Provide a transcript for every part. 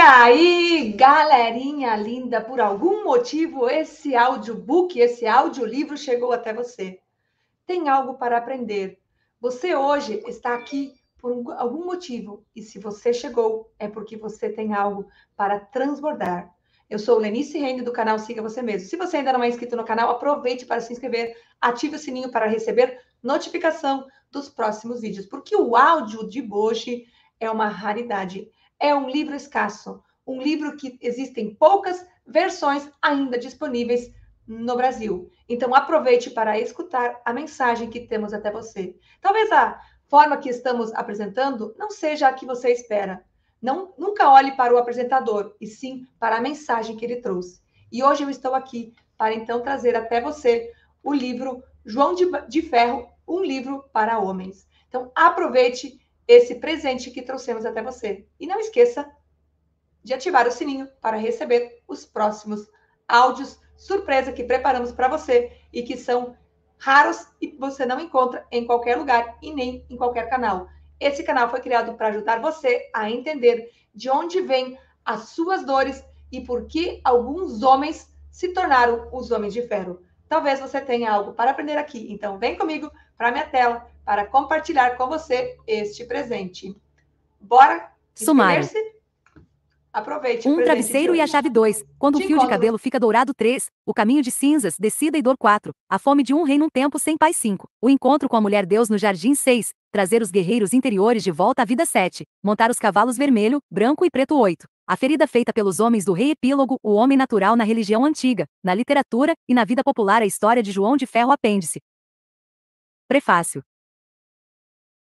aí, galerinha linda, por algum motivo esse audiobook, esse audiolivro chegou até você. Tem algo para aprender. Você hoje está aqui por algum motivo e se você chegou é porque você tem algo para transbordar. Eu sou Lenice Reine do canal Siga Você Mesmo. Se você ainda não é inscrito no canal, aproveite para se inscrever, ative o sininho para receber notificação dos próximos vídeos, porque o áudio de hoje é uma raridade é um livro escasso, um livro que existem poucas versões ainda disponíveis no Brasil. Então, aproveite para escutar a mensagem que temos até você. Talvez a forma que estamos apresentando não seja a que você espera. Não, nunca olhe para o apresentador, e sim para a mensagem que ele trouxe. E hoje eu estou aqui para então trazer até você o livro João de, de Ferro, um livro para homens. Então, aproveite esse presente que trouxemos até você. E não esqueça de ativar o sininho para receber os próximos áudios surpresa que preparamos para você e que são raros e você não encontra em qualquer lugar e nem em qualquer canal. Esse canal foi criado para ajudar você a entender de onde vêm as suas dores e por que alguns homens se tornaram os homens de ferro. Talvez você tenha algo para aprender aqui. Então, vem comigo para minha tela para compartilhar com você este presente. Bora sumar. Aproveite. Um travesseiro e a chave 2. Quando Te o fio encontro. de cabelo fica dourado 3. O caminho de cinzas, descida e dor 4. A fome de um rei num tempo sem paz 5. O encontro com a mulher Deus no jardim 6. Trazer os guerreiros interiores de volta à vida 7. Montar os cavalos vermelho, branco e preto 8. A ferida feita pelos homens do rei Epílogo, o homem natural na religião antiga, na literatura e na vida popular a história de João de Ferro Apêndice. Prefácio.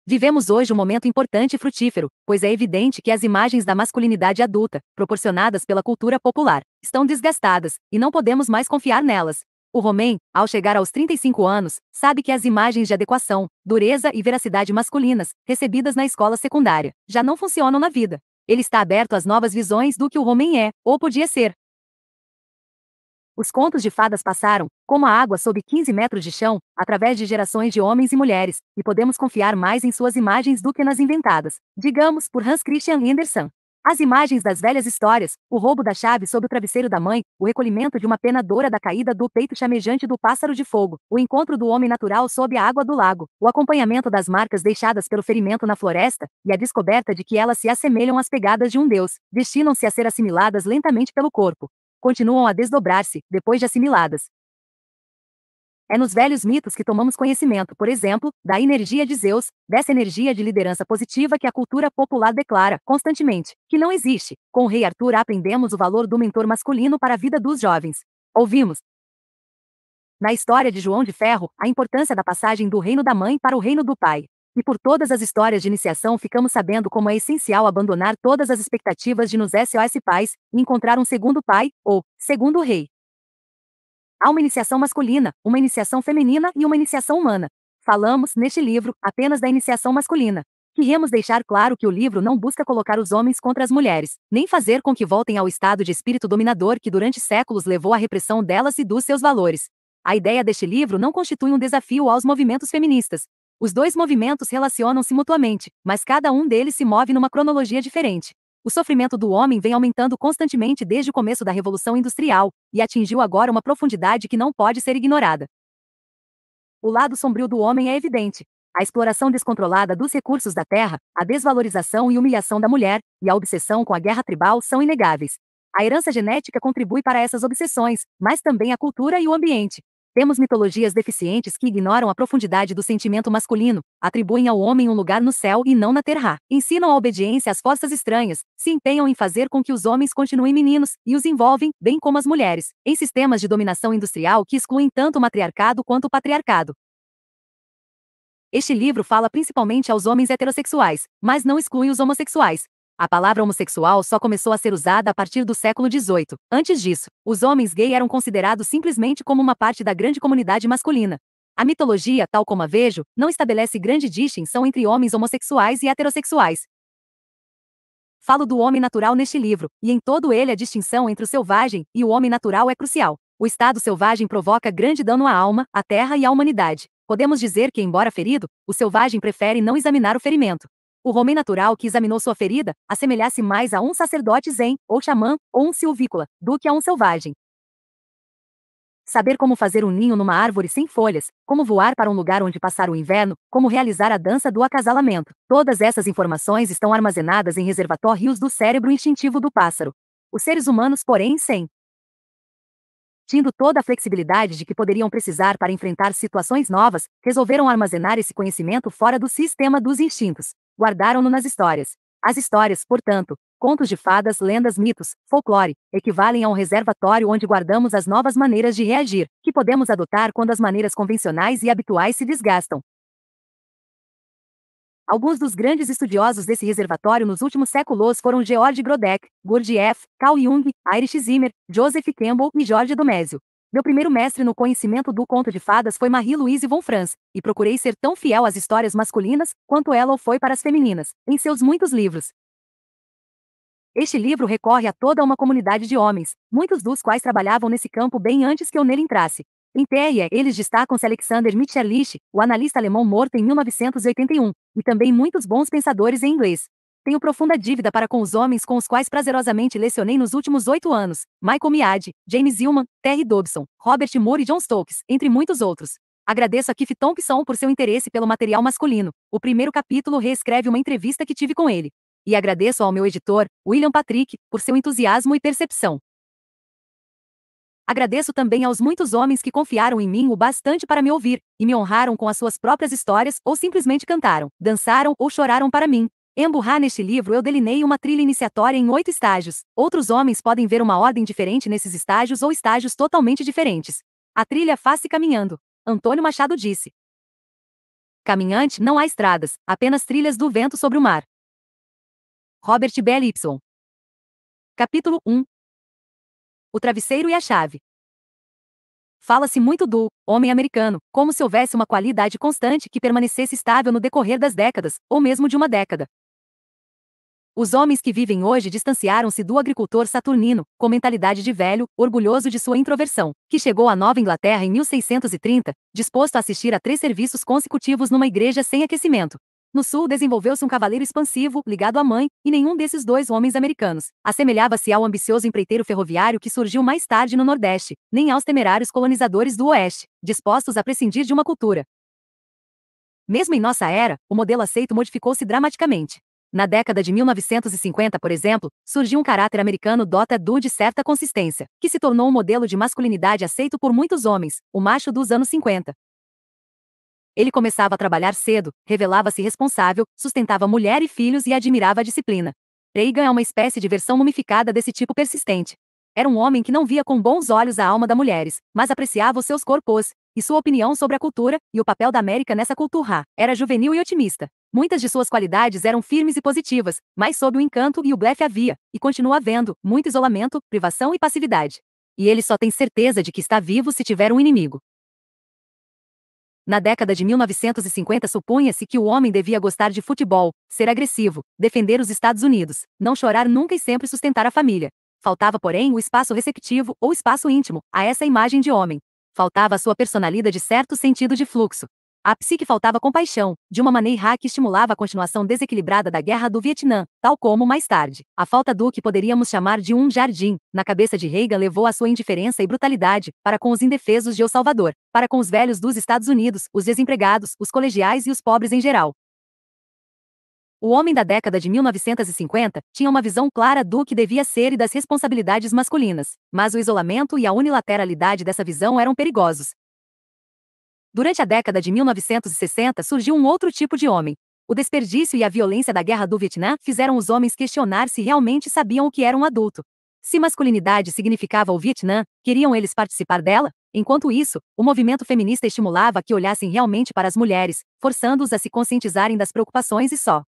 Vivemos hoje um momento importante e frutífero, pois é evidente que as imagens da masculinidade adulta, proporcionadas pela cultura popular, estão desgastadas, e não podemos mais confiar nelas. O Romain, ao chegar aos 35 anos, sabe que as imagens de adequação, dureza e veracidade masculinas, recebidas na escola secundária, já não funcionam na vida. Ele está aberto às novas visões do que o Romain é, ou podia ser, os contos de fadas passaram, como a água sob 15 metros de chão, através de gerações de homens e mulheres, e podemos confiar mais em suas imagens do que nas inventadas, digamos, por Hans Christian Andersen. As imagens das velhas histórias, o roubo da chave sob o travesseiro da mãe, o recolhimento de uma pena doura da caída do peito chamejante do pássaro de fogo, o encontro do homem natural sob a água do lago, o acompanhamento das marcas deixadas pelo ferimento na floresta, e a descoberta de que elas se assemelham às pegadas de um deus, destinam-se a ser assimiladas lentamente pelo corpo, continuam a desdobrar-se, depois de assimiladas. É nos velhos mitos que tomamos conhecimento, por exemplo, da energia de Zeus, dessa energia de liderança positiva que a cultura popular declara, constantemente, que não existe. Com o rei Arthur aprendemos o valor do mentor masculino para a vida dos jovens. Ouvimos, na história de João de Ferro, a importância da passagem do reino da mãe para o reino do pai. E por todas as histórias de iniciação ficamos sabendo como é essencial abandonar todas as expectativas de nos SOS pais e encontrar um segundo pai, ou segundo rei. Há uma iniciação masculina, uma iniciação feminina e uma iniciação humana. Falamos, neste livro, apenas da iniciação masculina. Queremos deixar claro que o livro não busca colocar os homens contra as mulheres, nem fazer com que voltem ao estado de espírito dominador que durante séculos levou à repressão delas e dos seus valores. A ideia deste livro não constitui um desafio aos movimentos feministas, os dois movimentos relacionam-se mutuamente, mas cada um deles se move numa cronologia diferente. O sofrimento do homem vem aumentando constantemente desde o começo da Revolução Industrial, e atingiu agora uma profundidade que não pode ser ignorada. O lado sombrio do homem é evidente. A exploração descontrolada dos recursos da terra, a desvalorização e humilhação da mulher, e a obsessão com a guerra tribal são inegáveis. A herança genética contribui para essas obsessões, mas também a cultura e o ambiente. Temos mitologias deficientes que ignoram a profundidade do sentimento masculino, atribuem ao homem um lugar no céu e não na terra, ensinam a obediência às forças estranhas, se empenham em fazer com que os homens continuem meninos e os envolvem, bem como as mulheres, em sistemas de dominação industrial que excluem tanto o matriarcado quanto o patriarcado. Este livro fala principalmente aos homens heterossexuais, mas não exclui os homossexuais, a palavra homossexual só começou a ser usada a partir do século XVIII. Antes disso, os homens gay eram considerados simplesmente como uma parte da grande comunidade masculina. A mitologia, tal como a vejo, não estabelece grande distinção entre homens homossexuais e heterossexuais. Falo do homem natural neste livro, e em todo ele a distinção entre o selvagem e o homem natural é crucial. O estado selvagem provoca grande dano à alma, à terra e à humanidade. Podemos dizer que, embora ferido, o selvagem prefere não examinar o ferimento. O homem natural que examinou sua ferida assemelhasse mais a um sacerdote zen, ou xamã, ou um silvícola, do que a um selvagem. Saber como fazer um ninho numa árvore sem folhas, como voar para um lugar onde passar o inverno, como realizar a dança do acasalamento. Todas essas informações estão armazenadas em reservatórios do cérebro instintivo do pássaro. Os seres humanos, porém, sem. Tindo toda a flexibilidade de que poderiam precisar para enfrentar situações novas, resolveram armazenar esse conhecimento fora do sistema dos instintos guardaram-no nas histórias. As histórias, portanto, contos de fadas, lendas, mitos, folclore, equivalem a um reservatório onde guardamos as novas maneiras de reagir, que podemos adotar quando as maneiras convencionais e habituais se desgastam. Alguns dos grandes estudiosos desse reservatório nos últimos séculos foram George Grodeck, Gurdjieff, Carl Jung, Heinrich Zimmer, Joseph Campbell e Jorge Domésio. Meu primeiro mestre no conhecimento do conto de fadas foi Marie-Louise von Franz, e procurei ser tão fiel às histórias masculinas quanto ela o foi para as femininas, em seus muitos livros. Este livro recorre a toda uma comunidade de homens, muitos dos quais trabalhavam nesse campo bem antes que eu nele entrasse. Em TRE, eles destacam-se Alexander Mitchellich, o analista alemão morto em 1981, e também muitos bons pensadores em inglês, tenho profunda dívida para com os homens com os quais prazerosamente lecionei nos últimos oito anos: Michael Miade, James Hillman, Terry Dobson, Robert Moore e John Stokes, entre muitos outros. Agradeço a Keith Thompson por seu interesse pelo material masculino. O primeiro capítulo reescreve uma entrevista que tive com ele. E agradeço ao meu editor, William Patrick, por seu entusiasmo e percepção. Agradeço também aos muitos homens que confiaram em mim o bastante para me ouvir, e me honraram com as suas próprias histórias ou simplesmente cantaram, dançaram ou choraram para mim, Emburrar neste livro eu delinei uma trilha iniciatória em oito estágios. Outros homens podem ver uma ordem diferente nesses estágios ou estágios totalmente diferentes. A trilha faz-se caminhando. Antônio Machado disse. Caminhante não há estradas, apenas trilhas do vento sobre o mar. Robert Bell Y. Capítulo 1 O Travesseiro e a Chave. Fala-se muito do homem americano, como se houvesse uma qualidade constante que permanecesse estável no decorrer das décadas, ou mesmo de uma década. Os homens que vivem hoje distanciaram-se do agricultor saturnino, com mentalidade de velho, orgulhoso de sua introversão, que chegou à Nova Inglaterra em 1630, disposto a assistir a três serviços consecutivos numa igreja sem aquecimento. No sul desenvolveu-se um cavaleiro expansivo, ligado à mãe, e nenhum desses dois homens americanos assemelhava-se ao ambicioso empreiteiro ferroviário que surgiu mais tarde no Nordeste, nem aos temerários colonizadores do Oeste, dispostos a prescindir de uma cultura. Mesmo em nossa era, o modelo aceito modificou-se dramaticamente. Na década de 1950, por exemplo, surgiu um caráter americano dota do de certa consistência, que se tornou um modelo de masculinidade aceito por muitos homens, o macho dos anos 50. Ele começava a trabalhar cedo, revelava-se responsável, sustentava mulher e filhos e admirava a disciplina. Reagan é uma espécie de versão mumificada desse tipo persistente. Era um homem que não via com bons olhos a alma das mulheres, mas apreciava os seus corpos, e sua opinião sobre a cultura e o papel da América nessa cultura era juvenil e otimista. Muitas de suas qualidades eram firmes e positivas, mas sob o encanto e o blefe havia, e continua havendo, muito isolamento, privação e passividade. E ele só tem certeza de que está vivo se tiver um inimigo. Na década de 1950 supunha-se que o homem devia gostar de futebol, ser agressivo, defender os Estados Unidos, não chorar nunca e sempre sustentar a família. Faltava, porém, o espaço receptivo ou espaço íntimo a essa imagem de homem. Faltava a sua personalidade de certo sentido de fluxo, a psique faltava compaixão, de uma maneira que estimulava a continuação desequilibrada da Guerra do Vietnã, tal como mais tarde. A falta do que poderíamos chamar de um jardim, na cabeça de Reagan levou a sua indiferença e brutalidade, para com os indefesos de El Salvador, para com os velhos dos Estados Unidos, os desempregados, os colegiais e os pobres em geral. O homem da década de 1950 tinha uma visão clara do que devia ser e das responsabilidades masculinas, mas o isolamento e a unilateralidade dessa visão eram perigosos, Durante a década de 1960 surgiu um outro tipo de homem. O desperdício e a violência da Guerra do Vietnã fizeram os homens questionar se realmente sabiam o que era um adulto. Se masculinidade significava o Vietnã, queriam eles participar dela? Enquanto isso, o movimento feminista estimulava que olhassem realmente para as mulheres, forçando-os a se conscientizarem das preocupações e só.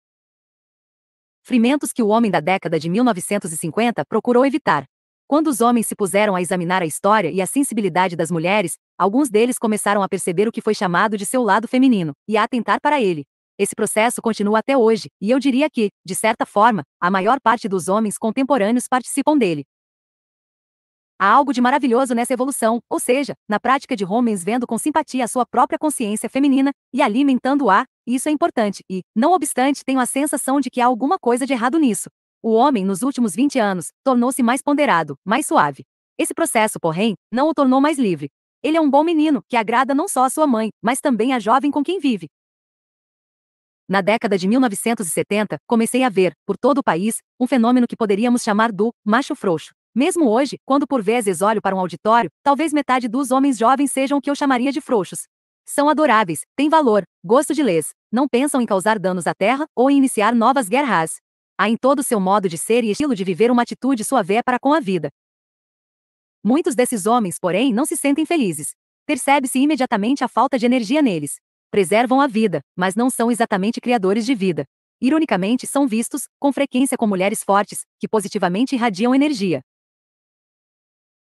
Frimentos que o homem da década de 1950 procurou evitar. Quando os homens se puseram a examinar a história e a sensibilidade das mulheres, Alguns deles começaram a perceber o que foi chamado de seu lado feminino e a atentar para ele. Esse processo continua até hoje, e eu diria que, de certa forma, a maior parte dos homens contemporâneos participam dele. Há algo de maravilhoso nessa evolução, ou seja, na prática de homens vendo com simpatia a sua própria consciência feminina e alimentando-a, isso é importante, e, não obstante, tenho a sensação de que há alguma coisa de errado nisso. O homem, nos últimos 20 anos, tornou-se mais ponderado, mais suave. Esse processo, porém, não o tornou mais livre, ele é um bom menino, que agrada não só a sua mãe, mas também a jovem com quem vive. Na década de 1970, comecei a ver, por todo o país, um fenômeno que poderíamos chamar do macho frouxo. Mesmo hoje, quando por vezes olho para um auditório, talvez metade dos homens jovens sejam o que eu chamaria de frouxos. São adoráveis, têm valor, gosto de lês, não pensam em causar danos à terra ou em iniciar novas guerras. Há em todo seu modo de ser e estilo de viver uma atitude suave para com a vida, Muitos desses homens, porém, não se sentem felizes. Percebe-se imediatamente a falta de energia neles. Preservam a vida, mas não são exatamente criadores de vida. Ironicamente, são vistos, com frequência, com mulheres fortes, que positivamente irradiam energia.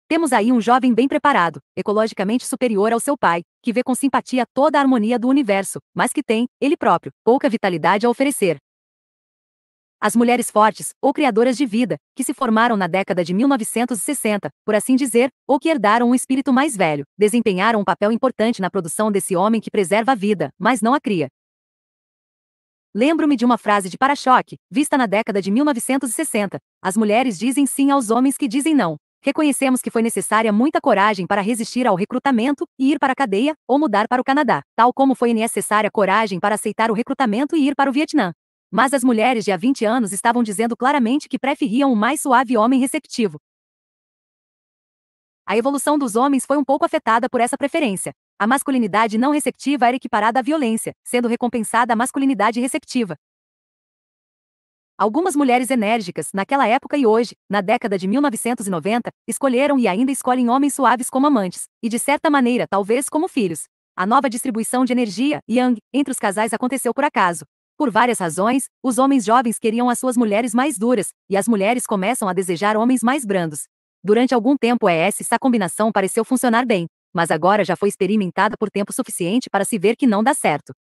Temos aí um jovem bem preparado, ecologicamente superior ao seu pai, que vê com simpatia toda a harmonia do universo, mas que tem, ele próprio, pouca vitalidade a oferecer. As mulheres fortes, ou criadoras de vida, que se formaram na década de 1960, por assim dizer, ou que herdaram um espírito mais velho, desempenharam um papel importante na produção desse homem que preserva a vida, mas não a cria. Lembro-me de uma frase de para-choque, vista na década de 1960. As mulheres dizem sim aos homens que dizem não. Reconhecemos que foi necessária muita coragem para resistir ao recrutamento e ir para a cadeia ou mudar para o Canadá, tal como foi necessária coragem para aceitar o recrutamento e ir para o Vietnã. Mas as mulheres de há 20 anos estavam dizendo claramente que preferiam um mais suave homem receptivo. A evolução dos homens foi um pouco afetada por essa preferência. A masculinidade não receptiva era equiparada à violência, sendo recompensada a masculinidade receptiva. Algumas mulheres enérgicas, naquela época e hoje, na década de 1990, escolheram e ainda escolhem homens suaves como amantes, e de certa maneira, talvez como filhos. A nova distribuição de energia, Yang, entre os casais aconteceu por acaso, por várias razões, os homens jovens queriam as suas mulheres mais duras, e as mulheres começam a desejar homens mais brandos. Durante algum tempo é essa combinação pareceu funcionar bem, mas agora já foi experimentada por tempo suficiente para se ver que não dá certo.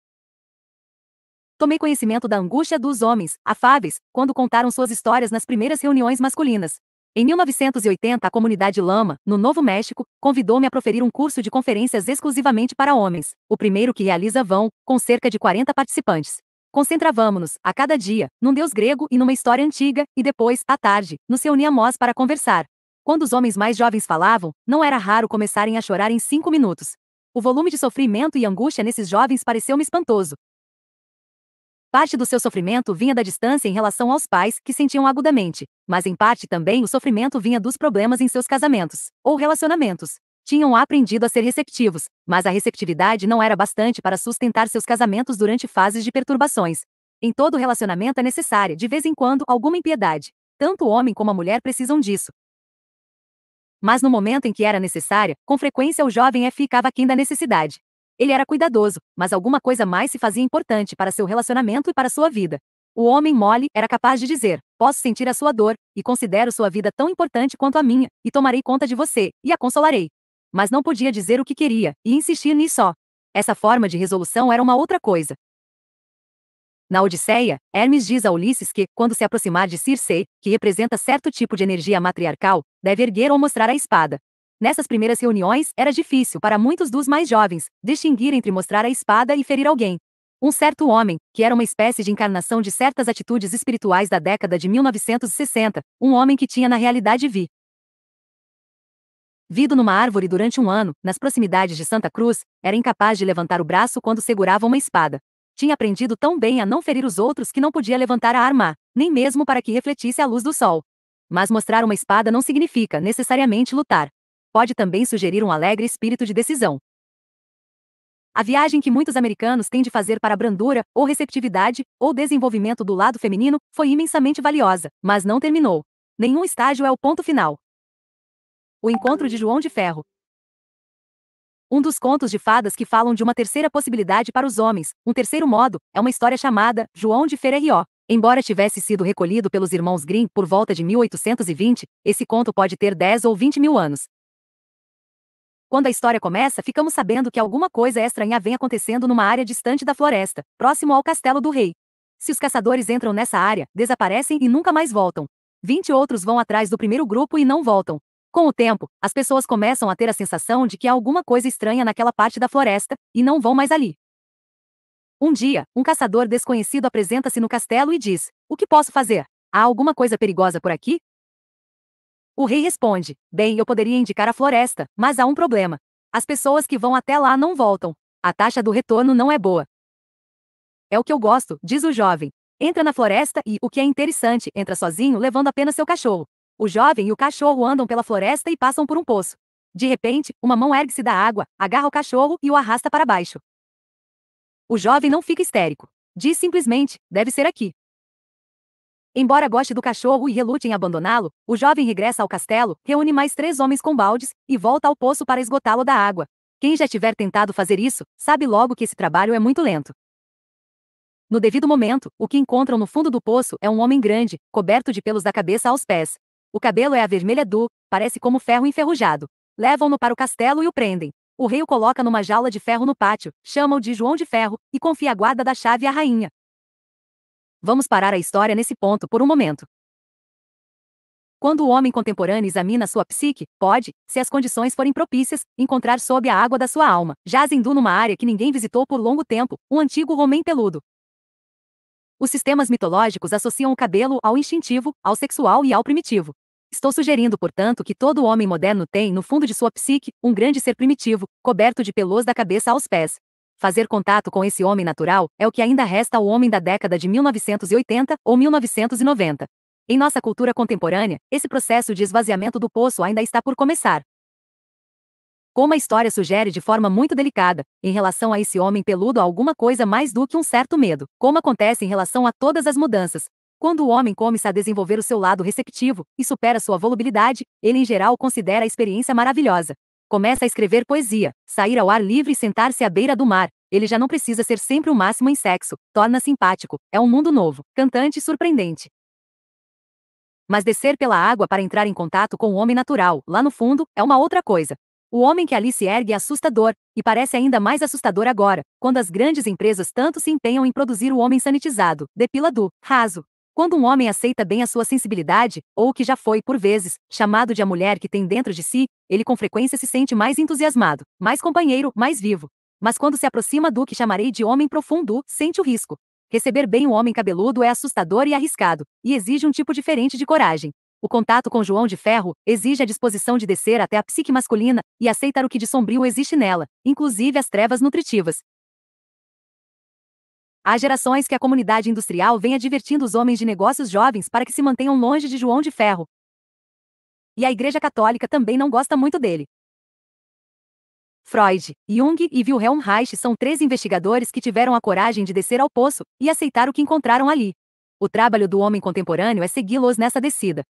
Tomei conhecimento da angústia dos homens, afáveis, quando contaram suas histórias nas primeiras reuniões masculinas. Em 1980, a comunidade Lama, no Novo México, convidou-me a proferir um curso de conferências exclusivamente para homens, o primeiro que realiza Vão, com cerca de 40 participantes concentrávamos nos a cada dia, num deus grego e numa história antiga, e depois, à tarde, nos reuníamos para conversar. Quando os homens mais jovens falavam, não era raro começarem a chorar em cinco minutos. O volume de sofrimento e angústia nesses jovens pareceu-me espantoso. Parte do seu sofrimento vinha da distância em relação aos pais, que sentiam agudamente, mas em parte também o sofrimento vinha dos problemas em seus casamentos ou relacionamentos tinham aprendido a ser receptivos, mas a receptividade não era bastante para sustentar seus casamentos durante fases de perturbações. Em todo relacionamento é necessária, de vez em quando, alguma impiedade. Tanto o homem como a mulher precisam disso. Mas no momento em que era necessária, com frequência o jovem é ficava aquém da necessidade. Ele era cuidadoso, mas alguma coisa mais se fazia importante para seu relacionamento e para sua vida. O homem mole era capaz de dizer: Posso sentir a sua dor, e considero sua vida tão importante quanto a minha, e tomarei conta de você, e a consolarei mas não podia dizer o que queria, e insistir nisso Essa forma de resolução era uma outra coisa. Na Odisseia, Hermes diz a Ulisses que, quando se aproximar de Circe, que representa certo tipo de energia matriarcal, deve erguer ou mostrar a espada. Nessas primeiras reuniões, era difícil para muitos dos mais jovens distinguir entre mostrar a espada e ferir alguém. Um certo homem, que era uma espécie de encarnação de certas atitudes espirituais da década de 1960, um homem que tinha na realidade vi vido numa árvore durante um ano, nas proximidades de Santa Cruz, era incapaz de levantar o braço quando segurava uma espada. Tinha aprendido tão bem a não ferir os outros que não podia levantar a arma, nem mesmo para que refletisse a luz do sol. Mas mostrar uma espada não significa necessariamente lutar. Pode também sugerir um alegre espírito de decisão. A viagem que muitos americanos têm de fazer para a brandura, ou receptividade, ou desenvolvimento do lado feminino, foi imensamente valiosa, mas não terminou. Nenhum estágio é o ponto final. O Encontro de João de Ferro. Um dos contos de fadas que falam de uma terceira possibilidade para os homens, um terceiro modo, é uma história chamada João de Ferreiro. Embora tivesse sido recolhido pelos irmãos Grimm por volta de 1820, esse conto pode ter 10 ou 20 mil anos. Quando a história começa, ficamos sabendo que alguma coisa estranha vem acontecendo numa área distante da floresta, próximo ao castelo do rei. Se os caçadores entram nessa área, desaparecem e nunca mais voltam. 20 outros vão atrás do primeiro grupo e não voltam. Com o tempo, as pessoas começam a ter a sensação de que há alguma coisa estranha naquela parte da floresta, e não vão mais ali. Um dia, um caçador desconhecido apresenta-se no castelo e diz: O que posso fazer? Há alguma coisa perigosa por aqui? O rei responde: Bem, eu poderia indicar a floresta, mas há um problema. As pessoas que vão até lá não voltam. A taxa do retorno não é boa. É o que eu gosto, diz o jovem. Entra na floresta e, o que é interessante, entra sozinho levando apenas seu cachorro. O jovem e o cachorro andam pela floresta e passam por um poço. De repente, uma mão ergue-se da água, agarra o cachorro e o arrasta para baixo. O jovem não fica histérico. Diz simplesmente: deve ser aqui. Embora goste do cachorro e relute em abandoná-lo, o jovem regressa ao castelo, reúne mais três homens com baldes e volta ao poço para esgotá-lo da água. Quem já tiver tentado fazer isso, sabe logo que esse trabalho é muito lento. No devido momento, o que encontram no fundo do poço é um homem grande, coberto de pelos da cabeça aos pés. O cabelo é avermelhado, parece como ferro enferrujado. Levam-no para o castelo e o prendem. O rei o coloca numa jaula de ferro no pátio, chama-o de João de Ferro e confia a guarda da chave à rainha. Vamos parar a história nesse ponto por um momento. Quando o homem contemporâneo examina sua psique, pode, se as condições forem propícias, encontrar sob a água da sua alma, jazendo numa área que ninguém visitou por longo tempo, um antigo homem peludo. Os sistemas mitológicos associam o cabelo ao instintivo, ao sexual e ao primitivo. Estou sugerindo, portanto, que todo homem moderno tem, no fundo de sua psique, um grande ser primitivo, coberto de pelos da cabeça aos pés. Fazer contato com esse homem natural é o que ainda resta ao homem da década de 1980 ou 1990. Em nossa cultura contemporânea, esse processo de esvaziamento do poço ainda está por começar. Como a história sugere de forma muito delicada, em relação a esse homem peludo há alguma coisa mais do que um certo medo, como acontece em relação a todas as mudanças, quando o homem começa a desenvolver o seu lado receptivo e supera sua volubilidade, ele em geral considera a experiência maravilhosa. Começa a escrever poesia, sair ao ar livre e sentar-se à beira do mar. Ele já não precisa ser sempre o máximo em sexo, torna simpático, é um mundo novo, cantante e surpreendente. Mas descer pela água para entrar em contato com o homem natural, lá no fundo, é uma outra coisa. O homem que ali se ergue é assustador, e parece ainda mais assustador agora, quando as grandes empresas tanto se empenham em produzir o homem sanitizado, depilado, raso, quando um homem aceita bem a sua sensibilidade, ou o que já foi, por vezes, chamado de a mulher que tem dentro de si, ele com frequência se sente mais entusiasmado, mais companheiro, mais vivo. Mas quando se aproxima do que chamarei de homem profundo, sente o risco. Receber bem um homem cabeludo é assustador e arriscado, e exige um tipo diferente de coragem. O contato com João de Ferro exige a disposição de descer até a psique masculina e aceitar o que de sombrio existe nela, inclusive as trevas nutritivas, Há gerações que a comunidade industrial vem advertindo os homens de negócios jovens para que se mantenham longe de João de Ferro. E a Igreja Católica também não gosta muito dele. Freud, Jung e Wilhelm Reich são três investigadores que tiveram a coragem de descer ao poço e aceitar o que encontraram ali. O trabalho do homem contemporâneo é segui-los nessa descida.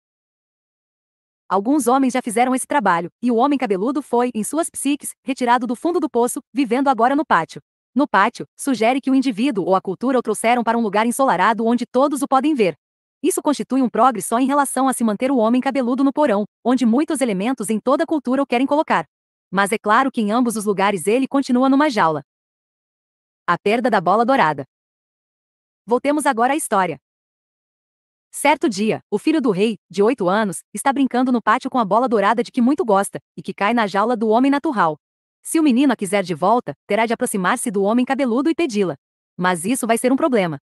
Alguns homens já fizeram esse trabalho, e o homem cabeludo foi, em suas psiques, retirado do fundo do poço, vivendo agora no pátio. No pátio, sugere que o indivíduo ou a cultura o trouxeram para um lugar ensolarado onde todos o podem ver. Isso constitui um progresso só em relação a se manter o homem cabeludo no porão, onde muitos elementos em toda a cultura o querem colocar. Mas é claro que em ambos os lugares ele continua numa jaula. A perda da bola dourada. Voltemos agora à história. Certo dia, o filho do rei, de oito anos, está brincando no pátio com a bola dourada de que muito gosta, e que cai na jaula do homem natural. Se o menino a quiser de volta, terá de aproximar-se do homem cabeludo e pedi-la. Mas isso vai ser um problema.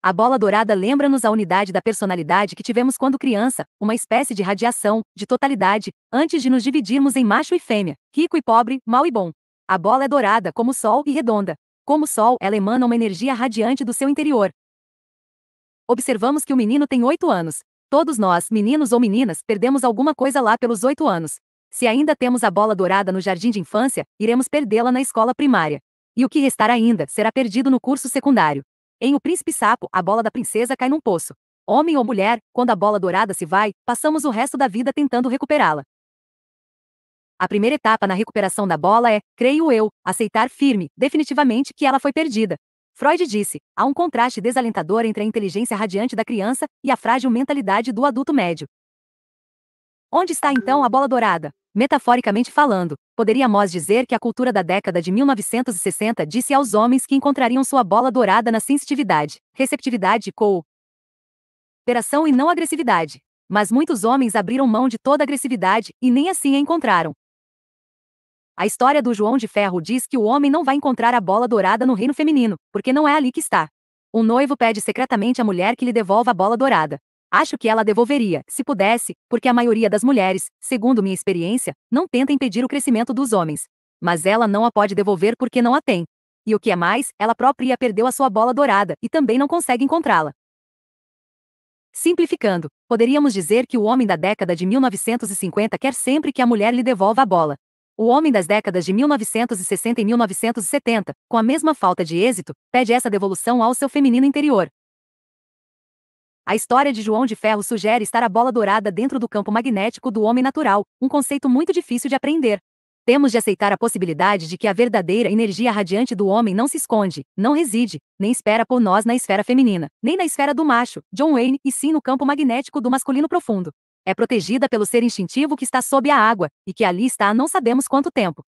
A bola dourada lembra-nos a unidade da personalidade que tivemos quando criança, uma espécie de radiação, de totalidade, antes de nos dividirmos em macho e fêmea, rico e pobre, mau e bom. A bola é dourada como o sol e redonda. Como o sol, ela emana uma energia radiante do seu interior. Observamos que o menino tem oito anos. Todos nós, meninos ou meninas, perdemos alguma coisa lá pelos oito anos. Se ainda temos a bola dourada no jardim de infância, iremos perdê-la na escola primária. E o que restar ainda será perdido no curso secundário. Em O Príncipe Sapo, a bola da princesa cai num poço. Homem ou mulher, quando a bola dourada se vai, passamos o resto da vida tentando recuperá-la. A primeira etapa na recuperação da bola é, creio eu, aceitar firme, definitivamente, que ela foi perdida. Freud disse: há um contraste desalentador entre a inteligência radiante da criança e a frágil mentalidade do adulto médio. Onde está então a bola dourada? Metaforicamente falando, poderia Moss dizer que a cultura da década de 1960 disse aos homens que encontrariam sua bola dourada na sensitividade, receptividade, cooperação e não agressividade. Mas muitos homens abriram mão de toda agressividade e nem assim a encontraram. A história do João de Ferro diz que o homem não vai encontrar a bola dourada no reino feminino, porque não é ali que está. O noivo pede secretamente à mulher que lhe devolva a bola dourada, Acho que ela devolveria, se pudesse, porque a maioria das mulheres, segundo minha experiência, não tenta impedir o crescimento dos homens. Mas ela não a pode devolver porque não a tem. E o que é mais, ela própria perdeu a sua bola dourada e também não consegue encontrá-la. Simplificando, poderíamos dizer que o homem da década de 1950 quer sempre que a mulher lhe devolva a bola. O homem das décadas de 1960 e 1970, com a mesma falta de êxito, pede essa devolução ao seu feminino interior. A história de João de Ferro sugere estar a bola dourada dentro do campo magnético do homem natural, um conceito muito difícil de aprender. Temos de aceitar a possibilidade de que a verdadeira energia radiante do homem não se esconde, não reside, nem espera por nós na esfera feminina, nem na esfera do macho, John Wayne, e sim no campo magnético do masculino profundo. É protegida pelo ser instintivo que está sob a água, e que ali está há não sabemos quanto tempo.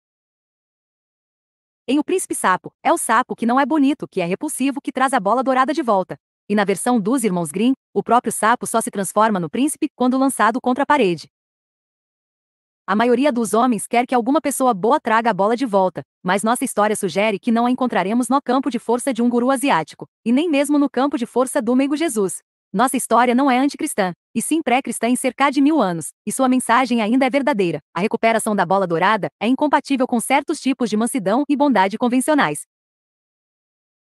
Em O Príncipe Sapo, é o sapo que não é bonito, que é repulsivo, que traz a bola dourada de volta e na versão dos Irmãos Grimm, o próprio sapo só se transforma no príncipe quando lançado contra a parede. A maioria dos homens quer que alguma pessoa boa traga a bola de volta, mas nossa história sugere que não a encontraremos no campo de força de um guru asiático, e nem mesmo no campo de força do meigo Jesus. Nossa história não é anticristã, e sim pré-cristã em cerca de mil anos, e sua mensagem ainda é verdadeira. A recuperação da bola dourada é incompatível com certos tipos de mansidão e bondade convencionais,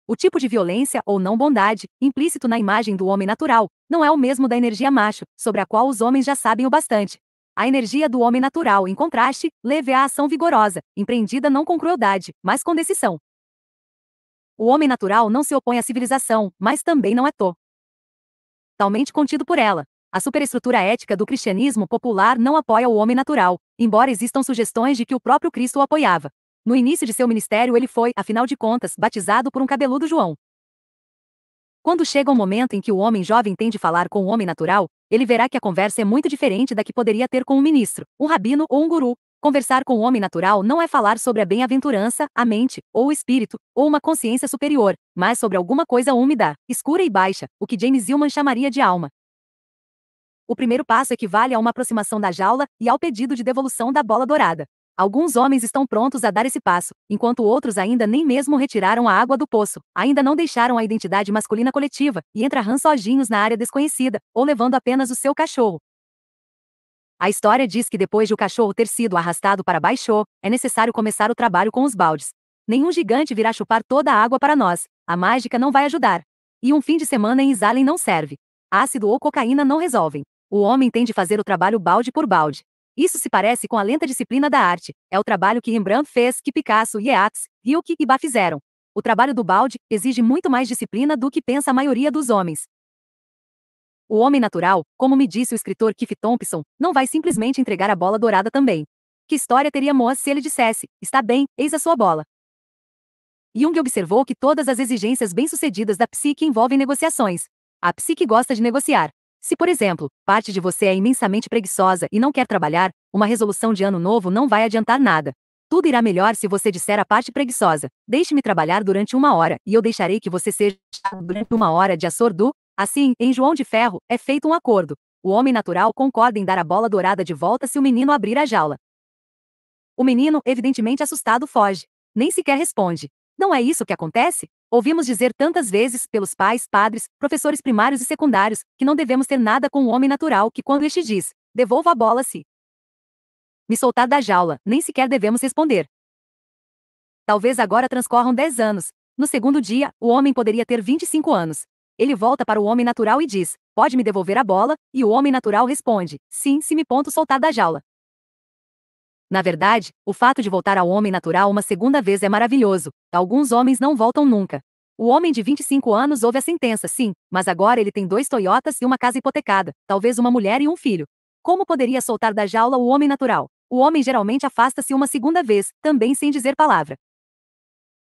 o tipo de violência ou não bondade, implícito na imagem do homem natural, não é o mesmo da energia macho, sobre a qual os homens já sabem o bastante. A energia do homem natural, em contraste, leve à ação vigorosa, empreendida não com crueldade, mas com decisão. O homem natural não se opõe à civilização, mas também não é to. Talmente contido por ela. A superestrutura ética do cristianismo popular não apoia o homem natural, embora existam sugestões de que o próprio Cristo o apoiava. No início de seu ministério ele foi, afinal de contas, batizado por um cabeludo João. Quando chega o um momento em que o homem jovem tem de falar com o homem natural, ele verá que a conversa é muito diferente da que poderia ter com um ministro, um rabino ou um guru. Conversar com o homem natural não é falar sobre a bem-aventurança, a mente, ou o espírito, ou uma consciência superior, mas sobre alguma coisa úmida, escura e baixa, o que James Hillman chamaria de alma. O primeiro passo equivale a uma aproximação da jaula e ao pedido de devolução da bola dourada. Alguns homens estão prontos a dar esse passo, enquanto outros ainda nem mesmo retiraram a água do poço, ainda não deixaram a identidade masculina coletiva e entrarão sozinhos na área desconhecida, ou levando apenas o seu cachorro. A história diz que depois de o cachorro ter sido arrastado para baixo, é necessário começar o trabalho com os baldes. Nenhum gigante virá chupar toda a água para nós, a mágica não vai ajudar. E um fim de semana em Isalen não serve. Ácido ou cocaína não resolvem. O homem tem de fazer o trabalho balde por balde. Isso se parece com a lenta disciplina da arte. É o trabalho que Rembrandt fez, que Picasso, Yeats, Hilke e Bach fizeram. O trabalho do balde exige muito mais disciplina do que pensa a maioria dos homens. O homem natural, como me disse o escritor Keith Thompson, não vai simplesmente entregar a bola dourada também. Que história teria Moas se ele dissesse: está bem, eis a sua bola? Jung observou que todas as exigências bem-sucedidas da psique envolvem negociações. A psique gosta de negociar. Se, por exemplo, parte de você é imensamente preguiçosa e não quer trabalhar, uma resolução de ano novo não vai adiantar nada. Tudo irá melhor se você disser à parte preguiçosa: Deixe-me trabalhar durante uma hora, e eu deixarei que você seja durante uma hora de assordu. Assim, em João de Ferro, é feito um acordo. O homem natural concorda em dar a bola dourada de volta se o menino abrir a jaula. O menino, evidentemente assustado, foge. Nem sequer responde. Não é isso que acontece? Ouvimos dizer tantas vezes, pelos pais, padres, professores primários e secundários, que não devemos ter nada com o homem natural que quando este diz, devolva a bola se me soltar da jaula, nem sequer devemos responder. Talvez agora transcorram 10 anos. No segundo dia, o homem poderia ter 25 anos. Ele volta para o homem natural e diz, pode me devolver a bola, e o homem natural responde, sim se me ponto soltar da jaula. Na verdade, o fato de voltar ao homem natural uma segunda vez é maravilhoso. Alguns homens não voltam nunca. O homem de 25 anos ouve a sentença, sim, mas agora ele tem dois Toyotas e uma casa hipotecada, talvez uma mulher e um filho. Como poderia soltar da jaula o homem natural? O homem geralmente afasta-se uma segunda vez, também sem dizer palavra.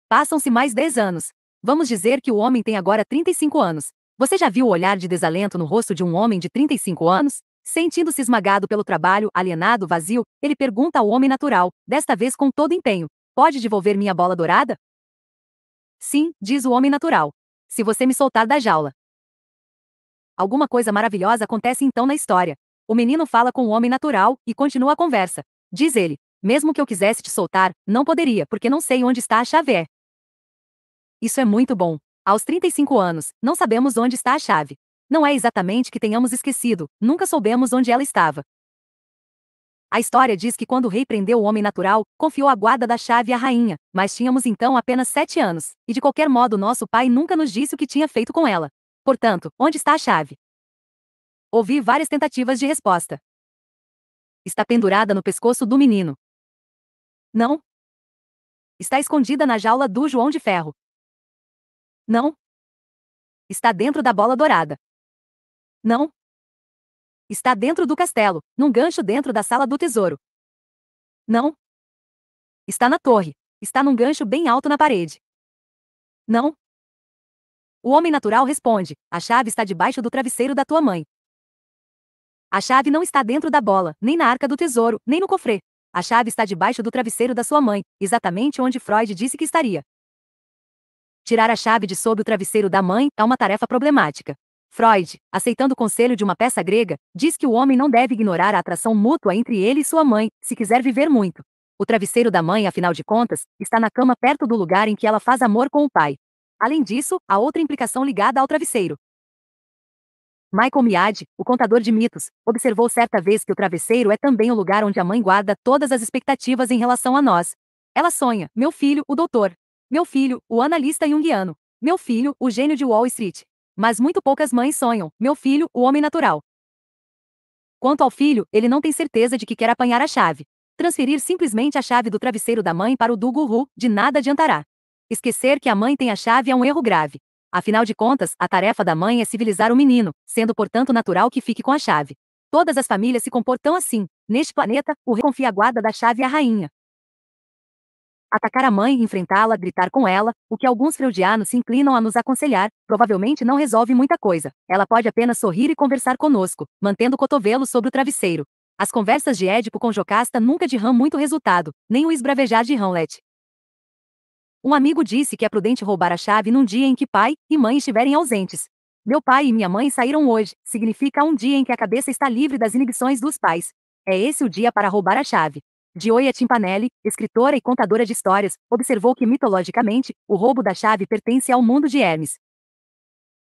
Passam-se mais 10 anos. Vamos dizer que o homem tem agora 35 anos. Você já viu o olhar de desalento no rosto de um homem de 35 anos? Sentindo-se esmagado pelo trabalho, alienado, vazio, ele pergunta ao homem natural, desta vez com todo empenho: Pode devolver minha bola dourada? Sim, diz o homem natural. Se você me soltar da jaula. Alguma coisa maravilhosa acontece então na história. O menino fala com o homem natural e continua a conversa. Diz ele: Mesmo que eu quisesse te soltar, não poderia, porque não sei onde está a chave. É. Isso é muito bom. Aos 35 anos, não sabemos onde está a chave. Não é exatamente que tenhamos esquecido, nunca soubemos onde ela estava. A história diz que quando o rei prendeu o homem natural, confiou a guarda da chave à rainha, mas tínhamos então apenas sete anos, e de qualquer modo nosso pai nunca nos disse o que tinha feito com ela. Portanto, onde está a chave? Ouvi várias tentativas de resposta. Está pendurada no pescoço do menino. Não. Está escondida na jaula do João de Ferro. Não. Está dentro da bola dourada. Não. Está dentro do castelo, num gancho dentro da sala do tesouro. Não. Está na torre. Está num gancho bem alto na parede. Não. O homem natural responde: A chave está debaixo do travesseiro da tua mãe. A chave não está dentro da bola, nem na arca do tesouro, nem no cofre. A chave está debaixo do travesseiro da sua mãe, exatamente onde Freud disse que estaria. Tirar a chave de sob o travesseiro da mãe é uma tarefa problemática. Freud, aceitando o conselho de uma peça grega, diz que o homem não deve ignorar a atração mútua entre ele e sua mãe, se quiser viver muito. O travesseiro da mãe, afinal de contas, está na cama perto do lugar em que ela faz amor com o pai. Além disso, há outra implicação ligada ao travesseiro. Michael Miade, o contador de mitos, observou certa vez que o travesseiro é também o lugar onde a mãe guarda todas as expectativas em relação a nós. Ela sonha, meu filho, o doutor. Meu filho, o analista junguiano. Meu filho, o gênio de Wall Street. Mas muito poucas mães sonham, meu filho, o homem natural. Quanto ao filho, ele não tem certeza de que quer apanhar a chave. Transferir simplesmente a chave do travesseiro da mãe para o do guru, de nada adiantará. Esquecer que a mãe tem a chave é um erro grave. Afinal de contas, a tarefa da mãe é civilizar o menino, sendo portanto natural que fique com a chave. Todas as famílias se comportam assim. Neste planeta, o rei confia a guarda da chave à rainha, Atacar a mãe, enfrentá-la, gritar com ela, o que alguns freudianos se inclinam a nos aconselhar, provavelmente não resolve muita coisa. Ela pode apenas sorrir e conversar conosco, mantendo o cotovelo sobre o travesseiro. As conversas de Édipo com Jocasta nunca dirão muito resultado, nem o esbravejar de Hamlet. Um amigo disse que é prudente roubar a chave num dia em que pai e mãe estiverem ausentes. Meu pai e minha mãe saíram hoje, significa um dia em que a cabeça está livre das inibições dos pais. É esse o dia para roubar a chave. Gioia Timpanelli, escritora e contadora de histórias, observou que mitologicamente, o roubo da chave pertence ao mundo de Hermes.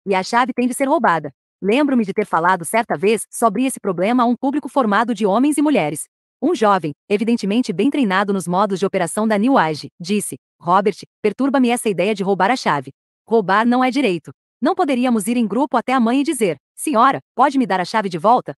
E a chave tem de ser roubada. Lembro-me de ter falado certa vez sobre esse problema a um público formado de homens e mulheres. Um jovem, evidentemente bem treinado nos modos de operação da New Age, disse: Robert, perturba-me essa ideia de roubar a chave. Roubar não é direito. Não poderíamos ir em grupo até a mãe e dizer: Senhora, pode me dar a chave de volta?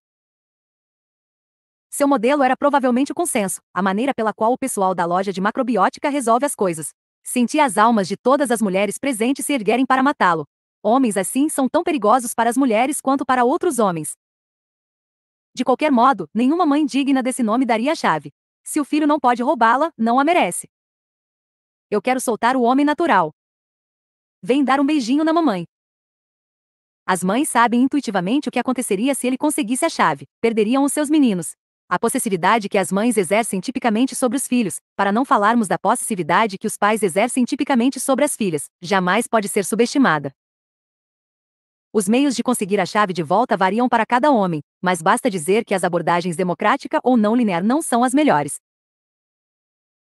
Seu modelo era provavelmente o consenso, a maneira pela qual o pessoal da loja de macrobiótica resolve as coisas. Senti as almas de todas as mulheres presentes se erguerem para matá-lo. Homens assim são tão perigosos para as mulheres quanto para outros homens. De qualquer modo, nenhuma mãe digna desse nome daria a chave. Se o filho não pode roubá-la, não a merece. Eu quero soltar o homem natural. Vem dar um beijinho na mamãe. As mães sabem intuitivamente o que aconteceria se ele conseguisse a chave. Perderiam os seus meninos. A possessividade que as mães exercem tipicamente sobre os filhos, para não falarmos da possessividade que os pais exercem tipicamente sobre as filhas, jamais pode ser subestimada. Os meios de conseguir a chave de volta variam para cada homem, mas basta dizer que as abordagens democrática ou não linear não são as melhores.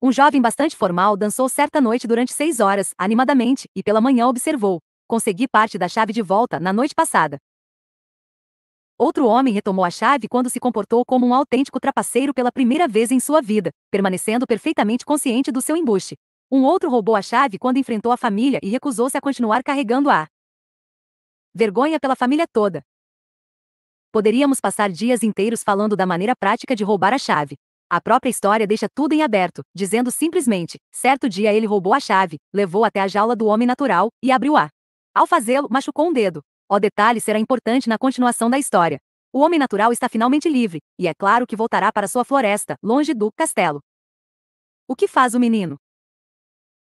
Um jovem bastante formal dançou certa noite durante seis horas, animadamente, e pela manhã observou: Consegui parte da chave de volta na noite passada, Outro homem retomou a chave quando se comportou como um autêntico trapaceiro pela primeira vez em sua vida, permanecendo perfeitamente consciente do seu embuste. Um outro roubou a chave quando enfrentou a família e recusou-se a continuar carregando a vergonha pela família toda. Poderíamos passar dias inteiros falando da maneira prática de roubar a chave. A própria história deixa tudo em aberto, dizendo simplesmente: certo dia ele roubou a chave, levou até a jaula do homem natural e abriu-a. Ao fazê-lo, machucou um dedo, o detalhe será importante na continuação da história. O homem natural está finalmente livre, e é claro que voltará para sua floresta, longe do castelo. O que faz o menino?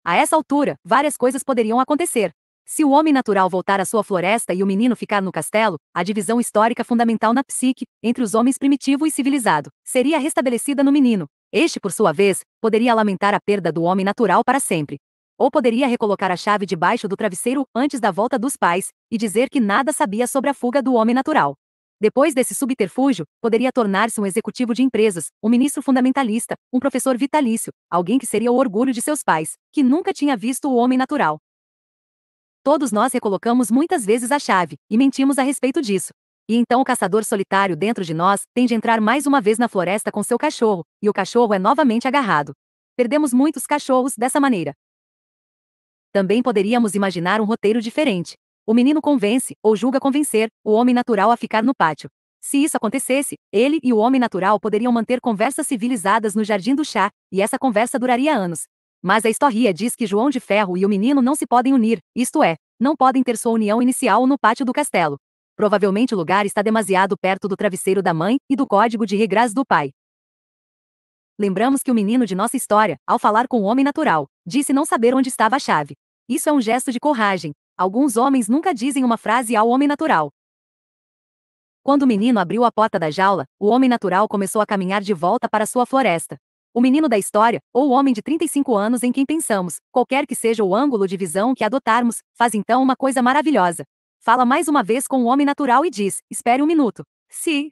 A essa altura, várias coisas poderiam acontecer. Se o homem natural voltar à sua floresta e o menino ficar no castelo, a divisão histórica fundamental na psique, entre os homens primitivo e civilizado, seria restabelecida no menino. Este, por sua vez, poderia lamentar a perda do homem natural para sempre. Ou poderia recolocar a chave debaixo do travesseiro antes da volta dos pais e dizer que nada sabia sobre a fuga do homem natural. Depois desse subterfúgio, poderia tornar-se um executivo de empresas, um ministro fundamentalista, um professor vitalício, alguém que seria o orgulho de seus pais, que nunca tinha visto o homem natural. Todos nós recolocamos muitas vezes a chave e mentimos a respeito disso. E então o caçador solitário dentro de nós tende a entrar mais uma vez na floresta com seu cachorro, e o cachorro é novamente agarrado. Perdemos muitos cachorros dessa maneira também poderíamos imaginar um roteiro diferente. O menino convence, ou julga convencer, o homem natural a ficar no pátio. Se isso acontecesse, ele e o homem natural poderiam manter conversas civilizadas no jardim do chá, e essa conversa duraria anos. Mas a história diz que João de Ferro e o menino não se podem unir, isto é, não podem ter sua união inicial no pátio do castelo. Provavelmente o lugar está demasiado perto do travesseiro da mãe e do código de regras do pai. Lembramos que o menino de nossa história, ao falar com o homem natural, disse não saber onde estava a chave. Isso é um gesto de coragem. Alguns homens nunca dizem uma frase ao homem natural. Quando o menino abriu a porta da jaula, o homem natural começou a caminhar de volta para sua floresta. O menino da história, ou o homem de 35 anos em quem pensamos, qualquer que seja o ângulo de visão que adotarmos, faz então uma coisa maravilhosa. Fala mais uma vez com o homem natural e diz: Espere um minuto. Se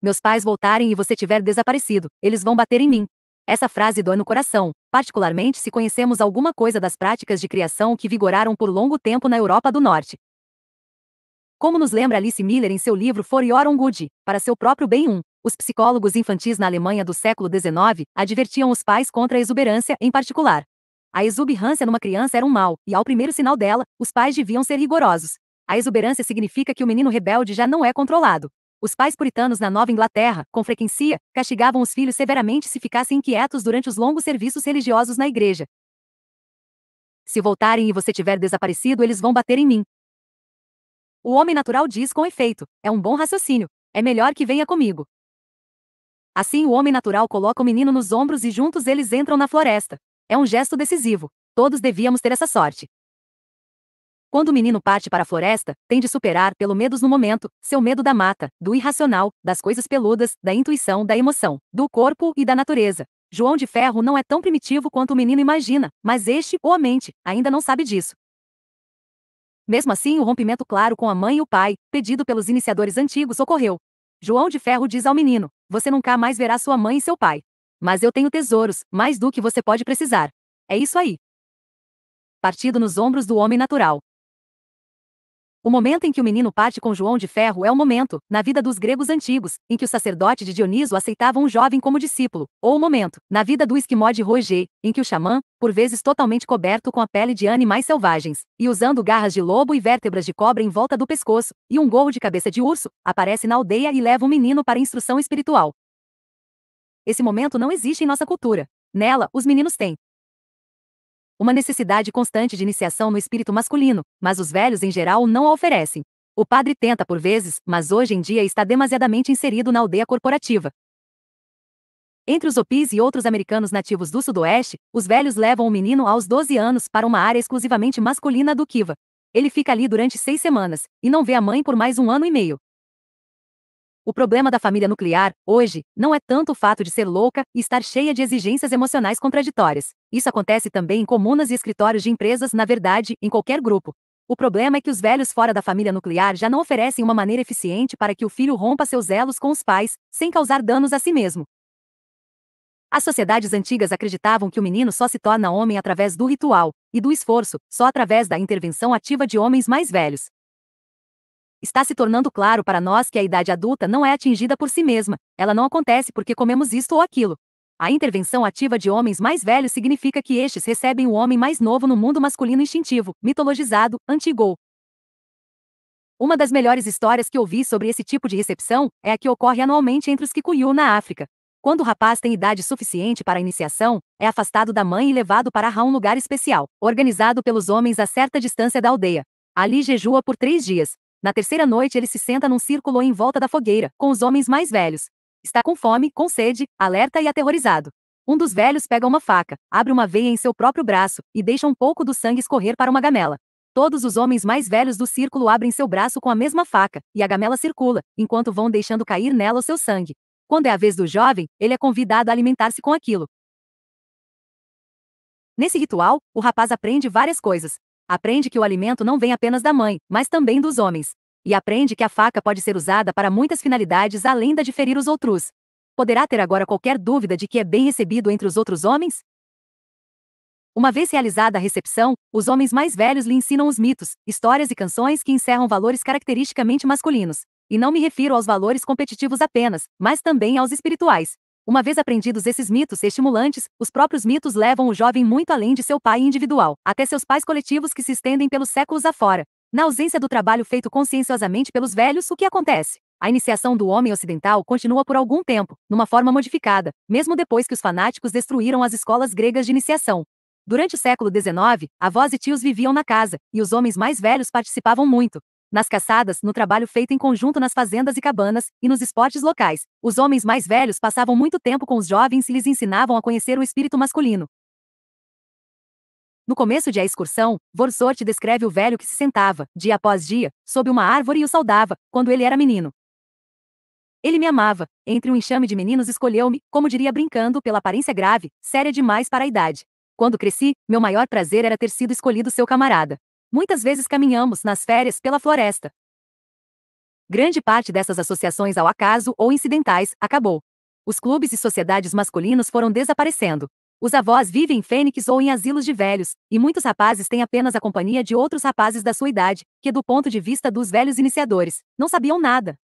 meus pais voltarem e você tiver desaparecido, eles vão bater em mim. Essa frase dói no coração, particularmente se conhecemos alguma coisa das práticas de criação que vigoraram por longo tempo na Europa do Norte. Como nos lembra Alice Miller em seu livro For Your Own Good, para seu próprio bem um, os psicólogos infantis na Alemanha do século XIX advertiam os pais contra a exuberância, em particular. A exuberância numa criança era um mal, e ao primeiro sinal dela, os pais deviam ser rigorosos. A exuberância significa que o menino rebelde já não é controlado. Os pais puritanos na Nova Inglaterra, com frequência, castigavam os filhos severamente se ficassem inquietos durante os longos serviços religiosos na igreja. Se voltarem e você tiver desaparecido, eles vão bater em mim. O homem natural diz com efeito: é um bom raciocínio, é melhor que venha comigo. Assim, o homem natural coloca o menino nos ombros e juntos eles entram na floresta. É um gesto decisivo. Todos devíamos ter essa sorte. Quando o menino parte para a floresta, tem de superar, pelo menos no momento, seu medo da mata, do irracional, das coisas peludas, da intuição, da emoção, do corpo e da natureza. João de Ferro não é tão primitivo quanto o menino imagina, mas este, ou a mente, ainda não sabe disso. Mesmo assim, o rompimento claro com a mãe e o pai, pedido pelos iniciadores antigos, ocorreu. João de Ferro diz ao menino: Você nunca mais verá sua mãe e seu pai. Mas eu tenho tesouros, mais do que você pode precisar. É isso aí. Partido nos ombros do homem natural. O momento em que o menino parte com João de Ferro é o momento, na vida dos gregos antigos, em que o sacerdote de Dioniso aceitava um jovem como discípulo, ou o momento, na vida do esquimó de Roger, em que o xamã, por vezes totalmente coberto com a pele de animais selvagens, e usando garras de lobo e vértebras de cobra em volta do pescoço, e um gorro de cabeça de urso, aparece na aldeia e leva o menino para instrução espiritual. Esse momento não existe em nossa cultura. Nela, os meninos têm, uma necessidade constante de iniciação no espírito masculino, mas os velhos em geral não a oferecem. O padre tenta por vezes, mas hoje em dia está demasiadamente inserido na aldeia corporativa. Entre os Opis e outros americanos nativos do Sudoeste, os velhos levam o menino aos 12 anos para uma área exclusivamente masculina do Kiva. Ele fica ali durante seis semanas, e não vê a mãe por mais um ano e meio. O problema da família nuclear, hoje, não é tanto o fato de ser louca e estar cheia de exigências emocionais contraditórias. Isso acontece também em comunas e escritórios de empresas, na verdade, em qualquer grupo. O problema é que os velhos fora da família nuclear já não oferecem uma maneira eficiente para que o filho rompa seus elos com os pais, sem causar danos a si mesmo. As sociedades antigas acreditavam que o menino só se torna homem através do ritual, e do esforço, só através da intervenção ativa de homens mais velhos. Está se tornando claro para nós que a idade adulta não é atingida por si mesma, ela não acontece porque comemos isto ou aquilo. A intervenção ativa de homens mais velhos significa que estes recebem o homem mais novo no mundo masculino instintivo, mitologizado, antigo. Uma das melhores histórias que ouvi sobre esse tipo de recepção é a que ocorre anualmente entre os Kikuyu na África. Quando o rapaz tem idade suficiente para a iniciação, é afastado da mãe e levado para um lugar especial, organizado pelos homens a certa distância da aldeia. Ali jejua por três dias, na terceira noite ele se senta num círculo em volta da fogueira, com os homens mais velhos. Está com fome, com sede, alerta e aterrorizado. Um dos velhos pega uma faca, abre uma veia em seu próprio braço e deixa um pouco do sangue escorrer para uma gamela. Todos os homens mais velhos do círculo abrem seu braço com a mesma faca, e a gamela circula, enquanto vão deixando cair nela o seu sangue. Quando é a vez do jovem, ele é convidado a alimentar-se com aquilo. Nesse ritual, o rapaz aprende várias coisas, Aprende que o alimento não vem apenas da mãe, mas também dos homens. E aprende que a faca pode ser usada para muitas finalidades além da de ferir os outros. Poderá ter agora qualquer dúvida de que é bem recebido entre os outros homens? Uma vez realizada a recepção, os homens mais velhos lhe ensinam os mitos, histórias e canções que encerram valores caracteristicamente masculinos. E não me refiro aos valores competitivos apenas, mas também aos espirituais. Uma vez aprendidos esses mitos estimulantes, os próprios mitos levam o jovem muito além de seu pai individual, até seus pais coletivos que se estendem pelos séculos afora. Na ausência do trabalho feito conscienciosamente pelos velhos, o que acontece? A iniciação do homem ocidental continua por algum tempo, numa forma modificada, mesmo depois que os fanáticos destruíram as escolas gregas de iniciação. Durante o século XIX, avós e tios viviam na casa, e os homens mais velhos participavam muito, nas caçadas, no trabalho feito em conjunto nas fazendas e cabanas, e nos esportes locais, os homens mais velhos passavam muito tempo com os jovens e lhes ensinavam a conhecer o espírito masculino. No começo de A Excursão, Vorsort descreve o velho que se sentava, dia após dia, sob uma árvore e o saudava, quando ele era menino. Ele me amava, entre um enxame de meninos escolheu-me, como diria brincando, pela aparência grave, séria demais para a idade. Quando cresci, meu maior prazer era ter sido escolhido seu camarada. Muitas vezes caminhamos nas férias pela floresta. Grande parte dessas associações ao acaso ou incidentais acabou. Os clubes e sociedades masculinos foram desaparecendo. Os avós vivem em fênix ou em asilos de velhos, e muitos rapazes têm apenas a companhia de outros rapazes da sua idade, que, do ponto de vista dos velhos iniciadores, não sabiam nada.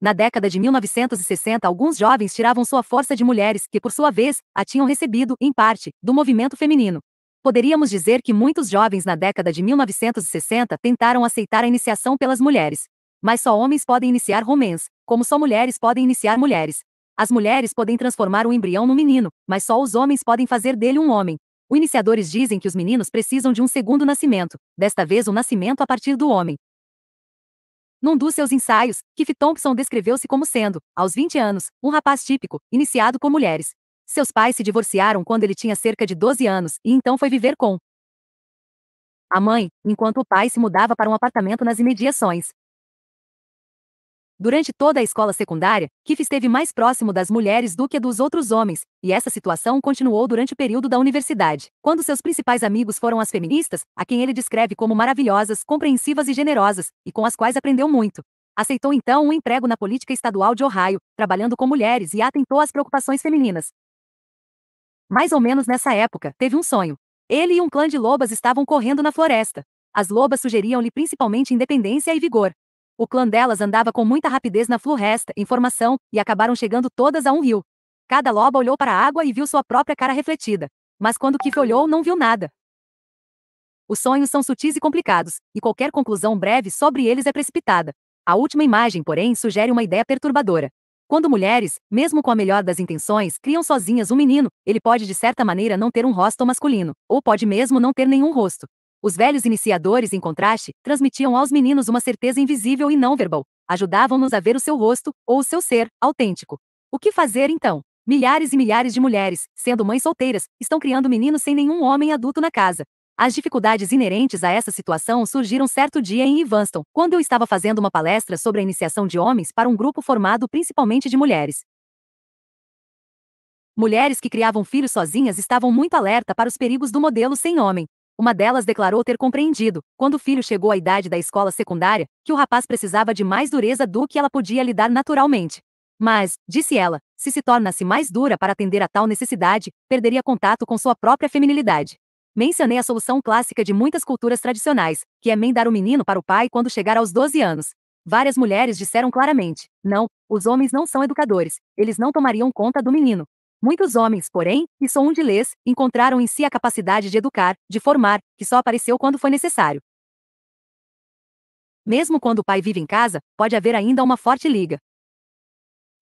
Na década de 1960, alguns jovens tiravam sua força de mulheres, que, por sua vez, a tinham recebido, em parte, do movimento feminino, Poderíamos dizer que muitos jovens na década de 1960 tentaram aceitar a iniciação pelas mulheres. Mas só homens podem iniciar romãs, como só mulheres podem iniciar mulheres. As mulheres podem transformar o embrião no menino, mas só os homens podem fazer dele um homem. Os iniciadores dizem que os meninos precisam de um segundo nascimento, desta vez um nascimento a partir do homem. Num dos seus ensaios, Keith Thompson descreveu-se como sendo, aos 20 anos, um rapaz típico, iniciado com mulheres. Seus pais se divorciaram quando ele tinha cerca de 12 anos e então foi viver com a mãe, enquanto o pai se mudava para um apartamento nas imediações. Durante toda a escola secundária, Kiff esteve mais próximo das mulheres do que dos outros homens, e essa situação continuou durante o período da universidade, quando seus principais amigos foram as feministas, a quem ele descreve como maravilhosas, compreensivas e generosas, e com as quais aprendeu muito. Aceitou então um emprego na política estadual de Ohio, trabalhando com mulheres e atentou às preocupações femininas. Mais ou menos nessa época, teve um sonho. Ele e um clã de lobas estavam correndo na floresta. As lobas sugeriam-lhe principalmente independência e vigor. O clã delas andava com muita rapidez na floresta, em formação, e acabaram chegando todas a um rio. Cada loba olhou para a água e viu sua própria cara refletida. Mas quando Kif olhou, não viu nada. Os sonhos são sutis e complicados, e qualquer conclusão breve sobre eles é precipitada. A última imagem, porém, sugere uma ideia perturbadora. Quando mulheres, mesmo com a melhor das intenções, criam sozinhas um menino, ele pode de certa maneira não ter um rosto masculino, ou pode mesmo não ter nenhum rosto. Os velhos iniciadores, em contraste, transmitiam aos meninos uma certeza invisível e não verbal. Ajudavam-nos a ver o seu rosto, ou o seu ser, autêntico. O que fazer então? Milhares e milhares de mulheres, sendo mães solteiras, estão criando meninos sem nenhum homem adulto na casa, as dificuldades inerentes a essa situação surgiram certo dia em Evanston, quando eu estava fazendo uma palestra sobre a iniciação de homens para um grupo formado principalmente de mulheres. Mulheres que criavam filhos sozinhas estavam muito alerta para os perigos do modelo sem homem. Uma delas declarou ter compreendido, quando o filho chegou à idade da escola secundária, que o rapaz precisava de mais dureza do que ela podia lhe dar naturalmente. Mas, disse ela, se se tornasse mais dura para atender a tal necessidade, perderia contato com sua própria feminilidade. Mencionei a solução clássica de muitas culturas tradicionais, que é mandar o menino para o pai quando chegar aos 12 anos. Várias mulheres disseram claramente: não, os homens não são educadores, eles não tomariam conta do menino. Muitos homens, porém, e sou um de lês, encontraram em si a capacidade de educar, de formar, que só apareceu quando foi necessário. Mesmo quando o pai vive em casa, pode haver ainda uma forte liga,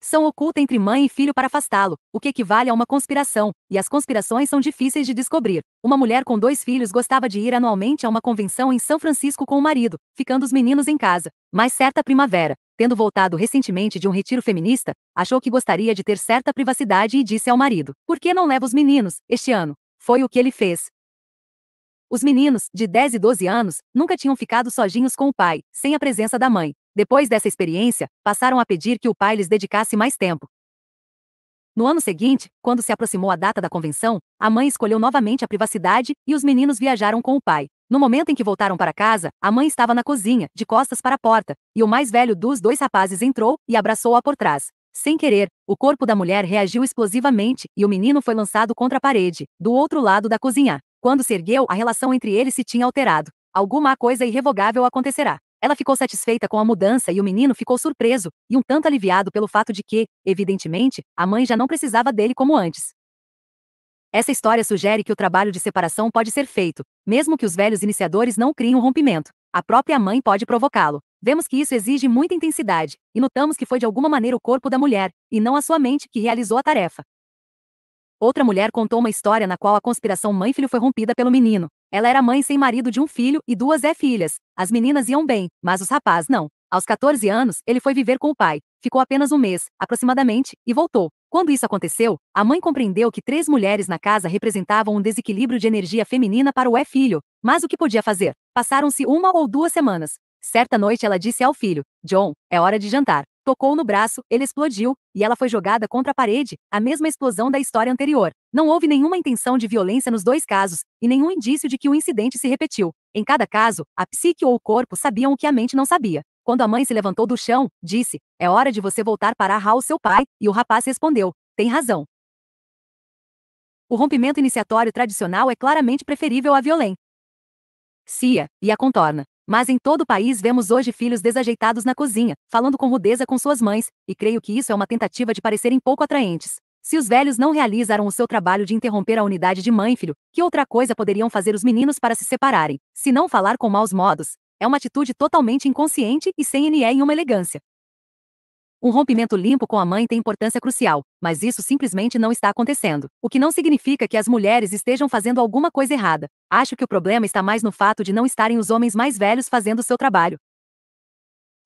são oculta entre mãe e filho para afastá-lo, o que equivale a uma conspiração, e as conspirações são difíceis de descobrir. Uma mulher com dois filhos gostava de ir anualmente a uma convenção em São Francisco com o marido, ficando os meninos em casa. Mas certa primavera, tendo voltado recentemente de um retiro feminista, achou que gostaria de ter certa privacidade e disse ao marido: Por que não leva os meninos, este ano? Foi o que ele fez. Os meninos, de 10 e 12 anos, nunca tinham ficado sozinhos com o pai, sem a presença da mãe. Depois dessa experiência, passaram a pedir que o pai lhes dedicasse mais tempo. No ano seguinte, quando se aproximou a data da convenção, a mãe escolheu novamente a privacidade e os meninos viajaram com o pai. No momento em que voltaram para casa, a mãe estava na cozinha, de costas para a porta, e o mais velho dos dois rapazes entrou e abraçou-a por trás. Sem querer, o corpo da mulher reagiu explosivamente e o menino foi lançado contra a parede, do outro lado da cozinha. Quando se ergueu, a relação entre eles se tinha alterado. Alguma coisa irrevogável acontecerá. Ela ficou satisfeita com a mudança e o menino ficou surpreso e um tanto aliviado pelo fato de que, evidentemente, a mãe já não precisava dele como antes. Essa história sugere que o trabalho de separação pode ser feito, mesmo que os velhos iniciadores não criem o um rompimento. A própria mãe pode provocá-lo. Vemos que isso exige muita intensidade, e notamos que foi de alguma maneira o corpo da mulher, e não a sua mente, que realizou a tarefa. Outra mulher contou uma história na qual a conspiração mãe-filho foi rompida pelo menino. Ela era mãe sem marido de um filho e duas é filhas. As meninas iam bem, mas os rapazes não. Aos 14 anos, ele foi viver com o pai. Ficou apenas um mês, aproximadamente, e voltou. Quando isso aconteceu, a mãe compreendeu que três mulheres na casa representavam um desequilíbrio de energia feminina para o é-filho, mas o que podia fazer? Passaram-se uma ou duas semanas. Certa noite ela disse ao filho: John, é hora de jantar. Tocou no braço, ele explodiu, e ela foi jogada contra a parede, a mesma explosão da história anterior. Não houve nenhuma intenção de violência nos dois casos, e nenhum indício de que o incidente se repetiu. Em cada caso, a psique ou o corpo sabiam o que a mente não sabia. Quando a mãe se levantou do chão, disse: É hora de você voltar para o seu pai, e o rapaz respondeu: Tem razão. O rompimento iniciatório tradicional é claramente preferível à violência. Cia, e a contorna. Mas em todo o país vemos hoje filhos desajeitados na cozinha, falando com rudeza com suas mães, e creio que isso é uma tentativa de parecerem pouco atraentes. Se os velhos não realizaram o seu trabalho de interromper a unidade de mãe e filho, que outra coisa poderiam fazer os meninos para se separarem, se não falar com maus modos? É uma atitude totalmente inconsciente e sem NE em uma elegância. Um rompimento limpo com a mãe tem importância crucial, mas isso simplesmente não está acontecendo. O que não significa que as mulheres estejam fazendo alguma coisa errada. Acho que o problema está mais no fato de não estarem os homens mais velhos fazendo o seu trabalho.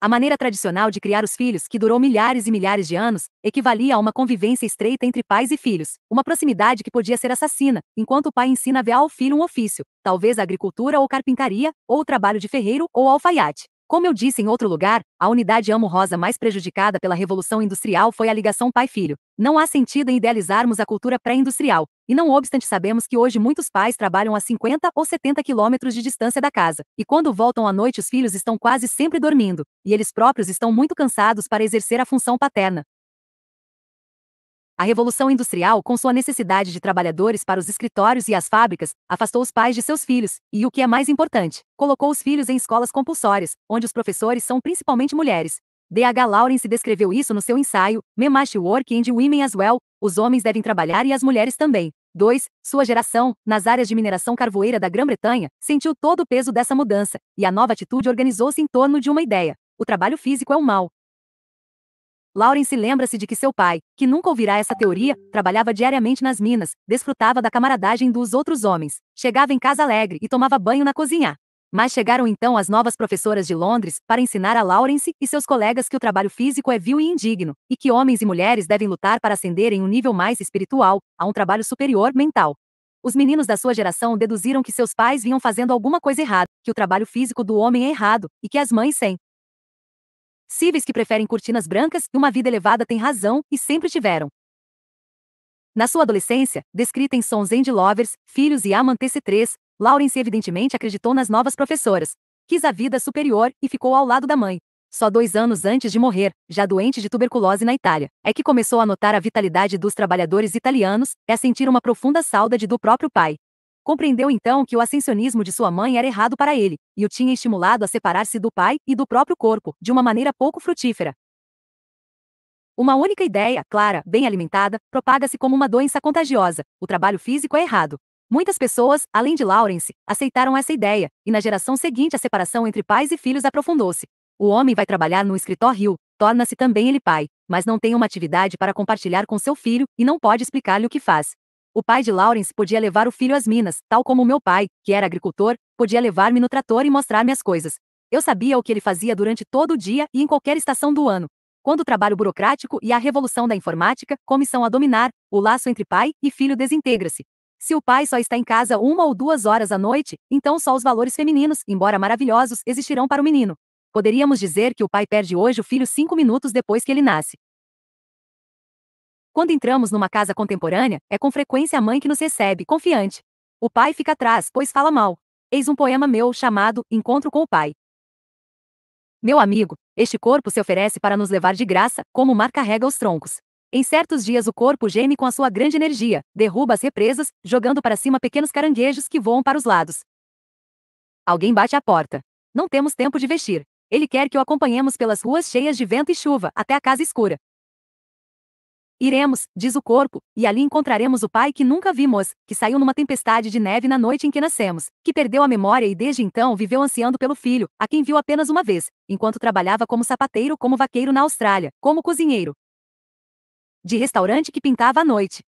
A maneira tradicional de criar os filhos, que durou milhares e milhares de anos, equivalia a uma convivência estreita entre pais e filhos, uma proximidade que podia ser assassina, enquanto o pai ensina a ver ao filho um ofício, talvez a agricultura ou carpintaria, ou o trabalho de ferreiro ou alfaiate. Como eu disse em outro lugar, a unidade amo-rosa mais prejudicada pela Revolução Industrial foi a ligação pai-filho. Não há sentido em idealizarmos a cultura pré-industrial, e não obstante sabemos que hoje muitos pais trabalham a 50 ou 70 quilômetros de distância da casa, e quando voltam à noite os filhos estão quase sempre dormindo, e eles próprios estão muito cansados para exercer a função paterna. A Revolução Industrial, com sua necessidade de trabalhadores para os escritórios e as fábricas, afastou os pais de seus filhos, e o que é mais importante, colocou os filhos em escolas compulsórias, onde os professores são principalmente mulheres. D.H. Lawrence descreveu isso no seu ensaio, Memash Work and Women as Well, Os Homens Devem Trabalhar e as Mulheres Também. 2. Sua geração, nas áreas de mineração carvoeira da Grã-Bretanha, sentiu todo o peso dessa mudança, e a nova atitude organizou-se em torno de uma ideia. O trabalho físico é um mal, Lawrence lembra-se de que seu pai, que nunca ouvirá essa teoria, trabalhava diariamente nas minas, desfrutava da camaradagem dos outros homens, chegava em casa alegre e tomava banho na cozinha. Mas chegaram então as novas professoras de Londres para ensinar a Lawrence e seus colegas que o trabalho físico é vil e indigno, e que homens e mulheres devem lutar para ascender em um nível mais espiritual, a um trabalho superior mental. Os meninos da sua geração deduziram que seus pais vinham fazendo alguma coisa errada, que o trabalho físico do homem é errado, e que as mães sem Cíveis que preferem cortinas brancas e uma vida elevada têm razão e sempre tiveram. Na sua adolescência, descrita em Sons and Lovers, Filhos e Amante C3, Lawrence evidentemente acreditou nas novas professoras. Quis a vida superior e ficou ao lado da mãe. Só dois anos antes de morrer, já doente de tuberculose na Itália, é que começou a notar a vitalidade dos trabalhadores italianos e a sentir uma profunda saudade do próprio pai. Compreendeu então que o ascensionismo de sua mãe era errado para ele, e o tinha estimulado a separar-se do pai e do próprio corpo, de uma maneira pouco frutífera. Uma única ideia, clara, bem alimentada, propaga-se como uma doença contagiosa: o trabalho físico é errado. Muitas pessoas, além de Lawrence, aceitaram essa ideia, e na geração seguinte a separação entre pais e filhos aprofundou-se. O homem vai trabalhar no escritório, torna-se também ele pai, mas não tem uma atividade para compartilhar com seu filho e não pode explicar-lhe o que faz. O pai de Lawrence podia levar o filho às minas, tal como meu pai, que era agricultor, podia levar-me no trator e mostrar-me as coisas. Eu sabia o que ele fazia durante todo o dia e em qualquer estação do ano. Quando o trabalho burocrático e a revolução da informática começam a dominar, o laço entre pai e filho desintegra-se. Se o pai só está em casa uma ou duas horas à noite, então só os valores femininos, embora maravilhosos, existirão para o menino. Poderíamos dizer que o pai perde hoje o filho cinco minutos depois que ele nasce. Quando entramos numa casa contemporânea, é com frequência a mãe que nos recebe, confiante. O pai fica atrás, pois fala mal. Eis um poema meu chamado Encontro com o Pai. Meu amigo, este corpo se oferece para nos levar de graça, como o mar carrega os troncos. Em certos dias o corpo geme com a sua grande energia, derruba as represas, jogando para cima pequenos caranguejos que voam para os lados. Alguém bate à porta. Não temos tempo de vestir. Ele quer que o acompanhemos pelas ruas cheias de vento e chuva, até a casa escura. Iremos, diz o corpo, e ali encontraremos o pai que nunca vimos, que saiu numa tempestade de neve na noite em que nascemos, que perdeu a memória e desde então viveu ansiando pelo filho, a quem viu apenas uma vez, enquanto trabalhava como sapateiro, como vaqueiro na Austrália, como cozinheiro. De restaurante que pintava à noite.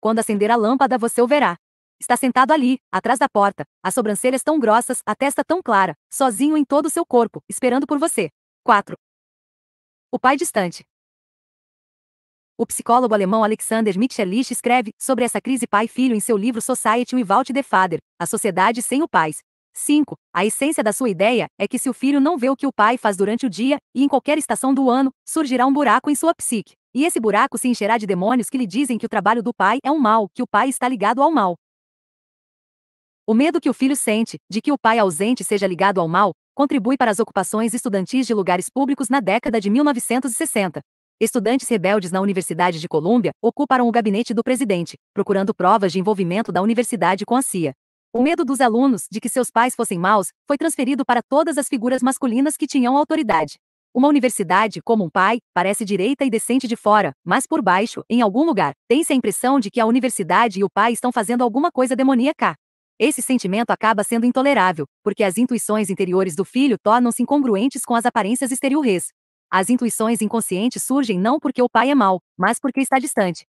Quando acender a lâmpada, você o verá. Está sentado ali, atrás da porta, as sobrancelhas tão grossas, a testa tão clara, sozinho em todo o seu corpo, esperando por você. 4. O pai distante. O psicólogo alemão Alexander Mitchellich escreve sobre essa crise pai-filho em seu livro Society Without the Father, A Sociedade Sem o Pais. 5. A essência da sua ideia é que se o filho não vê o que o pai faz durante o dia, e em qualquer estação do ano, surgirá um buraco em sua psique. E esse buraco se encherá de demônios que lhe dizem que o trabalho do pai é um mal, que o pai está ligado ao mal. O medo que o filho sente de que o pai ausente seja ligado ao mal contribui para as ocupações estudantis de lugares públicos na década de 1960. Estudantes rebeldes na Universidade de Colômbia ocuparam o gabinete do presidente, procurando provas de envolvimento da universidade com a CIA. O medo dos alunos de que seus pais fossem maus foi transferido para todas as figuras masculinas que tinham autoridade. Uma universidade, como um pai, parece direita e decente de fora, mas por baixo, em algum lugar, tem-se a impressão de que a universidade e o pai estão fazendo alguma coisa demoníaca. Esse sentimento acaba sendo intolerável, porque as intuições interiores do filho tornam-se incongruentes com as aparências exteriores. As intuições inconscientes surgem não porque o pai é mau, mas porque está distante.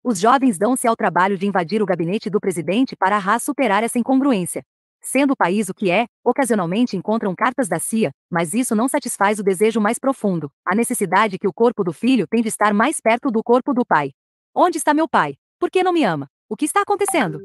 Os jovens dão-se ao trabalho de invadir o gabinete do presidente para a superar essa incongruência. Sendo o país o que é, ocasionalmente encontram cartas da CIA, mas isso não satisfaz o desejo mais profundo, a necessidade que o corpo do filho tem de estar mais perto do corpo do pai. Onde está meu pai? Por que não me ama? O que está acontecendo?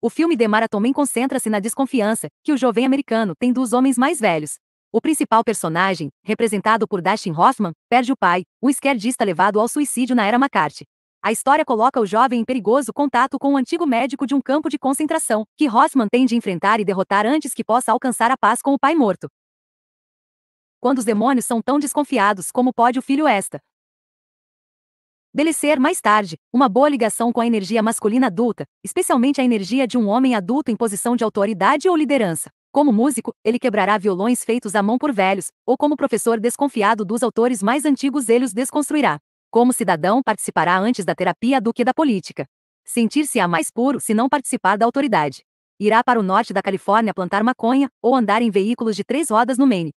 O filme The Marathon concentra-se na desconfiança que o jovem americano tem dos homens mais velhos, o principal personagem, representado por Dustin Hoffman, perde o pai, o esquerdista levado ao suicídio na era McCarthy. A história coloca o jovem em perigoso contato com o um antigo médico de um campo de concentração, que Hoffman tem de enfrentar e derrotar antes que possa alcançar a paz com o pai morto. Quando os demônios são tão desconfiados como pode o filho esta, dele ser, mais tarde, uma boa ligação com a energia masculina adulta, especialmente a energia de um homem adulto em posição de autoridade ou liderança. Como músico, ele quebrará violões feitos à mão por velhos, ou como professor desconfiado dos autores mais antigos ele os desconstruirá. Como cidadão participará antes da terapia do que da política. Sentir-se-á mais puro se não participar da autoridade. Irá para o norte da Califórnia plantar maconha, ou andar em veículos de três rodas no Maine.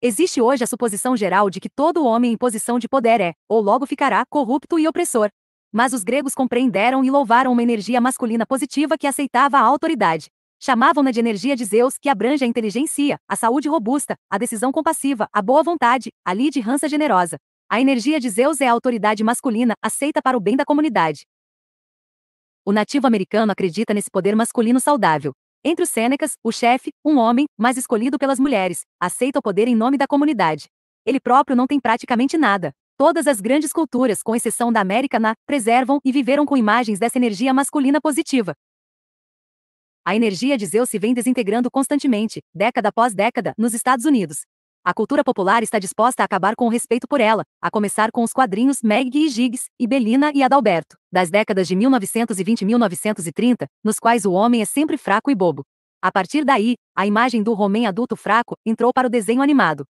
Existe hoje a suposição geral de que todo homem em posição de poder é, ou logo ficará, corrupto e opressor. Mas os gregos compreenderam e louvaram uma energia masculina positiva que aceitava a autoridade. Chamavam-na de energia de Zeus, que abrange a inteligência, a saúde robusta, a decisão compassiva, a boa vontade, a lide rança generosa. A energia de Zeus é a autoridade masculina, aceita para o bem da comunidade. O nativo americano acredita nesse poder masculino saudável. Entre os Sênecas, o chefe, um homem, mas escolhido pelas mulheres, aceita o poder em nome da comunidade. Ele próprio não tem praticamente nada. Todas as grandes culturas, com exceção da América, na preservam e viveram com imagens dessa energia masculina positiva. A energia de Zeus se vem desintegrando constantemente, década após década, nos Estados Unidos. A cultura popular está disposta a acabar com o respeito por ela, a começar com os quadrinhos Meg e Giggs, e Belina e Adalberto, das décadas de 1920 e 1930, nos quais o homem é sempre fraco e bobo. A partir daí, a imagem do homem adulto fraco entrou para o desenho animado.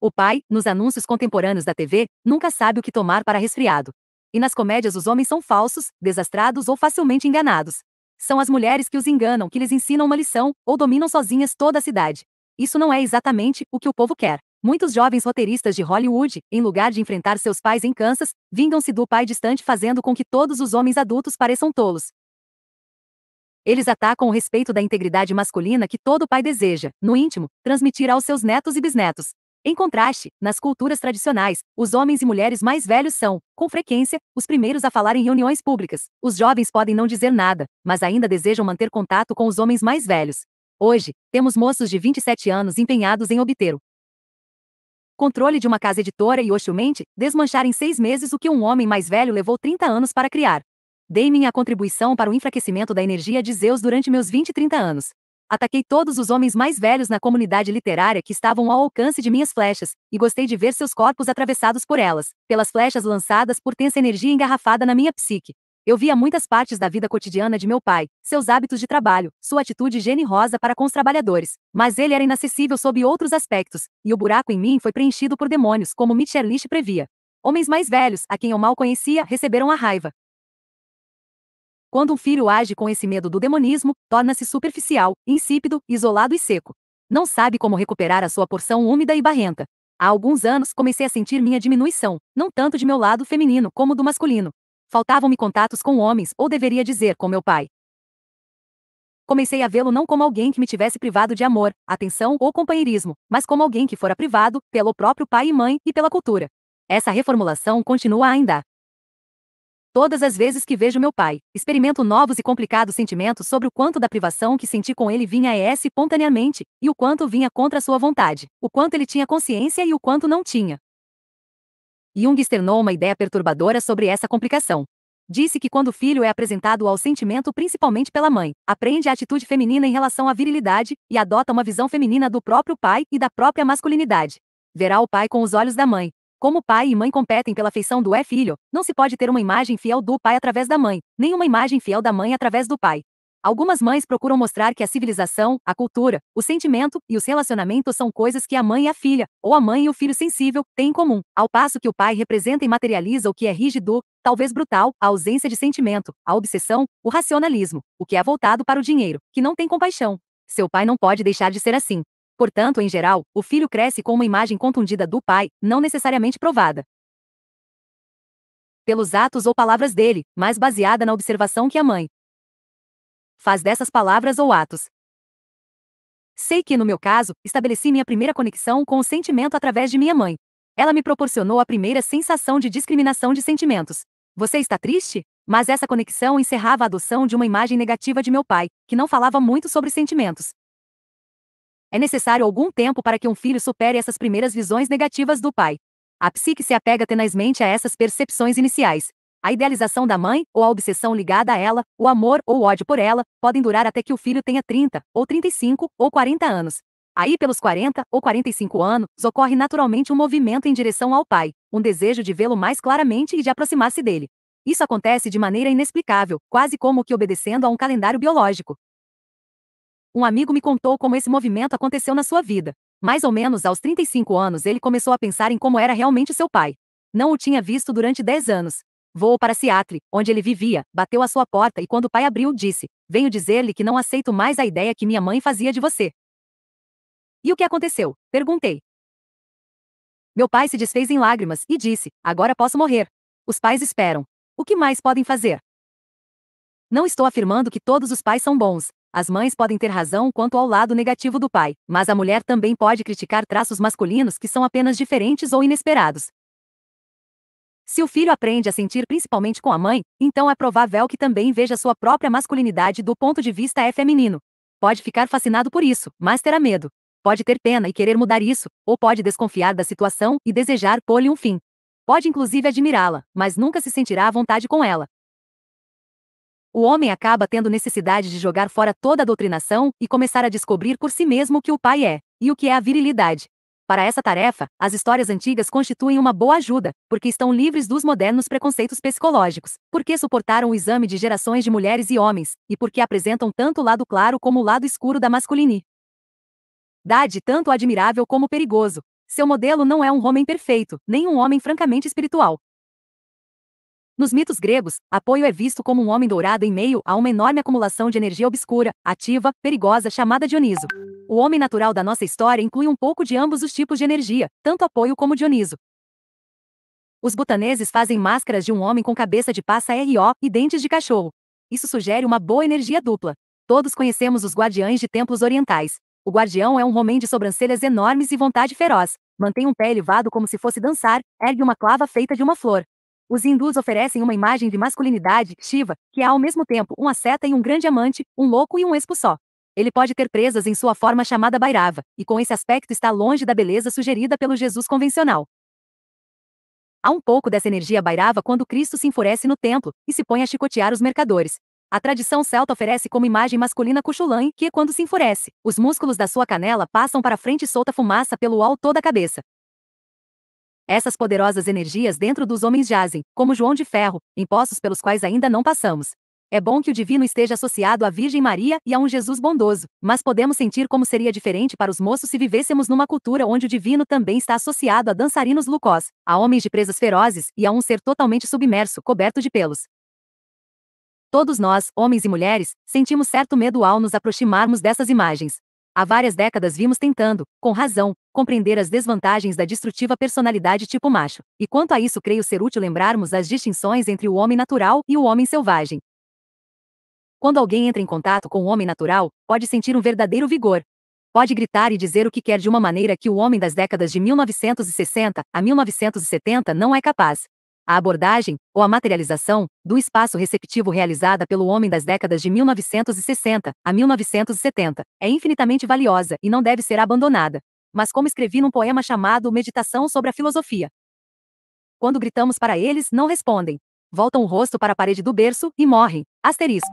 O pai, nos anúncios contemporâneos da TV, nunca sabe o que tomar para resfriado. E nas comédias os homens são falsos, desastrados ou facilmente enganados. São as mulheres que os enganam, que lhes ensinam uma lição, ou dominam sozinhas toda a cidade. Isso não é exatamente o que o povo quer. Muitos jovens roteiristas de Hollywood, em lugar de enfrentar seus pais em Kansas, vingam-se do pai distante fazendo com que todos os homens adultos pareçam tolos. Eles atacam o respeito da integridade masculina que todo pai deseja, no íntimo, transmitir aos seus netos e bisnetos. Em contraste, nas culturas tradicionais, os homens e mulheres mais velhos são, com frequência, os primeiros a falar em reuniões públicas. Os jovens podem não dizer nada, mas ainda desejam manter contato com os homens mais velhos. Hoje, temos moços de 27 anos empenhados em obter o controle de uma casa editora e, hostilmente, desmanchar em seis meses o que um homem mais velho levou 30 anos para criar. Dei minha contribuição para o enfraquecimento da energia de Zeus durante meus 20 e 30 anos. Ataquei todos os homens mais velhos na comunidade literária que estavam ao alcance de minhas flechas, e gostei de ver seus corpos atravessados por elas, pelas flechas lançadas por tensa energia engarrafada na minha psique. Eu via muitas partes da vida cotidiana de meu pai, seus hábitos de trabalho, sua atitude generosa para com os trabalhadores, mas ele era inacessível sob outros aspectos, e o buraco em mim foi preenchido por demônios, como Mitchell previa. Homens mais velhos, a quem eu mal conhecia, receberam a raiva, quando um filho age com esse medo do demonismo, torna-se superficial, insípido, isolado e seco. Não sabe como recuperar a sua porção úmida e barrenta. Há alguns anos comecei a sentir minha diminuição, não tanto de meu lado feminino como do masculino. Faltavam-me contatos com homens, ou deveria dizer, com meu pai. Comecei a vê-lo não como alguém que me tivesse privado de amor, atenção ou companheirismo, mas como alguém que fora privado, pelo próprio pai e mãe, e pela cultura. Essa reformulação continua ainda. Todas as vezes que vejo meu pai, experimento novos e complicados sentimentos sobre o quanto da privação que senti com ele vinha espontaneamente, e o quanto vinha contra sua vontade, o quanto ele tinha consciência e o quanto não tinha. Jung externou uma ideia perturbadora sobre essa complicação. Disse que quando o filho é apresentado ao sentimento principalmente pela mãe, aprende a atitude feminina em relação à virilidade e adota uma visão feminina do próprio pai e da própria masculinidade. Verá o pai com os olhos da mãe, como pai e mãe competem pela afeição do é filho, não se pode ter uma imagem fiel do pai através da mãe, nem uma imagem fiel da mãe através do pai. Algumas mães procuram mostrar que a civilização, a cultura, o sentimento e os relacionamentos são coisas que a mãe e a filha, ou a mãe e o filho sensível, têm em comum, ao passo que o pai representa e materializa o que é rígido, talvez brutal, a ausência de sentimento, a obsessão, o racionalismo, o que é voltado para o dinheiro, que não tem compaixão. Seu pai não pode deixar de ser assim. Portanto, em geral, o filho cresce com uma imagem contundida do pai, não necessariamente provada pelos atos ou palavras dele, mas baseada na observação que a mãe faz dessas palavras ou atos. Sei que, no meu caso, estabeleci minha primeira conexão com o sentimento através de minha mãe. Ela me proporcionou a primeira sensação de discriminação de sentimentos. Você está triste? Mas essa conexão encerrava a adoção de uma imagem negativa de meu pai, que não falava muito sobre sentimentos. É necessário algum tempo para que um filho supere essas primeiras visões negativas do pai. A psique se apega tenazmente a essas percepções iniciais. A idealização da mãe, ou a obsessão ligada a ela, o amor ou o ódio por ela, podem durar até que o filho tenha 30, ou 35, ou 40 anos. Aí, pelos 40 ou 45 anos, ocorre naturalmente um movimento em direção ao pai, um desejo de vê-lo mais claramente e de aproximar-se dele. Isso acontece de maneira inexplicável, quase como que obedecendo a um calendário biológico. Um amigo me contou como esse movimento aconteceu na sua vida. Mais ou menos aos 35 anos ele começou a pensar em como era realmente seu pai. Não o tinha visto durante 10 anos. Voou para Seattle, onde ele vivia, bateu à sua porta e quando o pai abriu, disse: Venho dizer-lhe que não aceito mais a ideia que minha mãe fazia de você. E o que aconteceu? Perguntei. Meu pai se desfez em lágrimas e disse: Agora posso morrer. Os pais esperam. O que mais podem fazer? Não estou afirmando que todos os pais são bons, as mães podem ter razão quanto ao lado negativo do pai, mas a mulher também pode criticar traços masculinos que são apenas diferentes ou inesperados. Se o filho aprende a sentir principalmente com a mãe, então é provável que também veja sua própria masculinidade do ponto de vista é feminino. Pode ficar fascinado por isso, mas terá medo. Pode ter pena e querer mudar isso, ou pode desconfiar da situação e desejar pôr-lhe um fim. Pode inclusive admirá-la, mas nunca se sentirá à vontade com ela o homem acaba tendo necessidade de jogar fora toda a doutrinação e começar a descobrir por si mesmo o que o pai é e o que é a virilidade. Para essa tarefa, as histórias antigas constituem uma boa ajuda, porque estão livres dos modernos preconceitos psicológicos, porque suportaram o exame de gerações de mulheres e homens, e porque apresentam tanto o lado claro como o lado escuro da masculinidade, tanto admirável como perigoso. Seu modelo não é um homem perfeito, nem um homem francamente espiritual, nos mitos gregos, Apoio é visto como um homem dourado em meio a uma enorme acumulação de energia obscura, ativa, perigosa chamada Dioniso. O homem natural da nossa história inclui um pouco de ambos os tipos de energia, tanto Apoio como Dioniso. Os butaneses fazem máscaras de um homem com cabeça de passa RO e dentes de cachorro. Isso sugere uma boa energia dupla. Todos conhecemos os guardiães de templos orientais. O guardião é um homem de sobrancelhas enormes e vontade feroz. Mantém um pé elevado como se fosse dançar, ergue uma clava feita de uma flor. Os hindus oferecem uma imagem de masculinidade, Shiva, que é ao mesmo tempo um asceta e um grande amante, um louco e um expo só. Ele pode ter presas em sua forma chamada Bairava, e com esse aspecto está longe da beleza sugerida pelo Jesus convencional. Há um pouco dessa energia Bairava quando Cristo se enfurece no templo e se põe a chicotear os mercadores. A tradição celta oferece como imagem masculina Cuchulain, que quando se enfurece, os músculos da sua canela passam para frente e solta fumaça pelo alto da cabeça. Essas poderosas energias dentro dos homens jazem, como João de Ferro, em pelos quais ainda não passamos. É bom que o divino esteja associado à Virgem Maria e a um Jesus bondoso, mas podemos sentir como seria diferente para os moços se vivêssemos numa cultura onde o divino também está associado a dançarinos lucós, a homens de presas ferozes e a um ser totalmente submerso, coberto de pelos. Todos nós, homens e mulheres, sentimos certo medo ao nos aproximarmos dessas imagens. Há várias décadas vimos tentando, com razão, compreender as desvantagens da destrutiva personalidade tipo macho, e quanto a isso creio ser útil lembrarmos as distinções entre o homem natural e o homem selvagem. Quando alguém entra em contato com o homem natural, pode sentir um verdadeiro vigor. Pode gritar e dizer o que quer de uma maneira que o homem das décadas de 1960 a 1970 não é capaz a abordagem, ou a materialização, do espaço receptivo realizada pelo homem das décadas de 1960 a 1970, é infinitamente valiosa e não deve ser abandonada. Mas como escrevi num poema chamado Meditação sobre a Filosofia. Quando gritamos para eles, não respondem. Voltam o rosto para a parede do berço e morrem. Asterisco.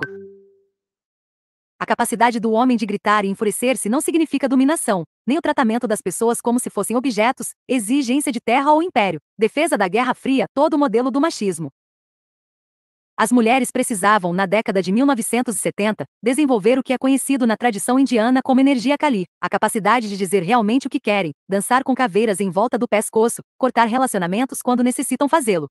A capacidade do homem de gritar e enfurecer-se não significa dominação, nem o tratamento das pessoas como se fossem objetos, exigência de terra ou império, defesa da Guerra Fria, todo o modelo do machismo. As mulheres precisavam, na década de 1970, desenvolver o que é conhecido na tradição indiana como energia kali, a capacidade de dizer realmente o que querem, dançar com caveiras em volta do pescoço, cortar relacionamentos quando necessitam fazê-lo,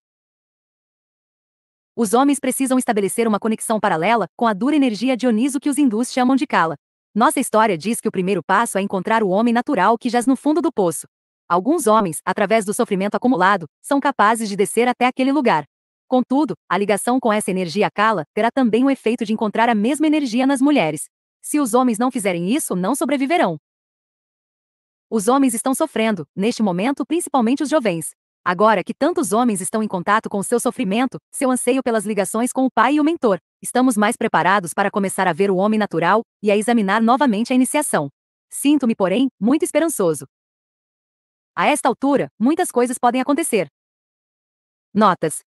os homens precisam estabelecer uma conexão paralela com a dura energia Dioniso que os hindus chamam de Kala. Nossa história diz que o primeiro passo é encontrar o homem natural que jaz no fundo do poço. Alguns homens, através do sofrimento acumulado, são capazes de descer até aquele lugar. Contudo, a ligação com essa energia Kala terá também o efeito de encontrar a mesma energia nas mulheres. Se os homens não fizerem isso, não sobreviverão. Os homens estão sofrendo, neste momento, principalmente os jovens. Agora que tantos homens estão em contato com seu sofrimento, seu anseio pelas ligações com o pai e o mentor, estamos mais preparados para começar a ver o homem natural e a examinar novamente a iniciação. Sinto-me, porém, muito esperançoso. A esta altura, muitas coisas podem acontecer. Notas: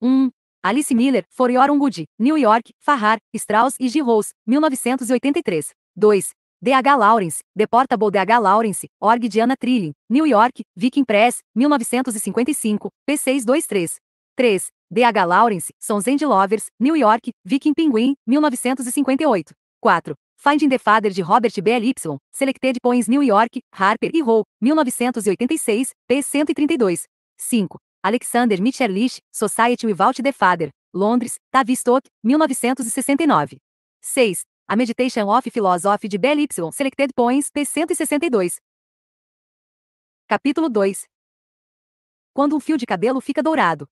1. Alice Miller, Foriorum Good, New York, Farrar, Strauss e G. Rose, 1983. 2. D.H. Lawrence, Deportable D.H. Lawrence, Org Diana Trilling, New York, Viking Press, 1955, p 623. 3. D.H. Lawrence, Sons and Lovers, New York, Viking Pinguim, 1958. 4. Finding the Father de Robert B.L.Y., Selected Poems New York, Harper e Row, 1986, p. 132. 5. Alexander Mitchell Mitscherlich, Society Without the Father, Londres, Tavistock, 1969. 6. A Meditation of Philosophy de Bell Y. Selected Points, p. 162. Capítulo 2 Quando um fio de cabelo fica dourado.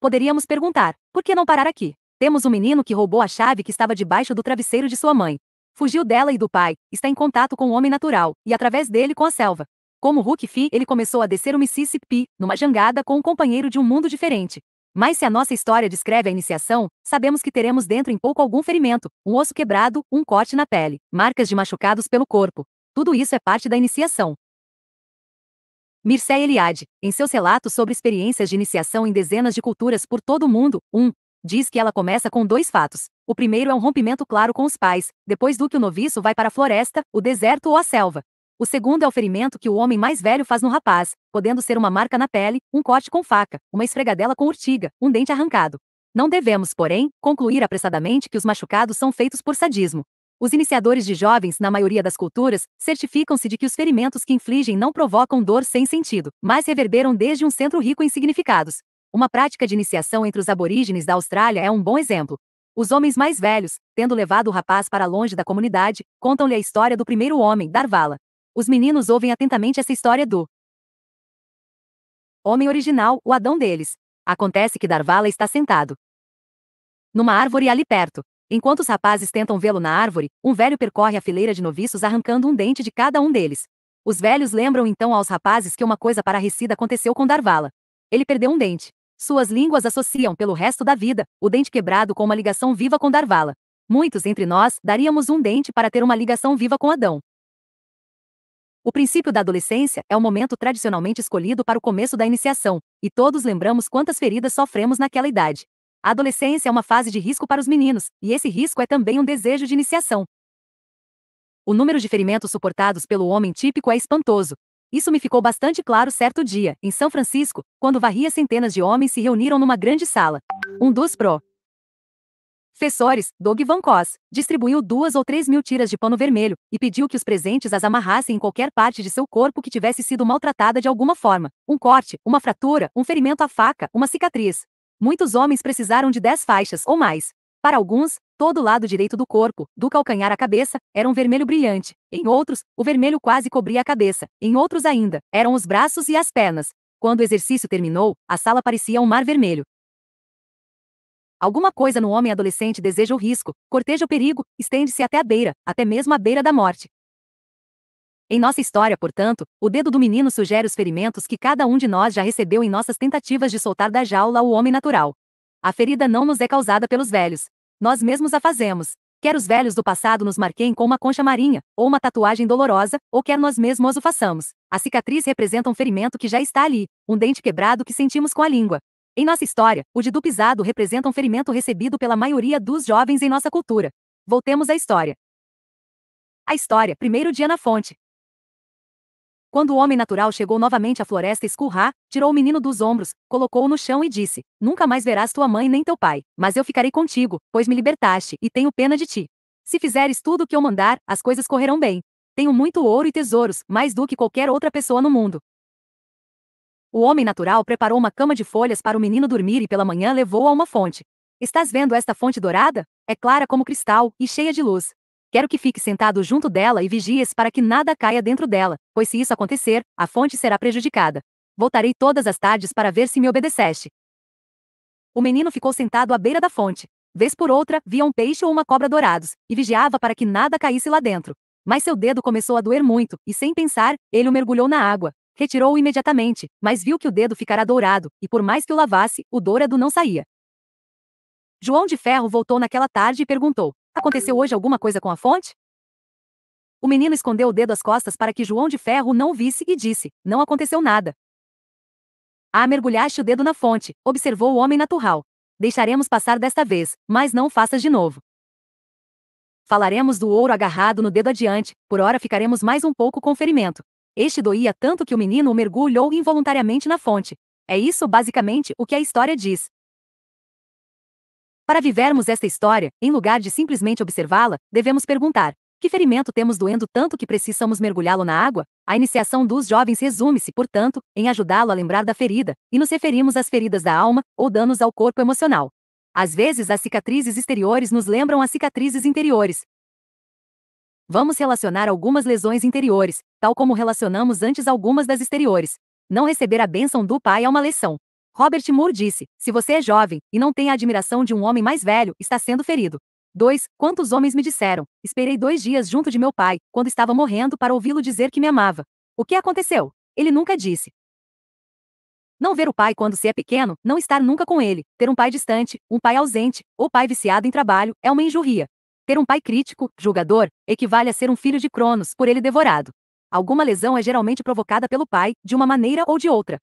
Poderíamos perguntar: por que não parar aqui? Temos um menino que roubou a chave que estava debaixo do travesseiro de sua mãe. Fugiu dela e do pai, está em contato com o homem natural, e através dele com a selva. Como Huck Fi, ele começou a descer o Mississippi, numa jangada com um companheiro de um mundo diferente. Mas se a nossa história descreve a iniciação, sabemos que teremos dentro em pouco algum ferimento, um osso quebrado, um corte na pele, marcas de machucados pelo corpo. Tudo isso é parte da iniciação. Mircea Eliade, em seus relatos sobre experiências de iniciação em dezenas de culturas por todo o mundo, Um, diz que ela começa com dois fatos. O primeiro é um rompimento claro com os pais, depois do que o noviço vai para a floresta, o deserto ou a selva. O segundo é o ferimento que o homem mais velho faz no rapaz, podendo ser uma marca na pele, um corte com faca, uma esfregadela com urtiga, um dente arrancado. Não devemos, porém, concluir apressadamente que os machucados são feitos por sadismo. Os iniciadores de jovens, na maioria das culturas, certificam-se de que os ferimentos que infligem não provocam dor sem sentido, mas reverberam desde um centro rico em significados. Uma prática de iniciação entre os aborígenes da Austrália é um bom exemplo. Os homens mais velhos, tendo levado o rapaz para longe da comunidade, contam-lhe a história do primeiro homem, Darvala. Os meninos ouvem atentamente essa história do homem original, o Adão deles. Acontece que Darvala está sentado numa árvore ali perto. Enquanto os rapazes tentam vê-lo na árvore, um velho percorre a fileira de noviços arrancando um dente de cada um deles. Os velhos lembram então aos rapazes que uma coisa parecida aconteceu com Darvala. Ele perdeu um dente. Suas línguas associam pelo resto da vida o dente quebrado com uma ligação viva com Darvala. Muitos entre nós daríamos um dente para ter uma ligação viva com Adão. O princípio da adolescência é o momento tradicionalmente escolhido para o começo da iniciação, e todos lembramos quantas feridas sofremos naquela idade. A adolescência é uma fase de risco para os meninos, e esse risco é também um desejo de iniciação. O número de ferimentos suportados pelo homem típico é espantoso. Isso me ficou bastante claro certo dia, em São Francisco, quando varria centenas de homens se reuniram numa grande sala. Um dos pró Fessores, Doug Van Cos, distribuiu duas ou três mil tiras de pano vermelho e pediu que os presentes as amarrassem em qualquer parte de seu corpo que tivesse sido maltratada de alguma forma. Um corte, uma fratura, um ferimento à faca, uma cicatriz. Muitos homens precisaram de dez faixas ou mais. Para alguns, todo o lado direito do corpo, do calcanhar à cabeça, era um vermelho brilhante. Em outros, o vermelho quase cobria a cabeça. Em outros ainda, eram os braços e as pernas. Quando o exercício terminou, a sala parecia um mar vermelho. Alguma coisa no homem adolescente deseja o risco, corteja o perigo, estende-se até a beira, até mesmo a beira da morte. Em nossa história, portanto, o dedo do menino sugere os ferimentos que cada um de nós já recebeu em nossas tentativas de soltar da jaula o homem natural. A ferida não nos é causada pelos velhos. Nós mesmos a fazemos. Quer os velhos do passado nos marquem com uma concha marinha, ou uma tatuagem dolorosa, ou quer nós mesmos o façamos. A cicatriz representa um ferimento que já está ali, um dente quebrado que sentimos com a língua, em nossa história, o pisado representa um ferimento recebido pela maioria dos jovens em nossa cultura. Voltemos à história. A história, primeiro dia na Fonte. Quando o homem natural chegou novamente à floresta Escurrá, tirou o menino dos ombros, colocou-o no chão e disse: Nunca mais verás tua mãe nem teu pai, mas eu ficarei contigo, pois me libertaste e tenho pena de ti. Se fizeres tudo o que eu mandar, as coisas correrão bem. Tenho muito ouro e tesouros, mais do que qualquer outra pessoa no mundo. O homem natural preparou uma cama de folhas para o menino dormir e pela manhã levou-o a uma fonte. Estás vendo esta fonte dourada? É clara como cristal e cheia de luz. Quero que fique sentado junto dela e vigies para que nada caia dentro dela, pois se isso acontecer, a fonte será prejudicada. Voltarei todas as tardes para ver se me obedeceste. O menino ficou sentado à beira da fonte. Vez por outra, via um peixe ou uma cobra dourados, e vigiava para que nada caísse lá dentro. Mas seu dedo começou a doer muito, e sem pensar, ele o mergulhou na água. Retirou-o imediatamente, mas viu que o dedo ficara dourado, e por mais que o lavasse, o dourado não saía. João de Ferro voltou naquela tarde e perguntou: Aconteceu hoje alguma coisa com a fonte? O menino escondeu o dedo às costas para que João de Ferro não o visse e disse: Não aconteceu nada. Ah, mergulhaste o dedo na fonte, observou o homem natural. Deixaremos passar desta vez, mas não faças de novo. Falaremos do ouro agarrado no dedo adiante, por hora ficaremos mais um pouco com ferimento. Este doía tanto que o menino mergulhou involuntariamente na fonte. É isso basicamente o que a história diz. Para vivermos esta história, em lugar de simplesmente observá-la, devemos perguntar: que ferimento temos doendo tanto que precisamos mergulhá-lo na água? A iniciação dos jovens resume-se, portanto, em ajudá-lo a lembrar da ferida, e nos referimos às feridas da alma ou danos ao corpo emocional. Às vezes, as cicatrizes exteriores nos lembram as cicatrizes interiores. Vamos relacionar algumas lesões interiores, tal como relacionamos antes algumas das exteriores. Não receber a bênção do pai é uma lição. Robert Moore disse: se você é jovem e não tem a admiração de um homem mais velho, está sendo ferido. 2. Quantos homens me disseram: esperei dois dias junto de meu pai, quando estava morrendo, para ouvi-lo dizer que me amava. O que aconteceu? Ele nunca disse. Não ver o pai quando se é pequeno, não estar nunca com ele, ter um pai distante, um pai ausente, ou pai viciado em trabalho, é uma injurria. Ter um pai crítico, julgador, equivale a ser um filho de Cronos por ele devorado alguma lesão é geralmente provocada pelo pai, de uma maneira ou de outra.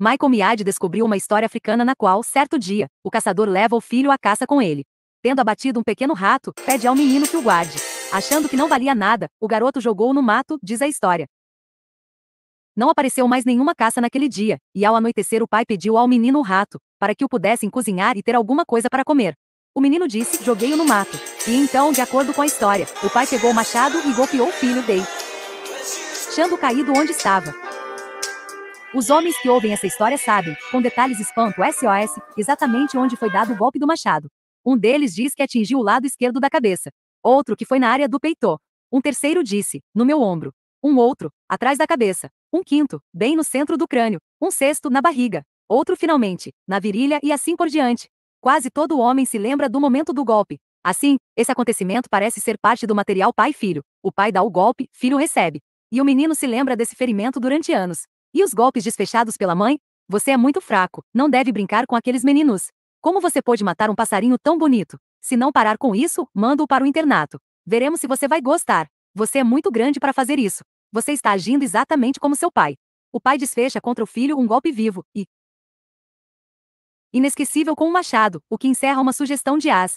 Michael Miade descobriu uma história africana na qual, certo dia, o caçador leva o filho à caça com ele. Tendo abatido um pequeno rato, pede ao menino que o guarde. Achando que não valia nada, o garoto jogou no mato, diz a história. Não apareceu mais nenhuma caça naquele dia, e ao anoitecer o pai pediu ao menino o rato, para que o pudessem cozinhar e ter alguma coisa para comer. O menino disse, joguei-o no mato. E então, de acordo com a história, o pai pegou o machado e golpeou o filho dele deixando caído onde estava. Os homens que ouvem essa história sabem, com detalhes espanto SOS, exatamente onde foi dado o golpe do machado. Um deles diz que atingiu o lado esquerdo da cabeça. Outro que foi na área do peito. Um terceiro disse, no meu ombro. Um outro, atrás da cabeça. Um quinto, bem no centro do crânio. Um sexto, na barriga. Outro, finalmente, na virilha e assim por diante. Quase todo homem se lembra do momento do golpe. Assim, esse acontecimento parece ser parte do material pai-filho. O pai dá o golpe, filho recebe. E o menino se lembra desse ferimento durante anos. E os golpes desfechados pela mãe? Você é muito fraco, não deve brincar com aqueles meninos. Como você pôde matar um passarinho tão bonito? Se não parar com isso, mando-o para o internato. Veremos se você vai gostar. Você é muito grande para fazer isso. Você está agindo exatamente como seu pai. O pai desfecha contra o filho um golpe vivo e inesquecível com um machado, o que encerra uma sugestão de as.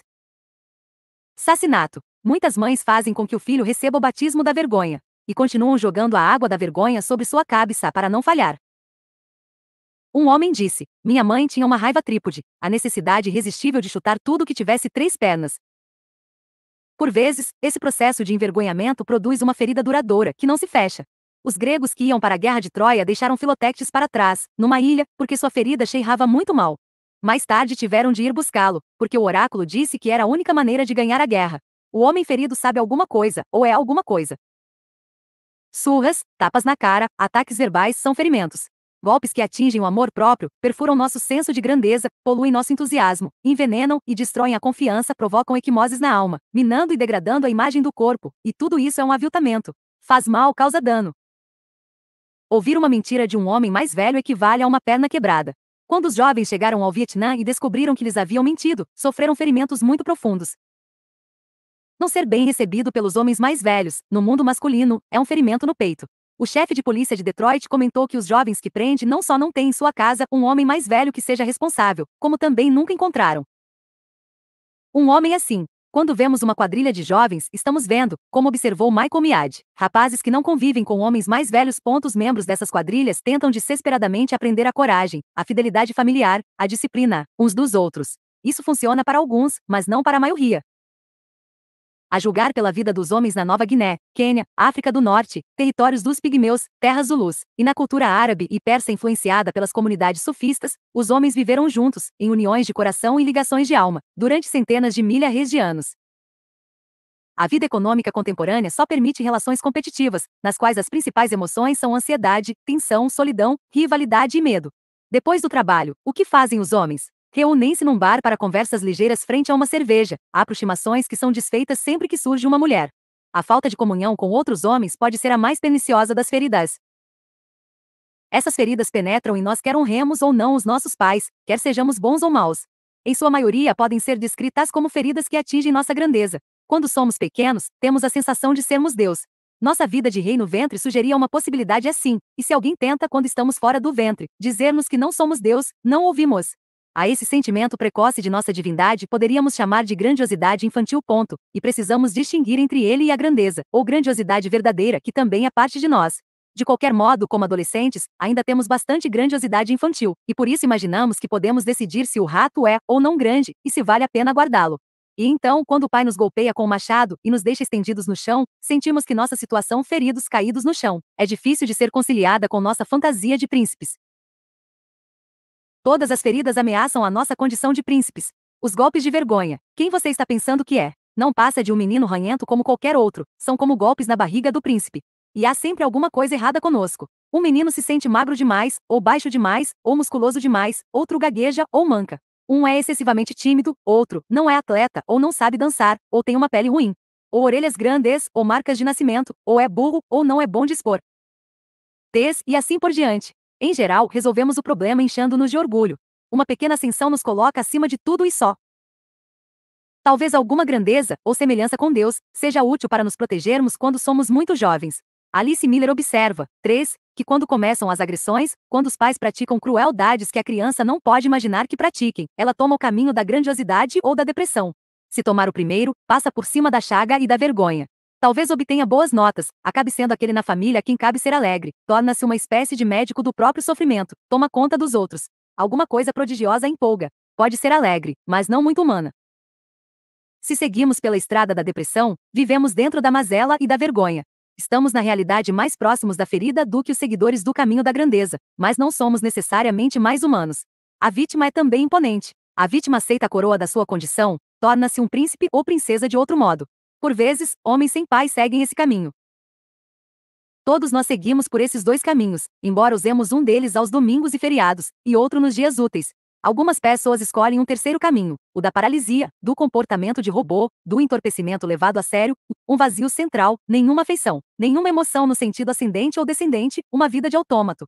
Assassinato. Muitas mães fazem com que o filho receba o batismo da vergonha e continuam jogando a água da vergonha sobre sua cabeça para não falhar. Um homem disse: Minha mãe tinha uma raiva trípode, a necessidade irresistível de chutar tudo que tivesse três pernas. Por vezes, esse processo de envergonhamento produz uma ferida duradoura que não se fecha. Os gregos que iam para a guerra de Troia deixaram Filotectes para trás, numa ilha, porque sua ferida cheirava muito mal. Mais tarde tiveram de ir buscá-lo, porque o oráculo disse que era a única maneira de ganhar a guerra. O homem ferido sabe alguma coisa, ou é alguma coisa. Surras, tapas na cara, ataques verbais são ferimentos. Golpes que atingem o amor próprio, perfuram nosso senso de grandeza, poluem nosso entusiasmo, envenenam e destroem a confiança, provocam equimoses na alma, minando e degradando a imagem do corpo, e tudo isso é um aviltamento. Faz mal, causa dano. Ouvir uma mentira de um homem mais velho equivale a uma perna quebrada. Quando os jovens chegaram ao Vietnã e descobriram que lhes haviam mentido, sofreram ferimentos muito profundos, não ser bem recebido pelos homens mais velhos, no mundo masculino, é um ferimento no peito. O chefe de polícia de Detroit comentou que os jovens que prende não só não têm em sua casa um homem mais velho que seja responsável, como também nunca encontraram. Um homem assim. Quando vemos uma quadrilha de jovens, estamos vendo, como observou Michael Miad, rapazes que não convivem com homens mais velhos. Os membros dessas quadrilhas tentam desesperadamente aprender a coragem, a fidelidade familiar, a disciplina, uns dos outros. Isso funciona para alguns, mas não para a maioria a julgar pela vida dos homens na Nova Guiné, Quênia, África do Norte, territórios dos pigmeus, terras zulus, e na cultura árabe e persa influenciada pelas comunidades sufistas, os homens viveram juntos, em uniões de coração e ligações de alma, durante centenas de milhares de anos. A vida econômica contemporânea só permite relações competitivas, nas quais as principais emoções são ansiedade, tensão, solidão, rivalidade e medo. Depois do trabalho, o que fazem os homens? Reúnem-se num bar para conversas ligeiras frente a uma cerveja, aproximações que são desfeitas sempre que surge uma mulher. A falta de comunhão com outros homens pode ser a mais perniciosa das feridas. Essas feridas penetram em nós quer honremos ou não os nossos pais, quer sejamos bons ou maus. Em sua maioria podem ser descritas como feridas que atingem nossa grandeza. Quando somos pequenos, temos a sensação de sermos Deus. Nossa vida de rei no ventre sugeria uma possibilidade assim, e se alguém tenta quando estamos fora do ventre, dizermos que não somos Deus, não ouvimos. A esse sentimento precoce de nossa divindade poderíamos chamar de grandiosidade infantil ponto, e precisamos distinguir entre ele e a grandeza, ou grandiosidade verdadeira, que também é parte de nós. De qualquer modo, como adolescentes, ainda temos bastante grandiosidade infantil, e por isso imaginamos que podemos decidir se o rato é ou não grande, e se vale a pena guardá-lo. E então, quando o pai nos golpeia com o machado e nos deixa estendidos no chão, sentimos que nossa situação feridos caídos no chão é difícil de ser conciliada com nossa fantasia de príncipes. Todas as feridas ameaçam a nossa condição de príncipes. Os golpes de vergonha. Quem você está pensando que é? Não passa de um menino ranhento como qualquer outro, são como golpes na barriga do príncipe. E há sempre alguma coisa errada conosco. Um menino se sente magro demais, ou baixo demais, ou musculoso demais, outro gagueja ou manca. Um é excessivamente tímido, outro não é atleta, ou não sabe dançar, ou tem uma pele ruim. Ou orelhas grandes, ou marcas de nascimento, ou é burro, ou não é bom dispor. Tês e assim por diante. Em geral, resolvemos o problema enchendo-nos de orgulho. Uma pequena ascensão nos coloca acima de tudo e só. Talvez alguma grandeza, ou semelhança com Deus, seja útil para nos protegermos quando somos muito jovens. Alice Miller observa, 3, que quando começam as agressões, quando os pais praticam crueldades que a criança não pode imaginar que pratiquem, ela toma o caminho da grandiosidade ou da depressão. Se tomar o primeiro, passa por cima da chaga e da vergonha. Talvez obtenha boas notas, acabe sendo aquele na família a quem cabe ser alegre, torna-se uma espécie de médico do próprio sofrimento, toma conta dos outros. Alguma coisa prodigiosa empolga. Pode ser alegre, mas não muito humana. Se seguimos pela estrada da depressão, vivemos dentro da mazela e da vergonha. Estamos na realidade mais próximos da ferida do que os seguidores do caminho da grandeza, mas não somos necessariamente mais humanos. A vítima é também imponente. A vítima aceita a coroa da sua condição, torna-se um príncipe ou princesa de outro modo. Por vezes, homens sem pai seguem esse caminho. Todos nós seguimos por esses dois caminhos, embora usemos um deles aos domingos e feriados, e outro nos dias úteis. Algumas pessoas escolhem um terceiro caminho, o da paralisia, do comportamento de robô, do entorpecimento levado a sério, um vazio central, nenhuma afeição, nenhuma emoção no sentido ascendente ou descendente, uma vida de autômato,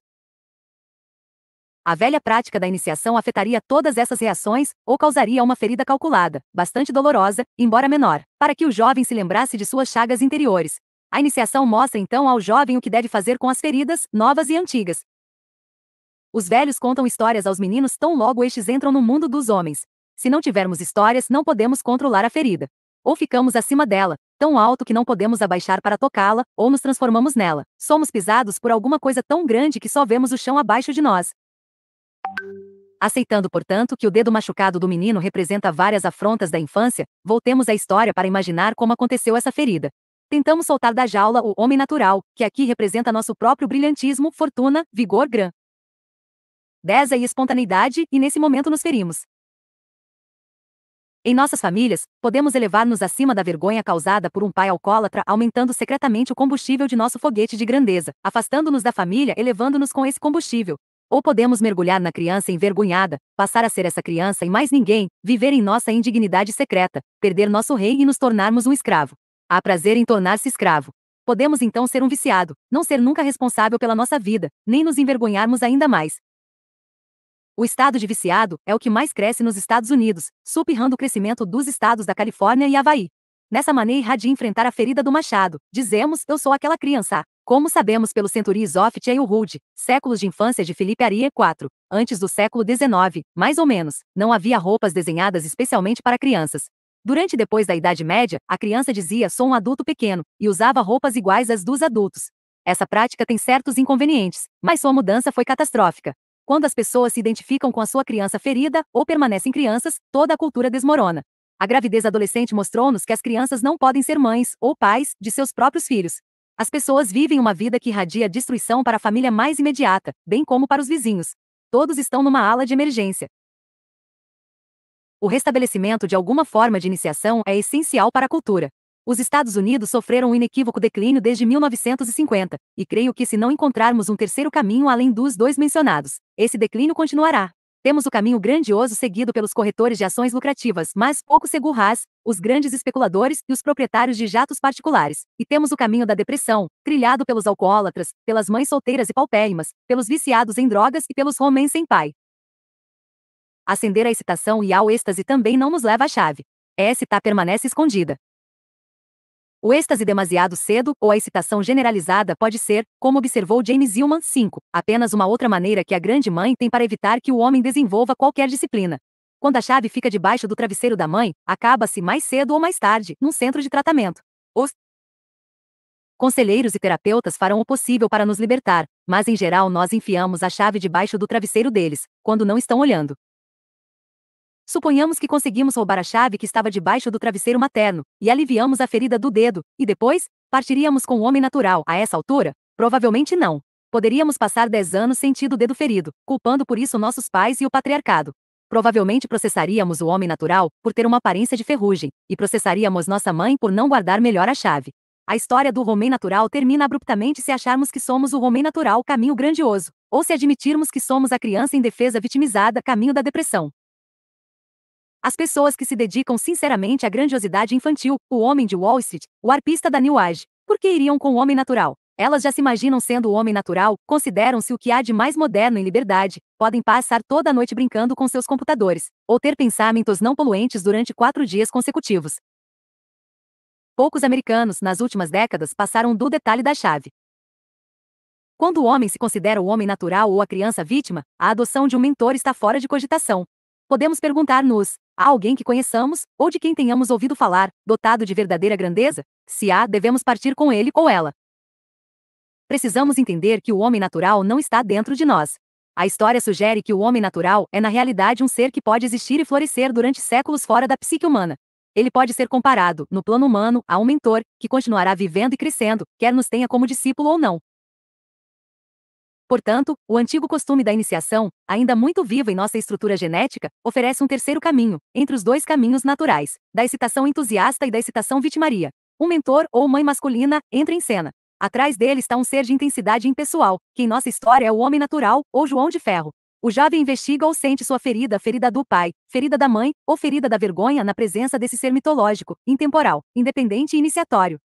a velha prática da iniciação afetaria todas essas reações ou causaria uma ferida calculada, bastante dolorosa, embora menor, para que o jovem se lembrasse de suas chagas interiores. A iniciação mostra então ao jovem o que deve fazer com as feridas, novas e antigas. Os velhos contam histórias aos meninos tão logo estes entram no mundo dos homens. Se não tivermos histórias, não podemos controlar a ferida. Ou ficamos acima dela, tão alto que não podemos abaixar para tocá-la, ou nos transformamos nela. Somos pisados por alguma coisa tão grande que só vemos o chão abaixo de nós. Aceitando, portanto, que o dedo machucado do menino representa várias afrontas da infância, voltemos à história para imaginar como aconteceu essa ferida. Tentamos soltar da jaula o homem natural, que aqui representa nosso próprio brilhantismo, fortuna, vigor gran. Deza e é espontaneidade, e nesse momento nos ferimos. Em nossas famílias, podemos elevar-nos acima da vergonha causada por um pai alcoólatra, aumentando secretamente o combustível de nosso foguete de grandeza, afastando-nos da família, elevando-nos com esse combustível. Ou podemos mergulhar na criança envergonhada, passar a ser essa criança e mais ninguém, viver em nossa indignidade secreta, perder nosso rei e nos tornarmos um escravo. Há prazer em tornar-se escravo. Podemos então ser um viciado, não ser nunca responsável pela nossa vida, nem nos envergonharmos ainda mais. O estado de viciado é o que mais cresce nos Estados Unidos, supirrando o crescimento dos estados da Califórnia e Havaí. Nessa maneira há de enfrentar a ferida do machado. Dizemos, eu sou aquela criança. Como sabemos pelo Century Zoft e o Rude, séculos de infância de Felipe Arie IV, antes do século XIX, mais ou menos, não havia roupas desenhadas especialmente para crianças. Durante e depois da Idade Média, a criança dizia sou um adulto pequeno e usava roupas iguais às dos adultos. Essa prática tem certos inconvenientes, mas sua mudança foi catastrófica. Quando as pessoas se identificam com a sua criança ferida ou permanecem crianças, toda a cultura desmorona. A gravidez adolescente mostrou-nos que as crianças não podem ser mães ou pais de seus próprios filhos. As pessoas vivem uma vida que irradia destruição para a família mais imediata, bem como para os vizinhos. Todos estão numa ala de emergência. O restabelecimento de alguma forma de iniciação é essencial para a cultura. Os Estados Unidos sofreram um inequívoco declínio desde 1950, e creio que se não encontrarmos um terceiro caminho além dos dois mencionados, esse declínio continuará. Temos o caminho grandioso seguido pelos corretores de ações lucrativas, mas pouco seguras, os grandes especuladores e os proprietários de jatos particulares. E temos o caminho da depressão, trilhado pelos alcoólatras, pelas mães solteiras e paupérrimas, pelos viciados em drogas e pelos homens sem pai. Acender a excitação e ao êxtase também não nos leva à chave. Essa tá permanece escondida. O êxtase demasiado cedo ou a excitação generalizada pode ser, como observou James Hillman, 5, apenas uma outra maneira que a grande mãe tem para evitar que o homem desenvolva qualquer disciplina. Quando a chave fica debaixo do travesseiro da mãe, acaba-se mais cedo ou mais tarde, num centro de tratamento. Os conselheiros e terapeutas farão o possível para nos libertar, mas em geral nós enfiamos a chave debaixo do travesseiro deles, quando não estão olhando. Suponhamos que conseguimos roubar a chave que estava debaixo do travesseiro materno, e aliviamos a ferida do dedo, e depois, partiríamos com o homem natural a essa altura? Provavelmente não. Poderíamos passar 10 anos sentindo o dedo ferido, culpando por isso nossos pais e o patriarcado. Provavelmente processaríamos o homem natural por ter uma aparência de ferrugem, e processaríamos nossa mãe por não guardar melhor a chave. A história do homem natural termina abruptamente se acharmos que somos o homem natural, caminho grandioso, ou se admitirmos que somos a criança em defesa, vitimizada, caminho da depressão. As pessoas que se dedicam sinceramente à grandiosidade infantil, o homem de Wall Street, o arpista da New Age, por que iriam com o homem natural? Elas já se imaginam sendo o homem natural, consideram-se o que há de mais moderno em liberdade, podem passar toda a noite brincando com seus computadores, ou ter pensamentos não poluentes durante quatro dias consecutivos. Poucos americanos, nas últimas décadas, passaram do detalhe da chave. Quando o homem se considera o homem natural ou a criança vítima, a adoção de um mentor está fora de cogitação. Podemos perguntar-nos: há alguém que conheçamos, ou de quem tenhamos ouvido falar, dotado de verdadeira grandeza? Se há, devemos partir com ele ou ela. Precisamos entender que o homem natural não está dentro de nós. A história sugere que o homem natural é, na realidade, um ser que pode existir e florescer durante séculos fora da psique humana. Ele pode ser comparado, no plano humano, a um mentor, que continuará vivendo e crescendo, quer nos tenha como discípulo ou não. Portanto, o antigo costume da iniciação, ainda muito vivo em nossa estrutura genética, oferece um terceiro caminho, entre os dois caminhos naturais, da excitação entusiasta e da excitação vitimaria. Um mentor ou mãe masculina entra em cena. Atrás dele está um ser de intensidade impessoal, que em nossa história é o homem natural, ou João de Ferro. O jovem investiga ou sente sua ferida, ferida do pai, ferida da mãe, ou ferida da vergonha na presença desse ser mitológico, intemporal, independente e iniciatório.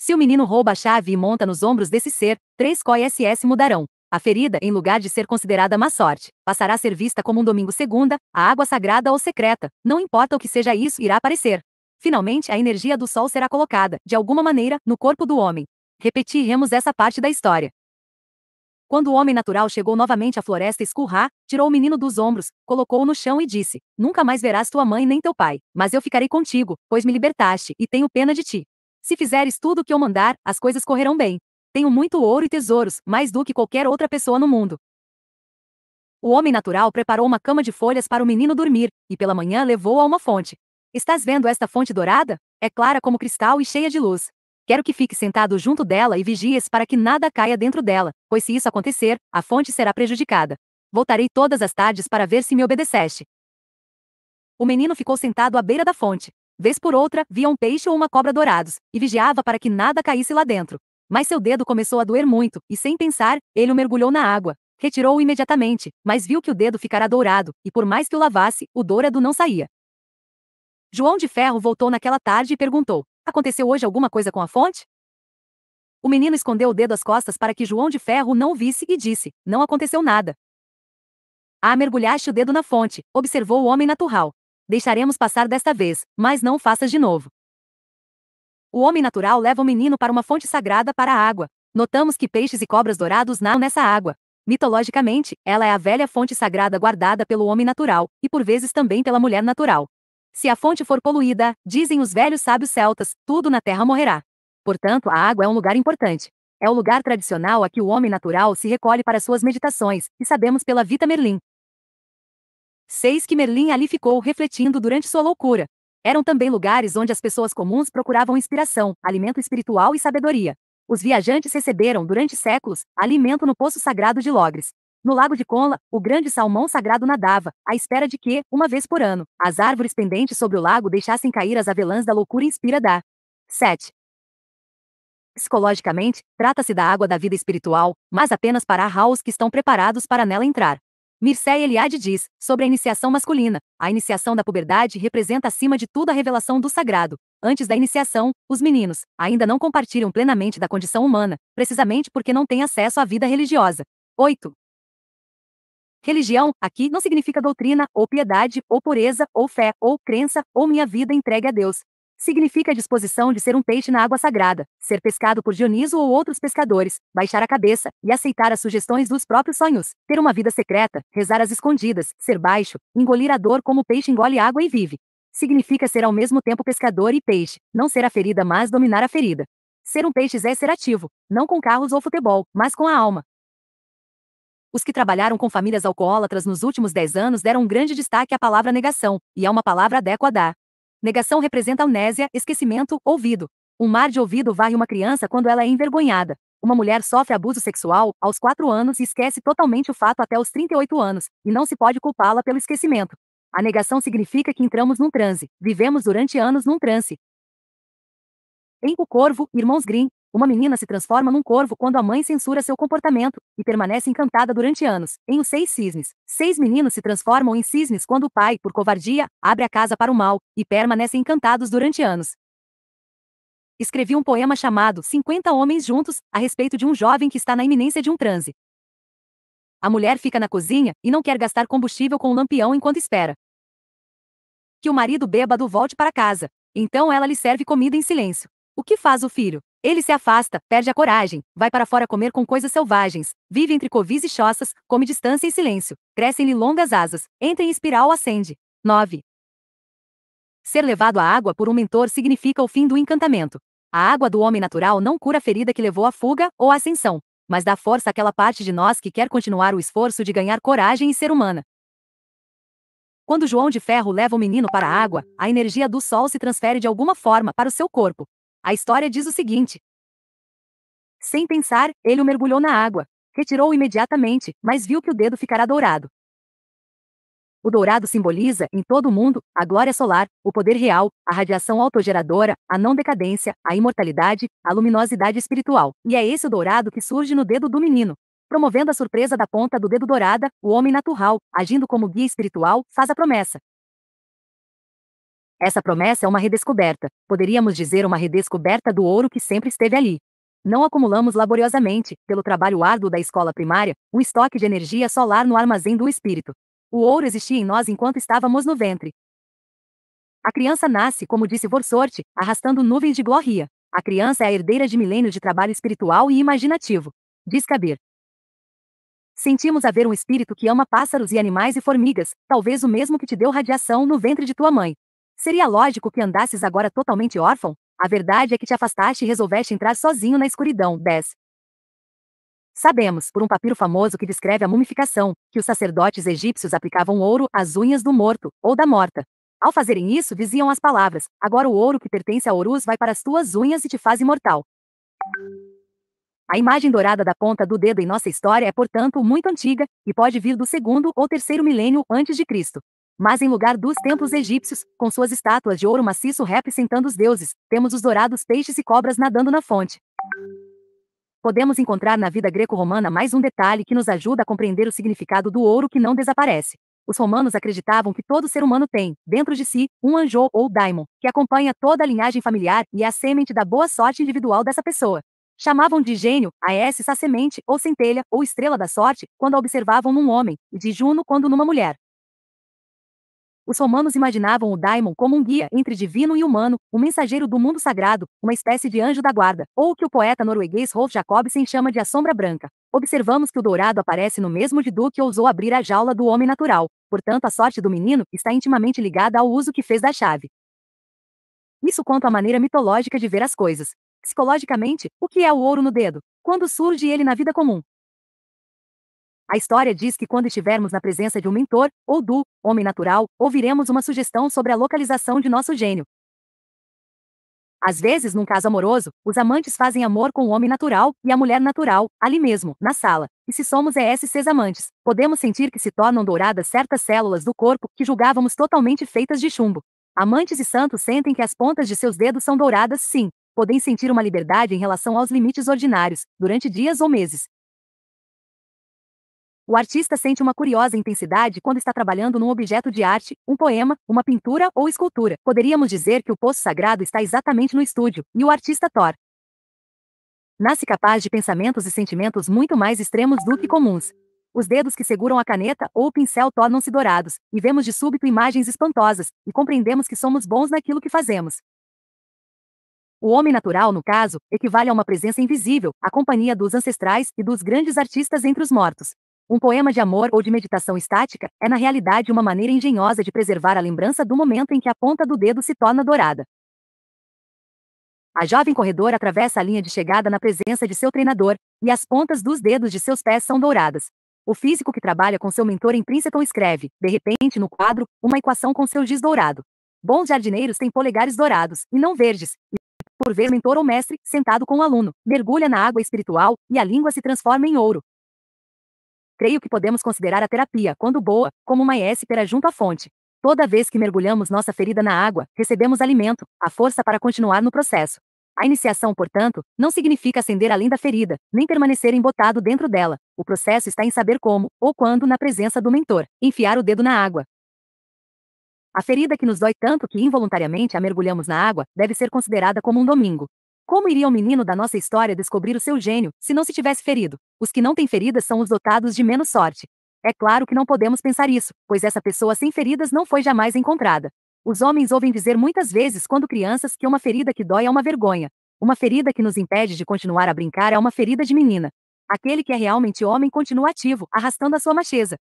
Se o menino rouba a chave e monta nos ombros desse ser, três coisas SS mudarão. A ferida, em lugar de ser considerada má sorte, passará a ser vista como um domingo segunda, a água sagrada ou secreta, não importa o que seja isso, irá aparecer. Finalmente, a energia do sol será colocada, de alguma maneira, no corpo do homem. Repetiremos essa parte da história. Quando o homem natural chegou novamente à floresta Escurrá, tirou o menino dos ombros, colocou-o no chão e disse: Nunca mais verás tua mãe nem teu pai, mas eu ficarei contigo, pois me libertaste, e tenho pena de ti. Se fizeres tudo o que eu mandar, as coisas correrão bem. Tenho muito ouro e tesouros, mais do que qualquer outra pessoa no mundo. O homem natural preparou uma cama de folhas para o menino dormir, e pela manhã levou-o a uma fonte. Estás vendo esta fonte dourada? É clara como cristal e cheia de luz. Quero que fique sentado junto dela e vigies para que nada caia dentro dela, pois se isso acontecer, a fonte será prejudicada. Voltarei todas as tardes para ver se me obedeceste. O menino ficou sentado à beira da fonte. Vez por outra, via um peixe ou uma cobra dourados, e vigiava para que nada caísse lá dentro. Mas seu dedo começou a doer muito, e sem pensar, ele o mergulhou na água. Retirou-o imediatamente, mas viu que o dedo ficara dourado, e por mais que o lavasse, o dourado não saía. João de Ferro voltou naquela tarde e perguntou: Aconteceu hoje alguma coisa com a fonte? O menino escondeu o dedo às costas para que João de Ferro não o visse e disse: Não aconteceu nada. Ah, mergulhaste o dedo na fonte, observou o homem natural. Deixaremos passar desta vez, mas não faças de novo. O homem natural leva o menino para uma fonte sagrada para a água. Notamos que peixes e cobras dourados nadam nessa água. Mitologicamente, ela é a velha fonte sagrada guardada pelo homem natural, e por vezes também pela mulher natural. Se a fonte for poluída, dizem os velhos sábios celtas, tudo na terra morrerá. Portanto, a água é um lugar importante. É o lugar tradicional a que o homem natural se recolhe para suas meditações, e sabemos pela Vita Merlin, Seis que Merlin ali ficou refletindo durante sua loucura. Eram também lugares onde as pessoas comuns procuravam inspiração, alimento espiritual e sabedoria. Os viajantes receberam, durante séculos, alimento no poço sagrado de Logres. No lago de Conla, o grande salmão sagrado nadava, à espera de que, uma vez por ano, as árvores pendentes sobre o lago deixassem cair as avelãs da loucura inspira da 7. Psicologicamente, trata-se da água da vida espiritual, mas apenas para raos que estão preparados para nela entrar. Mircea Eliade diz, sobre a iniciação masculina, a iniciação da puberdade representa acima de tudo a revelação do sagrado. Antes da iniciação, os meninos ainda não compartilham plenamente da condição humana, precisamente porque não têm acesso à vida religiosa. 8. Religião, aqui, não significa doutrina, ou piedade, ou pureza, ou fé, ou crença, ou minha vida entregue a Deus. Significa a disposição de ser um peixe na água sagrada, ser pescado por Dioniso ou outros pescadores, baixar a cabeça e aceitar as sugestões dos próprios sonhos, ter uma vida secreta, rezar às escondidas, ser baixo, engolir a dor como o peixe engole água e vive. Significa ser ao mesmo tempo pescador e peixe, não ser a ferida mas dominar a ferida. Ser um peixe é ser ativo, não com carros ou futebol, mas com a alma. Os que trabalharam com famílias alcoólatras nos últimos 10 anos deram um grande destaque à palavra negação, e é uma palavra adequada Negação representa amnésia, esquecimento, ouvido. Um mar de ouvido varre uma criança quando ela é envergonhada. Uma mulher sofre abuso sexual aos 4 anos e esquece totalmente o fato até os 38 anos, e não se pode culpá-la pelo esquecimento. A negação significa que entramos num transe, vivemos durante anos num transe. Em O Corvo, Irmãos Grimm, uma menina se transforma num corvo quando a mãe censura seu comportamento, e permanece encantada durante anos. Em Os Seis Cisnes, seis meninos se transformam em cisnes quando o pai, por covardia, abre a casa para o mal, e permanecem encantados durante anos. Escrevi um poema chamado 50 Homens Juntos, a respeito de um jovem que está na iminência de um transe. A mulher fica na cozinha e não quer gastar combustível com o lampião enquanto espera. Que o marido bêbado volte para casa. Então ela lhe serve comida em silêncio. O que faz o filho? Ele se afasta, perde a coragem, vai para fora comer com coisas selvagens, vive entre covis e choças, come distância e silêncio, crescem-lhe longas asas, entra em espiral acende. 9. Ser levado à água por um mentor significa o fim do encantamento. A água do homem natural não cura a ferida que levou à fuga ou à ascensão, mas dá força àquela parte de nós que quer continuar o esforço de ganhar coragem e ser humana. Quando João de Ferro leva o menino para a água, a energia do sol se transfere de alguma forma para o seu corpo, a história diz o seguinte: Sem pensar, ele o mergulhou na água, retirou-o imediatamente, mas viu que o dedo ficará dourado. O dourado simboliza, em todo o mundo, a glória solar, o poder real, a radiação autogeradora, a não decadência, a imortalidade, a luminosidade espiritual. E é esse o dourado que surge no dedo do menino. Promovendo a surpresa da ponta do dedo dourada, o homem natural, agindo como guia espiritual, faz a promessa: essa promessa é uma redescoberta, poderíamos dizer uma redescoberta do ouro que sempre esteve ali. Não acumulamos laboriosamente, pelo trabalho árduo da escola primária, um estoque de energia solar no armazém do espírito. O ouro existia em nós enquanto estávamos no ventre. A criança nasce, como disse Vorsort, arrastando nuvens de glória. A criança é a herdeira de milênios de trabalho espiritual e imaginativo. Diz Kabir. Sentimos haver um espírito que ama pássaros e animais e formigas, talvez o mesmo que te deu radiação no ventre de tua mãe. Seria lógico que andasses agora totalmente órfão? A verdade é que te afastaste e resolveste entrar sozinho na escuridão. 10. Sabemos, por um papiro famoso que descreve a mumificação, que os sacerdotes egípcios aplicavam ouro às unhas do morto, ou da morta. Ao fazerem isso, diziam as palavras: Agora o ouro que pertence a Horus vai para as tuas unhas e te faz imortal. A imagem dourada da ponta do dedo em nossa história é, portanto, muito antiga, e pode vir do segundo ou terceiro milênio antes de Cristo. Mas em lugar dos templos egípcios, com suas estátuas de ouro maciço representando os deuses, temos os dourados peixes e cobras nadando na fonte. Podemos encontrar na vida greco-romana mais um detalhe que nos ajuda a compreender o significado do ouro que não desaparece. Os romanos acreditavam que todo ser humano tem, dentro de si, um anjo ou daimon, que acompanha toda a linhagem familiar e é a semente da boa sorte individual dessa pessoa. Chamavam de gênio, a a semente, ou centelha, ou estrela da sorte, quando a observavam num homem, e de Juno quando numa mulher. Os romanos imaginavam o daimon como um guia entre divino e humano, um mensageiro do mundo sagrado, uma espécie de anjo da guarda, ou o que o poeta norueguês Rolf Jacobsen chama de a sombra branca. Observamos que o dourado aparece no mesmo dedo que ousou abrir a jaula do homem natural, portanto a sorte do menino está intimamente ligada ao uso que fez da chave. Isso conta a maneira mitológica de ver as coisas. Psicologicamente, o que é o ouro no dedo? Quando surge ele na vida comum? A história diz que quando estivermos na presença de um mentor, ou do homem natural, ouviremos uma sugestão sobre a localização de nosso gênio. Às vezes, num caso amoroso, os amantes fazem amor com o homem natural e a mulher natural, ali mesmo, na sala. E se somos ESCs amantes, podemos sentir que se tornam douradas certas células do corpo que julgávamos totalmente feitas de chumbo. Amantes e santos sentem que as pontas de seus dedos são douradas, sim. Podem sentir uma liberdade em relação aos limites ordinários, durante dias ou meses. O artista sente uma curiosa intensidade quando está trabalhando num objeto de arte, um poema, uma pintura ou escultura. Poderíamos dizer que o poço sagrado está exatamente no estúdio, e o artista Thor nasce capaz de pensamentos e sentimentos muito mais extremos do que comuns. Os dedos que seguram a caneta ou o pincel tornam-se dourados, e vemos de súbito imagens espantosas, e compreendemos que somos bons naquilo que fazemos. O homem natural, no caso, equivale a uma presença invisível, a companhia dos ancestrais e dos grandes artistas entre os mortos. Um poema de amor ou de meditação estática é, na realidade, uma maneira engenhosa de preservar a lembrança do momento em que a ponta do dedo se torna dourada. A jovem corredora atravessa a linha de chegada na presença de seu treinador, e as pontas dos dedos de seus pés são douradas. O físico que trabalha com seu mentor em Princeton escreve, de repente, no quadro, uma equação com seu giz dourado. Bons jardineiros têm polegares dourados, e não verdes, e por ver mentor ou mestre, sentado com o um aluno, mergulha na água espiritual, e a língua se transforma em ouro, Creio que podemos considerar a terapia, quando boa, como uma espera junto à fonte. Toda vez que mergulhamos nossa ferida na água, recebemos alimento, a força para continuar no processo. A iniciação, portanto, não significa acender além da ferida, nem permanecer embotado dentro dela. O processo está em saber como, ou quando, na presença do mentor, enfiar o dedo na água. A ferida que nos dói tanto que involuntariamente a mergulhamos na água deve ser considerada como um domingo. Como iria o menino da nossa história descobrir o seu gênio, se não se tivesse ferido? Os que não têm feridas são os dotados de menos sorte. É claro que não podemos pensar isso, pois essa pessoa sem feridas não foi jamais encontrada. Os homens ouvem dizer muitas vezes quando crianças que uma ferida que dói é uma vergonha. Uma ferida que nos impede de continuar a brincar é uma ferida de menina. Aquele que é realmente homem continua ativo, arrastando a sua macheza.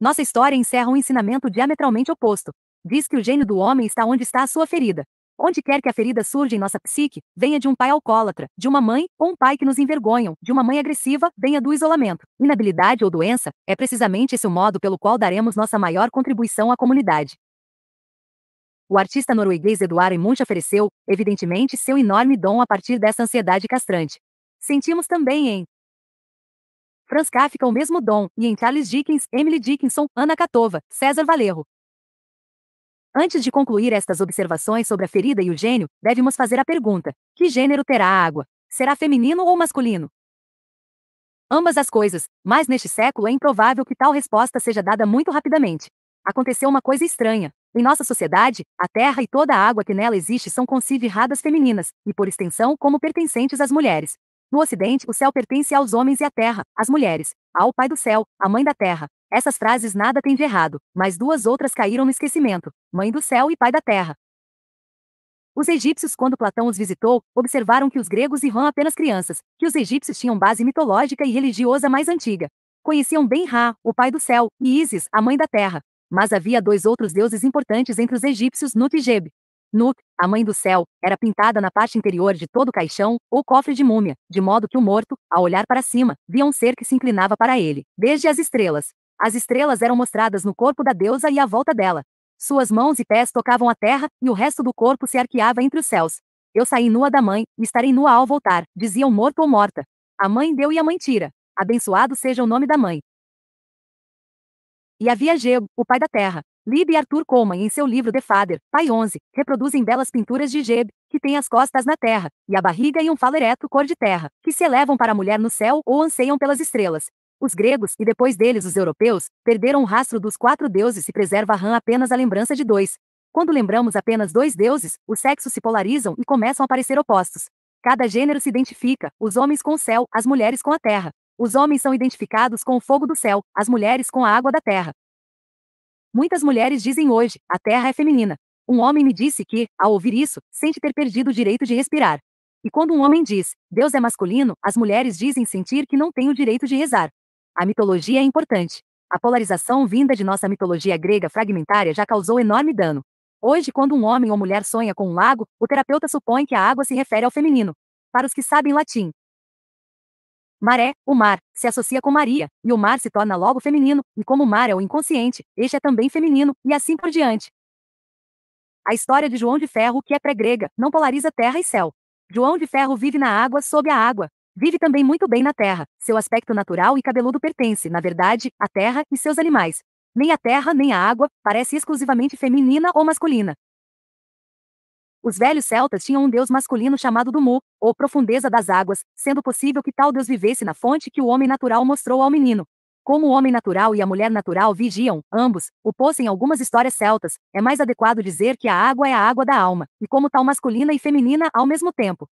Nossa história encerra um ensinamento diametralmente oposto. Diz que o gênio do homem está onde está a sua ferida. Onde quer que a ferida surja em nossa psique, venha de um pai alcoólatra, de uma mãe ou um pai que nos envergonham, de uma mãe agressiva, venha do isolamento, inabilidade ou doença, é precisamente esse o modo pelo qual daremos nossa maior contribuição à comunidade. O artista norueguês Eduardo Munch ofereceu, evidentemente, seu enorme dom a partir dessa ansiedade castrante. Sentimos também em Franz Kafka o mesmo dom, e em Charles Dickens, Emily Dickinson, Ana Katova, César Valerro, Antes de concluir estas observações sobre a ferida e o gênio, devemos fazer a pergunta: que gênero terá a água? Será feminino ou masculino? Ambas as coisas, mas neste século é improvável que tal resposta seja dada muito rapidamente. Aconteceu uma coisa estranha. Em nossa sociedade, a terra e toda a água que nela existe são considerradas femininas, e por extensão, como pertencentes às mulheres. No Ocidente, o céu pertence aos homens e à terra, às mulheres, ao Pai do céu, à Mãe da terra, essas frases nada têm de errado, mas duas outras caíram no esquecimento: Mãe do céu e Pai da terra. Os egípcios, quando Platão os visitou, observaram que os gregos eram apenas crianças, que os egípcios tinham base mitológica e religiosa mais antiga. Conheciam bem Ra, o pai do céu, e Isis, a mãe da terra. Mas havia dois outros deuses importantes entre os egípcios, Nut e Geb. Nut, a mãe do céu, era pintada na parte interior de todo o caixão, ou cofre de múmia, de modo que o morto, ao olhar para cima, via um ser que se inclinava para ele, desde as estrelas. As estrelas eram mostradas no corpo da deusa e à volta dela. Suas mãos e pés tocavam a terra, e o resto do corpo se arqueava entre os céus. Eu saí nua da mãe, e estarei nua ao voltar, diziam morto ou morta. A mãe deu e a mãe tira. Abençoado seja o nome da mãe. E havia Gego, o pai da terra. Lib e Arthur Coleman, em seu livro The Father, Pai 11, reproduzem belas pinturas de Geb, que tem as costas na terra, e a barriga e um falo ereto cor de terra, que se elevam para a mulher no céu ou anseiam pelas estrelas. Os gregos, e depois deles os europeus, perderam o rastro dos quatro deuses e preserva Ram apenas a lembrança de dois. Quando lembramos apenas dois deuses, os sexos se polarizam e começam a parecer opostos. Cada gênero se identifica, os homens com o céu, as mulheres com a terra. Os homens são identificados com o fogo do céu, as mulheres com a água da terra. Muitas mulheres dizem hoje, a terra é feminina. Um homem me disse que, ao ouvir isso, sente ter perdido o direito de respirar. E quando um homem diz, Deus é masculino, as mulheres dizem sentir que não tem o direito de rezar. A mitologia é importante. A polarização vinda de nossa mitologia grega fragmentária já causou enorme dano. Hoje, quando um homem ou mulher sonha com um lago, o terapeuta supõe que a água se refere ao feminino. Para os que sabem latim, maré, o mar, se associa com Maria, e o mar se torna logo feminino, e como o mar é o inconsciente, este é também feminino, e assim por diante. A história de João de Ferro, que é pré-grega, não polariza terra e céu. João de Ferro vive na água sob a água, Vive também muito bem na terra. Seu aspecto natural e cabeludo pertence, na verdade, à terra e seus animais. Nem a terra nem a água parece exclusivamente feminina ou masculina. Os velhos celtas tinham um deus masculino chamado Dumu, ou profundeza das águas, sendo possível que tal deus vivesse na fonte que o homem natural mostrou ao menino. Como o homem natural e a mulher natural vigiam, ambos, o poço em algumas histórias celtas, é mais adequado dizer que a água é a água da alma, e como tal masculina e feminina ao mesmo tempo.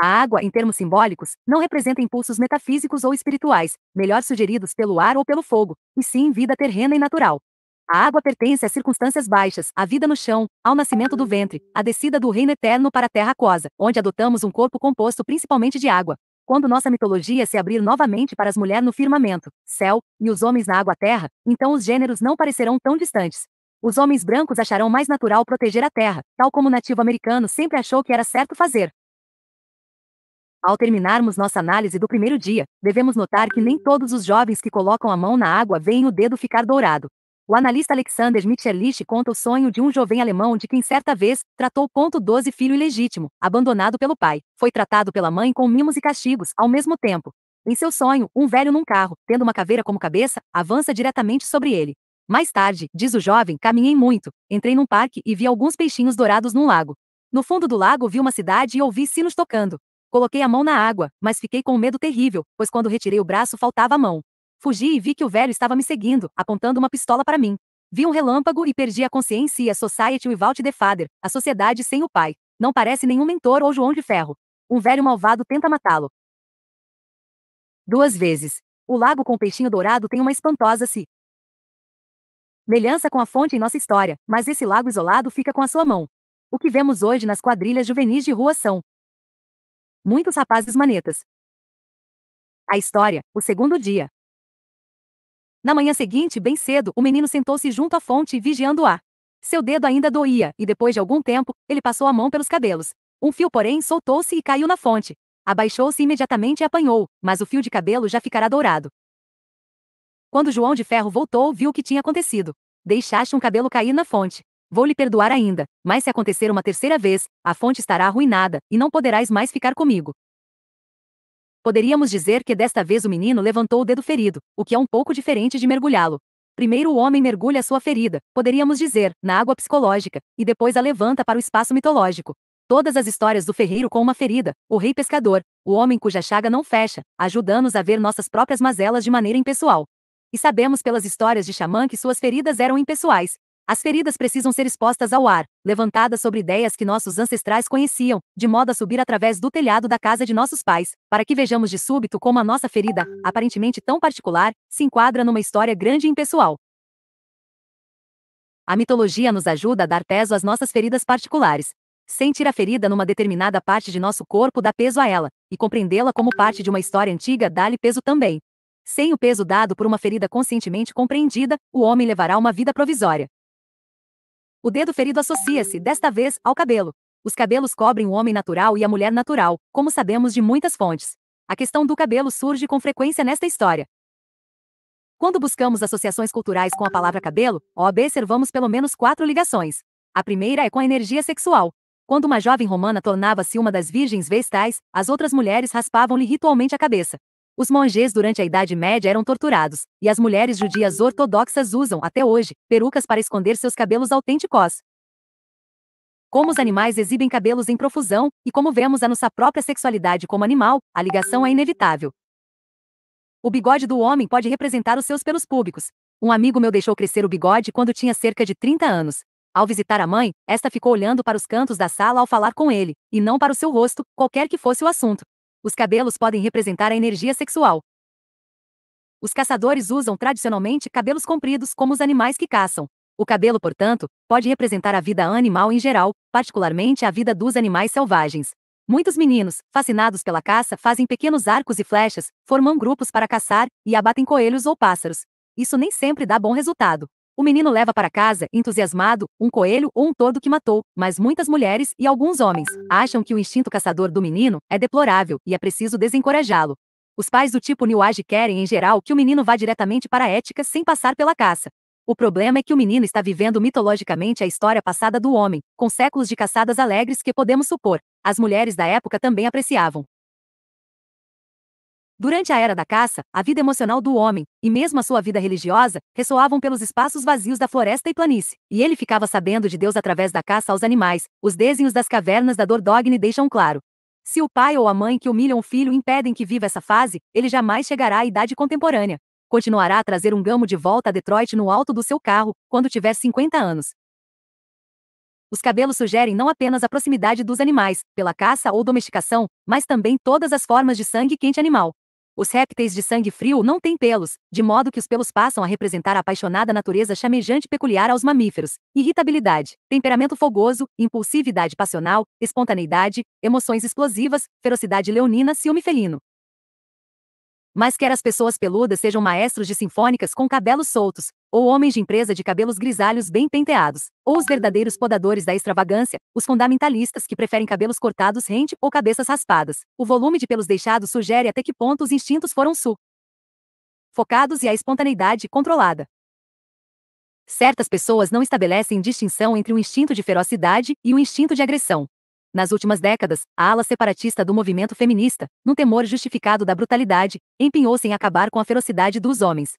A água, em termos simbólicos, não representa impulsos metafísicos ou espirituais, melhor sugeridos pelo ar ou pelo fogo, e sim vida terrena e natural. A água pertence às circunstâncias baixas, à vida no chão, ao nascimento do ventre, à descida do reino eterno para a terra aquosa, onde adotamos um corpo composto principalmente de água. Quando nossa mitologia se abrir novamente para as mulheres no firmamento, céu, e os homens na água-terra, então os gêneros não parecerão tão distantes. Os homens brancos acharão mais natural proteger a terra, tal como o nativo americano sempre achou que era certo fazer. Ao terminarmos nossa análise do primeiro dia, devemos notar que nem todos os jovens que colocam a mão na água veem o dedo ficar dourado. O analista Alexander Mitscherlich conta o sonho de um jovem alemão de quem certa vez tratou ponto 12 filho ilegítimo, abandonado pelo pai, foi tratado pela mãe com mimos e castigos ao mesmo tempo. Em seu sonho, um velho num carro, tendo uma caveira como cabeça, avança diretamente sobre ele. Mais tarde, diz o jovem, caminhei muito, entrei num parque e vi alguns peixinhos dourados num lago. No fundo do lago vi uma cidade e ouvi sinos tocando. Coloquei a mão na água, mas fiquei com um medo terrível, pois quando retirei o braço faltava a mão. Fugi e vi que o velho estava me seguindo, apontando uma pistola para mim. Vi um relâmpago e perdi a consciência e a Society Without the Father, a sociedade sem o pai. Não parece nenhum mentor ou João de Ferro. Um velho malvado tenta matá-lo. Duas vezes. O lago com o peixinho dourado tem uma espantosa semelhança Melhança com a fonte em nossa história, mas esse lago isolado fica com a sua mão. O que vemos hoje nas quadrilhas juvenis de rua são muitos rapazes manetas. A história, o segundo dia. Na manhã seguinte, bem cedo, o menino sentou-se junto à fonte, vigiando-a. Seu dedo ainda doía, e depois de algum tempo, ele passou a mão pelos cabelos. Um fio, porém, soltou-se e caiu na fonte. Abaixou-se imediatamente e apanhou, mas o fio de cabelo já ficará dourado. Quando João de Ferro voltou, viu o que tinha acontecido. Deixaste um cabelo cair na fonte. Vou lhe perdoar ainda, mas se acontecer uma terceira vez, a fonte estará arruinada, e não poderás mais ficar comigo. Poderíamos dizer que desta vez o menino levantou o dedo ferido, o que é um pouco diferente de mergulhá-lo. Primeiro o homem mergulha sua ferida, poderíamos dizer, na água psicológica, e depois a levanta para o espaço mitológico. Todas as histórias do ferreiro com uma ferida, o rei pescador, o homem cuja chaga não fecha, ajudam nos a ver nossas próprias mazelas de maneira impessoal. E sabemos pelas histórias de xamã que suas feridas eram impessoais, as feridas precisam ser expostas ao ar, levantadas sobre ideias que nossos ancestrais conheciam, de modo a subir através do telhado da casa de nossos pais, para que vejamos de súbito como a nossa ferida, aparentemente tão particular, se enquadra numa história grande e impessoal. A mitologia nos ajuda a dar peso às nossas feridas particulares. Sentir a ferida numa determinada parte de nosso corpo dá peso a ela, e compreendê-la como parte de uma história antiga dá-lhe peso também. Sem o peso dado por uma ferida conscientemente compreendida, o homem levará uma vida provisória. O dedo ferido associa-se, desta vez, ao cabelo. Os cabelos cobrem o homem natural e a mulher natural, como sabemos de muitas fontes. A questão do cabelo surge com frequência nesta história. Quando buscamos associações culturais com a palavra cabelo, observamos pelo menos quatro ligações. A primeira é com a energia sexual. Quando uma jovem romana tornava-se uma das virgens vestais, as outras mulheres raspavam-lhe ritualmente a cabeça. Os monges durante a Idade Média eram torturados, e as mulheres judias ortodoxas usam, até hoje, perucas para esconder seus cabelos autênticos. Como os animais exibem cabelos em profusão, e como vemos a nossa própria sexualidade como animal, a ligação é inevitável. O bigode do homem pode representar os seus pelos públicos. Um amigo meu deixou crescer o bigode quando tinha cerca de 30 anos. Ao visitar a mãe, esta ficou olhando para os cantos da sala ao falar com ele, e não para o seu rosto, qualquer que fosse o assunto. Os cabelos podem representar a energia sexual. Os caçadores usam tradicionalmente cabelos compridos como os animais que caçam. O cabelo, portanto, pode representar a vida animal em geral, particularmente a vida dos animais selvagens. Muitos meninos, fascinados pela caça, fazem pequenos arcos e flechas, formam grupos para caçar e abatem coelhos ou pássaros. Isso nem sempre dá bom resultado. O menino leva para casa, entusiasmado, um coelho ou um tordo que matou, mas muitas mulheres e alguns homens acham que o instinto caçador do menino é deplorável e é preciso desencorajá-lo. Os pais do tipo New Age querem, em geral, que o menino vá diretamente para a ética sem passar pela caça. O problema é que o menino está vivendo mitologicamente a história passada do homem, com séculos de caçadas alegres que podemos supor. As mulheres da época também apreciavam. Durante a era da caça, a vida emocional do homem, e mesmo a sua vida religiosa, ressoavam pelos espaços vazios da floresta e planície. E ele ficava sabendo de Deus através da caça aos animais, os desenhos das cavernas da Dordogne deixam claro. Se o pai ou a mãe que humilham o filho impedem que viva essa fase, ele jamais chegará à idade contemporânea. Continuará a trazer um gamo de volta a Detroit no alto do seu carro, quando tiver 50 anos. Os cabelos sugerem não apenas a proximidade dos animais, pela caça ou domesticação, mas também todas as formas de sangue quente animal. Os répteis de sangue frio não têm pelos, de modo que os pelos passam a representar a apaixonada natureza chamejante peculiar aos mamíferos, irritabilidade, temperamento fogoso, impulsividade passional, espontaneidade, emoções explosivas, ferocidade leonina, ciúme felino. Mas quer as pessoas peludas sejam maestros de sinfônicas com cabelos soltos, ou homens de empresa de cabelos grisalhos bem penteados, ou os verdadeiros podadores da extravagância, os fundamentalistas que preferem cabelos cortados rente ou cabeças raspadas, o volume de pelos deixados sugere até que ponto os instintos foram su focados e a espontaneidade controlada. Certas pessoas não estabelecem distinção entre o instinto de ferocidade e o instinto de agressão. Nas últimas décadas, a ala separatista do movimento feminista, num temor justificado da brutalidade, empenhou-se em acabar com a ferocidade dos homens.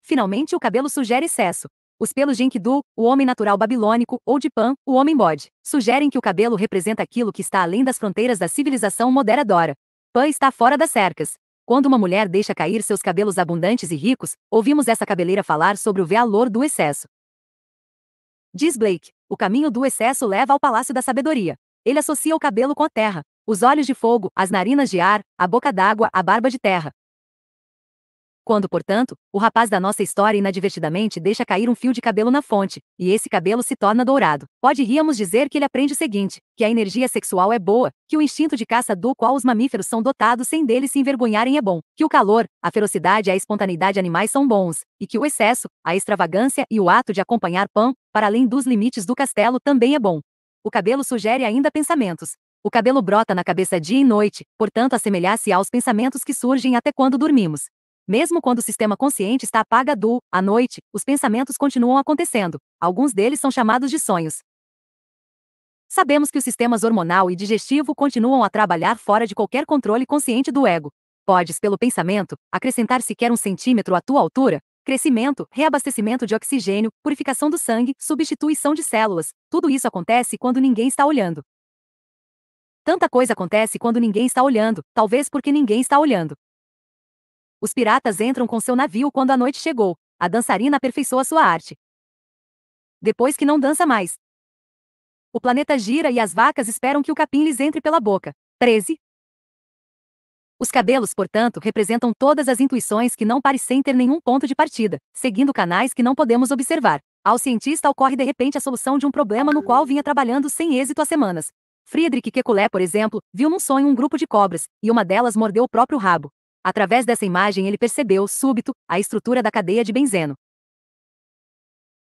Finalmente, o cabelo sugere excesso. Os pelos de Enkidu, o homem natural babilônico, ou de Pan, o homem bode, sugerem que o cabelo representa aquilo que está além das fronteiras da civilização moderadora. Pan está fora das cercas. Quando uma mulher deixa cair seus cabelos abundantes e ricos, ouvimos essa cabeleira falar sobre o valor do excesso. Diz Blake, o caminho do excesso leva ao palácio da sabedoria. Ele associa o cabelo com a terra, os olhos de fogo, as narinas de ar, a boca d'água, a barba de terra. Quando, portanto, o rapaz da nossa história inadvertidamente deixa cair um fio de cabelo na fonte, e esse cabelo se torna dourado, pode ríamos dizer que ele aprende o seguinte: que a energia sexual é boa, que o instinto de caça do qual os mamíferos são dotados sem deles se envergonharem é bom, que o calor, a ferocidade e a espontaneidade animais são bons, e que o excesso, a extravagância e o ato de acompanhar pão, para além dos limites do castelo, também é bom. O cabelo sugere ainda pensamentos. O cabelo brota na cabeça dia e noite, portanto, assemelhar-se aos pensamentos que surgem até quando dormimos. Mesmo quando o sistema consciente está apagado, à noite, os pensamentos continuam acontecendo. Alguns deles são chamados de sonhos. Sabemos que os sistemas hormonal e digestivo continuam a trabalhar fora de qualquer controle consciente do ego. Podes, pelo pensamento, acrescentar sequer um centímetro à tua altura? Crescimento, reabastecimento de oxigênio, purificação do sangue, substituição de células, tudo isso acontece quando ninguém está olhando. Tanta coisa acontece quando ninguém está olhando, talvez porque ninguém está olhando. Os piratas entram com seu navio quando a noite chegou. A dançarina aperfeiçoa sua arte. Depois que não dança mais. O planeta gira e as vacas esperam que o capim lhes entre pela boca. 13. Os cabelos, portanto, representam todas as intuições que não parecem ter nenhum ponto de partida, seguindo canais que não podemos observar. Ao cientista ocorre de repente a solução de um problema no qual vinha trabalhando sem êxito há semanas. Friedrich Kekulé, por exemplo, viu num sonho um grupo de cobras, e uma delas mordeu o próprio rabo. Através dessa imagem ele percebeu, súbito, a estrutura da cadeia de benzeno.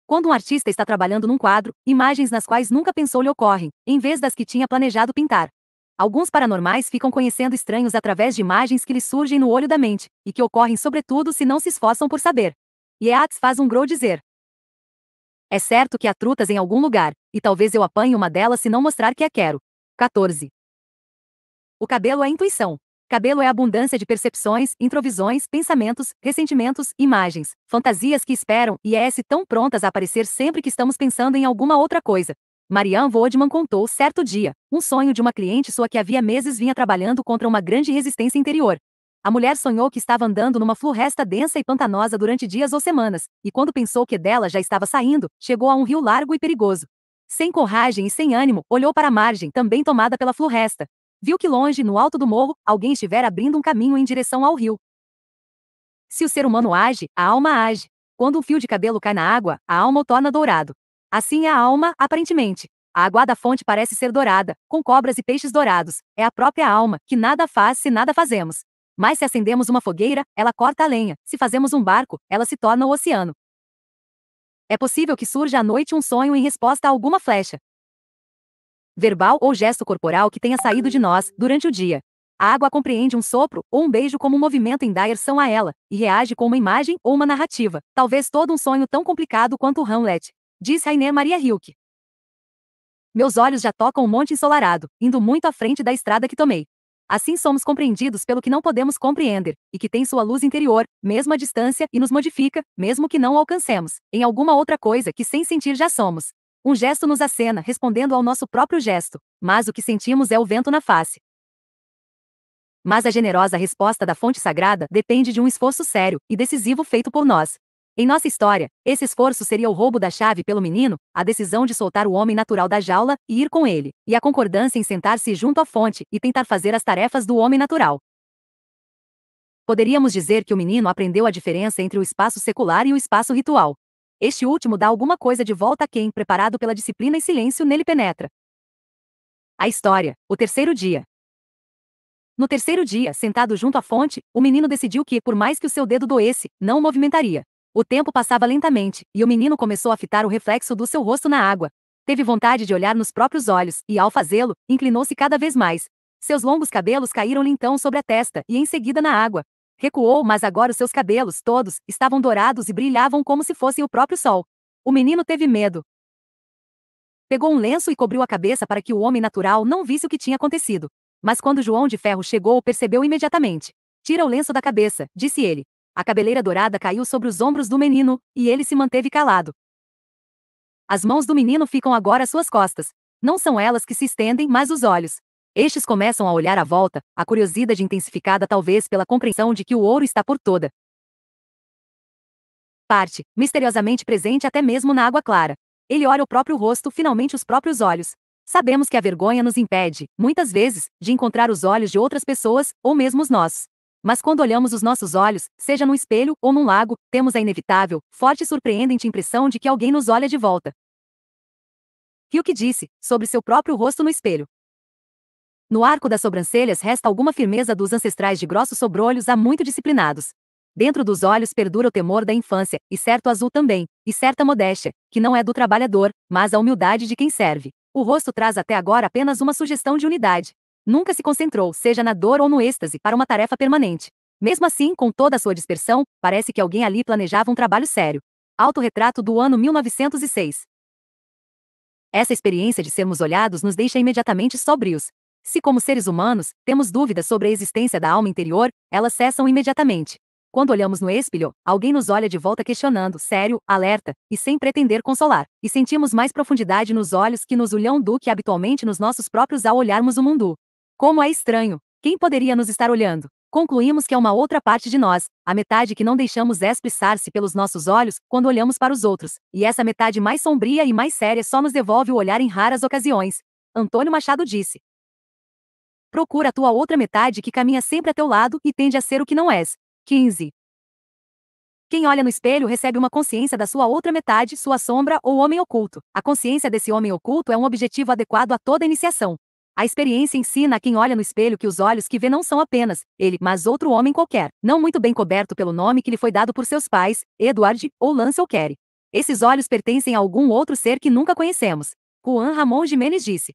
Quando um artista está trabalhando num quadro, imagens nas quais nunca pensou lhe ocorrem, em vez das que tinha planejado pintar. Alguns paranormais ficam conhecendo estranhos através de imagens que lhes surgem no olho da mente, e que ocorrem sobretudo se não se esforçam por saber. Yeats faz um grow dizer. É certo que há trutas em algum lugar, e talvez eu apanhe uma delas se não mostrar que a quero. 14. O cabelo é intuição. Cabelo é abundância de percepções, introvisões, pensamentos, ressentimentos, imagens, fantasias que esperam e é tão prontas a aparecer sempre que estamos pensando em alguma outra coisa. Marianne Woodman contou certo dia, um sonho de uma cliente sua que havia meses vinha trabalhando contra uma grande resistência interior. A mulher sonhou que estava andando numa floresta densa e pantanosa durante dias ou semanas, e quando pensou que dela já estava saindo, chegou a um rio largo e perigoso. Sem coragem e sem ânimo, olhou para a margem, também tomada pela floresta viu que longe, no alto do morro, alguém estiver abrindo um caminho em direção ao rio. Se o ser humano age, a alma age. Quando um fio de cabelo cai na água, a alma o torna dourado. Assim é a alma, aparentemente. A água da fonte parece ser dourada, com cobras e peixes dourados. É a própria alma, que nada faz se nada fazemos. Mas se acendemos uma fogueira, ela corta a lenha. Se fazemos um barco, ela se torna o oceano. É possível que surja à noite um sonho em resposta a alguma flecha verbal ou gesto corporal que tenha saído de nós durante o dia. A água compreende um sopro ou um beijo como um movimento em direção são a ela, e reage com uma imagem ou uma narrativa, talvez todo um sonho tão complicado quanto o Hamlet, diz Rainer Maria Hilke. Meus olhos já tocam o um monte ensolarado, indo muito à frente da estrada que tomei. Assim somos compreendidos pelo que não podemos compreender, e que tem sua luz interior, mesmo à distância, e nos modifica, mesmo que não o alcancemos, em alguma outra coisa que sem sentir já somos, um gesto nos acena, respondendo ao nosso próprio gesto, mas o que sentimos é o vento na face. Mas a generosa resposta da fonte sagrada depende de um esforço sério e decisivo feito por nós. Em nossa história, esse esforço seria o roubo da chave pelo menino, a decisão de soltar o homem natural da jaula e ir com ele, e a concordância em sentar-se junto à fonte e tentar fazer as tarefas do homem natural. Poderíamos dizer que o menino aprendeu a diferença entre o espaço secular e o espaço ritual. Este último dá alguma coisa de volta a quem, preparado pela disciplina e silêncio, nele penetra. A história, o terceiro dia. No terceiro dia, sentado junto à fonte, o menino decidiu que, por mais que o seu dedo doesse, não o movimentaria. O tempo passava lentamente, e o menino começou a fitar o reflexo do seu rosto na água. Teve vontade de olhar nos próprios olhos, e ao fazê-lo, inclinou-se cada vez mais. Seus longos cabelos caíram-lhe então sobre a testa, e em seguida na água. Recuou, mas agora os seus cabelos, todos, estavam dourados e brilhavam como se fossem o próprio sol. O menino teve medo. Pegou um lenço e cobriu a cabeça para que o homem natural não visse o que tinha acontecido. Mas quando João de Ferro chegou, percebeu imediatamente. Tira o lenço da cabeça, disse ele. A cabeleira dourada caiu sobre os ombros do menino, e ele se manteve calado. As mãos do menino ficam agora às suas costas. Não são elas que se estendem, mas os olhos. Estes começam a olhar à volta, a curiosidade intensificada talvez pela compreensão de que o ouro está por toda parte, misteriosamente presente até mesmo na água clara. Ele olha o próprio rosto, finalmente os próprios olhos. Sabemos que a vergonha nos impede, muitas vezes, de encontrar os olhos de outras pessoas, ou mesmo os nossos. Mas quando olhamos os nossos olhos, seja num espelho ou num lago, temos a inevitável, forte e surpreendente impressão de que alguém nos olha de volta. o que disse, sobre seu próprio rosto no espelho. No arco das sobrancelhas resta alguma firmeza dos ancestrais de grossos sobrolhos há muito disciplinados. Dentro dos olhos perdura o temor da infância, e certo azul também, e certa modéstia, que não é do trabalhador, mas a humildade de quem serve. O rosto traz até agora apenas uma sugestão de unidade. Nunca se concentrou, seja na dor ou no êxtase, para uma tarefa permanente. Mesmo assim, com toda a sua dispersão, parece que alguém ali planejava um trabalho sério. Autorretrato do ano 1906. Essa experiência de sermos olhados nos deixa imediatamente sóbrios, se, como seres humanos, temos dúvidas sobre a existência da alma interior, elas cessam imediatamente. Quando olhamos no espelho, alguém nos olha de volta questionando, sério, alerta, e sem pretender consolar, e sentimos mais profundidade nos olhos que nos olham do que habitualmente nos nossos próprios ao olharmos o mundo. Como é estranho! Quem poderia nos estar olhando? Concluímos que é uma outra parte de nós, a metade que não deixamos expressar-se pelos nossos olhos quando olhamos para os outros, e essa metade mais sombria e mais séria só nos devolve o olhar em raras ocasiões. Antônio Machado disse: Procura a tua outra metade que caminha sempre a teu lado e tende a ser o que não és. 15. Quem olha no espelho recebe uma consciência da sua outra metade, sua sombra ou homem oculto. A consciência desse homem oculto é um objetivo adequado a toda iniciação. A experiência ensina a quem olha no espelho que os olhos que vê não são apenas ele, mas outro homem qualquer, não muito bem coberto pelo nome que lhe foi dado por seus pais, Edward ou Lancel Kerry. Esses olhos pertencem a algum outro ser que nunca conhecemos. Juan Ramon Jimenez disse: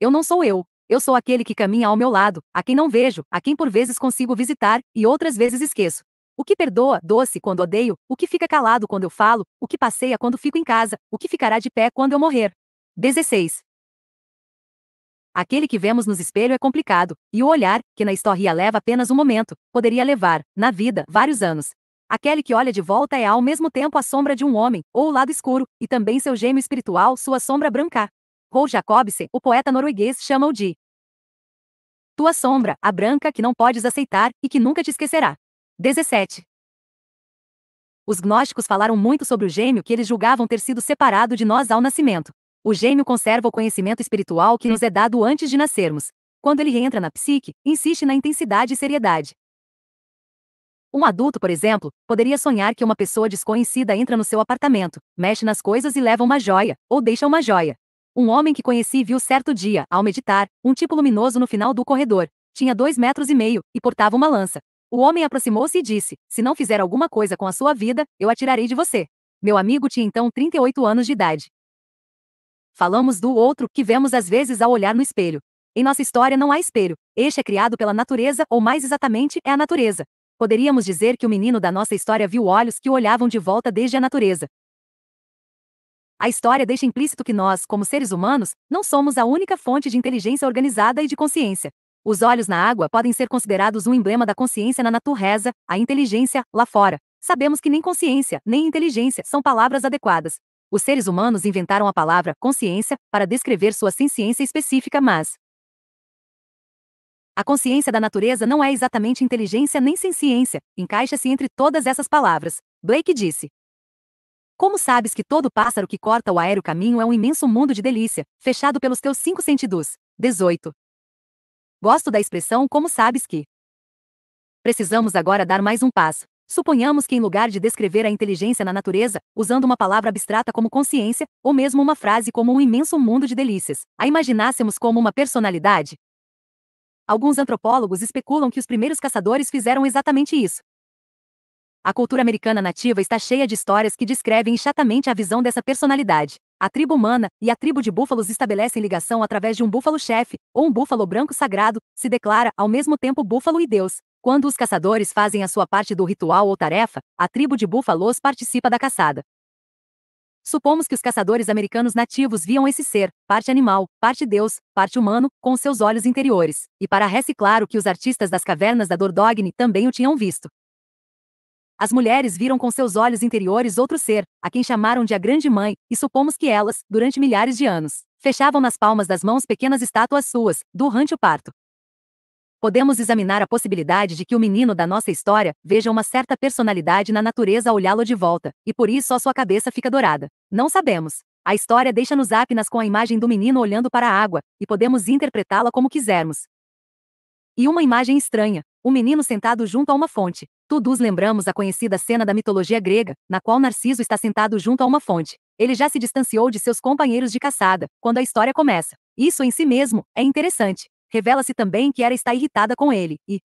Eu não sou eu, eu sou aquele que caminha ao meu lado, a quem não vejo, a quem por vezes consigo visitar e outras vezes esqueço. O que perdoa, doce, quando odeio, o que fica calado quando eu falo, o que passeia quando fico em casa, o que ficará de pé quando eu morrer. 16. Aquele que vemos nos espelho é complicado, e o olhar, que na história leva apenas um momento, poderia levar, na vida, vários anos. Aquele que olha de volta é ao mesmo tempo a sombra de um homem, ou o lado escuro, e também seu gêmeo espiritual, sua sombra branca. Paul Jacobsen, o poeta norueguês, chama-o de tua sombra, a branca que não podes aceitar e que nunca te esquecerá. 17. Os gnósticos falaram muito sobre o gêmeo que eles julgavam ter sido separado de nós ao nascimento. O gêmeo conserva o conhecimento espiritual que nos é dado antes de nascermos. Quando ele entra na psique, insiste na intensidade e seriedade. Um adulto, por exemplo, poderia sonhar que uma pessoa desconhecida entra no seu apartamento, mexe nas coisas e leva uma joia, ou deixa uma joia. Um homem que conheci viu certo dia, ao meditar, um tipo luminoso no final do corredor. Tinha dois metros e meio, e portava uma lança. O homem aproximou-se e disse: Se não fizer alguma coisa com a sua vida, eu atirarei de você. Meu amigo tinha então 38 anos de idade. Falamos do outro que vemos às vezes ao olhar no espelho. Em nossa história não há espelho, este é criado pela natureza, ou mais exatamente, é a natureza. Poderíamos dizer que o menino da nossa história viu olhos que o olhavam de volta desde a natureza. A história deixa implícito que nós, como seres humanos, não somos a única fonte de inteligência organizada e de consciência. Os olhos na água podem ser considerados um emblema da consciência na natureza, a inteligência, lá fora. Sabemos que nem consciência, nem inteligência são palavras adequadas. Os seres humanos inventaram a palavra consciência para descrever sua ciência específica, mas a consciência da natureza não é exatamente inteligência nem ciência, encaixa-se entre todas essas palavras. Blake disse. Como sabes que todo pássaro que corta o aéreo caminho é um imenso mundo de delícia, fechado pelos teus cinco sentidos? 18. Gosto da expressão como sabes que. Precisamos agora dar mais um passo. Suponhamos que, em lugar de descrever a inteligência na natureza, usando uma palavra abstrata como consciência, ou mesmo uma frase como um imenso mundo de delícias, a imaginássemos como uma personalidade? Alguns antropólogos especulam que os primeiros caçadores fizeram exatamente isso, a cultura americana nativa está cheia de histórias que descrevem chatamente a visão dessa personalidade. A tribo humana e a tribo de búfalos estabelecem ligação através de um búfalo-chefe, ou um búfalo branco sagrado, se declara ao mesmo tempo búfalo e Deus. Quando os caçadores fazem a sua parte do ritual ou tarefa, a tribo de búfalos participa da caçada. Supomos que os caçadores americanos nativos viam esse ser, parte animal, parte deus, parte humano, com seus olhos interiores. E para Hess, claro que os artistas das cavernas da Dordogne também o tinham visto. As mulheres viram com seus olhos interiores outro ser, a quem chamaram de a Grande Mãe, e supomos que elas, durante milhares de anos, fechavam nas palmas das mãos pequenas estátuas suas, durante o parto. Podemos examinar a possibilidade de que o menino da nossa história veja uma certa personalidade na natureza ao olhá-lo de volta, e por isso a sua cabeça fica dourada. Não sabemos. A história deixa-nos apnas com a imagem do menino olhando para a água, e podemos interpretá-la como quisermos. E uma imagem estranha, o um menino sentado junto a uma fonte, Todos lembramos a conhecida cena da mitologia grega, na qual Narciso está sentado junto a uma fonte. Ele já se distanciou de seus companheiros de caçada, quando a história começa. Isso em si mesmo é interessante. Revela-se também que Hera está irritada com ele, e,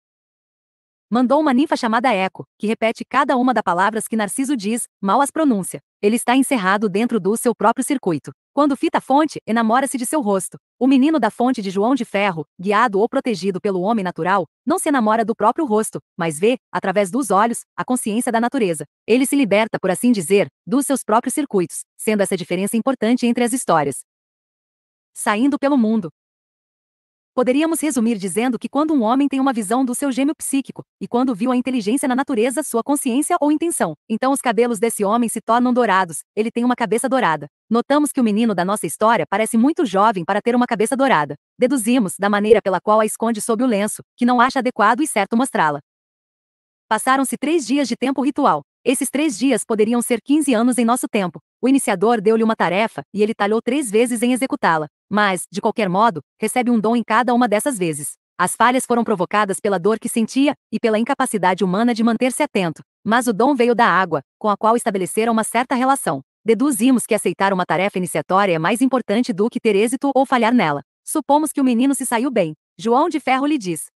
Mandou uma ninfa chamada Eco, que repete cada uma das palavras que Narciso diz, mal as pronuncia. Ele está encerrado dentro do seu próprio circuito. Quando fita a fonte, enamora-se de seu rosto. O menino da fonte de João de Ferro, guiado ou protegido pelo homem natural, não se enamora do próprio rosto, mas vê, através dos olhos, a consciência da natureza. Ele se liberta, por assim dizer, dos seus próprios circuitos, sendo essa diferença importante entre as histórias. Saindo pelo mundo, Poderíamos resumir dizendo que quando um homem tem uma visão do seu gêmeo psíquico, e quando viu a inteligência na natureza, sua consciência ou intenção, então os cabelos desse homem se tornam dourados, ele tem uma cabeça dourada. Notamos que o menino da nossa história parece muito jovem para ter uma cabeça dourada. Deduzimos, da maneira pela qual a esconde sob o lenço, que não acha adequado e certo mostrá-la. Passaram-se três dias de tempo ritual. Esses três dias poderiam ser 15 anos em nosso tempo, o iniciador deu-lhe uma tarefa, e ele talhou três vezes em executá-la, mas, de qualquer modo, recebe um dom em cada uma dessas vezes. As falhas foram provocadas pela dor que sentia e pela incapacidade humana de manter-se atento, mas o dom veio da água, com a qual estabeleceram uma certa relação. Deduzimos que aceitar uma tarefa iniciatória é mais importante do que ter êxito ou falhar nela. Supomos que o menino se saiu bem. João de Ferro lhe diz: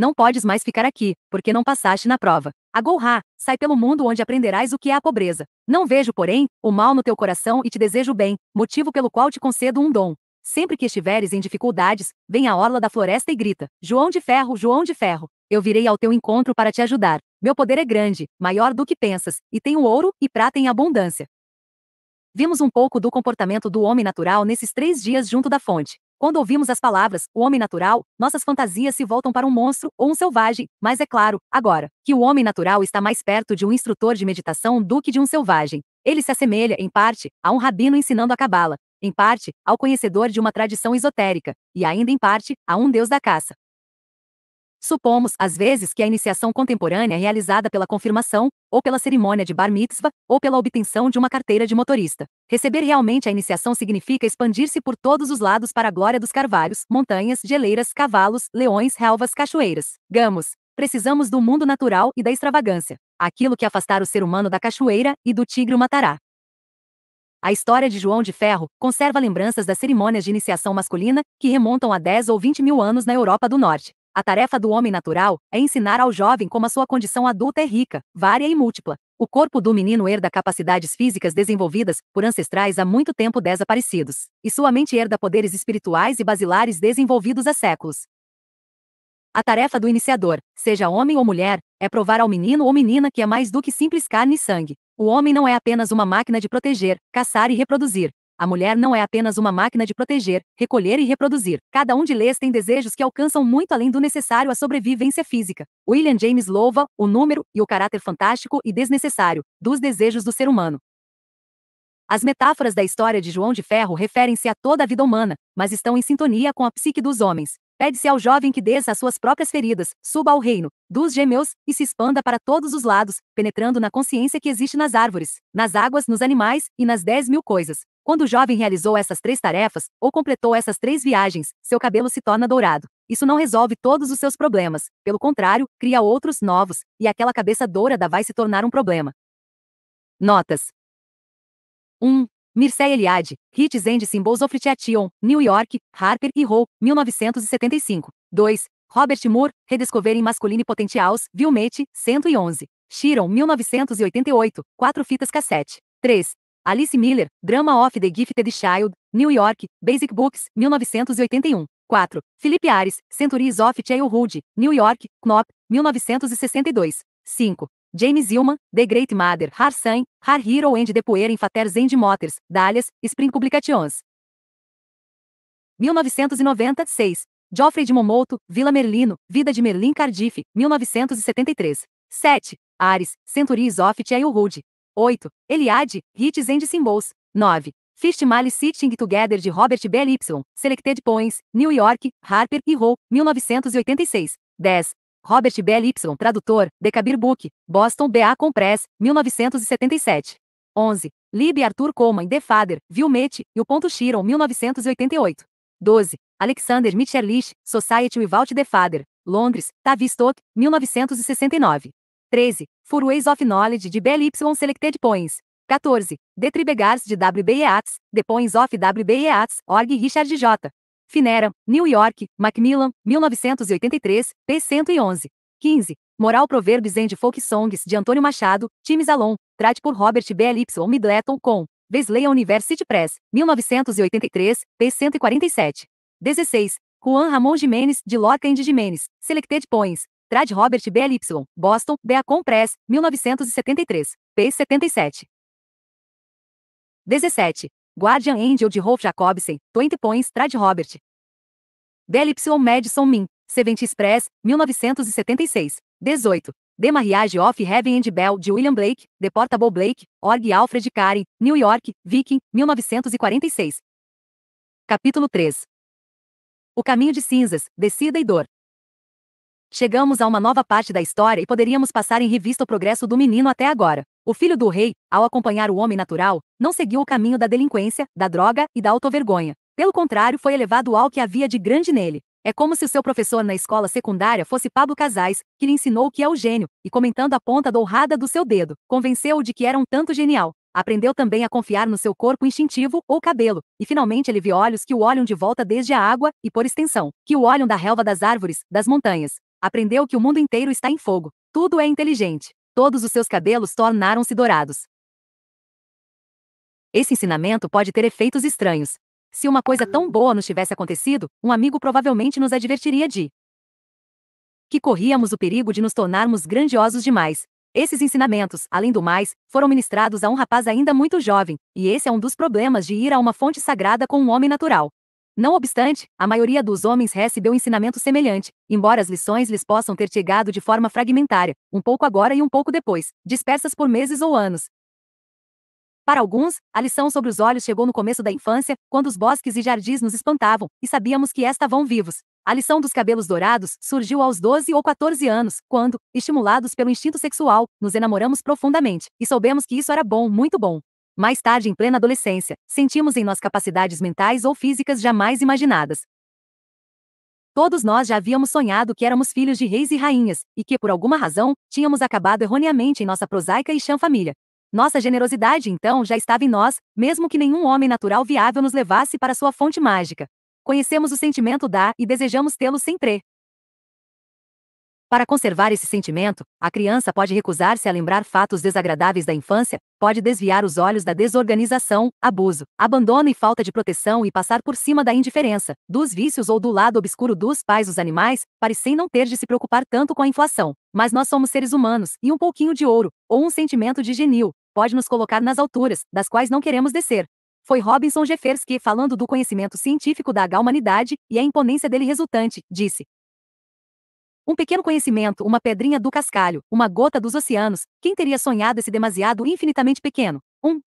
não podes mais ficar aqui, porque não passaste na prova. Agorra, sai pelo mundo onde aprenderás o que é a pobreza. Não vejo, porém, o mal no teu coração e te desejo bem, motivo pelo qual te concedo um dom. Sempre que estiveres em dificuldades, vem à orla da floresta e grita: João de Ferro, João de Ferro, eu virei ao teu encontro para te ajudar. Meu poder é grande, maior do que pensas, e tenho ouro e prata em abundância. Vimos um pouco do comportamento do homem natural nesses três dias junto da fonte. Quando ouvimos as palavras, o homem natural, nossas fantasias se voltam para um monstro ou um selvagem, mas é claro, agora, que o homem natural está mais perto de um instrutor de meditação do que de um selvagem. Ele se assemelha, em parte, a um rabino ensinando a cabala, em parte, ao conhecedor de uma tradição esotérica, e ainda em parte, a um deus da caça. Supomos, às vezes, que a iniciação contemporânea é realizada pela confirmação, ou pela cerimônia de bar mitzvah, ou pela obtenção de uma carteira de motorista. Receber realmente a iniciação significa expandir-se por todos os lados para a glória dos carvalhos, montanhas, geleiras, cavalos, leões, relvas, cachoeiras, gamos. Precisamos do mundo natural e da extravagância. Aquilo que afastar o ser humano da cachoeira e do tigre o matará. A história de João de Ferro conserva lembranças das cerimônias de iniciação masculina, que remontam a 10 ou 20 mil anos na Europa do Norte. A tarefa do homem natural é ensinar ao jovem como a sua condição adulta é rica, vária e múltipla. O corpo do menino herda capacidades físicas desenvolvidas por ancestrais há muito tempo desaparecidos, e sua mente herda poderes espirituais e basilares desenvolvidos há séculos. A tarefa do iniciador, seja homem ou mulher, é provar ao menino ou menina que é mais do que simples carne e sangue. O homem não é apenas uma máquina de proteger, caçar e reproduzir. A mulher não é apenas uma máquina de proteger, recolher e reproduzir. Cada um de lês tem desejos que alcançam muito além do necessário à sobrevivência física. William James louva o número e o caráter fantástico e desnecessário dos desejos do ser humano. As metáforas da história de João de Ferro referem-se a toda a vida humana, mas estão em sintonia com a psique dos homens. Pede-se ao jovem que desça as suas próprias feridas, suba ao reino dos gêmeos e se expanda para todos os lados, penetrando na consciência que existe nas árvores, nas águas, nos animais e nas dez mil coisas. Quando o jovem realizou essas três tarefas, ou completou essas três viagens, seu cabelo se torna dourado. Isso não resolve todos os seus problemas, pelo contrário, cria outros novos, e aquela cabeça dourada vai se tornar um problema. Notas 1. Mircea Eliade, Hits and Symbols of Creation, New York, Harper e Row, 1975. 2. Robert Moore, Redescoverem Masculine Potentials, Vilmete, 111. Chiron, 1988, 4 fitas cassete. 3. Alice Miller, Drama of the Gifted Child, New York, Basic Books, 1981. 4. Felipe Ares, Centuries of Childhood, New York, Knop, 1962. 5. James Hillman, The Great Mother, Har Sun, Har Hero and the Poer in Faters and Motors, Dalias, Spring Publications. 1996. Geoffrey de Momoto, Vila Merlino, Vida de Merlin Cardiff, 1973. 7. Ares, Centuries of Childhood, 8. Eliade, Hits and Symbols. 9. Fist Mali Sitting Together de Robert B. Y. Selected Poems, New York, Harper e Row, 1986. 10. Robert B. Y. Tradutor, Decabir Book, Boston B.A. Compress, 1977. 11. Lib Arthur Coleman The Father, Vilmete, e o Ponto Chiron, 1988. 12. Alexander Mitchellich, Society Without the Father, Londres, Tavistock, 1969. 13. Furways of Knowledge de BLY Selected Points. 14. D'etribegars de WBEATS, The Points of WBEATS, Org Richard J. Finera, New York, Macmillan, 1983, p. 111. 15. Moral Proverbs and Folk Songs de Antônio Machado, Times Alon, trate por Robert BLY Y. Middleton com Wesley University Press, 1983, p. 147. 16. Juan Ramon Jimenez de Lorca and Jimenez, Selected Points, Trad Robert BLY, Boston, Beacon Press, 1973, p. 77. 17. Guardian Angel de Rolf Jacobsen, 20 Points Trad Robert. BLY Madison Min, Sevent Express, 1976, 18. The Marriage of Heaven and Bell de William Blake, The Portable Blake, Org Alfred Karen, New York, Viking, 1946. Capítulo 3. O Caminho de Cinzas, Descida e Dor, Chegamos a uma nova parte da história e poderíamos passar em revista o progresso do menino até agora. O filho do rei, ao acompanhar o homem natural, não seguiu o caminho da delinquência, da droga e da autovergonha. Pelo contrário, foi elevado ao que havia de grande nele. É como se o seu professor na escola secundária fosse Pablo Casais, que lhe ensinou o que é o gênio, e comentando a ponta dourada do seu dedo, convenceu-o de que era um tanto genial. Aprendeu também a confiar no seu corpo instintivo ou cabelo, e finalmente ele viu olhos que o olham de volta desde a água, e por extensão, que o olham da relva das árvores, das montanhas. Aprendeu que o mundo inteiro está em fogo. Tudo é inteligente. Todos os seus cabelos tornaram-se dourados. Esse ensinamento pode ter efeitos estranhos. Se uma coisa tão boa nos tivesse acontecido, um amigo provavelmente nos advertiria de que corríamos o perigo de nos tornarmos grandiosos demais. Esses ensinamentos, além do mais, foram ministrados a um rapaz ainda muito jovem, e esse é um dos problemas de ir a uma fonte sagrada com um homem natural. Não obstante, a maioria dos homens recebeu ensinamento semelhante, embora as lições lhes possam ter chegado de forma fragmentária, um pouco agora e um pouco depois, dispersas por meses ou anos. Para alguns, a lição sobre os olhos chegou no começo da infância, quando os bosques e jardins nos espantavam, e sabíamos que estavam vivos. A lição dos cabelos dourados surgiu aos 12 ou 14 anos, quando, estimulados pelo instinto sexual, nos enamoramos profundamente, e soubemos que isso era bom, muito bom. Mais tarde, em plena adolescência, sentimos em nós capacidades mentais ou físicas jamais imaginadas. Todos nós já havíamos sonhado que éramos filhos de reis e rainhas, e que, por alguma razão, tínhamos acabado erroneamente em nossa prosaica e chã família. Nossa generosidade, então, já estava em nós, mesmo que nenhum homem natural viável nos levasse para sua fonte mágica. Conhecemos o sentimento da e desejamos tê-lo sempre. Para conservar esse sentimento, a criança pode recusar-se a lembrar fatos desagradáveis da infância, pode desviar os olhos da desorganização, abuso, abandono e falta de proteção e passar por cima da indiferença, dos vícios ou do lado obscuro dos pais os animais, parecem não ter de se preocupar tanto com a inflação. Mas nós somos seres humanos, e um pouquinho de ouro, ou um sentimento de genil, pode nos colocar nas alturas, das quais não queremos descer. Foi Robinson Jeffersky falando do conhecimento científico da H-humanidade e a imponência dele resultante, disse: um pequeno conhecimento, uma pedrinha do cascalho, uma gota dos oceanos, quem teria sonhado esse demasiado infinitamente pequeno? Um.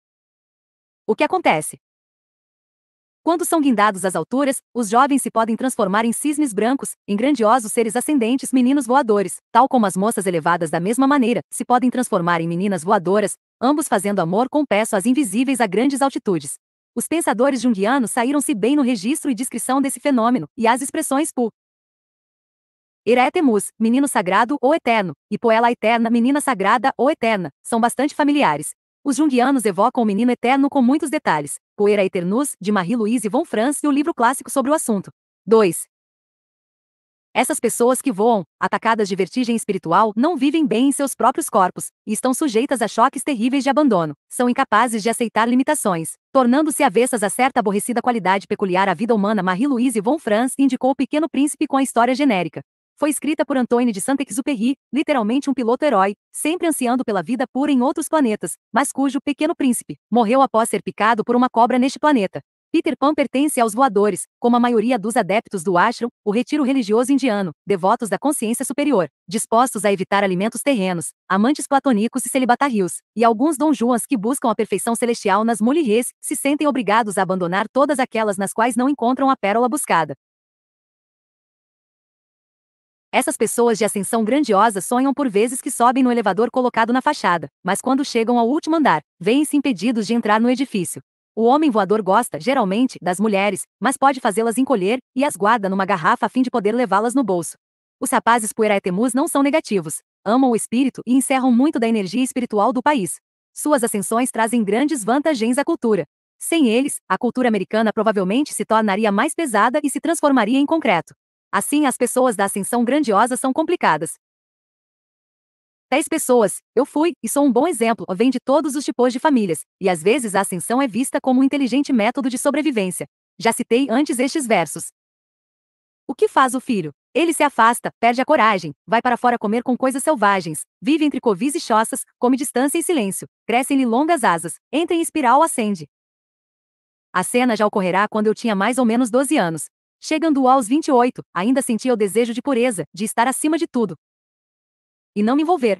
O que acontece? Quando são guindados às alturas, os jovens se podem transformar em cisnes brancos, em grandiosos seres ascendentes, meninos voadores, tal como as moças elevadas da mesma maneira se podem transformar em meninas voadoras, ambos fazendo amor com peças invisíveis a grandes altitudes. Os pensadores junguianos saíram-se bem no registro e descrição desse fenômeno, e as expressões pu, Iretemus, menino sagrado ou eterno, e Poela eterna, menina sagrada ou eterna, são bastante familiares. Os jungianos evocam o menino eterno com muitos detalhes. Poeira Eternus, de Marie-Louise von Franz e o livro clássico sobre o assunto. 2. Essas pessoas que voam, atacadas de vertigem espiritual, não vivem bem em seus próprios corpos e estão sujeitas a choques terríveis de abandono. São incapazes de aceitar limitações, tornando-se avessas a certa aborrecida qualidade peculiar à vida humana. Marie-Louise von Franz indicou o Pequeno Príncipe com a história genérica foi escrita por Antoine de Saint-Exupéry, literalmente um piloto herói, sempre ansiando pela vida pura em outros planetas, mas cujo pequeno príncipe morreu após ser picado por uma cobra neste planeta. Peter Pan pertence aos voadores, como a maioria dos adeptos do ashram, o retiro religioso indiano, devotos da consciência superior, dispostos a evitar alimentos terrenos, amantes platônicos e celibatários, e alguns donjuans que buscam a perfeição celestial nas mulheres, se sentem obrigados a abandonar todas aquelas nas quais não encontram a pérola buscada. Essas pessoas de ascensão grandiosa sonham por vezes que sobem no elevador colocado na fachada, mas quando chegam ao último andar, veem-se impedidos de entrar no edifício. O homem voador gosta, geralmente, das mulheres, mas pode fazê-las encolher e as guarda numa garrafa a fim de poder levá-las no bolso. Os rapazes pueraetemus não são negativos, amam o espírito e encerram muito da energia espiritual do país. Suas ascensões trazem grandes vantagens à cultura. Sem eles, a cultura americana provavelmente se tornaria mais pesada e se transformaria em concreto. Assim, as pessoas da ascensão grandiosa são complicadas. 10 pessoas, eu fui, e sou um bom exemplo, vem de todos os tipos de famílias, e às vezes a ascensão é vista como um inteligente método de sobrevivência. Já citei antes estes versos. O que faz o filho? Ele se afasta, perde a coragem, vai para fora comer com coisas selvagens, vive entre covis e choças, come distância e silêncio, crescem-lhe longas asas, entra em espiral, acende. A cena já ocorrerá quando eu tinha mais ou menos 12 anos. Chegando aos 28, ainda sentia o desejo de pureza, de estar acima de tudo. E não me envolver.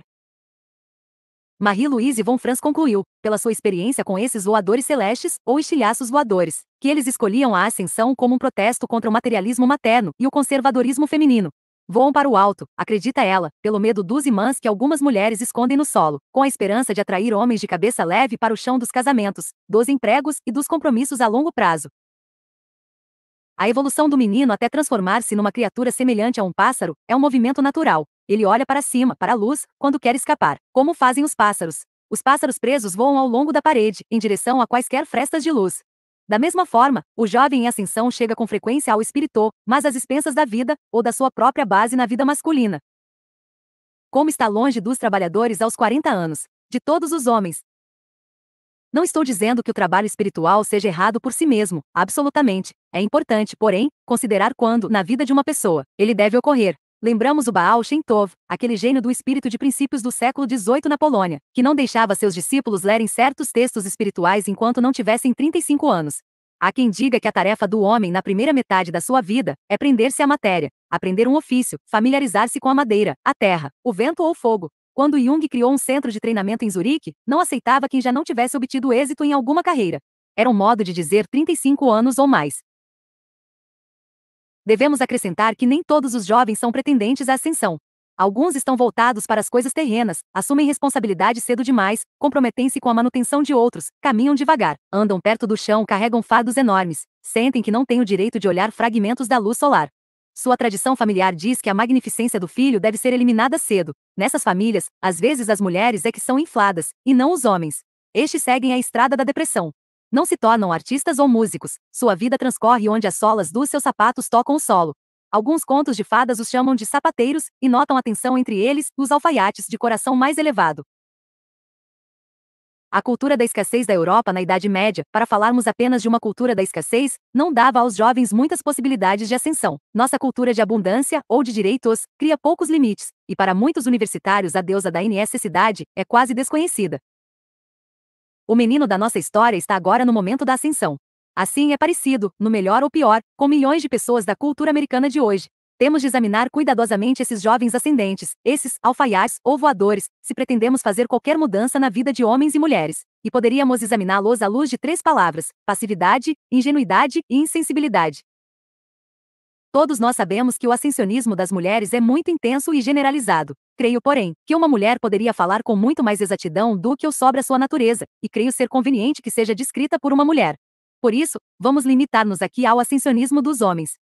Marie-Louise von Franz concluiu, pela sua experiência com esses voadores celestes, ou estilhaços voadores, que eles escolhiam a ascensão como um protesto contra o materialismo materno e o conservadorismo feminino. Voam para o alto, acredita ela, pelo medo dos imãs que algumas mulheres escondem no solo, com a esperança de atrair homens de cabeça leve para o chão dos casamentos, dos empregos e dos compromissos a longo prazo, a evolução do menino até transformar-se numa criatura semelhante a um pássaro é um movimento natural. Ele olha para cima, para a luz, quando quer escapar, como fazem os pássaros. Os pássaros presos voam ao longo da parede, em direção a quaisquer frestas de luz. Da mesma forma, o jovem em ascensão chega com frequência ao espírito, mas às expensas da vida, ou da sua própria base na vida masculina. Como está longe dos trabalhadores aos 40 anos, de todos os homens, não estou dizendo que o trabalho espiritual seja errado por si mesmo, absolutamente. É importante, porém, considerar quando, na vida de uma pessoa, ele deve ocorrer. Lembramos o Baal Shem-Tov, aquele gênio do espírito de princípios do século XVIII na Polônia, que não deixava seus discípulos lerem certos textos espirituais enquanto não tivessem 35 anos. Há quem diga que a tarefa do homem na primeira metade da sua vida é prender-se à matéria, aprender um ofício, familiarizar-se com a madeira, a terra, o vento ou o fogo, quando Jung criou um centro de treinamento em Zurique, não aceitava quem já não tivesse obtido êxito em alguma carreira. Era um modo de dizer 35 anos ou mais. Devemos acrescentar que nem todos os jovens são pretendentes à ascensão. Alguns estão voltados para as coisas terrenas, assumem responsabilidade cedo demais, comprometem-se com a manutenção de outros, caminham devagar, andam perto do chão, carregam fardos enormes, sentem que não têm o direito de olhar fragmentos da luz solar. Sua tradição familiar diz que a magnificência do filho deve ser eliminada cedo. Nessas famílias, às vezes as mulheres é que são infladas, e não os homens. Estes seguem a estrada da depressão. Não se tornam artistas ou músicos, sua vida transcorre onde as solas dos seus sapatos tocam o solo. Alguns contos de fadas os chamam de sapateiros, e notam a tensão entre eles, os alfaiates de coração mais elevado. A cultura da escassez da Europa na Idade Média, para falarmos apenas de uma cultura da escassez, não dava aos jovens muitas possibilidades de ascensão. Nossa cultura de abundância, ou de direitos, cria poucos limites, e para muitos universitários a deusa da necessidade é quase desconhecida. O menino da nossa história está agora no momento da ascensão. Assim é parecido, no melhor ou pior, com milhões de pessoas da cultura americana de hoje, temos de examinar cuidadosamente esses jovens ascendentes, esses alfaiares ou voadores, se pretendemos fazer qualquer mudança na vida de homens e mulheres. E poderíamos examiná-los à luz de três palavras: passividade, ingenuidade e insensibilidade. Todos nós sabemos que o ascensionismo das mulheres é muito intenso e generalizado. Creio, porém, que uma mulher poderia falar com muito mais exatidão do que o sobre a sua natureza, e creio ser conveniente que seja descrita por uma mulher. Por isso, vamos limitar-nos aqui ao ascensionismo dos homens.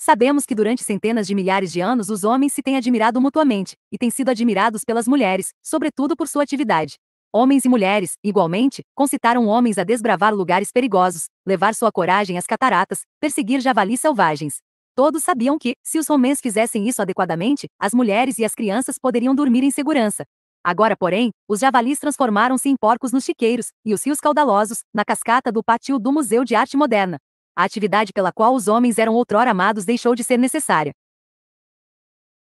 Sabemos que durante centenas de milhares de anos os homens se têm admirado mutuamente, e têm sido admirados pelas mulheres, sobretudo por sua atividade. Homens e mulheres, igualmente, concitaram homens a desbravar lugares perigosos, levar sua coragem às cataratas, perseguir javalis selvagens. Todos sabiam que, se os homens fizessem isso adequadamente, as mulheres e as crianças poderiam dormir em segurança. Agora, porém, os javalis transformaram-se em porcos nos chiqueiros, e os rios caudalosos, na cascata do pátio do Museu de Arte Moderna a atividade pela qual os homens eram outrora amados deixou de ser necessária.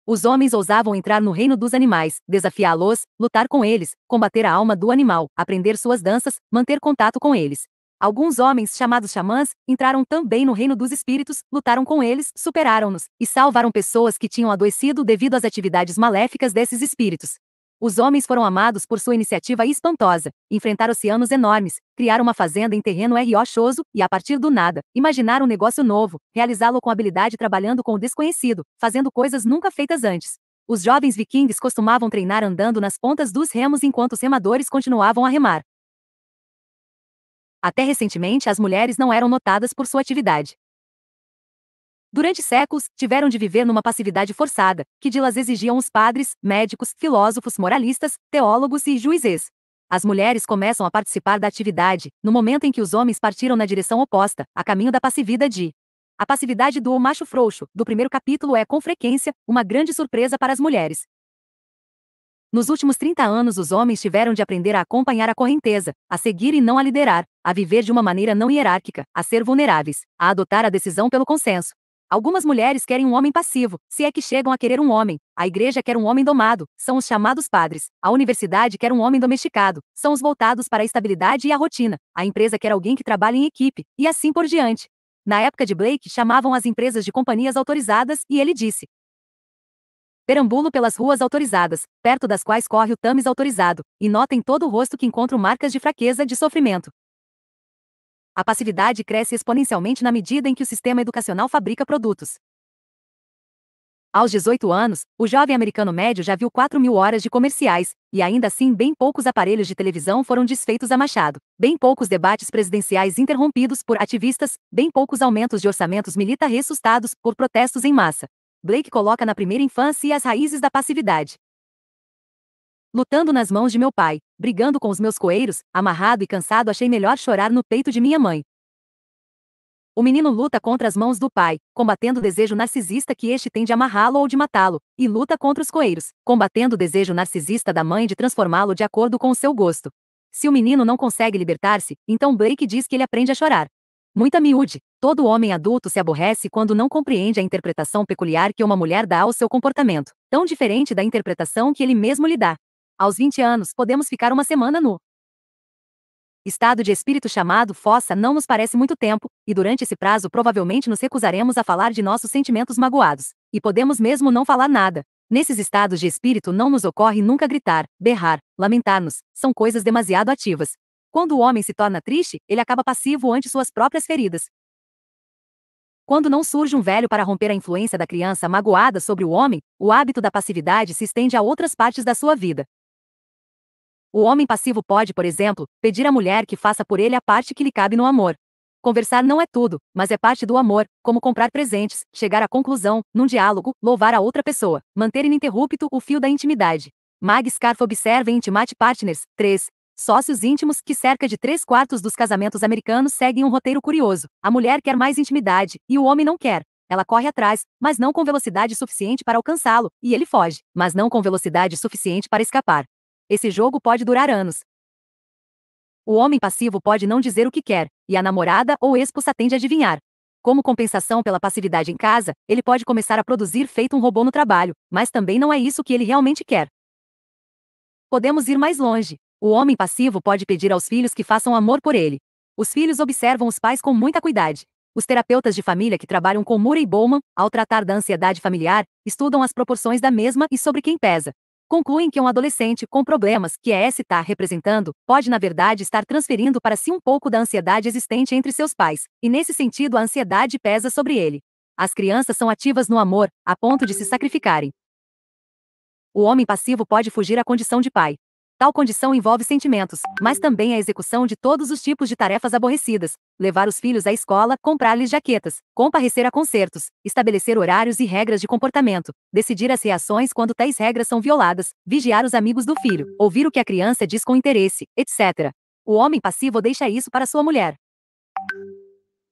Os homens ousavam entrar no reino dos animais, desafiá-los, lutar com eles, combater a alma do animal, aprender suas danças, manter contato com eles. Alguns homens, chamados xamãs, entraram também no reino dos espíritos, lutaram com eles, superaram-nos, e salvaram pessoas que tinham adoecido devido às atividades maléficas desses espíritos. Os homens foram amados por sua iniciativa espantosa, enfrentar oceanos enormes, criar uma fazenda em terreno riochoso e, a partir do nada, imaginar um negócio novo, realizá-lo com habilidade trabalhando com o desconhecido, fazendo coisas nunca feitas antes. Os jovens vikings costumavam treinar andando nas pontas dos remos enquanto os remadores continuavam a remar. Até recentemente, as mulheres não eram notadas por sua atividade. Durante séculos, tiveram de viver numa passividade forçada, que de las exigiam os padres, médicos, filósofos, moralistas, teólogos e juízes. As mulheres começam a participar da atividade, no momento em que os homens partiram na direção oposta, a caminho da passividade. A passividade do macho frouxo, do primeiro capítulo, é, com frequência, uma grande surpresa para as mulheres. Nos últimos 30 anos, os homens tiveram de aprender a acompanhar a correnteza, a seguir e não a liderar, a viver de uma maneira não hierárquica, a ser vulneráveis, a adotar a decisão pelo consenso, Algumas mulheres querem um homem passivo, se é que chegam a querer um homem. A igreja quer um homem domado, são os chamados padres. A universidade quer um homem domesticado, são os voltados para a estabilidade e a rotina. A empresa quer alguém que trabalhe em equipe, e assim por diante. Na época de Blake, chamavam as empresas de companhias autorizadas e ele disse: Perambulo pelas ruas autorizadas, perto das quais corre o Tames autorizado, e notem em todo o rosto que encontro marcas de fraqueza e de sofrimento a passividade cresce exponencialmente na medida em que o sistema educacional fabrica produtos. Aos 18 anos, o jovem americano médio já viu 4 mil horas de comerciais, e ainda assim bem poucos aparelhos de televisão foram desfeitos a Machado, bem poucos debates presidenciais interrompidos por ativistas, bem poucos aumentos de orçamentos militares ressustados por protestos em massa. Blake coloca na primeira infância as raízes da passividade. Lutando nas mãos de meu pai, brigando com os meus coeiros, amarrado e cansado, achei melhor chorar no peito de minha mãe. O menino luta contra as mãos do pai, combatendo o desejo narcisista que este tem de amarrá-lo ou de matá-lo, e luta contra os coeiros, combatendo o desejo narcisista da mãe de transformá-lo de acordo com o seu gosto. Se o menino não consegue libertar-se, então Blake diz que ele aprende a chorar. Muita miúde, todo homem adulto se aborrece quando não compreende a interpretação peculiar que uma mulher dá ao seu comportamento, tão diferente da interpretação que ele mesmo lhe dá. Aos 20 anos, podemos ficar uma semana no estado de espírito chamado fossa não nos parece muito tempo, e durante esse prazo provavelmente nos recusaremos a falar de nossos sentimentos magoados, e podemos mesmo não falar nada. Nesses estados de espírito não nos ocorre nunca gritar, berrar, lamentar-nos, são coisas demasiado ativas. Quando o homem se torna triste, ele acaba passivo ante suas próprias feridas. Quando não surge um velho para romper a influência da criança magoada sobre o homem, o hábito da passividade se estende a outras partes da sua vida. O homem passivo pode, por exemplo, pedir à mulher que faça por ele a parte que lhe cabe no amor. Conversar não é tudo, mas é parte do amor, como comprar presentes, chegar à conclusão, num diálogo, louvar a outra pessoa, manter ininterrupto o fio da intimidade. Mag Scarf observa em Intimate Partners, 3, Sócios íntimos, que cerca de três quartos dos casamentos americanos seguem um roteiro curioso. A mulher quer mais intimidade, e o homem não quer. Ela corre atrás, mas não com velocidade suficiente para alcançá-lo, e ele foge, mas não com velocidade suficiente para escapar. Esse jogo pode durar anos. O homem passivo pode não dizer o que quer, e a namorada ou esposa tende a adivinhar. Como compensação pela passividade em casa, ele pode começar a produzir feito um robô no trabalho, mas também não é isso que ele realmente quer. Podemos ir mais longe. O homem passivo pode pedir aos filhos que façam amor por ele. Os filhos observam os pais com muita cuidade. Os terapeutas de família que trabalham com Murray Bowman, ao tratar da ansiedade familiar, estudam as proporções da mesma e sobre quem pesa concluem que um adolescente com problemas que a S está representando pode, na verdade, estar transferindo para si um pouco da ansiedade existente entre seus pais, e nesse sentido a ansiedade pesa sobre ele. As crianças são ativas no amor, a ponto de se sacrificarem. O homem passivo pode fugir à condição de pai, Tal condição envolve sentimentos, mas também a execução de todos os tipos de tarefas aborrecidas: levar os filhos à escola, comprar-lhes jaquetas, comparecer a concertos, estabelecer horários e regras de comportamento, decidir as reações quando tais regras são violadas, vigiar os amigos do filho, ouvir o que a criança diz com interesse, etc. O homem passivo deixa isso para sua mulher.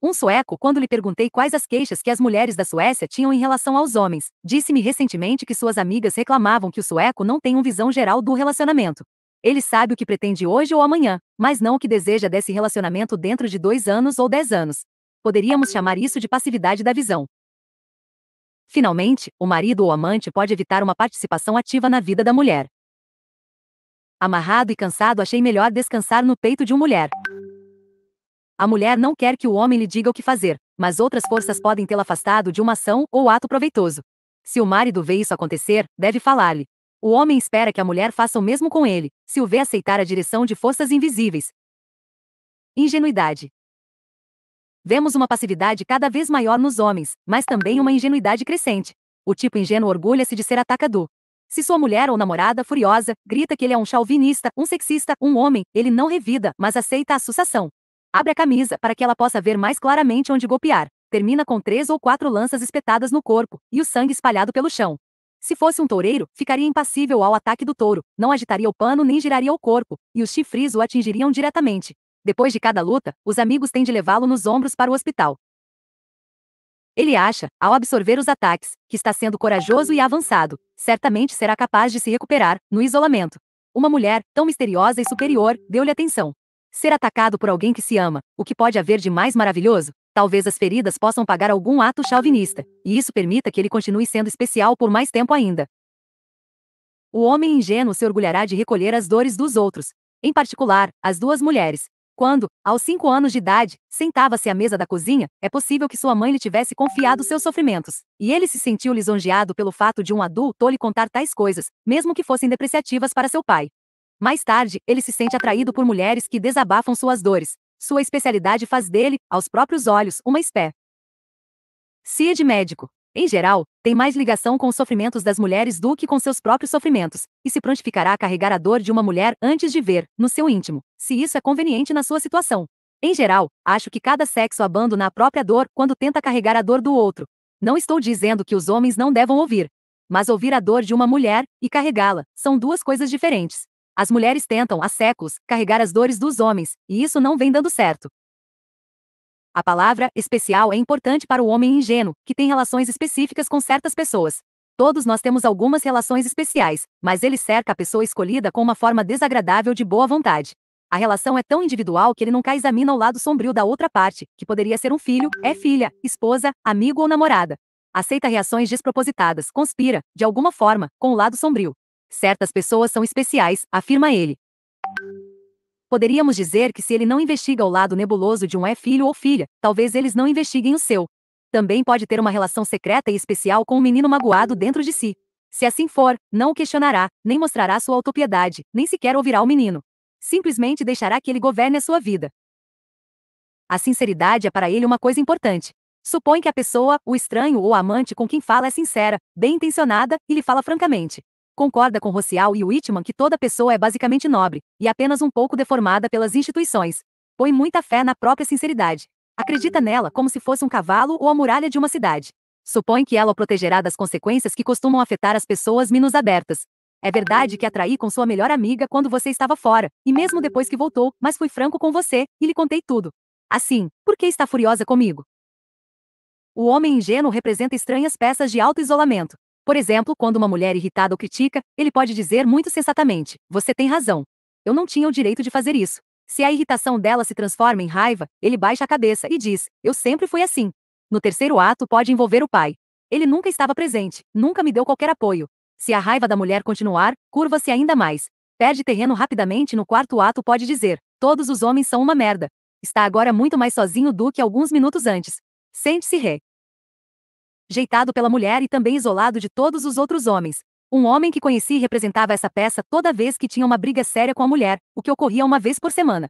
Um sueco, quando lhe perguntei quais as queixas que as mulheres da Suécia tinham em relação aos homens, disse-me recentemente que suas amigas reclamavam que o sueco não tem uma visão geral do relacionamento. Ele sabe o que pretende hoje ou amanhã, mas não o que deseja desse relacionamento dentro de dois anos ou dez anos. Poderíamos chamar isso de passividade da visão. Finalmente, o marido ou amante pode evitar uma participação ativa na vida da mulher. Amarrado e cansado, achei melhor descansar no peito de uma mulher. A mulher não quer que o homem lhe diga o que fazer, mas outras forças podem tê-la afastado de uma ação ou ato proveitoso. Se o marido vê isso acontecer, deve falar-lhe: o homem espera que a mulher faça o mesmo com ele, se o vê aceitar a direção de forças invisíveis. Ingenuidade. Vemos uma passividade cada vez maior nos homens, mas também uma ingenuidade crescente. O tipo ingênuo orgulha-se de ser atacador. Se sua mulher ou namorada, furiosa, grita que ele é um chauvinista, um sexista, um homem, ele não revida, mas aceita a sucessão. Abre a camisa para que ela possa ver mais claramente onde golpear. Termina com três ou quatro lanças espetadas no corpo e o sangue espalhado pelo chão. Se fosse um toureiro, ficaria impassível ao ataque do touro, não agitaria o pano nem giraria o corpo, e os chifres o atingiriam diretamente. Depois de cada luta, os amigos têm de levá-lo nos ombros para o hospital. Ele acha, ao absorver os ataques, que está sendo corajoso e avançado. Certamente será capaz de se recuperar, no isolamento. Uma mulher, tão misteriosa e superior, deu-lhe atenção. Ser atacado por alguém que se ama, o que pode haver de mais maravilhoso? Talvez as feridas possam pagar algum ato chauvinista, e isso permita que ele continue sendo especial por mais tempo ainda. O homem ingênuo se orgulhará de recolher as dores dos outros, em particular, as duas mulheres. Quando, aos cinco anos de idade, sentava-se à mesa da cozinha, é possível que sua mãe lhe tivesse confiado seus sofrimentos, e ele se sentiu lisonjeado pelo fato de um adulto lhe contar tais coisas, mesmo que fossem depreciativas para seu pai. Mais tarde, ele se sente atraído por mulheres que desabafam suas dores, sua especialidade faz dele, aos próprios olhos, uma espé. de médico. Em geral, tem mais ligação com os sofrimentos das mulheres do que com seus próprios sofrimentos, e se prontificará a carregar a dor de uma mulher antes de ver, no seu íntimo, se isso é conveniente na sua situação. Em geral, acho que cada sexo abandona a própria dor quando tenta carregar a dor do outro. Não estou dizendo que os homens não devam ouvir, mas ouvir a dor de uma mulher e carregá-la são duas coisas diferentes. As mulheres tentam, há séculos, carregar as dores dos homens, e isso não vem dando certo. A palavra especial é importante para o homem ingênuo, que tem relações específicas com certas pessoas. Todos nós temos algumas relações especiais, mas ele cerca a pessoa escolhida com uma forma desagradável de boa vontade. A relação é tão individual que ele nunca examina o lado sombrio da outra parte, que poderia ser um filho, é filha, esposa, amigo ou namorada. Aceita reações despropositadas, conspira, de alguma forma, com o lado sombrio. Certas pessoas são especiais, afirma ele. Poderíamos dizer que se ele não investiga o lado nebuloso de um é filho ou filha, talvez eles não investiguem o seu. Também pode ter uma relação secreta e especial com um menino magoado dentro de si. Se assim for, não o questionará, nem mostrará sua autopiedade, nem sequer ouvirá o menino. Simplesmente deixará que ele governe a sua vida. A sinceridade é para ele uma coisa importante. Supõe que a pessoa, o estranho ou amante com quem fala é sincera, bem intencionada e lhe fala francamente. Concorda com Rocial e Whitman que toda pessoa é basicamente nobre, e apenas um pouco deformada pelas instituições. Põe muita fé na própria sinceridade. Acredita nela como se fosse um cavalo ou a muralha de uma cidade. Supõe que ela o protegerá das consequências que costumam afetar as pessoas menos abertas, é verdade que atraí com sua melhor amiga quando você estava fora, e mesmo depois que voltou, mas fui franco com você, e lhe contei tudo. Assim, por que está furiosa comigo? O homem ingênuo representa estranhas peças de alto isolamento. Por exemplo, quando uma mulher irritada o critica, ele pode dizer muito sensatamente: Você tem razão. Eu não tinha o direito de fazer isso. Se a irritação dela se transforma em raiva, ele baixa a cabeça e diz: Eu sempre fui assim. No terceiro ato, pode envolver o pai. Ele nunca estava presente, nunca me deu qualquer apoio. Se a raiva da mulher continuar, curva-se ainda mais. Perde terreno rapidamente no quarto ato, pode dizer: Todos os homens são uma merda. Está agora muito mais sozinho do que alguns minutos antes. Sente-se ré jeitado pela mulher e também isolado de todos os outros homens. Um homem que conheci representava essa peça toda vez que tinha uma briga séria com a mulher, o que ocorria uma vez por semana.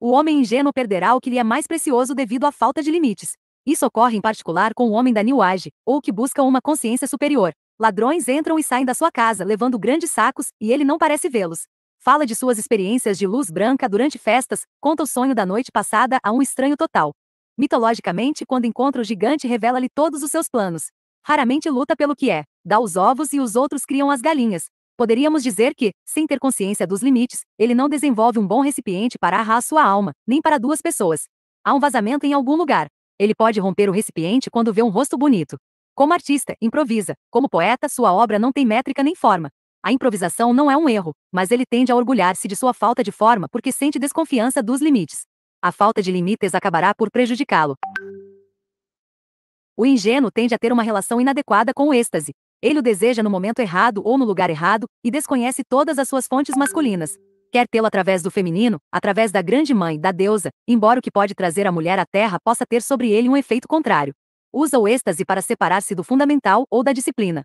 O homem ingênuo perderá o que lhe é mais precioso devido à falta de limites. Isso ocorre em particular com o homem da New Age, ou que busca uma consciência superior. Ladrões entram e saem da sua casa levando grandes sacos e ele não parece vê-los. Fala de suas experiências de luz branca durante festas, conta o sonho da noite passada a um estranho total. Mitologicamente, quando encontra o gigante, revela-lhe todos os seus planos. Raramente luta pelo que é, dá os ovos e os outros criam as galinhas. Poderíamos dizer que, sem ter consciência dos limites, ele não desenvolve um bom recipiente para arrar sua alma, nem para duas pessoas. Há um vazamento em algum lugar. Ele pode romper o recipiente quando vê um rosto bonito. Como artista, improvisa. Como poeta, sua obra não tem métrica nem forma. A improvisação não é um erro, mas ele tende a orgulhar-se de sua falta de forma porque sente desconfiança dos limites a falta de limites acabará por prejudicá-lo. O ingênuo tende a ter uma relação inadequada com o êxtase. Ele o deseja no momento errado ou no lugar errado e desconhece todas as suas fontes masculinas. Quer tê-lo através do feminino, através da grande mãe, da deusa, embora o que pode trazer a mulher à terra possa ter sobre ele um efeito contrário. Usa o êxtase para separar-se do fundamental ou da disciplina.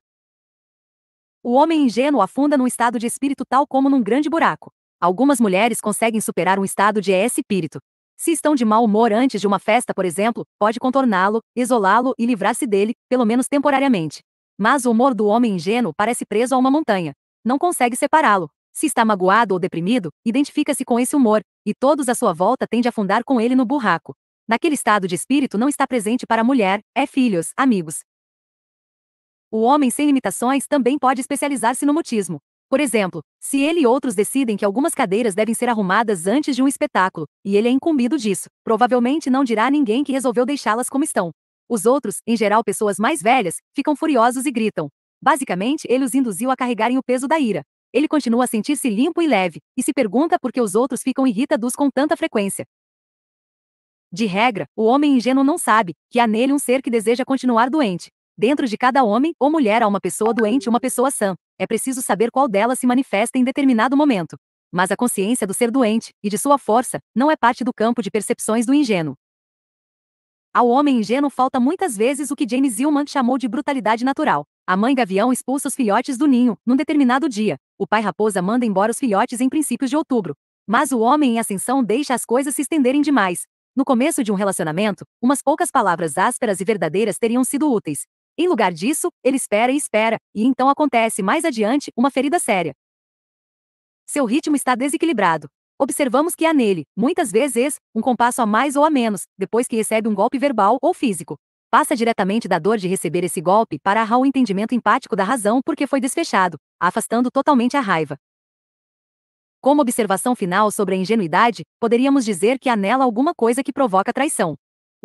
O homem ingênuo afunda num estado de espírito tal como num grande buraco. Algumas mulheres conseguem superar um estado de espírito, se estão de mau humor antes de uma festa, por exemplo, pode contorná-lo, isolá-lo e livrar-se dele, pelo menos temporariamente. Mas o humor do homem ingênuo parece preso a uma montanha. Não consegue separá-lo. Se está magoado ou deprimido, identifica-se com esse humor, e todos à sua volta tendem a afundar com ele no burraco. Naquele estado de espírito não está presente para a mulher, é filhos, amigos. O homem sem limitações também pode especializar-se no mutismo. Por exemplo, se ele e outros decidem que algumas cadeiras devem ser arrumadas antes de um espetáculo, e ele é incumbido disso, provavelmente não dirá a ninguém que resolveu deixá-las como estão. Os outros, em geral pessoas mais velhas, ficam furiosos e gritam. Basicamente, ele os induziu a carregarem o peso da ira. Ele continua a sentir-se limpo e leve, e se pergunta por que os outros ficam irritados com tanta frequência. De regra, o homem ingênuo não sabe que há nele um ser que deseja continuar doente, Dentro de cada homem ou mulher há uma pessoa doente e uma pessoa sã. É preciso saber qual delas se manifesta em determinado momento. Mas a consciência do ser doente, e de sua força, não é parte do campo de percepções do ingênuo. Ao homem ingênuo falta muitas vezes o que James Hillman chamou de brutalidade natural. A mãe gavião expulsa os filhotes do ninho, num determinado dia. O pai raposa manda embora os filhotes em princípios de outubro. Mas o homem em ascensão deixa as coisas se estenderem demais. No começo de um relacionamento, umas poucas palavras ásperas e verdadeiras teriam sido úteis, em lugar disso, ele espera e espera, e então acontece mais adiante uma ferida séria. Seu ritmo está desequilibrado. Observamos que há nele, muitas vezes, um compasso a mais ou a menos, depois que recebe um golpe verbal ou físico. Passa diretamente da dor de receber esse golpe para o entendimento empático da razão porque foi desfechado, afastando totalmente a raiva. Como observação final sobre a ingenuidade, poderíamos dizer que há nela alguma coisa que provoca traição.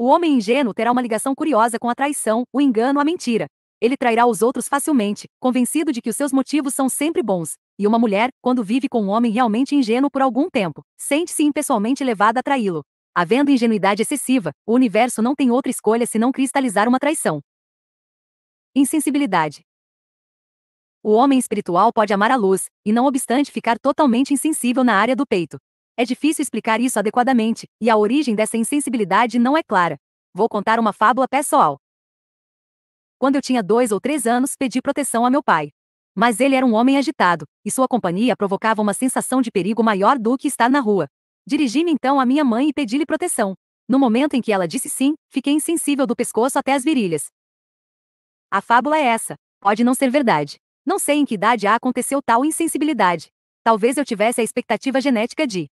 O homem ingênuo terá uma ligação curiosa com a traição, o engano, a mentira. Ele trairá os outros facilmente, convencido de que os seus motivos são sempre bons. E uma mulher, quando vive com um homem realmente ingênuo por algum tempo, sente-se impessoalmente levada a traí-lo. Havendo ingenuidade excessiva, o universo não tem outra escolha senão cristalizar uma traição. Insensibilidade. O homem espiritual pode amar a luz, e não obstante ficar totalmente insensível na área do peito. É difícil explicar isso adequadamente, e a origem dessa insensibilidade não é clara. Vou contar uma fábula pessoal. Quando eu tinha dois ou três anos, pedi proteção a meu pai. Mas ele era um homem agitado, e sua companhia provocava uma sensação de perigo maior do que estar na rua. Dirigi-me então à minha mãe e pedi-lhe proteção. No momento em que ela disse sim, fiquei insensível do pescoço até as virilhas. A fábula é essa. Pode não ser verdade. Não sei em que idade aconteceu tal insensibilidade. Talvez eu tivesse a expectativa genética de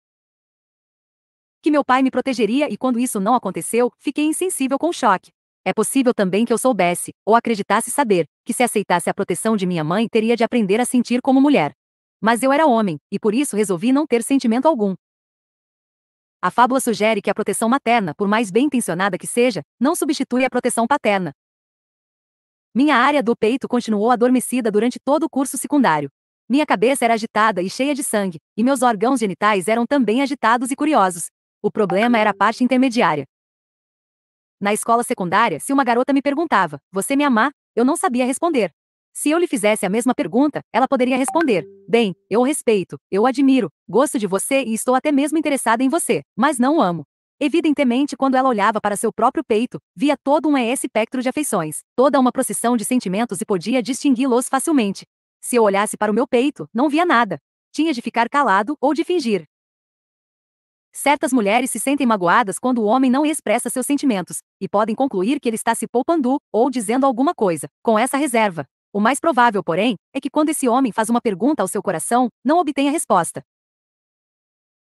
que meu pai me protegeria e quando isso não aconteceu, fiquei insensível com o choque. É possível também que eu soubesse, ou acreditasse saber, que se aceitasse a proteção de minha mãe teria de aprender a sentir como mulher. Mas eu era homem, e por isso resolvi não ter sentimento algum. A fábula sugere que a proteção materna, por mais bem intencionada que seja, não substitui a proteção paterna. Minha área do peito continuou adormecida durante todo o curso secundário. Minha cabeça era agitada e cheia de sangue, e meus órgãos genitais eram também agitados e curiosos, o problema era a parte intermediária. Na escola secundária, se uma garota me perguntava: Você me ama? Eu não sabia responder. Se eu lhe fizesse a mesma pergunta, ela poderia responder: Bem, eu o respeito, eu o admiro, gosto de você e estou até mesmo interessada em você, mas não o amo. Evidentemente, quando ela olhava para seu próprio peito, via todo um espectro de afeições, toda uma procissão de sentimentos e podia distingui-los facilmente. Se eu olhasse para o meu peito, não via nada. Tinha de ficar calado ou de fingir. Certas mulheres se sentem magoadas quando o homem não expressa seus sentimentos, e podem concluir que ele está se poupando ou dizendo alguma coisa, com essa reserva. O mais provável, porém, é que quando esse homem faz uma pergunta ao seu coração, não obtenha resposta.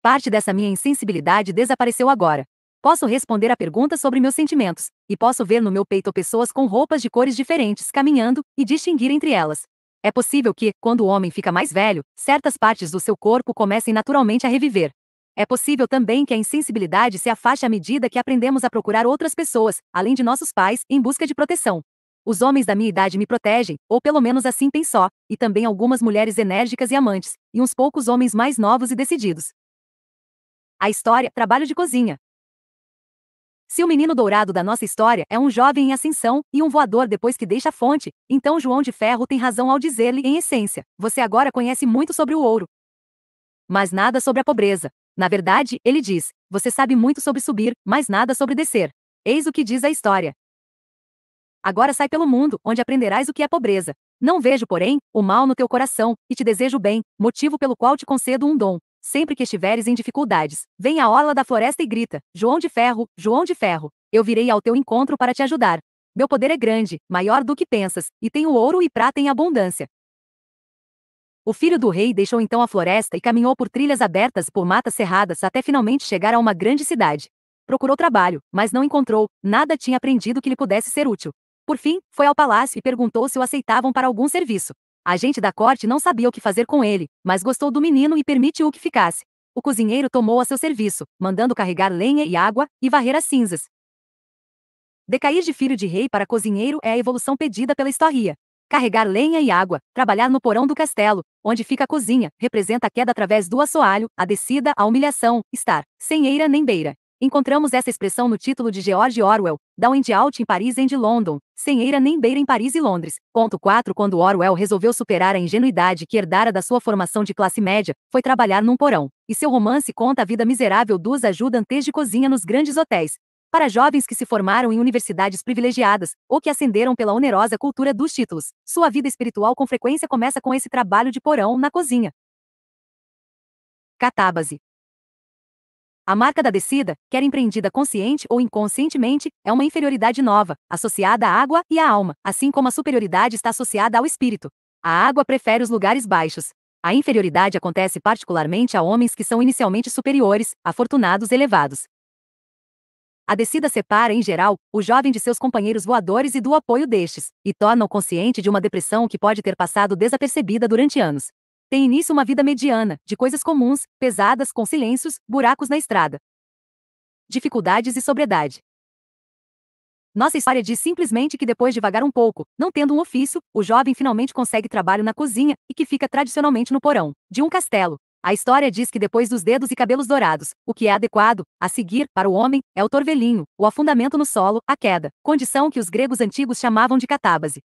Parte dessa minha insensibilidade desapareceu agora. Posso responder a perguntas sobre meus sentimentos, e posso ver no meu peito pessoas com roupas de cores diferentes caminhando e distinguir entre elas. É possível que, quando o homem fica mais velho, certas partes do seu corpo comecem naturalmente a reviver. É possível também que a insensibilidade se afaste à medida que aprendemos a procurar outras pessoas, além de nossos pais, em busca de proteção. Os homens da minha idade me protegem, ou pelo menos assim tem só, e também algumas mulheres enérgicas e amantes, e uns poucos homens mais novos e decididos. A história, trabalho de cozinha. Se o menino dourado da nossa história é um jovem em ascensão e um voador depois que deixa a fonte, então João de Ferro tem razão ao dizer-lhe, em essência, você agora conhece muito sobre o ouro. Mas nada sobre a pobreza. Na verdade, ele diz: Você sabe muito sobre subir, mas nada sobre descer. Eis o que diz a história. Agora sai pelo mundo, onde aprenderás o que é pobreza. Não vejo, porém, o mal no teu coração, e te desejo bem, motivo pelo qual te concedo um dom. Sempre que estiveres em dificuldades, vem à orla da floresta e grita: João de Ferro, João de Ferro, eu virei ao teu encontro para te ajudar. Meu poder é grande, maior do que pensas, e tenho ouro e prata em abundância. O filho do rei deixou então a floresta e caminhou por trilhas abertas e por matas cerradas até finalmente chegar a uma grande cidade. Procurou trabalho, mas não encontrou, nada tinha aprendido que lhe pudesse ser útil. Por fim, foi ao palácio e perguntou se o aceitavam para algum serviço. A gente da corte não sabia o que fazer com ele, mas gostou do menino e permitiu que ficasse. O cozinheiro tomou a seu serviço, mandando carregar lenha e água e varrer as cinzas. Decair de filho de rei para cozinheiro é a evolução pedida pela história carregar lenha e água, trabalhar no porão do castelo, onde fica a cozinha, representa a queda através do assoalho, a descida, a humilhação, estar, sem eira nem beira. Encontramos essa expressão no título de George Orwell, Down and Out em Paris and London, Sem Eira nem Beira em Paris e Londres. Ponto 4 Quando Orwell resolveu superar a ingenuidade que herdara da sua formação de classe média, foi trabalhar num porão. E seu romance conta a vida miserável dos ajudantes de cozinha nos grandes hotéis, para jovens que se formaram em universidades privilegiadas ou que ascenderam pela onerosa cultura dos títulos, sua vida espiritual com frequência começa com esse trabalho de porão na cozinha. Catábase. A marca da descida, quer empreendida consciente ou inconscientemente, é uma inferioridade nova, associada à água e à alma, assim como a superioridade está associada ao espírito. A água prefere os lugares baixos. A inferioridade acontece particularmente a homens que são inicialmente superiores, afortunados elevados, a descida separa, em geral, o jovem de seus companheiros voadores e do apoio destes, e torna-o consciente de uma depressão que pode ter passado desapercebida durante anos. Tem início uma vida mediana, de coisas comuns, pesadas, com silêncios, buracos na estrada. Dificuldades e sobriedade. Nossa história diz simplesmente que depois de vagar um pouco, não tendo um ofício, o jovem finalmente consegue trabalho na cozinha e que fica tradicionalmente no porão de um castelo, a história diz que depois dos dedos e cabelos dourados, o que é adequado, a seguir, para o homem, é o torvelinho, o afundamento no solo, a queda, condição que os gregos antigos chamavam de catábase.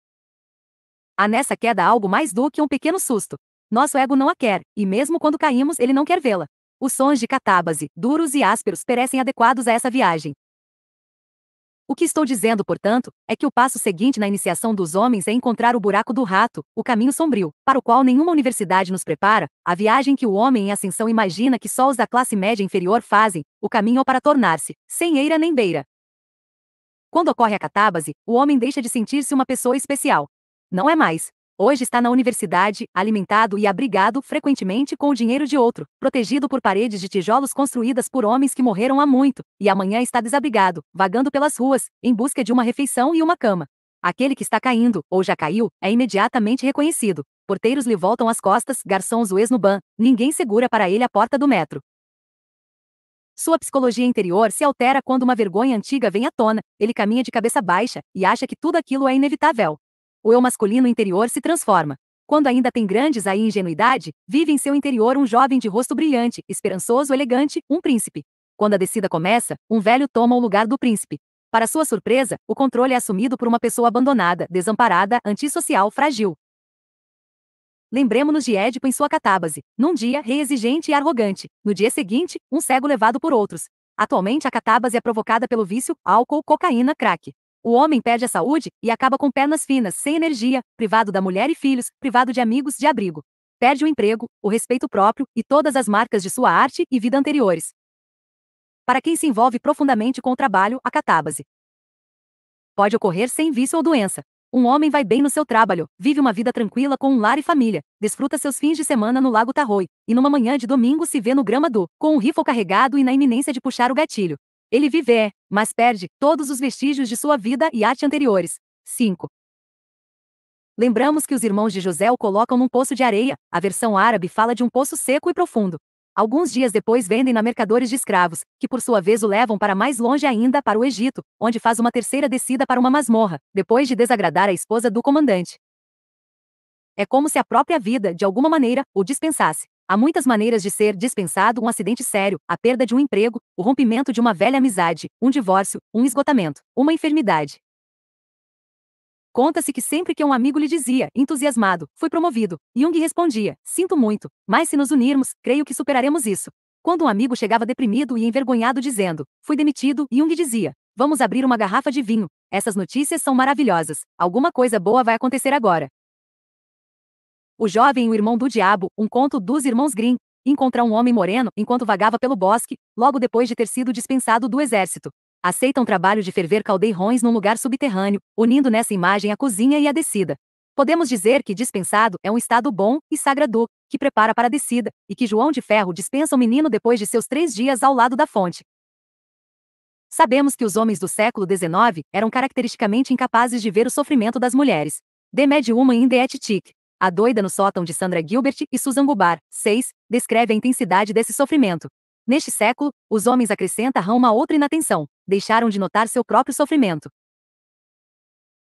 Há nessa queda algo mais do que um pequeno susto. Nosso ego não a quer, e mesmo quando caímos ele não quer vê-la. Os sons de catábase, duros e ásperos, parecem adequados a essa viagem. O que estou dizendo, portanto, é que o passo seguinte na iniciação dos homens é encontrar o buraco do rato, o caminho sombrio, para o qual nenhuma universidade nos prepara, a viagem que o homem em ascensão imagina que só os da classe média inferior fazem, o caminho é para tornar-se, sem eira nem beira. Quando ocorre a catábase, o homem deixa de sentir-se uma pessoa especial. Não é mais, Hoje está na universidade, alimentado e abrigado frequentemente com o dinheiro de outro, protegido por paredes de tijolos construídas por homens que morreram há muito, e amanhã está desabrigado, vagando pelas ruas, em busca de uma refeição e uma cama. Aquele que está caindo, ou já caiu, é imediatamente reconhecido. Porteiros lhe voltam as costas, garçons o esnubam, ninguém segura para ele a porta do metro. Sua psicologia interior se altera quando uma vergonha antiga vem à tona, ele caminha de cabeça baixa e acha que tudo aquilo é inevitável o eu masculino interior se transforma. Quando ainda tem grandes aí ingenuidade, vive em seu interior um jovem de rosto brilhante, esperançoso, elegante, um príncipe. Quando a descida começa, um velho toma o lugar do príncipe. Para sua surpresa, o controle é assumido por uma pessoa abandonada, desamparada, antissocial, frágil. Lembremos-nos de Édipo em sua catábase. Num dia, rei exigente e arrogante. No dia seguinte, um cego levado por outros. Atualmente, a catábase é provocada pelo vício, álcool, cocaína, crack. O homem perde a saúde e acaba com pernas finas, sem energia, privado da mulher e filhos, privado de amigos, de abrigo. Perde o emprego, o respeito próprio e todas as marcas de sua arte e vida anteriores. Para quem se envolve profundamente com o trabalho, a catábase pode ocorrer sem vício ou doença. Um homem vai bem no seu trabalho, vive uma vida tranquila com um lar e família, desfruta seus fins de semana no Lago Tarroi, e numa manhã de domingo se vê no grama do, com um rifle carregado e na iminência de puxar o gatilho. Ele vive, é, mas perde todos os vestígios de sua vida e arte anteriores. 5. Lembramos que os irmãos de José o colocam num poço de areia, a versão árabe fala de um poço seco e profundo. Alguns dias depois vendem na mercadores de escravos, que por sua vez o levam para mais longe ainda para o Egito, onde faz uma terceira descida para uma masmorra, depois de desagradar a esposa do comandante. É como se a própria vida, de alguma maneira, o dispensasse. Há muitas maneiras de ser dispensado um acidente sério, a perda de um emprego, o rompimento de uma velha amizade, um divórcio, um esgotamento, uma enfermidade. Conta-se que sempre que um amigo lhe dizia, entusiasmado, fui promovido, Jung respondia, sinto muito, mas se nos unirmos, creio que superaremos isso. Quando um amigo chegava deprimido e envergonhado dizendo, fui demitido, Jung dizia, vamos abrir uma garrafa de vinho, essas notícias são maravilhosas, alguma coisa boa vai acontecer agora. O jovem e o irmão do diabo, um conto dos irmãos Grimm, encontra um homem moreno enquanto vagava pelo bosque, logo depois de ter sido dispensado do exército. Aceita um trabalho de ferver caldeirões num lugar subterrâneo, unindo nessa imagem a cozinha e a descida. Podemos dizer que dispensado é um estado bom e sagrado, que prepara para a descida, e que João de Ferro dispensa o menino depois de seus três dias ao lado da fonte. Sabemos que os homens do século XIX eram caracteristicamente incapazes de ver o sofrimento das mulheres. De Medium in the Ethic. A Doida no Sótão de Sandra Gilbert e Susan Gubar, 6, descreve a intensidade desse sofrimento. Neste século, os homens acrescentam uma outra inatenção, deixaram de notar seu próprio sofrimento.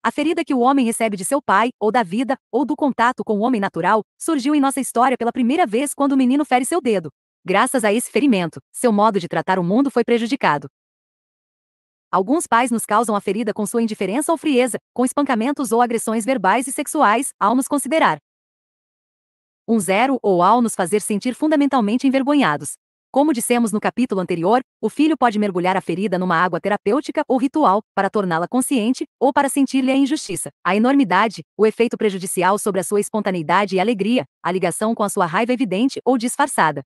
A ferida que o homem recebe de seu pai, ou da vida, ou do contato com o homem natural, surgiu em nossa história pela primeira vez quando o menino fere seu dedo. Graças a esse ferimento, seu modo de tratar o mundo foi prejudicado. Alguns pais nos causam a ferida com sua indiferença ou frieza, com espancamentos ou agressões verbais e sexuais, ao nos considerar um zero ou ao nos fazer sentir fundamentalmente envergonhados. Como dissemos no capítulo anterior, o filho pode mergulhar a ferida numa água terapêutica ou ritual, para torná-la consciente, ou para sentir-lhe a injustiça, a enormidade, o efeito prejudicial sobre a sua espontaneidade e alegria, a ligação com a sua raiva evidente ou disfarçada.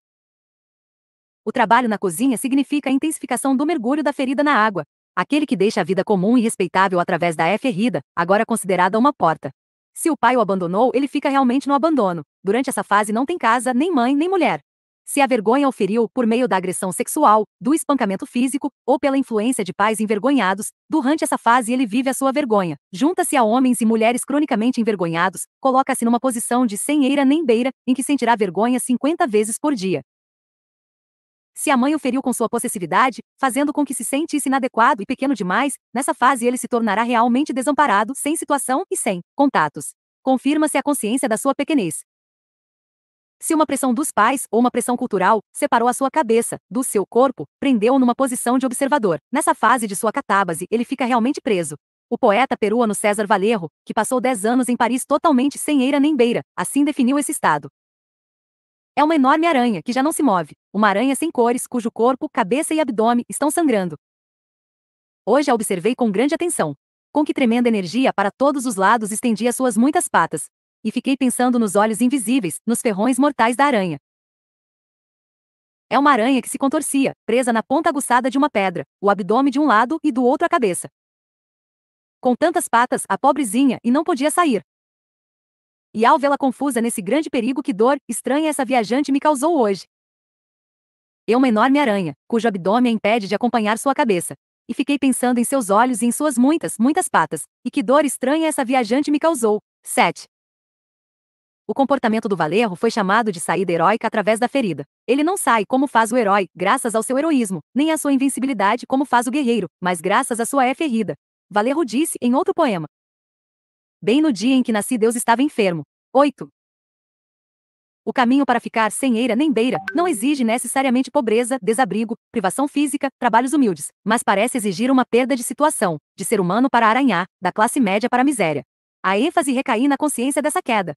O trabalho na cozinha significa a intensificação do mergulho da ferida na água, Aquele que deixa a vida comum e respeitável através da F errida, agora considerada uma porta. Se o pai o abandonou, ele fica realmente no abandono. Durante essa fase não tem casa, nem mãe, nem mulher. Se a vergonha o feriu por meio da agressão sexual, do espancamento físico ou pela influência de pais envergonhados, durante essa fase ele vive a sua vergonha. Junta-se a homens e mulheres cronicamente envergonhados, coloca-se numa posição de sem eira nem beira, em que sentirá vergonha 50 vezes por dia. Se a mãe o feriu com sua possessividade, fazendo com que se sentisse inadequado e pequeno demais, nessa fase ele se tornará realmente desamparado, sem situação e sem contatos. Confirma-se a consciência da sua pequenez. Se uma pressão dos pais ou uma pressão cultural separou a sua cabeça do seu corpo, prendeu-o numa posição de observador. Nessa fase de sua catábase, ele fica realmente preso. O poeta peruano César Valerro, que passou 10 anos em Paris totalmente sem eira nem beira, assim definiu esse estado. É uma enorme aranha que já não se move, uma aranha sem cores cujo corpo, cabeça e abdômen estão sangrando. Hoje a observei com grande atenção. Com que tremenda energia para todos os lados estendia suas muitas patas. E fiquei pensando nos olhos invisíveis, nos ferrões mortais da aranha. É uma aranha que se contorcia, presa na ponta aguçada de uma pedra, o abdômen de um lado e do outro a cabeça. Com tantas patas, a pobrezinha, e não podia sair, e alvela confusa nesse grande perigo que dor, estranha essa viajante me causou hoje. Eu é uma enorme aranha, cujo abdômen impede de acompanhar sua cabeça. E fiquei pensando em seus olhos e em suas muitas, muitas patas, e que dor estranha essa viajante me causou. 7. O comportamento do Valerro foi chamado de saída heróica através da ferida. Ele não sai como faz o herói, graças ao seu heroísmo, nem à sua invencibilidade como faz o guerreiro, mas graças à sua é ferida. Valerro disse em outro poema: bem no dia em que nasci Deus estava enfermo. 8. O caminho para ficar sem eira nem beira não exige necessariamente pobreza, desabrigo, privação física, trabalhos humildes, mas parece exigir uma perda de situação, de ser humano para aranhar, da classe média para a miséria. A ênfase recai na consciência dessa queda.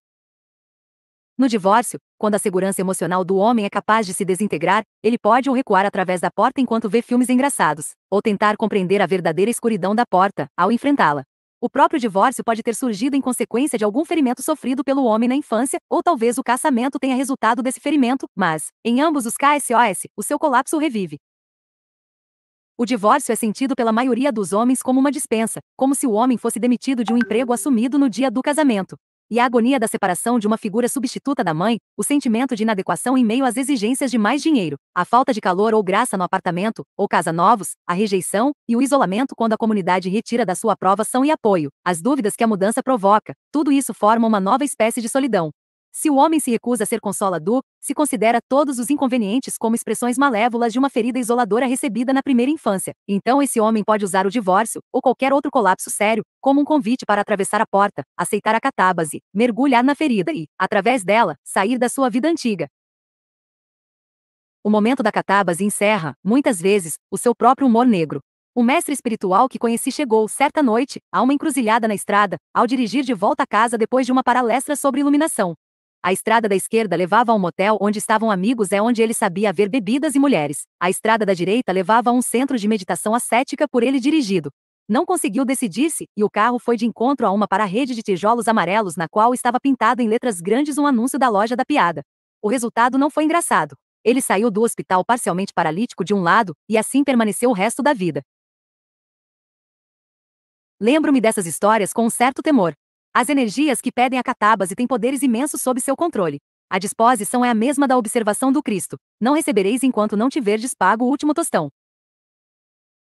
No divórcio, quando a segurança emocional do homem é capaz de se desintegrar, ele pode ou recuar através da porta enquanto vê filmes engraçados, ou tentar compreender a verdadeira escuridão da porta, ao enfrentá-la. O próprio divórcio pode ter surgido em consequência de algum ferimento sofrido pelo homem na infância, ou talvez o casamento tenha resultado desse ferimento, mas, em ambos os KSOS, o seu colapso revive. O divórcio é sentido pela maioria dos homens como uma dispensa, como se o homem fosse demitido de um emprego assumido no dia do casamento e a agonia da separação de uma figura substituta da mãe, o sentimento de inadequação em meio às exigências de mais dinheiro, a falta de calor ou graça no apartamento ou casa novos, a rejeição e o isolamento quando a comunidade retira da sua aprovação e apoio, as dúvidas que a mudança provoca, tudo isso forma uma nova espécie de solidão. Se o homem se recusa a ser consolado, se considera todos os inconvenientes como expressões malévolas de uma ferida isoladora recebida na primeira infância, então esse homem pode usar o divórcio, ou qualquer outro colapso sério, como um convite para atravessar a porta, aceitar a catábase, mergulhar na ferida e, através dela, sair da sua vida antiga. O momento da catábase encerra, muitas vezes, o seu próprio humor negro. O mestre espiritual que conheci chegou, certa noite, a uma encruzilhada na estrada, ao dirigir de volta à casa depois de uma palestra sobre iluminação. A estrada da esquerda levava a um motel onde estavam amigos é onde ele sabia haver bebidas e mulheres. A estrada da direita levava a um centro de meditação ascética por ele dirigido. Não conseguiu decidir-se, e o carro foi de encontro a uma para-rede de tijolos amarelos na qual estava pintado em letras grandes um anúncio da loja da piada. O resultado não foi engraçado. Ele saiu do hospital parcialmente paralítico de um lado, e assim permaneceu o resto da vida. Lembro-me dessas histórias com um certo temor. As energias que pedem a Catabas e têm poderes imensos sob seu controle. A disposição é a mesma da observação do Cristo. Não recebereis enquanto não tiverdes pago o último tostão.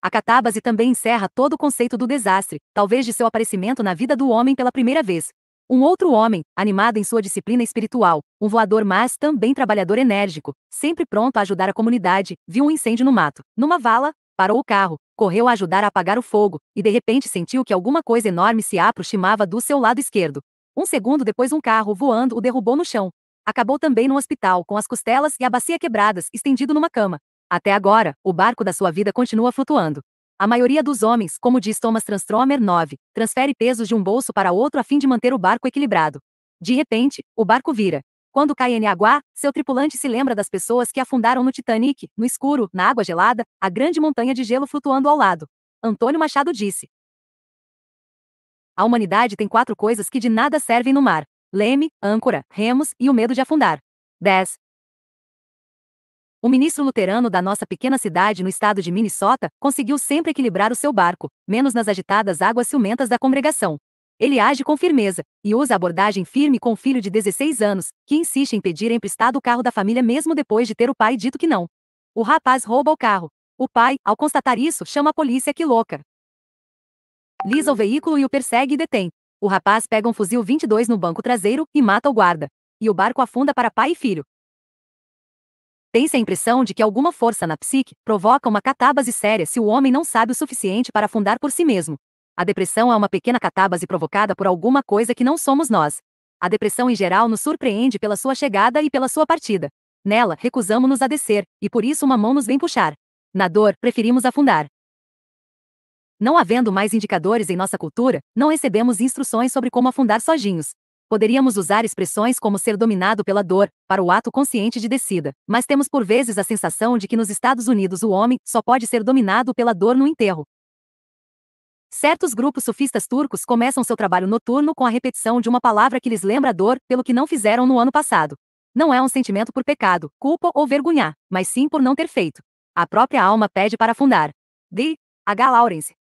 A catábase também encerra todo o conceito do desastre, talvez de seu aparecimento na vida do homem pela primeira vez. Um outro homem, animado em sua disciplina espiritual, um voador mas também trabalhador enérgico, sempre pronto a ajudar a comunidade, viu um incêndio no mato. Numa vala, Parou o carro, correu a ajudar a apagar o fogo, e de repente sentiu que alguma coisa enorme se aproximava do seu lado esquerdo. Um segundo depois, um carro voando o derrubou no chão. Acabou também no hospital, com as costelas e a bacia quebradas, estendido numa cama. Até agora, o barco da sua vida continua flutuando. A maioria dos homens, como diz Thomas Transtromer 9, transfere pesos de um bolso para outro a fim de manter o barco equilibrado. De repente, o barco vira, quando cai em Aguá, seu tripulante se lembra das pessoas que afundaram no Titanic, no escuro, na água gelada, a grande montanha de gelo flutuando ao lado. Antônio Machado disse: A humanidade tem quatro coisas que de nada servem no mar: leme, âncora, remos e o medo de afundar. 10. O ministro luterano da nossa pequena cidade no estado de Minnesota conseguiu sempre equilibrar o seu barco, menos nas agitadas águas ciumentas da congregação. Ele age com firmeza e usa abordagem firme com o filho de 16 anos, que insiste em pedir emprestado o carro da família mesmo depois de ter o pai dito que não. O rapaz rouba o carro. O pai, ao constatar isso, chama a polícia que louca. Lisa o veículo e o persegue e detém. O rapaz pega um fuzil 22 no banco traseiro e mata o guarda. E o barco afunda para pai e filho. Tem-se a impressão de que alguma força na psique provoca uma catábase séria se o homem não sabe o suficiente para afundar por si mesmo. A depressão é uma pequena catábase provocada por alguma coisa que não somos nós. A depressão em geral nos surpreende pela sua chegada e pela sua partida. Nela, recusamos-nos a descer, e por isso uma mão nos vem puxar. Na dor, preferimos afundar. Não havendo mais indicadores em nossa cultura, não recebemos instruções sobre como afundar sozinhos. Poderíamos usar expressões como ser dominado pela dor, para o ato consciente de descida, mas temos por vezes a sensação de que nos Estados Unidos o homem só pode ser dominado pela dor no enterro, Certos grupos sufistas turcos começam seu trabalho noturno com a repetição de uma palavra que lhes lembra a dor pelo que não fizeram no ano passado. Não é um sentimento por pecado, culpa ou vergonhar, mas sim por não ter feito. A própria alma pede para afundar. D. H. Lawrence.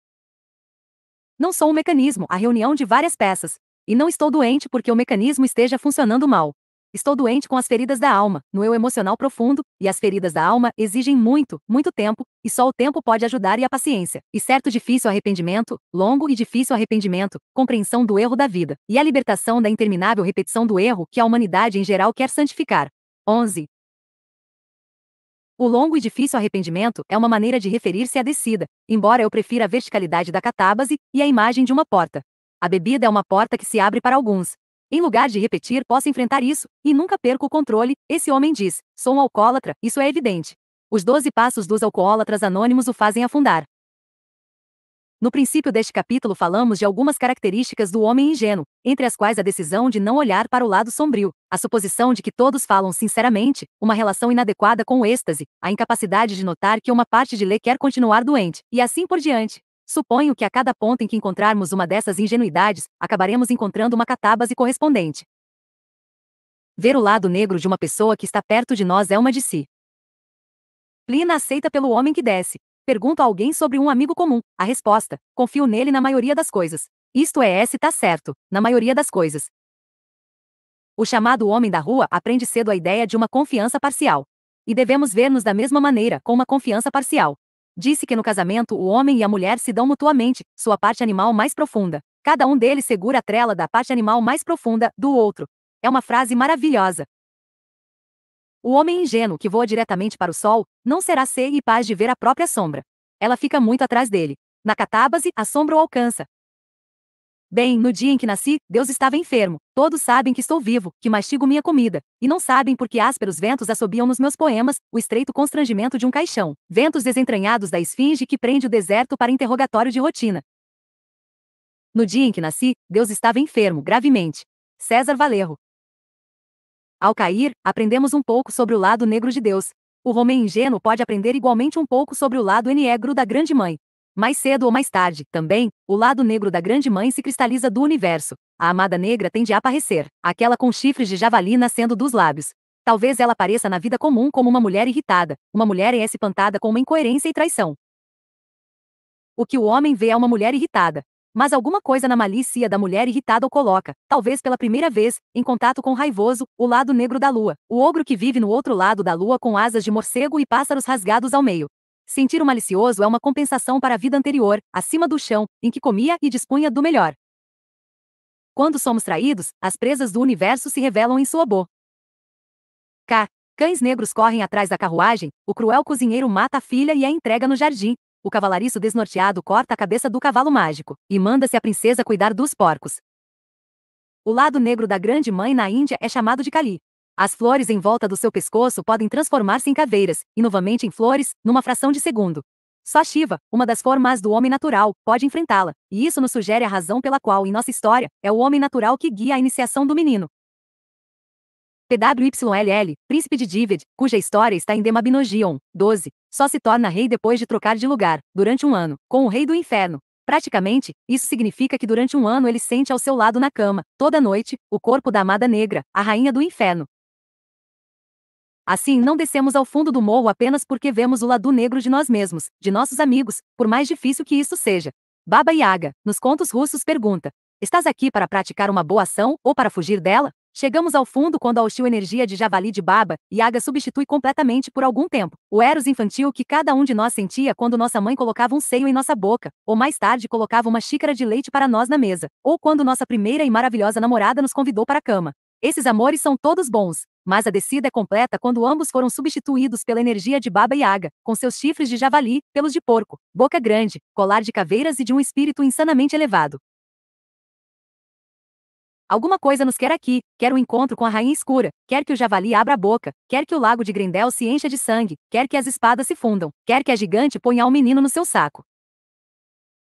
Não sou um mecanismo, a reunião de várias peças. E não estou doente porque o mecanismo esteja funcionando mal. Estou doente com as feridas da alma, no eu emocional profundo, e as feridas da alma exigem muito, muito tempo, e só o tempo pode ajudar e a paciência. E certo difícil arrependimento, longo e difícil arrependimento, compreensão do erro da vida, e a libertação da interminável repetição do erro que a humanidade em geral quer santificar. 11. O longo e difícil arrependimento é uma maneira de referir-se à descida, embora eu prefira a verticalidade da catábase e a imagem de uma porta. A bebida é uma porta que se abre para alguns, em lugar de repetir, posso enfrentar isso, e nunca perco o controle, esse homem diz: sou um alcoólatra, isso é evidente. Os doze passos dos alcoólatras anônimos o fazem afundar. No princípio deste capítulo falamos de algumas características do homem ingênuo, entre as quais a decisão de não olhar para o lado sombrio, a suposição de que todos falam sinceramente, uma relação inadequada com o êxtase, a incapacidade de notar que uma parte de lê quer continuar doente, e assim por diante. Suponho que a cada ponto em que encontrarmos uma dessas ingenuidades, acabaremos encontrando uma catábase correspondente. Ver o lado negro de uma pessoa que está perto de nós é uma de si. Plina aceita pelo homem que desce. Pergunto a alguém sobre um amigo comum. A resposta: confio nele na maioria das coisas. Isto é, se tá certo, na maioria das coisas. O chamado homem da rua aprende cedo a ideia de uma confiança parcial. E devemos ver-nos da mesma maneira, com uma confiança parcial. Disse que no casamento o homem e a mulher se dão mutuamente, sua parte animal mais profunda. Cada um deles segura a trela da parte animal mais profunda do outro. É uma frase maravilhosa. O homem ingênuo que voa diretamente para o sol não será ser e paz de ver a própria sombra. Ela fica muito atrás dele. Na catábase, a sombra o alcança, Bem, no dia em que nasci, Deus estava enfermo. Todos sabem que estou vivo, que mastigo minha comida, e não sabem porque ásperos ventos assobiam nos meus poemas, o estreito constrangimento de um caixão, ventos desentranhados da esfinge que prende o deserto para interrogatório de rotina. No dia em que nasci, Deus estava enfermo, gravemente. César Valerro. Ao cair, aprendemos um pouco sobre o lado negro de Deus. O Romeu ingênuo pode aprender igualmente um pouco sobre o lado negro da Grande Mãe. Mais cedo ou mais tarde, também, o lado negro da Grande Mãe se cristaliza do universo. A amada negra tende a aparecer, aquela com chifres de javali nascendo dos lábios. Talvez ela apareça na vida comum como uma mulher irritada, uma mulher é espantada com uma incoerência e traição. O que o homem vê é uma mulher irritada. Mas alguma coisa na malícia da mulher irritada o coloca, talvez pela primeira vez, em contato com o raivoso, o lado negro da lua, o ogro que vive no outro lado da lua com asas de morcego e pássaros rasgados ao meio. Sentir o malicioso é uma compensação para a vida anterior, acima do chão, em que comia e dispunha do melhor. Quando somos traídos, as presas do universo se revelam em sua boa. K. Cães negros correm atrás da carruagem, o cruel cozinheiro mata a filha e a entrega no jardim. O cavalariço desnorteado corta a cabeça do cavalo mágico e manda-se a princesa cuidar dos porcos. O lado negro da grande mãe na Índia é chamado de Kali. As flores em volta do seu pescoço podem transformar-se em caveiras, e novamente em flores, numa fração de segundo. Só Shiva, uma das formas do homem natural, pode enfrentá-la, e isso nos sugere a razão pela qual, em nossa história, é o homem natural que guia a iniciação do menino. PWYLL, príncipe de Dívid, cuja história está em Demabinogion 12, só se torna rei depois de trocar de lugar, durante um ano, com o rei do inferno. Praticamente, isso significa que durante um ano ele sente ao seu lado na cama, toda noite, o corpo da amada negra, a rainha do inferno, Assim não descemos ao fundo do morro apenas porque vemos o lado negro de nós mesmos, de nossos amigos, por mais difícil que isso seja. Baba Yaga, nos contos russos pergunta: Estás aqui para praticar uma boa ação ou para fugir dela? Chegamos ao fundo quando a hostil energia de Javali de Baba, Yaga substitui completamente por algum tempo o Eros infantil que cada um de nós sentia quando nossa mãe colocava um seio em nossa boca, ou mais tarde colocava uma xícara de leite para nós na mesa, ou quando nossa primeira e maravilhosa namorada nos convidou para a cama. Esses amores são todos bons, mas a descida é completa quando ambos foram substituídos pela energia de Baba Yaga, com seus chifres de javali, pelos de porco, boca grande, colar de caveiras e de um espírito insanamente elevado. Alguma coisa nos quer aqui, quer o um encontro com a Rainha Escura, quer que o javali abra a boca, quer que o lago de Grindel se encha de sangue, quer que as espadas se fundam, quer que a gigante ponha o menino no seu saco.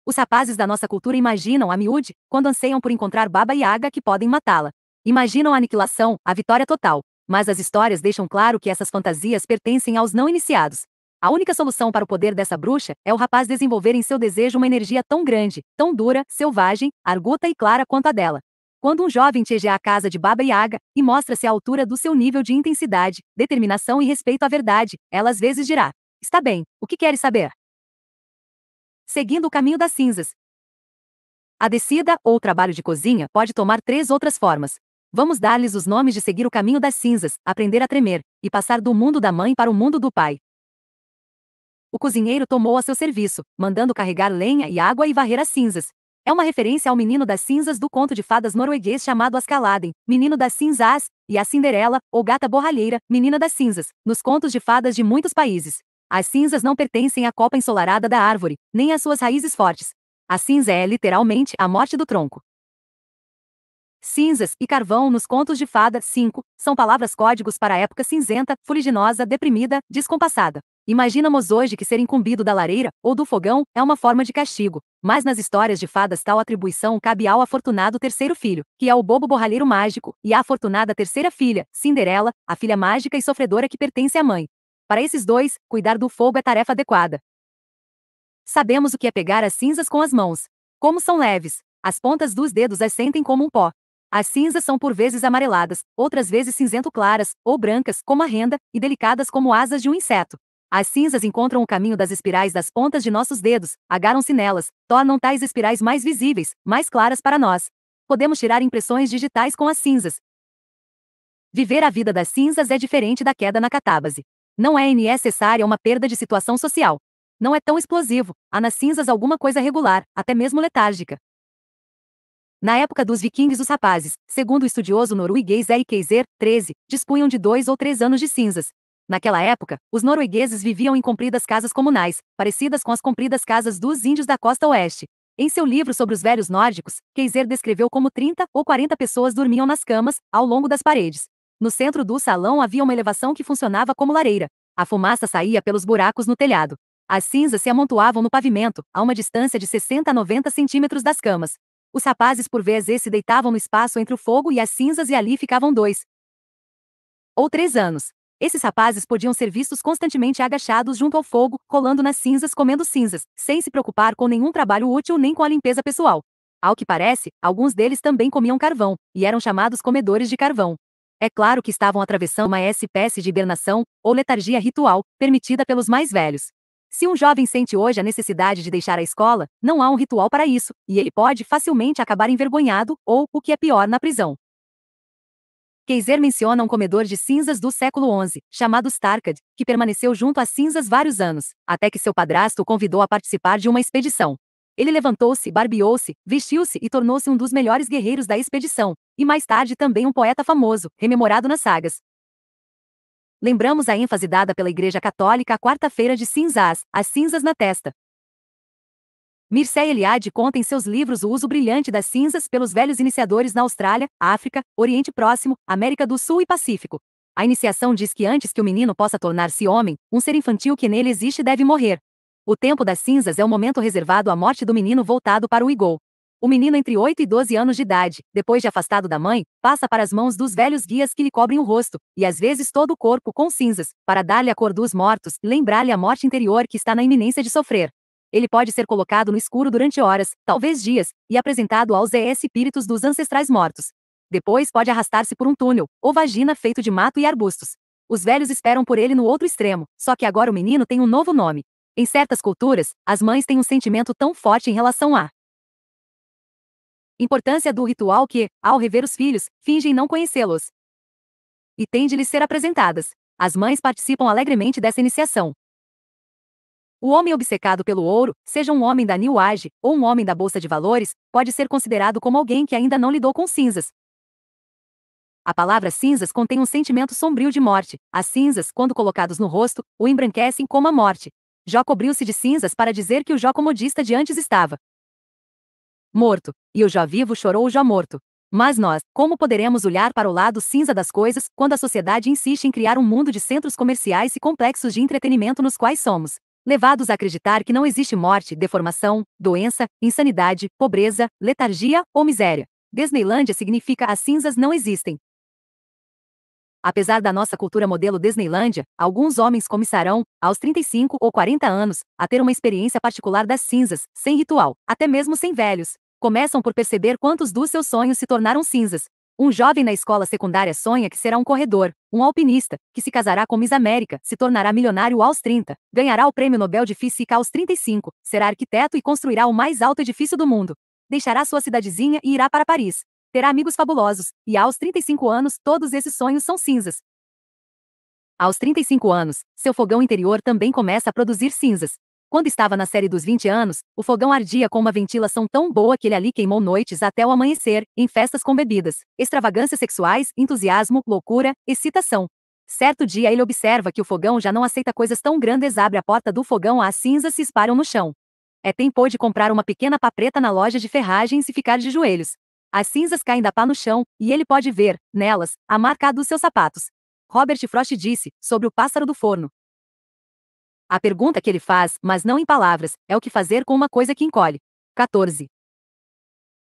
Os rapazes da nossa cultura imaginam a miúde, quando anseiam por encontrar Baba Yaga que podem matá-la. Imaginam a aniquilação, a vitória total, mas as histórias deixam claro que essas fantasias pertencem aos não iniciados. A única solução para o poder dessa bruxa é o rapaz desenvolver em seu desejo uma energia tão grande, tão dura, selvagem, arguta e clara quanto a dela. Quando um jovem chega à casa de Baba Yaga e mostra-se à altura do seu nível de intensidade, determinação e respeito à verdade, ela às vezes dirá: Está bem, o que queres saber? Seguindo o caminho das cinzas. A descida ou trabalho de cozinha pode tomar três outras formas: Vamos dar-lhes os nomes de seguir o caminho das cinzas, aprender a tremer, e passar do mundo da mãe para o mundo do pai. O cozinheiro tomou a seu serviço, mandando carregar lenha e água e varrer as cinzas. É uma referência ao menino das cinzas do conto de fadas norueguês chamado Ascaladen, menino das cinzas, e a Cinderela, ou gata borralheira, menina das cinzas, nos contos de fadas de muitos países. As cinzas não pertencem à copa ensolarada da árvore, nem às suas raízes fortes. A cinza é literalmente a morte do tronco cinzas e carvão nos contos de fada 5 são palavras códigos para a época cinzenta, fuliginosa, deprimida, descompassada. Imaginamos hoje que ser incumbido da lareira ou do fogão é uma forma de castigo, mas nas histórias de fadas tal atribuição cabe ao afortunado terceiro filho, que é o bobo borralheiro mágico, e à afortunada terceira filha, Cinderela, a filha mágica e sofredora que pertence à mãe. Para esses dois, cuidar do fogo é tarefa adequada. Sabemos o que é pegar as cinzas com as mãos. Como são leves, as pontas dos dedos as sentem como um pó, as cinzas são por vezes amareladas, outras vezes cinzento-claras, ou brancas, como a renda, e delicadas como asas de um inseto. As cinzas encontram o caminho das espirais das pontas de nossos dedos, agarram-se nelas, tornam tais espirais mais visíveis, mais claras para nós. Podemos tirar impressões digitais com as cinzas. Viver a vida das cinzas é diferente da queda na catábase. Não é necessária uma perda de situação social. Não é tão explosivo, há nas cinzas alguma coisa regular, até mesmo letárgica. Na época dos vikings os rapazes, segundo o estudioso norueguês Erik Keiser, 13, dispunham de dois ou três anos de cinzas. Naquela época, os noruegueses viviam em compridas casas comunais, parecidas com as compridas casas dos índios da costa oeste. Em seu livro sobre os velhos nórdicos, Keiser descreveu como 30 ou 40 pessoas dormiam nas camas, ao longo das paredes. No centro do salão havia uma elevação que funcionava como lareira. A fumaça saía pelos buracos no telhado. As cinzas se amontoavam no pavimento, a uma distância de 60 a 90 centímetros das camas. Os rapazes por vezes se deitavam no espaço entre o fogo e as cinzas e ali ficavam dois ou três anos. Esses rapazes podiam ser vistos constantemente agachados junto ao fogo, colando nas cinzas, comendo cinzas, sem se preocupar com nenhum trabalho útil nem com a limpeza pessoal. Ao que parece, alguns deles também comiam carvão, e eram chamados comedores de carvão. É claro que estavam atravessando uma espécie de hibernação, ou letargia ritual, permitida pelos mais velhos. Se um jovem sente hoje a necessidade de deixar a escola, não há um ritual para isso, e ele pode facilmente acabar envergonhado, ou, o que é pior, na prisão. Keiser menciona um comedor de cinzas do século XI, chamado Starkad, que permaneceu junto às cinzas vários anos, até que seu padrasto o convidou a participar de uma expedição. Ele levantou-se, barbeou-se, vestiu-se e tornou-se um dos melhores guerreiros da expedição, e mais tarde também um poeta famoso, rememorado nas sagas, Lembramos a ênfase dada pela Igreja Católica à quarta-feira de cinzas, as cinzas na testa. Mircea Eliade conta em seus livros o uso brilhante das cinzas pelos velhos iniciadores na Austrália, África, Oriente Próximo, América do Sul e Pacífico. A iniciação diz que antes que o menino possa tornar-se homem, um ser infantil que nele existe deve morrer. O tempo das cinzas é o momento reservado à morte do menino voltado para o Igol. O menino entre 8 e 12 anos de idade, depois de afastado da mãe, passa para as mãos dos velhos guias que lhe cobrem o rosto, e às vezes todo o corpo com cinzas, para dar-lhe a cor dos mortos, lembrar-lhe a morte interior que está na iminência de sofrer. Ele pode ser colocado no escuro durante horas, talvez dias, e apresentado aos espíritos dos ancestrais mortos. Depois pode arrastar-se por um túnel, ou vagina feito de mato e arbustos. Os velhos esperam por ele no outro extremo, só que agora o menino tem um novo nome. Em certas culturas, as mães têm um sentimento tão forte em relação a Importância do ritual que, ao rever os filhos, fingem não conhecê-los. E tem de lhes ser apresentadas. As mães participam alegremente dessa iniciação. O homem obcecado pelo ouro, seja um homem da New Age ou um homem da Bolsa de Valores, pode ser considerado como alguém que ainda não lidou com cinzas. A palavra cinzas contém um sentimento sombrio de morte. As cinzas, quando colocados no rosto, o embranquecem como a morte. Jó cobriu-se de cinzas para dizer que o Jó comodista de antes estava morto, e o já vivo chorou o já morto. Mas nós, como poderemos olhar para o lado cinza das coisas quando a sociedade insiste em criar um mundo de centros comerciais e complexos de entretenimento nos quais somos levados a acreditar que não existe morte, deformação, doença, insanidade, pobreza, letargia ou miséria? Disneylândia significa as cinzas não existem. Apesar da nossa cultura modelo Disneylândia, alguns homens começarão, aos 35 ou 40 anos, a ter uma experiência particular das cinzas, sem ritual, até mesmo sem velhos, começam por perceber quantos dos seus sonhos se tornaram cinzas. Um jovem na escola secundária sonha que será um corredor, um alpinista, que se casará com Miss América, se tornará milionário aos 30, ganhará o prêmio Nobel de Física aos 35, será arquiteto e construirá o mais alto edifício do mundo. Deixará sua cidadezinha e irá para Paris. Terá amigos fabulosos, e aos 35 anos todos esses sonhos são cinzas. Aos 35 anos, seu fogão interior também começa a produzir cinzas. Quando estava na série dos 20 anos, o fogão ardia com uma ventilação tão boa que ele ali queimou noites até o amanhecer, em festas com bebidas, extravagâncias sexuais, entusiasmo, loucura, excitação. Certo dia ele observa que o fogão já não aceita coisas tão grandes, abre a porta do fogão, as cinzas se espalham no chão. É tempo de comprar uma pequena pá preta na loja de ferragens e ficar de joelhos. As cinzas caem da pá no chão, e ele pode ver, nelas, a marca dos seus sapatos. Robert Frost disse, sobre o pássaro do forno, a pergunta que ele faz, mas não em palavras, é o que fazer com uma coisa que encolhe. 14.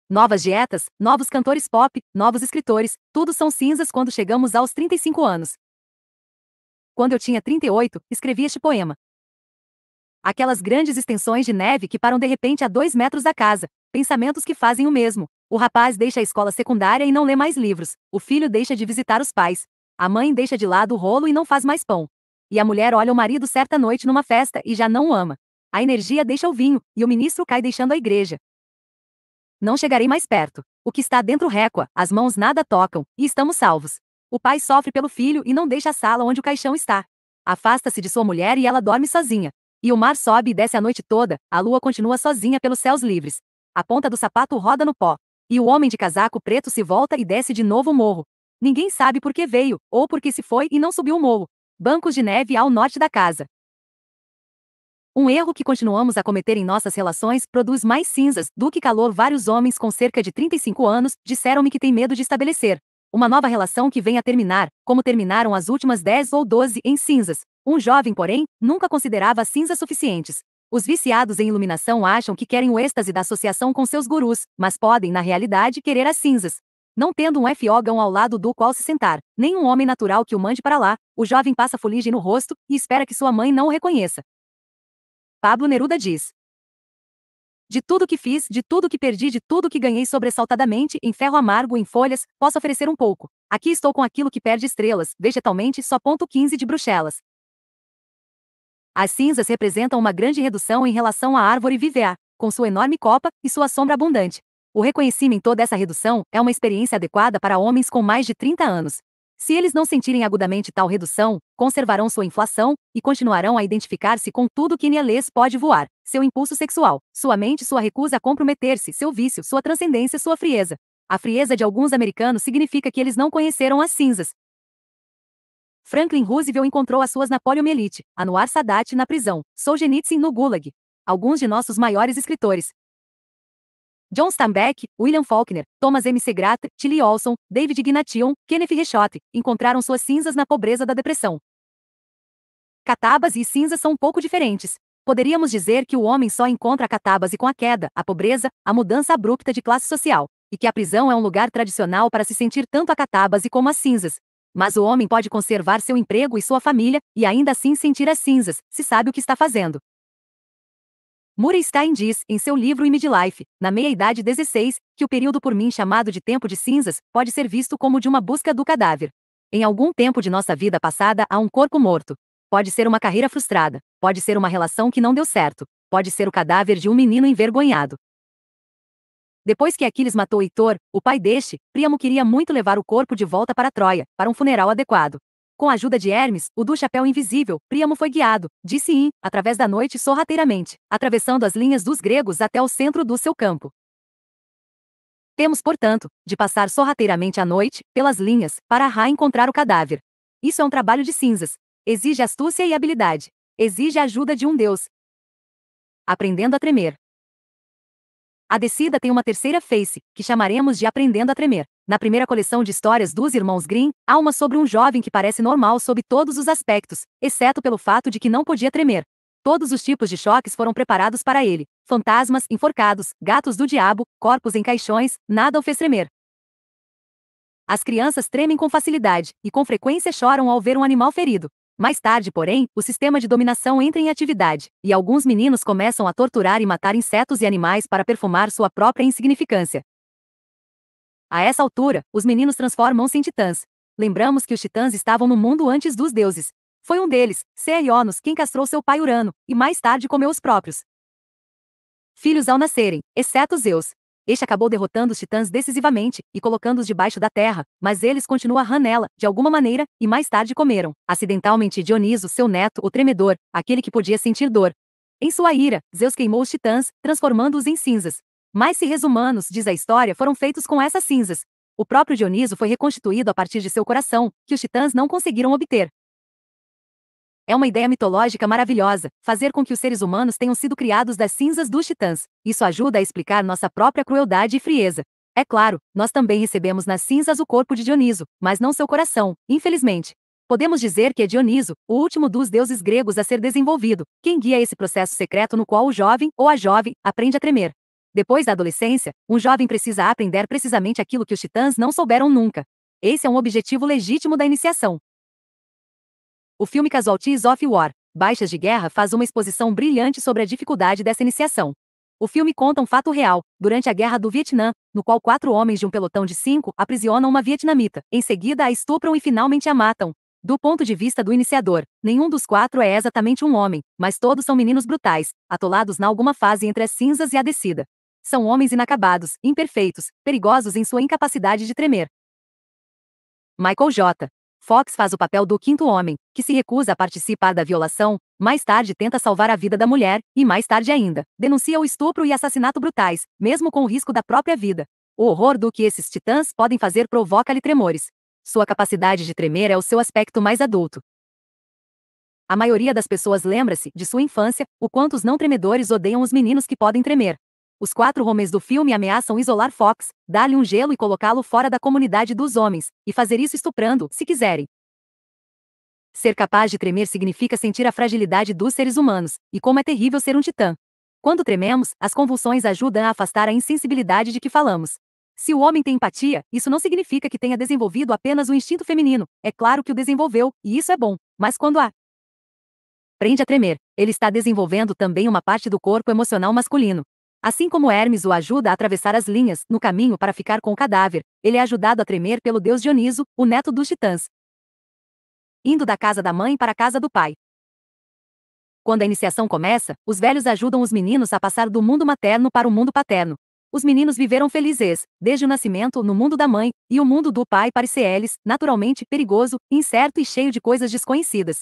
Novas dietas, novos cantores pop, novos escritores, tudo são cinzas quando chegamos aos 35 anos. Quando eu tinha 38, escrevi este poema. Aquelas grandes extensões de neve que param de repente a dois metros da casa, pensamentos que fazem o mesmo. O rapaz deixa a escola secundária e não lê mais livros, o filho deixa de visitar os pais, a mãe deixa de lado o rolo e não faz mais pão. E a mulher olha o marido certa noite numa festa e já não o ama. A energia deixa o vinho, e o ministro cai deixando a igreja. Não chegarei mais perto. O que está dentro recua, as mãos nada tocam, e estamos salvos. O pai sofre pelo filho e não deixa a sala onde o caixão está. Afasta-se de sua mulher e ela dorme sozinha. E o mar sobe e desce a noite toda, a lua continua sozinha pelos céus livres. A ponta do sapato roda no pó. E o homem de casaco preto se volta e desce de novo o morro. Ninguém sabe por que veio, ou por que se foi e não subiu o morro bancos de neve ao norte da casa. Um erro que continuamos a cometer em nossas relações produz mais cinzas do que calor. Vários homens com cerca de 35 anos disseram-me que têm medo de estabelecer uma nova relação que venha a terminar, como terminaram as últimas 10 ou 12 em cinzas. Um jovem, porém, nunca considerava cinzas suficientes. Os viciados em iluminação acham que querem o êxtase da associação com seus gurus, mas podem, na realidade, querer as cinzas. Não tendo um fiogão ao lado do qual se sentar, nem um homem natural que o mande para lá, o jovem passa fuligem no rosto e espera que sua mãe não o reconheça. Pablo Neruda diz: de tudo que fiz, de tudo que perdi, de tudo que ganhei sobressaltadamente, em ferro amargo, em folhas, posso oferecer um pouco. Aqui estou com aquilo que perde estrelas, vegetalmente só ponto 15 de bruxelas. As cinzas representam uma grande redução em relação à árvore vivea, com sua enorme copa e sua sombra abundante. O reconhecimento dessa redução é uma experiência adequada para homens com mais de 30 anos. Se eles não sentirem agudamente tal redução, conservarão sua inflação e continuarão a identificar-se com tudo que Nielés pode voar: seu impulso sexual, sua mente, sua recusa a comprometer-se, seu vício, sua transcendência, sua frieza. A frieza de alguns americanos significa que eles não conheceram as cinzas. Franklin Roosevelt encontrou as suas na poliomielite, Anwar Sadat na prisão, Solzhenitsyn no Gulag. Alguns de nossos maiores escritores, John Steinbeck, William Faulkner, Thomas M. Segrat, Tilly Olson, David Ignation, Kenneth Rechotte, encontraram suas cinzas na pobreza da depressão. Catabas e cinzas são um pouco diferentes. Poderíamos dizer que o homem só encontra a catabase com a queda, a pobreza, a mudança abrupta de classe social, e que a prisão é um lugar tradicional para se sentir tanto a catabase como as cinzas. Mas o homem pode conservar seu emprego e sua família, e ainda assim sentir as cinzas, se sabe o que está fazendo. Murray Stein diz, em seu livro In Midlife, na meia-idade 16, que o período por mim chamado de tempo de cinzas pode ser visto como de uma busca do cadáver. Em algum tempo de nossa vida passada há um corpo morto. Pode ser uma carreira frustrada, pode ser uma relação que não deu certo, pode ser o cadáver de um menino envergonhado. Depois que Aquiles matou Heitor, o pai deste, Príamo queria muito levar o corpo de volta para Troia, para um funeral adequado. Com a ajuda de Hermes, o do Chapéu Invisível, Príamo foi guiado, disse In, através da noite sorrateiramente, atravessando as linhas dos gregos até o centro do seu campo. Temos, portanto, de passar sorrateiramente a noite, pelas linhas, para Ra encontrar o cadáver. Isso é um trabalho de cinzas. Exige astúcia e habilidade. Exige a ajuda de um deus. Aprendendo a tremer. A descida tem uma terceira face, que chamaremos de Aprendendo a Tremer. Na primeira coleção de histórias dos irmãos Grimm, há uma sobre um jovem que parece normal sob todos os aspectos, exceto pelo fato de que não podia tremer. Todos os tipos de choques foram preparados para ele: fantasmas, enforcados, gatos do diabo, corpos em caixões, nada o fez tremer. As crianças tremem com facilidade e com frequência choram ao ver um animal ferido. Mais tarde, porém, o sistema de dominação entra em atividade, e alguns meninos começam a torturar e matar insetos e animais para perfumar sua própria insignificância. A essa altura, os meninos transformam-se em titãs. Lembramos que os titãs estavam no mundo antes dos deuses. Foi um deles, Ceionos, quem castrou seu pai Urano, e mais tarde comeu os próprios filhos ao nascerem, exceto Zeus. Este acabou derrotando os titãs decisivamente e colocando-os debaixo da terra, mas eles continuam a ranela, nela, de alguma maneira, e mais tarde comeram. Acidentalmente Dioniso, seu neto, o tremedor, aquele que podia sentir dor. Em sua ira, Zeus queimou os titãs, transformando-os em cinzas. Mas se humanos, diz a história, foram feitos com essas cinzas. O próprio Dioniso foi reconstituído a partir de seu coração, que os titãs não conseguiram obter. É uma ideia mitológica maravilhosa, fazer com que os seres humanos tenham sido criados das cinzas dos titãs. Isso ajuda a explicar nossa própria crueldade e frieza. É claro, nós também recebemos nas cinzas o corpo de Dioniso, mas não seu coração, infelizmente. Podemos dizer que é Dioniso, o último dos deuses gregos a ser desenvolvido, quem guia esse processo secreto no qual o jovem, ou a jovem, aprende a tremer. Depois da adolescência, um jovem precisa aprender precisamente aquilo que os titãs não souberam nunca. Esse é um objetivo legítimo da iniciação. O filme Casualties of War, Baixas de Guerra faz uma exposição brilhante sobre a dificuldade dessa iniciação. O filme conta um fato real, durante a Guerra do Vietnã, no qual quatro homens de um pelotão de cinco aprisionam uma vietnamita, em seguida a estupram e finalmente a matam. Do ponto de vista do iniciador, nenhum dos quatro é exatamente um homem, mas todos são meninos brutais, atolados na alguma fase entre as cinzas e a descida. São homens inacabados, imperfeitos, perigosos em sua incapacidade de tremer. Michael J. Fox faz o papel do quinto homem, que se recusa a participar da violação, mais tarde tenta salvar a vida da mulher, e mais tarde ainda, denuncia o estupro e assassinato brutais, mesmo com o risco da própria vida. O horror do que esses titãs podem fazer provoca-lhe tremores. Sua capacidade de tremer é o seu aspecto mais adulto. A maioria das pessoas lembra-se, de sua infância, o quanto os não tremedores odeiam os meninos que podem tremer. Os quatro homens do filme ameaçam isolar Fox, dar-lhe um gelo e colocá-lo fora da comunidade dos homens, e fazer isso estuprando, se quiserem. Ser capaz de tremer significa sentir a fragilidade dos seres humanos, e como é terrível ser um titã. Quando trememos, as convulsões ajudam a afastar a insensibilidade de que falamos. Se o homem tem empatia, isso não significa que tenha desenvolvido apenas o instinto feminino, é claro que o desenvolveu, e isso é bom, mas quando a prende a tremer, ele está desenvolvendo também uma parte do corpo emocional masculino, Assim como Hermes o ajuda a atravessar as linhas, no caminho para ficar com o cadáver, ele é ajudado a tremer pelo deus Dioniso, o neto dos titãs. Indo da casa da mãe para a casa do pai. Quando a iniciação começa, os velhos ajudam os meninos a passar do mundo materno para o mundo paterno. Os meninos viveram felizes, desde o nascimento, no mundo da mãe, e o mundo do pai parecia eles, naturalmente, perigoso, incerto e cheio de coisas desconhecidas.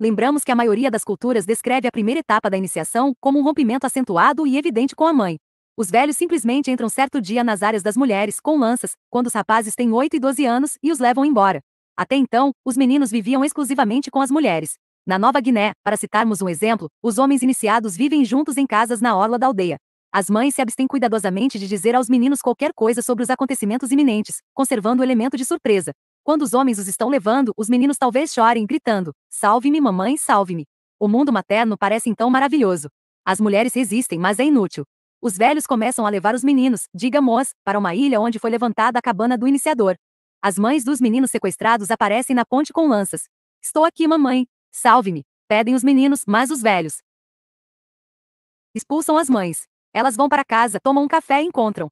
Lembramos que a maioria das culturas descreve a primeira etapa da iniciação como um rompimento acentuado e evidente com a mãe. Os velhos simplesmente entram certo dia nas áreas das mulheres com lanças, quando os rapazes têm 8 e 12 anos e os levam embora. Até então, os meninos viviam exclusivamente com as mulheres. Na Nova Guiné, para citarmos um exemplo, os homens iniciados vivem juntos em casas na orla da aldeia. As mães se abstêm cuidadosamente de dizer aos meninos qualquer coisa sobre os acontecimentos iminentes, conservando o elemento de surpresa. Quando os homens os estão levando, os meninos talvez chorem gritando: Salve-me, mamãe, salve-me. O mundo materno parece então maravilhoso. As mulheres resistem, mas é inútil. Os velhos começam a levar os meninos, digamos, para uma ilha onde foi levantada a cabana do iniciador. As mães dos meninos sequestrados aparecem na ponte com lanças. Estou aqui, mamãe. Salve-me. Pedem os meninos, mas os velhos expulsam as mães. Elas vão para casa, tomam um café e encontram-se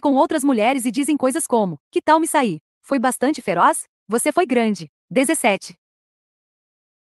com outras mulheres e dizem coisas como: Que tal me sair? Foi bastante feroz? Você foi grande. 17.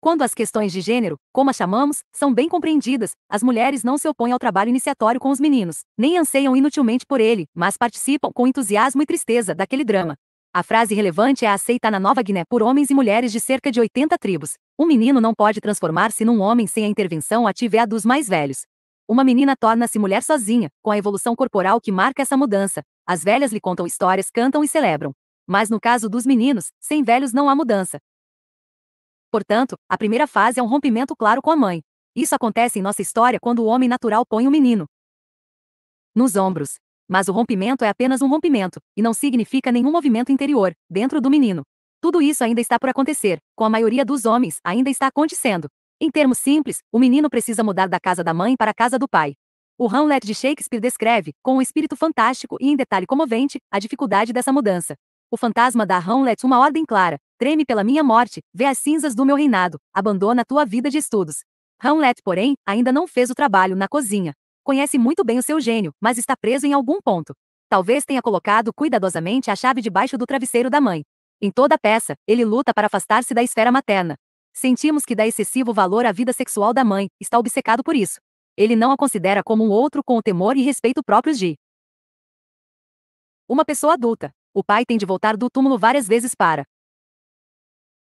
Quando as questões de gênero, como as chamamos, são bem compreendidas, as mulheres não se opõem ao trabalho iniciatório com os meninos, nem anseiam inutilmente por ele, mas participam com entusiasmo e tristeza daquele drama. A frase relevante é aceita na Nova Guiné por homens e mulheres de cerca de 80 tribos. Um menino não pode transformar-se num homem sem a intervenção ativa e a dos mais velhos. Uma menina torna-se mulher sozinha, com a evolução corporal que marca essa mudança. As velhas lhe contam histórias, cantam e celebram. Mas no caso dos meninos, sem velhos não há mudança. Portanto, a primeira fase é um rompimento claro com a mãe. Isso acontece em nossa história quando o homem natural põe o menino nos ombros. Mas o rompimento é apenas um rompimento, e não significa nenhum movimento interior, dentro do menino. Tudo isso ainda está por acontecer, com a maioria dos homens, ainda está acontecendo. Em termos simples, o menino precisa mudar da casa da mãe para a casa do pai. O Hamlet de Shakespeare descreve, com um espírito fantástico e em detalhe comovente, a dificuldade dessa mudança. O fantasma dá a Hamlet uma ordem clara: treme pela minha morte, vê as cinzas do meu reinado, abandona a tua vida de estudos. Hamlet, porém, ainda não fez o trabalho na cozinha. Conhece muito bem o seu gênio, mas está preso em algum ponto. Talvez tenha colocado cuidadosamente a chave debaixo do travesseiro da mãe. Em toda a peça, ele luta para afastar-se da esfera materna. Sentimos que dá excessivo valor à vida sexual da mãe, está obcecado por isso. Ele não a considera como um outro com o temor e respeito próprios de uma pessoa adulta o pai tem de voltar do túmulo várias vezes para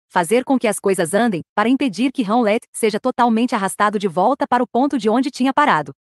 fazer com que as coisas andem, para impedir que Hamlet seja totalmente arrastado de volta para o ponto de onde tinha parado.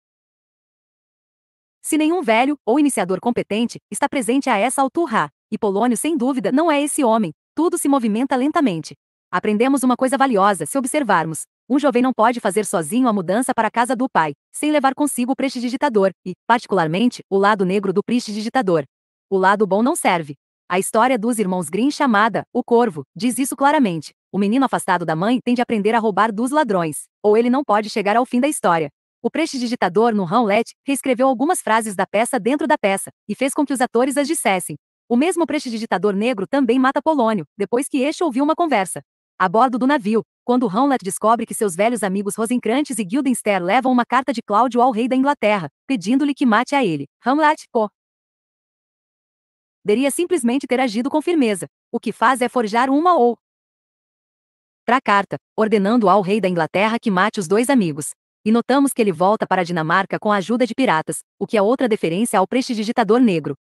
Se nenhum velho ou iniciador competente está presente a essa altura, e Polônio sem dúvida não é esse homem, tudo se movimenta lentamente. Aprendemos uma coisa valiosa se observarmos. Um jovem não pode fazer sozinho a mudança para a casa do pai, sem levar consigo o prestidigitador, e, particularmente, o lado negro do prestidigitador. O lado bom não serve. A história dos irmãos Grimm chamada O Corvo diz isso claramente. O menino afastado da mãe tende a aprender a roubar dos ladrões, ou ele não pode chegar ao fim da história. O prestidigitador no Hamlet reescreveu algumas frases da peça dentro da peça e fez com que os atores as dissessem. O mesmo prestidigitador negro também mata Polônio, depois que este ouviu uma conversa. A bordo do navio, quando Hamlet descobre que seus velhos amigos Rosencrantes e Guildenstern levam uma carta de Cláudio ao rei da Inglaterra, pedindo-lhe que mate a ele. Hamlet, pô, poderia simplesmente ter agido com firmeza. O que faz é forjar uma ou outra carta, ordenando ao rei da Inglaterra que mate os dois amigos. E notamos que ele volta para a Dinamarca com a ajuda de piratas, o que é outra deferência ao prestidigitador negro.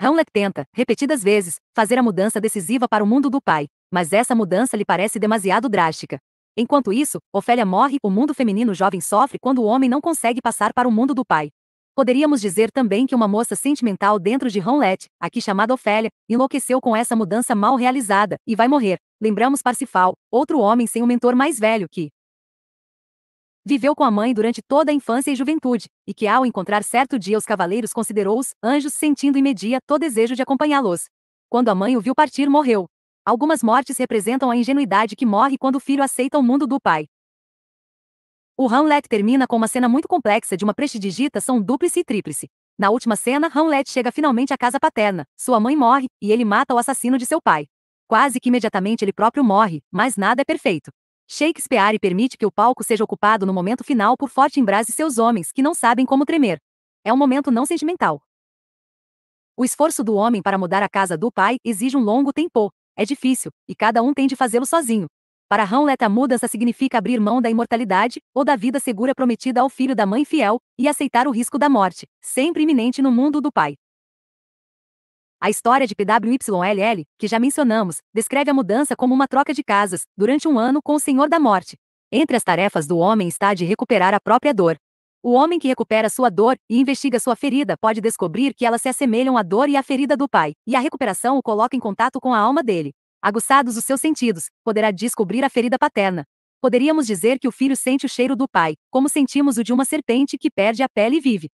Hamlet tenta, repetidas vezes, fazer a mudança decisiva para o mundo do pai, mas essa mudança lhe parece demasiado drástica. Enquanto isso, Ofélia morre, o mundo feminino jovem sofre quando o homem não consegue passar para o mundo do pai. Poderíamos dizer também que uma moça sentimental dentro de Hamlet, aqui chamada Ofélia, enlouqueceu com essa mudança mal realizada e vai morrer. Lembramos Parsifal, outro homem sem um mentor mais velho que viveu com a mãe durante toda a infância e juventude, e que ao encontrar certo dia os cavaleiros considerou-os anjos sentindo e media todo desejo de acompanhá-los. Quando a mãe o viu partir morreu. Algumas mortes representam a ingenuidade que morre quando o filho aceita o mundo do pai. O Hamlet termina com uma cena muito complexa de uma prestidigitação dúplice e tríplice. Na última cena, Hamlet chega finalmente à casa paterna, sua mãe morre, e ele mata o assassino de seu pai. Quase que imediatamente ele próprio morre, mas nada é perfeito. Shakespeare permite que o palco seja ocupado no momento final por Fortinbras e seus homens, que não sabem como tremer. É um momento não sentimental. O esforço do homem para mudar a casa do pai exige um longo tempo, é difícil, e cada um tem de fazê-lo sozinho, para Hamlet a mudança significa abrir mão da imortalidade, ou da vida segura prometida ao filho da mãe fiel, e aceitar o risco da morte, sempre iminente no mundo do pai. A história de PWYLL, que já mencionamos, descreve a mudança como uma troca de casas, durante um ano com o Senhor da Morte. Entre as tarefas do homem está a de recuperar a própria dor. O homem que recupera sua dor e investiga sua ferida pode descobrir que elas se assemelham à dor e à ferida do pai, e a recuperação o coloca em contato com a alma dele aguçados os seus sentidos, poderá descobrir a ferida paterna. Poderíamos dizer que o filho sente o cheiro do pai, como sentimos o de uma serpente que perde a pele e vive.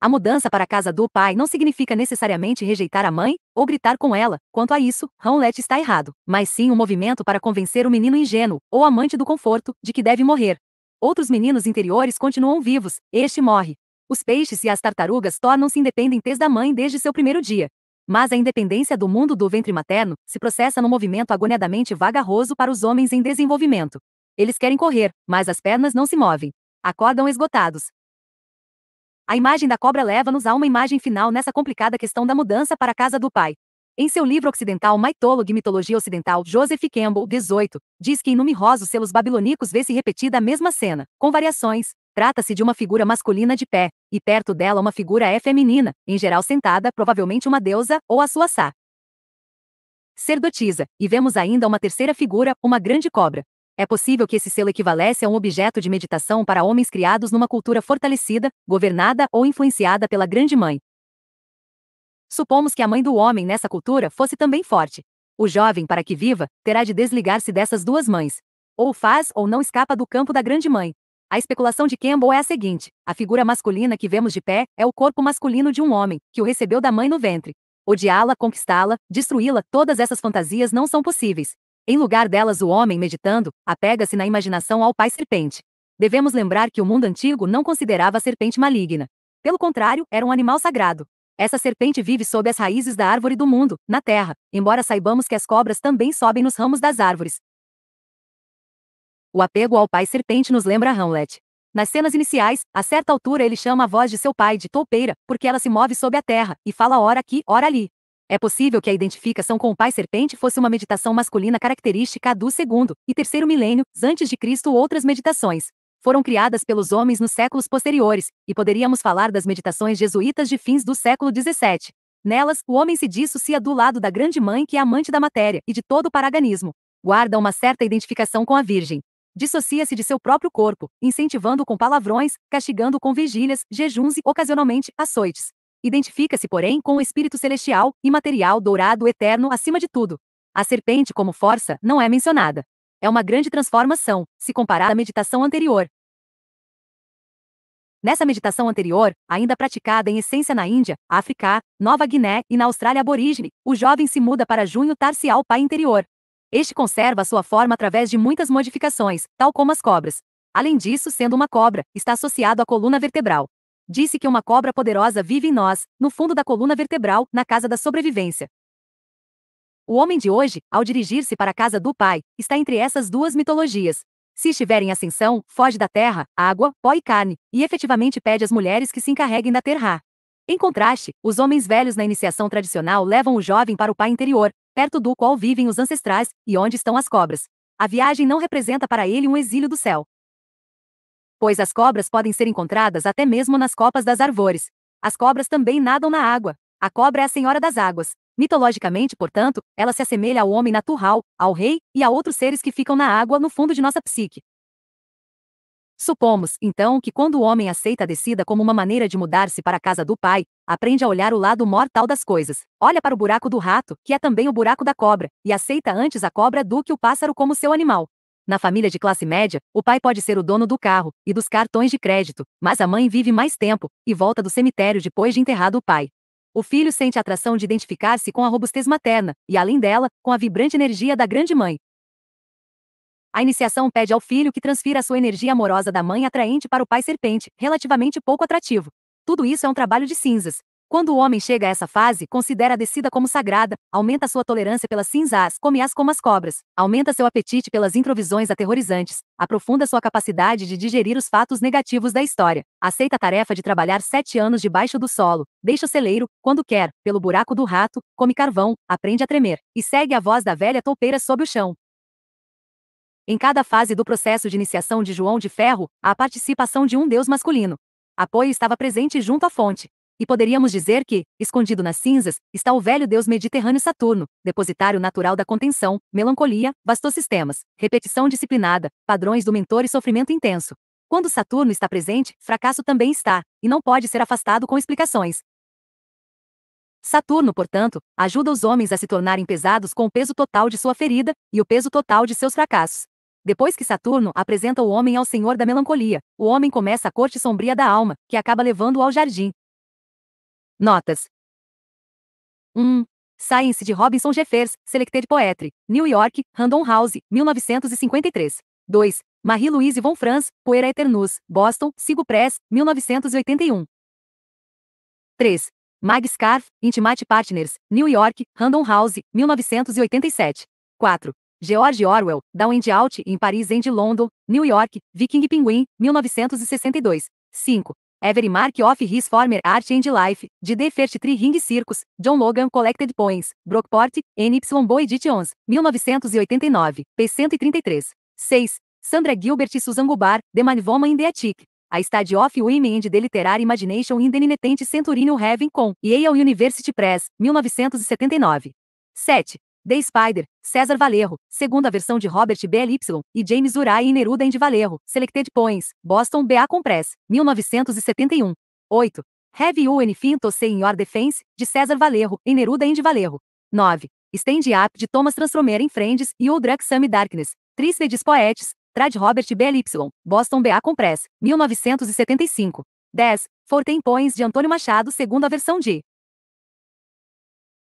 A mudança para a casa do pai não significa necessariamente rejeitar a mãe ou gritar com ela, quanto a isso, Hamlet está errado, mas sim um movimento para convencer o menino ingênuo, ou amante do conforto, de que deve morrer. Outros meninos interiores continuam vivos, este morre. Os peixes e as tartarugas tornam-se independentes da mãe desde seu primeiro dia. Mas a independência do mundo do ventre materno se processa no movimento agoniadamente vagarroso para os homens em desenvolvimento. Eles querem correr, mas as pernas não se movem. Acordam esgotados. A imagem da cobra leva-nos a uma imagem final nessa complicada questão da mudança para a casa do pai. Em seu livro ocidental Mythology Mitologia Ocidental, Joseph Campbell, 18, diz que em numerosos selos babilônicos vê-se repetida a mesma cena, com variações, Trata-se de uma figura masculina de pé, e perto dela uma figura é feminina, em geral sentada, provavelmente uma deusa, ou a sua sá. Serdotisa, e vemos ainda uma terceira figura, uma grande cobra. É possível que esse selo equivalesse a um objeto de meditação para homens criados numa cultura fortalecida, governada ou influenciada pela Grande Mãe. Supomos que a mãe do homem nessa cultura fosse também forte. O jovem, para que viva, terá de desligar-se dessas duas mães. Ou faz ou não escapa do campo da Grande Mãe, a especulação de Campbell é a seguinte: a figura masculina que vemos de pé é o corpo masculino de um homem, que o recebeu da mãe no ventre. Odiá-la, conquistá-la, destruí-la, todas essas fantasias não são possíveis. Em lugar delas, o homem, meditando, apega-se na imaginação ao pai serpente. Devemos lembrar que o mundo antigo não considerava a serpente maligna. Pelo contrário, era um animal sagrado. Essa serpente vive sob as raízes da árvore do mundo, na terra, embora saibamos que as cobras também sobem nos ramos das árvores. O apego ao pai serpente nos lembra Hamlet. Nas cenas iniciais, a certa altura ele chama a voz de seu pai de toupeira, porque ela se move sob a terra, e fala ora aqui, ora ali. É possível que a identificação com o pai serpente fosse uma meditação masculina característica do segundo e terceiro milênio antes de Cristo outras meditações foram criadas pelos homens nos séculos posteriores, e poderíamos falar das meditações jesuítas de fins do século XVII. Nelas, o homem se dissocia do lado da grande mãe que é amante da matéria e de todo o paraganismo. Guarda uma certa identificação com a Virgem. Dissocia-se de seu próprio corpo, incentivando-o com palavrões, castigando-o com vigílias, jejuns e, ocasionalmente, açoites. Identifica-se, porém, com o espírito celestial, imaterial, dourado, eterno, acima de tudo. A serpente, como força, não é mencionada. É uma grande transformação, se comparar à meditação anterior. Nessa meditação anterior, ainda praticada em essência na Índia, África, Nova Guiné e na Austrália aborígene, o jovem se muda para Junho Tarsial Pai Interior. Este conserva sua forma através de muitas modificações, tal como as cobras. Além disso, sendo uma cobra, está associado à coluna vertebral. Disse que uma cobra poderosa vive em nós, no fundo da coluna vertebral, na casa da sobrevivência. O homem de hoje, ao dirigir-se para a casa do pai, está entre essas duas mitologias. Se estiver em ascensão, foge da terra, água, pó e carne, e efetivamente pede às mulheres que se encarreguem da terra. Em contraste, os homens velhos na iniciação tradicional levam o jovem para o pai interior, perto do qual vivem os ancestrais e onde estão as cobras. A viagem não representa para ele um exílio do céu. Pois as cobras podem ser encontradas até mesmo nas copas das árvores. As cobras também nadam na água. A cobra é a senhora das águas. Mitologicamente, portanto, ela se assemelha ao homem natural, ao rei e a outros seres que ficam na água no fundo de nossa psique. Supomos, então, que quando o homem aceita a descida como uma maneira de mudar-se para a casa do pai, aprende a olhar o lado mortal das coisas. Olha para o buraco do rato, que é também o buraco da cobra, e aceita antes a cobra do que o pássaro como seu animal. Na família de classe média, o pai pode ser o dono do carro e dos cartões de crédito, mas a mãe vive mais tempo e volta do cemitério depois de enterrado o pai. O filho sente a atração de identificar-se com a robustez materna e, além dela, com a vibrante energia da grande mãe, a iniciação pede ao filho que transfira sua energia amorosa da mãe atraente para o pai serpente, relativamente pouco atrativo. Tudo isso é um trabalho de cinzas. Quando o homem chega a essa fase, considera a descida como sagrada, aumenta sua tolerância pelas cinzas, come-as como as cobras, aumenta seu apetite pelas improvisões aterrorizantes, aprofunda sua capacidade de digerir os fatos negativos da história, aceita a tarefa de trabalhar sete anos debaixo do solo, deixa o celeiro, quando quer, pelo buraco do rato, come carvão, aprende a tremer, e segue a voz da velha toupeira sob o chão. Em cada fase do processo de iniciação de João de Ferro, há a participação de um deus masculino. Apoio estava presente junto à fonte. E poderíamos dizer que, escondido nas cinzas, está o velho deus mediterrâneo Saturno, depositário natural da contenção, melancolia, sistemas, repetição disciplinada, padrões do mentor e sofrimento intenso. Quando Saturno está presente, fracasso também está, e não pode ser afastado com explicações. Saturno, portanto, ajuda os homens a se tornarem pesados com o peso total de sua ferida e o peso total de seus fracassos. Depois que Saturno apresenta o homem ao senhor da melancolia, o homem começa a corte sombria da alma, que acaba levando-o ao jardim. Notas. 1. Science de Robinson Jeffers, Selected Poetry, New York, Random House, 1953. 2. Marie-Louise von Franz, Poeira Eternus, Boston, Sigo Press, 1981. 3. Mag Scarf, Intimate Partners, New York, Random House, 1987. 4. George Orwell, Down and Out em Paris and London, New York, Viking Pinguim, 1962. 5. Every Mark of His Former Art and Life, de The First Tree Ring Circus, John Logan Collected Poems, Brockport, N. Boy Edit 11, 1989, p. 133. 6. Sandra Gilbert e Susan Gubar, The Man Woman in the Attic, a Study of Women and the Literary Imagination in the Nineteenth Century New Haven com Yale University Press, 1979. 7. The Spider, César Valerro, segunda versão de Robert B.L.Y. e James Uray e Neruda em de Valerro, Selected Poems, Boston B.A. Compress, 1971. 8. Heavy U N Finto C in Your Defense, de César Valerro, e Neruda em de Valerro. 9. Stand Up, de Thomas Transformer em Friends e O Drug Some Darkness, Trismedes Poets, Trad Robert B.L.Y., Boston B.A. Compress, 1975. 10. Fortem Pões de Antônio Machado, segunda versão de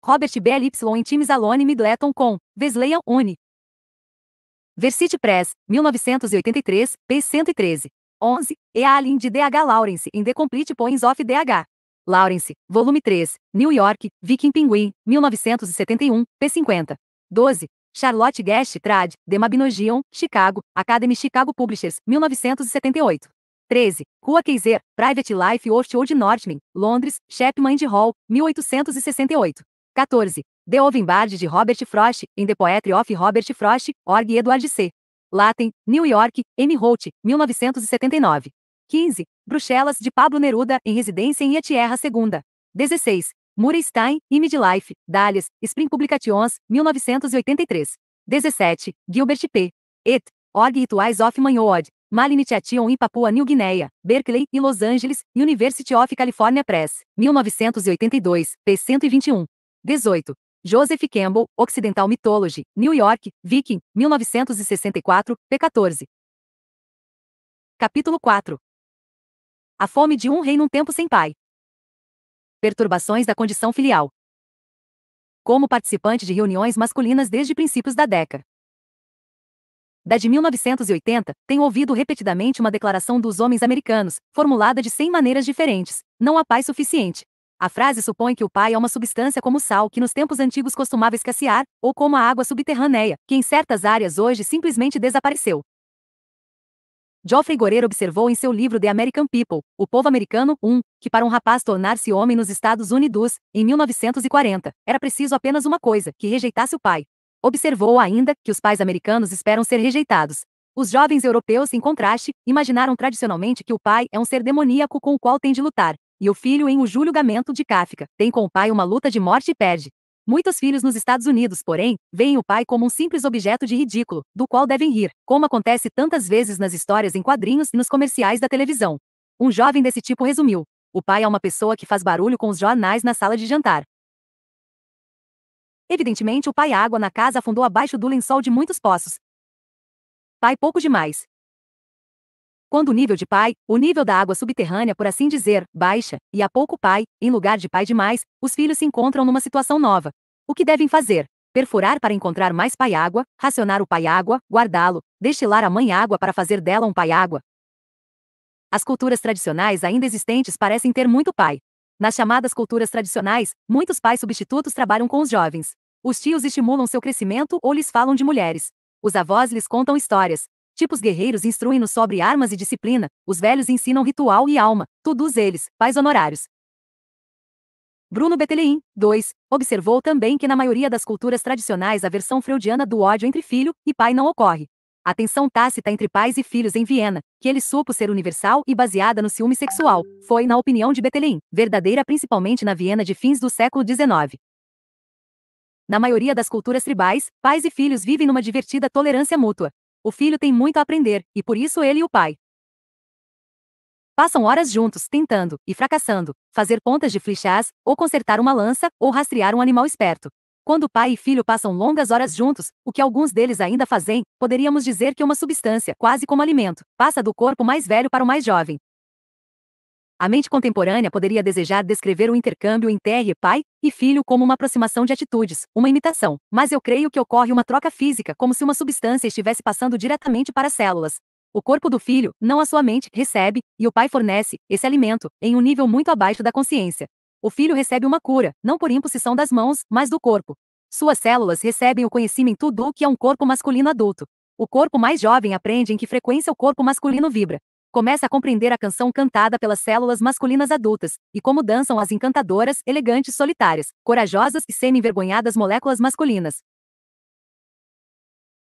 Robert BLY em times Alone Middleton com Wesleyan Uni. Versity Press, 1983, p. 113. 11. E a Aline de D.H. Lawrence em The Complete Points of D.H. Lawrence, volume 3, New York, Viking Pinguim, 1971, p. 50. 12. Charlotte Guest Trad, The Mabinogion, Chicago, Academy Chicago Publishers, 1978. 13. Rua Keiser, Private Life of Old Northman, Londres, Chapman de Hall, 1868. 14. The Ovenbard de Robert Frost, in The Poetry of Robert Frost, Org Edward C. Latin, New York, M. Holt, 1979. 15. Bruxelas de Pablo Neruda, em residência em Etierra II. 16. Murestein e Midlife, Dalias, Spring Publications, 1983. 17. Gilbert P. Et. Org Rituais of Manhood, Malinitiation em Papua New Guinéia, Berkeley e Los Angeles, University of California Press, 1982, p. 121. 18. Joseph Campbell, Occidental Mythology, New York, Viking, 1964, p. 14. Capítulo 4. A fome de um rei num tempo sem pai. Perturbações da condição filial. Como participante de reuniões masculinas desde princípios da década. Da de 1980, tenho ouvido repetidamente uma declaração dos homens americanos, formulada de 100 maneiras diferentes: não há paz suficiente. A frase supõe que o pai é uma substância como sal que nos tempos antigos costumava escassear, ou como a água subterrânea, que em certas áreas hoje simplesmente desapareceu. Geoffrey Gorer observou em seu livro The American People, O Povo Americano, 1, um, que para um rapaz tornar-se homem nos Estados Unidos, em 1940, era preciso apenas uma coisa, que rejeitasse o pai. Observou ainda que os pais americanos esperam ser rejeitados. Os jovens europeus, em contraste, imaginaram tradicionalmente que o pai é um ser demoníaco com o qual tem de lutar. E o filho em O Julgamento de Kafka tem com o pai uma luta de morte e perde. Muitos filhos nos Estados Unidos, porém, veem o pai como um simples objeto de ridículo, do qual devem rir, como acontece tantas vezes nas histórias em quadrinhos e nos comerciais da televisão. Um jovem desse tipo resumiu: o pai é uma pessoa que faz barulho com os jornais na sala de jantar. Evidentemente, o pai água na casa afundou abaixo do lençol de muitos poços. Pai pouco demais. Quando o nível de pai, o nível da água subterrânea por assim dizer, baixa, e há pouco pai, em lugar de pai demais, os filhos se encontram numa situação nova. O que devem fazer? Perfurar para encontrar mais pai água, racionar o pai água, guardá-lo, destilar a mãe água para fazer dela um pai água. As culturas tradicionais ainda existentes parecem ter muito pai. Nas chamadas culturas tradicionais, muitos pais substitutos trabalham com os jovens. Os tios estimulam seu crescimento ou lhes falam de mulheres. Os avós lhes contam histórias, Tipos guerreiros instruem-nos sobre armas e disciplina, os velhos ensinam ritual e alma, todos eles, pais honorários. Bruno Betelein, 2, observou também que na maioria das culturas tradicionais a versão freudiana do ódio entre filho e pai não ocorre. A tensão tácita entre pais e filhos em Viena, que ele supo ser universal e baseada no ciúme sexual, foi, na opinião de Betelein, verdadeira principalmente na Viena de fins do século XIX. Na maioria das culturas tribais, pais e filhos vivem numa divertida tolerância mútua. O filho tem muito a aprender, e por isso ele e o pai passam horas juntos tentando, e fracassando, fazer pontas de flechas, ou consertar uma lança, ou rastrear um animal esperto. Quando pai e filho passam longas horas juntos, o que alguns deles ainda fazem, poderíamos dizer que é uma substância, quase como alimento, passa do corpo mais velho para o mais jovem. A mente contemporânea poderia desejar descrever o intercâmbio em terra e pai e filho como uma aproximação de atitudes, uma imitação, mas eu creio que ocorre uma troca física, como se uma substância estivesse passando diretamente para as células. O corpo do filho, não a sua mente, recebe, e o pai fornece, esse alimento, em um nível muito abaixo da consciência. O filho recebe uma cura, não por imposição das mãos, mas do corpo. Suas células recebem o conhecimento do que é um corpo masculino adulto. O corpo mais jovem aprende em que frequência o corpo masculino vibra começa a compreender a canção cantada pelas células masculinas adultas, e como dançam as encantadoras, elegantes, solitárias, corajosas e semi-envergonhadas moléculas masculinas.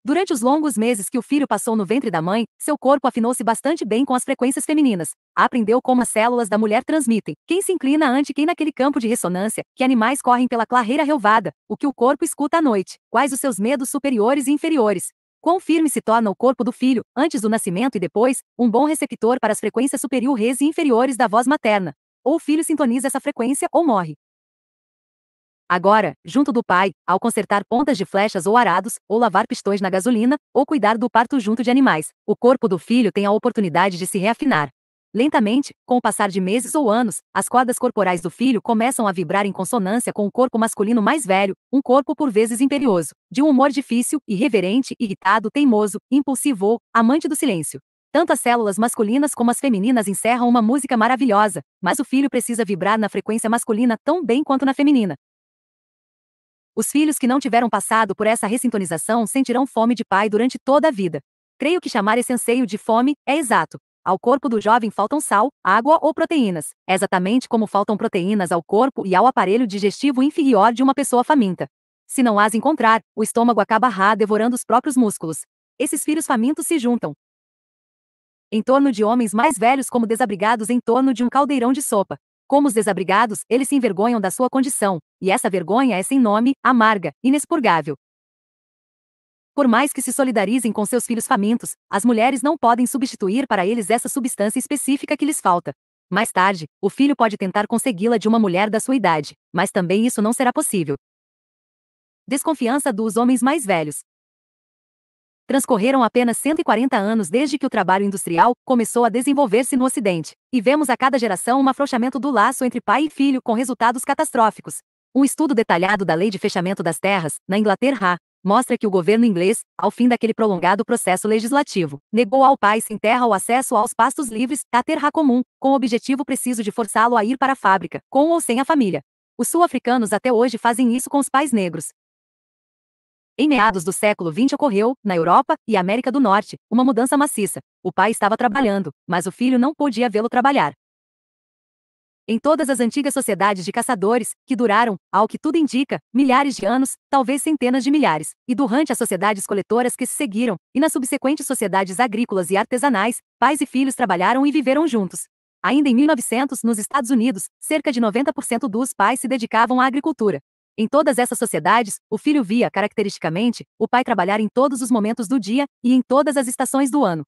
Durante os longos meses que o filho passou no ventre da mãe, seu corpo afinou-se bastante bem com as frequências femininas. Aprendeu como as células da mulher transmitem, quem se inclina ante quem naquele campo de ressonância, que animais correm pela clareira relvada, o que o corpo escuta à noite, quais os seus medos superiores e inferiores, Quão firme se torna o corpo do filho, antes do nascimento e depois, um bom receptor para as frequências superiores e inferiores da voz materna. Ou o filho sintoniza essa frequência ou morre. Agora, junto do pai, ao consertar pontas de flechas ou arados, ou lavar pistões na gasolina, ou cuidar do parto junto de animais, o corpo do filho tem a oportunidade de se reafinar. Lentamente, com o passar de meses ou anos, as cordas corporais do filho começam a vibrar em consonância com o corpo masculino mais velho, um corpo por vezes imperioso, de um humor difícil, irreverente, irritado, teimoso, impulsivo, ou, amante do silêncio. Tanto as células masculinas como as femininas encerram uma música maravilhosa, mas o filho precisa vibrar na frequência masculina tão bem quanto na feminina. Os filhos que não tiveram passado por essa ressintonização sentirão fome de pai durante toda a vida. Creio que chamar esse anseio de fome é exato. Ao corpo do jovem faltam sal, água ou proteínas, exatamente como faltam proteínas ao corpo e ao aparelho digestivo inferior de uma pessoa faminta. Se não as encontrar, o estômago acaba rá devorando os próprios músculos. Esses filhos famintos se juntam. Em torno de homens mais velhos como desabrigados em torno de um caldeirão de sopa. Como os desabrigados, eles se envergonham da sua condição, e essa vergonha é sem nome, amarga, inexpurgável. Por mais que se solidarizem com seus filhos famintos, as mulheres não podem substituir para eles essa substância específica que lhes falta. Mais tarde, o filho pode tentar consegui-la de uma mulher da sua idade, mas também isso não será possível. Desconfiança dos homens mais velhos. Transcorreram apenas 140 anos desde que o trabalho industrial começou a desenvolver-se no Ocidente, e vemos a cada geração um afrouxamento do laço entre pai e filho com resultados catastróficos. Um estudo detalhado da lei de fechamento das terras, na Inglaterra, mostra que o governo inglês, ao fim daquele prolongado processo legislativo, negou ao pai sem terra o acesso aos pastos livres, à terra comum, com o objetivo preciso de forçá-lo a ir para a fábrica, com ou sem a família. Os sul-africanos até hoje fazem isso com os pais negros. Em meados do século XX ocorreu, na Europa e América do Norte, uma mudança maciça. O pai estava trabalhando, mas o filho não podia vê-lo trabalhar. Em todas as antigas sociedades de caçadores, que duraram, ao que tudo indica, milhares de anos, talvez centenas de milhares, e durante as sociedades coletoras que se seguiram, e nas subsequentes sociedades agrícolas e artesanais, pais e filhos trabalharam e viveram juntos. Ainda em 1900, nos Estados Unidos, cerca de 90% dos pais se dedicavam à agricultura. Em todas essas sociedades, o filho via, caracteristicamente, o pai trabalhar em todos os momentos do dia e em todas as estações do ano.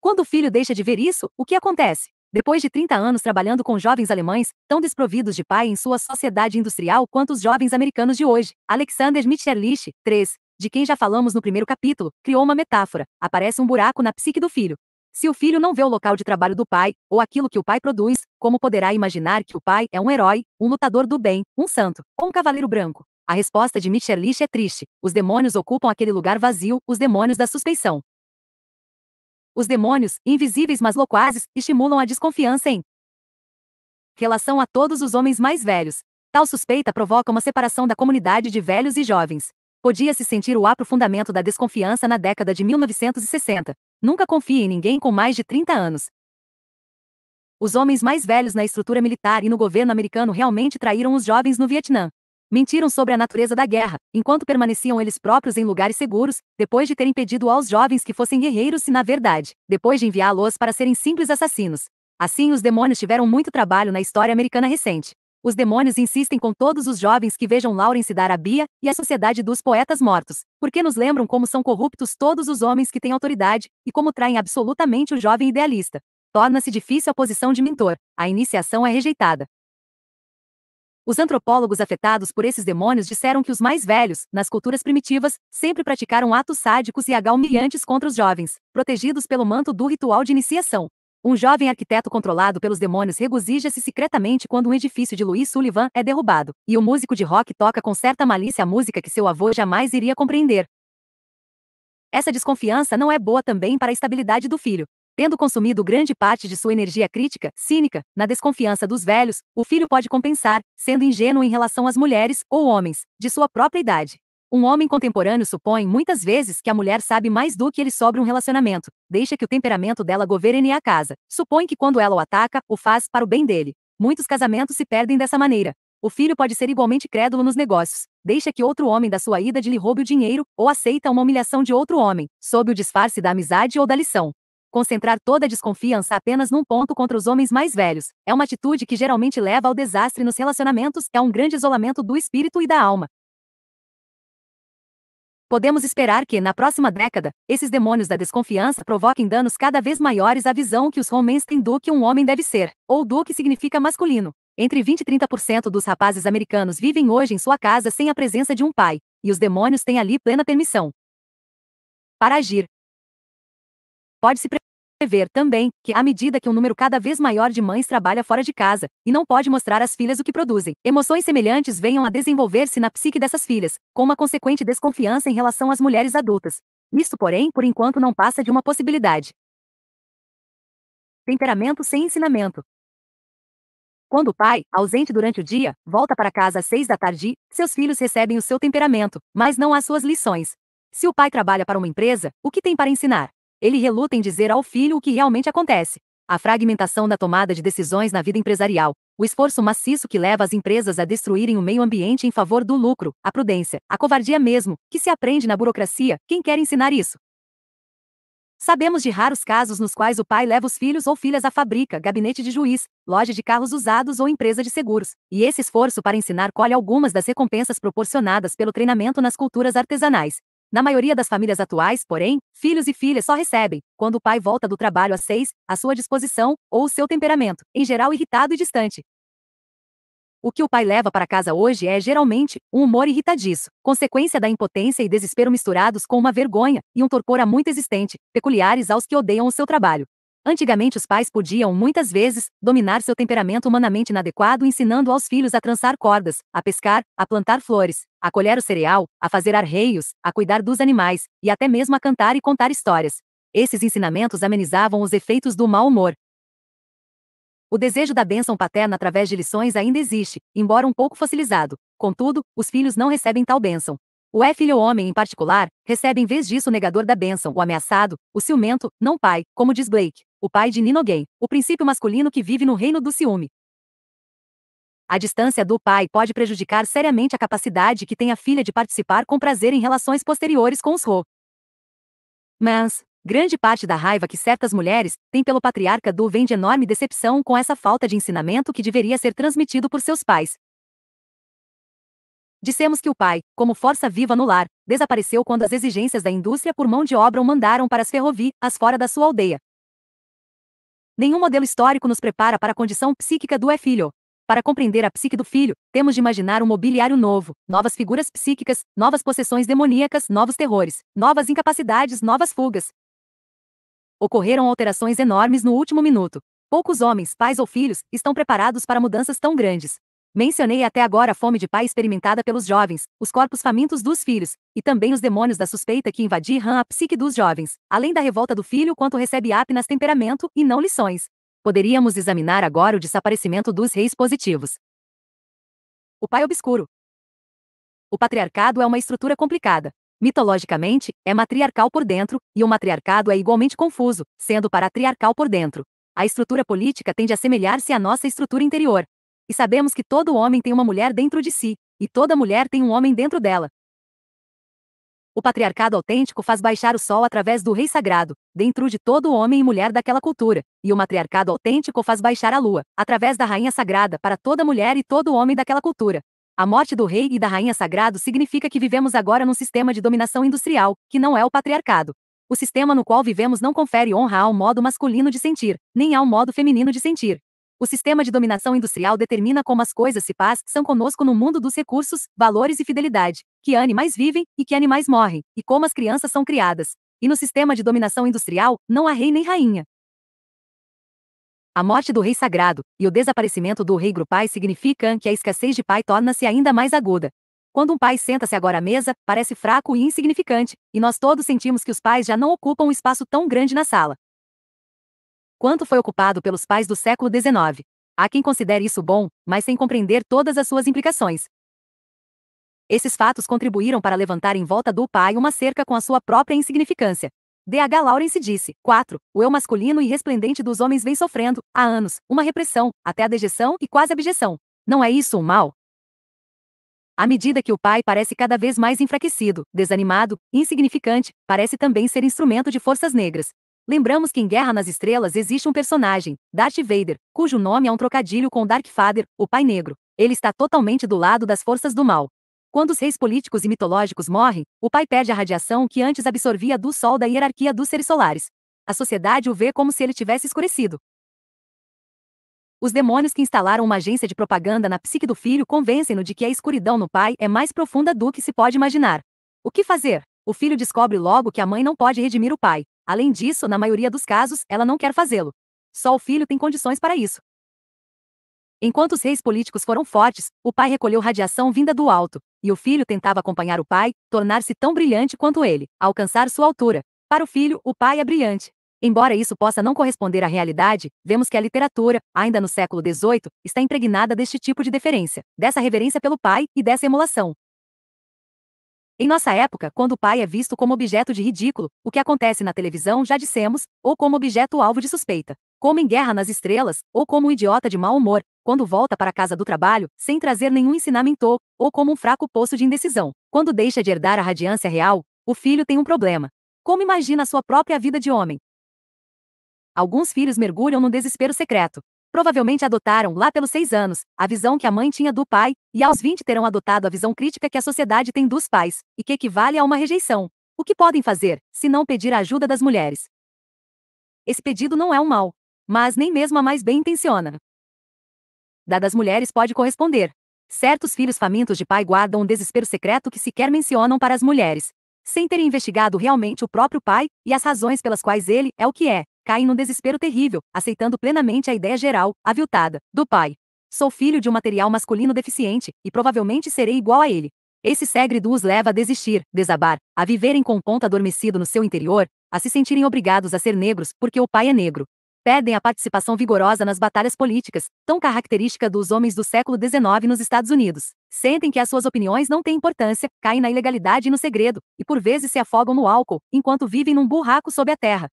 Quando o filho deixa de ver isso, o que acontece? Depois de 30 anos trabalhando com jovens alemães, tão desprovidos de pai em sua sociedade industrial quanto os jovens americanos de hoje, Alexander Mitscherlich, 3, de quem já falamos no primeiro capítulo, criou uma metáfora: aparece um buraco na psique do filho. Se o filho não vê o local de trabalho do pai, ou aquilo que o pai produz, como poderá imaginar que o pai é um herói, um lutador do bem, um santo, ou um cavaleiro branco? A resposta de Mitscherlich é triste. Os demônios ocupam aquele lugar vazio, os demônios da suspeição. Os demônios, invisíveis mas loquazes, estimulam a desconfiança em relação a todos os homens mais velhos. Tal suspeita provoca uma separação da comunidade de velhos e jovens. Podia-se sentir o aprofundamento da desconfiança na década de 1960. Nunca confie em ninguém com mais de 30 anos. Os homens mais velhos na estrutura militar e no governo americano realmente traíram os jovens no Vietnã. Mentiram sobre a natureza da guerra, enquanto permaneciam eles próprios em lugares seguros, depois de ter impedido aos jovens que fossem guerreiros e, na verdade, depois de enviá-los para serem simples assassinos. Assim, os demônios tiveram muito trabalho na história americana recente. Os demônios insistem com todos os jovens que vejam Lawrence dar a Bia e a Sociedade dos Poetas Mortos, porque nos lembram como são corruptos todos os homens que têm autoridade e como traem absolutamente o jovem idealista. Torna-se difícil a posição de mentor, a iniciação é rejeitada. Os antropólogos afetados por esses demônios disseram que os mais velhos, nas culturas primitivas, sempre praticaram atos sádicos e agalmilhantes contra os jovens, protegidos pelo manto do ritual de iniciação. Um jovem arquiteto controlado pelos demônios regozija-se secretamente quando um edifício de Louis Sullivan é derrubado, e o músico de rock toca com certa malícia a música que seu avô jamais iria compreender. Essa desconfiança não é boa também para a estabilidade do filho, Tendo consumido grande parte de sua energia crítica, cínica, na desconfiança dos velhos, o filho pode compensar, sendo ingênuo em relação às mulheres ou homens de sua própria idade. Um homem contemporâneo supõe muitas vezes que a mulher sabe mais do que ele sobre um relacionamento, deixa que o temperamento dela governe a casa, supõe que quando ela o ataca, o faz para o bem dele. Muitos casamentos se perdem dessa maneira. O filho pode ser igualmente crédulo nos negócios, deixa que outro homem da sua ida de lhe roube o dinheiro, ou aceita uma humilhação de outro homem, sob o disfarce da amizade ou da lição. Concentrar toda a desconfiança apenas num ponto contra os homens mais velhos é uma atitude que geralmente leva ao desastre nos relacionamentos, é um grande isolamento do espírito e da alma. Podemos esperar que, na próxima década, esses demônios da desconfiança provoquem danos cada vez maiores à visão que os homens têm do que um homem deve ser, ou do que significa masculino. Entre 20 e 30% dos rapazes americanos vivem hoje em sua casa sem a presença de um pai, e os demônios têm ali plena permissão para agir. Pode-se ver também que, à medida que um número cada vez maior de mães trabalha fora de casa e não pode mostrar às filhas o que produzem, emoções semelhantes venham a desenvolver-se na psique dessas filhas, com uma consequente desconfiança em relação às mulheres adultas. Isso, porém, por enquanto não passa de uma possibilidade. Temperamento sem ensinamento. Quando o pai, ausente durante o dia, volta para casa às seis da tarde, seus filhos recebem o seu temperamento, mas não as suas lições. Se o pai trabalha para uma empresa, o que tem para ensinar? ele reluta em dizer ao filho o que realmente acontece. A fragmentação da tomada de decisões na vida empresarial, o esforço maciço que leva as empresas a destruírem o meio ambiente em favor do lucro, a prudência, a covardia mesmo, que se aprende na burocracia, quem quer ensinar isso? Sabemos de raros casos nos quais o pai leva os filhos ou filhas à fábrica, gabinete de juiz, loja de carros usados ou empresa de seguros, e esse esforço para ensinar colhe algumas das recompensas proporcionadas pelo treinamento nas culturas artesanais. Na maioria das famílias atuais, porém, filhos e filhas só recebem, quando o pai volta do trabalho às seis, a sua disposição, ou o seu temperamento, em geral irritado e distante. O que o pai leva para casa hoje é, geralmente, um humor irritadiço, consequência da impotência e desespero misturados com uma vergonha e um torpor a muito existente, peculiares aos que odeiam o seu trabalho. Antigamente os pais podiam, muitas vezes, dominar seu temperamento humanamente inadequado ensinando aos filhos a trançar cordas, a pescar, a plantar flores, a colher o cereal, a fazer arreios, a cuidar dos animais, e até mesmo a cantar e contar histórias. Esses ensinamentos amenizavam os efeitos do mau humor. O desejo da bênção paterna através de lições ainda existe, embora um pouco fossilizado. Contudo, os filhos não recebem tal bênção. O é filho homem, em particular, recebe em vez disso o negador da bênção, o ameaçado, o ciumento, não pai, como diz Blake o pai de Ninogen, o princípio masculino que vive no reino do ciúme. A distância do pai pode prejudicar seriamente a capacidade que tem a filha de participar com prazer em relações posteriores com os Ro. Mas, grande parte da raiva que certas mulheres têm pelo patriarca Du vem de enorme decepção com essa falta de ensinamento que deveria ser transmitido por seus pais. Dissemos que o pai, como força viva no lar, desapareceu quando as exigências da indústria por mão de obra o mandaram para as ferrovias fora da sua aldeia. Nenhum modelo histórico nos prepara para a condição psíquica do é filho. Para compreender a psique do filho, temos de imaginar um mobiliário novo, novas figuras psíquicas, novas possessões demoníacas, novos terrores, novas incapacidades, novas fugas. Ocorreram alterações enormes no último minuto. Poucos homens, pais ou filhos, estão preparados para mudanças tão grandes. Mencionei até agora a fome de pai experimentada pelos jovens, os corpos famintos dos filhos, e também os demônios da suspeita que invadiram a psique dos jovens, além da revolta do filho quanto recebe apenas temperamento e não lições. Poderíamos examinar agora o desaparecimento dos reis positivos. O pai obscuro. O patriarcado é uma estrutura complicada. Mitologicamente, é matriarcal por dentro, e o matriarcado é igualmente confuso, sendo patriarcal por dentro. A estrutura política tende a assemelhar-se à nossa estrutura interior, e sabemos que todo homem tem uma mulher dentro de si, e toda mulher tem um homem dentro dela. O patriarcado autêntico faz baixar o sol através do rei sagrado, dentro de todo homem e mulher daquela cultura, e o matriarcado autêntico faz baixar a lua, através da rainha sagrada para toda mulher e todo homem daquela cultura. A morte do rei e da rainha sagrado significa que vivemos agora num sistema de dominação industrial, que não é o patriarcado. O sistema no qual vivemos não confere honra ao modo masculino de sentir, nem ao modo feminino de sentir, o sistema de dominação industrial determina como as coisas se passam conosco no mundo dos recursos, valores e fidelidade, que animais vivem e que animais morrem, e como as crianças são criadas. E no sistema de dominação industrial, não há rei nem rainha. A morte do rei sagrado e o desaparecimento do rei grupai significam que a escassez de pai torna-se ainda mais aguda. Quando um pai senta-se agora à mesa, parece fraco e insignificante, e nós todos sentimos que os pais já não ocupam um espaço tão grande na sala quanto foi ocupado pelos pais do século XIX. Há quem considere isso bom, mas sem compreender todas as suas implicações. Esses fatos contribuíram para levantar em volta do pai uma cerca com a sua própria insignificância. D.H. Lawrence disse: 4. O eu masculino e resplendente dos homens vem sofrendo, há anos, uma repressão, até a dejeção e quase abjeção. Não é isso um mal? À medida que o pai parece cada vez mais enfraquecido, desanimado, insignificante, parece também ser instrumento de forças negras, Lembramos que em Guerra nas Estrelas existe um personagem, Darth Vader, cujo nome é um trocadilho com Dark Father, o Pai Negro. Ele está totalmente do lado das forças do mal. Quando os reis políticos e mitológicos morrem, o pai perde a radiação que antes absorvia do sol da hierarquia dos seres solares. A sociedade o vê como se ele tivesse escurecido. Os demônios que instalaram uma agência de propaganda na psique do filho convencem-no de que a escuridão no pai é mais profunda do que se pode imaginar. O que fazer? O filho descobre logo que a mãe não pode redimir o pai, Além disso, na maioria dos casos, ela não quer fazê-lo. Só o filho tem condições para isso. Enquanto os reis políticos foram fortes, o pai recolheu radiação vinda do alto, e o filho tentava acompanhar o pai, tornar-se tão brilhante quanto ele, alcançar sua altura. Para o filho, o pai é brilhante. Embora isso possa não corresponder à realidade, vemos que a literatura, ainda no século XVIII, está impregnada deste tipo de deferência, dessa reverência pelo pai e dessa emulação. Em nossa época, quando o pai é visto como objeto de ridículo, o que acontece na televisão já dissemos, ou como objeto alvo de suspeita, como em Guerra nas Estrelas, ou como um idiota de mau humor, quando volta para casa do trabalho, sem trazer nenhum ensinamento, ou como um fraco poço de indecisão. Quando deixa de herdar a radiância real, o filho tem um problema. Como imagina a sua própria vida de homem? Alguns filhos mergulham num desespero secreto provavelmente adotaram, lá pelos seis anos, a visão que a mãe tinha do pai, e aos 20 terão adotado a visão crítica que a sociedade tem dos pais, e que equivale a uma rejeição. O que podem fazer, se não pedir a ajuda das mulheres? Esse pedido não é um mal, mas nem mesmo a mais bem intenciona. Da das mulheres pode corresponder. Certos filhos famintos de pai guardam um desespero secreto que sequer mencionam para as mulheres, sem terem investigado realmente o próprio pai e as razões pelas quais ele é o que é, caem num desespero terrível, aceitando plenamente a ideia geral, aviltada, do pai. Sou filho de um material masculino deficiente, e provavelmente serei igual a ele. Esse segredo os leva a desistir, desabar, a viverem com o ponto adormecido no seu interior, a se sentirem obrigados a ser negros porque o pai é negro. Perdem a participação vigorosa nas batalhas políticas, tão característica dos homens do século XIX nos Estados Unidos. Sentem que as suas opiniões não têm importância, caem na ilegalidade e no segredo, e por vezes se afogam no álcool, enquanto vivem num buraco sob a terra.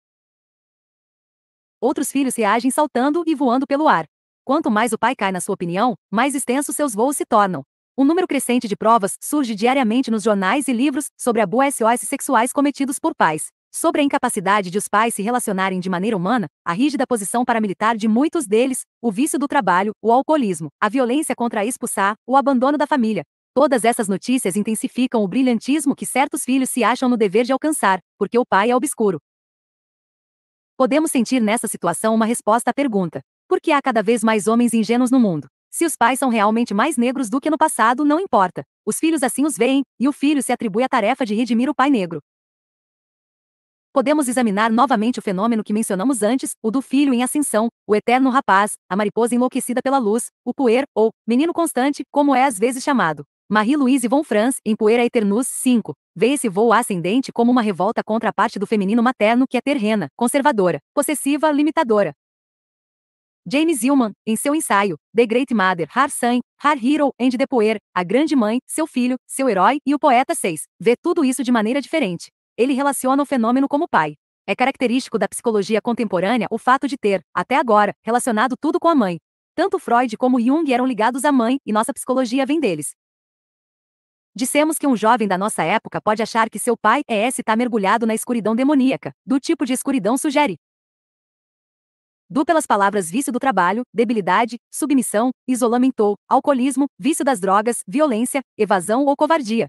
Outros filhos reagem saltando e voando pelo ar. Quanto mais o pai cai na sua opinião, mais extensos seus voos se tornam. Um número crescente de provas surge diariamente nos jornais e livros sobre abusos sexuais cometidos por pais, sobre a incapacidade de os pais se relacionarem de maneira humana, a rígida posição paramilitar de muitos deles, o vício do trabalho, o alcoolismo, a violência contra a expulsar, o abandono da família, Todas essas notícias intensificam o brilhantismo que certos filhos se acham no dever de alcançar, porque o pai é obscuro. Podemos sentir nessa situação uma resposta à pergunta: por que há cada vez mais homens ingênuos no mundo? Se os pais são realmente mais negros do que no passado, não importa. Os filhos assim os veem, e o filho se atribui a tarefa de redimir o pai negro. Podemos examinar novamente o fenômeno que mencionamos antes, o do filho em ascensão, o eterno rapaz, a mariposa enlouquecida pela luz, o puer, ou menino constante, como é às vezes chamado. Marie-Louise von Franz, em Poeira Eternus 5, vê esse voo ascendente como uma revolta contra a parte do feminino materno que é terrena, conservadora, possessiva, limitadora. James Hillman, em seu ensaio, The Great Mother, Har Sang, Har Hero, and the Poer, A Grande Mãe, Seu Filho, Seu Herói e o Poeta 6, vê tudo isso de maneira diferente. Ele relaciona o fenômeno como pai. É característico da psicologia contemporânea o fato de ter, até agora, relacionado tudo com a mãe. Tanto Freud como Jung eram ligados à mãe e nossa psicologia vem deles. Dissemos que um jovem da nossa época pode achar que seu pai é esse está mergulhado na escuridão demoníaca, do tipo de escuridão sugere. Du pelas palavras vício do trabalho, debilidade, submissão, isolamento, alcoolismo, vício das drogas, violência, evasão ou covardia.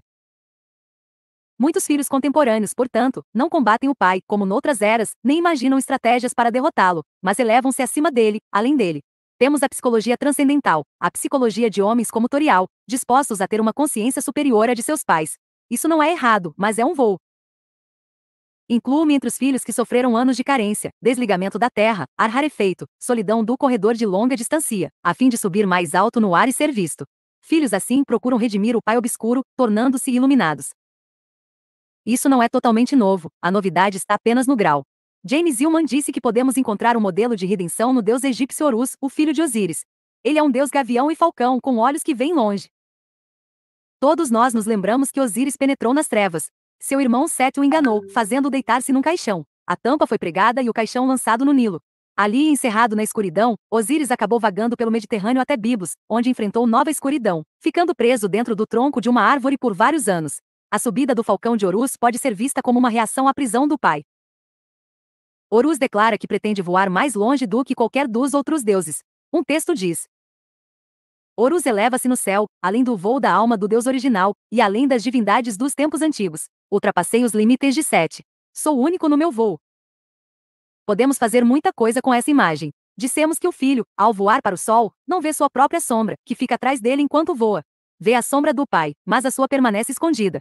Muitos filhos contemporâneos, portanto, não combatem o pai, como noutras eras, nem imaginam estratégias para derrotá-lo, mas elevam-se acima dele, além dele. Temos a psicologia transcendental, a psicologia de homens como Torial, dispostos a ter uma consciência superior à de seus pais. Isso não é errado, mas é um voo. Incluo-me entre os filhos que sofreram anos de carência, desligamento da terra, ar rarefeito, solidão do corredor de longa distância, a fim de subir mais alto no ar e ser visto. Filhos assim procuram redimir o pai obscuro, tornando-se iluminados. Isso não é totalmente novo, a novidade está apenas no grau. James Hillman disse que podemos encontrar um modelo de redenção no deus egípcio Horus, o filho de Osíris. Ele é um deus gavião e falcão com olhos que vêm longe. Todos nós nos lembramos que Osíris penetrou nas trevas. Seu irmão Seth o enganou, fazendo-o deitar-se num caixão. A tampa foi pregada e o caixão lançado no Nilo. Ali, encerrado na escuridão, Osíris acabou vagando pelo Mediterrâneo até Bibus, onde enfrentou nova escuridão, ficando preso dentro do tronco de uma árvore por vários anos. A subida do falcão de Horus pode ser vista como uma reação à prisão do pai. Horus declara que pretende voar mais longe do que qualquer dos outros deuses. Um texto diz: Horus eleva-se no céu, além do voo da alma do Deus original, e além das divindades dos tempos antigos. Ultrapassei os limites de sete. Sou único no meu voo. Podemos fazer muita coisa com essa imagem. Dissemos que o filho, ao voar para o sol, não vê sua própria sombra, que fica atrás dele enquanto voa. Vê a sombra do pai, mas a sua permanece escondida.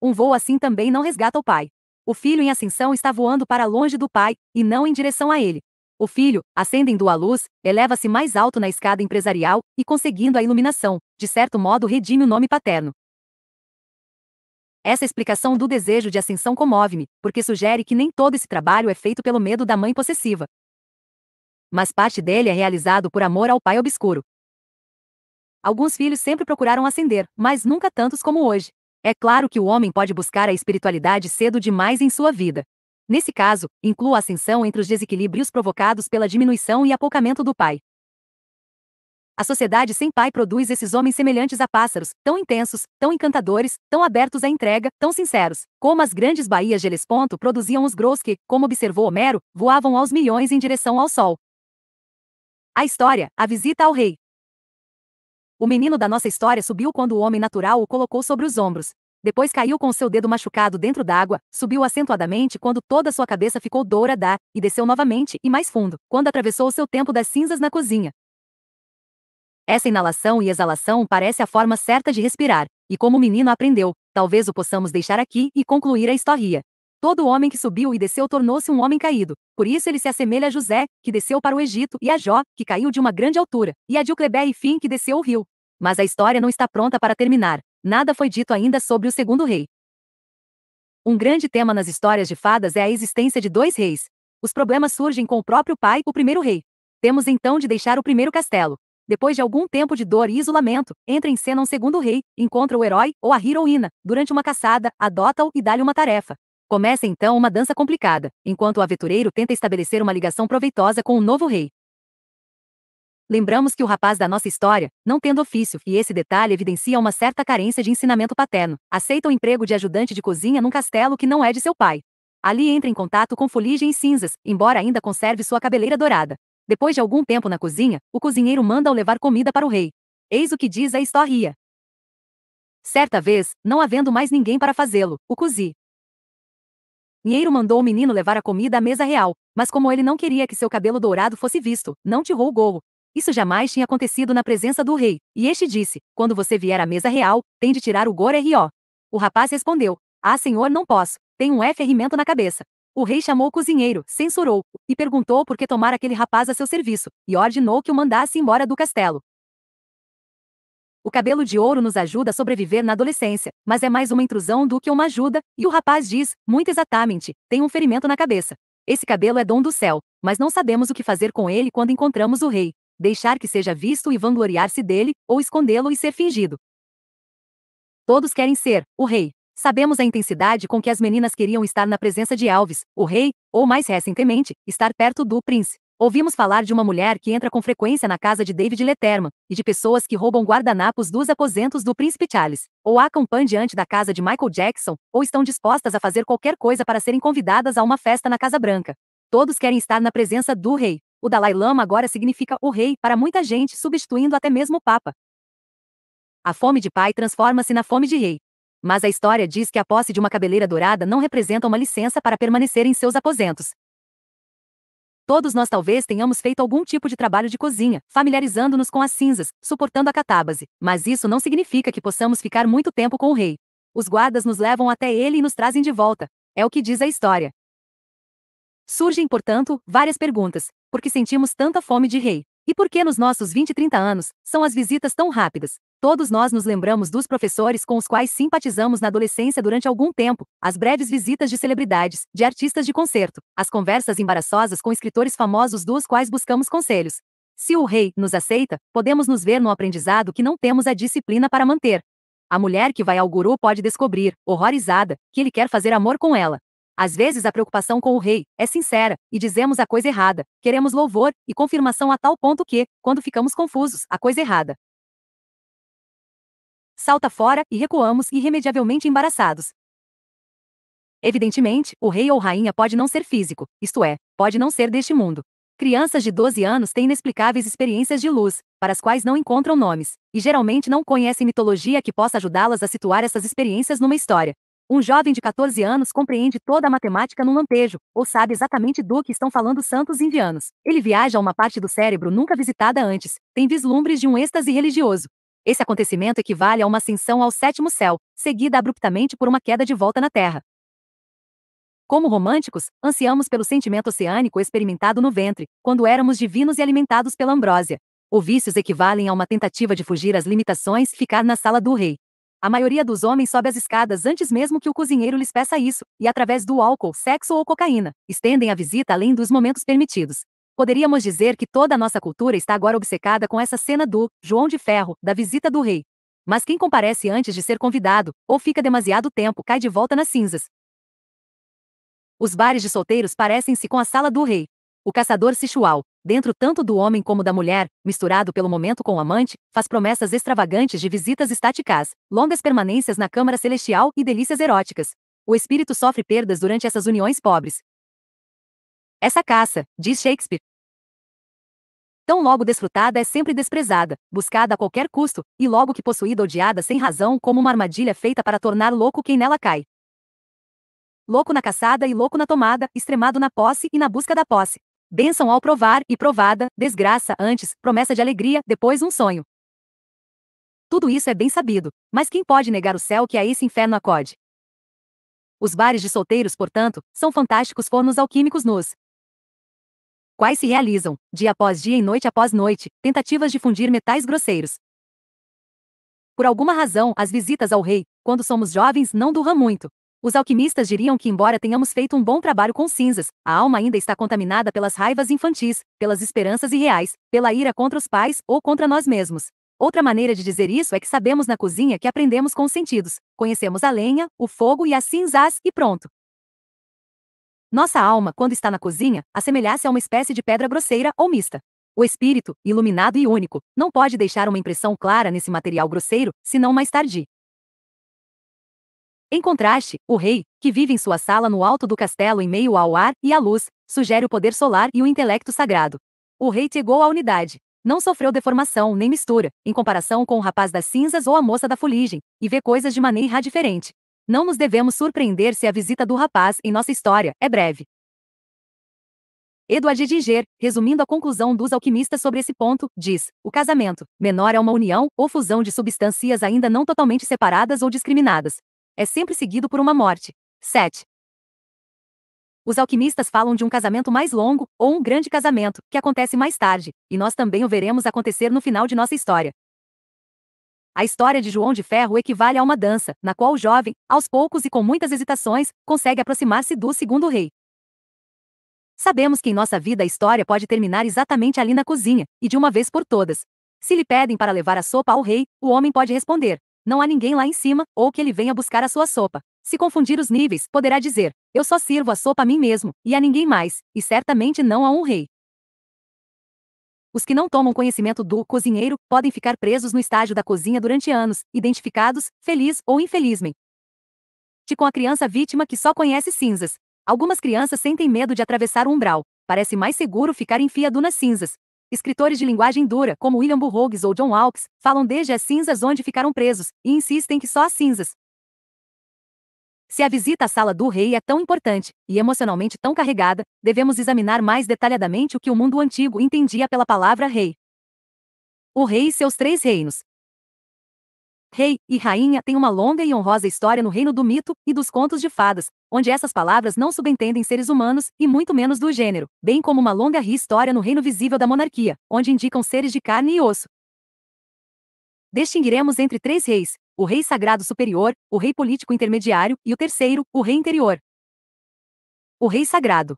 Um voo assim também não resgata o pai. O filho em ascensão está voando para longe do pai, e não em direção a ele. O filho, ascendendo à luz, eleva-se mais alto na escada empresarial e conseguindo a iluminação, de certo modo redime o nome paterno. Essa explicação do desejo de ascensão comove-me, porque sugere que nem todo esse trabalho é feito pelo medo da mãe possessiva. Mas parte dele é realizado por amor ao pai obscuro. Alguns filhos sempre procuraram ascender, mas nunca tantos como hoje. É claro que o homem pode buscar a espiritualidade cedo demais em sua vida. Nesse caso, inclua a ascensão entre os desequilíbrios provocados pela diminuição e apocamento do pai. A sociedade sem pai produz esses homens semelhantes a pássaros, tão intensos, tão encantadores, tão abertos à entrega, tão sinceros, como as grandes baías de Helesponto produziam os grôs que, como observou Homero, voavam aos milhões em direção ao sol. A história, a visita ao rei, o menino da nossa história subiu quando o homem natural o colocou sobre os ombros. Depois caiu com seu dedo machucado dentro d'água, subiu acentuadamente quando toda sua cabeça ficou dourada, e desceu novamente e mais fundo, quando atravessou o seu tempo das cinzas na cozinha. Essa inalação e exalação parece a forma certa de respirar, e como o menino aprendeu, talvez o possamos deixar aqui e concluir a história. Todo homem que subiu e desceu tornou-se um homem caído. Por isso ele se assemelha a José, que desceu para o Egito, e a Jó, que caiu de uma grande altura, e a Dilclebé e Fim, que desceu o rio. Mas a história não está pronta para terminar. Nada foi dito ainda sobre o segundo rei. Um grande tema nas histórias de fadas é a existência de dois reis. Os problemas surgem com o próprio pai, o primeiro rei. Temos então de deixar o primeiro castelo. Depois de algum tempo de dor e isolamento, entra em cena um segundo rei, encontra o herói, ou a heroína, durante uma caçada, adota-o e dá-lhe uma tarefa. Começa então uma dança complicada, enquanto o aventureiro tenta estabelecer uma ligação proveitosa com o novo rei. Lembramos que o rapaz da nossa história, não tendo ofício, e esse detalhe evidencia uma certa carência de ensinamento paterno, aceita o emprego de ajudante de cozinha num castelo que não é de seu pai. Ali entra em contato com fuligem e cinzas, embora ainda conserve sua cabeleira dourada. Depois de algum tempo na cozinha, o cozinheiro manda-o levar comida para o rei. Eis o que diz a história. Certa vez, não havendo mais ninguém para fazê-lo, o cozi, Nheiro mandou o menino levar a comida à mesa real, mas como ele não queria que seu cabelo dourado fosse visto, não tirou o gorro, isso jamais tinha acontecido na presença do rei, e este disse: Quando você vier à mesa real, tem de tirar o Gor R.O. O rapaz respondeu: Ah, senhor, não posso, Tem um ferimento na cabeça. O rei chamou o cozinheiro, censurou-o, e perguntou por que tomar aquele rapaz a seu serviço, e ordenou que o mandasse embora do castelo. O cabelo de ouro nos ajuda a sobreviver na adolescência, mas é mais uma intrusão do que uma ajuda, e o rapaz diz, muito exatamente, tem um ferimento na cabeça. Esse cabelo é dom do céu, mas não sabemos o que fazer com ele quando encontramos o rei deixar que seja visto e vangloriar-se dele, ou escondê-lo e ser fingido. Todos querem ser o rei. Sabemos a intensidade com que as meninas queriam estar na presença de Elvis, o rei, ou mais recentemente, estar perto do príncipe. Ouvimos falar de uma mulher que entra com frequência na casa de David Letterman, e de pessoas que roubam guardanapos dos aposentos do príncipe Charles, ou acampam diante da casa de Michael Jackson, ou estão dispostas a fazer qualquer coisa para serem convidadas a uma festa na Casa Branca. Todos querem estar na presença do rei. O Dalai Lama agora significa o rei para muita gente, substituindo até mesmo o Papa. A fome de pai transforma-se na fome de rei. Mas a história diz que a posse de uma cabeleira dourada não representa uma licença para permanecer em seus aposentos. Todos nós talvez tenhamos feito algum tipo de trabalho de cozinha, familiarizando-nos com as cinzas, suportando a catábase, mas isso não significa que possamos ficar muito tempo com o rei. Os guardas nos levam até ele e nos trazem de volta. É o que diz a história. Surgem, portanto, várias perguntas: por que sentimos tanta fome de rei? E por que nos nossos 20 30 anos são as visitas tão rápidas? Todos nós nos lembramos dos professores com os quais simpatizamos na adolescência durante algum tempo, as breves visitas de celebridades, de artistas de concerto, as conversas embaraçosas com escritores famosos dos quais buscamos conselhos. Se o rei nos aceita, podemos nos ver no aprendizado que não temos a disciplina para manter. A mulher que vai ao guru pode descobrir, horrorizada, que ele quer fazer amor com ela. Às vezes a preocupação com o rei é sincera e dizemos a coisa errada, queremos louvor e confirmação a tal ponto que, quando ficamos confusos, a coisa é errada salta fora e recuamos irremediavelmente embaraçados. Evidentemente, o rei ou rainha pode não ser físico, isto é, pode não ser deste mundo. Crianças de 12 anos têm inexplicáveis experiências de luz, para as quais não encontram nomes, e geralmente não conhecem mitologia que possa ajudá-las a situar essas experiências numa história. Um jovem de 14 anos compreende toda a matemática num lampejo, ou sabe exatamente do que estão falando santos indianos. Ele viaja a uma parte do cérebro nunca visitada antes, tem vislumbres de um êxtase religioso. Esse acontecimento equivale a uma ascensão ao sétimo céu, seguida abruptamente por uma queda de volta na Terra. Como românticos, ansiamos pelo sentimento oceânico experimentado no ventre, quando éramos divinos e alimentados pela ambrósia. Ou vícios equivalem a uma tentativa de fugir às limitações, ficar na sala do rei. A maioria dos homens sobe as escadas antes mesmo que o cozinheiro lhes peça isso, e através do álcool, sexo ou cocaína, estendem a visita além dos momentos permitidos. Poderíamos dizer que toda a nossa cultura está agora obcecada com essa cena do João de Ferro, da visita do rei. Mas quem comparece antes de ser convidado, ou fica demasiado tempo, cai de volta nas cinzas. Os bares de solteiros parecem-se com a sala do rei. O caçador Sichuau, dentro tanto do homem como da mulher, misturado pelo momento com o amante, faz promessas extravagantes de visitas estáticas, longas permanências na Câmara Celestial e delícias eróticas. O espírito sofre perdas durante essas uniões pobres. Essa caça, diz Shakespeare, tão logo desfrutada é sempre desprezada, buscada a qualquer custo, e logo que possuída odiada sem razão como uma armadilha feita para tornar louco quem nela cai. Louco na caçada e louco na tomada, extremado na posse e na busca da posse. Bênção ao provar e provada, desgraça antes, promessa de alegria, depois um sonho. Tudo isso é bem sabido, mas quem pode negar o céu que a esse inferno acode? Os bares de solteiros, portanto, são fantásticos fornos alquímicos nus. Quais se realizam, dia após dia e noite após noite, tentativas de fundir metais grosseiros. Por alguma razão, as visitas ao rei, quando somos jovens, não duram muito, os alquimistas diriam que, embora tenhamos feito um bom trabalho com cinzas, a alma ainda está contaminada pelas raivas infantis, pelas esperanças irreais, pela ira contra os pais ou contra nós mesmos. Outra maneira de dizer isso é que sabemos na cozinha que aprendemos com os sentidos, conhecemos a lenha, o fogo e as cinzas, e pronto. Nossa alma, quando está na cozinha, assemelha-se a uma espécie de pedra grosseira ou mista. O espírito, iluminado e único, não pode deixar uma impressão clara nesse material grosseiro, senão mais tarde. Em contraste, o rei, que vive em sua sala no alto do castelo em meio ao ar e à luz, sugere o poder solar e o intelecto sagrado. O rei chegou à unidade. Não sofreu deformação nem mistura, em comparação com o rapaz das cinzas ou a moça da fuligem, e vê coisas de maneira diferente. Não nos devemos surpreender se a visita do rapaz em nossa história é breve. Eduard Giger, resumindo a conclusão dos alquimistas sobre esse ponto, diz: o casamento menor é uma união ou fusão de substâncias ainda não totalmente separadas ou discriminadas, é sempre seguido por uma morte. 7. Os alquimistas falam de um casamento mais longo, ou um grande casamento, que acontece mais tarde, e nós também o veremos acontecer no final de nossa história. A história de João de Ferro equivale a uma dança, na qual o jovem, aos poucos e com muitas hesitações, consegue aproximar-se do segundo rei. Sabemos que em nossa vida a história pode terminar exatamente ali na cozinha, e de uma vez por todas. Se lhe pedem para levar a sopa ao rei, o homem pode responder: não há ninguém lá em cima, ou que ele venha buscar a sua sopa. Se confundir os níveis, poderá dizer: Eu só sirvo a sopa a mim mesmo, e a ninguém mais, e certamente não a um rei. Os que não tomam conhecimento do cozinheiro podem ficar presos no estágio da cozinha durante anos, identificados, feliz ou infelizmente, com a criança vítima que só conhece cinzas. Algumas crianças sentem medo de atravessar o umbral. Parece mais seguro ficar enfiado nas cinzas, Escritores de linguagem dura, como William Burroughs ou John Alps, falam desde as cinzas onde ficaram presos, e insistem que só as cinzas. Se a visita à sala do rei é tão importante, e emocionalmente tão carregada, devemos examinar mais detalhadamente o que o mundo antigo entendia pela palavra rei. O rei e seus três reinos. Rei e rainha têm uma longa e honrosa história no reino do mito e dos contos de fadas, onde essas palavras não subentendem seres humanos, e muito menos do gênero, bem como uma longa história no reino visível da monarquia, onde indicam seres de carne e osso. Distinguiremos entre três reis: o rei sagrado superior, o rei político intermediário e o terceiro, o rei interior. O rei sagrado.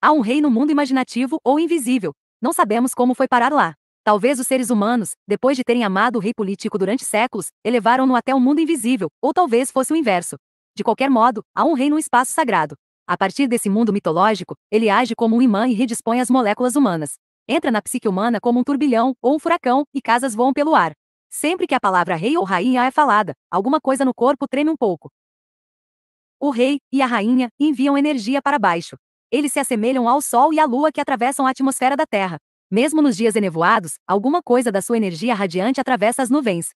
Há um rei no mundo imaginativo ou invisível. Não sabemos como foi parar lá. Talvez os seres humanos, depois de terem amado o rei político durante séculos, elevaram-no até o mundo invisível, ou talvez fosse o inverso. De qualquer modo, há um rei no espaço sagrado. A partir desse mundo mitológico, ele age como um imã e redispõe as moléculas humanas. Entra na psique humana como um turbilhão ou um furacão, e casas voam pelo ar. Sempre que a palavra rei ou rainha é falada, alguma coisa no corpo treme um pouco. O rei e a rainha enviam energia para baixo. Eles se assemelham ao sol e à lua que atravessam a atmosfera da Terra. Mesmo nos dias enevoados, alguma coisa da sua energia radiante atravessa as nuvens,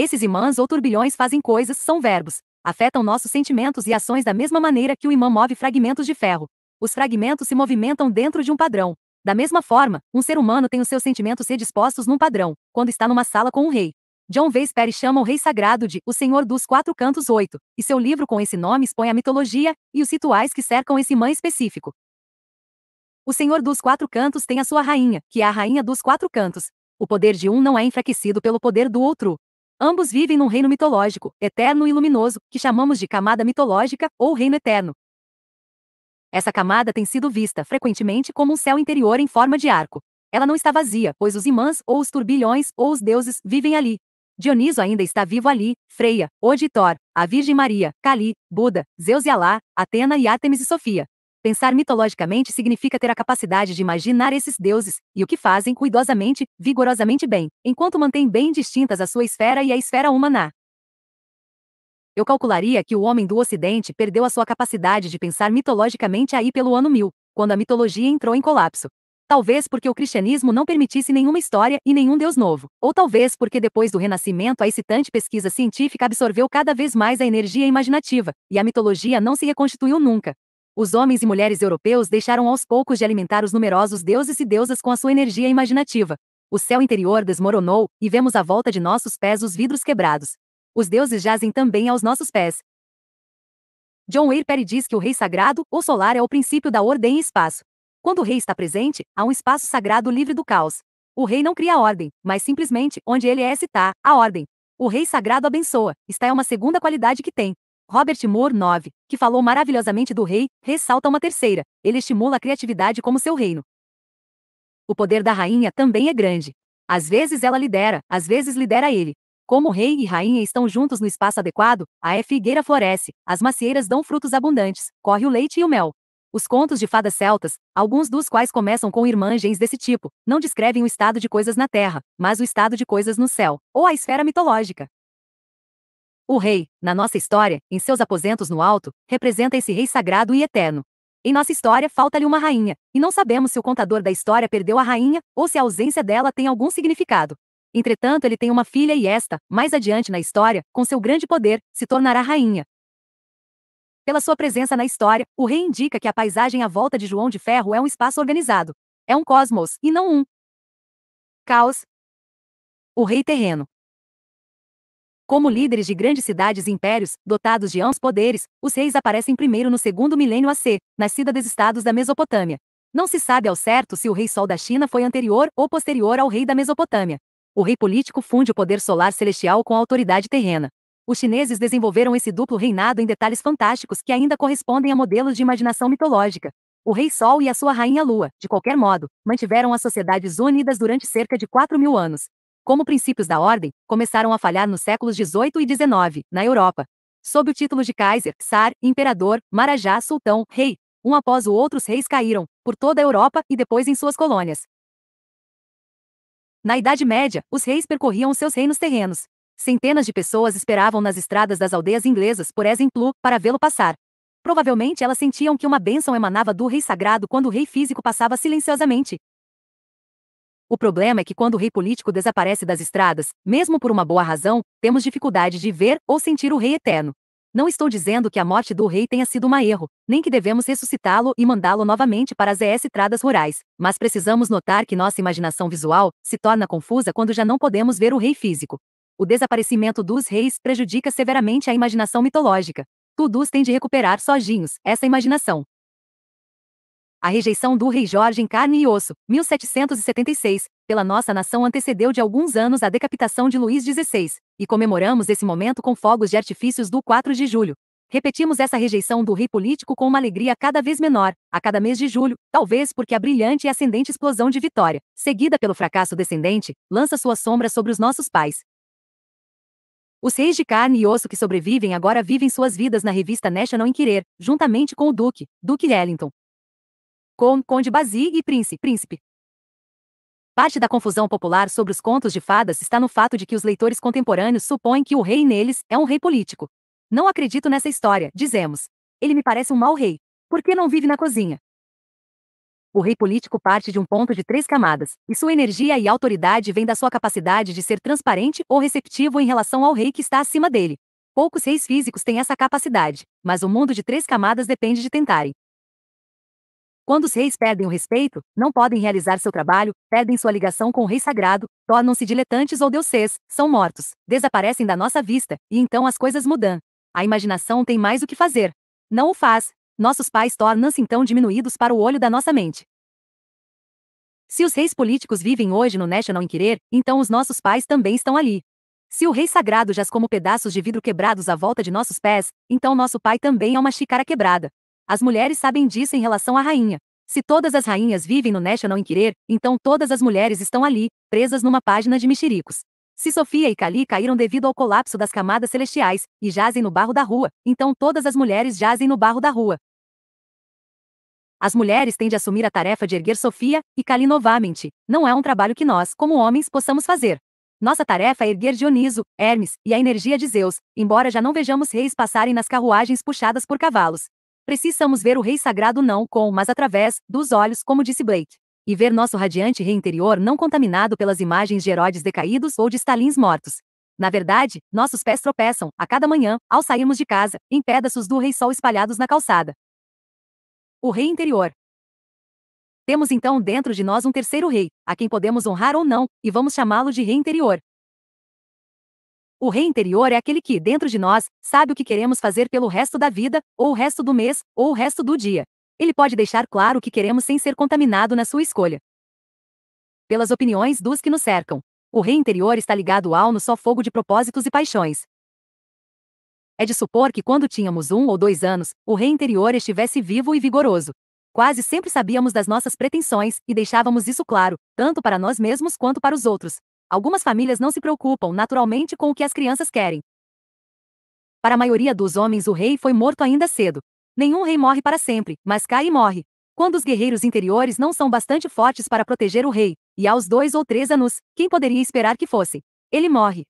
esses imãs ou turbilhões fazem coisas, são verbos, afetam nossos sentimentos e ações da mesma maneira que o imã move fragmentos de ferro. Os fragmentos se movimentam dentro de um padrão. Da mesma forma, um ser humano tem os seus sentimentos redispostos num padrão, quando está numa sala com um rei. John V. chama o rei sagrado de O Senhor dos Quatro Cantos 8, e seu livro com esse nome expõe a mitologia e os rituais que cercam esse imã específico. O Senhor dos Quatro Cantos tem a sua rainha, que é a rainha dos quatro cantos. O poder de um não é enfraquecido pelo poder do outro. Ambos vivem num reino mitológico, eterno e luminoso, que chamamos de camada mitológica ou reino eterno. Essa camada tem sido vista frequentemente como um céu interior em forma de arco. Ela não está vazia, pois os imãs ou os turbilhões ou os deuses vivem ali. Dioniso ainda está vivo ali, Freia, Thor, a Virgem Maria, Kali, Buda, Zeus e Alá, Atena e Artemis e Sofia. Pensar mitologicamente significa ter a capacidade de imaginar esses deuses, e o que fazem cuidadosamente, vigorosamente bem, enquanto mantém bem distintas a sua esfera e a esfera humana. Eu calcularia que o homem do Ocidente perdeu a sua capacidade de pensar mitologicamente aí pelo ano 1000, quando a mitologia entrou em colapso. Talvez porque o cristianismo não permitisse nenhuma história e nenhum Deus novo, ou talvez porque depois do Renascimento a excitante pesquisa científica absorveu cada vez mais a energia imaginativa, e a mitologia não se reconstituiu nunca, os homens e mulheres europeus deixaram aos poucos de alimentar os numerosos deuses e deusas com a sua energia imaginativa. O céu interior desmoronou, e vemos à volta de nossos pés os vidros quebrados. Os deuses jazem também aos nossos pés. John Weir Perry diz que o rei sagrado, ou solar, é o princípio da ordem e espaço. Quando o rei está presente, há um espaço sagrado livre do caos. O rei não cria ordem, mas simplesmente, onde ele é, está, a ordem. O rei sagrado abençoa, está é uma segunda qualidade que tem. Robert Moore 9, que falou maravilhosamente do rei, ressalta uma terceira: ele estimula a criatividade como seu reino. O poder da rainha também é grande. Às vezes ela lidera, às vezes lidera ele. Como rei e rainha estão juntos no espaço adequado, a figueira floresce, as macieiras dão frutos abundantes, corre o leite e o mel. Os contos de fadas celtas, alguns dos quais começam com irmangens desse tipo, não descrevem o estado de coisas na terra, mas o estado de coisas no céu, ou a esfera mitológica. O rei, na nossa história, em seus aposentos no alto, representa esse rei sagrado e eterno. Em nossa história falta-lhe uma rainha, e não sabemos se o contador da história perdeu a rainha ou se a ausência dela tem algum significado. Entretanto, ele tem uma filha e esta, mais adiante na história, com seu grande poder, se tornará rainha. Pela sua presença na história, o rei indica que a paisagem à volta de João de Ferro é um espaço organizado. É um cosmos, e não um caos. O rei terreno. Como líderes de grandes cidades e impérios, dotados de amplos poderes, os reis aparecem primeiro no segundo milênio AC, nascida cidades estados da Mesopotâmia. Não se sabe ao certo se o rei Sol da China foi anterior ou posterior ao rei da Mesopotâmia. O rei político funde o poder solar celestial com a autoridade terrena. Os chineses desenvolveram esse duplo reinado em detalhes fantásticos que ainda correspondem a modelos de imaginação mitológica. O rei Sol e a sua rainha Lua, de qualquer modo, mantiveram as sociedades unidas durante cerca de 4 mil anos como princípios da ordem, começaram a falhar nos séculos XVIII e XIX, na Europa. Sob o título de Kaiser, Tsar, Imperador, Marajá, Sultão, Rei, um após o outro os reis caíram, por toda a Europa e depois em suas colônias. Na Idade Média, os reis percorriam seus reinos terrenos. Centenas de pessoas esperavam nas estradas das aldeias inglesas, por exemplo, para vê-lo passar. Provavelmente elas sentiam que uma bênção emanava do rei sagrado quando o rei físico passava silenciosamente, o problema é que quando o rei político desaparece das estradas, mesmo por uma boa razão, temos dificuldade de ver ou sentir o rei eterno. Não estou dizendo que a morte do rei tenha sido um erro, nem que devemos ressuscitá-lo e mandá-lo novamente para as estradas rurais, mas precisamos notar que nossa imaginação visual se torna confusa quando já não podemos ver o rei físico. O desaparecimento dos reis prejudica severamente a imaginação mitológica. Tudus tem de recuperar sozinhos essa é imaginação. A rejeição do rei Jorge em carne e osso, 1776, pela nossa nação antecedeu de alguns anos a decapitação de Luís XVI, e comemoramos esse momento com fogos de artifícios do 4 de julho. Repetimos essa rejeição do rei político com uma alegria cada vez menor, a cada mês de julho, talvez porque a brilhante e ascendente explosão de vitória, seguida pelo fracasso descendente, lança sua sombra sobre os nossos pais, os reis de carne e osso que sobrevivem agora vivem suas vidas na revista National Inquirer, juntamente com o Duque, Duque Ellington, com Conde Basí e Príncipe. Príncipe. Parte da confusão popular sobre os contos de fadas está no fato de que os leitores contemporâneos supõem que o rei neles é um rei político. Não acredito nessa história, dizemos. Ele me parece um mau rei. Por que não vive na cozinha? O rei político parte de um ponto de três camadas, e sua energia e autoridade vem da sua capacidade de ser transparente ou receptivo em relação ao rei que está acima dele. Poucos reis físicos têm essa capacidade, mas o mundo de três camadas depende de tentarem. Quando os reis perdem o respeito, não podem realizar seu trabalho, perdem sua ligação com o rei sagrado, tornam-se diletantes ou deuses, são mortos, desaparecem da nossa vista, e então as coisas mudam. A imaginação tem mais o que fazer. Não o faz. Nossos pais tornam-se então diminuídos para o olho da nossa mente. Se os reis políticos vivem hoje no National Inquirer, então os nossos pais também estão ali. Se o rei sagrado jaz como pedaços de vidro quebrados à volta de nossos pés, então nosso pai também é uma xícara quebrada. As mulheres sabem disso em relação à rainha. Se todas as rainhas vivem no National Inquirer, então todas as mulheres estão ali, presas numa página de mexericos. Se Sofia e Kali caíram devido ao colapso das camadas celestiais e jazem no barro da rua, então todas as mulheres jazem no barro da rua. As mulheres têm de assumir a tarefa de erguer Sofia e Kali novamente. Não é um trabalho que nós, como homens, possamos fazer. Nossa tarefa é erguer Dioniso, Hermes e a energia de Zeus, embora já não vejamos reis passarem nas carruagens puxadas por cavalos. Precisamos ver o Rei Sagrado não com, mas através, dos olhos, como disse Blake. E ver nosso radiante rei interior não contaminado pelas imagens de Herodes decaídos ou de Stalins mortos. Na verdade, nossos pés tropeçam, a cada manhã, ao sairmos de casa, em pedaços do Rei Sol espalhados na calçada. O Rei Interior. Temos então dentro de nós um terceiro rei, a quem podemos honrar ou não, e vamos chamá-lo de Rei Interior. O rei interior é aquele que, dentro de nós, sabe o que queremos fazer pelo resto da vida, ou o resto do mês, ou o resto do dia. Ele pode deixar claro o que queremos sem ser contaminado na sua escolha. Pelas opiniões dos que nos cercam. O rei interior está ligado ao no só fogo de propósitos e paixões. É de supor que quando tínhamos um ou dois anos, o rei interior estivesse vivo e vigoroso. Quase sempre sabíamos das nossas pretensões e deixávamos isso claro, tanto para nós mesmos quanto para os outros, Algumas famílias não se preocupam naturalmente com o que as crianças querem. Para a maioria dos homens, o rei foi morto ainda cedo. Nenhum rei morre para sempre, mas cai e morre. Quando os guerreiros interiores não são bastante fortes para proteger o rei, e aos dois ou três anos, quem poderia esperar que fosse? Ele morre.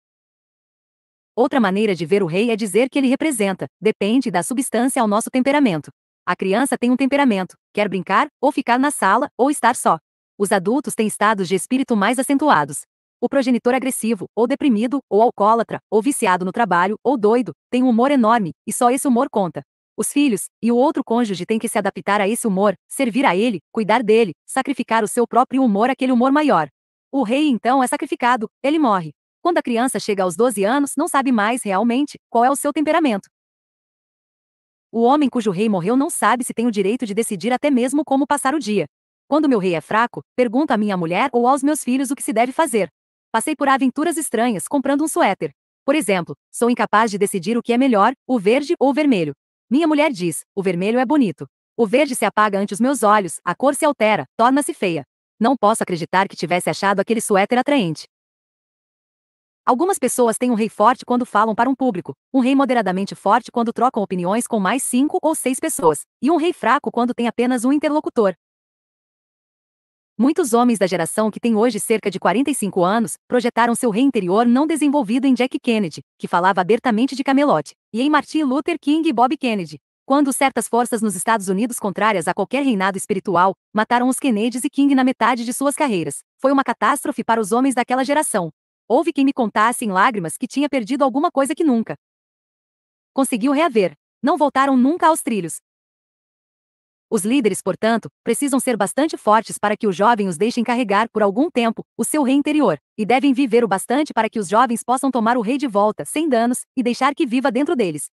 Outra maneira de ver o rei é dizer que ele representa, depende da substância ao nosso temperamento. A criança tem um temperamento, quer brincar, ou ficar na sala, ou estar só. Os adultos têm estados de espírito mais acentuados, o progenitor agressivo, ou deprimido, ou alcoólatra, ou viciado no trabalho, ou doido, tem um humor enorme, e só esse humor conta. Os filhos e o outro cônjuge têm que se adaptar a esse humor, servir a ele, cuidar dele, sacrificar o seu próprio humor àquele humor maior. O rei então é sacrificado, ele morre. Quando a criança chega aos 12 anos, não sabe mais realmente qual é o seu temperamento. O homem cujo rei morreu não sabe se tem o direito de decidir até mesmo como passar o dia. Quando meu rei é fraco, pergunto à minha mulher ou aos meus filhos o que se deve fazer. Passei por aventuras estranhas comprando um suéter. Por exemplo, sou incapaz de decidir o que é melhor, o verde ou o vermelho. Minha mulher diz: o vermelho é bonito. O verde se apaga ante os meus olhos, a cor se altera, torna-se feia. Não posso acreditar que tivesse achado aquele suéter atraente. Algumas pessoas têm um rei forte quando falam para um público, um rei moderadamente forte quando trocam opiniões com mais cinco ou seis pessoas, e um rei fraco quando tem apenas um interlocutor. Muitos homens da geração que tem hoje cerca de 45 anos projetaram seu rei interior não desenvolvido em Jack Kennedy, que falava abertamente de camelote, e em Martin Luther King e Bob Kennedy. Quando certas forças nos Estados Unidos contrárias a qualquer reinado espiritual mataram os Kennedys e King na metade de suas carreiras, foi uma catástrofe para os homens daquela geração. Houve quem me contasse em lágrimas que tinha perdido alguma coisa que nunca conseguiu reaver. Não voltaram nunca aos trilhos, os líderes, portanto, precisam ser bastante fortes para que o jovem os deixe carregar por algum tempo o seu rei interior, e devem viver o bastante para que os jovens possam tomar o rei de volta, sem danos, e deixar que viva dentro deles.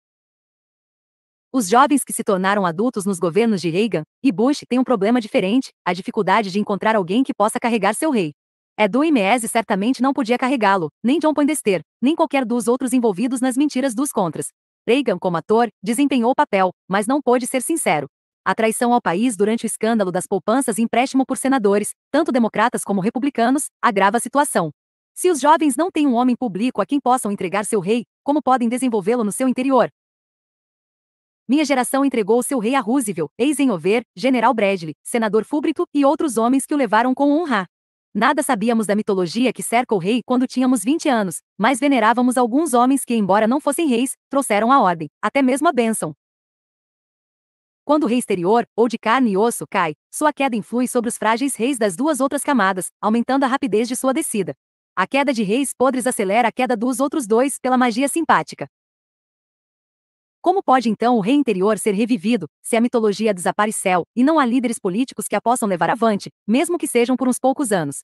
Os jovens que se tornaram adultos nos governos de Reagan e Bush têm um problema diferente, a dificuldade de encontrar alguém que possa carregar seu rei. Edu é Imeese certamente não podia carregá-lo, nem John Poindester, nem qualquer dos outros envolvidos nas mentiras dos contras. Reagan, como ator, desempenhou o papel, mas não pôde ser sincero a traição ao país durante o escândalo das poupanças e empréstimo por senadores, tanto democratas como republicanos, agrava a situação. Se os jovens não têm um homem público a quem possam entregar seu rei, como podem desenvolvê-lo no seu interior? Minha geração entregou seu rei a Roosevelt, Eisenhower, General Bradley, Senador Fúbrito e outros homens que o levaram com honra. Nada sabíamos da mitologia que cerca o rei quando tínhamos 20 anos, mas venerávamos alguns homens que, embora não fossem reis, trouxeram a ordem, até mesmo a bênção. Quando o rei exterior, ou de carne e osso, cai, sua queda influi sobre os frágeis reis das duas outras camadas, aumentando a rapidez de sua descida. A queda de reis podres acelera a queda dos outros dois pela magia simpática. Como pode então o rei interior ser revivido, se a mitologia desapareceu e não há líderes políticos que a possam levar avante, mesmo que sejam por uns poucos anos?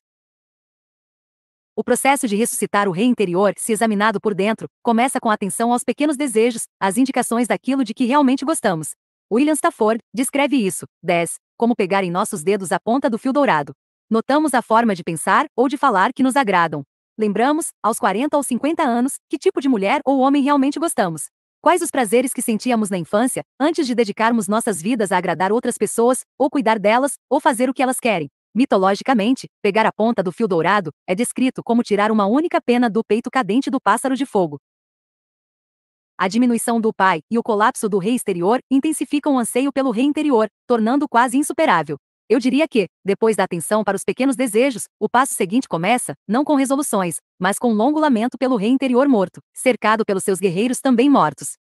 O processo de ressuscitar o rei interior, se examinado por dentro, começa com atenção aos pequenos desejos, às indicações daquilo de que realmente gostamos, William Stafford descreve isso, 10, como pegar em nossos dedos a ponta do fio dourado. Notamos a forma de pensar ou de falar que nos agradam. Lembramos, aos 40 ou 50 anos, que tipo de mulher ou homem realmente gostamos. Quais os prazeres que sentíamos na infância, antes de dedicarmos nossas vidas a agradar outras pessoas, ou cuidar delas, ou fazer o que elas querem. Mitologicamente, pegar a ponta do fio dourado é descrito como tirar uma única pena do peito cadente do pássaro de fogo. A diminuição do pai e o colapso do rei exterior intensificam o anseio pelo rei interior, tornando-o quase insuperável. Eu diria que, depois da atenção para os pequenos desejos, o passo seguinte começa, não com resoluções, mas com um longo lamento pelo rei interior morto, cercado pelos seus guerreiros também mortos.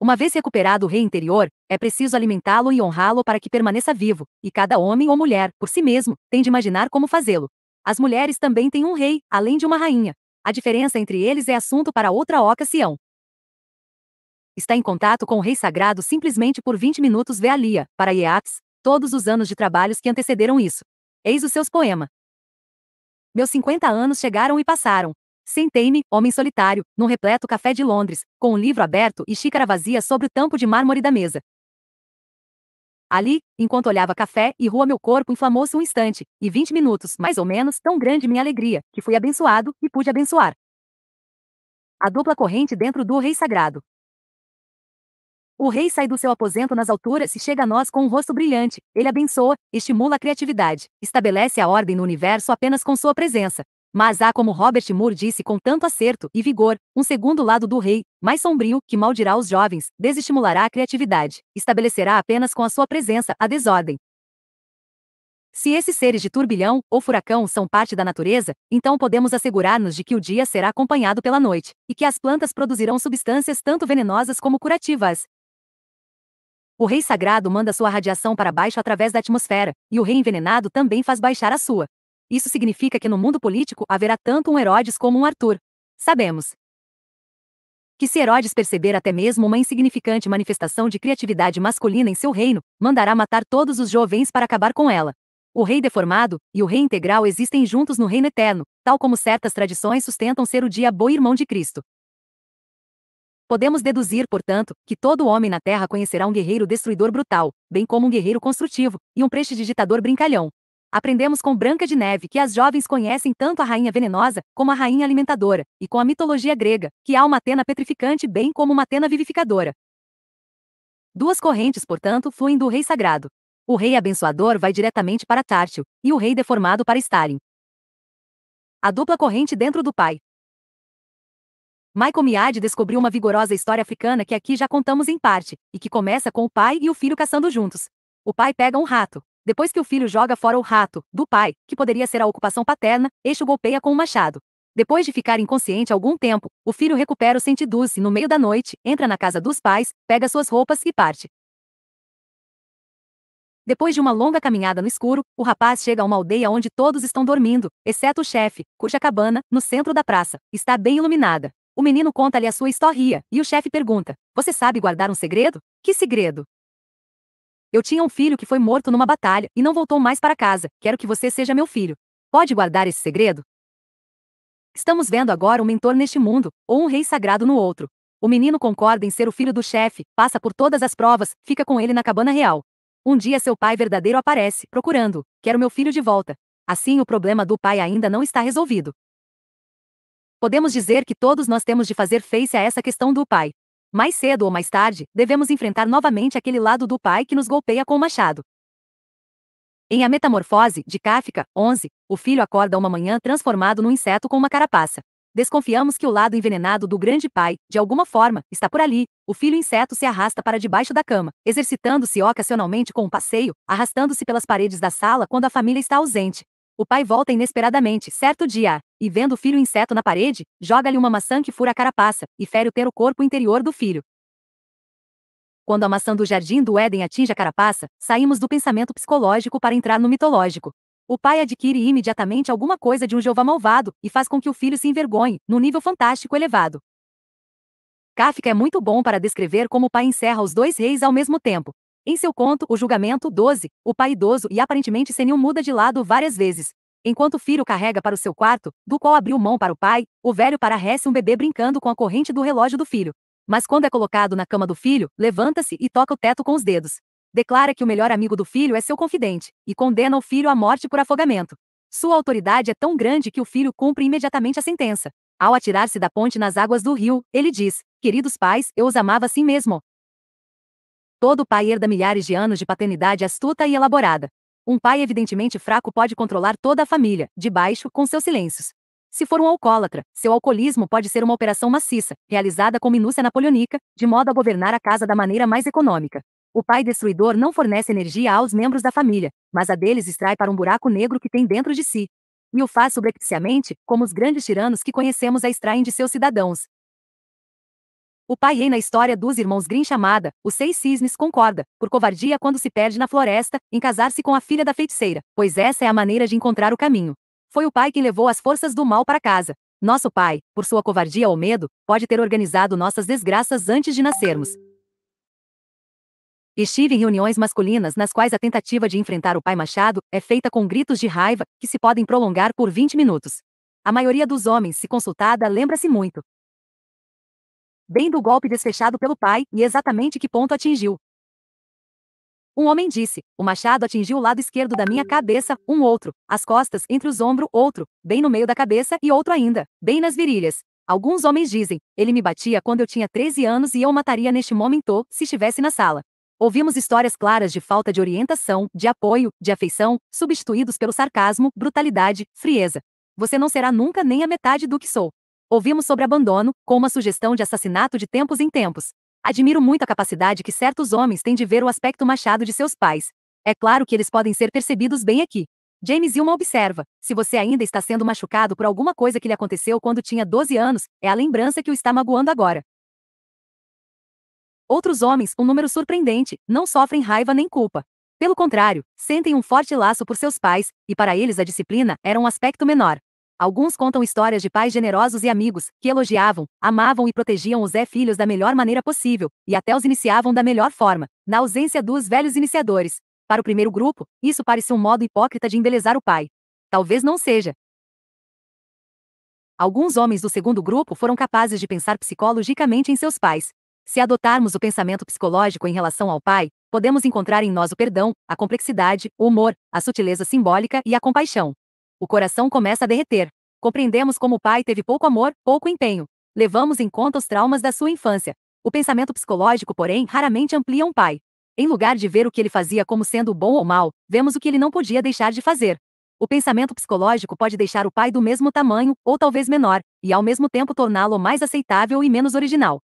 Uma vez recuperado o rei interior, é preciso alimentá-lo e honrá-lo para que permaneça vivo, e cada homem ou mulher, por si mesmo, tem de imaginar como fazê-lo. As mulheres também têm um rei, além de uma rainha, a diferença entre eles é assunto para outra ocasião. Está em contato com o rei sagrado simplesmente por 20 minutos vê Lia, para Yeats, todos os anos de trabalhos que antecederam isso. Eis os seus poema. Meus 50 anos chegaram e passaram. Sentei-me, homem solitário, num repleto café de Londres, com um livro aberto e xícara vazia sobre o tampo de mármore da mesa. Ali, enquanto olhava café e rua meu corpo inflamou-se um instante, e vinte minutos, mais ou menos, tão grande minha alegria, que fui abençoado, e pude abençoar. A dupla corrente dentro do rei sagrado. O rei sai do seu aposento nas alturas e chega a nós com um rosto brilhante. Ele abençoa, estimula a criatividade, estabelece a ordem no universo apenas com sua presença. Mas há, como Robert Moore disse com tanto acerto e vigor, um segundo lado do rei, mais sombrio, que maldirá os jovens, desestimulará a criatividade, estabelecerá apenas com a sua presença a desordem. Se esses seres de turbilhão ou furacão são parte da natureza, então podemos assegurar-nos de que o dia será acompanhado pela noite, e que as plantas produzirão substâncias tanto venenosas como curativas. O rei sagrado manda sua radiação para baixo através da atmosfera, e o rei envenenado também faz baixar a sua, isso significa que no mundo político haverá tanto um Herodes como um Arthur. Sabemos que se Herodes perceber até mesmo uma insignificante manifestação de criatividade masculina em seu reino, mandará matar todos os jovens para acabar com ela. O rei deformado e o rei integral existem juntos no reino eterno, tal como certas tradições sustentam ser o dia boi irmão de Cristo. Podemos deduzir, portanto, que todo homem na Terra conhecerá um guerreiro destruidor brutal, bem como um guerreiro construtivo, e um prestidigitador brincalhão aprendemos com Branca de Neve que as jovens conhecem tanto a rainha venenosa como a rainha alimentadora, e com a mitologia grega, que há uma Atena petrificante bem como uma Atena vivificadora. Duas correntes, portanto, fluem do rei sagrado. O rei abençoador vai diretamente para Tártio, e o rei deformado para Stalin. A dupla corrente dentro do pai. Michael Miade descobriu uma vigorosa história africana que aqui já contamos em parte, e que começa com o pai e o filho caçando juntos. O pai pega um rato, depois que o filho joga fora o rato, do pai, que poderia ser a ocupação paterna, este o golpeia com o um machado. Depois de ficar inconsciente algum tempo, o filho recupera o sentido e no meio da noite, entra na casa dos pais, pega suas roupas e parte. Depois de uma longa caminhada no escuro, o rapaz chega a uma aldeia onde todos estão dormindo, exceto o chefe, cuja cabana, no centro da praça, está bem iluminada. O menino conta-lhe a sua história, e o chefe pergunta: Você sabe guardar um segredo? Que segredo? Eu tinha um filho que foi morto numa batalha e não voltou mais para casa. Quero que você seja meu filho. Pode guardar esse segredo? Estamos vendo agora um mentor neste mundo, ou um rei sagrado no outro. O menino concorda em ser o filho do chefe, passa por todas as provas, fica com ele na cabana real. Um dia seu pai verdadeiro aparece, procurando. Quero meu filho de volta. Assim o problema do pai ainda não está resolvido. Podemos dizer que todos nós temos de fazer face a essa questão do pai. Mais cedo ou mais tarde, devemos enfrentar novamente aquele lado do pai que nos golpeia com o machado. Em A Metamorfose, de Kafka, 11, o filho acorda uma manhã transformado num inseto com uma carapaça. Desconfiamos que o lado envenenado do grande pai, de alguma forma, está por ali. O filho inseto se arrasta para debaixo da cama, exercitando-se ocasionalmente com um passeio, arrastando-se pelas paredes da sala quando a família está ausente. O pai volta inesperadamente, certo dia, e vendo o filho inseto na parede, joga-lhe uma maçã que fura a carapaça, e fere o ter o corpo interior do filho. Quando a maçã do jardim do Éden atinge a carapaça, saímos do pensamento psicológico para entrar no mitológico. O pai adquire imediatamente alguma coisa de um Jeová malvado, e faz com que o filho se envergonhe, num nível fantástico elevado. Kafka é muito bom para descrever como o pai encerra os dois reis ao mesmo tempo. Em seu conto, o julgamento 12, o pai idoso e aparentemente senil muda de lado várias vezes. Enquanto Firo carrega para o seu quarto, do qual abriu mão para o pai, o velho parece um bebê brincando com a corrente do relógio do filho. Mas quando é colocado na cama do filho, levanta-se e toca o teto com os dedos. Declara que o melhor amigo do filho é seu confidente, e condena o filho à morte por afogamento. Sua autoridade é tão grande que o filho cumpre imediatamente a sentença. Ao atirar-se da ponte nas águas do rio, ele diz: Queridos pais, eu os amava assim mesmo, Todo pai herda milhares de anos de paternidade astuta e elaborada. Um pai evidentemente fraco pode controlar toda a família, de baixo, com seus silêncios. Se for um alcoólatra, seu alcoolismo pode ser uma operação maciça, realizada com minúcia napoleônica, de modo a governar a casa da maneira mais econômica. O pai destruidor não fornece energia aos membros da família, mas a deles extrai para um buraco negro que tem dentro de si. E o faz subrepticiamente, como os grandes tiranos que conhecemos a extraem de seus cidadãos. O pai E na história dos irmãos Grimm chamada Os Seis Cisnes concorda, por covardia quando se perde na floresta, em casar-se com a filha da feiticeira, pois essa é a maneira de encontrar o caminho. Foi o pai quem levou as forças do mal para casa. Nosso pai, por sua covardia ou medo, pode ter organizado nossas desgraças antes de nascermos. Estive em reuniões masculinas nas quais a tentativa de enfrentar o pai machado é feita com gritos de raiva, que se podem prolongar por 20 minutos. A maioria dos homens, se consultada, lembra-se muito, bem do golpe desfechado pelo pai e exatamente que ponto atingiu. Um homem disse: O machado atingiu o lado esquerdo da minha cabeça, um outro, as costas, entre os ombros, outro, bem no meio da cabeça e outro ainda, bem nas virilhas. Alguns homens dizem: Ele me batia quando eu tinha 13 anos e eu mataria neste momento, se estivesse na sala. Ouvimos histórias claras de falta de orientação, de apoio, de afeição, substituídos pelo sarcasmo, brutalidade, frieza. Você não será nunca nem a metade do que sou. Ouvimos sobre abandono, com uma sugestão de assassinato de tempos em tempos. Admiro muito a capacidade que certos homens têm de ver o aspecto machado de seus pais. É claro que eles podem ser percebidos bem aqui. James Ilma observa: se você ainda está sendo machucado por alguma coisa que lhe aconteceu quando tinha 12 anos, é a lembrança que o está magoando agora. Outros homens, um número surpreendente, não sofrem raiva nem culpa. Pelo contrário, sentem um forte laço por seus pais, e para eles a disciplina era um aspecto menor. Alguns contam histórias de pais generosos e amigos, que elogiavam, amavam e protegiam os é filhos da melhor maneira possível, e até os iniciavam da melhor forma, na ausência dos velhos iniciadores. Para o primeiro grupo, isso parece um modo hipócrita de embelezar o pai. Talvez não seja. Alguns homens do segundo grupo foram capazes de pensar psicologicamente em seus pais. Se adotarmos o pensamento psicológico em relação ao pai, podemos encontrar em nós o perdão, a complexidade, o humor, a sutileza simbólica e a compaixão o coração começa a derreter. Compreendemos como o pai teve pouco amor, pouco empenho. Levamos em conta os traumas da sua infância. O pensamento psicológico, porém, raramente amplia um pai. Em lugar de ver o que ele fazia como sendo bom ou mal, vemos o que ele não podia deixar de fazer. O pensamento psicológico pode deixar o pai do mesmo tamanho, ou talvez menor, e ao mesmo tempo torná-lo mais aceitável e menos original.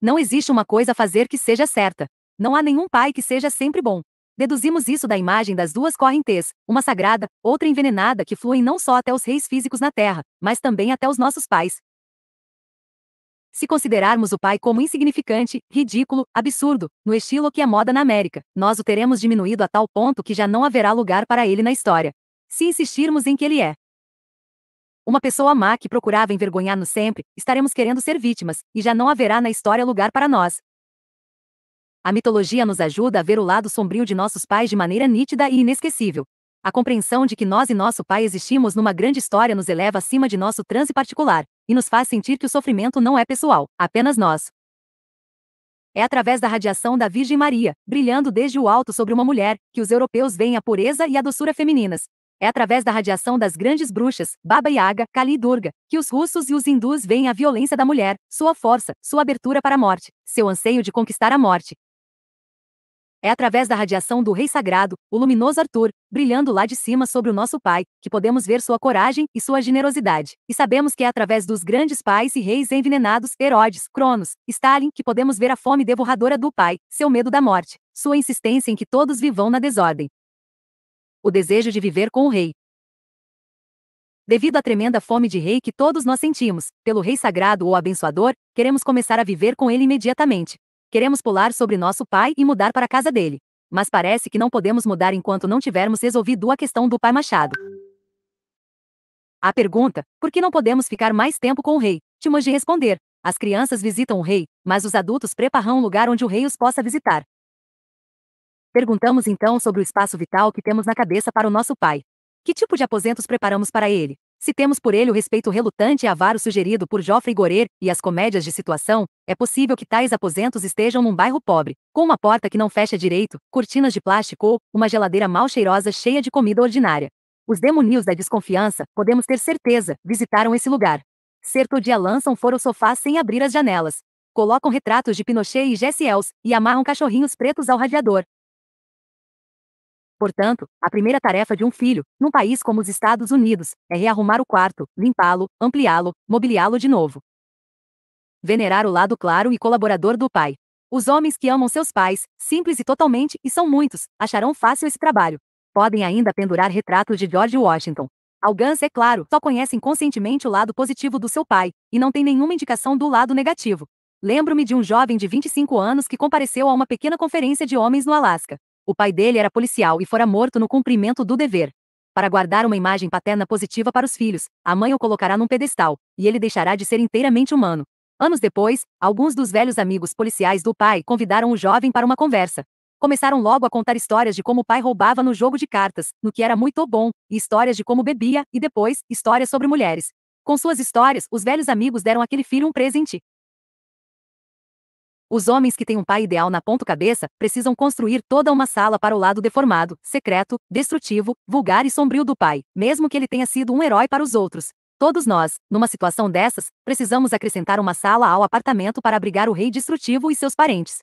Não existe uma coisa a fazer que seja certa. Não há nenhum pai que seja sempre bom. Deduzimos isso da imagem das duas correntes, uma sagrada, outra envenenada, que fluem não só até os reis físicos na Terra, mas também até os nossos pais. Se considerarmos o pai como insignificante, ridículo, absurdo, no estilo que é moda na América, nós o teremos diminuído a tal ponto que já não haverá lugar para ele na história. Se insistirmos em que ele é uma pessoa má que procurava envergonhar-nos sempre, estaremos querendo ser vítimas, e já não haverá na história lugar para nós. A mitologia nos ajuda a ver o lado sombrio de nossos pais de maneira nítida e inesquecível. A compreensão de que nós e nosso pai existimos numa grande história nos eleva acima de nosso transe particular, e nos faz sentir que o sofrimento não é pessoal, apenas nós. É através da radiação da Virgem Maria, brilhando desde o alto sobre uma mulher, que os europeus veem a pureza e a doçura femininas. É através da radiação das grandes bruxas, Baba Yaga, Kali e Durga, que os russos e os hindus veem a violência da mulher, sua força, sua abertura para a morte, seu anseio de conquistar a morte, é através da radiação do Rei Sagrado, o luminoso Arthur, brilhando lá de cima sobre o nosso Pai, que podemos ver sua coragem e sua generosidade. E sabemos que é através dos grandes pais e reis envenenados, Herodes, Cronos, Stalin, que podemos ver a fome devoradora do Pai, seu medo da morte, sua insistência em que todos vivam na desordem. O desejo de viver com o Rei, Devido à tremenda fome de rei que todos nós sentimos, pelo rei sagrado ou abençoador, queremos começar a viver com ele imediatamente. Queremos pular sobre nosso pai e mudar para a casa dele. Mas parece que não podemos mudar enquanto não tivermos resolvido a questão do pai Machado. A pergunta, por que não podemos ficar mais tempo com o rei? Timoji responder. As crianças visitam o rei, mas os adultos preparam um lugar onde o rei os possa visitar. Perguntamos então sobre o espaço vital que temos na cabeça para o nosso pai. Que tipo de aposentos preparamos para ele? Se temos por ele o respeito relutante e avaro sugerido por Geoffrey Gorer e as comédias de situação, é possível que tais aposentos estejam num bairro pobre, com uma porta que não fecha direito, cortinas de plástico ou uma geladeira mal cheirosa cheia de comida ordinária. Os demonios da desconfiança, podemos ter certeza, visitaram esse lugar. Certo dia lançam fora o sofá sem abrir as janelas. Colocam retratos de Pinochet e Jesse Els e amarram cachorrinhos pretos ao radiador, Portanto, a primeira tarefa de um filho, num país como os Estados Unidos, é rearrumar o quarto, limpá-lo, ampliá-lo, mobiliá-lo de novo. Venerar o lado claro e colaborador do pai. Os homens que amam seus pais, simples e totalmente, e são muitos, acharão fácil esse trabalho. Podem ainda pendurar retratos de George Washington. Alguns, é claro, só conhecem conscientemente o lado positivo do seu pai, e não tem nenhuma indicação do lado negativo. Lembro-me de um jovem de 25 anos que compareceu a uma pequena conferência de homens no Alasca. O pai dele era policial e fora morto no cumprimento do dever. Para guardar uma imagem paterna positiva para os filhos, a mãe o colocará num pedestal, e ele deixará de ser inteiramente humano. Anos depois, alguns dos velhos amigos policiais do pai convidaram o jovem para uma conversa. Começaram logo a contar histórias de como o pai roubava no jogo de cartas, no que era muito bom, e histórias de como bebia, e depois, histórias sobre mulheres. Com suas histórias, os velhos amigos deram àquele filho um presente, os homens que têm um pai ideal na ponta cabeça precisam construir toda uma sala para o lado deformado, secreto, destrutivo, vulgar e sombrio do pai, mesmo que ele tenha sido um herói para os outros. Todos nós, numa situação dessas, precisamos acrescentar uma sala ao apartamento para abrigar o rei destrutivo e seus parentes.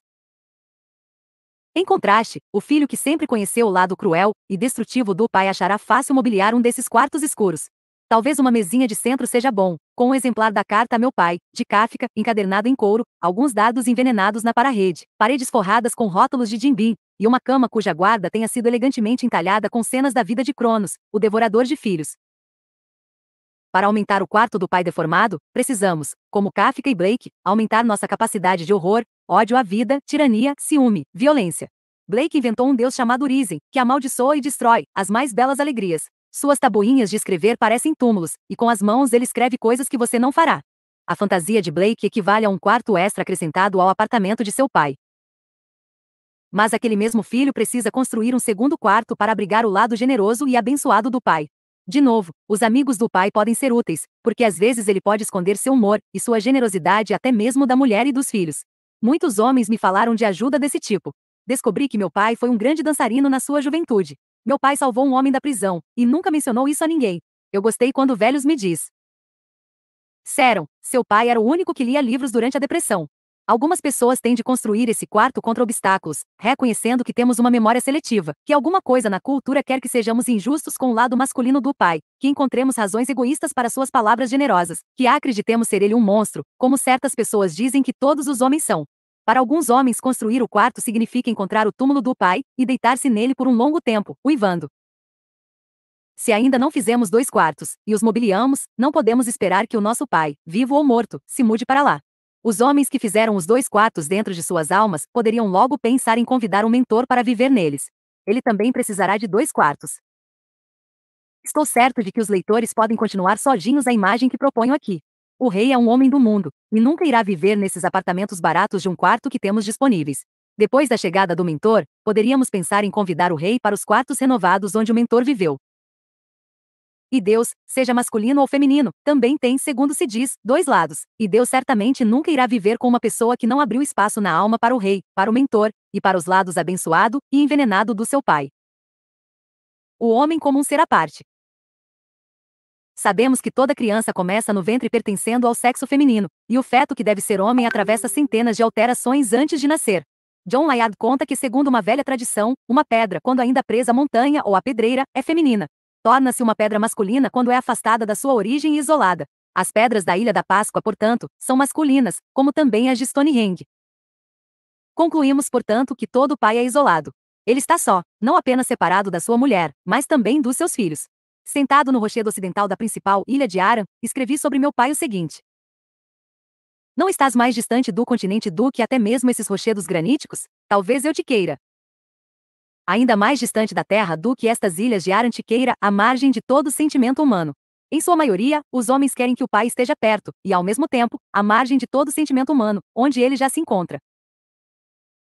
Em contraste, o filho que sempre conheceu o lado cruel e destrutivo do pai achará fácil mobiliar um desses quartos escuros, Talvez uma mesinha de centro seja bom, com um exemplar da carta a meu pai, de Kafka, encadernado em couro, alguns dados envenenados na parede, paredes forradas com rótulos de Jimbi, e uma cama cuja guarda tenha sido elegantemente entalhada com cenas da vida de Cronos, o devorador de filhos. Para aumentar o quarto do pai deformado, precisamos, como Kafka e Blake, aumentar nossa capacidade de horror, ódio à vida, tirania, ciúme, violência. Blake inventou um deus chamado Risen, que amaldiçoa e destrói as mais belas alegrias, suas tabuinhas de escrever parecem túmulos, e com as mãos ele escreve coisas que você não fará. A fantasia de Blake equivale a um quarto extra acrescentado ao apartamento de seu pai. Mas aquele mesmo filho precisa construir um segundo quarto para abrigar o lado generoso e abençoado do pai. De novo, os amigos do pai podem ser úteis, porque às vezes ele pode esconder seu humor e sua generosidade até mesmo da mulher e dos filhos. Muitos homens me falaram de ajuda desse tipo. Descobri que meu pai foi um grande dançarino na sua juventude. Meu pai salvou um homem da prisão, e nunca mencionou isso a ninguém. Eu gostei quando velhos me diz. Seram, seu pai era o único que lia livros durante a depressão. Algumas pessoas têm de construir esse quarto contra obstáculos, reconhecendo que temos uma memória seletiva, que alguma coisa na cultura quer que sejamos injustos com o lado masculino do pai, que encontremos razões egoístas para suas palavras generosas, que acreditemos ser ele um monstro, como certas pessoas dizem que todos os homens são. Para alguns homens, construir o quarto significa encontrar o túmulo do pai e deitar-se nele por um longo tempo, uivando. Se ainda não fizemos dois quartos e os mobiliamos, não podemos esperar que o nosso pai, vivo ou morto, se mude para lá. Os homens que fizeram os dois quartos dentro de suas almas poderiam logo pensar em convidar um mentor para viver neles. Ele também precisará de dois quartos. Estou certo de que os leitores podem continuar sozinhos a imagem que proponho aqui. O rei é um homem do mundo, e nunca irá viver nesses apartamentos baratos de um quarto que temos disponíveis. Depois da chegada do mentor, poderíamos pensar em convidar o rei para os quartos renovados onde o mentor viveu. E Deus, seja masculino ou feminino, também tem, segundo se diz, dois lados, e Deus certamente nunca irá viver com uma pessoa que não abriu espaço na alma para o rei, para o mentor, e para os lados abençoado e envenenado do seu pai. O homem como um ser à parte, Sabemos que toda criança começa no ventre pertencendo ao sexo feminino, e o feto que deve ser homem atravessa centenas de alterações antes de nascer. John Layard conta que, segundo uma velha tradição, uma pedra, quando ainda presa à montanha ou à pedreira, é feminina. Torna-se uma pedra masculina quando é afastada da sua origem e isolada. As pedras da Ilha da Páscoa, portanto, são masculinas, como também as de Stonehenge. Concluímos, portanto, que todo pai é isolado. Ele está só, não apenas separado da sua mulher, mas também dos seus filhos. Sentado no rochedo ocidental da principal ilha de Aran, escrevi sobre meu pai o seguinte. Não estás mais distante do continente do que até mesmo esses rochedos graníticos? Talvez eu te queira. Ainda mais distante da terra do que estas ilhas de Aran te queira, à margem de todo sentimento humano. Em sua maioria, os homens querem que o pai esteja perto, e ao mesmo tempo, à margem de todo sentimento humano, onde ele já se encontra.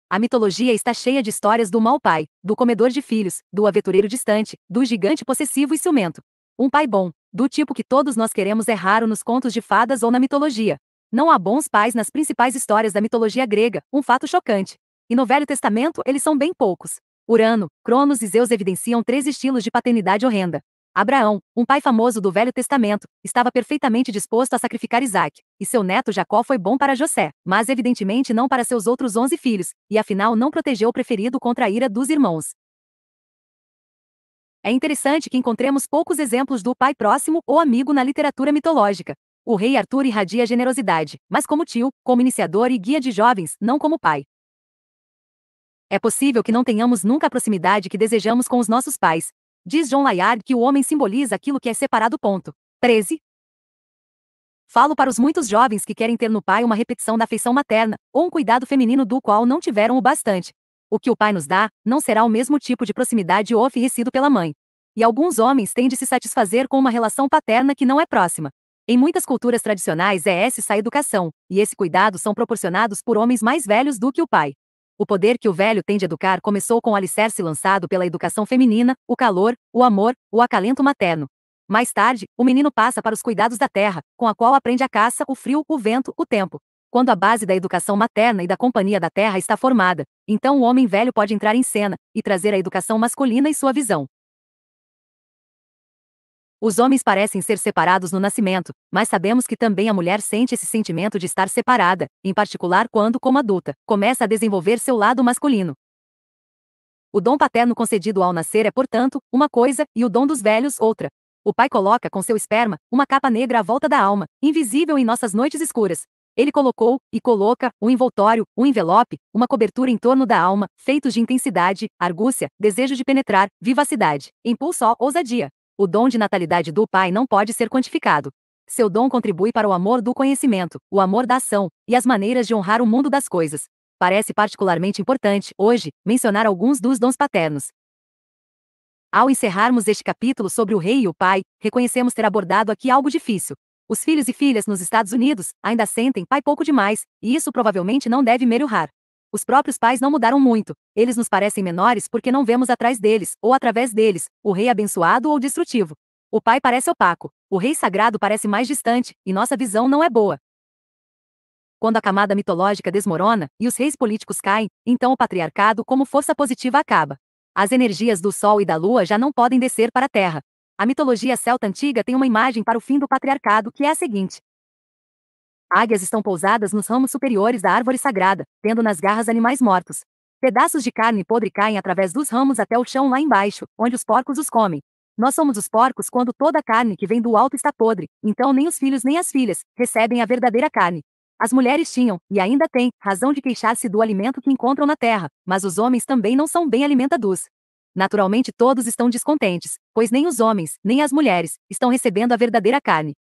A mitologia está cheia de histórias do mau pai, do comedor de filhos, do aventureiro distante, do gigante possessivo e ciumento. Um pai bom, do tipo que todos nós queremos é raro nos contos de fadas ou na mitologia. Não há bons pais nas principais histórias da mitologia grega, um fato chocante. E no Velho Testamento eles são bem poucos. Urano, Cronos e Zeus evidenciam três estilos de paternidade horrenda. Abraão, um pai famoso do Velho Testamento, estava perfeitamente disposto a sacrificar Isaac, e seu neto Jacó foi bom para José, mas evidentemente não para seus outros onze filhos, e afinal não protegeu o preferido contra a ira dos irmãos. É interessante que encontremos poucos exemplos do pai próximo ou amigo na literatura mitológica. O rei Arthur irradia generosidade, mas como tio, como iniciador e guia de jovens, não como pai. É possível que não tenhamos nunca a proximidade que desejamos com os nossos pais, Diz John Layard que o homem simboliza aquilo que é separado. Ponto. 13. Falo para os muitos jovens que querem ter no pai uma repetição da afeição materna, ou um cuidado feminino do qual não tiveram o bastante. O que o pai nos dá, não será o mesmo tipo de proximidade oferecido pela mãe. E alguns homens têm de se satisfazer com uma relação paterna que não é próxima. Em muitas culturas tradicionais é essa a educação, e esse cuidado são proporcionados por homens mais velhos do que o pai. O poder que o velho tem de educar começou com o alicerce lançado pela educação feminina, o calor, o amor, o acalento materno. Mais tarde, o menino passa para os cuidados da terra, com a qual aprende a caça, o frio, o vento, o tempo. Quando a base da educação materna e da companhia da terra está formada, então o homem velho pode entrar em cena e trazer a educação masculina e sua visão. Os homens parecem ser separados no nascimento, mas sabemos que também a mulher sente esse sentimento de estar separada, em particular quando, como adulta, começa a desenvolver seu lado masculino. O dom paterno concedido ao nascer é, portanto, uma coisa, e o dom dos velhos, outra. O pai coloca com seu esperma uma capa negra à volta da alma, invisível em nossas noites escuras. Ele colocou, e coloca, um envoltório, um envelope, uma cobertura em torno da alma, feitos de intensidade, argúcia, desejo de penetrar, vivacidade, impulso, ousadia. O dom de natalidade do Pai não pode ser quantificado. Seu dom contribui para o amor do conhecimento, o amor da ação e as maneiras de honrar o mundo das coisas. Parece particularmente importante, hoje, mencionar alguns dos dons paternos. Ao encerrarmos este capítulo sobre o rei e o pai, reconhecemos ter abordado aqui algo difícil. Os filhos e filhas nos Estados Unidos ainda sentem pai pouco demais, e isso provavelmente não deve melhorar. Os próprios pais não mudaram muito. Eles nos parecem menores porque não vemos atrás deles, ou através deles, o rei abençoado ou destrutivo. O pai parece opaco, o rei sagrado parece mais distante, e nossa visão não é boa. Quando a camada mitológica desmorona e os reis políticos caem, então o patriarcado, como força positiva, acaba. As energias do sol e da lua já não podem descer para a terra. A mitologia celta antiga tem uma imagem para o fim do patriarcado que é a seguinte: Águias estão pousadas nos ramos superiores da árvore sagrada, tendo nas garras animais mortos. Pedaços de carne podre caem através dos ramos até o chão lá embaixo, onde os porcos os comem. Nós somos os porcos quando toda a carne que vem do alto está podre, então nem os filhos nem as filhas recebem a verdadeira carne. As mulheres tinham, e ainda têm, razão de queixar-se do alimento que encontram na terra, mas os homens também não são bem alimentados. Naturalmente todos estão descontentes, pois nem os homens, nem as mulheres, estão recebendo a verdadeira carne.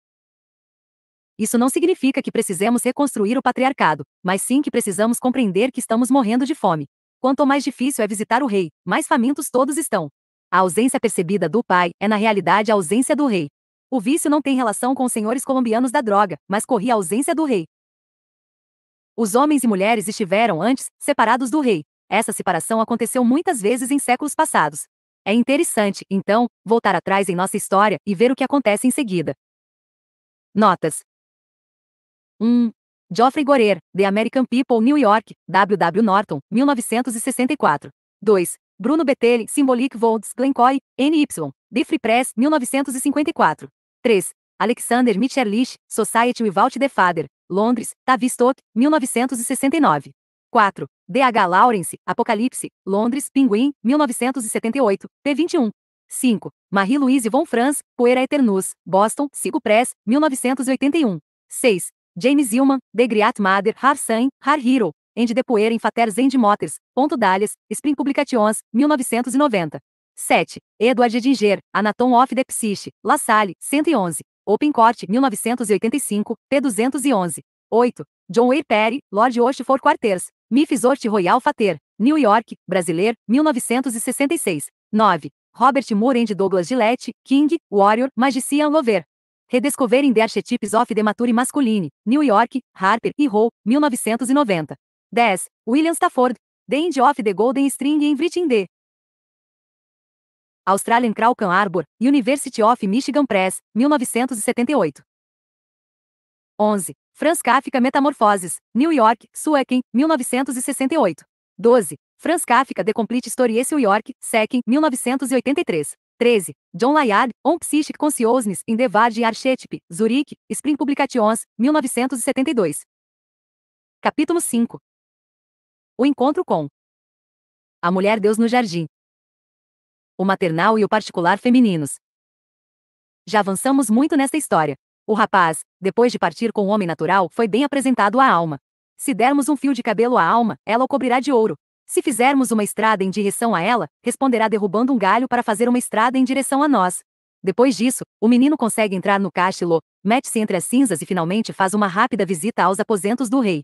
Isso não significa que precisemos reconstruir o patriarcado, mas sim que precisamos compreender que estamos morrendo de fome. Quanto mais difícil é visitar o rei, mais famintos todos estão. A ausência percebida do pai é, na realidade, a ausência do rei. O vício não tem relação com os senhores colombianos da droga, mas corria a ausência do rei. Os homens e mulheres estiveram antes separados do rei. Essa separação aconteceu muitas vezes em séculos passados. É interessante, então, voltar atrás em nossa história e ver o que acontece em seguida. Notas: 1. Geoffrey Gorer, The American People, New York, W.W. Norton, 1964. 2. Bruno Bettelli, Symbolic Volts, Glencoy, N.Y., The Free Press, 1954. 3. Alexander Mitscherlich, Society Without the Father, Londres, Tavistock, 1969. 4. D.H. Lawrence, Apocalipse, Londres, Pinguim, 1978, P21. 5. Marie-Louise von Franz, Poeira Eternus, Boston, Sigo Press, 1981. 6. James Hillman, The Great Mother, Har Sun, Har Hero, End de Poeira em Fater Zend Motors, Ponto Dallas, Spring Publications, 1990. 7. Edward Edinger, Anatom of the Psyche, La Salle, 111. Open Court, 1985, p. 211. 8. John Weir Perry, Lord Oshford Quarters, Mifis Royal Fater, New York, Brasileiro, 1966. 9. Robert Moore and Douglas Gillette, King, Warrior, Magician Lover. Redescovering the Archetypes of the Mature Masculine, New York, Harper e Row, 1990. 10. William Stafford, The End of the Golden String in Writing D. Australian Crowcan Arbor, University of Michigan Press, 1978. 11. Franz Kafka Metamorfoses, New York, Suecken, 1968. 12. Franz Kafka The Complete Story New York, Secken, 1983. 13. John Layard, On Psychic Consciousness in the Varge Archetype, Zurich, Spring Publications, 1972. Capítulo 5. O encontro com a mulher Deus no jardim. O maternal e o particular femininos. Já avançamos muito nesta história. O rapaz, depois de partir com o homem natural, foi bem apresentado à alma. Se dermos um fio de cabelo à alma, ela o cobrirá de ouro, se fizermos uma estrada em direção a ela, responderá derrubando um galho para fazer uma estrada em direção a nós. Depois disso, o menino consegue entrar no castelo, mete-se entre as cinzas e finalmente faz uma rápida visita aos aposentos do rei.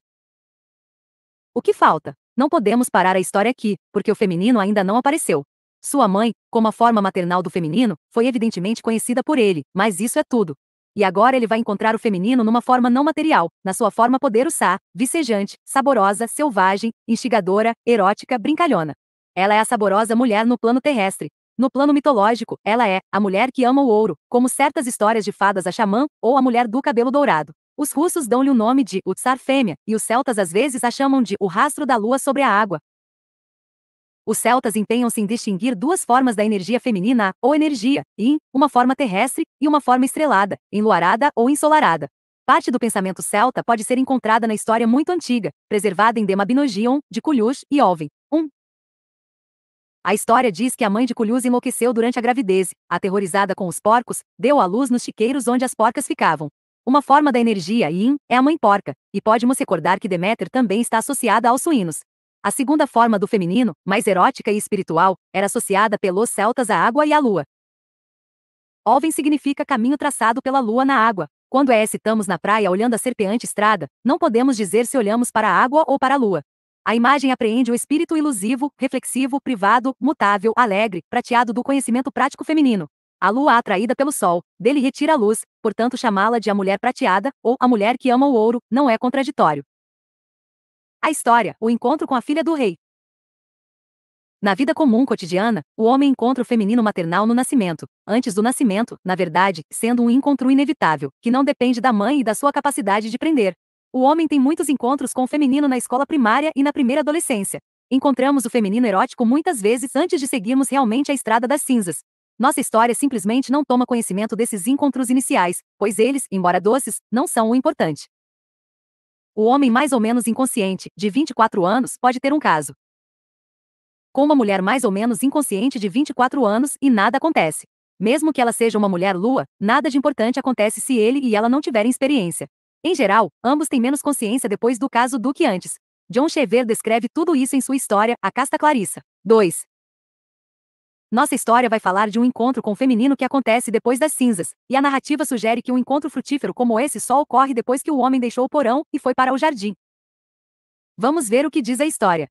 O que falta? Não podemos parar a história aqui, porque o feminino ainda não apareceu. Sua mãe, como a forma maternal do feminino, foi evidentemente conhecida por ele, mas isso é tudo e agora ele vai encontrar o feminino numa forma não material, na sua forma poderosa, vicejante, saborosa, selvagem, instigadora, erótica, brincalhona. Ela é a saborosa mulher no plano terrestre. No plano mitológico, ela é a mulher que ama o ouro, como certas histórias de fadas a xamã ou a mulher do cabelo dourado. Os russos dão-lhe o nome de Utsar fêmea, e os celtas às vezes a chamam de o rastro da lua sobre a água, os celtas empenham-se em distinguir duas formas da energia feminina, ou energia, yin, uma forma terrestre, e uma forma estrelada, enluarada ou ensolarada. Parte do pensamento celta pode ser encontrada na história muito antiga, preservada em Demabinogion, de Culhus e Oven. 1. A história diz que a mãe de Culhus enlouqueceu durante a gravidez, aterrorizada com os porcos, deu à luz nos chiqueiros onde as porcas ficavam. Uma forma da energia yin é a mãe porca, e podemos recordar que Deméter também está associada aos suínos. A segunda forma do feminino, mais erótica e espiritual, era associada pelos celtas à água e à lua. Ovem significa caminho traçado pela lua na água. Quando é estamos na praia olhando a serpeante estrada, não podemos dizer se olhamos para a água ou para a lua. A imagem apreende o espírito ilusivo, reflexivo, privado, mutável, alegre, prateado do conhecimento prático feminino. A lua atraída pelo sol, dele retira a luz, portanto chamá-la de a mulher prateada, ou a mulher que ama o ouro, não é contraditório. A história, o encontro com a filha do rei. Na vida comum cotidiana, o homem encontra o feminino maternal no nascimento, antes do nascimento, na verdade, sendo um encontro inevitável, que não depende da mãe e da sua capacidade de prender. O homem tem muitos encontros com o feminino na escola primária e na primeira adolescência. Encontramos o feminino erótico muitas vezes antes de seguirmos realmente a estrada das cinzas. Nossa história simplesmente não toma conhecimento desses encontros iniciais, pois eles, embora doces, não são o importante. O homem mais ou menos inconsciente, de 24 anos, pode ter um caso. Com uma mulher mais ou menos inconsciente de 24 anos e nada acontece. Mesmo que ela seja uma mulher lua, nada de importante acontece se ele e ela não tiverem experiência. Em geral, ambos têm menos consciência depois do caso do que antes. John Chever descreve tudo isso em sua história, A Casta Clarissa. 2. Nossa história vai falar de um encontro com o feminino que acontece depois das cinzas, e a narrativa sugere que um encontro frutífero como esse só ocorre depois que o homem deixou o porão e foi para o jardim. Vamos ver o que diz a história.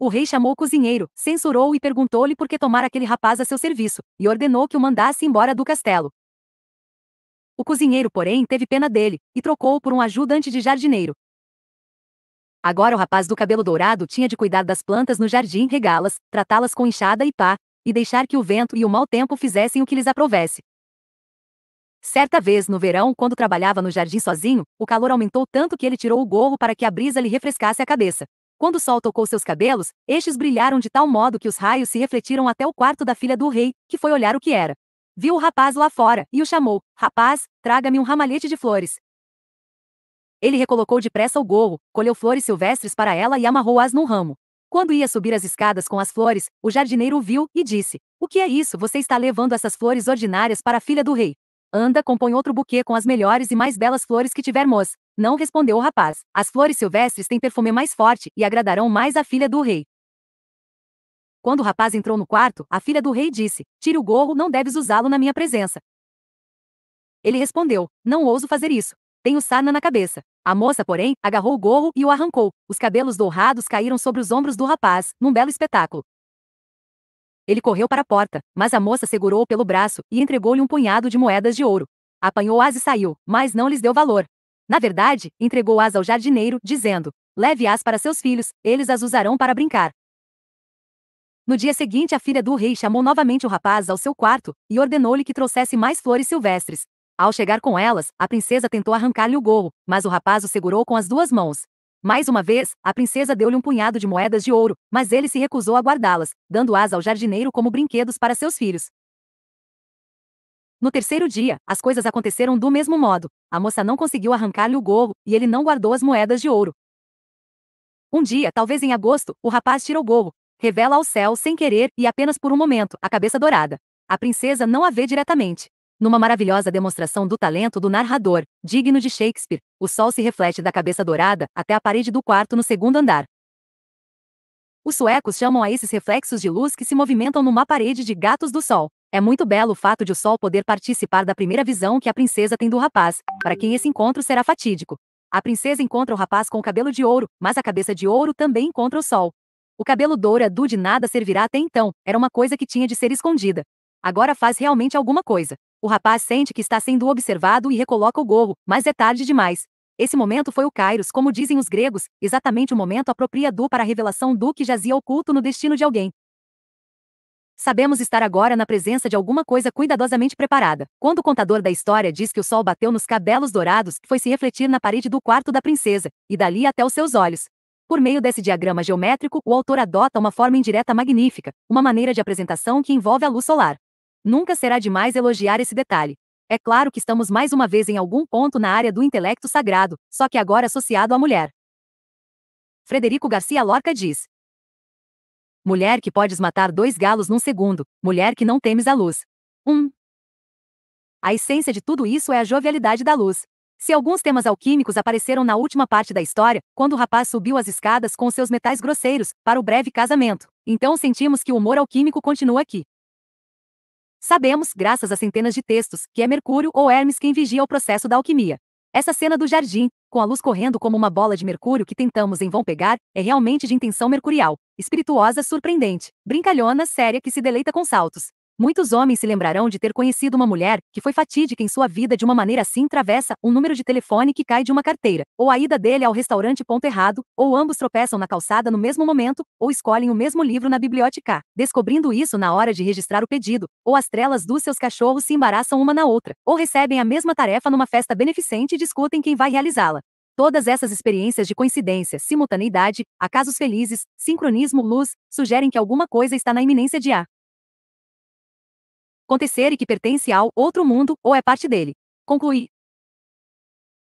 O rei chamou o cozinheiro, censurou-o e perguntou-lhe por que tomar aquele rapaz a seu serviço, e ordenou que o mandasse embora do castelo. O cozinheiro, porém, teve pena dele, e trocou-o por um ajudante de jardineiro, Agora o rapaz do cabelo dourado tinha de cuidar das plantas no jardim, regá-las, tratá-las com enxada e pá, e deixar que o vento e o mau tempo fizessem o que lhes aprovesse. Certa vez, no verão, quando trabalhava no jardim sozinho, o calor aumentou tanto que ele tirou o gorro para que a brisa lhe refrescasse a cabeça. Quando o sol tocou seus cabelos, estes brilharam de tal modo que os raios se refletiram até o quarto da filha do rei, que foi olhar o que era. Viu o rapaz lá fora e o chamou: Rapaz, traga-me um ramalhete de flores. Ele recolocou depressa o gorro, colheu flores silvestres para ela e amarrou-as num ramo. Quando ia subir as escadas com as flores, o jardineiro ouviu viu e disse: O que é isso? Você está levando essas flores ordinárias para a filha do rei. Anda, compõe outro buquê com as melhores e mais belas flores que tivermos. Não respondeu o rapaz. As flores silvestres têm perfume mais forte e agradarão mais a filha do rei. Quando o rapaz entrou no quarto, a filha do rei disse: Tire o gorro, não deves usá-lo na minha presença. Ele respondeu: Não ouso fazer isso. Tenho sarna na cabeça. A moça, porém, agarrou o gorro e o arrancou. Os cabelos dourados caíram sobre os ombros do rapaz, num belo espetáculo. Ele correu para a porta, mas a moça segurou-o pelo braço e entregou-lhe um punhado de moedas de ouro. Apanhou-as e saiu, mas não lhes deu valor. Na verdade, entregou-as ao jardineiro, dizendo: Leve-as para seus filhos, eles as usarão para brincar. No dia seguinte, a filha do rei chamou novamente o rapaz ao seu quarto e ordenou-lhe que trouxesse mais flores silvestres, ao chegar com elas, a princesa tentou arrancar-lhe o gorro, mas o rapaz o segurou com as duas mãos. Mais uma vez, a princesa deu-lhe um punhado de moedas de ouro, mas ele se recusou a guardá-las, dando-as ao jardineiro como brinquedos para seus filhos. No terceiro dia, as coisas aconteceram do mesmo modo. A moça não conseguiu arrancar-lhe o gorro, e ele não guardou as moedas de ouro. Um dia, talvez em agosto, o rapaz tira o gorro, revela ao céu sem querer e apenas por um momento a cabeça dourada. A princesa não a vê diretamente. Numa maravilhosa demonstração do talento do narrador, digno de Shakespeare, o sol se reflete da cabeça dourada até a parede do quarto no segundo andar. Os suecos chamam a esses reflexos de luz que se movimentam numa parede de gatos do sol. É muito belo o fato de o sol poder participar da primeira visão que a princesa tem do rapaz, para quem esse encontro será fatídico. A princesa encontra o rapaz com o cabelo de ouro, mas a cabeça de ouro também encontra o sol. O cabelo dourado é de nada servirá até então, era uma coisa que tinha de ser escondida. Agora faz realmente alguma coisa. O rapaz sente que está sendo observado e recoloca o gorro, mas é tarde demais. Esse momento foi o Kairos, como dizem os gregos, exatamente o momento apropriado para a revelação do que jazia oculto no destino de alguém. Sabemos estar agora na presença de alguma coisa cuidadosamente preparada. Quando o contador da história diz que o sol bateu nos cabelos dourados, foi se refletir na parede do quarto da princesa, e dali até os seus olhos. Por meio desse diagrama geométrico, o autor adota uma forma indireta magnífica, uma maneira de apresentação que envolve a luz solar. Nunca será demais elogiar esse detalhe. É claro que estamos mais uma vez em algum ponto na área do intelecto sagrado, só que agora associado à mulher. Frederico Garcia Lorca diz: Mulher que podes matar dois galos num segundo, mulher que não temes a luz. 1. Um. A essência de tudo isso é a jovialidade da luz. Se alguns temas alquímicos apareceram na última parte da história, quando o rapaz subiu as escadas com seus metais grosseiros, para o breve casamento, então sentimos que o humor alquímico continua aqui. Sabemos, graças a centenas de textos, que é Mercúrio ou Hermes quem vigia o processo da alquimia. Essa cena do jardim, com a luz correndo como uma bola de mercúrio que tentamos em vão pegar, é realmente de intenção mercurial, espirituosa surpreendente, brincalhona séria que se deleita com saltos, Muitos homens se lembrarão de ter conhecido uma mulher que foi fatídica em sua vida de uma maneira assim travessa, um número de telefone que cai de uma carteira, ou a ida dele ao restaurante ponto errado, ou ambos tropeçam na calçada no mesmo momento, ou escolhem o mesmo livro na biblioteca, descobrindo isso na hora de registrar o pedido, ou as trelas dos seus cachorros se embaraçam uma na outra, ou recebem a mesma tarefa numa festa beneficente e discutem quem vai realizá-la. Todas essas experiências de coincidência, simultaneidade, acasos felizes, sincronismo, luz, sugerem que alguma coisa está na iminência de A acontecer e que pertence ao outro mundo ou é parte dele. Conclui.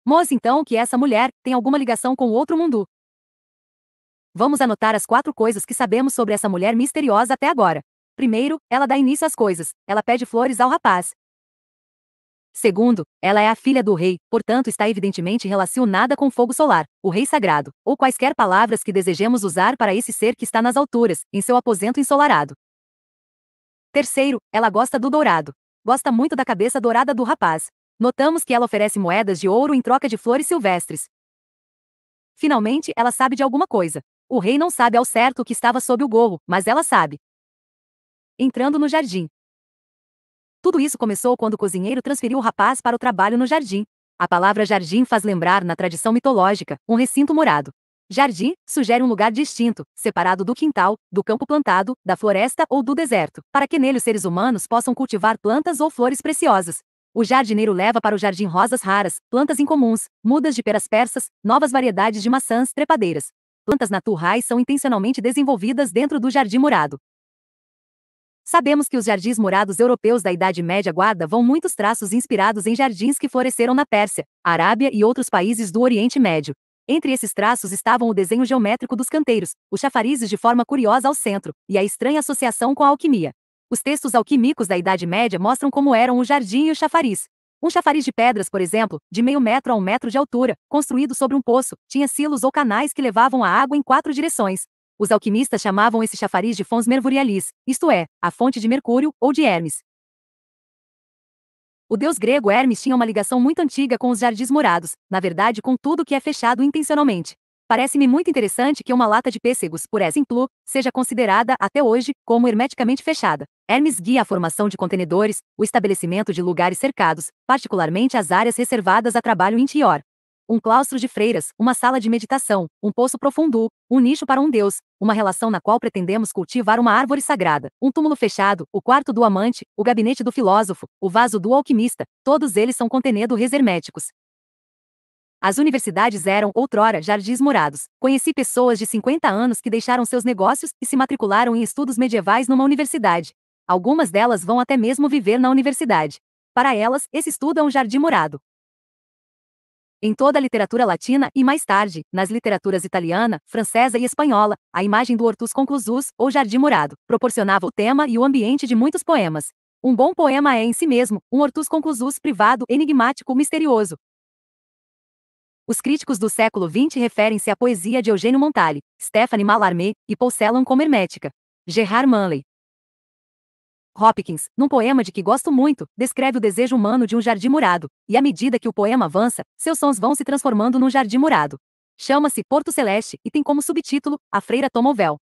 Mos então que essa mulher tem alguma ligação com o outro mundo. Vamos anotar as quatro coisas que sabemos sobre essa mulher misteriosa até agora. Primeiro, ela dá início às coisas, ela pede flores ao rapaz. Segundo, ela é a filha do rei, portanto está evidentemente relacionada com fogo solar, o rei sagrado, ou quaisquer palavras que desejemos usar para esse ser que está nas alturas, em seu aposento ensolarado. Terceiro, ela gosta do dourado. Gosta muito da cabeça dourada do rapaz. Notamos que ela oferece moedas de ouro em troca de flores silvestres. Finalmente, ela sabe de alguma coisa. O rei não sabe ao certo o que estava sob o gorro, mas ela sabe. Entrando no jardim. Tudo isso começou quando o cozinheiro transferiu o rapaz para o trabalho no jardim. A palavra jardim faz lembrar, na tradição mitológica, um recinto morado. Jardim sugere um lugar distinto, separado do quintal, do campo plantado, da floresta ou do deserto, para que nele os seres humanos possam cultivar plantas ou flores preciosas. O jardineiro leva para o jardim rosas raras, plantas incomuns, mudas de peras persas, novas variedades de maçãs trepadeiras. Plantas naturais são intencionalmente desenvolvidas dentro do jardim murado. Sabemos que os jardins murados europeus da Idade Média vão muitos traços inspirados em jardins que floresceram na Pérsia, Arábia e outros países do Oriente Médio. Entre esses traços estavam o desenho geométrico dos canteiros, os chafarizes de forma curiosa ao centro, e a estranha associação com a alquimia. Os textos alquímicos da Idade Média mostram como eram o jardim e o chafariz. Um chafariz de pedras, por exemplo, de meio metro a um metro de altura, construído sobre um poço, tinha silos ou canais que levavam a água em quatro direções. Os alquimistas chamavam esse chafariz de Fons Mercurialis, isto é, a fonte de Mercúrio ou de Hermes. O deus grego Hermes tinha uma ligação muito antiga com os jardins morados, na verdade com tudo que é fechado intencionalmente. Parece-me muito interessante que uma lata de pêssegos, por exemplo, seja considerada, até hoje, como hermeticamente fechada. Hermes guia a formação de contenedores, o estabelecimento de lugares cercados, particularmente as áreas reservadas a trabalho interior um claustro de freiras, uma sala de meditação, um poço profundo, um nicho para um deus, uma relação na qual pretendemos cultivar uma árvore sagrada, um túmulo fechado, o quarto do amante, o gabinete do filósofo, o vaso do alquimista, todos eles são contenedores herméticos. As universidades eram, outrora, jardins morados. Conheci pessoas de 50 anos que deixaram seus negócios e se matricularam em estudos medievais numa universidade. Algumas delas vão até mesmo viver na universidade. Para elas, esse estudo é um jardim morado. Em toda a literatura latina e mais tarde, nas literaturas italiana, francesa e espanhola, a imagem do Hortus Conclusus, ou Jardim Murado, proporcionava o tema e o ambiente de muitos poemas. Um bom poema é em si mesmo um Hortus Conclusus privado, enigmático, misterioso, os críticos do século XX referem-se à poesia de Eugênio Montale, Stephanie Mallarmé e Paul Celan como hermética. Gerard Manley, Hopkins, num poema de que gosto muito, descreve o desejo humano de um jardim murado, e à medida que o poema avança, seus sons vão se transformando num jardim murado. Chama-se Porto Celeste e tem como subtítulo A Freira Toma o Véu.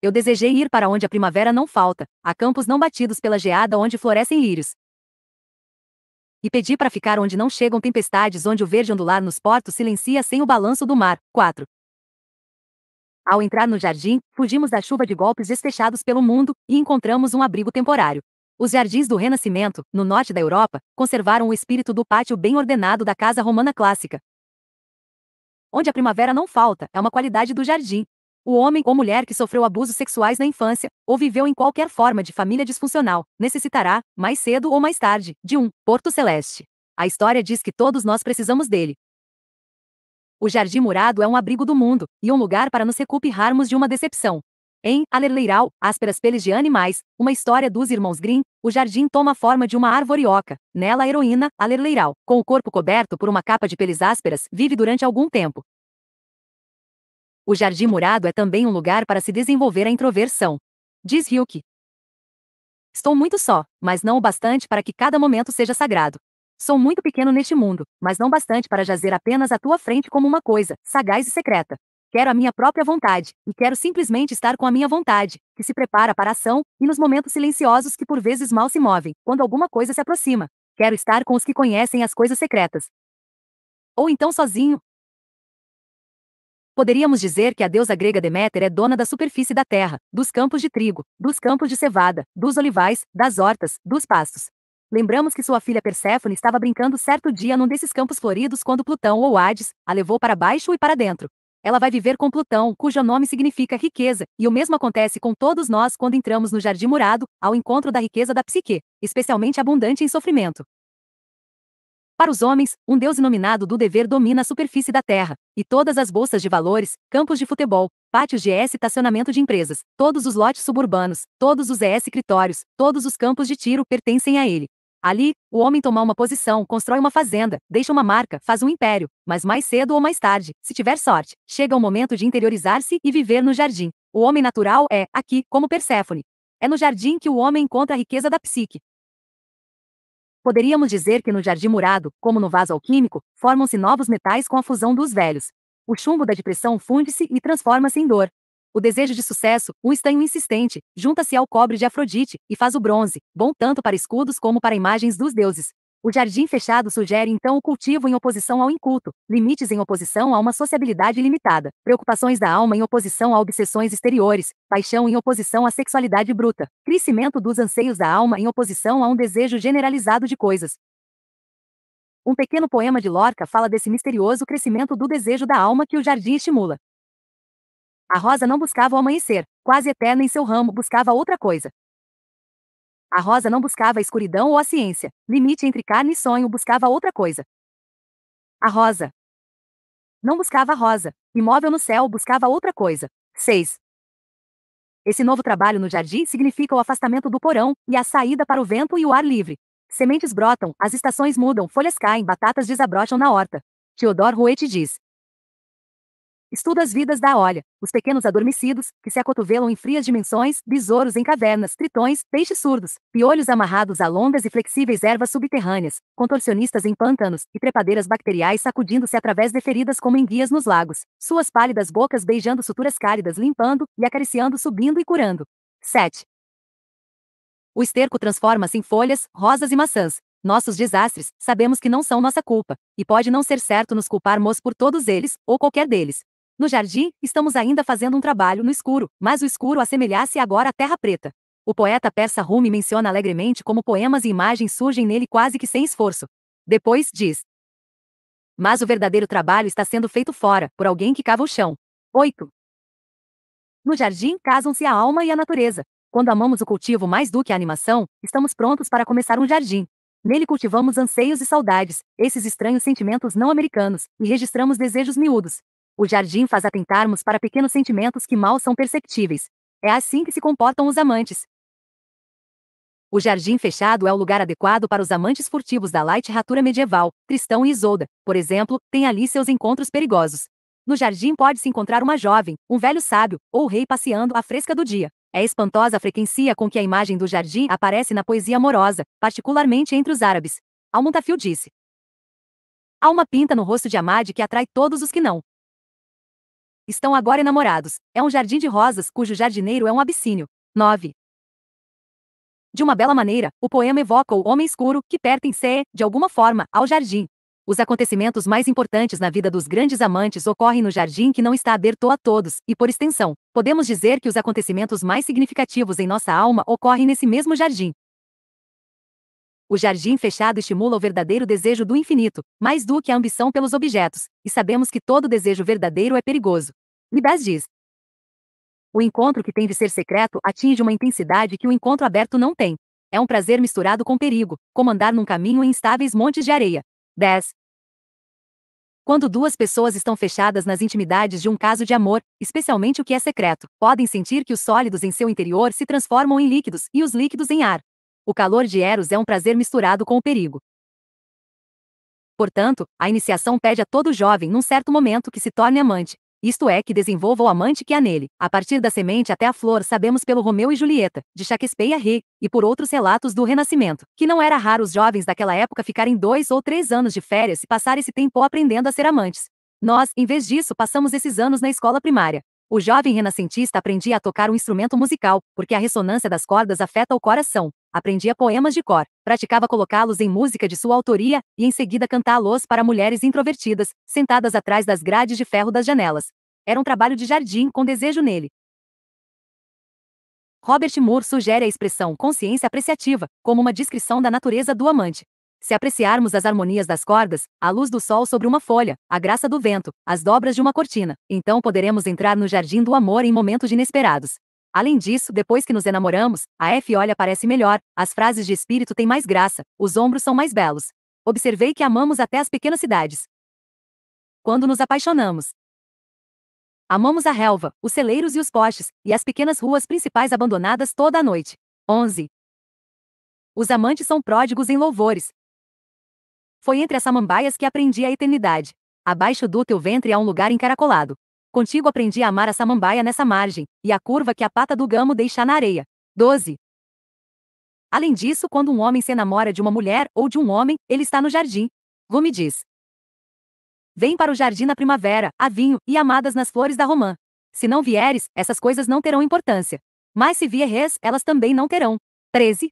Eu desejei ir para onde a primavera não falta, a campos não batidos pela geada onde florescem lírios. E pedi para ficar onde não chegam tempestades, onde o verde ondular nos portos silencia sem o balanço do mar. 4. Ao entrar no jardim, fugimos da chuva de golpes destechados pelo mundo e encontramos um abrigo temporário. Os jardins do Renascimento, no norte da Europa, conservaram o espírito do pátio bem ordenado da casa romana clássica. Onde a primavera não falta, é uma qualidade do jardim. O homem ou mulher que sofreu abusos sexuais na infância, ou viveu em qualquer forma de família disfuncional, necessitará, mais cedo ou mais tarde, de um porto celeste. A história diz que todos nós precisamos dele, o Jardim Murado é um abrigo do mundo, e um lugar para nos recuperarmos de uma decepção. Em Alerleiral, Ásperas Peles de Animais, uma história dos irmãos Grimm, o jardim toma a forma de uma árvore oca. Nela a heroína, Alerleiral, com o corpo coberto por uma capa de peles ásperas, vive durante algum tempo. O Jardim Murado é também um lugar para se desenvolver a introversão. Diz Hilke. Estou muito só, mas não o bastante para que cada momento seja sagrado. Sou muito pequeno neste mundo, mas não bastante para jazer apenas à tua frente como uma coisa, sagaz e secreta. Quero a minha própria vontade, e quero simplesmente estar com a minha vontade, que se prepara para a ação, e nos momentos silenciosos que por vezes mal se movem, quando alguma coisa se aproxima. Quero estar com os que conhecem as coisas secretas. Ou então sozinho. Poderíamos dizer que a deusa grega Deméter é dona da superfície da terra, dos campos de trigo, dos campos de cevada, dos olivais, das hortas, dos pastos, Lembramos que sua filha Perséfone estava brincando certo dia num desses campos floridos quando Plutão ou Hades a levou para baixo e para dentro. Ela vai viver com Plutão, cujo nome significa riqueza, e o mesmo acontece com todos nós quando entramos no jardim murado, ao encontro da riqueza da psique, especialmente abundante em sofrimento. Para os homens, um deus inominado do dever domina a superfície da terra, e todas as bolsas de valores, campos de futebol, pátios de ES e estacionamento de empresas, todos os lotes suburbanos, todos os ES escritórios, todos os campos de tiro pertencem a ele. Ali, o homem toma uma posição, constrói uma fazenda, deixa uma marca, faz um império, mas mais cedo ou mais tarde, se tiver sorte, chega o momento de interiorizar-se e viver no jardim. O homem natural é, aqui, como Perséfone. É no jardim que o homem encontra a riqueza da psique. Poderíamos dizer que no jardim murado, como no vaso alquímico, formam-se novos metais com a fusão dos velhos. O chumbo da depressão funde-se e transforma-se em dor. O desejo de sucesso, um estanho insistente, junta-se ao cobre de Afrodite e faz o bronze, bom tanto para escudos como para imagens dos deuses. O jardim fechado sugere então o cultivo em oposição ao inculto, limites em oposição a uma sociabilidade limitada, preocupações da alma em oposição a obsessões exteriores, paixão em oposição à sexualidade bruta, crescimento dos anseios da alma em oposição a um desejo generalizado de coisas. Um pequeno poema de Lorca fala desse misterioso crescimento do desejo da alma que o jardim estimula. A rosa não buscava o amanhecer, quase eterna em seu ramo buscava outra coisa. A rosa não buscava a escuridão ou a ciência, limite entre carne e sonho buscava outra coisa. A rosa não buscava a rosa, imóvel no céu buscava outra coisa. 6. Esse novo trabalho no jardim significa o afastamento do porão e a saída para o vento e o ar livre. Sementes brotam, as estações mudam, folhas caem, batatas desabrocham na horta. Theodor Ruete diz: Estuda as vidas da olha, os pequenos adormecidos, que se acotovelam em frias dimensões, besouros em cavernas, tritões, peixes surdos, piolhos amarrados a longas e flexíveis ervas subterrâneas, contorcionistas em pântanos e trepadeiras bacteriais sacudindo-se através de feridas como enguias nos lagos, suas pálidas bocas beijando suturas cálidas limpando e acariciando subindo e curando. 7. O esterco transforma-se em folhas, rosas e maçãs, nossos desastres, sabemos que não são nossa culpa, e pode não ser certo nos culparmos por todos eles, ou qualquer deles, no jardim, estamos ainda fazendo um trabalho no escuro, mas o escuro assemelhasse agora à terra preta. O poeta persa Rumi menciona alegremente como poemas e imagens surgem nele quase que sem esforço. Depois, diz: Mas o verdadeiro trabalho está sendo feito fora, por alguém que cava o chão. 8. No jardim, casam-se a alma e a natureza. Quando amamos o cultivo mais do que a animação, estamos prontos para começar um jardim. Nele cultivamos anseios e saudades, esses estranhos sentimentos não americanos, e registramos desejos miúdos, o jardim faz atentarmos para pequenos sentimentos que mal são perceptíveis. É assim que se comportam os amantes. O jardim fechado é o lugar adequado para os amantes furtivos da literatura medieval. Tristão e Isolda, por exemplo, têm ali seus encontros perigosos. No jardim pode-se encontrar uma jovem, um velho sábio, ou o rei passeando à fresca do dia. É espantosa a frequência com que a imagem do jardim aparece na poesia amorosa, particularmente entre os árabes. Almontafil disse. Há uma pinta no rosto de Amade que atrai todos os que não. Estão agora enamorados. É um jardim de rosas cujo jardineiro é um abissínio. 9. De uma bela maneira, o poema evoca o homem escuro que pertence, de alguma forma, ao jardim. Os acontecimentos mais importantes na vida dos grandes amantes ocorrem no jardim que não está aberto a todos, e por extensão, podemos dizer que os acontecimentos mais significativos em nossa alma ocorrem nesse mesmo jardim. O jardim fechado estimula o verdadeiro desejo do infinito, mais do que a ambição pelos objetos, e sabemos que todo desejo verdadeiro é perigoso. Libas diz: O encontro que tem de ser secreto atinge uma intensidade que o encontro aberto não tem. É um prazer misturado com perigo, como andar num caminho em instáveis montes de areia. 10. Quando duas pessoas estão fechadas nas intimidades de um caso de amor, especialmente o que é secreto, podem sentir que os sólidos em seu interior se transformam em líquidos e os líquidos em ar. O calor de Eros é um prazer misturado com o perigo. Portanto, a iniciação pede a todo jovem num certo momento que se torne amante, isto é, que desenvolva o amante que há nele. A partir da semente até a flor sabemos pelo Romeu e Julieta, de Shakespeare e e por outros relatos do Renascimento, que não era raro os jovens daquela época ficarem dois ou três anos de férias e passar esse tempo aprendendo a ser amantes. Nós, em vez disso, passamos esses anos na escola primária. O jovem renascentista aprendia a tocar um instrumento musical, porque a ressonância das cordas afeta o coração, Aprendia poemas de cor, praticava colocá-los em música de sua autoria e em seguida cantá-los para mulheres introvertidas, sentadas atrás das grades de ferro das janelas. Era um trabalho de jardim com desejo nele. Robert Moore sugere a expressão consciência apreciativa como uma descrição da natureza do amante. Se apreciarmos as harmonias das cordas, a luz do sol sobre uma folha, a graça do vento, as dobras de uma cortina, então poderemos entrar no jardim do amor em momentos inesperados. Além disso, depois que nos enamoramos, a F olha parece melhor, as frases de espírito têm mais graça, os ombros são mais belos. Observei que amamos até as pequenas cidades. Quando nos apaixonamos. Amamos a relva, os celeiros e os postes, e as pequenas ruas principais abandonadas toda a noite. 11. Os amantes são pródigos em louvores. Foi entre as samambaias que aprendi a eternidade. Abaixo do teu ventre há um lugar encaracolado. Contigo aprendi a amar a samambaia nessa margem, e a curva que a pata do gamo deixa na areia. 12. Além disso, quando um homem se enamora de uma mulher ou de um homem, ele está no jardim. Gumi diz. Vem para o jardim na primavera, a vinho e amadas nas flores da romã. Se não vieres, essas coisas não terão importância. Mas se vieres, elas também não terão. 13.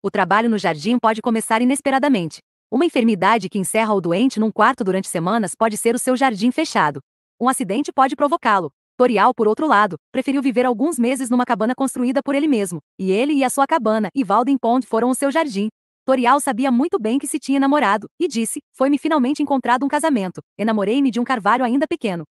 O trabalho no jardim pode começar inesperadamente. Uma enfermidade que encerra o doente num quarto durante semanas pode ser o seu jardim fechado um acidente pode provocá-lo. Torial, por outro lado, preferiu viver alguns meses numa cabana construída por ele mesmo, e ele e a sua cabana e Walden Pond foram o seu jardim. Torial sabia muito bem que se tinha namorado, e disse: Foi-me finalmente encontrado um casamento, enamorei-me de um carvalho ainda pequeno.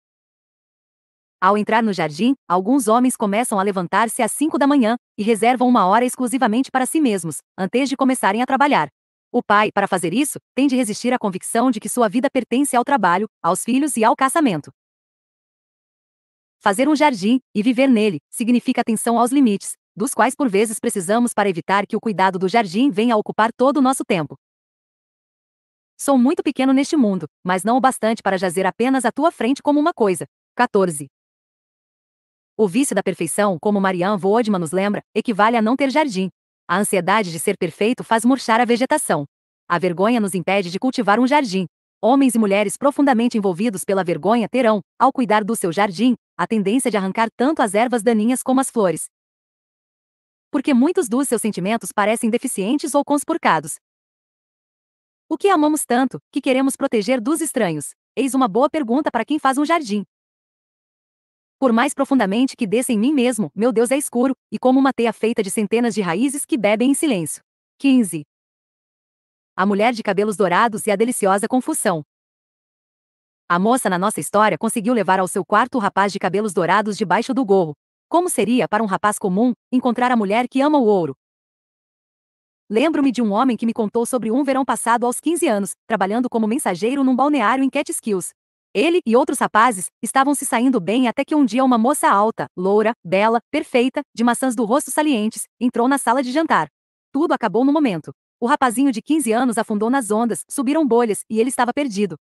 Ao entrar no jardim, alguns homens começam a levantar-se às 5 da manhã e reservam uma hora exclusivamente para si mesmos, antes de começarem a trabalhar. O pai, para fazer isso, tem de resistir à convicção de que sua vida pertence ao trabalho, aos filhos e ao casamento. Fazer um jardim, e viver nele, significa atenção aos limites, dos quais por vezes precisamos para evitar que o cuidado do jardim venha a ocupar todo o nosso tempo. Sou muito pequeno neste mundo, mas não o bastante para jazer apenas à tua frente como uma coisa. 14. O vício da perfeição, como Marianne Voodman nos lembra, equivale a não ter jardim. A ansiedade de ser perfeito faz murchar a vegetação. A vergonha nos impede de cultivar um jardim, Homens e mulheres profundamente envolvidos pela vergonha terão, ao cuidar do seu jardim, a tendência de arrancar tanto as ervas daninhas como as flores. Porque muitos dos seus sentimentos parecem deficientes ou conspurcados. O que amamos tanto, que queremos proteger dos estranhos? Eis uma boa pergunta para quem faz um jardim. Por mais profundamente que desça em mim mesmo, meu Deus é escuro, e como uma teia feita de centenas de raízes que bebem em silêncio. 15 a mulher de cabelos dourados e a deliciosa confusão. A moça na nossa história conseguiu levar ao seu quarto o rapaz de cabelos dourados debaixo do gorro. Como seria para um rapaz comum encontrar a mulher que ama o ouro? Lembro-me de um homem que me contou sobre um verão passado aos 15 anos, trabalhando como mensageiro num balneário em Catskills. Ele e outros rapazes estavam se saindo bem até que um dia uma moça alta, loura, bela, perfeita, de maçãs do rosto salientes, entrou na sala de jantar. Tudo acabou no momento. O rapazinho de 15 anos afundou nas ondas, subiram bolhas, e ele estava perdido.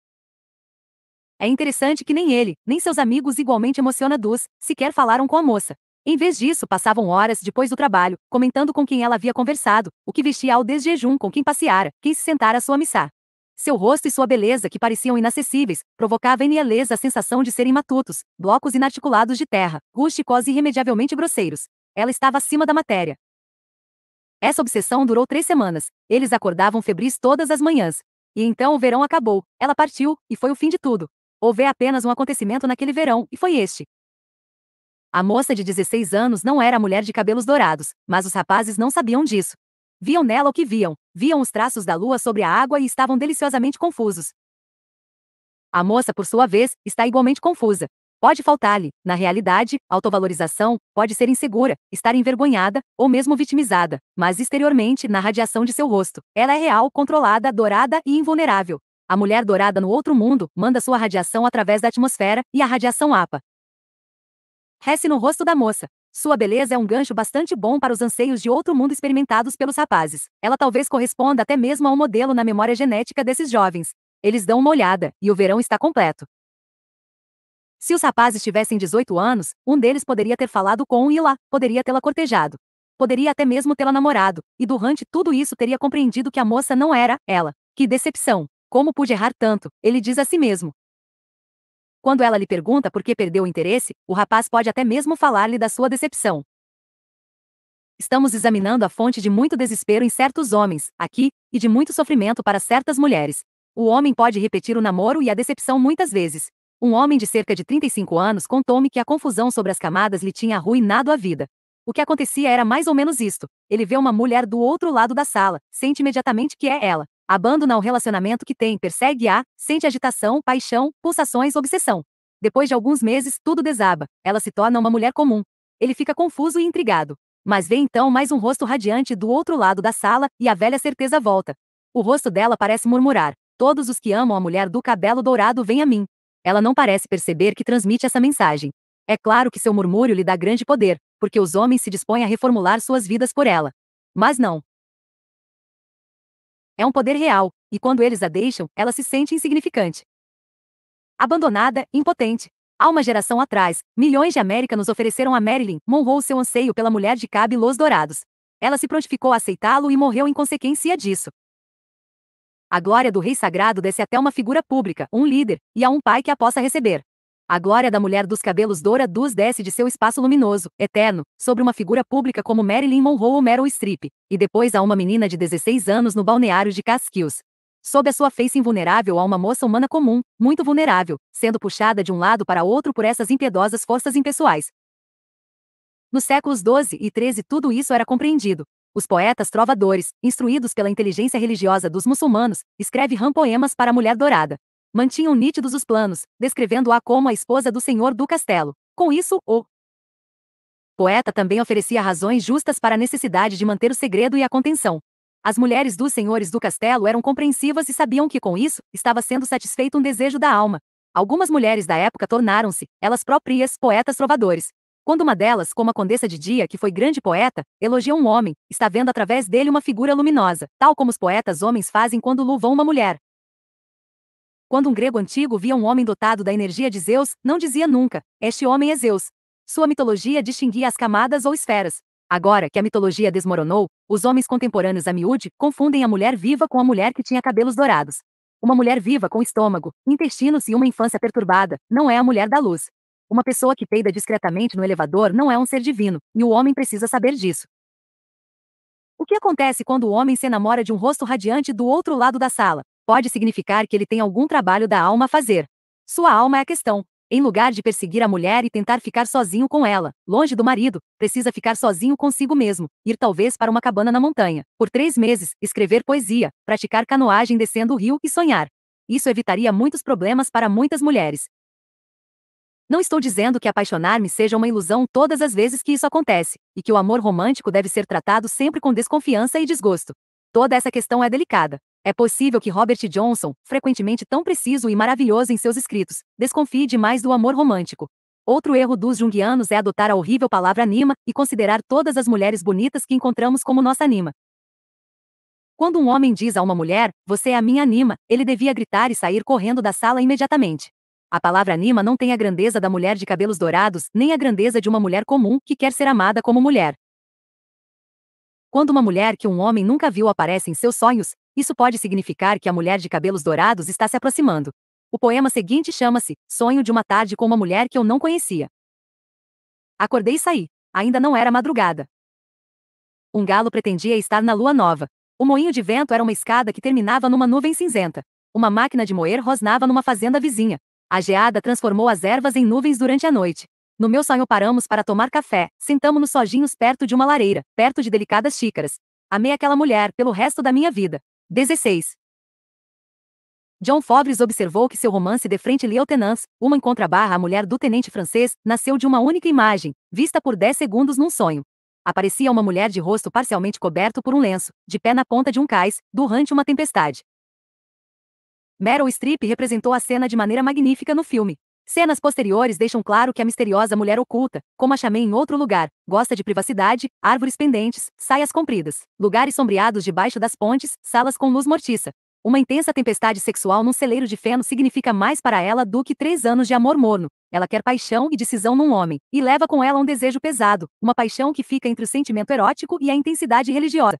É interessante que nem ele, nem seus amigos igualmente emocionados, sequer falaram com a moça. Em vez disso, passavam horas depois do trabalho, comentando com quem ela havia conversado, o que vestia ao desjejum com quem passeara, quem se sentara à sua missa. Seu rosto e sua beleza, que pareciam inacessíveis, provocava em a sensação de serem matutos, blocos inarticulados de terra, rústicos e irremediavelmente grosseiros. Ela estava acima da matéria. Essa obsessão durou três semanas. Eles acordavam febris todas as manhãs. E então o verão acabou, ela partiu, e foi o fim de tudo. Houve apenas um acontecimento naquele verão, e foi este. A moça de 16 anos não era a mulher de cabelos dourados, mas os rapazes não sabiam disso. Viam nela o que viam, viam os traços da lua sobre a água e estavam deliciosamente confusos. A moça, por sua vez, está igualmente confusa pode faltar-lhe, na realidade, autovalorização, pode ser insegura, estar envergonhada, ou mesmo vitimizada, mas exteriormente na radiação de seu rosto. Ela é real, controlada, dourada e invulnerável. A mulher dourada no outro mundo manda sua radiação através da atmosfera e a radiação APA. Rece no rosto da moça. Sua beleza é um gancho bastante bom para os anseios de outro mundo experimentados pelos rapazes. Ela talvez corresponda até mesmo a um modelo na memória genética desses jovens. Eles dão uma olhada, e o verão está completo. Se os rapazes tivessem 18 anos, um deles poderia ter falado com e lá, poderia tê-la cortejado. Poderia até mesmo tê-la namorado, e durante tudo isso teria compreendido que a moça não era ela. Que decepção! Como pude errar tanto? Ele diz a si mesmo. Quando ela lhe pergunta por que perdeu o interesse, o rapaz pode até mesmo falar-lhe da sua decepção. Estamos examinando a fonte de muito desespero em certos homens, aqui, e de muito sofrimento para certas mulheres. O homem pode repetir o namoro e a decepção muitas vezes, um homem de cerca de 35 anos contou-me que a confusão sobre as camadas lhe tinha arruinado a vida. O que acontecia era mais ou menos isto. Ele vê uma mulher do outro lado da sala, sente imediatamente que é ela. Abandona o relacionamento que tem, persegue-a, sente agitação, paixão, pulsações, obsessão. Depois de alguns meses, tudo desaba. Ela se torna uma mulher comum. Ele fica confuso e intrigado. Mas vê então mais um rosto radiante do outro lado da sala e a velha certeza volta. O rosto dela parece murmurar: Todos os que amam a mulher do cabelo dourado vêm a mim. Ela não parece perceber que transmite essa mensagem. É claro que seu murmúrio lhe dá grande poder, porque os homens se dispõem a reformular suas vidas por ela. Mas não. É um poder real, e quando eles a deixam, ela se sente insignificante. Abandonada, impotente. Há uma geração atrás, milhões de americanos ofereceram a Marilyn Monroe seu anseio pela mulher de cabelos dourados. Ela se prontificou a aceitá-lo e morreu em consequência disso. A glória do rei sagrado desce até uma figura pública, um líder, e a um pai que a possa receber. A glória da mulher dos cabelos dourados desce de seu espaço luminoso, eterno, sobre uma figura pública como Marilyn Monroe ou Meryl Streep, e depois a uma menina de 16 anos no balneário de Catskills. Sob a sua face invulnerável a uma moça humana comum, muito vulnerável, sendo puxada de um lado para outro por essas impiedosas forças impessoais. Nos séculos XII e XIII tudo isso era compreendido, os poetas trovadores, instruídos pela inteligência religiosa dos muçulmanos, escreve Han poemas para a mulher dourada. Mantinham nítidos os planos, descrevendo-a como a esposa do senhor do castelo. Com isso, o poeta também oferecia razões justas para a necessidade de manter o segredo e a contenção. As mulheres dos senhores do castelo eram compreensivas e sabiam que com isso estava sendo satisfeito um desejo da alma. Algumas mulheres da época tornaram-se, elas próprias, poetas trovadores, quando uma delas, como a condessa de Dia, que foi grande poeta, elogia um homem, está vendo através dele uma figura luminosa, tal como os poetas homens fazem quando louvam uma mulher. Quando um grego antigo via um homem dotado da energia de Zeus, não dizia nunca: Este homem é Zeus. Sua mitologia distinguia as camadas ou esferas. Agora que a mitologia desmoronou, os homens contemporâneos a miúde confundem a mulher viva com a mulher que tinha cabelos dourados. Uma mulher viva com estômago, intestinos e uma infância perturbada não é a mulher da luz. Uma pessoa que peida discretamente no elevador não é um ser divino, e o homem precisa saber disso. O que acontece quando o homem se enamora de um rosto radiante do outro lado da sala? Pode significar que ele tem algum trabalho da alma a fazer. Sua alma é a questão. Em lugar de perseguir a mulher e tentar ficar sozinho com ela, longe do marido, precisa ficar sozinho consigo mesmo, ir talvez para uma cabana na montanha, por três meses, escrever poesia, praticar canoagem descendo o rio e sonhar. Isso evitaria muitos problemas para muitas mulheres. Não estou dizendo que apaixonar-me seja uma ilusão todas as vezes que isso acontece, e que o amor romântico deve ser tratado sempre com desconfiança e desgosto. Toda essa questão é delicada. É possível que Robert Johnson, frequentemente tão preciso e maravilhoso em seus escritos, desconfie demais do amor romântico. Outro erro dos junguianos é adotar a horrível palavra anima e considerar todas as mulheres bonitas que encontramos como nossa anima. Quando um homem diz a uma mulher, você é a minha anima, ele devia gritar e sair correndo da sala imediatamente. A palavra anima não tem a grandeza da mulher de cabelos dourados, nem a grandeza de uma mulher comum que quer ser amada como mulher. Quando uma mulher que um homem nunca viu aparece em seus sonhos, isso pode significar que a mulher de cabelos dourados está se aproximando. O poema seguinte chama-se Sonho de uma Tarde com uma Mulher que eu não conhecia. Acordei e saí. Ainda não era madrugada. Um galo pretendia estar na lua nova. O moinho de vento era uma escada que terminava numa nuvem cinzenta. Uma máquina de moer rosnava numa fazenda vizinha. A geada transformou as ervas em nuvens durante a noite. No meu sonho paramos para tomar café, sentamos-nos sojinhos perto de uma lareira, perto de delicadas xícaras. Amei aquela mulher pelo resto da minha vida. 16. John Fobres observou que seu romance De Frente Lieutenants, Uma Encontra Barra a Mulher do Tenente Francês, nasceu de uma única imagem, vista por 10 segundos num sonho. Aparecia uma mulher de rosto parcialmente coberto por um lenço, de pé na ponta de um cais, durante uma tempestade. Meryl Streep representou a cena de maneira magnífica no filme. Cenas posteriores deixam claro que a misteriosa mulher oculta, como a chamei em outro lugar, gosta de privacidade, árvores pendentes, saias compridas, lugares sombreados debaixo das pontes, salas com luz mortiça. Uma intensa tempestade sexual num celeiro de feno significa mais para ela do que três anos de amor morno. Ela quer paixão e decisão num homem, e leva com ela um desejo pesado, uma paixão que fica entre o sentimento erótico e a intensidade religiosa.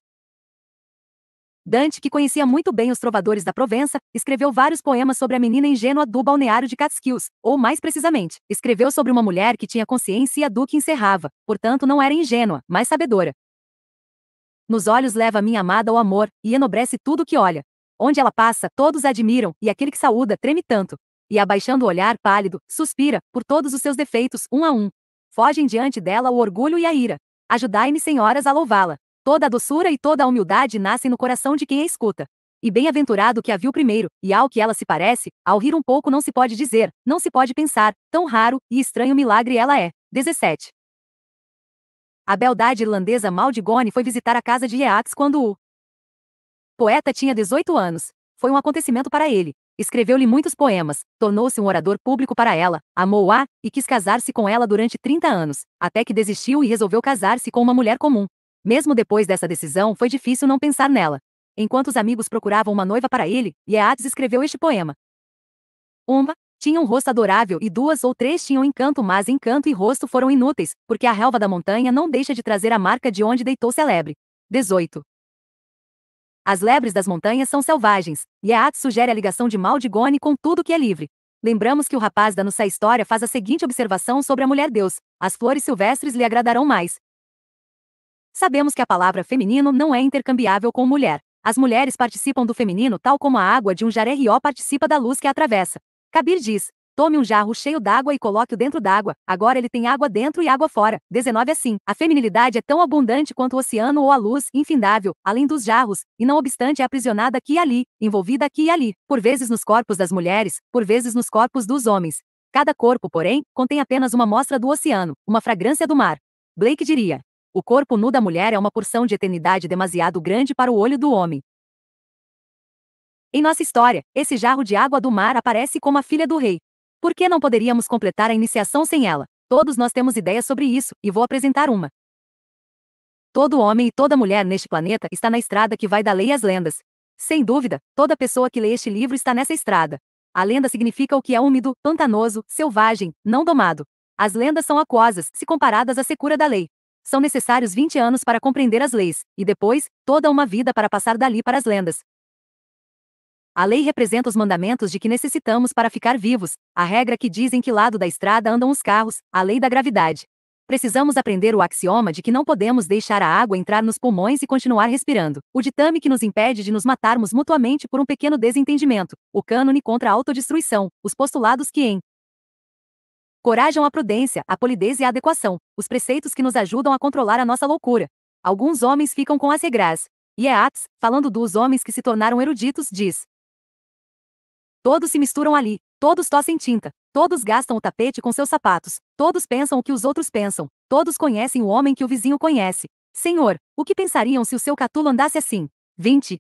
Dante, que conhecia muito bem os trovadores da Provença, escreveu vários poemas sobre a menina ingênua do balneário de Catskills, ou mais precisamente, escreveu sobre uma mulher que tinha consciência e a Duque encerrava, portanto não era ingênua, mas sabedora. Nos olhos leva minha amada o amor, e enobrece tudo que olha. Onde ela passa, todos a admiram, e aquele que saúda treme tanto. E abaixando o olhar pálido, suspira, por todos os seus defeitos, um a um. Fogem diante dela o orgulho e a ira. Ajudai-me, senhoras, a louvá-la. Toda a doçura e toda a humildade nascem no coração de quem a escuta. E bem-aventurado que a viu primeiro, e ao que ela se parece, ao rir um pouco não se pode dizer, não se pode pensar, tão raro e estranho milagre ela é. 17. A beldade irlandesa Maldigone foi visitar a casa de Yeats quando o poeta tinha 18 anos. Foi um acontecimento para ele. Escreveu-lhe muitos poemas, tornou-se um orador público para ela, amou-a e quis casar-se com ela durante 30 anos, até que desistiu e resolveu casar-se com uma mulher comum, mesmo depois dessa decisão, foi difícil não pensar nela. Enquanto os amigos procuravam uma noiva para ele, Yeats escreveu este poema. Uma tinha um rosto adorável e duas ou três tinham encanto, mas encanto e rosto foram inúteis, porque a relva da montanha não deixa de trazer a marca de onde deitou-se a lebre. 18. As lebres das montanhas são selvagens. Yeats sugere a ligação de Maldigone com tudo que é livre. Lembramos que o rapaz da nossa história faz a seguinte observação sobre a mulher-deus: as flores silvestres lhe agradarão mais, Sabemos que a palavra feminino não é intercambiável com mulher. As mulheres participam do feminino tal como a água de um jaré-rió participa da luz que a atravessa. Kabir diz: Tome um jarro cheio d'água e coloque-o dentro d'água. Agora ele tem água dentro e água fora. 19 Assim, é a feminilidade é tão abundante quanto o oceano ou a luz, infindável, além dos jarros, e não obstante é aprisionada aqui e ali, envolvida aqui e ali, por vezes nos corpos das mulheres, por vezes nos corpos dos homens. Cada corpo, porém, contém apenas uma mostra do oceano, uma fragrância do mar. Blake diria: o corpo nu da mulher é uma porção de eternidade demasiado grande para o olho do homem. Em nossa história, esse jarro de água do mar aparece como a filha do rei. Por que não poderíamos completar a iniciação sem ela? Todos nós temos ideias sobre isso, e vou apresentar uma. Todo homem e toda mulher neste planeta está na estrada que vai da lei às lendas. Sem dúvida, toda pessoa que lê este livro está nessa estrada. A lenda significa o que é úmido, pantanoso, selvagem, não domado. As lendas são aquosas, se comparadas à secura da lei. São necessários 20 anos para compreender as leis, e depois, toda uma vida para passar dali para as lendas. A lei representa os mandamentos de que necessitamos para ficar vivos, a regra que diz em que lado da estrada andam os carros, a lei da gravidade. Precisamos aprender o axioma de que não podemos deixar a água entrar nos pulmões e continuar respirando, o ditame que nos impede de nos matarmos mutuamente por um pequeno desentendimento, o cânone contra a autodestruição, os postulados que, em corajam a prudência, a polidez e a adequação, os preceitos que nos ajudam a controlar a nossa loucura. Alguns homens ficam com as regras. E Eates, é falando dos homens que se tornaram eruditos, diz: Todos se misturam ali, todos tossem tinta, todos gastam o tapete com seus sapatos, todos pensam o que os outros pensam, todos conhecem o homem que o vizinho conhece. Senhor, o que pensariam se o seu catulo andasse assim? 20.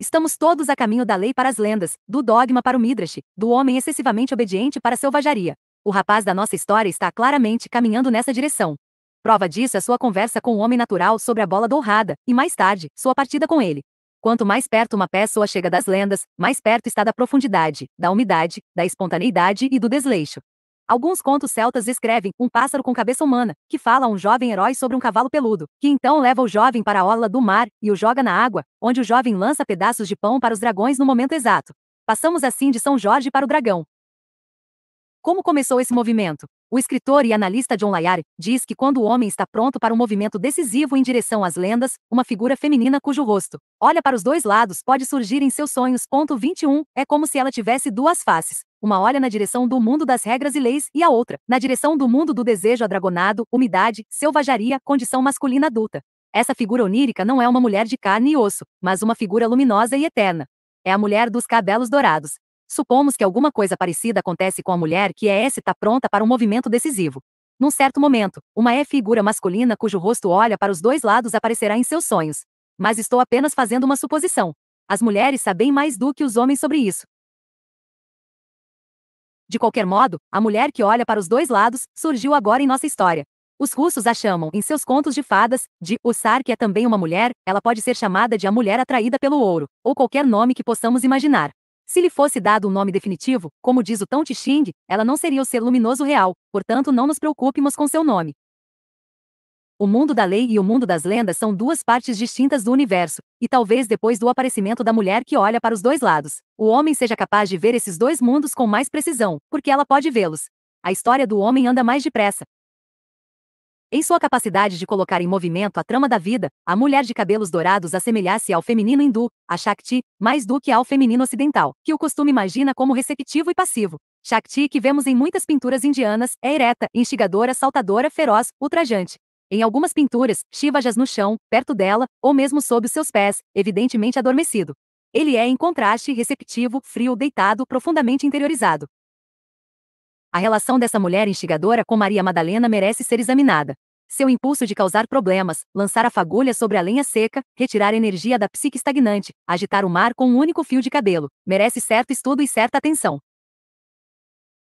Estamos todos a caminho da lei para as lendas, do dogma para o Midrash, do homem excessivamente obediente para a selvageria. O rapaz da nossa história está claramente caminhando nessa direção. Prova disso é sua conversa com o homem natural sobre a bola dourada, e mais tarde, sua partida com ele. Quanto mais perto uma pessoa chega das lendas, mais perto está da profundidade, da umidade, da espontaneidade e do desleixo. Alguns contos celtas escrevem um pássaro com cabeça humana, que fala a um jovem herói sobre um cavalo peludo, que então leva o jovem para a orla do mar e o joga na água, onde o jovem lança pedaços de pão para os dragões no momento exato. Passamos assim de São Jorge para o dragão. Como começou esse movimento? O escritor e analista John Layard diz que quando o homem está pronto para um movimento decisivo em direção às lendas, uma figura feminina cujo rosto olha para os dois lados pode surgir em seus sonhos. Ponto 21, é como se ela tivesse duas faces. Uma olha na direção do mundo das regras e leis e a outra, na direção do mundo do desejo adragonado, umidade, selvajaria, condição masculina adulta. Essa figura onírica não é uma mulher de carne e osso, mas uma figura luminosa e eterna. É a mulher dos cabelos dourados. Supomos que alguma coisa parecida acontece com a mulher que é essa está pronta para um movimento decisivo. Num certo momento, uma é figura masculina cujo rosto olha para os dois lados aparecerá em seus sonhos. Mas estou apenas fazendo uma suposição. As mulheres sabem mais do que os homens sobre isso, de qualquer modo, a mulher que olha para os dois lados surgiu agora em nossa história. Os russos a chamam, em seus contos de fadas, de o Sar, que é também uma mulher, ela pode ser chamada de a mulher atraída pelo ouro, ou qualquer nome que possamos imaginar. Se lhe fosse dado um nome definitivo, como diz o Tão Xing, ela não seria o ser luminoso real, portanto não nos preocupemos com seu nome. O mundo da lei e o mundo das lendas são duas partes distintas do universo, e talvez depois do aparecimento da mulher que olha para os dois lados, o homem seja capaz de ver esses dois mundos com mais precisão, porque ela pode vê-los. A história do homem anda mais depressa. Em sua capacidade de colocar em movimento a trama da vida, a mulher de cabelos dourados assemelha-se ao feminino hindu, a Shakti, mais do que ao feminino ocidental, que o costume imagina como receptivo e passivo. Shakti, que vemos em muitas pinturas indianas, é ereta, instigadora, saltadora, feroz, ultrajante. Em algumas pinturas, Shiva jaz no chão, perto dela, ou mesmo sob os seus pés, evidentemente adormecido. Ele é, em contraste, receptivo, frio, deitado, profundamente interiorizado. A relação dessa mulher instigadora com Maria Madalena merece ser examinada. Seu impulso de causar problemas, lançar a fagulha sobre a lenha seca, retirar energia da psique estagnante, agitar o mar com um único fio de cabelo, merece certo estudo e certa atenção.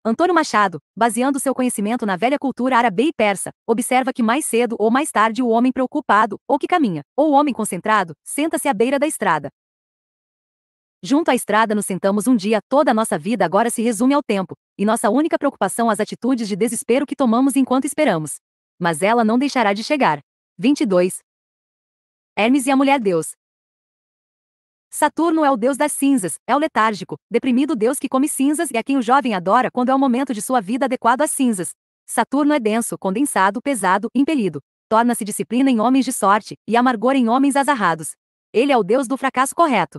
Antônio Machado, baseando seu conhecimento na velha cultura árabe e persa, observa que mais cedo ou mais tarde o homem preocupado, ou que caminha, ou o homem concentrado, senta-se à beira da estrada. Junto à estrada nos sentamos um dia, toda a nossa vida agora se resume ao tempo, e nossa única preocupação as atitudes de desespero que tomamos enquanto esperamos. Mas ela não deixará de chegar. 22. Hermes e a Mulher Deus, Saturno é o deus das cinzas, é o letárgico, deprimido deus que come cinzas e a quem o jovem adora quando é o momento de sua vida adequado às cinzas. Saturno é denso, condensado, pesado, impelido. Torna-se disciplina em homens de sorte e amargor em homens azarrados. Ele é o deus do fracasso correto.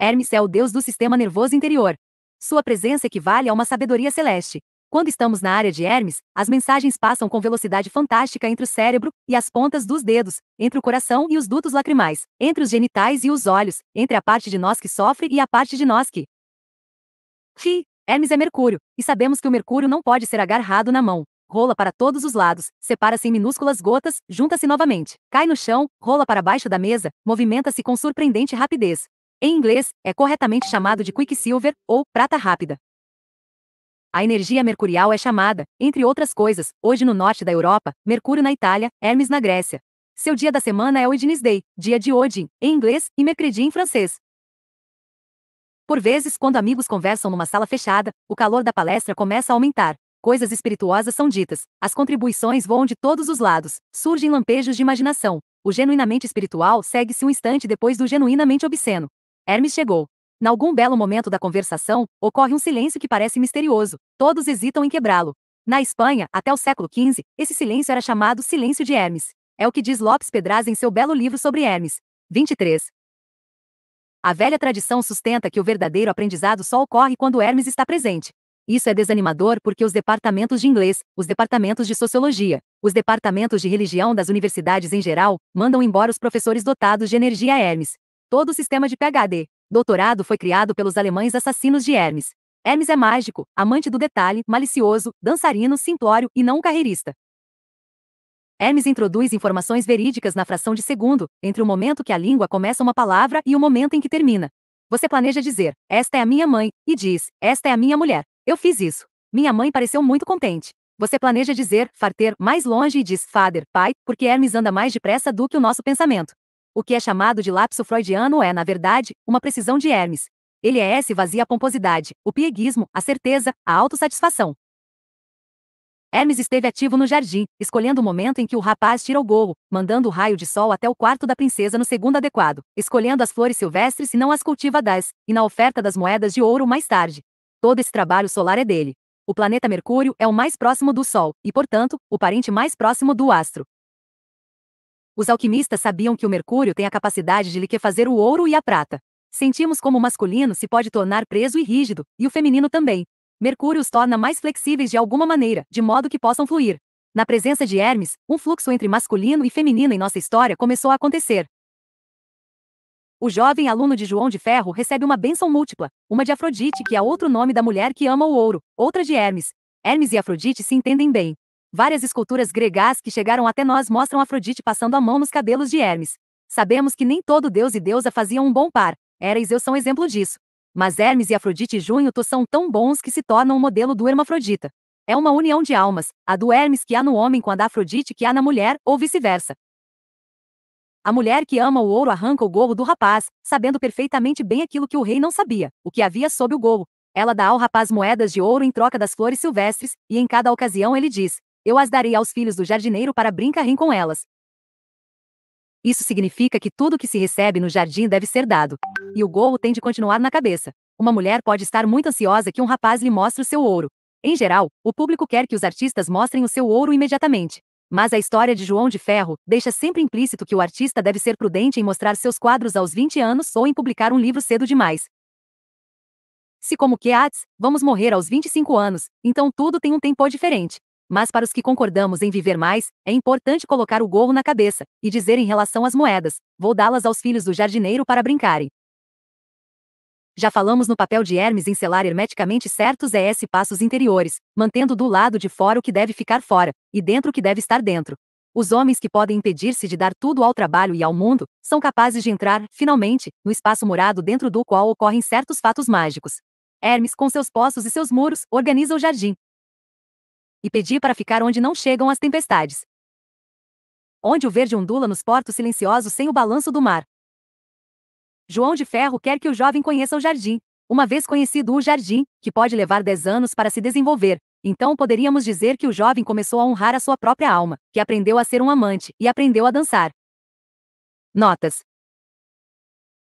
Hermes é o deus do sistema nervoso interior. Sua presença equivale a uma sabedoria celeste. Quando estamos na área de Hermes, as mensagens passam com velocidade fantástica entre o cérebro e as pontas dos dedos, entre o coração e os dutos lacrimais, entre os genitais e os olhos, entre a parte de nós que sofre e a parte de nós que. Ri! Hermes é Mercúrio, e sabemos que o Mercúrio não pode ser agarrado na mão. Rola para todos os lados, separa-se em minúsculas gotas, junta-se novamente, cai no chão, rola para baixo da mesa, movimenta-se com surpreendente rapidez. Em inglês, é corretamente chamado de Quicksilver, ou prata rápida. A energia mercurial é chamada, entre outras coisas, hoje no norte da Europa, Mercúrio na Itália, Hermes na Grécia. Seu dia da semana é Odin's Day, dia de Odin, em inglês, e Mercredi em francês. Por vezes, quando amigos conversam numa sala fechada, o calor da palestra começa a aumentar. Coisas espirituosas são ditas, as contribuições voam de todos os lados, surgem lampejos de imaginação. O genuinamente espiritual segue-se um instante depois do genuinamente obsceno. Hermes chegou algum belo momento da conversação, ocorre um silêncio que parece misterioso. Todos hesitam em quebrá-lo. Na Espanha, até o século XV, esse silêncio era chamado silêncio de Hermes. É o que diz Lopes Pedraz em seu belo livro sobre Hermes. 23. A velha tradição sustenta que o verdadeiro aprendizado só ocorre quando Hermes está presente. Isso é desanimador porque os departamentos de inglês, os departamentos de sociologia, os departamentos de religião das universidades em geral, mandam embora os professores dotados de energia Hermes. Todo o sistema de PhD, Doutorado foi criado pelos alemães assassinos de Hermes. Hermes é mágico, amante do detalhe, malicioso, dançarino, simplório e não um carreirista. Hermes introduz informações verídicas na fração de segundo, entre o momento que a língua começa uma palavra e o momento em que termina. Você planeja dizer, esta é a minha mãe, e diz, esta é a minha mulher. Eu fiz isso. Minha mãe pareceu muito contente. Você planeja dizer, farter, mais longe e diz, father, pai, porque Hermes anda mais depressa do que o nosso pensamento. O que é chamado de lapso freudiano é, na verdade, uma precisão de Hermes. Ele é esse vazia a pomposidade, o pieguismo, a certeza, a autossatisfação. Hermes esteve ativo no jardim, escolhendo o momento em que o rapaz tira o golo, mandando o raio de sol até o quarto da princesa no segundo adequado, escolhendo as flores silvestres e não as cultiva das, e na oferta das moedas de ouro mais tarde. Todo esse trabalho solar é dele. O planeta Mercúrio é o mais próximo do Sol, e, portanto, o parente mais próximo do astro. Os alquimistas sabiam que o mercúrio tem a capacidade de liquefazer o ouro e a prata. Sentimos como o masculino se pode tornar preso e rígido, e o feminino também. Mercúrio os torna mais flexíveis de alguma maneira, de modo que possam fluir. Na presença de Hermes, um fluxo entre masculino e feminino em nossa história começou a acontecer. O jovem aluno de João de Ferro recebe uma bênção múltipla, uma de Afrodite, que é outro nome da mulher que ama o ouro, outra de Hermes. Hermes e Afrodite se entendem bem. Várias esculturas gregás que chegaram até nós mostram Afrodite passando a mão nos cabelos de Hermes. Sabemos que nem todo deus e deusa faziam um bom par. Hera e Zeus são exemplo disso. Mas Hermes e Afrodite Junho são tão bons que se tornam um modelo do hermafrodita. É uma união de almas, a do Hermes que há no homem com a da Afrodite que há na mulher, ou vice-versa. A mulher que ama o ouro arranca o gorro do rapaz, sabendo perfeitamente bem aquilo que o rei não sabia, o que havia sob o gorro. Ela dá ao rapaz moedas de ouro em troca das flores silvestres, e em cada ocasião ele diz: eu as darei aos filhos do jardineiro para brincarem com elas. Isso significa que tudo que se recebe no jardim deve ser dado. E o gorro tem de continuar na cabeça. Uma mulher pode estar muito ansiosa que um rapaz lhe mostre o seu ouro. Em geral, o público quer que os artistas mostrem o seu ouro imediatamente. Mas a história de João de Ferro deixa sempre implícito que o artista deve ser prudente em mostrar seus quadros aos 20 anos ou em publicar um livro cedo demais. Se como Keats, vamos morrer aos 25 anos, então tudo tem um tempo diferente. Mas para os que concordamos em viver mais, é importante colocar o gorro na cabeça e dizer em relação às moedas: vou dá-las aos filhos do jardineiro para brincarem. Já falamos no papel de Hermes em selar hermeticamente certos ES passos interiores, mantendo do lado de fora o que deve ficar fora, e dentro o que deve estar dentro. Os homens que podem impedir-se de dar tudo ao trabalho e ao mundo, são capazes de entrar, finalmente, no espaço morado dentro do qual ocorrem certos fatos mágicos. Hermes, com seus poços e seus muros, organiza o jardim, e pedi para ficar onde não chegam as tempestades. Onde o verde ondula nos portos silenciosos sem o balanço do mar. João de Ferro quer que o jovem conheça o jardim. Uma vez conhecido o jardim, que pode levar 10 anos para se desenvolver, então poderíamos dizer que o jovem começou a honrar a sua própria alma, que aprendeu a ser um amante e aprendeu a dançar. Notas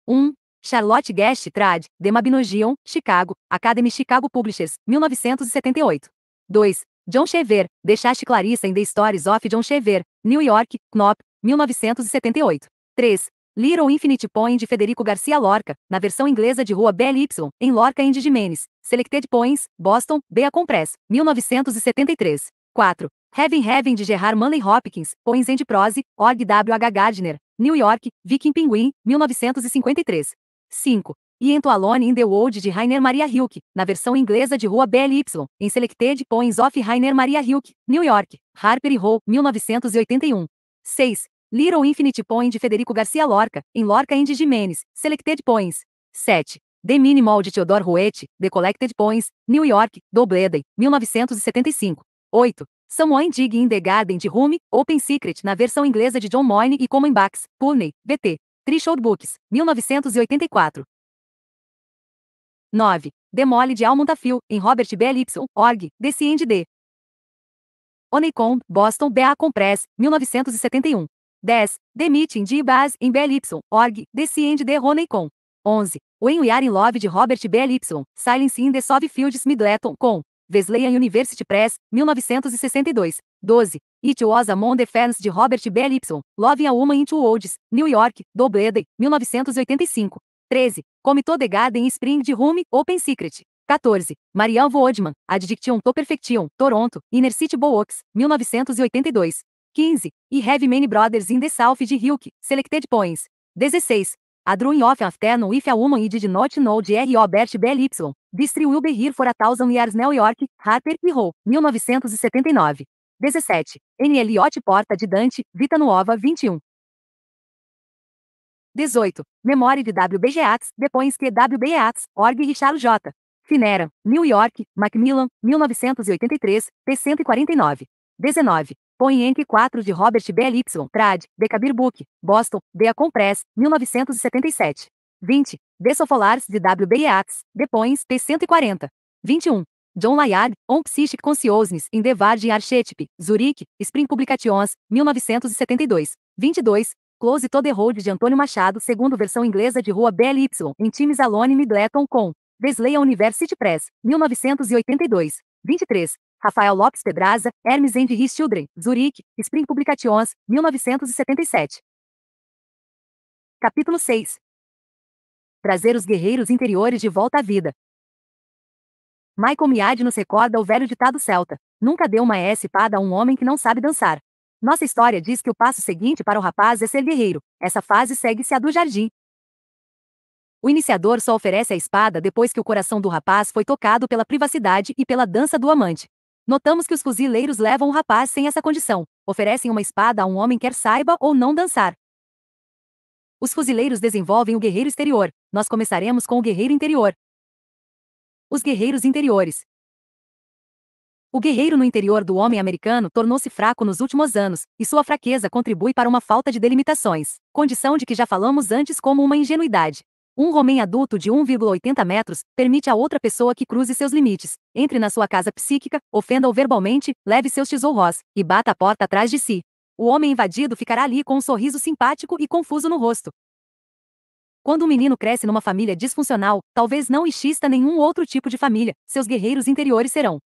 1. Charlotte Guest Trad, Demabinogion, Chicago, Academy Chicago Publishers, 1978. 2. John Chever, deixaste Clarissa em The Stories of John Chever, New York, Knopf, 1978. 3. Little Infinite Point de Federico Garcia Lorca, na versão inglesa de Rua BLY, em Lorca and Jimenez, Selected Poems, Boston, Bea Compress, 1973. 4. Heaven Heaven de Gerard Manley Hopkins, Poems and Prose, Org W. H. Gardner, New York, Viking Pinguim, 1953. 5 e Into Alone in the World de Rainer Maria Rilke, na versão inglesa de Rua BLY, em Selected Poems of Rainer Maria Rilke, New York, Harper e Row, 1981. 6. Little Infinite Poem de Federico Garcia Lorca, em Lorca and Jimenez, Selected Poems. 7. The Minimal de Theodore Ruete, The Collected Poems, New York, Dobleday, 1975. 8. Someone Dig in the Garden de Rumi, Open Secret na versão inglesa de John Moyne e Common Bax, Pune, BT. Threshold Books, 1984. 9. Demole de Almontafil, em Robert B. Y. Org, Desciende D. Onecom, Boston BA Compress, 1971. 10. Demitin D. Ibaz em BY, Org, Desciende de Ronecom. 11. When We Are in Love de Robert B. Y. Silence in the Soft Fields Middleton com. Wesleyan University Press, 1962. 12. It Was Among the Ferns de Robert B. Y. Love a Woman Two Olds, New York, day 1985. 13. Come de Garden Spring de Home, Open Secret. 14. Marielle Woodman, Addiction to Perfection, Toronto, Inner City Books, 1982. 15. E Heavy Many Brothers in the South de Hilke, Selected Points. 16. A Drawing of Afternoon if a Woman e Did Not Know de R. Robert Bell Y. Will Be Here for a Thousand Years New York, Harper e Row, 1979. 17. N. Eliot Porta de Dante, Vita Nova 21. 18. Memória de WBGATS, depois que WBEATS, Org Richard J. Finera, New York, Macmillan, 1983, p. 149. 19. Põe entre 4 de Robert B. Y. Trad, de Kabir Book, Boston, The Compress, 1977. 20. De W. de WBEATS, Depões, p. 140. 21. John Layard, On Psychic Consciousness in the Vardian Archetype, Zurich, Spring Publications, 1972. 22. Close to the Road de Antônio Machado, segundo versão inglesa de Rua BLY, em times Alone Middleton com Besleia University Press, 1982. 23. Rafael Lopes Pedraza, Hermes and His Children, Zurich, Spring Publications, 1977. Capítulo 6. Trazer os guerreiros interiores de volta à vida. Michael Miade nos recorda o velho ditado celta: Nunca dê uma espada a um homem que não sabe dançar. Nossa história diz que o passo seguinte para o rapaz é ser guerreiro. Essa fase segue-se a do jardim. O iniciador só oferece a espada depois que o coração do rapaz foi tocado pela privacidade e pela dança do amante. Notamos que os fuzileiros levam o rapaz sem essa condição, oferecem uma espada a um homem quer saiba ou não dançar. Os fuzileiros desenvolvem o guerreiro exterior, nós começaremos com o guerreiro interior. Os guerreiros interiores, o guerreiro no interior do homem americano tornou-se fraco nos últimos anos, e sua fraqueza contribui para uma falta de delimitações, condição de que já falamos antes como uma ingenuidade. Um homem adulto de 1,80 metros permite a outra pessoa que cruze seus limites, entre na sua casa psíquica, ofenda-o verbalmente, leve seus tesouros e bata a porta atrás de si. O homem invadido ficará ali com um sorriso simpático e confuso no rosto. Quando um menino cresce numa família disfuncional, talvez não exista nenhum outro tipo de família, seus guerreiros interiores serão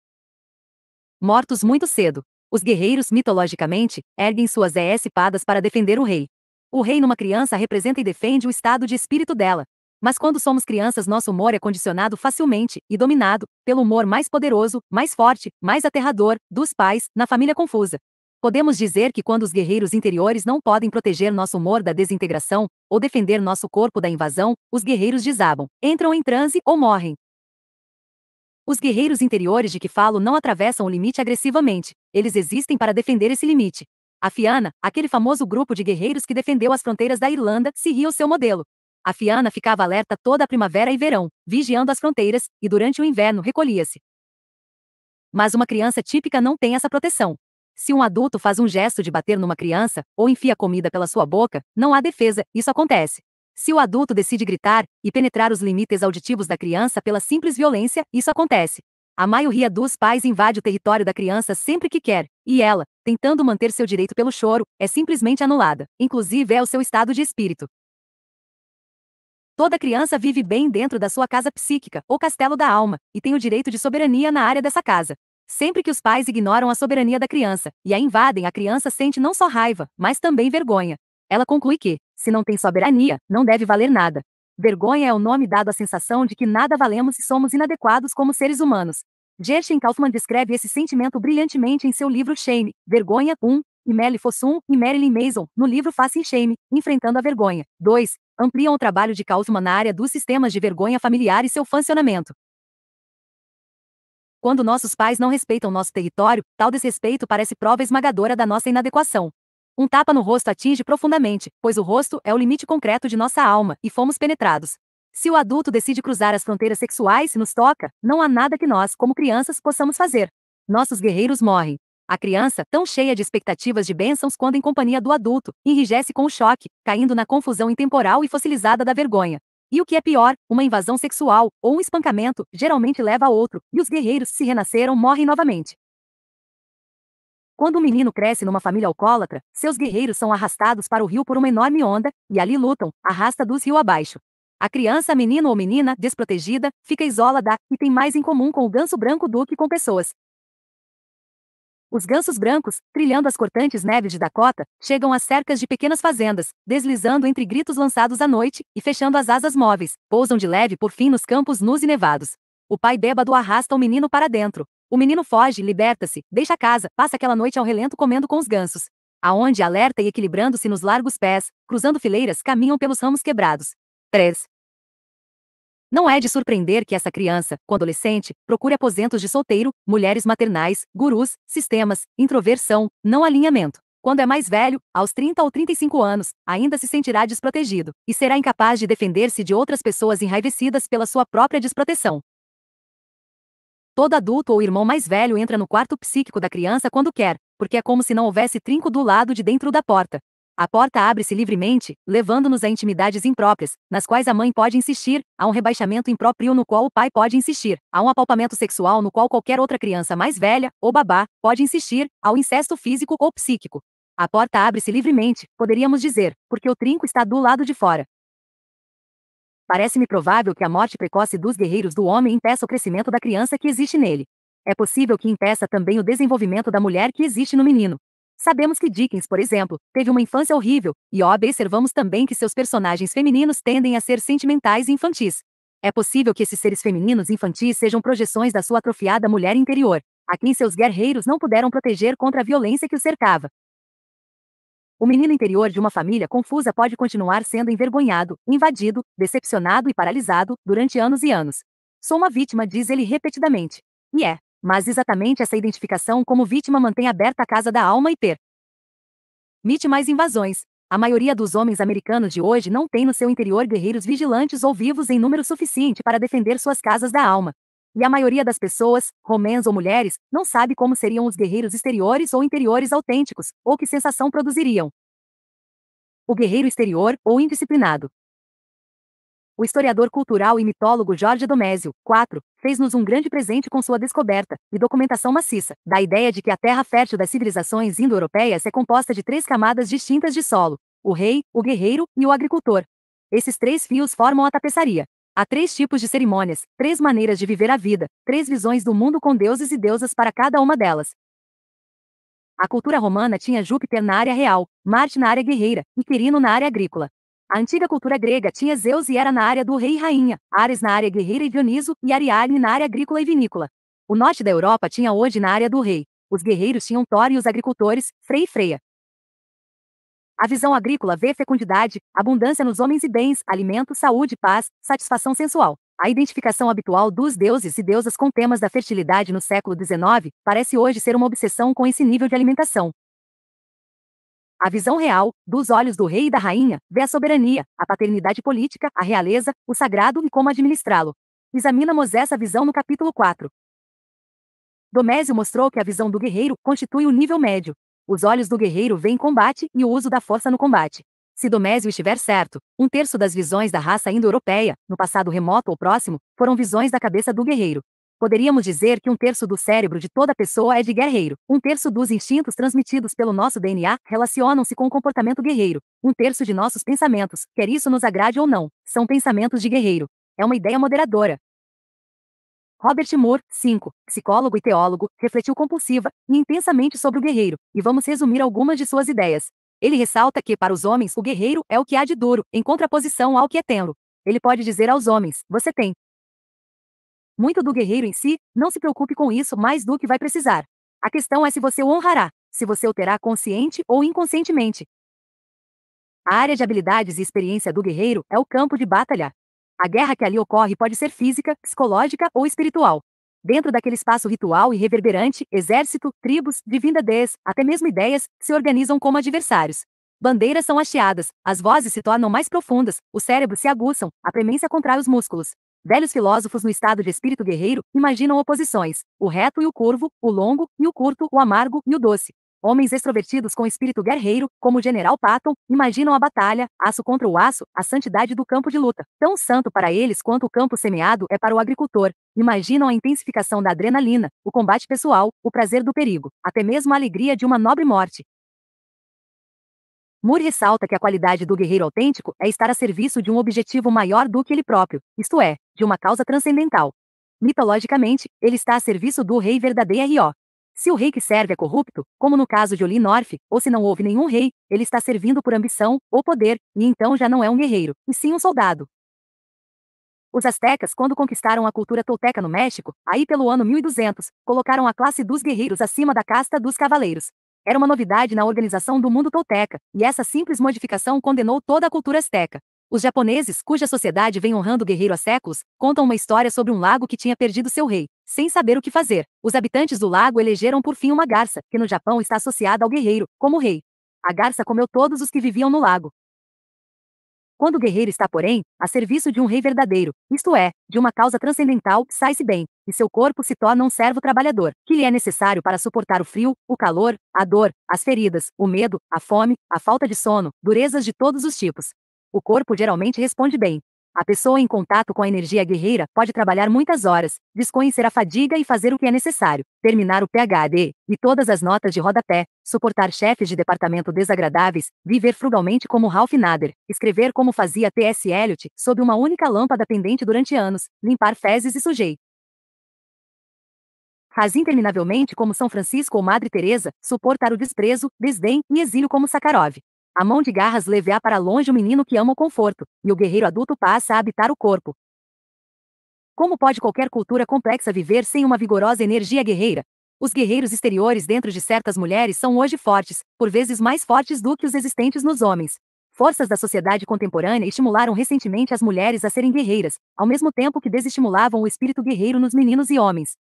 Mortos muito cedo, os guerreiros mitologicamente erguem suas espadas para defender o rei. O rei numa criança representa e defende o estado de espírito dela. Mas quando somos crianças, nosso humor é condicionado facilmente e dominado pelo humor mais poderoso, mais forte, mais aterrador dos pais na família confusa. Podemos dizer que quando os guerreiros interiores não podem proteger nosso humor da desintegração ou defender nosso corpo da invasão, os guerreiros desabam, entram em transe ou morrem. Os guerreiros interiores de que falo não atravessam o limite agressivamente, eles existem para defender esse limite. A Fiana, aquele famoso grupo de guerreiros que defendeu as fronteiras da Irlanda, seguia o seu modelo. A Fiana ficava alerta toda a primavera e verão, vigiando as fronteiras, e durante o inverno recolhia-se. Mas uma criança típica não tem essa proteção. Se um adulto faz um gesto de bater numa criança, ou enfia comida pela sua boca, não há defesa, isso acontece. Se o adulto decide gritar e penetrar os limites auditivos da criança pela simples violência, isso acontece. A maioria dos pais invade o território da criança sempre que quer, e ela, tentando manter seu direito pelo choro, é simplesmente anulada, inclusive é o seu estado de espírito. Toda criança vive bem dentro da sua casa psíquica, ou castelo da alma, e tem o direito de soberania na área dessa casa. Sempre que os pais ignoram a soberania da criança e a invadem, a criança sente não só raiva, mas também vergonha. Ela conclui que, se não tem soberania, não deve valer nada. Vergonha é o nome dado à sensação de que nada valemos e somos inadequados como seres humanos. Gershon Kaufman descreve esse sentimento brilhantemente em seu livro Shame, Vergonha 1, e Melly Fossum e Marilyn Mason, no livro Face em Shame, Enfrentando a Vergonha. 2. Ampliam o trabalho de Kaufman na área dos sistemas de vergonha familiar e seu funcionamento. Quando nossos pais não respeitam nosso território, tal desrespeito parece prova esmagadora da nossa inadequação. Um tapa no rosto atinge profundamente, pois o rosto é o limite concreto de nossa alma, e fomos penetrados. Se o adulto decide cruzar as fronteiras sexuais e nos toca, não há nada que nós, como crianças, possamos fazer. Nossos guerreiros morrem. A criança, tão cheia de expectativas de bênçãos quando em companhia do adulto, enrijece com o choque, caindo na confusão intemporal e fossilizada da vergonha. E o que é pior, uma invasão sexual, ou um espancamento, geralmente leva a outro, e os guerreiros, se renasceram, morrem novamente. Quando um menino cresce numa família alcoólatra, seus guerreiros são arrastados para o rio por uma enorme onda, e ali lutam, arrasta dos rio abaixo. A criança, menino ou menina, desprotegida, fica isolada e tem mais em comum com o ganso branco do que com pessoas. Os gansos brancos, trilhando as cortantes neves de Dakota, chegam às cercas de pequenas fazendas, deslizando entre gritos lançados à noite, e fechando as asas móveis, pousam de leve por fim nos campos nus e nevados. O pai bêbado arrasta o menino para dentro, o menino foge, liberta-se, deixa a casa, passa aquela noite ao relento comendo com os gansos. Aonde, alerta e equilibrando-se nos largos pés, cruzando fileiras, caminham pelos ramos quebrados. 3. Não é de surpreender que essa criança, quando adolescente, procure aposentos de solteiro, mulheres maternais, gurus, sistemas, introversão, não alinhamento. Quando é mais velho, aos 30 ou 35 anos, ainda se sentirá desprotegido e será incapaz de defender-se de outras pessoas enraivecidas pela sua própria desproteção. Todo adulto ou irmão mais velho entra no quarto psíquico da criança quando quer, porque é como se não houvesse trinco do lado de dentro da porta. A porta abre-se livremente, levando-nos a intimidades impróprias, nas quais a mãe pode insistir, a um rebaixamento impróprio no qual o pai pode insistir, a um apalpamento sexual no qual qualquer outra criança mais velha, ou babá, pode insistir, ao incesto físico ou psíquico. A porta abre-se livremente, poderíamos dizer, porque o trinco está do lado de fora. Parece-me provável que a morte precoce dos guerreiros do homem impeça o crescimento da criança que existe nele. É possível que impeça também o desenvolvimento da mulher que existe no menino. Sabemos que Dickens, por exemplo, teve uma infância horrível, e observamos também que seus personagens femininos tendem a ser sentimentais e infantis. É possível que esses seres femininos infantis sejam projeções da sua atrofiada mulher interior, a quem seus guerreiros não puderam proteger contra a violência que o cercava. O menino interior de uma família confusa pode continuar sendo envergonhado, invadido, decepcionado e paralisado durante anos e anos. Sou uma vítima, diz ele repetidamente. E é, mas exatamente essa identificação como vítima mantém aberta a casa da alma e per. Mite mais invasões. A maioria dos homens americanos de hoje não tem no seu interior guerreiros vigilantes ou vivos em número suficiente para defender suas casas da alma. E a maioria das pessoas, romãs ou mulheres, não sabe como seriam os guerreiros exteriores ou interiores autênticos, ou que sensação produziriam. O guerreiro exterior, ou indisciplinado. O historiador cultural e mitólogo Jorge Domésio, 4, fez-nos um grande presente com sua descoberta e documentação maciça da ideia de que a terra fértil das civilizações indo-europeias é composta de três camadas distintas de solo: o rei, o guerreiro e o agricultor. Esses três fios formam a tapeçaria. Há três tipos de cerimônias, três maneiras de viver a vida, três visões do mundo com deuses e deusas para cada uma delas. A cultura romana tinha Júpiter na área real, Marte na área guerreira e Quirino na área agrícola. A antiga cultura grega tinha Zeus e Hera na área do rei e rainha, Ares na área guerreira e Dioniso, e Ariadne na área agrícola e vinícola. O norte da Europa tinha hoje na área do rei. Os guerreiros tinham Thor e os agricultores, Frei e Freia. A visão agrícola vê fecundidade, abundância nos homens e bens, alimento, saúde, paz, satisfação sensual. A identificação habitual dos deuses e deusas com temas da fertilidade no século XIX parece hoje ser uma obsessão com esse nível de alimentação. A visão real, dos olhos do rei e da rainha, vê a soberania, a paternidade política, a realeza, o sagrado e como administrá-lo. Examinamos essa visão no capítulo 4. Domésio mostrou que a visão do guerreiro constitui o nível médio, os olhos do guerreiro veem combate e o uso da força no combate. Se Domésio estiver certo, um terço das visões da raça indo-europeia, no passado remoto ou próximo, foram visões da cabeça do guerreiro. Poderíamos dizer que um terço do cérebro de toda pessoa é de guerreiro. Um terço dos instintos transmitidos pelo nosso DNA relacionam-se com o comportamento guerreiro. Um terço de nossos pensamentos, quer isso nos agrade ou não, são pensamentos de guerreiro. É uma ideia moderadora, Robert Moore, 5, psicólogo e teólogo, refletiu compulsiva e intensamente sobre o guerreiro, e vamos resumir algumas de suas ideias. Ele ressalta que, para os homens, o guerreiro é o que há de duro, em contraposição ao que é tenro. Ele pode dizer aos homens: Você tem muito do guerreiro em si, não se preocupe com isso mais do que vai precisar. A questão é se você o honrará, se você o terá consciente ou inconscientemente. A área de habilidades e experiência do guerreiro é o campo de batalha. A guerra que ali ocorre pode ser física, psicológica ou espiritual. Dentro daquele espaço ritual e reverberante, exército, tribos, divindades, até mesmo ideias, se organizam como adversários. Bandeiras são hasteadas, as vozes se tornam mais profundas, o cérebro se aguçam, a premência contrai os músculos. Velhos filósofos no estado de espírito guerreiro imaginam oposições: o reto e o curvo, o longo e o curto, o amargo e o doce. Homens extrovertidos com espírito guerreiro, como o General Patton, imaginam a batalha, aço contra o aço, a santidade do campo de luta. Tão santo para eles quanto o campo semeado é para o agricultor. Imaginam a intensificação da adrenalina, o combate pessoal, o prazer do perigo, até mesmo a alegria de uma nobre morte. Moore ressalta que a qualidade do guerreiro autêntico é estar a serviço de um objetivo maior do que ele próprio, isto é, de uma causa transcendental. Mitologicamente, ele está a serviço do rei verdadeiro. Se o rei que serve é corrupto, como no caso de Oli North, ou se não houve nenhum rei, ele está servindo por ambição ou poder, e então já não é um guerreiro, e sim um soldado. Os astecas, quando conquistaram a cultura tolteca no México, aí pelo ano 1200, colocaram a classe dos guerreiros acima da casta dos cavaleiros. Era uma novidade na organização do mundo tolteca, e essa simples modificação condenou toda a cultura asteca. Os japoneses, cuja sociedade vem honrando o guerreiro há séculos, contam uma história sobre um lago que tinha perdido seu rei. Sem saber o que fazer, os habitantes do lago elegeram por fim uma garça, que no Japão está associada ao guerreiro, como rei. A garça comeu todos os que viviam no lago. Quando o guerreiro está, porém, a serviço de um rei verdadeiro, isto é, de uma causa transcendental, sai-se bem, e seu corpo se torna um servo trabalhador, que lhe é necessário para suportar o frio, o calor, a dor, as feridas, o medo, a fome, a falta de sono, durezas de todos os tipos. O corpo geralmente responde bem. A pessoa em contato com a energia guerreira pode trabalhar muitas horas, desconhecer a fadiga e fazer o que é necessário, terminar o PhD e todas as notas de rodapé, suportar chefes de departamento desagradáveis, viver frugalmente como Ralph Nader, escrever como fazia T.S. Eliot, sob uma única lâmpada pendente durante anos, limpar fezes e sujei. Faz interminavelmente como São Francisco ou Madre Teresa, suportar o desprezo, desdém e exílio como Sakharov. A mão de garras leveá para longe o menino que ama o conforto, e o guerreiro adulto passa a habitar o corpo. Como pode qualquer cultura complexa viver sem uma vigorosa energia guerreira? Os guerreiros exteriores dentro de certas mulheres são hoje fortes, por vezes mais fortes do que os existentes nos homens. Forças da sociedade contemporânea estimularam recentemente as mulheres a serem guerreiras, ao mesmo tempo que desestimulavam o espírito guerreiro nos meninos e homens.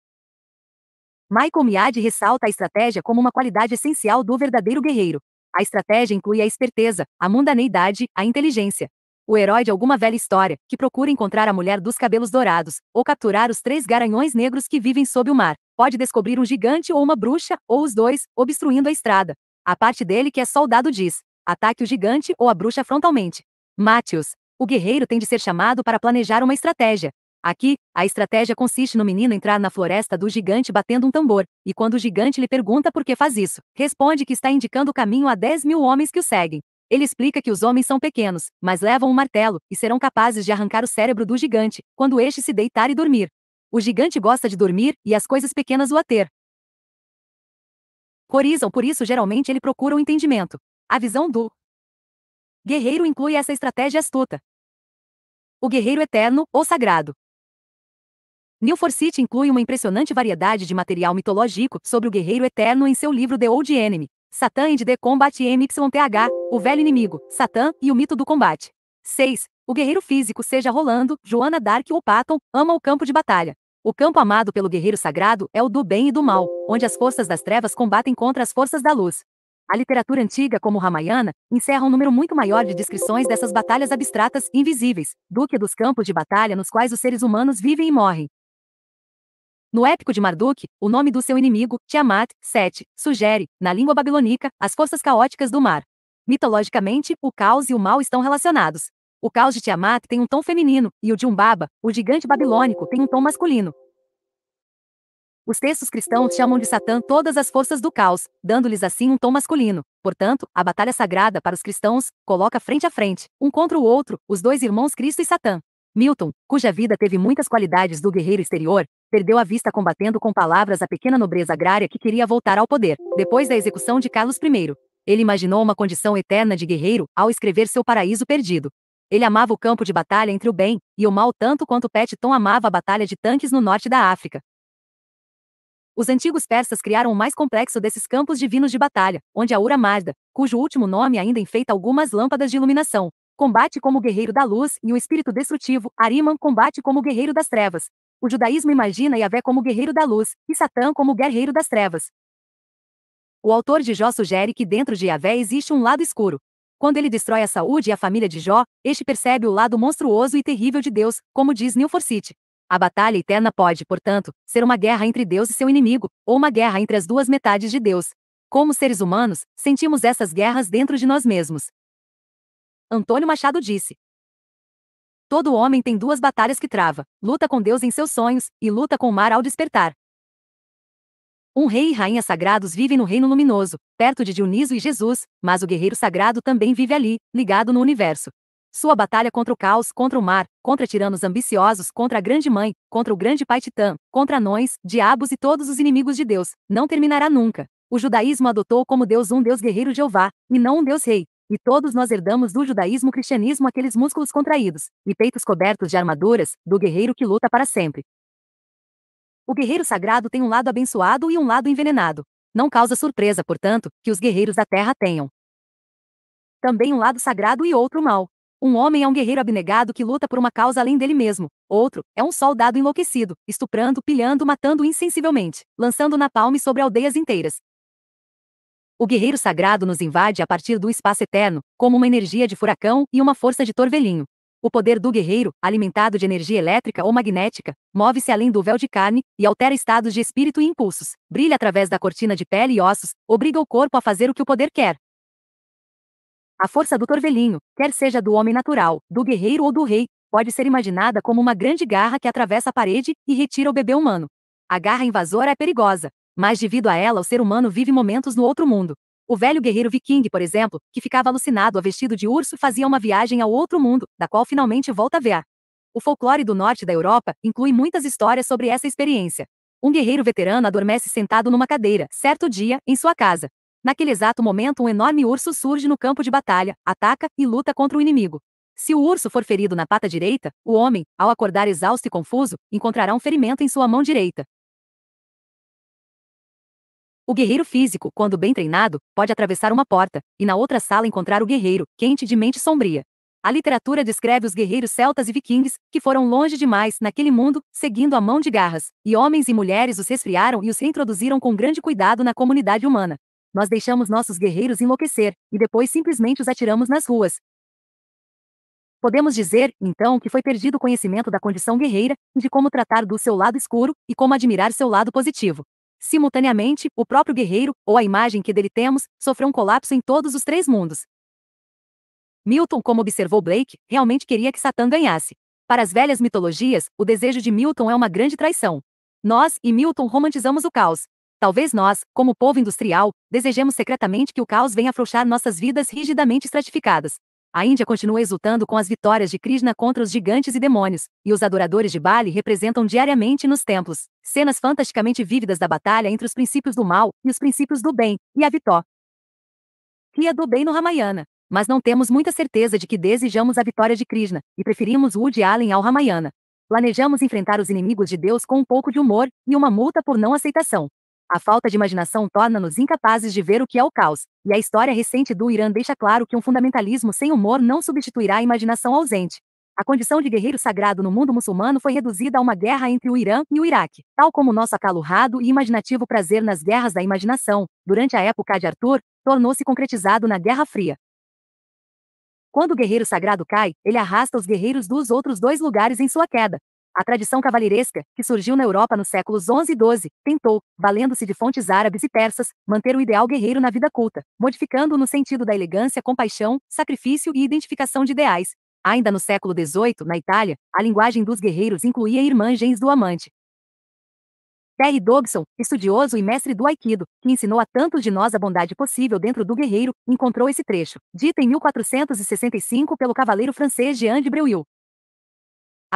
Michael Miad ressalta a estratégia como uma qualidade essencial do verdadeiro guerreiro. A estratégia inclui a esperteza, a mundaneidade, a inteligência. O herói de alguma velha história, que procura encontrar a mulher dos cabelos dourados, ou capturar os três garanhões negros que vivem sob o mar, pode descobrir um gigante ou uma bruxa, ou os dois, obstruindo a estrada. A parte dele que é soldado diz: ataque o gigante ou a bruxa frontalmente. Mátios. O guerreiro tem de ser chamado para planejar uma estratégia, Aqui, a estratégia consiste no menino entrar na floresta do gigante batendo um tambor, e quando o gigante lhe pergunta por que faz isso, responde que está indicando o caminho a 10 mil homens que o seguem. Ele explica que os homens são pequenos, mas levam um martelo, e serão capazes de arrancar o cérebro do gigante, quando este se deitar e dormir. O gigante gosta de dormir, e as coisas pequenas o ater. Corizam, por isso geralmente ele procura o entendimento. A visão do guerreiro inclui essa estratégia astuta. O guerreiro eterno, ou sagrado, New Forsyth inclui uma impressionante variedade de material mitológico sobre o Guerreiro Eterno em seu livro The Old Enemy, Satã e The Combat MYTH, O Velho Inimigo, Satã e o Mito do Combate. 6. O guerreiro físico, seja Rolando, Joana Dark ou Patton, ama o campo de batalha. O campo amado pelo guerreiro sagrado é o do bem e do mal, onde as forças das trevas combatem contra as forças da luz. A literatura antiga, como Ramayana, encerra um número muito maior de descrições dessas batalhas abstratas, invisíveis, do que dos campos de batalha nos quais os seres humanos vivem e morrem. No épico de Marduk, o nome do seu inimigo, Tiamat, Sete, sugere, na língua babilônica, as forças caóticas do mar. Mitologicamente, o caos e o mal estão relacionados. O caos de Tiamat tem um tom feminino, e o de Umbaba, o gigante babilônico, tem um tom masculino. Os textos cristãos chamam de Satã todas as forças do caos, dando-lhes assim um tom masculino. Portanto, a batalha sagrada para os cristãos coloca frente a frente, um contra o outro, os dois irmãos Cristo e Satã. Milton, cuja vida teve muitas qualidades do guerreiro exterior, perdeu a vista combatendo com palavras a pequena nobreza agrária que queria voltar ao poder, depois da execução de Carlos I. Ele imaginou uma condição eterna de guerreiro ao escrever seu paraíso perdido. Ele amava o campo de batalha entre o bem e o mal tanto quanto Petton amava a batalha de tanques no norte da África. Os antigos persas criaram o mais complexo desses campos divinos de batalha, onde a Ura Mazda, cujo último nome ainda enfeita algumas lâmpadas de iluminação, Combate como guerreiro da luz e o espírito destrutivo, Ariman combate como guerreiro das trevas. O judaísmo imagina Yahvé como guerreiro da luz, e Satã como guerreiro das trevas. O autor de Jó sugere que dentro de Yahvé existe um lado escuro. Quando ele destrói a saúde e a família de Jó, este percebe o lado monstruoso e terrível de Deus, como diz Forsyth. A batalha eterna pode, portanto, ser uma guerra entre Deus e seu inimigo, ou uma guerra entre as duas metades de Deus. Como seres humanos, sentimos essas guerras dentro de nós mesmos. Antônio Machado disse. Todo homem tem duas batalhas que trava: luta com Deus em seus sonhos e luta com o mar ao despertar. Um rei e rainha sagrados vivem no reino luminoso, perto de Dioniso e Jesus, mas o guerreiro sagrado também vive ali, ligado no universo. Sua batalha contra o caos, contra o mar, contra tiranos ambiciosos, contra a grande mãe, contra o grande pai titã, contra anões, diabos e todos os inimigos de Deus, não terminará nunca. O judaísmo adotou como Deus um Deus guerreiro Jeová, e não um Deus rei, e todos nós herdamos do judaísmo cristianismo aqueles músculos contraídos e peitos cobertos de armaduras do guerreiro que luta para sempre. O guerreiro sagrado tem um lado abençoado e um lado envenenado. Não causa surpresa, portanto, que os guerreiros da terra tenham também um lado sagrado e outro mal. Um homem é um guerreiro abnegado que luta por uma causa além dele mesmo. Outro é um soldado enlouquecido, estuprando, pilhando, matando insensivelmente, lançando napalm sobre aldeias inteiras, o guerreiro sagrado nos invade a partir do espaço eterno, como uma energia de furacão e uma força de torvelinho. O poder do guerreiro, alimentado de energia elétrica ou magnética, move-se além do véu de carne e altera estados de espírito e impulsos, brilha através da cortina de pele e ossos, obriga o corpo a fazer o que o poder quer. A força do torvelinho, quer seja do homem natural, do guerreiro ou do rei, pode ser imaginada como uma grande garra que atravessa a parede e retira o bebê humano. A garra invasora é perigosa, mas devido a ela o ser humano vive momentos no outro mundo. O velho guerreiro viking, por exemplo, que ficava alucinado a vestido de urso fazia uma viagem ao outro mundo, da qual finalmente volta a ver. O folclore do norte da Europa inclui muitas histórias sobre essa experiência. Um guerreiro veterano adormece sentado numa cadeira, certo dia, em sua casa. Naquele exato momento, um enorme urso surge no campo de batalha, ataca e luta contra o inimigo. Se o urso for ferido na pata direita, o homem, ao acordar exausto e confuso, encontrará um ferimento em sua mão direita. O guerreiro físico, quando bem treinado, pode atravessar uma porta, e na outra sala encontrar o guerreiro, quente de mente sombria. A literatura descreve os guerreiros celtas e vikings, que foram longe demais naquele mundo, seguindo a mão de garras, e homens e mulheres os resfriaram e os reintroduziram com grande cuidado na comunidade humana. Nós deixamos nossos guerreiros enlouquecer, e depois simplesmente os atiramos nas ruas. Podemos dizer, então, que foi perdido o conhecimento da condição guerreira, de como tratar do seu lado escuro, e como admirar seu lado positivo. Simultaneamente, o próprio guerreiro, ou a imagem que dele temos, sofreu um colapso em todos os três mundos. Milton, como observou Blake, realmente queria que Satã ganhasse. Para as velhas mitologias, o desejo de Milton é uma grande traição. Nós e Milton romantizamos o caos. Talvez nós, como povo industrial, desejemos secretamente que o caos venha afrouxar nossas vidas rigidamente estratificadas. A Índia continua exultando com as vitórias de Krishna contra os gigantes e demônios, e os adoradores de Bali representam diariamente nos templos cenas fantasticamente vívidas da batalha entre os princípios do mal e os princípios do bem, e a vitória do bem no Ramayana. Mas não temos muita certeza de que desejamos a vitória de Krishna, e preferimos Woody Allen ao Ramayana. Planejamos enfrentar os inimigos de Deus com um pouco de humor e uma multa por não aceitação. A falta de imaginação torna-nos incapazes de ver o que é o caos, e a história recente do Irã deixa claro que um fundamentalismo sem humor não substituirá a imaginação ausente. A condição de guerreiro sagrado no mundo muçulmano foi reduzida a uma guerra entre o Irã e o Iraque. Tal como nosso acalorado e imaginativo prazer nas guerras da imaginação, durante a época de Arthur, tornou-se concretizado na Guerra Fria. Quando o guerreiro sagrado cai, ele arrasta os guerreiros dos outros dois lugares em sua queda. A tradição cavalheiresca, que surgiu na Europa nos séculos XI e XII, tentou, valendo-se de fontes árabes e persas, manter o ideal guerreiro na vida culta, modificando-o no sentido da elegância, compaixão, sacrifício e identificação de ideais. Ainda no século XVIII, na Itália, a linguagem dos guerreiros incluía irmãs do amante. Terry Dobson, estudioso e mestre do Aikido, que ensinou a tantos de nós a bondade possível dentro do guerreiro, encontrou esse trecho, dito em 1465 pelo cavaleiro francês Jean de Breuil.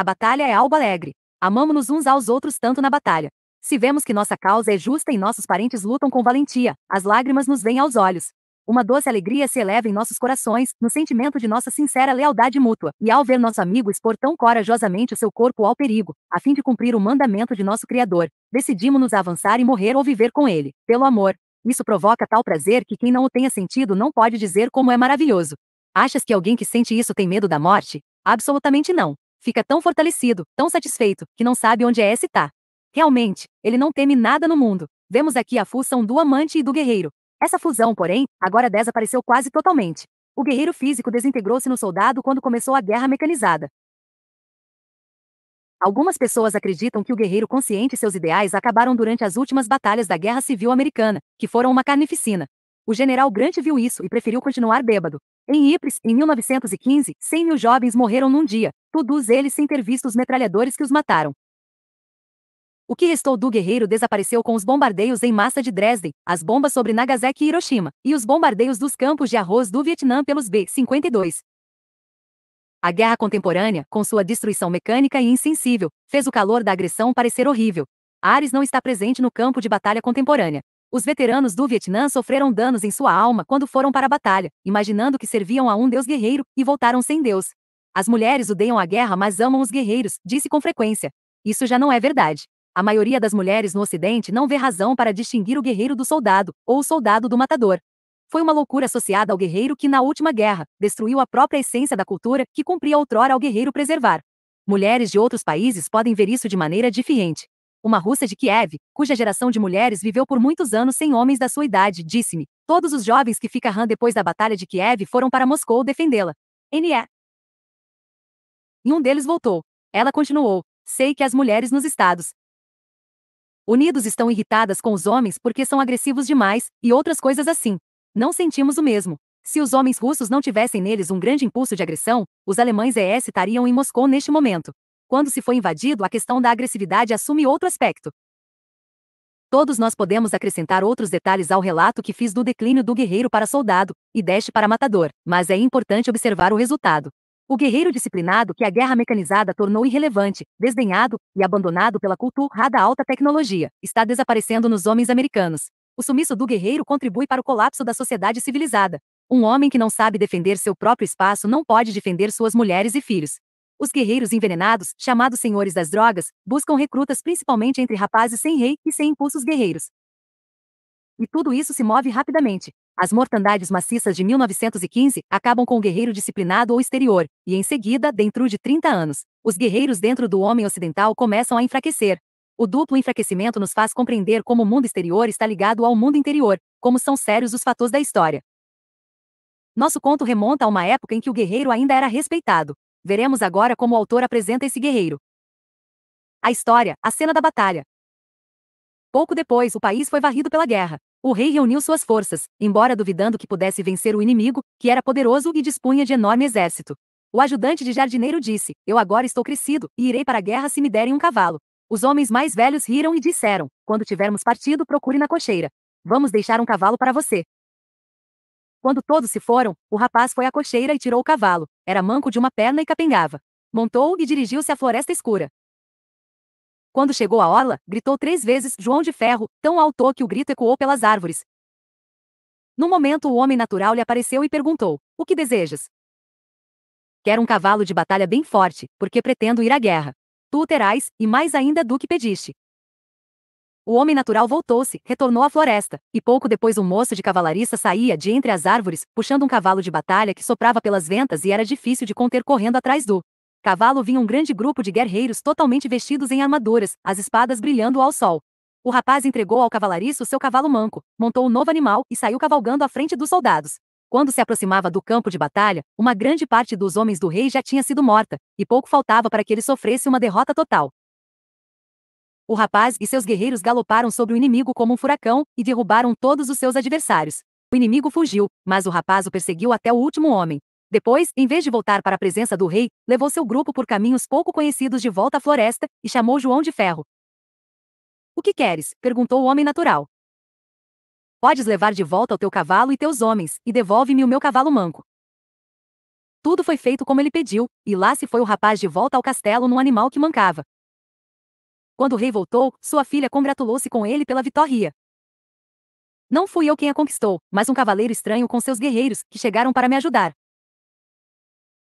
A batalha é algo alegre. Amamos-nos uns aos outros tanto na batalha. Se vemos que nossa causa é justa e nossos parentes lutam com valentia, as lágrimas nos vêm aos olhos. Uma doce alegria se eleva em nossos corações, no sentimento de nossa sincera lealdade mútua, e ao ver nosso amigo expor tão corajosamente o seu corpo ao perigo, a fim de cumprir o mandamento de nosso Criador, decidimos-nos a avançar e morrer ou viver com ele, pelo amor. Isso provoca tal prazer que quem não o tenha sentido não pode dizer como é maravilhoso. Achas que alguém que sente isso tem medo da morte? Absolutamente não. Fica tão fortalecido, tão satisfeito, que não sabe onde é esse tá. Realmente, ele não teme nada no mundo. Vemos aqui a fusão do amante e do guerreiro. Essa fusão, porém, agora desapareceu quase totalmente. O guerreiro físico desintegrou-se no soldado quando começou a guerra mecanizada. Algumas pessoas acreditam que o guerreiro consciente e seus ideais acabaram durante as últimas batalhas da Guerra Civil Americana, que foram uma carnificina. O general Grant viu isso e preferiu continuar bêbado. Em Ypres, em 1915, 100 mil jovens morreram num dia, todos eles sem ter visto os metralhadores que os mataram. O que restou do guerreiro desapareceu com os bombardeios em massa de Dresden, as bombas sobre Nagasaki e Hiroshima, e os bombardeios dos campos de arroz do Vietnã pelos B-52. A guerra contemporânea, com sua destruição mecânica e insensível, fez o calor da agressão parecer horrível. Ares não está presente no campo de batalha contemporânea. Os veteranos do Vietnã sofreram danos em sua alma quando foram para a batalha, imaginando que serviam a um deus guerreiro, e voltaram sem Deus. As mulheres odeiam a guerra mas amam os guerreiros, disse com frequência. Isso já não é verdade. A maioria das mulheres no Ocidente não vê razão para distinguir o guerreiro do soldado, ou o soldado do matador. Foi uma loucura associada ao guerreiro que, na última guerra, destruiu a própria essência da cultura que cumpria outrora ao guerreiro preservar. Mulheres de outros países podem ver isso de maneira diferente uma russa de Kiev, cuja geração de mulheres viveu por muitos anos sem homens da sua idade, disse-me. Todos os jovens que ficaram depois da Batalha de Kiev foram para Moscou defendê-la. N.E. E um deles voltou. Ela continuou: Sei que as mulheres nos Estados Unidos estão irritadas com os homens porque são agressivos demais, e outras coisas assim. Não sentimos o mesmo. Se os homens russos não tivessem neles um grande impulso de agressão, os alemães ES estariam em Moscou neste momento. Quando se foi invadido, a questão da agressividade assume outro aspecto. Todos nós podemos acrescentar outros detalhes ao relato que fiz do declínio do guerreiro para soldado e deste para matador, mas é importante observar o resultado. O guerreiro disciplinado que a guerra mecanizada tornou irrelevante, desdenhado e abandonado pela cultura da alta tecnologia, está desaparecendo nos homens americanos. O sumiço do guerreiro contribui para o colapso da sociedade civilizada. Um homem que não sabe defender seu próprio espaço não pode defender suas mulheres e filhos. Os guerreiros envenenados, chamados senhores das drogas, buscam recrutas principalmente entre rapazes sem rei e sem impulsos guerreiros. E tudo isso se move rapidamente. As mortandades maciças de 1915 acabam com o guerreiro disciplinado ou exterior, e em seguida, dentro de 30 anos, os guerreiros dentro do homem ocidental começam a enfraquecer. O duplo enfraquecimento nos faz compreender como o mundo exterior está ligado ao mundo interior, como são sérios os fatores da história. Nosso conto remonta a uma época em que o guerreiro ainda era respeitado. Veremos agora como o autor apresenta esse guerreiro. A história, a cena da batalha. Pouco depois, o país foi varrido pela guerra. O rei reuniu suas forças, embora duvidando que pudesse vencer o inimigo, que era poderoso e dispunha de enorme exército. O ajudante de jardineiro disse: Eu agora estou crescido e irei para a guerra se me derem um cavalo. Os homens mais velhos riram e disseram: Quando tivermos partido, procure na cocheira. Vamos deixar um cavalo para você. Quando todos se foram, o rapaz foi à cocheira e tirou o cavalo. Era manco de uma perna e capengava. Montou e dirigiu-se à floresta escura. Quando chegou à orla, gritou três vezes João de Ferro, tão alto que o grito ecoou pelas árvores. No momento, o homem natural lhe apareceu e perguntou: O que desejas? Quero um cavalo de batalha bem forte, porque pretendo ir à guerra. Tu o terás, e mais ainda do que pediste. O homem natural voltou-se, retornou à floresta, e pouco depois um moço de cavalariça saía de entre as árvores, puxando um cavalo de batalha que soprava pelas ventas e era difícil de conter correndo atrás do cavalo vinha um grande grupo de guerreiros totalmente vestidos em armaduras, as espadas brilhando ao sol. O rapaz entregou ao cavalariço seu cavalo manco, montou o um novo animal e saiu cavalgando à frente dos soldados. Quando se aproximava do campo de batalha, uma grande parte dos homens do rei já tinha sido morta, e pouco faltava para que ele sofresse uma derrota total. O rapaz e seus guerreiros galoparam sobre o inimigo como um furacão e derrubaram todos os seus adversários. O inimigo fugiu, mas o rapaz o perseguiu até o último homem. Depois, em vez de voltar para a presença do rei, levou seu grupo por caminhos pouco conhecidos de volta à floresta e chamou João de Ferro. O que queres? perguntou o homem natural. Podes levar de volta o teu cavalo e teus homens, e devolve-me o meu cavalo manco. Tudo foi feito como ele pediu, e lá se foi o rapaz de volta ao castelo num animal que mancava. Quando o rei voltou, sua filha congratulou-se com ele pela vitória. Não fui eu quem a conquistou, mas um cavaleiro estranho com seus guerreiros, que chegaram para me ajudar.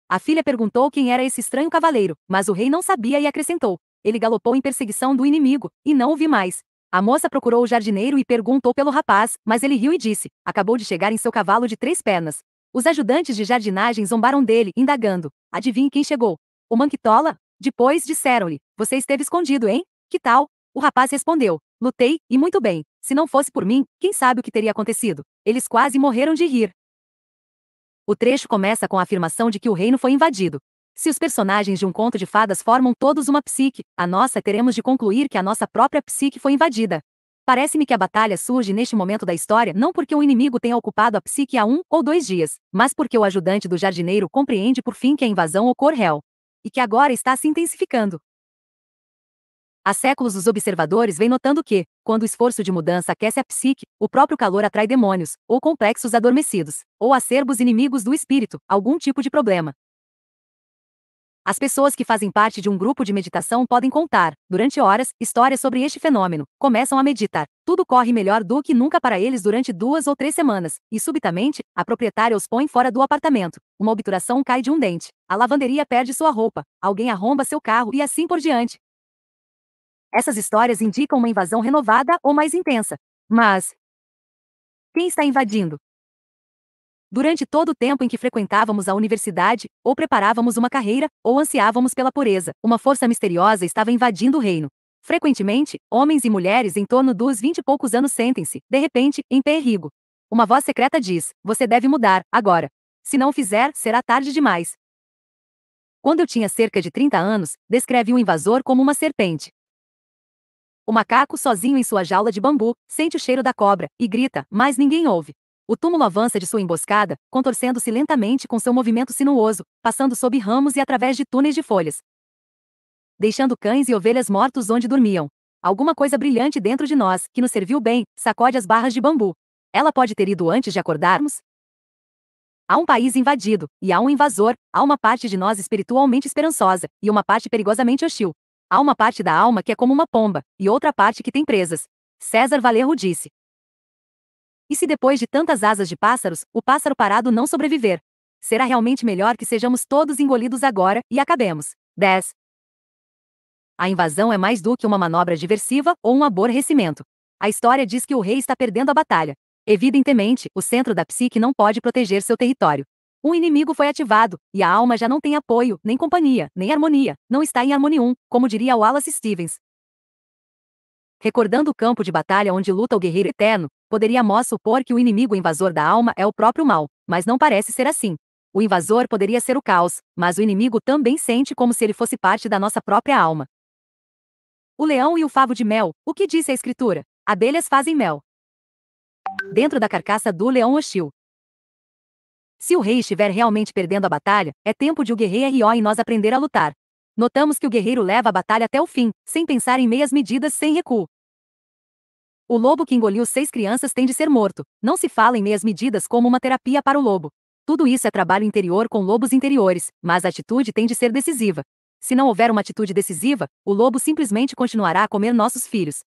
A filha perguntou quem era esse estranho cavaleiro, mas o rei não sabia e acrescentou: Ele galopou em perseguição do inimigo, e não o vi mais. A moça procurou o jardineiro e perguntou pelo rapaz, mas ele riu e disse: Acabou de chegar em seu cavalo de três pernas. Os ajudantes de jardinagem zombaram dele, indagando: Adivinhe quem chegou? O Manquitola? Depois disseram-lhe: Você esteve escondido, hein? Que tal? O rapaz respondeu: Lutei, e muito bem. Se não fosse por mim, quem sabe o que teria acontecido? Eles quase morreram de rir. O trecho começa com a afirmação de que o reino foi invadido. Se os personagens de um conto de fadas formam todos uma psique, a nossa teremos de concluir que a nossa própria psique foi invadida. Parece-me que a batalha surge neste momento da história não porque o inimigo tenha ocupado a psique há um ou dois dias, mas porque o ajudante do jardineiro compreende por fim que a invasão ocorreu. E que agora está se intensificando. Há séculos os observadores vêm notando que, quando o esforço de mudança aquece a psique, o próprio calor atrai demônios, ou complexos adormecidos, ou acerbos inimigos do espírito, algum tipo de problema. As pessoas que fazem parte de um grupo de meditação podem contar, durante horas, histórias sobre este fenômeno, começam a meditar. Tudo corre melhor do que nunca para eles durante duas ou três semanas, e subitamente, a proprietária os põe fora do apartamento. Uma obturação cai de um dente, a lavanderia perde sua roupa, alguém arromba seu carro e assim por diante. Essas histórias indicam uma invasão renovada ou mais intensa. Mas. Quem está invadindo? Durante todo o tempo em que frequentávamos a universidade, ou preparávamos uma carreira, ou ansiávamos pela pureza, uma força misteriosa estava invadindo o reino. Frequentemente, homens e mulheres em torno dos vinte e poucos anos sentem-se, de repente, em perigo. Uma voz secreta diz: Você deve mudar, agora. Se não fizer, será tarde demais. Quando eu tinha cerca de 30 anos, descreve um invasor como uma serpente. O macaco, sozinho em sua jaula de bambu, sente o cheiro da cobra e grita, mas ninguém ouve. O túmulo avança de sua emboscada, contorcendo-se lentamente com seu movimento sinuoso, passando sob ramos e através de túneis de folhas, deixando cães e ovelhas mortos onde dormiam. Alguma coisa brilhante dentro de nós, que nos serviu bem, sacode as barras de bambu. Ela pode ter ido antes de acordarmos? Há um país invadido, e há um invasor, há uma parte de nós espiritualmente esperançosa, e uma parte perigosamente hostil. Há uma parte da alma que é como uma pomba, e outra parte que tem presas. César Valerro disse. E se depois de tantas asas de pássaros, o pássaro parado não sobreviver? Será realmente melhor que sejamos todos engolidos agora e acabemos. 10. A invasão é mais do que uma manobra diversiva ou um aborrecimento. A história diz que o rei está perdendo a batalha. Evidentemente, o centro da psique não pode proteger seu território. Um inimigo foi ativado, e a alma já não tem apoio, nem companhia, nem harmonia, não está em harmonium, como diria Wallace Stevens. Recordando o campo de batalha onde luta o guerreiro eterno, poderia Mó supor que o inimigo invasor da alma é o próprio mal, mas não parece ser assim. O invasor poderia ser o caos, mas o inimigo também sente como se ele fosse parte da nossa própria alma. O leão e o favo de mel, o que disse a escritura? Abelhas fazem mel. Dentro da carcaça do leão hostil, se o rei estiver realmente perdendo a batalha, é tempo de o guerreiro e nós aprender a lutar. Notamos que o guerreiro leva a batalha até o fim, sem pensar em meias medidas, sem recuo. O lobo que engoliu seis crianças tem de ser morto. Não se fala em meias medidas como uma terapia para o lobo. Tudo isso é trabalho interior com lobos interiores, mas a atitude tem de ser decisiva. Se não houver uma atitude decisiva, o lobo simplesmente continuará a comer nossos filhos.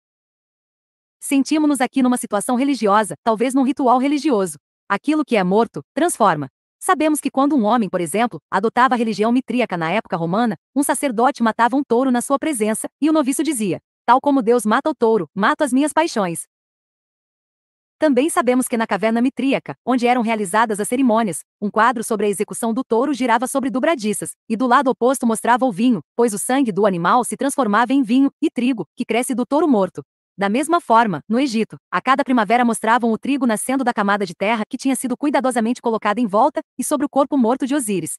Sentimos-nos aqui numa situação religiosa, talvez num ritual religioso. Aquilo que é morto, transforma. Sabemos que quando um homem, por exemplo, adotava a religião mitríaca na época romana, um sacerdote matava um touro na sua presença, e o noviço dizia: Tal como Deus mata o touro, mato as minhas paixões. Também sabemos que na caverna mitríaca, onde eram realizadas as cerimônias, um quadro sobre a execução do touro girava sobre dobradiças, e do lado oposto mostrava o vinho, pois o sangue do animal se transformava em vinho, e trigo, que cresce do touro morto. Da mesma forma, no Egito, a cada primavera mostravam o trigo nascendo da camada de terra que tinha sido cuidadosamente colocada em volta e sobre o corpo morto de Osíris.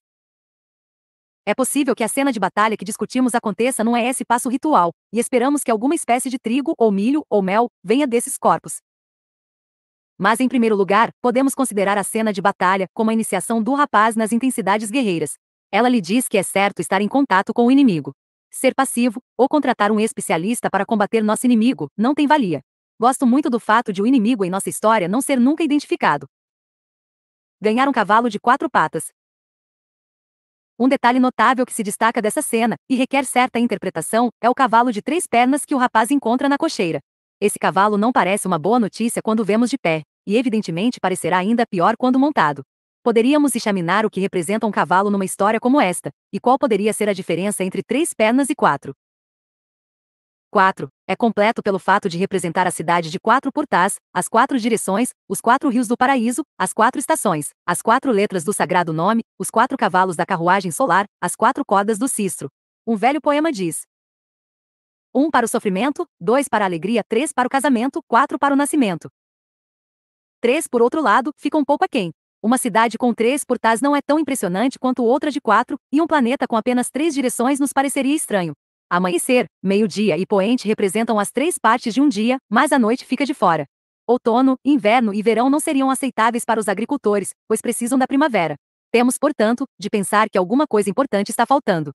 É possível que a cena de batalha que discutimos aconteça num é esse passo ritual, e esperamos que alguma espécie de trigo, ou milho, ou mel, venha desses corpos. Mas em primeiro lugar, podemos considerar a cena de batalha como a iniciação do rapaz nas intensidades guerreiras. Ela lhe diz que é certo estar em contato com o inimigo ser passivo, ou contratar um especialista para combater nosso inimigo, não tem valia. Gosto muito do fato de o inimigo em nossa história não ser nunca identificado. Ganhar um cavalo de quatro patas. Um detalhe notável que se destaca dessa cena, e requer certa interpretação, é o cavalo de três pernas que o rapaz encontra na cocheira. Esse cavalo não parece uma boa notícia quando vemos de pé, e evidentemente parecerá ainda pior quando montado. Poderíamos examinar o que representa um cavalo numa história como esta, e qual poderia ser a diferença entre três pernas e quatro. 4. É completo pelo fato de representar a cidade de quatro portais, as quatro direções, os quatro rios do paraíso, as quatro estações, as quatro letras do sagrado nome, os quatro cavalos da carruagem solar, as quatro cordas do cistro. Um velho poema diz: 1 um para o sofrimento, 2 para a alegria, 3 para o casamento, 4 para o nascimento. 3 por outro lado, fica um pouco aquém. Uma cidade com três portais não é tão impressionante quanto outra de quatro, e um planeta com apenas três direções nos pareceria estranho. Amanhecer, meio-dia e poente representam as três partes de um dia, mas a noite fica de fora. Outono, inverno e verão não seriam aceitáveis para os agricultores, pois precisam da primavera. Temos, portanto, de pensar que alguma coisa importante está faltando.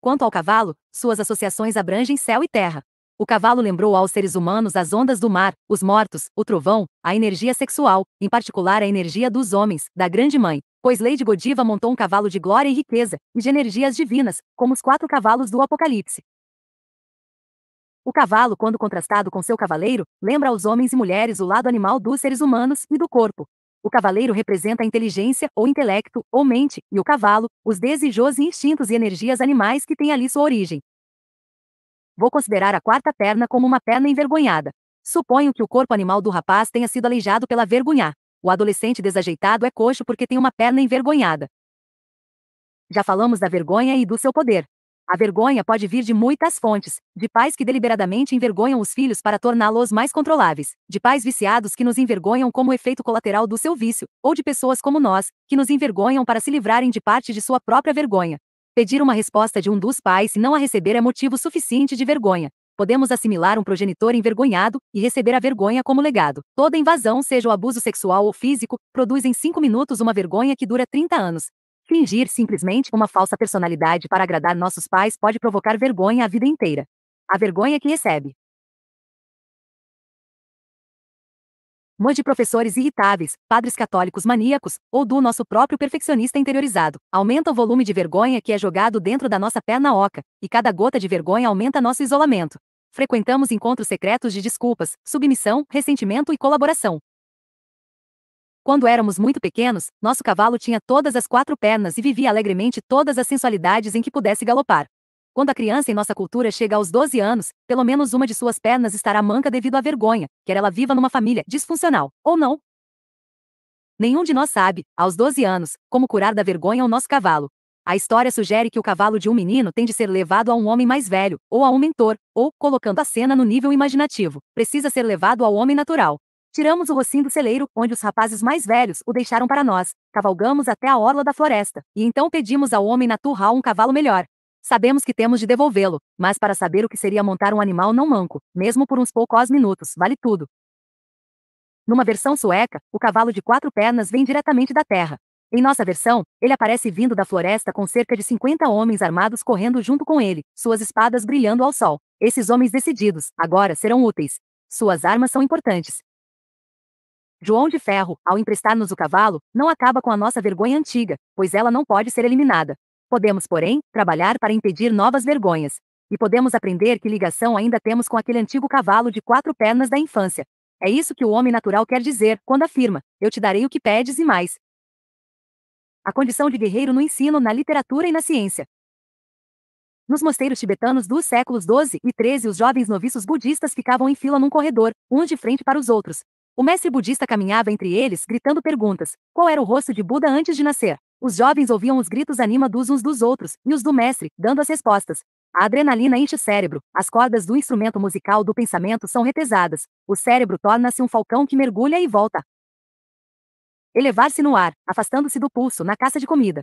Quanto ao cavalo, suas associações abrangem céu e terra. O cavalo lembrou aos seres humanos as ondas do mar, os mortos, o trovão, a energia sexual, em particular a energia dos homens, da Grande Mãe, pois Lady Godiva montou um cavalo de glória e riqueza, e de energias divinas, como os quatro cavalos do Apocalipse. O cavalo, quando contrastado com seu cavaleiro, lembra aos homens e mulheres o lado animal dos seres humanos e do corpo. O cavaleiro representa a inteligência, ou intelecto, ou mente, e o cavalo, os desejos e instintos e energias animais que têm ali sua origem. Vou considerar a quarta perna como uma perna envergonhada. Suponho que o corpo animal do rapaz tenha sido aleijado pela vergonha. O adolescente desajeitado é coxo porque tem uma perna envergonhada. Já falamos da vergonha e do seu poder. A vergonha pode vir de muitas fontes, de pais que deliberadamente envergonham os filhos para torná-los mais controláveis, de pais viciados que nos envergonham como efeito colateral do seu vício, ou de pessoas como nós, que nos envergonham para se livrarem de parte de sua própria vergonha. Pedir uma resposta de um dos pais e não a receber é motivo suficiente de vergonha. Podemos assimilar um progenitor envergonhado e receber a vergonha como legado. Toda invasão, seja o abuso sexual ou físico, produz em 5 minutos uma vergonha que dura 30 anos. Fingir simplesmente uma falsa personalidade para agradar nossos pais pode provocar vergonha a vida inteira. A vergonha que recebe. Mãe de professores irritáveis, padres católicos maníacos, ou do nosso próprio perfeccionista interiorizado, aumenta o volume de vergonha que é jogado dentro da nossa perna oca, e cada gota de vergonha aumenta nosso isolamento. Frequentamos encontros secretos de desculpas, submissão, ressentimento e colaboração. Quando éramos muito pequenos, nosso cavalo tinha todas as quatro pernas e vivia alegremente todas as sensualidades em que pudesse galopar. Quando a criança em nossa cultura chega aos 12 anos, pelo menos uma de suas pernas estará manca devido à vergonha, quer ela viva numa família disfuncional, ou não. Nenhum de nós sabe, aos 12 anos, como curar da vergonha o nosso cavalo. A história sugere que o cavalo de um menino tem de ser levado a um homem mais velho, ou a um mentor, ou, colocando a cena no nível imaginativo, precisa ser levado ao homem natural. Tiramos o rocinho do celeiro, onde os rapazes mais velhos o deixaram para nós, cavalgamos até a orla da floresta, e então pedimos ao homem natural um cavalo melhor, Sabemos que temos de devolvê-lo, mas para saber o que seria montar um animal não manco, mesmo por uns poucos minutos, vale tudo. Numa versão sueca, o cavalo de quatro pernas vem diretamente da terra. Em nossa versão, ele aparece vindo da floresta com cerca de 50 homens armados correndo junto com ele, suas espadas brilhando ao sol. Esses homens decididos, agora serão úteis. Suas armas são importantes. João de Ferro, ao emprestar-nos o cavalo, não acaba com a nossa vergonha antiga, pois ela não pode ser eliminada. Podemos, porém, trabalhar para impedir novas vergonhas. E podemos aprender que ligação ainda temos com aquele antigo cavalo de quatro pernas da infância. É isso que o homem natural quer dizer quando afirma: Eu te darei o que pedes e mais. A condição de guerreiro no ensino, na literatura e na ciência. Nos mosteiros tibetanos dos séculos XII e XIII, os jovens noviços budistas ficavam em fila num corredor, uns de frente para os outros. O mestre budista caminhava entre eles, gritando perguntas: qual era o rosto de Buda antes de nascer? Os jovens ouviam os gritos animados uns dos outros, e os do mestre, dando as respostas. A adrenalina enche o cérebro, as cordas do instrumento musical do pensamento são retesadas, o cérebro torna-se um falcão que mergulha e volta. Elevar-se no ar, afastando-se do pulso na caça de comida.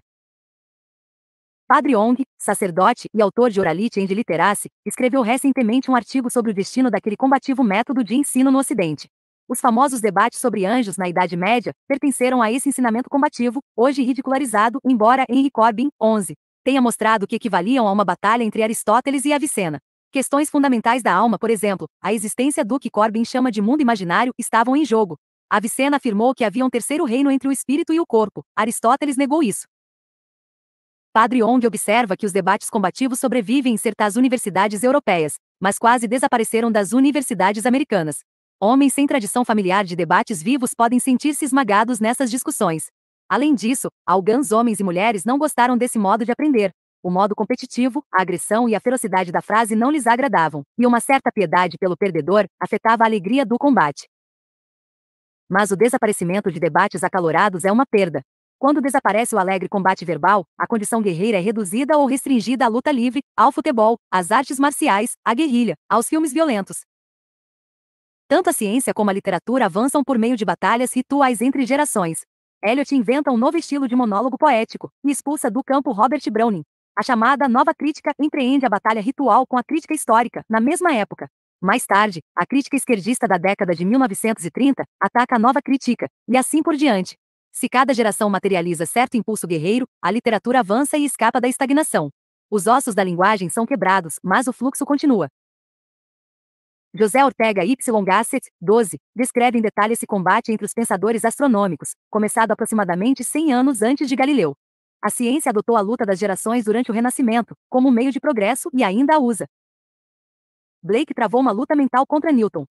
Padre Ong, sacerdote e autor de Oralite de Literace, escreveu recentemente um artigo sobre o destino daquele combativo método de ensino no Ocidente. Os famosos debates sobre anjos na Idade Média pertenceram a esse ensinamento combativo, hoje ridicularizado, embora Henry Corbin, 11, tenha mostrado que equivaliam a uma batalha entre Aristóteles e Avicena. Questões fundamentais da alma, por exemplo, a existência do que Corbin chama de mundo imaginário, estavam em jogo. Avicena afirmou que havia um terceiro reino entre o espírito e o corpo. Aristóteles negou isso. Padre Ong observa que os debates combativos sobrevivem em certas universidades europeias, mas quase desapareceram das universidades americanas. Homens sem tradição familiar de debates vivos podem sentir-se esmagados nessas discussões. Além disso, alguns homens e mulheres não gostaram desse modo de aprender. O modo competitivo, a agressão e a ferocidade da frase não lhes agradavam, e uma certa piedade pelo perdedor afetava a alegria do combate. Mas o desaparecimento de debates acalorados é uma perda. Quando desaparece o alegre combate verbal, a condição guerreira é reduzida ou restringida à luta livre, ao futebol, às artes marciais, à guerrilha, aos filmes violentos. Tanto a ciência como a literatura avançam por meio de batalhas rituais entre gerações. Eliot inventa um novo estilo de monólogo poético e expulsa do campo Robert Browning. A chamada nova crítica empreende a batalha ritual com a crítica histórica, na mesma época. Mais tarde, a crítica esquerdista da década de 1930 ataca a nova crítica, e assim por diante. Se cada geração materializa certo impulso guerreiro, a literatura avança e escapa da estagnação. Os ossos da linguagem são quebrados, mas o fluxo continua. José Ortega y Gasset, 12, descreve em detalhe esse combate entre os pensadores astronômicos, começado aproximadamente 100 anos antes de Galileu. A ciência adotou a luta das gerações durante o Renascimento, como um meio de progresso e ainda a usa. Blake travou uma luta mental contra Newton.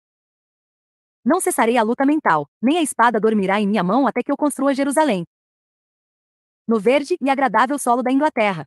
Não cessarei a luta mental, nem a espada dormirá em minha mão até que eu construa Jerusalém. No verde e agradável solo da Inglaterra.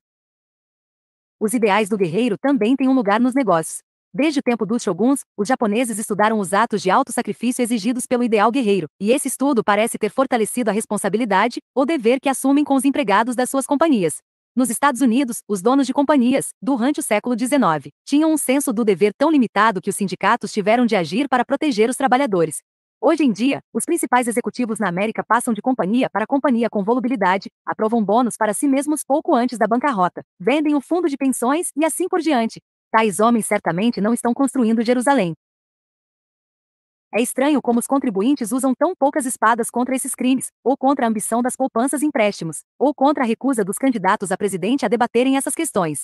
Os ideais do guerreiro também têm um lugar nos negócios. Desde o tempo dos shoguns, os japoneses estudaram os atos de alto sacrifício exigidos pelo ideal guerreiro, e esse estudo parece ter fortalecido a responsabilidade ou dever que assumem com os empregados das suas companhias. Nos Estados Unidos, os donos de companhias, durante o século XIX, tinham um senso do dever tão limitado que os sindicatos tiveram de agir para proteger os trabalhadores. Hoje em dia, os principais executivos na América passam de companhia para companhia com volubilidade, aprovam bônus para si mesmos pouco antes da bancarrota, vendem um fundo de pensões e assim por diante, Tais homens certamente não estão construindo Jerusalém. É estranho como os contribuintes usam tão poucas espadas contra esses crimes, ou contra a ambição das poupanças e empréstimos, ou contra a recusa dos candidatos a presidente a debaterem essas questões.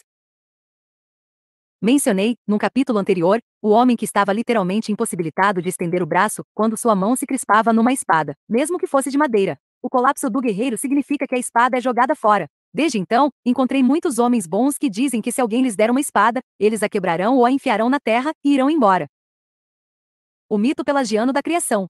Mencionei, num capítulo anterior, o homem que estava literalmente impossibilitado de estender o braço quando sua mão se crispava numa espada, mesmo que fosse de madeira. O colapso do guerreiro significa que a espada é jogada fora, Desde então, encontrei muitos homens bons que dizem que se alguém lhes der uma espada, eles a quebrarão ou a enfiarão na terra e irão embora. O mito pelagiano da criação.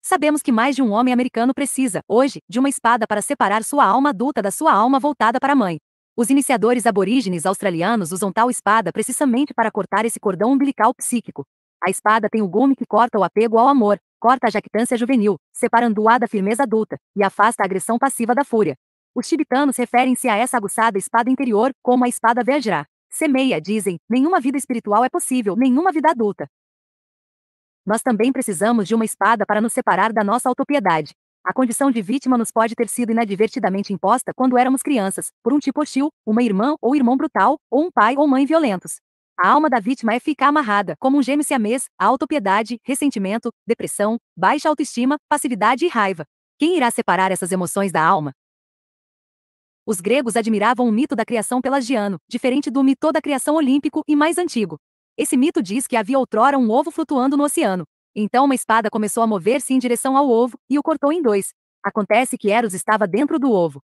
Sabemos que mais de um homem americano precisa, hoje, de uma espada para separar sua alma adulta da sua alma voltada para a mãe. Os iniciadores aborígenes australianos usam tal espada precisamente para cortar esse cordão umbilical psíquico. A espada tem o gume que corta o apego ao amor, corta a jactância juvenil, separando-a da firmeza adulta, e afasta a agressão passiva da fúria. Os tibetanos referem-se a essa aguçada espada interior como a espada Vajra. Semeia, dizem, nenhuma vida espiritual é possível, nenhuma vida adulta. Nós também precisamos de uma espada para nos separar da nossa autopiedade. A condição de vítima nos pode ter sido inadvertidamente imposta quando éramos crianças, por um tipo hostil, uma irmã ou irmão brutal, ou um pai ou mãe violentos. A alma da vítima é ficar amarrada, como um gêmeo siamês, a autopiedade, ressentimento, depressão, baixa autoestima, passividade e raiva. Quem irá separar essas emoções da alma? Os gregos admiravam o mito da criação pelagiano, diferente do mito da criação olímpico e mais antigo. Esse mito diz que havia outrora um ovo flutuando no oceano. Então uma espada começou a mover-se em direção ao ovo e o cortou em dois. Acontece que Eros estava dentro do ovo.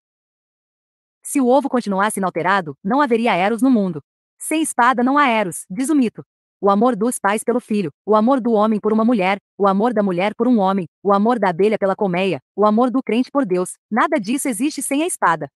Se o ovo continuasse inalterado, não haveria Eros no mundo. Sem espada não há Eros, diz o mito. O amor dos pais pelo filho, o amor do homem por uma mulher, o amor da mulher por um homem, o amor da abelha pela colmeia, o amor do crente por Deus, nada disso existe sem a espada.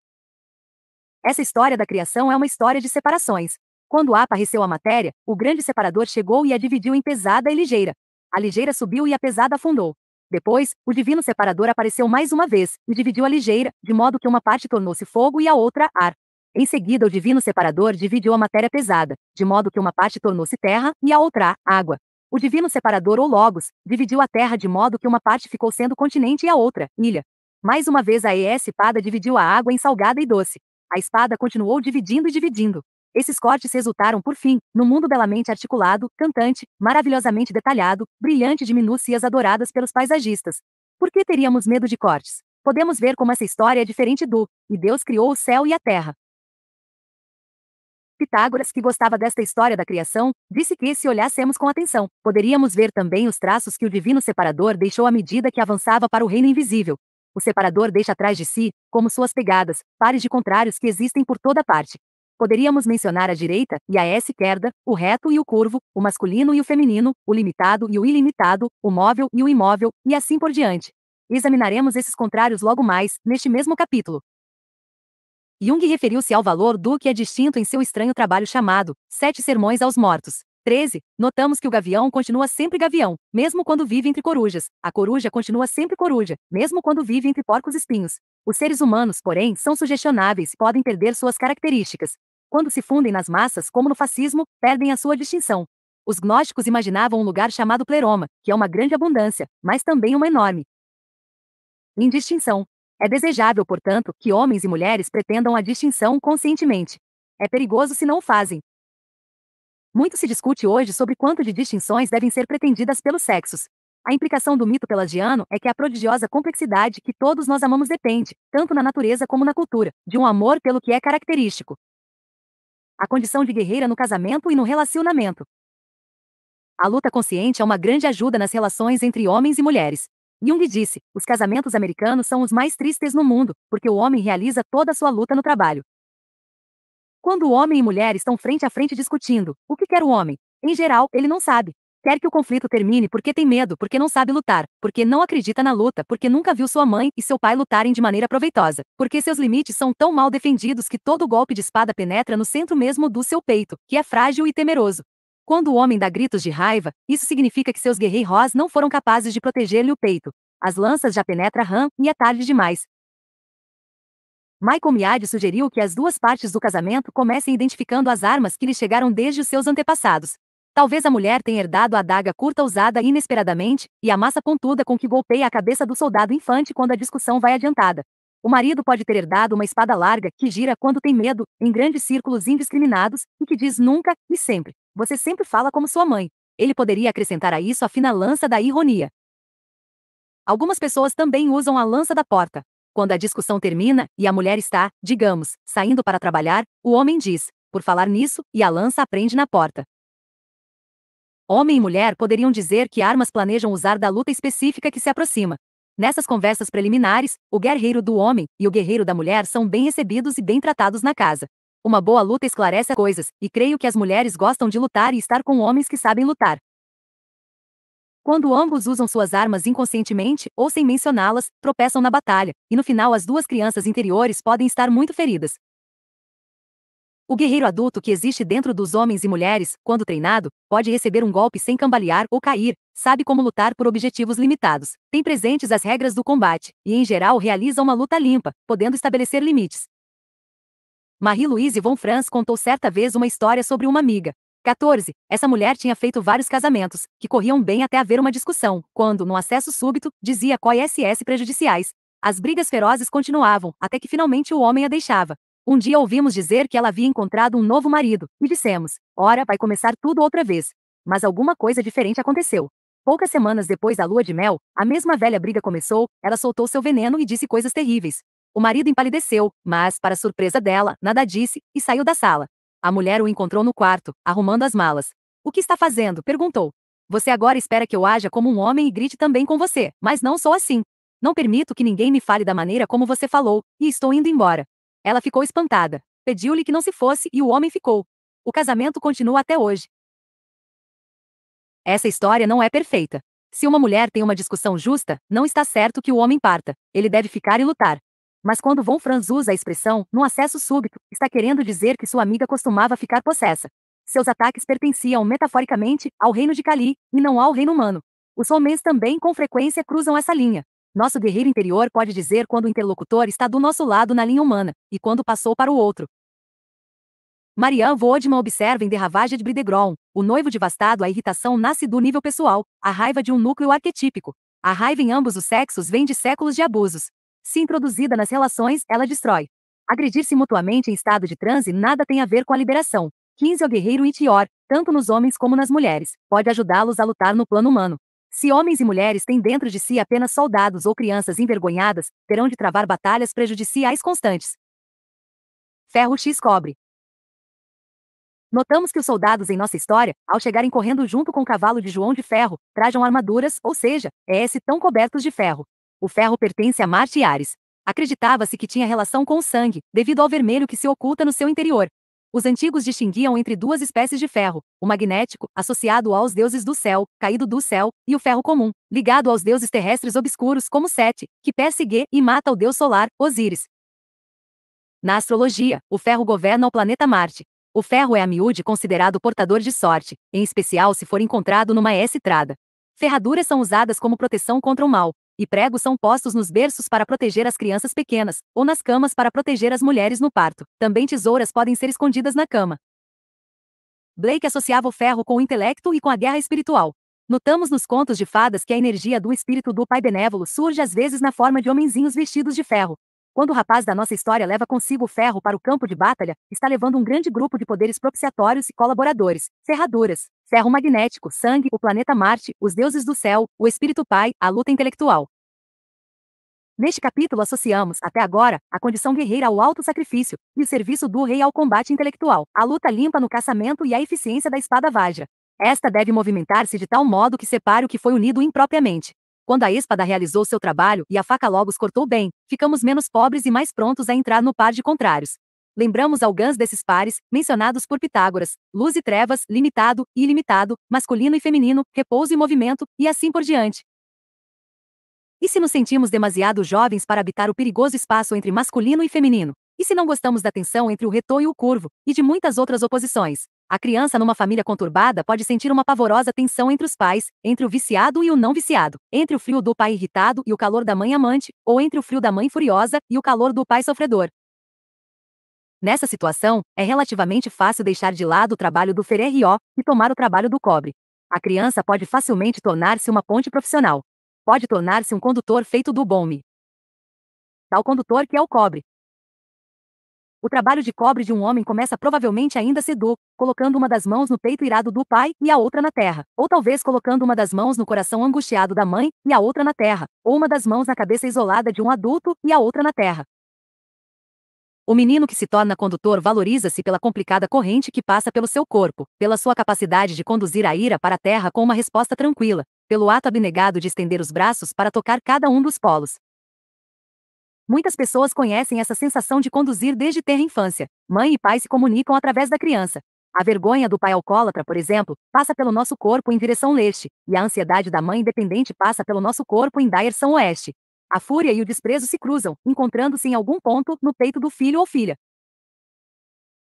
Essa história da criação é uma história de separações. Quando apareceu a matéria, o grande separador chegou e a dividiu em pesada e ligeira. A ligeira subiu e a pesada afundou. Depois, o divino separador apareceu mais uma vez e dividiu a ligeira, de modo que uma parte tornou-se fogo e a outra ar. Em seguida, o divino separador dividiu a matéria pesada, de modo que uma parte tornou-se terra e a outra água. O divino separador ou Logos dividiu a terra de modo que uma parte ficou sendo continente e a outra ilha. Mais uma vez a ES Pada dividiu a água em salgada e doce. A espada continuou dividindo e dividindo. Esses cortes resultaram, por fim, no mundo belamente articulado, cantante, maravilhosamente detalhado, brilhante de minúcias adoradas pelos paisagistas. Por que teríamos medo de cortes? Podemos ver como essa história é diferente do E Deus criou o céu e a terra. Pitágoras, que gostava desta história da criação, disse que se olhássemos com atenção, poderíamos ver também os traços que o divino separador deixou à medida que avançava para o reino invisível, o separador deixa atrás de si, como suas pegadas, pares de contrários que existem por toda parte. Poderíamos mencionar a direita e a esquerda, o reto e o curvo, o masculino e o feminino, o limitado e o ilimitado, o móvel e o imóvel, e assim por diante. Examinaremos esses contrários logo mais, neste mesmo capítulo. Jung referiu-se ao valor do que é distinto em seu estranho trabalho chamado Sete Sermões aos Mortos. 13. Notamos que o gavião continua sempre gavião, mesmo quando vive entre corujas. A coruja continua sempre coruja, mesmo quando vive entre porcos espinhos. Os seres humanos, porém, são sugestionáveis e podem perder suas características. Quando se fundem nas massas, como no fascismo, perdem a sua distinção. Os gnósticos imaginavam um lugar chamado pleroma, que é uma grande abundância, mas também uma enorme indistinção. É desejável, portanto, que homens e mulheres pretendam a distinção conscientemente. É perigoso se não o fazem, muito se discute hoje sobre quanto de distinções devem ser pretendidas pelos sexos. A implicação do mito pelagiano é que a prodigiosa complexidade que todos nós amamos depende, tanto na natureza como na cultura, de um amor pelo que é característico. A condição de guerreira no casamento e no relacionamento. A luta consciente é uma grande ajuda nas relações entre homens e mulheres. Jung disse: os casamentos americanos são os mais tristes no mundo, porque o homem realiza toda a sua luta no trabalho, quando o homem e mulher estão frente a frente discutindo, o que quer o homem? Em geral, ele não sabe. Quer que o conflito termine porque tem medo, porque não sabe lutar, porque não acredita na luta, porque nunca viu sua mãe e seu pai lutarem de maneira proveitosa, porque seus limites são tão mal defendidos que todo golpe de espada penetra no centro mesmo do seu peito, que é frágil e temeroso. Quando o homem dá gritos de raiva, isso significa que seus guerreiros não foram capazes de proteger-lhe o peito. As lanças já penetram rã e é tarde demais. Michael Miadi sugeriu que as duas partes do casamento comecem identificando as armas que lhe chegaram desde os seus antepassados. Talvez a mulher tenha herdado a adaga curta usada inesperadamente e a massa pontuda com que golpeia a cabeça do soldado infante quando a discussão vai adiantada. O marido pode ter herdado uma espada larga que gira quando tem medo, em grandes círculos indiscriminados, e que diz nunca e sempre. Você sempre fala como sua mãe. Ele poderia acrescentar a isso a fina lança da ironia. Algumas pessoas também usam a lança da porta. Quando a discussão termina e a mulher está, digamos, saindo para trabalhar, o homem diz, por falar nisso, e a lança aprende na porta. Homem e mulher poderiam dizer que armas planejam usar da luta específica que se aproxima. Nessas conversas preliminares, o guerreiro do homem e o guerreiro da mulher são bem recebidos e bem tratados na casa. Uma boa luta esclarece coisas, e creio que as mulheres gostam de lutar e estar com homens que sabem lutar. Quando ambos usam suas armas inconscientemente ou sem mencioná-las, tropeçam na batalha, e no final as duas crianças interiores podem estar muito feridas. O guerreiro adulto que existe dentro dos homens e mulheres, quando treinado, pode receber um golpe sem cambalear ou cair, sabe como lutar por objetivos limitados, tem presentes as regras do combate, e em geral realiza uma luta limpa, podendo estabelecer limites. Marie-Louise von Franz contou certa vez uma história sobre uma amiga, 14. Essa mulher tinha feito vários casamentos, que corriam bem até haver uma discussão, quando, num acesso súbito, dizia quais SS prejudiciais. As brigas ferozes continuavam, até que finalmente o homem a deixava. Um dia ouvimos dizer que ela havia encontrado um novo marido, e dissemos: Ora, vai começar tudo outra vez. Mas alguma coisa diferente aconteceu. Poucas semanas depois da lua de mel, a mesma velha briga começou, ela soltou seu veneno e disse coisas terríveis. O marido empalideceu, mas, para surpresa dela, nada disse e saiu da sala. A mulher o encontrou no quarto, arrumando as malas. O que está fazendo? perguntou. Você agora espera que eu haja como um homem e grite também com você, mas não sou assim. Não permito que ninguém me fale da maneira como você falou, e estou indo embora. Ela ficou espantada. Pediu-lhe que não se fosse e o homem ficou. O casamento continua até hoje. Essa história não é perfeita. Se uma mulher tem uma discussão justa, não está certo que o homem parta. Ele deve ficar e lutar. Mas quando Von Franz usa a expressão, num acesso súbito, está querendo dizer que sua amiga costumava ficar possessa. Seus ataques pertenciam, metaforicamente, ao reino de Kali, e não ao reino humano. Os homens também com frequência cruzam essa linha. Nosso guerreiro interior pode dizer quando o interlocutor está do nosso lado na linha humana, e quando passou para o outro. Marianne Voldman observa em Derravage de Bridegron, o noivo devastado, a irritação nasce do nível pessoal, a raiva de um núcleo arquetípico. A raiva em ambos os sexos vem de séculos de abusos. Se introduzida nas relações, ela destrói. Agredir-se mutuamente em estado de transe nada tem a ver com a liberação. 15 é O guerreiro Itior, tanto nos homens como nas mulheres, pode ajudá-los a lutar no plano humano. Se homens e mulheres têm dentro de si apenas soldados ou crianças envergonhadas, terão de travar batalhas prejudiciais constantes. Ferro X Cobre. Notamos que os soldados em nossa história, ao chegarem correndo junto com o cavalo de João de Ferro, trajam armaduras, ou seja, é esse tão cobertos de ferro. O ferro pertence a Marte e Ares. Acreditava-se que tinha relação com o sangue, devido ao vermelho que se oculta no seu interior. Os antigos distinguiam entre duas espécies de ferro: o magnético, associado aos deuses do céu, caído do céu, e o ferro comum, ligado aos deuses terrestres obscuros como Sete, que persegue e mata o deus solar, Osíris. Na astrologia, o ferro governa o planeta Marte. O ferro é a miúde considerado portador de sorte, em especial se for encontrado numa estrada. Ferraduras são usadas como proteção contra o mal, e pregos são postos nos berços para proteger as crianças pequenas, ou nas camas para proteger as mulheres no parto. Também tesouras podem ser escondidas na cama. Blake associava o ferro com o intelecto e com a guerra espiritual. Notamos nos contos de fadas que a energia do espírito do Pai Benévolo surge às vezes na forma de homenzinhos vestidos de ferro, quando o rapaz da nossa história leva consigo o ferro para o campo de batalha, está levando um grande grupo de poderes propiciatórios e colaboradores, serraduras, ferro magnético, sangue, o planeta Marte, os deuses do céu, o espírito pai, a luta intelectual. Neste capítulo associamos, até agora, a condição guerreira ao alto sacrifício e o serviço do rei ao combate intelectual, a luta limpa no caçamento e a eficiência da espada Vajra. Esta deve movimentar-se de tal modo que separe o que foi unido impropriamente. Quando a espada realizou seu trabalho e a faca logo os cortou bem, ficamos menos pobres e mais prontos a entrar no par de contrários. Lembramos alguns desses pares, mencionados por Pitágoras, luz e trevas, limitado e ilimitado, masculino e feminino, repouso e movimento, e assim por diante. E se nos sentimos demasiado jovens para habitar o perigoso espaço entre masculino e feminino? E se não gostamos da tensão entre o retor e o curvo, e de muitas outras oposições? A criança numa família conturbada pode sentir uma pavorosa tensão entre os pais, entre o viciado e o não viciado, entre o frio do pai irritado e o calor da mãe amante, ou entre o frio da mãe furiosa e o calor do pai sofredor. Nessa situação, é relativamente fácil deixar de lado o trabalho do ferreiro e tomar o trabalho do cobre. A criança pode facilmente tornar-se uma ponte profissional. Pode tornar-se um condutor feito do bombe. Tal condutor que é o cobre, o trabalho de cobre de um homem começa provavelmente ainda cedo, colocando uma das mãos no peito irado do pai e a outra na terra, ou talvez colocando uma das mãos no coração angustiado da mãe e a outra na terra, ou uma das mãos na cabeça isolada de um adulto e a outra na terra. O menino que se torna condutor valoriza-se pela complicada corrente que passa pelo seu corpo, pela sua capacidade de conduzir a ira para a terra com uma resposta tranquila, pelo ato abnegado de estender os braços para tocar cada um dos polos, Muitas pessoas conhecem essa sensação de conduzir desde ter infância. Mãe e pai se comunicam através da criança. A vergonha do pai alcoólatra, por exemplo, passa pelo nosso corpo em direção leste, e a ansiedade da mãe dependente passa pelo nosso corpo em direção oeste. A fúria e o desprezo se cruzam, encontrando-se em algum ponto no peito do filho ou filha.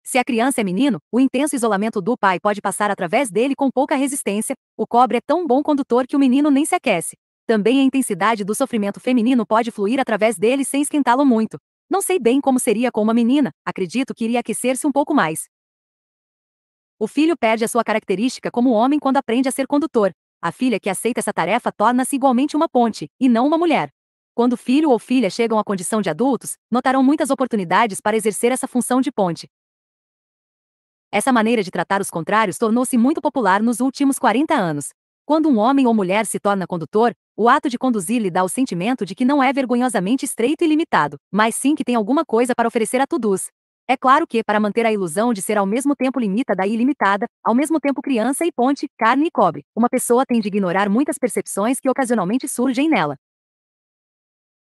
Se a criança é menino, o intenso isolamento do pai pode passar através dele com pouca resistência. O cobre é tão bom condutor que o menino nem se aquece. Também a intensidade do sofrimento feminino pode fluir através dele sem esquentá-lo muito. Não sei bem como seria com uma menina, acredito que iria aquecer-se um pouco mais. O filho perde a sua característica como homem quando aprende a ser condutor. A filha que aceita essa tarefa torna-se igualmente uma ponte, e não uma mulher. Quando filho ou filha chegam à condição de adultos, notarão muitas oportunidades para exercer essa função de ponte. Essa maneira de tratar os contrários tornou-se muito popular nos últimos 40 anos. Quando um homem ou mulher se torna condutor, o ato de conduzir lhe dá o sentimento de que não é vergonhosamente estreito e limitado, mas sim que tem alguma coisa para oferecer a todos. É claro que, para manter a ilusão de ser ao mesmo tempo limitada e ilimitada, ao mesmo tempo criança e ponte, carne e cobre, uma pessoa tem de ignorar muitas percepções que ocasionalmente surgem nela.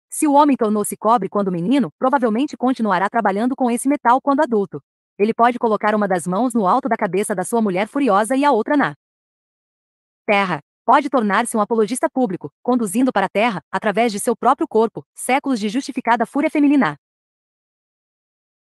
Se o homem tornou-se cobre quando menino, provavelmente continuará trabalhando com esse metal quando adulto. Ele pode colocar uma das mãos no alto da cabeça da sua mulher furiosa e a outra na terra, pode tornar-se um apologista público, conduzindo para a terra, através de seu próprio corpo, séculos de justificada fúria feminina.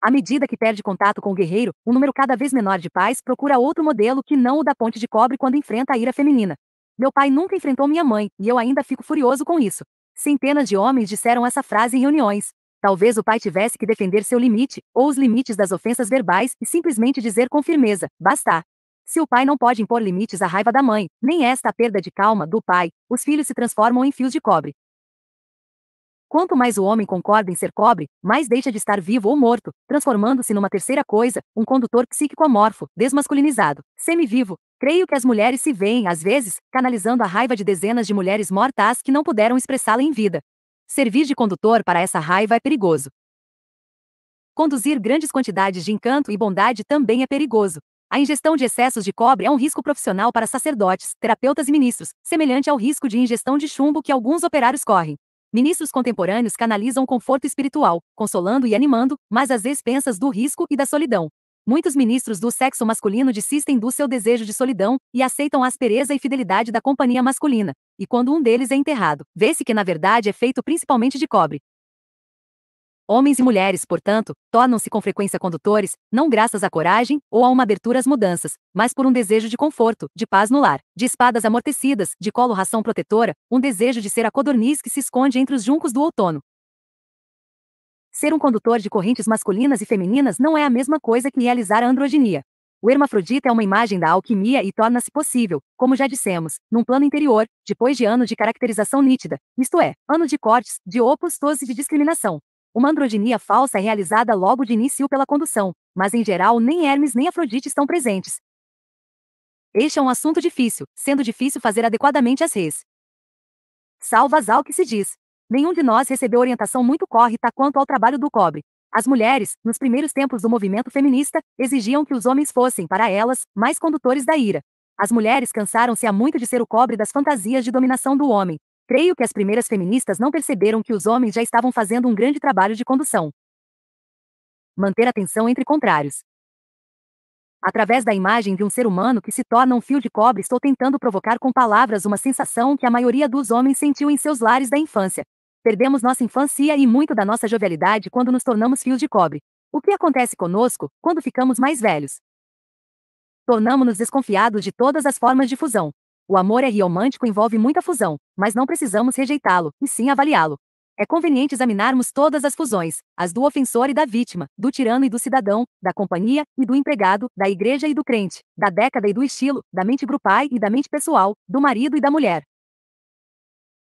À medida que perde contato com o guerreiro, um número cada vez menor de pais procura outro modelo que não o da ponte de cobre quando enfrenta a ira feminina. Meu pai nunca enfrentou minha mãe, e eu ainda fico furioso com isso. Centenas de homens disseram essa frase em reuniões. Talvez o pai tivesse que defender seu limite, ou os limites das ofensas verbais, e simplesmente dizer com firmeza: basta. Se o pai não pode impor limites à raiva da mãe, nem esta perda de calma do pai, os filhos se transformam em fios de cobre. Quanto mais o homem concorda em ser cobre, mais deixa de estar vivo ou morto, transformando-se numa terceira coisa, um condutor psíquico amorfo, desmasculinizado, semivivo. Creio que as mulheres se veem, às vezes, canalizando a raiva de dezenas de mulheres mortas que não puderam expressá-la em vida. Servir de condutor para essa raiva é perigoso. Conduzir grandes quantidades de encanto e bondade também é perigoso. A ingestão de excessos de cobre é um risco profissional para sacerdotes, terapeutas e ministros, semelhante ao risco de ingestão de chumbo que alguns operários correm. Ministros contemporâneos canalizam conforto espiritual, consolando e animando, mas às expensas do risco e da solidão. Muitos ministros do sexo masculino desistem do seu desejo de solidão e aceitam a aspereza e fidelidade da companhia masculina. E quando um deles é enterrado, vê-se que na verdade é feito principalmente de cobre. Homens e mulheres, portanto, tornam-se com frequência condutores, não graças à coragem ou a uma abertura às mudanças, mas por um desejo de conforto, de paz no lar, de espadas amortecidas, de colo ração protetora, um desejo de ser a codorniz que se esconde entre os juncos do outono. Ser um condutor de correntes masculinas e femininas não é a mesma coisa que realizar a androginia. O hermafrodita é uma imagem da alquimia e torna-se possível, como já dissemos, num plano interior, depois de anos de caracterização nítida, isto é, ano de cortes, de opostos e de discriminação. Uma androginia falsa é realizada logo de início pela condução, mas em geral nem Hermes nem Afrodite estão presentes. Este é um assunto difícil, sendo difícil fazer adequadamente as reis. Salvas ao que se diz. Nenhum de nós recebeu orientação muito correta quanto ao trabalho do cobre. As mulheres, nos primeiros tempos do movimento feminista, exigiam que os homens fossem, para elas, mais condutores da ira. As mulheres cansaram-se há muito de ser o cobre das fantasias de dominação do homem, Creio que as primeiras feministas não perceberam que os homens já estavam fazendo um grande trabalho de condução. Manter a tensão entre contrários. Através da imagem de um ser humano que se torna um fio de cobre, estou tentando provocar com palavras uma sensação que a maioria dos homens sentiu em seus lares da infância. Perdemos nossa infância e muito da nossa jovialidade quando nos tornamos fios de cobre. O que acontece conosco quando ficamos mais velhos? Tornamos-nos desconfiados de todas as formas de fusão. O amor é romântico envolve muita fusão, mas não precisamos rejeitá-lo, e sim avaliá-lo. É conveniente examinarmos todas as fusões, as do ofensor e da vítima, do tirano e do cidadão, da companhia e do empregado, da igreja e do crente, da década e do estilo, da mente grupai e da mente pessoal, do marido e da mulher.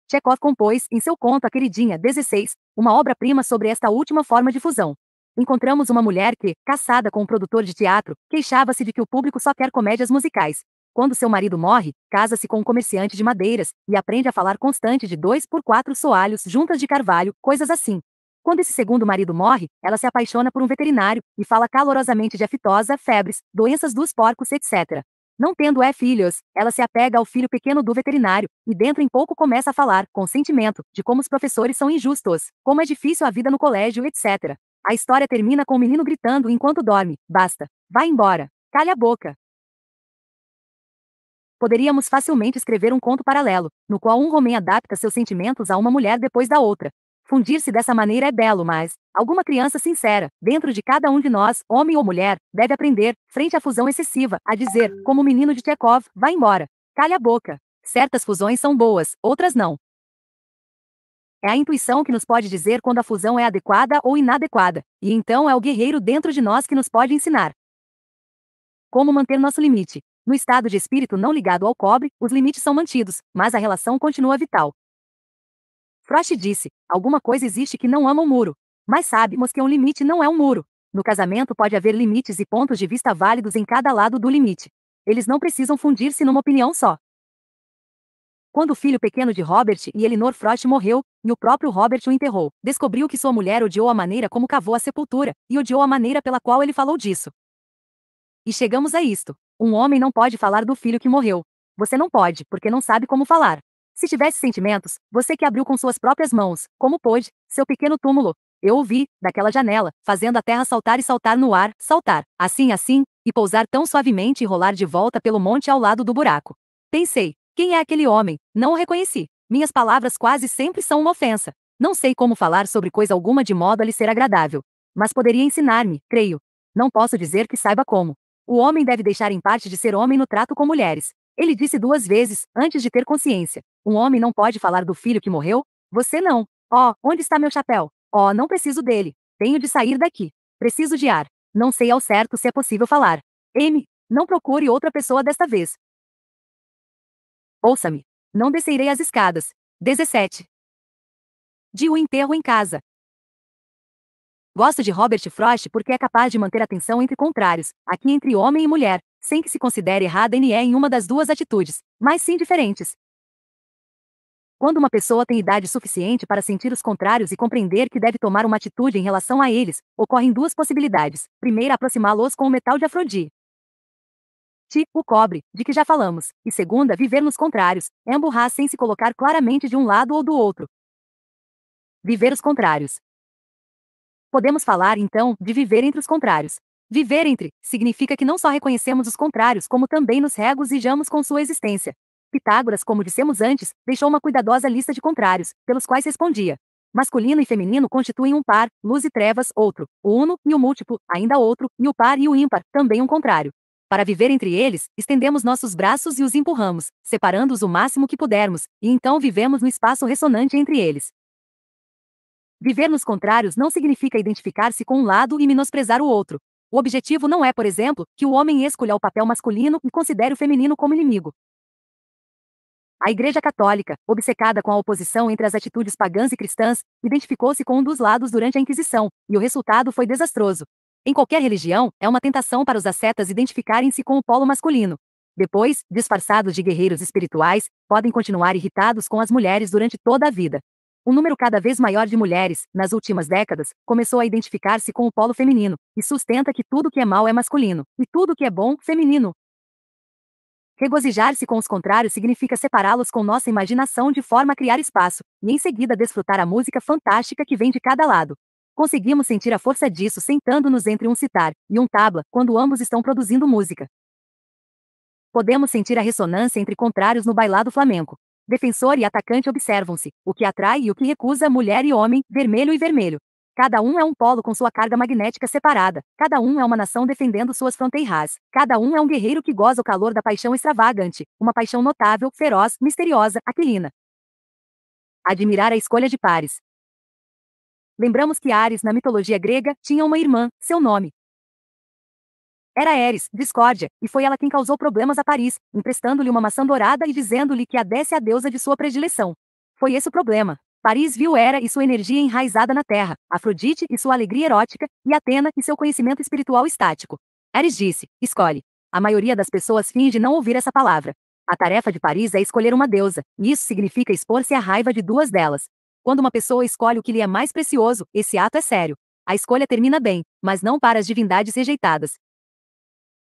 Chekhov compôs, em seu conto A Queridinha 16, uma obra-prima sobre esta última forma de fusão. Encontramos uma mulher que, caçada com um produtor de teatro, queixava-se de que o público só quer comédias musicais, quando seu marido morre, casa-se com um comerciante de madeiras e aprende a falar constante de dois por quatro soalhos, juntas de carvalho, coisas assim. Quando esse segundo marido morre, ela se apaixona por um veterinário e fala calorosamente de aftosa, febres, doenças dos porcos, etc. Não tendo é filhos, ela se apega ao filho pequeno do veterinário e dentro em pouco começa a falar, com sentimento, de como os professores são injustos, como é difícil a vida no colégio, etc. A história termina com o menino gritando enquanto dorme: basta, vai embora, calha a boca, Poderíamos facilmente escrever um conto paralelo, no qual um homem adapta seus sentimentos a uma mulher depois da outra. Fundir-se dessa maneira é belo, mas alguma criança sincera, dentro de cada um de nós, homem ou mulher, deve aprender, frente à fusão excessiva, a dizer, como o menino de Chekhov, vai embora, calha a boca. Certas fusões são boas, outras não. É a intuição que nos pode dizer quando a fusão é adequada ou inadequada, e então é o guerreiro dentro de nós que nos pode ensinar como manter nosso limite, no estado de espírito não ligado ao cobre, os limites são mantidos, mas a relação continua vital. Frost disse: alguma coisa existe que não ama o muro. Mas sabemos que um limite não é um muro. No casamento pode haver limites e pontos de vista válidos em cada lado do limite. Eles não precisam fundir-se numa opinião só. Quando o filho pequeno de Robert e Elinor Frost morreu, e o próprio Robert o enterrou, descobriu que sua mulher odiou a maneira como cavou a sepultura, e odiou a maneira pela qual ele falou disso. E chegamos a isto. Um homem não pode falar do filho que morreu. Você não pode, porque não sabe como falar. Se tivesse sentimentos, você que abriu com suas próprias mãos, como pôde, seu pequeno túmulo. Eu ouvi, daquela janela, fazendo a terra saltar e saltar no ar, saltar, assim assim, e pousar tão suavemente e rolar de volta pelo monte ao lado do buraco. Pensei, quem é aquele homem? Não o reconheci. Minhas palavras quase sempre são uma ofensa. Não sei como falar sobre coisa alguma de modo a lhe ser agradável. Mas poderia ensinar-me, creio. Não posso dizer que saiba como. O homem deve deixar em parte de ser homem no trato com mulheres. Ele disse duas vezes, antes de ter consciência. Um homem não pode falar do filho que morreu? Você não. Ó, oh, onde está meu chapéu? Ó, oh, não preciso dele. Tenho de sair daqui. Preciso de ar. Não sei ao certo se é possível falar. M, não procure outra pessoa desta vez. Ouça-me. Não descerei as escadas. 17. De o enterro em casa. Gosto de Robert Frost porque é capaz de manter a tensão entre contrários, aqui entre homem e mulher, sem que se considere errada nem é em uma das duas atitudes, mas sim diferentes. Quando uma pessoa tem idade suficiente para sentir os contrários e compreender que deve tomar uma atitude em relação a eles, ocorrem duas possibilidades. Primeira, aproximá-los com o metal de Afrodite, tipo o cobre, de que já falamos, e segunda, viver nos contrários, emburrar sem se colocar claramente de um lado ou do outro. Viver os contrários Podemos falar, então, de viver entre os contrários. Viver entre significa que não só reconhecemos os contrários, como também nos regozijamos com sua existência. Pitágoras, como dissemos antes, deixou uma cuidadosa lista de contrários, pelos quais respondia. Masculino e feminino constituem um par, luz e trevas, outro, o uno e o múltiplo, ainda outro, e o par e o ímpar, também um contrário. Para viver entre eles, estendemos nossos braços e os empurramos, separando-os o máximo que pudermos, e então vivemos no espaço ressonante entre eles. Viver nos contrários não significa identificar-se com um lado e menosprezar o outro. O objetivo não é, por exemplo, que o homem escolha o papel masculino e considere o feminino como inimigo. A Igreja Católica, obcecada com a oposição entre as atitudes pagãs e cristãs, identificou-se com um dos lados durante a Inquisição, e o resultado foi desastroso. Em qualquer religião, é uma tentação para os ascetas identificarem-se com o polo masculino. Depois, disfarçados de guerreiros espirituais, podem continuar irritados com as mulheres durante toda a vida. Um número cada vez maior de mulheres, nas últimas décadas, começou a identificar-se com o polo feminino, e sustenta que tudo que é mal é masculino, e tudo que é bom, feminino. Regozijar-se com os contrários significa separá-los com nossa imaginação de forma a criar espaço, e em seguida desfrutar a música fantástica que vem de cada lado. Conseguimos sentir a força disso sentando-nos entre um citar e um tabla, quando ambos estão produzindo música podemos sentir a ressonância entre contrários no bailado flamenco. Defensor e atacante observam-se, o que atrai e o que recusa mulher e homem, vermelho e vermelho. Cada um é um polo com sua carga magnética separada. Cada um é uma nação defendendo suas fronteiras. Cada um é um guerreiro que goza o calor da paixão extravagante, uma paixão notável, feroz, misteriosa, aquilina. Admirar a escolha de pares. Lembramos que Ares na mitologia grega tinha uma irmã, seu nome, era Ares, discórdia, e foi ela quem causou problemas a Paris, emprestando-lhe uma maçã dourada e dizendo-lhe que a desse à deusa de sua predileção. Foi esse o problema. Paris viu Hera e sua energia enraizada na terra, Afrodite e sua alegria erótica, e Atena e seu conhecimento espiritual estático. Ares disse: escolhe. A maioria das pessoas finge não ouvir essa palavra. A tarefa de Paris é escolher uma deusa, e isso significa expor-se à raiva de duas delas. Quando uma pessoa escolhe o que lhe é mais precioso, esse ato é sério. A escolha termina bem, mas não para as divindades rejeitadas.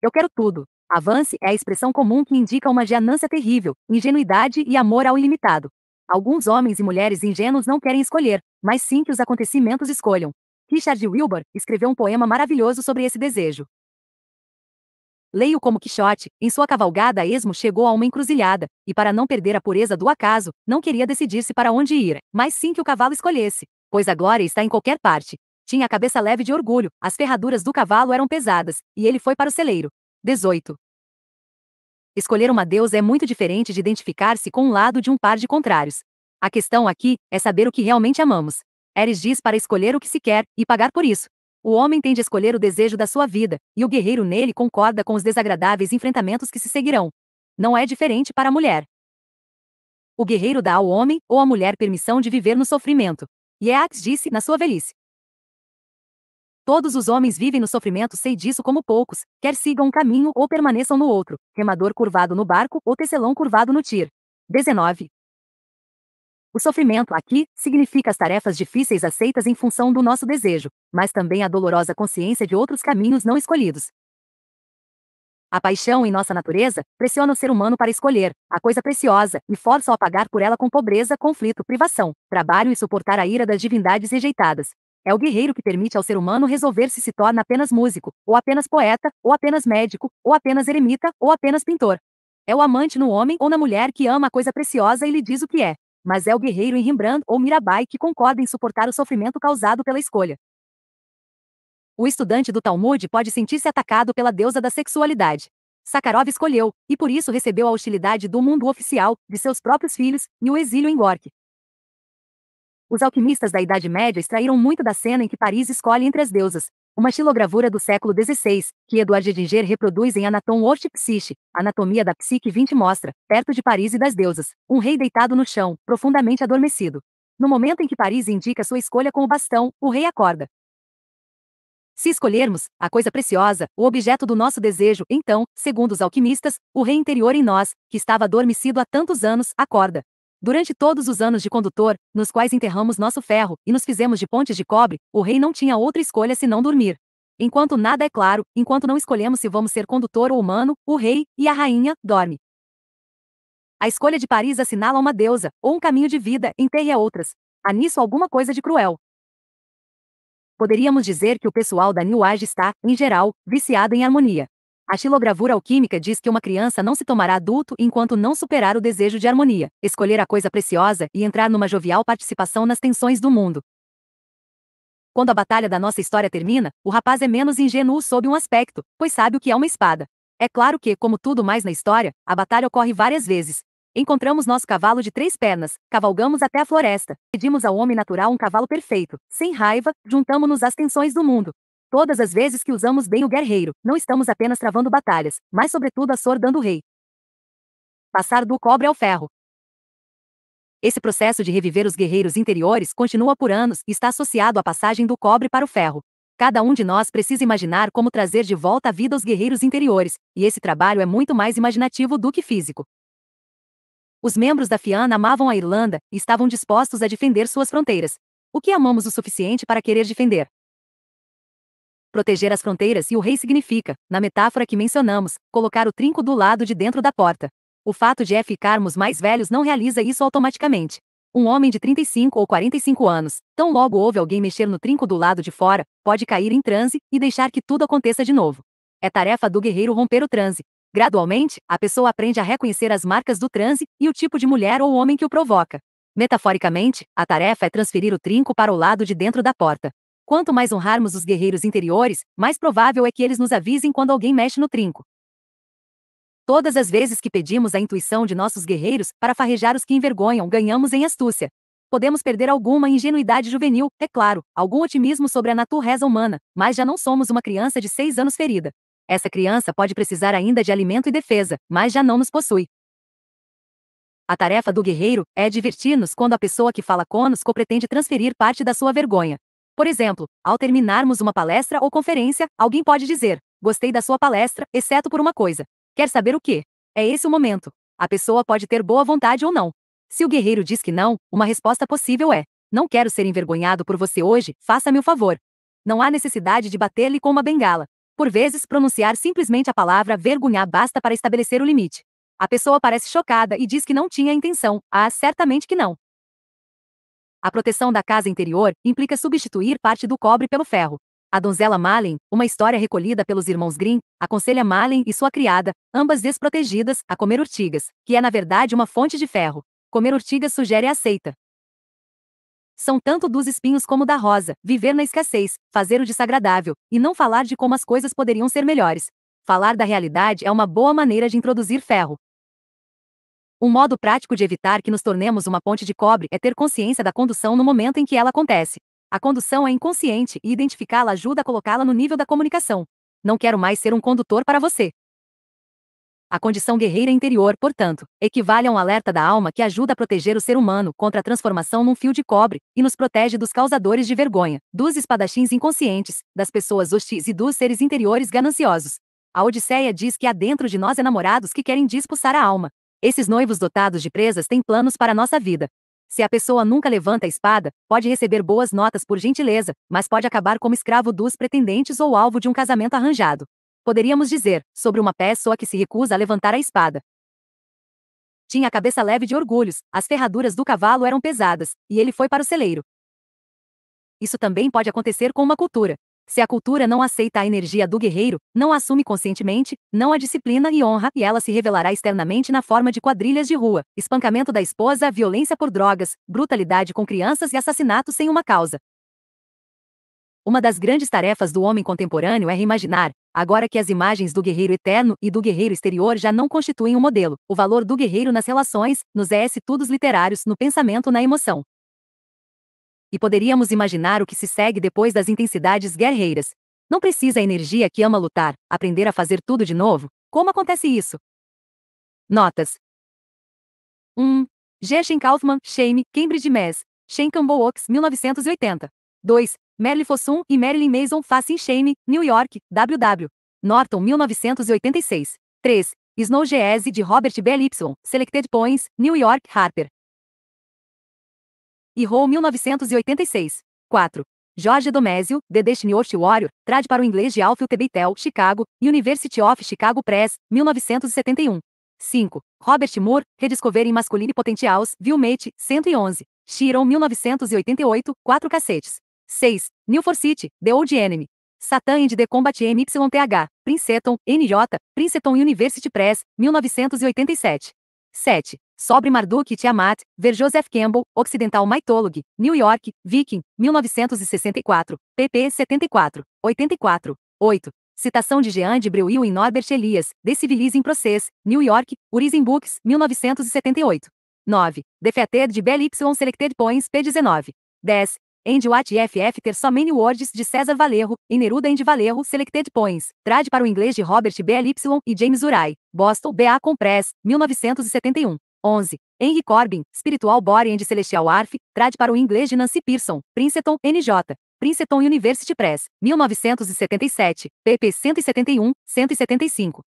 Eu quero tudo. Avance é a expressão comum que indica uma ganância terrível, ingenuidade e amor ao ilimitado. Alguns homens e mulheres ingênuos não querem escolher, mas sim que os acontecimentos escolham. Richard Wilbur escreveu um poema maravilhoso sobre esse desejo. Leio como Quixote, em sua cavalgada a esmo chegou a uma encruzilhada, e para não perder a pureza do acaso, não queria decidir-se para onde ir, mas sim que o cavalo escolhesse, pois a glória está em qualquer parte, tinha a cabeça leve de orgulho, as ferraduras do cavalo eram pesadas, e ele foi para o celeiro. 18. Escolher uma deusa é muito diferente de identificar-se com um lado de um par de contrários. A questão aqui é saber o que realmente amamos. Eres diz para escolher o que se quer e pagar por isso. O homem tem de escolher o desejo da sua vida, e o guerreiro nele concorda com os desagradáveis enfrentamentos que se seguirão. Não é diferente para a mulher. O guerreiro dá ao homem ou à mulher permissão de viver no sofrimento. E Eax disse na sua velhice: Todos os homens vivem no sofrimento, sei disso como poucos, quer sigam um caminho ou permaneçam no outro, remador curvado no barco ou tecelão curvado no tir. 19. O sofrimento aqui significa as tarefas difíceis aceitas em função do nosso desejo, mas também a dolorosa consciência de outros caminhos não escolhidos. A paixão em nossa natureza pressiona o ser humano para escolher a coisa preciosa e força-o a pagar por ela com pobreza, conflito, privação, trabalho e suportar a ira das divindades rejeitadas, é o guerreiro que permite ao ser humano resolver se se torna apenas músico, ou apenas poeta, ou apenas médico, ou apenas eremita, ou apenas pintor. É o amante no homem ou na mulher que ama a coisa preciosa e lhe diz o que é. Mas é o guerreiro em Rembrandt ou Mirabai que concorda em suportar o sofrimento causado pela escolha. O estudante do Talmud pode sentir-se atacado pela deusa da sexualidade. Sakharov escolheu, e por isso recebeu a hostilidade do mundo oficial, de seus próprios filhos, e o exílio em Gork, os alquimistas da Idade Média extraíram muito da cena em que Paris escolhe entre as deusas, uma xilogravura do século XVI, que Edouard Edinger reproduz em Anatom Oste Psyche, Anatomia da Psique 20 mostra, perto de Paris e das deusas, um rei deitado no chão, profundamente adormecido. No momento em que Paris indica sua escolha com o bastão, o rei acorda. Se escolhermos a coisa preciosa, o objeto do nosso desejo, então, segundo os alquimistas, o rei interior em nós, que estava adormecido há tantos anos, acorda. Durante todos os anos de condutor, nos quais enterramos nosso ferro e nos fizemos de pontes de cobre, o rei não tinha outra escolha senão dormir. Enquanto nada é claro, enquanto não escolhemos se vamos ser condutor ou humano, o rei e a rainha dorme. A escolha de Paris assinala uma deusa, ou um caminho de vida, enterre a outras. Há nisso alguma coisa de cruel. Poderíamos dizer que o pessoal da New Age está, em geral, viciado em harmonia. A xilogravura alquímica diz que uma criança não se tomará adulto enquanto não superar o desejo de harmonia, escolher a coisa preciosa e entrar numa jovial participação nas tensões do mundo. Quando a batalha da nossa história termina, o rapaz é menos ingênuo sob um aspecto, pois sabe o que é uma espada. É claro que, como tudo mais na história, a batalha ocorre várias vezes. Encontramos nosso cavalo de três pernas, cavalgamos até a floresta, pedimos ao homem natural um cavalo perfeito, sem raiva, juntamos-nos às tensões do mundo, Todas as vezes que usamos bem o guerreiro, não estamos apenas travando batalhas, mas sobretudo assordando o rei. Passar do cobre ao ferro. Esse processo de reviver os guerreiros interiores continua por anos e está associado à passagem do cobre para o ferro. Cada um de nós precisa imaginar como trazer de volta a vida os guerreiros interiores, e esse trabalho é muito mais imaginativo do que físico. Os membros da Fianna amavam a Irlanda e estavam dispostos a defender suas fronteiras. O que amamos o suficiente para querer defender? Proteger as fronteiras e o rei significa, na metáfora que mencionamos, colocar o trinco do lado de dentro da porta. O fato de é ficarmos mais velhos não realiza isso automaticamente. Um homem de 35 ou 45 anos, tão logo houve alguém mexer no trinco do lado de fora, pode cair em transe e deixar que tudo aconteça de novo. É tarefa do guerreiro romper o transe. Gradualmente, a pessoa aprende a reconhecer as marcas do transe e o tipo de mulher ou homem que o provoca. Metaforicamente, a tarefa é transferir o trinco para o lado de dentro da porta. Quanto mais honrarmos os guerreiros interiores, mais provável é que eles nos avisem quando alguém mexe no trinco. Todas as vezes que pedimos a intuição de nossos guerreiros para farrejar os que envergonham, ganhamos em astúcia. Podemos perder alguma ingenuidade juvenil, é claro, algum otimismo sobre a natureza humana, mas já não somos uma criança de seis anos ferida. Essa criança pode precisar ainda de alimento e defesa, mas já não nos possui. A tarefa do guerreiro é divertir-nos quando a pessoa que fala conosco pretende transferir parte da sua vergonha. Por exemplo, ao terminarmos uma palestra ou conferência, alguém pode dizer: Gostei da sua palestra, exceto por uma coisa. Quer saber o que? É esse o momento. A pessoa pode ter boa vontade ou não. Se o guerreiro diz que não, uma resposta possível é: Não quero ser envergonhado por você hoje, faça-me o favor. Não há necessidade de bater-lhe com uma bengala. Por vezes, pronunciar simplesmente a palavra vergonhar basta para estabelecer o limite. A pessoa parece chocada e diz que não tinha intenção. Ah, certamente que não. A proteção da casa interior implica substituir parte do cobre pelo ferro. A donzela Malen, uma história recolhida pelos irmãos Grimm, aconselha Malen e sua criada, ambas desprotegidas, a comer urtigas, que é na verdade uma fonte de ferro. Comer urtigas sugere a seita. São tanto dos espinhos como da rosa, viver na escassez, fazer o desagradável, e não falar de como as coisas poderiam ser melhores. Falar da realidade é uma boa maneira de introduzir ferro. Um modo prático de evitar que nos tornemos uma ponte de cobre é ter consciência da condução no momento em que ela acontece. A condução é inconsciente e identificá-la ajuda a colocá-la no nível da comunicação. Não quero mais ser um condutor para você. A condição guerreira interior, portanto, equivale a um alerta da alma que ajuda a proteger o ser humano contra a transformação num fio de cobre e nos protege dos causadores de vergonha, dos espadachins inconscientes, das pessoas hostis e dos seres interiores gananciosos. A Odisseia diz que há dentro de nós enamorados que querem dispulsar a alma, esses noivos dotados de presas têm planos para nossa vida. Se a pessoa nunca levanta a espada, pode receber boas notas por gentileza, mas pode acabar como escravo dos pretendentes ou alvo de um casamento arranjado. Poderíamos dizer, sobre uma pessoa que se recusa a levantar a espada. Tinha a cabeça leve de orgulhos, as ferraduras do cavalo eram pesadas, e ele foi para o celeiro. Isso também pode acontecer com uma cultura. Se a cultura não aceita a energia do guerreiro, não a assume conscientemente, não a disciplina e honra, e ela se revelará externamente na forma de quadrilhas de rua, espancamento da esposa, violência por drogas, brutalidade com crianças e assassinatos sem uma causa. Uma das grandes tarefas do homem contemporâneo é reimaginar, agora que as imagens do guerreiro eterno e do guerreiro exterior já não constituem um modelo, o valor do guerreiro nas relações, nos estudos literários, no pensamento, na emoção e poderíamos imaginar o que se segue depois das intensidades guerreiras. Não precisa a energia que ama lutar, aprender a fazer tudo de novo. Como acontece isso? Notas. 1. Um, Kaufman, Shame, Cambridge Mass. Shen Campbell Oaks, 1980. 2. Merle Fossum e Marilyn Mason Facing Shame, New York, WW. Norton, 1986. 3. Snow G.S. de Robert B. Y. Selected Poems, New York, Harper e Row 1986. 4. Jorge Domésio, The Destiny of Warrior, trade para o inglês de Alfio Tebeitel, Chicago, University of Chicago Press, 1971. 5. Robert Moore, Rediscovering Masculine Potentials, Vilmate, 111. Shiron 1988, 4 cacetes. 6. New For City, The Old Enemy. Satan and the Combat MYTH, Princeton, NJ, Princeton University Press, 1987. 7. Sobre Marduk e Tiamat, ver Joseph Campbell, Occidental Mythology, New York, Viking, 1964, pp. 74, 84, 8. Citação de Jean de Breuil e Norbert Elias, The Civilizing Process, New York, Urizen Books, 1978. 9. Defeated de Bell Y Selected Points, p19. 10. End What FF Ter So Many Words de César Valerro, e Neruda End Valerro Selected Points, trad para o inglês de Robert B. Y. e James Uray, Boston B.A. Compress, 1971. 11. Henry Corbin, Spiritual Body and Celestial Arf, trad para o inglês de Nancy Pearson, Princeton, NJ. Princeton University Press, 1977, pp 171, 175.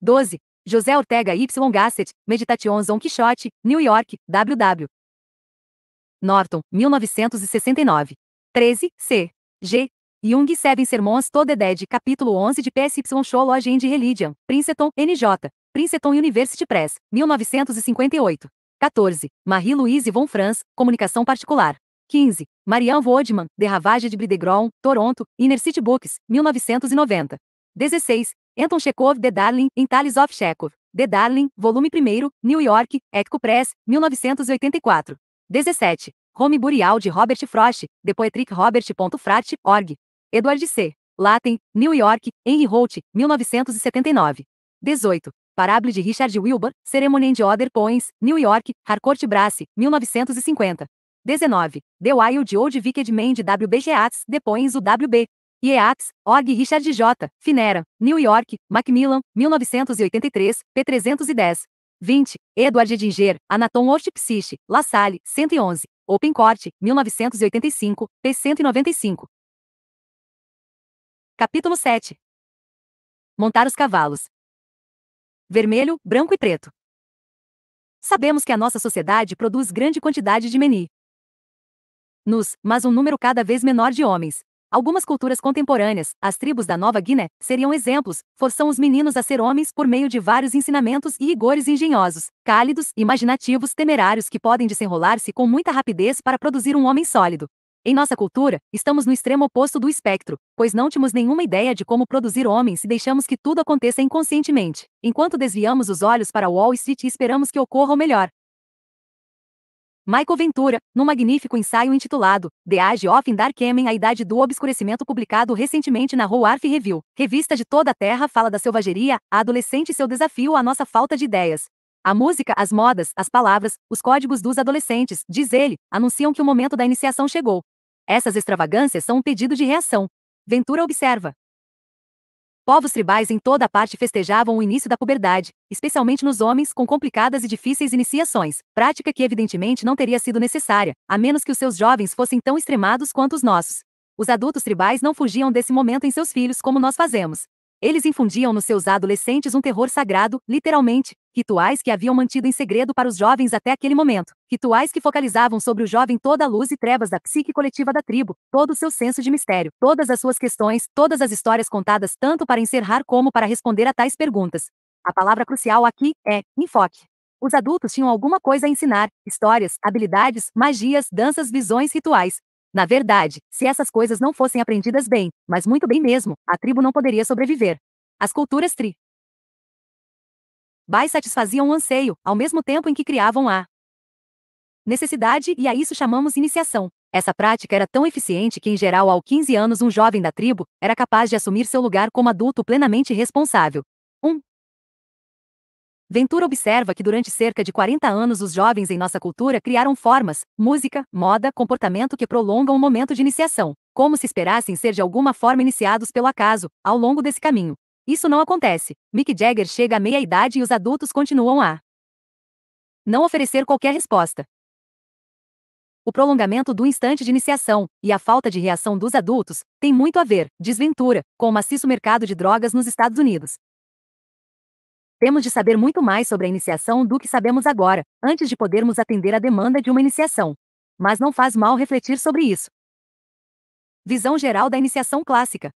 12. José Ortega Y. Gasset, Meditations on Quixote, New York, WW. Norton, 1969. 13, C. G. Jung Seven Sermons to capítulo 11 de PSY Show Lodge and Religion, Princeton, NJ. Princeton University Press, 1958. 14. Marie-Louise von Franz, Comunicação Particular. 15. Marianne Woodman, De Ravage de Bridegron, Toronto, Inner City Books, 1990. 16. Anton Chekhov The Darling, in Tales of Chekhov. The Darling, volume 1, New York, Ecco Press, 1984. 17. Home Burial de Robert Frost, The Poetric Robert.frat, org. Edward C. Latin, New York, Henry Holt, 1979. 18. Parable de Richard Wilbur, Ceremony and Other Poems, New York, Harcourt Brass, 1950. 19. The Wild Old Wicked Man de W. B. depões The Poems UWB. Yeats, Org Richard J., Finera, New York, Macmillan, 1983, p. 310. 20. Edward Edinger, Anatom Ortipsiche, La Salle, 111. Open Court, 1985, p. 195. Capítulo 7. Montar os cavalos vermelho, branco e preto. Sabemos que a nossa sociedade produz grande quantidade de meni. Nos, mas um número cada vez menor de homens. Algumas culturas contemporâneas, as tribos da Nova Guiné, seriam exemplos, forçam os meninos a ser homens por meio de vários ensinamentos e rigores engenhosos, cálidos, imaginativos, temerários que podem desenrolar-se com muita rapidez para produzir um homem sólido, em nossa cultura, estamos no extremo oposto do espectro, pois não temos nenhuma ideia de como produzir homens e deixamos que tudo aconteça inconscientemente, enquanto desviamos os olhos para Wall Street e esperamos que ocorra o melhor. Michael Ventura, num magnífico ensaio intitulado The Age of Darkman A Idade do Obscurecimento, publicado recentemente na Roarf Review, revista de toda a Terra, fala da selvageria, a adolescente e seu desafio à nossa falta de ideias. A música, as modas, as palavras, os códigos dos adolescentes, diz ele, anunciam que o momento da iniciação chegou. Essas extravagâncias são um pedido de reação. Ventura observa. Povos tribais em toda a parte festejavam o início da puberdade, especialmente nos homens, com complicadas e difíceis iniciações, prática que evidentemente não teria sido necessária, a menos que os seus jovens fossem tão extremados quanto os nossos. Os adultos tribais não fugiam desse momento em seus filhos como nós fazemos, eles infundiam nos seus adolescentes um terror sagrado, literalmente, rituais que haviam mantido em segredo para os jovens até aquele momento, rituais que focalizavam sobre o jovem toda a luz e trevas da psique coletiva da tribo, todo o seu senso de mistério, todas as suas questões, todas as histórias contadas tanto para encerrar como para responder a tais perguntas. A palavra crucial aqui é enfoque. Os adultos tinham alguma coisa a ensinar: histórias, habilidades, magias, danças, visões, rituais, na verdade, se essas coisas não fossem aprendidas bem, mas muito bem mesmo, a tribo não poderia sobreviver. As culturas tri Bai satisfaziam o anseio, ao mesmo tempo em que criavam a necessidade e a isso chamamos iniciação. Essa prática era tão eficiente que, em geral, aos 15 anos, um jovem da tribo era capaz de assumir seu lugar como adulto plenamente responsável. 1. Um, Ventura observa que durante cerca de 40 anos os jovens em nossa cultura criaram formas, música, moda, comportamento que prolongam o momento de iniciação, como se esperassem ser de alguma forma iniciados pelo acaso, ao longo desse caminho. Isso não acontece. Mick Jagger chega à meia-idade e os adultos continuam a não oferecer qualquer resposta. O prolongamento do instante de iniciação e a falta de reação dos adultos tem muito a ver, desventura, com o maciço mercado de drogas nos Estados Unidos, temos de saber muito mais sobre a iniciação do que sabemos agora, antes de podermos atender à demanda de uma iniciação. Mas não faz mal refletir sobre isso. Visão geral da iniciação clássica.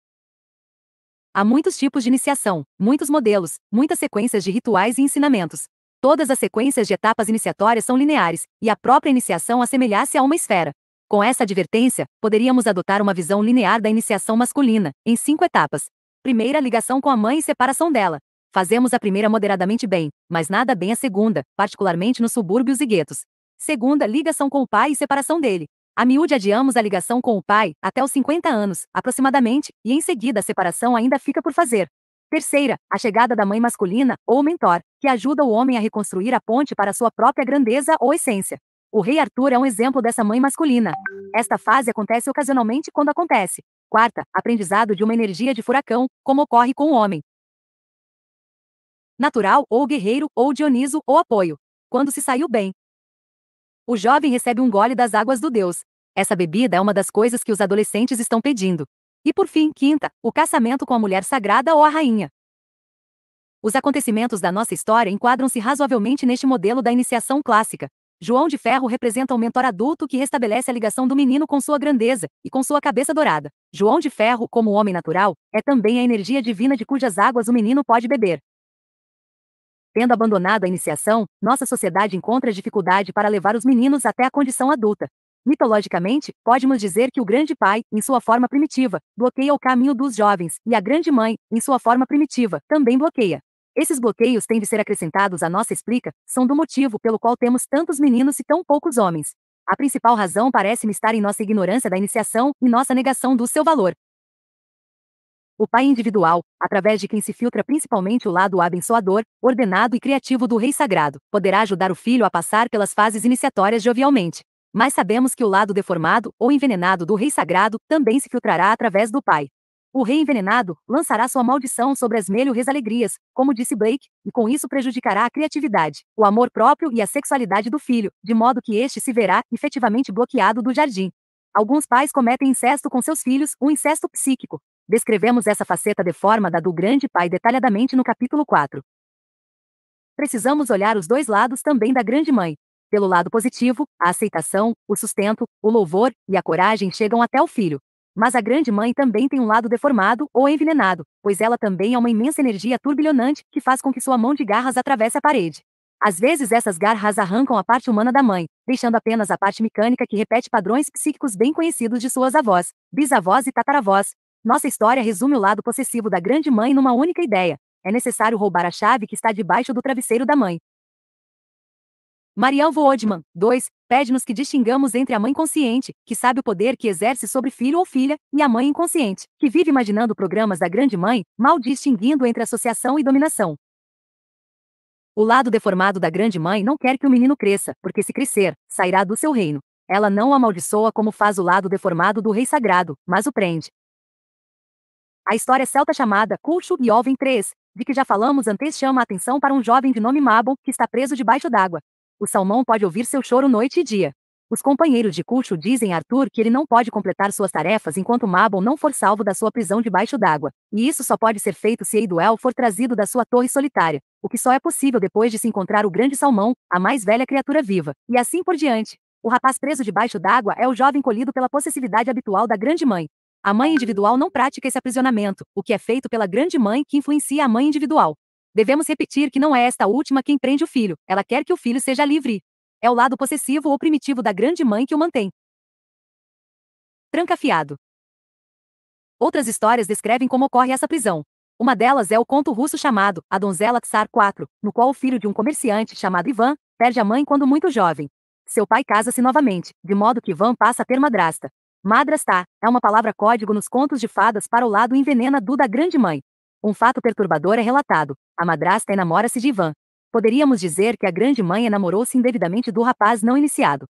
Há muitos tipos de iniciação, muitos modelos, muitas sequências de rituais e ensinamentos. Todas as sequências de etapas iniciatórias são lineares, e a própria iniciação assemelha se a uma esfera. Com essa advertência, poderíamos adotar uma visão linear da iniciação masculina, em cinco etapas. Primeira ligação com a mãe e separação dela. Fazemos a primeira moderadamente bem, mas nada bem a segunda, particularmente nos subúrbios e guetos. Segunda, ligação com o pai e separação dele. A miúde adiamos a ligação com o pai até os 50 anos, aproximadamente, e em seguida a separação ainda fica por fazer. Terceira, a chegada da mãe masculina, ou mentor, que ajuda o homem a reconstruir a ponte para sua própria grandeza ou essência. O rei Arthur é um exemplo dessa mãe masculina. Esta fase acontece ocasionalmente quando acontece. Quarta, aprendizado de uma energia de furacão, como ocorre com o homem natural ou guerreiro ou Dioniso ou apoio, quando se saiu bem. O jovem recebe um gole das águas do Deus. Essa bebida é uma das coisas que os adolescentes estão pedindo. E por fim, quinta, o casamento com a mulher sagrada ou a rainha. Os acontecimentos da nossa história enquadram-se razoavelmente neste modelo da iniciação clássica. João de Ferro representa um mentor adulto que restabelece a ligação do menino com sua grandeza e com sua cabeça dourada. João de Ferro, como homem natural, é também a energia divina de cujas águas o menino pode beber. Tendo abandonado a iniciação, nossa sociedade encontra dificuldade para levar os meninos até a condição adulta. Mitologicamente, podemos dizer que o Grande Pai, em sua forma primitiva, bloqueia o caminho dos jovens, e a Grande Mãe, em sua forma primitiva, também bloqueia. Esses bloqueios têm de ser acrescentados à nossa explica, são do motivo pelo qual temos tantos meninos e tão poucos homens. A principal razão parece-me estar em nossa ignorância da iniciação e nossa negação do seu valor. O pai individual, através de quem se filtra principalmente o lado abençoador, ordenado e criativo do rei sagrado, poderá ajudar o filho a passar pelas fases iniciatórias jovialmente. Mas sabemos que o lado deformado ou envenenado do rei sagrado também se filtrará através do pai. O rei envenenado lançará sua maldição sobre as melhores alegrias, como disse Blake, e com isso prejudicará a criatividade, o amor próprio e a sexualidade do filho, de modo que este se verá efetivamente bloqueado do jardim. Alguns pais cometem incesto com seus filhos, o um incesto psíquico, Descrevemos essa faceta deforma da do grande pai detalhadamente no capítulo 4. Precisamos olhar os dois lados também da grande mãe. Pelo lado positivo, a aceitação, o sustento, o louvor e a coragem chegam até o filho. Mas a grande mãe também tem um lado deformado ou envenenado, pois ela também é uma imensa energia turbilhonante que faz com que sua mão de garras atravesse a parede. Às vezes essas garras arrancam a parte humana da mãe, deixando apenas a parte mecânica que repete padrões psíquicos bem conhecidos de suas avós, bisavós e tataravós, nossa história resume o lado possessivo da grande mãe numa única ideia. É necessário roubar a chave que está debaixo do travesseiro da mãe. Marialvo Odman, 2, pede-nos que distingamos entre a mãe consciente, que sabe o poder que exerce sobre filho ou filha, e a mãe inconsciente, que vive imaginando programas da grande mãe, mal distinguindo entre associação e dominação. O lado deformado da grande mãe não quer que o menino cresça, porque se crescer, sairá do seu reino. Ela não o amaldiçoa como faz o lado deformado do rei sagrado, mas o prende. A história celta chamada Culto Jovem 3, de que já falamos antes, chama a atenção para um jovem de nome Mabon que está preso debaixo d'água. O salmão pode ouvir seu choro noite e dia. Os companheiros de Culto dizem a Arthur que ele não pode completar suas tarefas enquanto Mabon não for salvo da sua prisão debaixo d'água, e isso só pode ser feito se Eiduel for trazido da sua torre solitária, o que só é possível depois de se encontrar o grande salmão, a mais velha criatura viva, e assim por diante. O rapaz preso debaixo d'água é o jovem colhido pela possessividade habitual da grande mãe, a mãe individual não pratica esse aprisionamento, o que é feito pela grande mãe que influencia a mãe individual. Devemos repetir que não é esta última quem prende o filho, ela quer que o filho seja livre. É o lado possessivo ou primitivo da grande mãe que o mantém. Trancafiado. Outras histórias descrevem como ocorre essa prisão. Uma delas é o conto russo chamado A Donzela Tsar 4, no qual o filho de um comerciante chamado Ivan perde a mãe quando muito jovem. Seu pai casa-se novamente, de modo que Ivan passa a ter madrasta. Madrasta é uma palavra código nos contos de fadas para o lado envenena do da grande mãe. Um fato perturbador é relatado. A madrasta enamora-se de Ivan. Poderíamos dizer que a grande mãe enamorou-se indevidamente do rapaz não iniciado.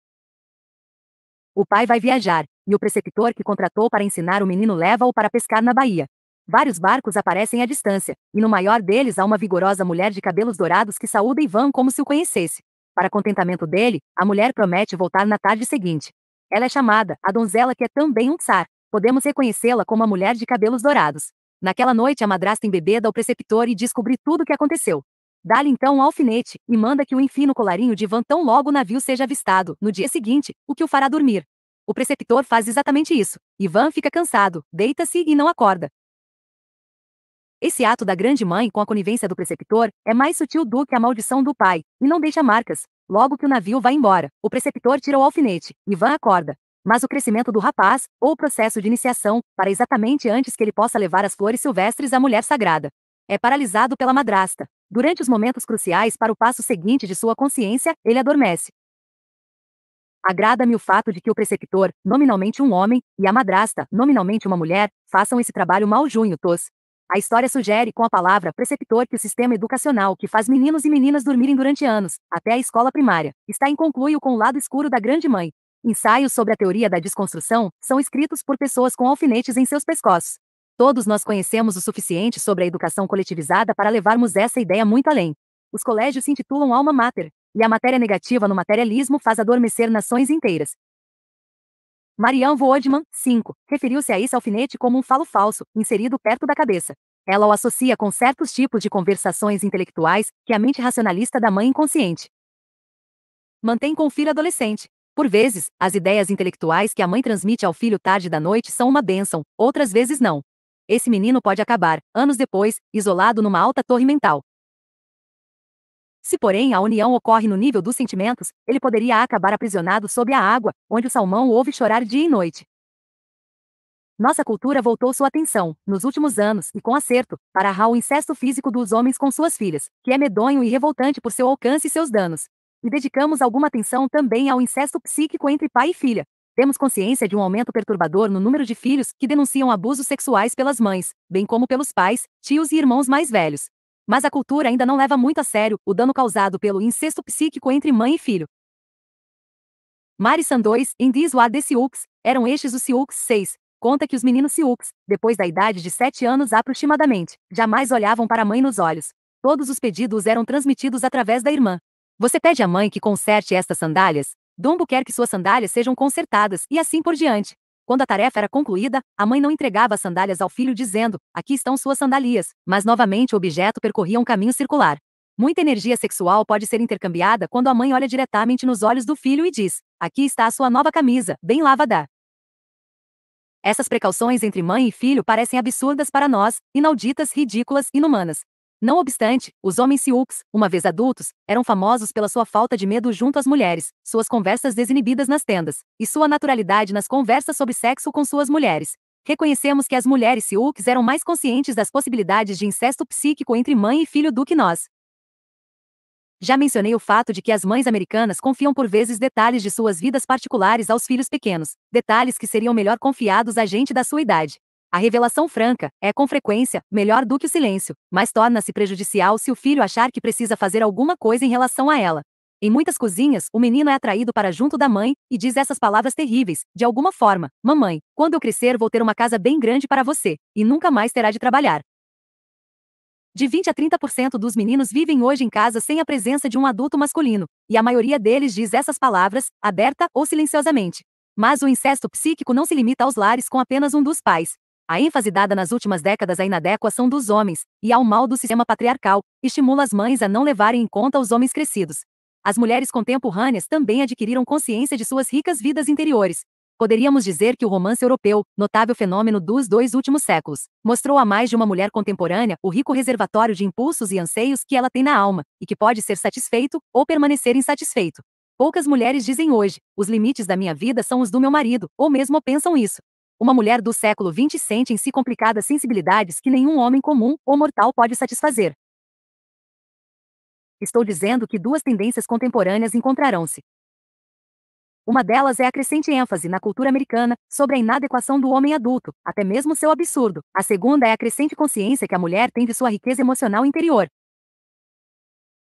O pai vai viajar, e o preceptor que contratou para ensinar o menino leva-o para pescar na Bahia. Vários barcos aparecem à distância, e no maior deles há uma vigorosa mulher de cabelos dourados que saúda Ivan como se o conhecesse. Para contentamento dele, a mulher promete voltar na tarde seguinte. Ela é chamada a donzela que é também um tsar. Podemos reconhecê-la como a mulher de cabelos dourados. Naquela noite, a madrasta embebeda o preceptor e descobre tudo o que aconteceu. Dá-lhe então um alfinete e manda que o enfie no colarinho de Van tão logo o navio seja avistado, no dia seguinte, o que o fará dormir. O preceptor faz exatamente isso. Ivan fica cansado, deita-se e não acorda. Esse ato da grande mãe com a conivência do preceptor é mais sutil do que a maldição do pai, e não deixa marcas. Logo que o navio vai embora, o preceptor tira o alfinete, Ivan acorda. Mas o crescimento do rapaz, ou o processo de iniciação, para exatamente antes que ele possa levar as flores silvestres à mulher sagrada. É paralisado pela madrasta. Durante os momentos cruciais para o passo seguinte de sua consciência, ele adormece. Agrada-me o fato de que o preceptor, nominalmente um homem, e a madrasta, nominalmente uma mulher, façam esse trabalho mal junho, tos, a história sugere com a palavra preceptor que o sistema educacional que faz meninos e meninas dormirem durante anos, até a escola primária, está inconcluído com o lado escuro da grande mãe. Ensaios sobre a teoria da desconstrução são escritos por pessoas com alfinetes em seus pescoços. Todos nós conhecemos o suficiente sobre a educação coletivizada para levarmos essa ideia muito além. Os colégios se intitulam alma mater, e a matéria negativa no materialismo faz adormecer nações inteiras. Marian Woodman, 5, referiu-se a esse alfinete como um falo falso, inserido perto da cabeça. Ela o associa com certos tipos de conversações intelectuais que a mente racionalista da mãe inconsciente mantém com o filho adolescente. Por vezes, as ideias intelectuais que a mãe transmite ao filho tarde da noite são uma bênção, outras vezes não. Esse menino pode acabar, anos depois, isolado numa alta torre mental. Se, porém, a união ocorre no nível dos sentimentos, ele poderia acabar aprisionado sob a água, onde o salmão ouve chorar dia e noite. Nossa cultura voltou sua atenção, nos últimos anos, e com acerto, para o incesto físico dos homens com suas filhas, que é medonho e revoltante por seu alcance e seus danos. E dedicamos alguma atenção também ao incesto psíquico entre pai e filha, temos consciência de um aumento perturbador no número de filhos que denunciam abusos sexuais pelas mães, bem como pelos pais, tios e irmãos mais velhos, mas a cultura ainda não leva muito a sério o dano causado pelo incesto psíquico entre mãe e filho. Mari Sandois, em Diz de Siux, eram estes os Siux 6, conta que os meninos Siux, depois da idade de 7 anos aproximadamente, jamais olhavam para a mãe nos olhos. Todos os pedidos eram transmitidos através da irmã. Você pede à mãe que conserte estas sandálias? Dumbo quer que suas sandálias sejam consertadas e assim por diante. Quando a tarefa era concluída, a mãe não entregava as sandálias ao filho dizendo: Aqui estão suas sandálias, mas novamente o objeto percorria um caminho circular. Muita energia sexual pode ser intercambiada quando a mãe olha diretamente nos olhos do filho e diz: Aqui está a sua nova camisa, bem lavada. Essas precauções entre mãe e filho parecem absurdas para nós, inauditas, ridículas, inumanas, não obstante, os homens Sioux, uma vez adultos, eram famosos pela sua falta de medo junto às mulheres, suas conversas desinibidas nas tendas, e sua naturalidade nas conversas sobre sexo com suas mulheres. Reconhecemos que as mulheres Sioux eram mais conscientes das possibilidades de incesto psíquico entre mãe e filho do que nós. Já mencionei o fato de que as mães americanas confiam por vezes detalhes de suas vidas particulares aos filhos pequenos, detalhes que seriam melhor confiados a gente da sua idade. A revelação franca é, com frequência, melhor do que o silêncio, mas torna-se prejudicial se o filho achar que precisa fazer alguma coisa em relação a ela. Em muitas cozinhas, o menino é atraído para junto da mãe e diz essas palavras terríveis, de alguma forma: Mamãe, quando eu crescer vou ter uma casa bem grande para você, e nunca mais terá de trabalhar. De 20 a 30% dos meninos vivem hoje em casa sem a presença de um adulto masculino, e a maioria deles diz essas palavras, aberta ou silenciosamente. Mas o incesto psíquico não se limita aos lares com apenas um dos pais. A ênfase dada nas últimas décadas à inadequação dos homens e ao mal do sistema patriarcal estimula as mães a não levarem em conta os homens crescidos. As mulheres contemporâneas também adquiriram consciência de suas ricas vidas interiores. Poderíamos dizer que o romance europeu, notável fenômeno dos dois últimos séculos, mostrou a mais de uma mulher contemporânea o rico reservatório de impulsos e anseios que ela tem na alma, e que pode ser satisfeito ou permanecer insatisfeito. Poucas mulheres dizem hoje: os limites da minha vida são os do meu marido, ou mesmo pensam isso uma mulher do século XX sente em si complicadas sensibilidades que nenhum homem comum ou mortal pode satisfazer. Estou dizendo que duas tendências contemporâneas encontrarão-se. Uma delas é a crescente ênfase na cultura americana sobre a inadequação do homem adulto, até mesmo seu absurdo. A segunda é a crescente consciência que a mulher tem de sua riqueza emocional interior,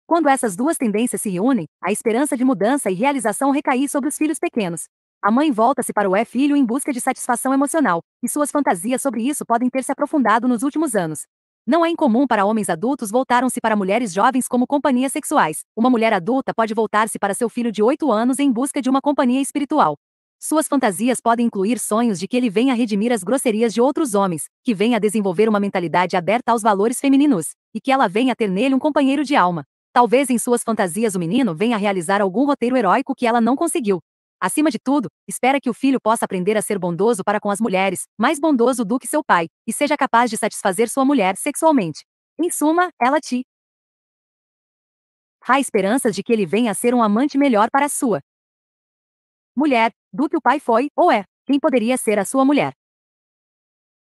quando essas duas tendências se reúnem, a esperança de mudança e realização recai sobre os filhos pequenos, a mãe volta-se para o é filho em busca de satisfação emocional, e suas fantasias sobre isso podem ter se aprofundado nos últimos anos. Não é incomum para homens adultos voltaram-se para mulheres jovens como companhias sexuais. Uma mulher adulta pode voltar-se para seu filho de 8 anos em busca de uma companhia espiritual. Suas fantasias podem incluir sonhos de que ele venha redimir as grosserias de outros homens, que venha desenvolver uma mentalidade aberta aos valores femininos, e que ela venha ter nele um companheiro de alma. Talvez em suas fantasias o menino venha realizar algum roteiro heróico que ela não conseguiu, Acima de tudo, espera que o filho possa aprender a ser bondoso para com as mulheres, mais bondoso do que seu pai, e seja capaz de satisfazer sua mulher sexualmente. Em suma, ela te há esperanças de que ele venha a ser um amante melhor para sua mulher do que o pai foi ou é, quem poderia ser a sua mulher.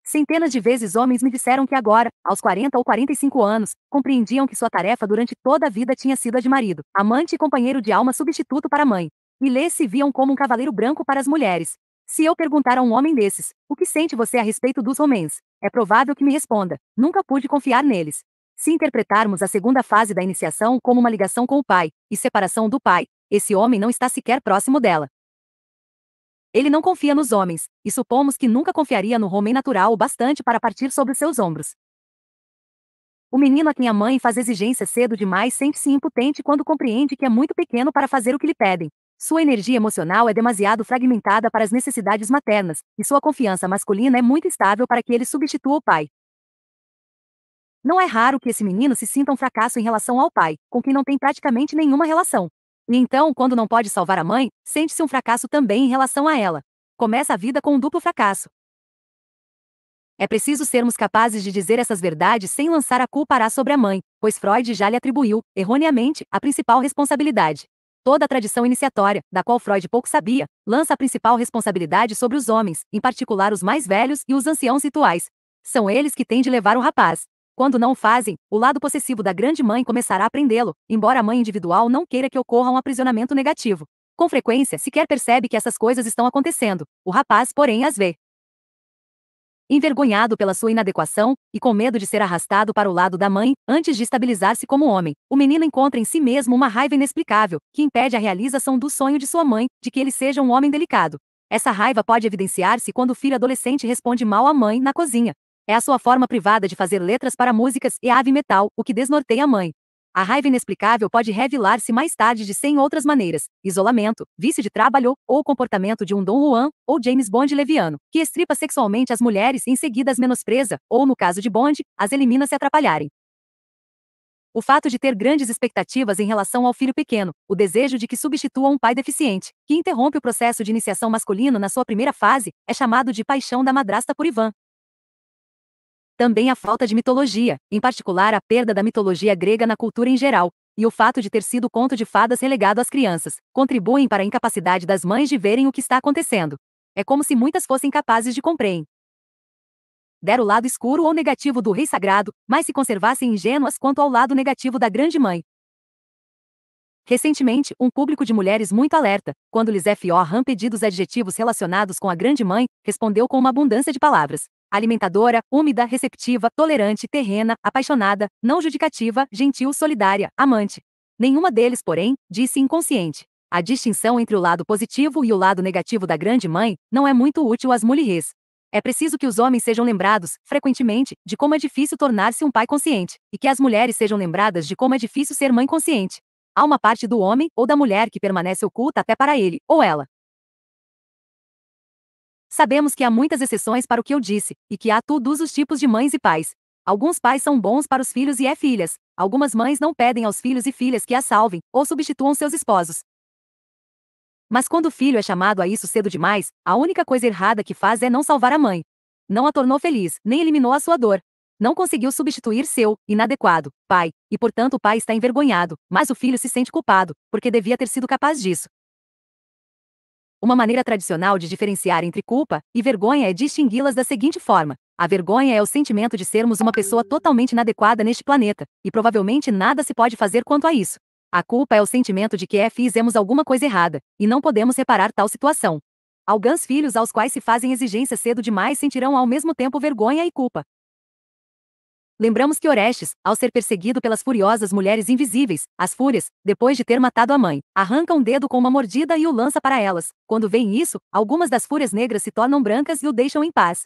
Centenas de vezes homens me disseram que agora, aos 40 ou 45 anos, compreendiam que sua tarefa durante toda a vida tinha sido a de marido, amante e companheiro de alma substituto para mãe, e lê se viam como um cavaleiro branco para as mulheres. Se eu perguntar a um homem desses, o que sente você a respeito dos homens, é provável que me responda, nunca pude confiar neles. Se interpretarmos a segunda fase da iniciação como uma ligação com o pai, e separação do pai, esse homem não está sequer próximo dela. Ele não confia nos homens, e supomos que nunca confiaria no homem natural o bastante para partir sobre seus ombros. O menino a quem a mãe faz exigência cedo demais sente-se impotente quando compreende que é muito pequeno para fazer o que lhe pedem, sua energia emocional é demasiado fragmentada para as necessidades maternas, e sua confiança masculina é muito estável para que ele substitua o pai. Não é raro que esse menino se sinta um fracasso em relação ao pai, com quem não tem praticamente nenhuma relação. E então, quando não pode salvar a mãe, sente-se um fracasso também em relação a ela. Começa a vida com um duplo fracasso. É preciso sermos capazes de dizer essas verdades sem lançar a culpa sobre a mãe, pois Freud já lhe atribuiu, erroneamente, a principal responsabilidade. Toda a tradição iniciatória, da qual Freud pouco sabia, lança a principal responsabilidade sobre os homens, em particular os mais velhos e os anciãos rituais. São eles que têm de levar o rapaz. Quando não o fazem, o lado possessivo da grande mãe começará a prendê-lo, embora a mãe individual não queira que ocorra um aprisionamento negativo. Com frequência, sequer percebe que essas coisas estão acontecendo. O rapaz, porém, as vê. Envergonhado pela sua inadequação, e com medo de ser arrastado para o lado da mãe, antes de estabilizar-se como homem, o menino encontra em si mesmo uma raiva inexplicável, que impede a realização do sonho de sua mãe, de que ele seja um homem delicado. Essa raiva pode evidenciar-se quando o filho adolescente responde mal à mãe na cozinha. É a sua forma privada de fazer letras para músicas e ave metal, o que desnorteia a mãe. A raiva inexplicável pode revelar-se mais tarde de 100 outras maneiras: isolamento, vício de trabalho ou comportamento de um Don Juan ou James Bond leviano, que estripa sexualmente as mulheres e em seguida as menospreza, ou no caso de Bond, as elimina se atrapalharem. O fato de ter grandes expectativas em relação ao filho pequeno, o desejo de que substitua um pai deficiente, que interrompe o processo de iniciação masculino na sua primeira fase, é chamado de paixão da madrasta por Ivan, também a falta de mitologia, em particular a perda da mitologia grega na cultura em geral, e o fato de ter sido conto de fadas relegado às crianças, contribuem para a incapacidade das mães de verem o que está acontecendo. É como se muitas fossem capazes de compreender der o lado escuro ou negativo do rei sagrado, mas se conservassem ingênuas quanto ao lado negativo da grande mãe. Recentemente, um público de mulheres muito alerta, quando lhes F.O. Ram pedidos adjetivos relacionados com a grande mãe, respondeu com uma abundância de palavras alimentadora, úmida, receptiva, tolerante, terrena, apaixonada, não judicativa, gentil, solidária, amante. Nenhuma deles, porém, disse inconsciente. A distinção entre o lado positivo e o lado negativo da grande mãe não é muito útil às mulheres. É preciso que os homens sejam lembrados, frequentemente, de como é difícil tornar-se um pai consciente, e que as mulheres sejam lembradas de como é difícil ser mãe consciente. Há uma parte do homem ou da mulher que permanece oculta até para ele ou ela. Sabemos que há muitas exceções para o que eu disse, e que há todos os tipos de mães e pais. Alguns pais são bons para os filhos e é filhas, algumas mães não pedem aos filhos e filhas que a salvem, ou substituam seus esposos. Mas quando o filho é chamado a isso cedo demais, a única coisa errada que faz é não salvar a mãe. Não a tornou feliz, nem eliminou a sua dor. Não conseguiu substituir seu, inadequado, pai, e portanto o pai está envergonhado, mas o filho se sente culpado, porque devia ter sido capaz disso. Uma maneira tradicional de diferenciar entre culpa e vergonha é distingui-las da seguinte forma: a vergonha é o sentimento de sermos uma pessoa totalmente inadequada neste planeta, e provavelmente nada se pode fazer quanto a isso. A culpa é o sentimento de que é fizemos alguma coisa errada, e não podemos reparar tal situação. Alguns filhos aos quais se fazem exigências cedo demais sentirão ao mesmo tempo vergonha e culpa, Lembramos que Orestes, ao ser perseguido pelas furiosas mulheres invisíveis, as fúrias, depois de ter matado a mãe, arranca um dedo com uma mordida e o lança para elas. Quando veem isso, algumas das fúrias negras se tornam brancas e o deixam em paz.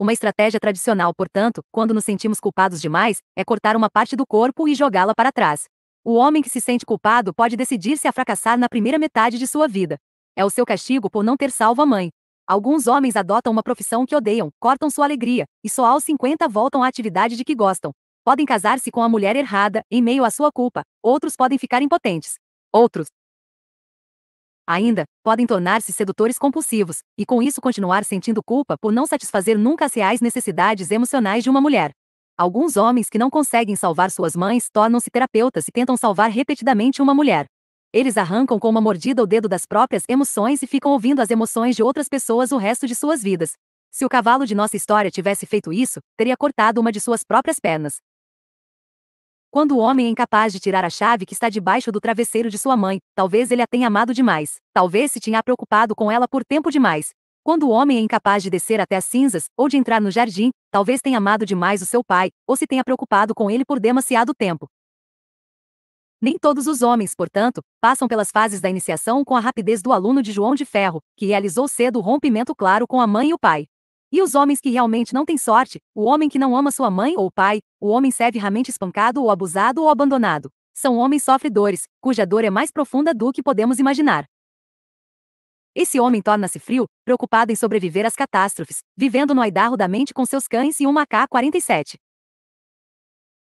Uma estratégia tradicional, portanto, quando nos sentimos culpados demais, é cortar uma parte do corpo e jogá-la para trás. O homem que se sente culpado pode decidir se a fracassar na primeira metade de sua vida. É o seu castigo por não ter salvo a mãe, Alguns homens adotam uma profissão que odeiam, cortam sua alegria, e só aos 50 voltam à atividade de que gostam. Podem casar-se com a mulher errada, em meio à sua culpa, outros podem ficar impotentes. Outros, Ainda, podem tornar-se sedutores compulsivos, e com isso continuar sentindo culpa por não satisfazer nunca as reais necessidades emocionais de uma mulher. Alguns homens que não conseguem salvar suas mães tornam-se terapeutas e tentam salvar repetidamente uma mulher. Eles arrancam com uma mordida o dedo das próprias emoções e ficam ouvindo as emoções de outras pessoas o resto de suas vidas. Se o cavalo de nossa história tivesse feito isso, teria cortado uma de suas próprias pernas. Quando o homem é incapaz de tirar a chave que está debaixo do travesseiro de sua mãe, talvez ele a tenha amado demais, talvez se tenha preocupado com ela por tempo demais. Quando o homem é incapaz de descer até as cinzas, ou de entrar no jardim, talvez tenha amado demais o seu pai, ou se tenha preocupado com ele por demasiado tempo. Nem todos os homens, portanto, passam pelas fases da iniciação com a rapidez do aluno de João de Ferro, que realizou cedo o rompimento claro com a mãe e o pai. E os homens que realmente não têm sorte, o homem que não ama sua mãe ou pai, o homem severamente espancado ou abusado ou abandonado, são homens sofredores, cuja dor é mais profunda do que podemos imaginar. Esse homem torna-se frio, preocupado em sobreviver às catástrofes, vivendo no aidarro da mente com seus cães e um macaco 47.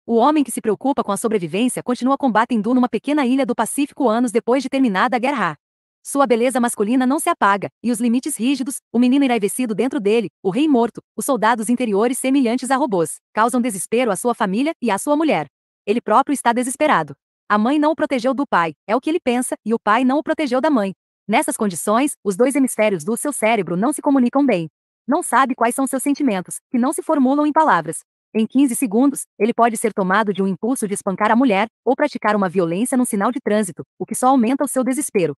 O homem que se preocupa com a sobrevivência continua combatendo numa pequena ilha do Pacífico anos depois de terminada a guerra. Sua beleza masculina não se apaga, e os limites rígidos, o menino iraivecido dentro dele, o rei morto, os soldados interiores semelhantes a robôs, causam desespero à sua família e à sua mulher. Ele próprio está desesperado. A mãe não o protegeu do pai, é o que ele pensa, e o pai não o protegeu da mãe. Nessas condições, os dois hemisférios do seu cérebro não se comunicam bem. Não sabe quais são seus sentimentos, que não se formulam em palavras. Em 15 segundos, ele pode ser tomado de um impulso de espancar a mulher ou praticar uma violência num sinal de trânsito, o que só aumenta o seu desespero.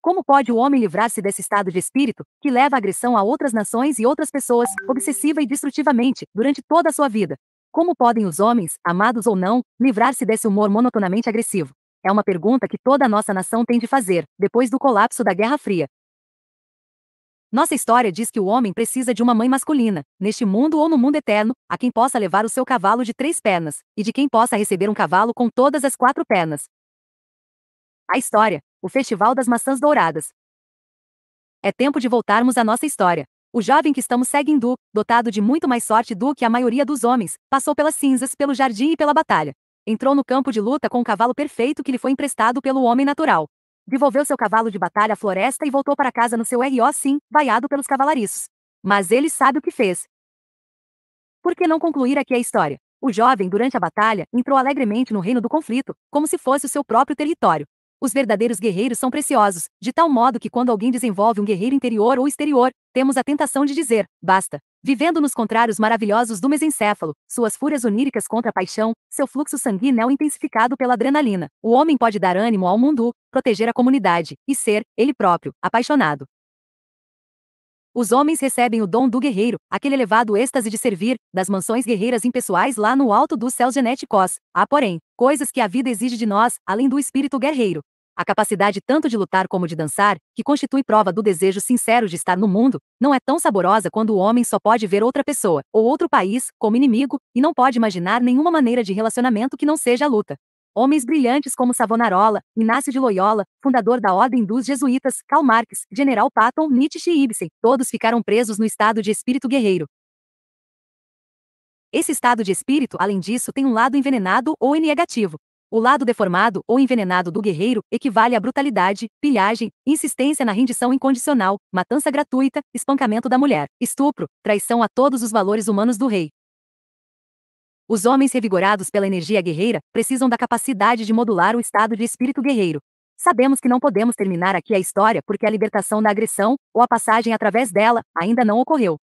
Como pode o homem livrar-se desse estado de espírito, que leva a agressão a outras nações e outras pessoas, obsessiva e destrutivamente, durante toda a sua vida? Como podem os homens, amados ou não, livrar-se desse humor monotonamente agressivo? É uma pergunta que toda a nossa nação tem de fazer, depois do colapso da Guerra Fria. Nossa história diz que o homem precisa de uma mãe masculina, neste mundo ou no mundo eterno, a quem possa levar o seu cavalo de três pernas, e de quem possa receber um cavalo com todas as quatro pernas. A história, o Festival das Maçãs Douradas. É tempo de voltarmos à nossa história. O jovem que estamos seguindo, dotado de muito mais sorte do que a maioria dos homens, passou pelas cinzas, pelo jardim e pela batalha. Entrou no campo de luta com o cavalo perfeito que lhe foi emprestado pelo homem natural. Devolveu seu cavalo de batalha à floresta e voltou para casa no seu R.O. sim, vaiado pelos cavalariços. Mas ele sabe o que fez. Por que não concluir aqui a história? O jovem, durante a batalha, entrou alegremente no reino do conflito, como se fosse o seu próprio território, os verdadeiros guerreiros são preciosos, de tal modo que quando alguém desenvolve um guerreiro interior ou exterior, temos a tentação de dizer, basta. Vivendo nos contrários maravilhosos do mesencéfalo, suas fúrias oníricas contra a paixão, seu fluxo sanguíneo é intensificado pela adrenalina, o homem pode dar ânimo ao mundo, proteger a comunidade, e ser, ele próprio, apaixonado. Os homens recebem o dom do guerreiro, aquele elevado êxtase de servir, das mansões guerreiras impessoais lá no alto dos céus genéticos. Há, porém, coisas que a vida exige de nós, além do espírito guerreiro. A capacidade tanto de lutar como de dançar, que constitui prova do desejo sincero de estar no mundo, não é tão saborosa quando o homem só pode ver outra pessoa, ou outro país, como inimigo, e não pode imaginar nenhuma maneira de relacionamento que não seja a luta. Homens brilhantes como Savonarola, Inácio de Loyola, fundador da Ordem dos Jesuítas, Karl Marx, General Patton, Nietzsche e Ibsen, todos ficaram presos no estado de espírito guerreiro. Esse estado de espírito, além disso, tem um lado envenenado ou negativo. O lado deformado ou envenenado do guerreiro equivale à brutalidade, pilhagem, insistência na rendição incondicional, matança gratuita, espancamento da mulher, estupro, traição a todos os valores humanos do rei. Os homens revigorados pela energia guerreira precisam da capacidade de modular o estado de espírito guerreiro. Sabemos que não podemos terminar aqui a história porque a libertação da agressão, ou a passagem através dela, ainda não ocorreu.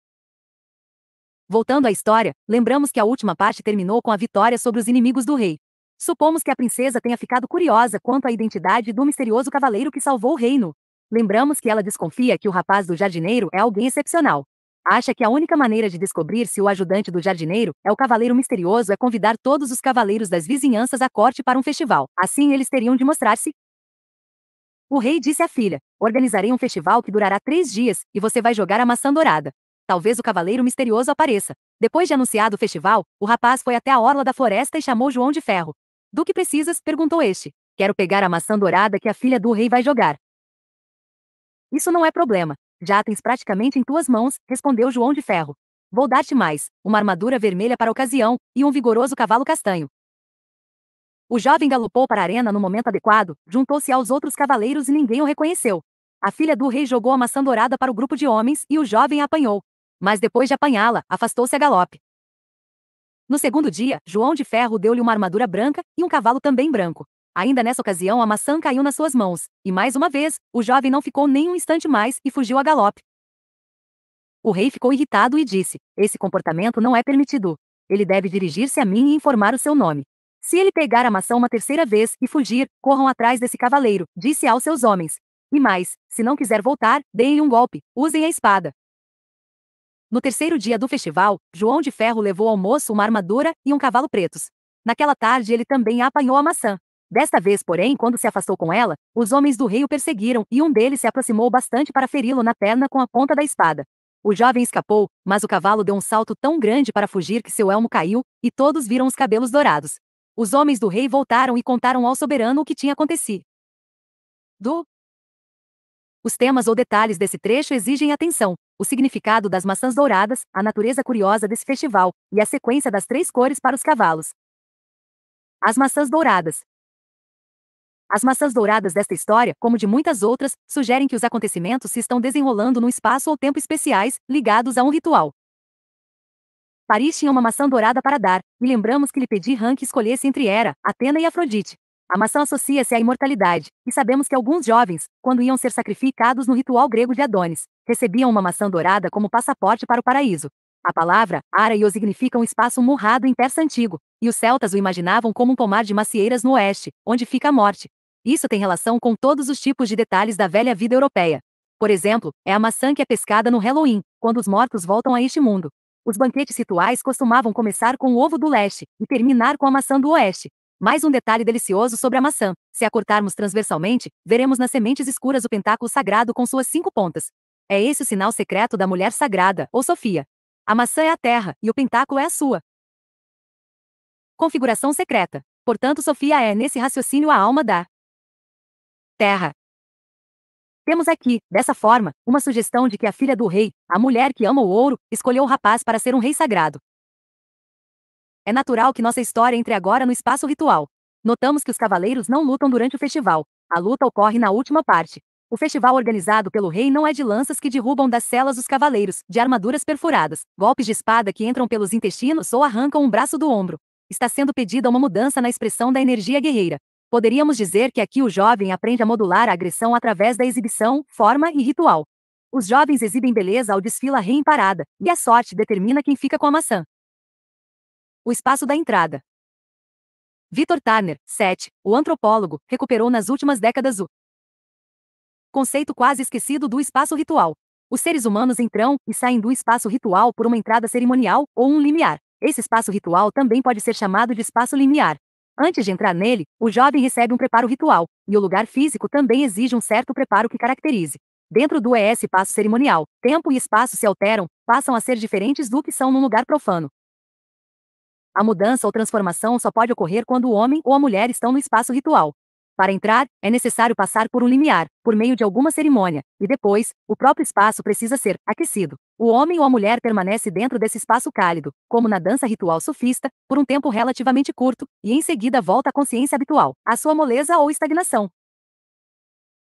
Voltando à história, lembramos que a última parte terminou com a vitória sobre os inimigos do rei. Supomos que a princesa tenha ficado curiosa quanto à identidade do misterioso cavaleiro que salvou o reino. Lembramos que ela desconfia que o rapaz do jardineiro é alguém excepcional. Acha que a única maneira de descobrir se o ajudante do jardineiro é o cavaleiro misterioso é convidar todos os cavaleiros das vizinhanças à corte para um festival. Assim eles teriam de mostrar-se. O rei disse à filha: Organizarei um festival que durará três dias e você vai jogar a maçã dourada. Talvez o cavaleiro misterioso apareça. Depois de anunciado o festival, o rapaz foi até a orla da floresta e chamou João de Ferro, do que precisas? perguntou este. Quero pegar a maçã dourada que a filha do rei vai jogar. Isso não é problema. Já a tens praticamente em tuas mãos, respondeu João de Ferro. Vou dar-te mais, uma armadura vermelha para a ocasião, e um vigoroso cavalo castanho. O jovem galopou para a arena no momento adequado, juntou-se aos outros cavaleiros e ninguém o reconheceu. A filha do rei jogou a maçã dourada para o grupo de homens e o jovem a apanhou. Mas depois de apanhá-la, afastou-se a galope. No segundo dia, João de Ferro deu-lhe uma armadura branca e um cavalo também branco. Ainda nessa ocasião, a maçã caiu nas suas mãos, e mais uma vez, o jovem não ficou nem um instante mais e fugiu a galope. O rei ficou irritado e disse: Esse comportamento não é permitido. Ele deve dirigir-se a mim e informar o seu nome. Se ele pegar a maçã uma terceira vez e fugir, corram atrás desse cavaleiro, disse aos seus homens. E mais, se não quiser voltar, deem um golpe, usem a espada. No terceiro dia do festival, João de Ferro levou ao moço uma armadura e um cavalo pretos. Naquela tarde ele também apanhou a maçã. Desta vez, porém, quando se afastou com ela, os homens do rei o perseguiram e um deles se aproximou bastante para feri-lo na perna com a ponta da espada. O jovem escapou, mas o cavalo deu um salto tão grande para fugir que seu elmo caiu, e todos viram os cabelos dourados. Os homens do rei voltaram e contaram ao soberano o que tinha acontecido. Do... Os temas ou detalhes desse trecho exigem atenção, o significado das maçãs douradas, a natureza curiosa desse festival, e a sequência das três cores para os cavalos. As maçãs douradas. As maçãs douradas desta história, como de muitas outras, sugerem que os acontecimentos se estão desenrolando num espaço ou tempo especiais, ligados a um ritual. Paris tinha uma maçã dourada para dar, e lembramos que lhe pedi Han que escolhesse entre Hera, Atena e Afrodite. A maçã associa-se à imortalidade, e sabemos que alguns jovens, quando iam ser sacrificados no ritual grego de Adonis, recebiam uma maçã dourada como passaporte para o paraíso. A palavra, Araios, significa um espaço morrado em persa antigo, e os celtas o imaginavam como um pomar de macieiras no oeste, onde fica a morte. Isso tem relação com todos os tipos de detalhes da velha vida europeia. Por exemplo, é a maçã que é pescada no Halloween, quando os mortos voltam a este mundo. Os banquetes rituais costumavam começar com o ovo do leste e terminar com a maçã do oeste, mais um detalhe delicioso sobre a maçã. Se a cortarmos transversalmente, veremos nas sementes escuras o pentáculo sagrado com suas cinco pontas. É esse o sinal secreto da mulher sagrada, ou Sofia. A maçã é a terra, e o pentáculo é a sua. Configuração secreta. Portanto, Sofia é, nesse raciocínio, a alma da terra. Temos aqui, dessa forma, uma sugestão de que a filha do rei, a mulher que ama o ouro, escolheu o rapaz para ser um rei sagrado. É natural que nossa história entre agora no espaço ritual. Notamos que os cavaleiros não lutam durante o festival. A luta ocorre na última parte. O festival organizado pelo rei não é de lanças que derrubam das celas os cavaleiros, de armaduras perfuradas, golpes de espada que entram pelos intestinos ou arrancam um braço do ombro. Está sendo pedida uma mudança na expressão da energia guerreira. Poderíamos dizer que aqui o jovem aprende a modular a agressão através da exibição, forma e ritual. Os jovens exibem beleza ao desfila rei em parada, e a sorte determina quem fica com a maçã o espaço da entrada. Victor Turner, 7, o antropólogo, recuperou nas últimas décadas o conceito quase esquecido do espaço ritual. Os seres humanos entram e saem do espaço ritual por uma entrada cerimonial ou um limiar. Esse espaço ritual também pode ser chamado de espaço limiar. Antes de entrar nele, o jovem recebe um preparo ritual, e o lugar físico também exige um certo preparo que caracterize. Dentro do ES espaço cerimonial, tempo e espaço se alteram, passam a ser diferentes do que são num lugar profano. A mudança ou transformação só pode ocorrer quando o homem ou a mulher estão no espaço ritual. Para entrar, é necessário passar por um limiar, por meio de alguma cerimônia, e depois, o próprio espaço precisa ser aquecido. O homem ou a mulher permanece dentro desse espaço cálido, como na dança ritual sufista, por um tempo relativamente curto, e em seguida volta à consciência habitual, à sua moleza ou estagnação.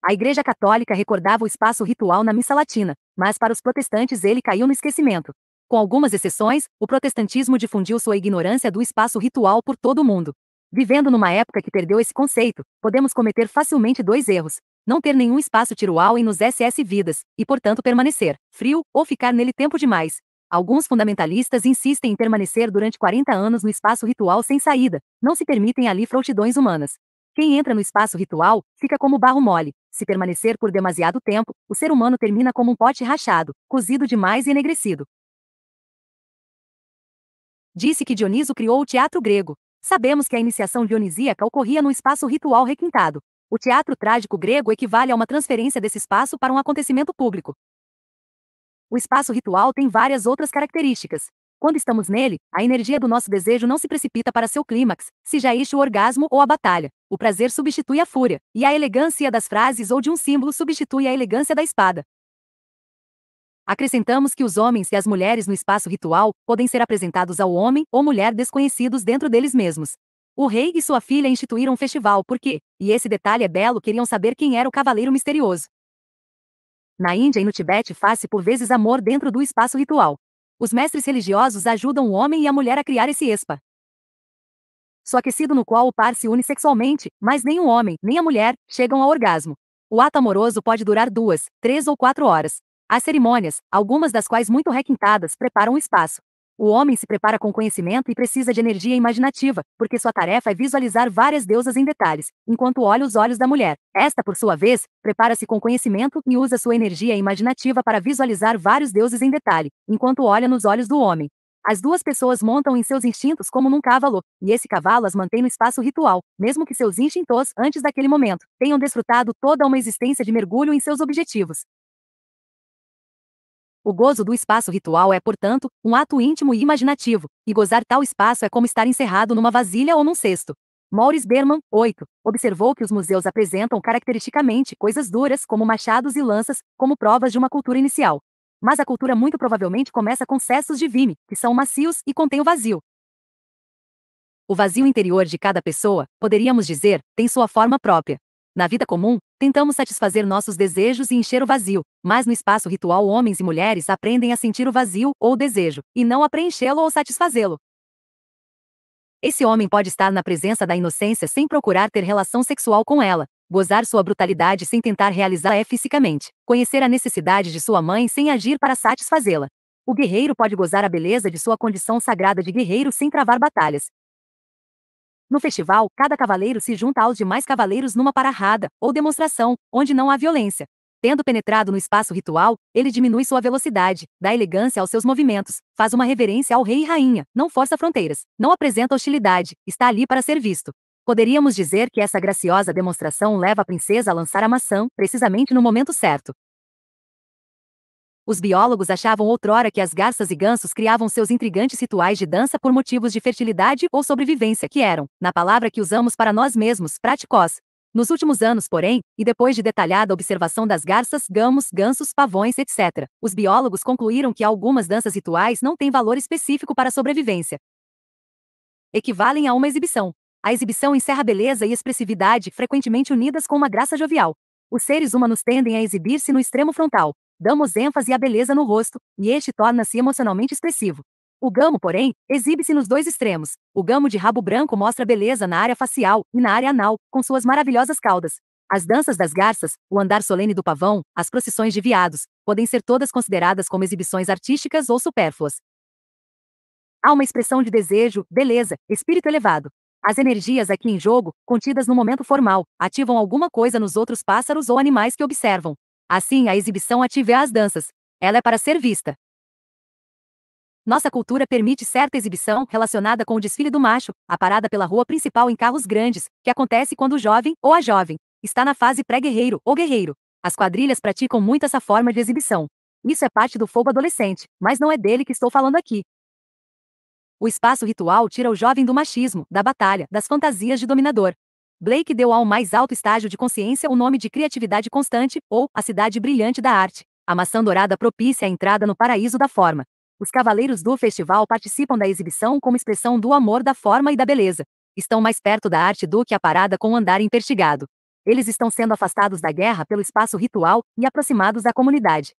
A Igreja Católica recordava o espaço ritual na missa latina, mas para os protestantes ele caiu no esquecimento. Com algumas exceções, o protestantismo difundiu sua ignorância do espaço ritual por todo o mundo. Vivendo numa época que perdeu esse conceito, podemos cometer facilmente dois erros: não ter nenhum espaço tirual em nos SS vidas, e portanto permanecer frio ou ficar nele tempo demais. Alguns fundamentalistas insistem em permanecer durante 40 anos no espaço ritual sem saída, não se permitem ali frouxidões humanas. Quem entra no espaço ritual fica como barro mole. Se permanecer por demasiado tempo, o ser humano termina como um pote rachado, cozido demais e enegrecido. Disse que Dioniso criou o teatro grego. Sabemos que a iniciação dionisíaca ocorria num espaço ritual requintado. O teatro trágico grego equivale a uma transferência desse espaço para um acontecimento público. O espaço ritual tem várias outras características. Quando estamos nele, a energia do nosso desejo não se precipita para seu clímax, se já existe o orgasmo ou a batalha. O prazer substitui a fúria, e a elegância das frases ou de um símbolo substitui a elegância da espada. Acrescentamos que os homens e as mulheres no espaço ritual podem ser apresentados ao homem ou mulher desconhecidos dentro deles mesmos. O rei e sua filha instituíram um festival porque, e esse detalhe é belo, queriam saber quem era o cavaleiro misterioso. Na Índia e no Tibete faz-se por vezes amor dentro do espaço ritual. Os mestres religiosos ajudam o homem e a mulher a criar esse espa. Só aquecido no qual o par se une sexualmente, mas nem o homem, nem a mulher, chegam ao orgasmo. O ato amoroso pode durar duas, três ou quatro horas. As cerimônias, algumas das quais muito requintadas, preparam o espaço. O homem se prepara com conhecimento e precisa de energia imaginativa, porque sua tarefa é visualizar várias deusas em detalhes, enquanto olha os olhos da mulher. Esta, por sua vez, prepara-se com conhecimento e usa sua energia imaginativa para visualizar vários deuses em detalhe, enquanto olha nos olhos do homem. As duas pessoas montam em seus instintos como num cavalo, e esse cavalo as mantém no espaço ritual, mesmo que seus instintos, antes daquele momento, tenham desfrutado toda uma existência de mergulho em seus objetivos. O gozo do espaço ritual é, portanto, um ato íntimo e imaginativo, e gozar tal espaço é como estar encerrado numa vasilha ou num cesto. Maurice Berman, 8, observou que os museus apresentam caracteristicamente coisas duras como machados e lanças, como provas de uma cultura inicial. Mas a cultura muito provavelmente começa com cestos de vime, que são macios e contêm o vazio. O vazio interior de cada pessoa, poderíamos dizer, tem sua forma própria. Na vida comum, tentamos satisfazer nossos desejos e encher o vazio, mas no espaço ritual homens e mulheres aprendem a sentir o vazio ou o desejo, e não a preenchê-lo ou satisfazê-lo. Esse homem pode estar na presença da inocência sem procurar ter relação sexual com ela, gozar sua brutalidade sem tentar realizá-la fisicamente, conhecer a necessidade de sua mãe sem agir para satisfazê-la. O guerreiro pode gozar a beleza de sua condição sagrada de guerreiro sem travar batalhas, no festival, cada cavaleiro se junta aos demais cavaleiros numa pararrada, ou demonstração, onde não há violência. Tendo penetrado no espaço ritual, ele diminui sua velocidade, dá elegância aos seus movimentos, faz uma reverência ao rei e rainha, não força fronteiras, não apresenta hostilidade, está ali para ser visto. Poderíamos dizer que essa graciosa demonstração leva a princesa a lançar a maçã, precisamente no momento certo. Os biólogos achavam outrora que as garças e gansos criavam seus intrigantes rituais de dança por motivos de fertilidade ou sobrevivência que eram, na palavra que usamos para nós mesmos, práticos. Nos últimos anos, porém, e depois de detalhada observação das garças, gamos, gansos, pavões, etc., os biólogos concluíram que algumas danças rituais não têm valor específico para a sobrevivência. Equivalem a uma exibição. A exibição encerra beleza e expressividade, frequentemente unidas com uma graça jovial. Os seres humanos tendem a exibir-se no extremo frontal, damos ênfase à beleza no rosto, e este torna-se emocionalmente expressivo. O gamo, porém, exibe-se nos dois extremos. O gamo de rabo branco mostra beleza na área facial e na área anal, com suas maravilhosas caudas. As danças das garças, o andar solene do pavão, as procissões de viados, podem ser todas consideradas como exibições artísticas ou supérfluas. Há uma expressão de desejo, beleza, espírito elevado. As energias aqui em jogo, contidas no momento formal, ativam alguma coisa nos outros pássaros ou animais que observam. Assim, a exibição ativa é as danças. Ela é para ser vista. Nossa cultura permite certa exibição relacionada com o desfile do macho, a parada pela rua principal em carros grandes, que acontece quando o jovem ou a jovem está na fase pré-guerreiro ou guerreiro. As quadrilhas praticam muito essa forma de exibição. Isso é parte do fogo adolescente, mas não é dele que estou falando aqui. O espaço ritual tira o jovem do machismo, da batalha, das fantasias de dominador. Blake deu ao mais alto estágio de consciência o nome de criatividade constante, ou a cidade brilhante da arte. A maçã dourada propicia a entrada no paraíso da forma. Os cavaleiros do festival participam da exibição como expressão do amor da forma e da beleza. Estão mais perto da arte do que a parada com o andar impertigado. Eles estão sendo afastados da guerra pelo espaço ritual e aproximados da comunidade.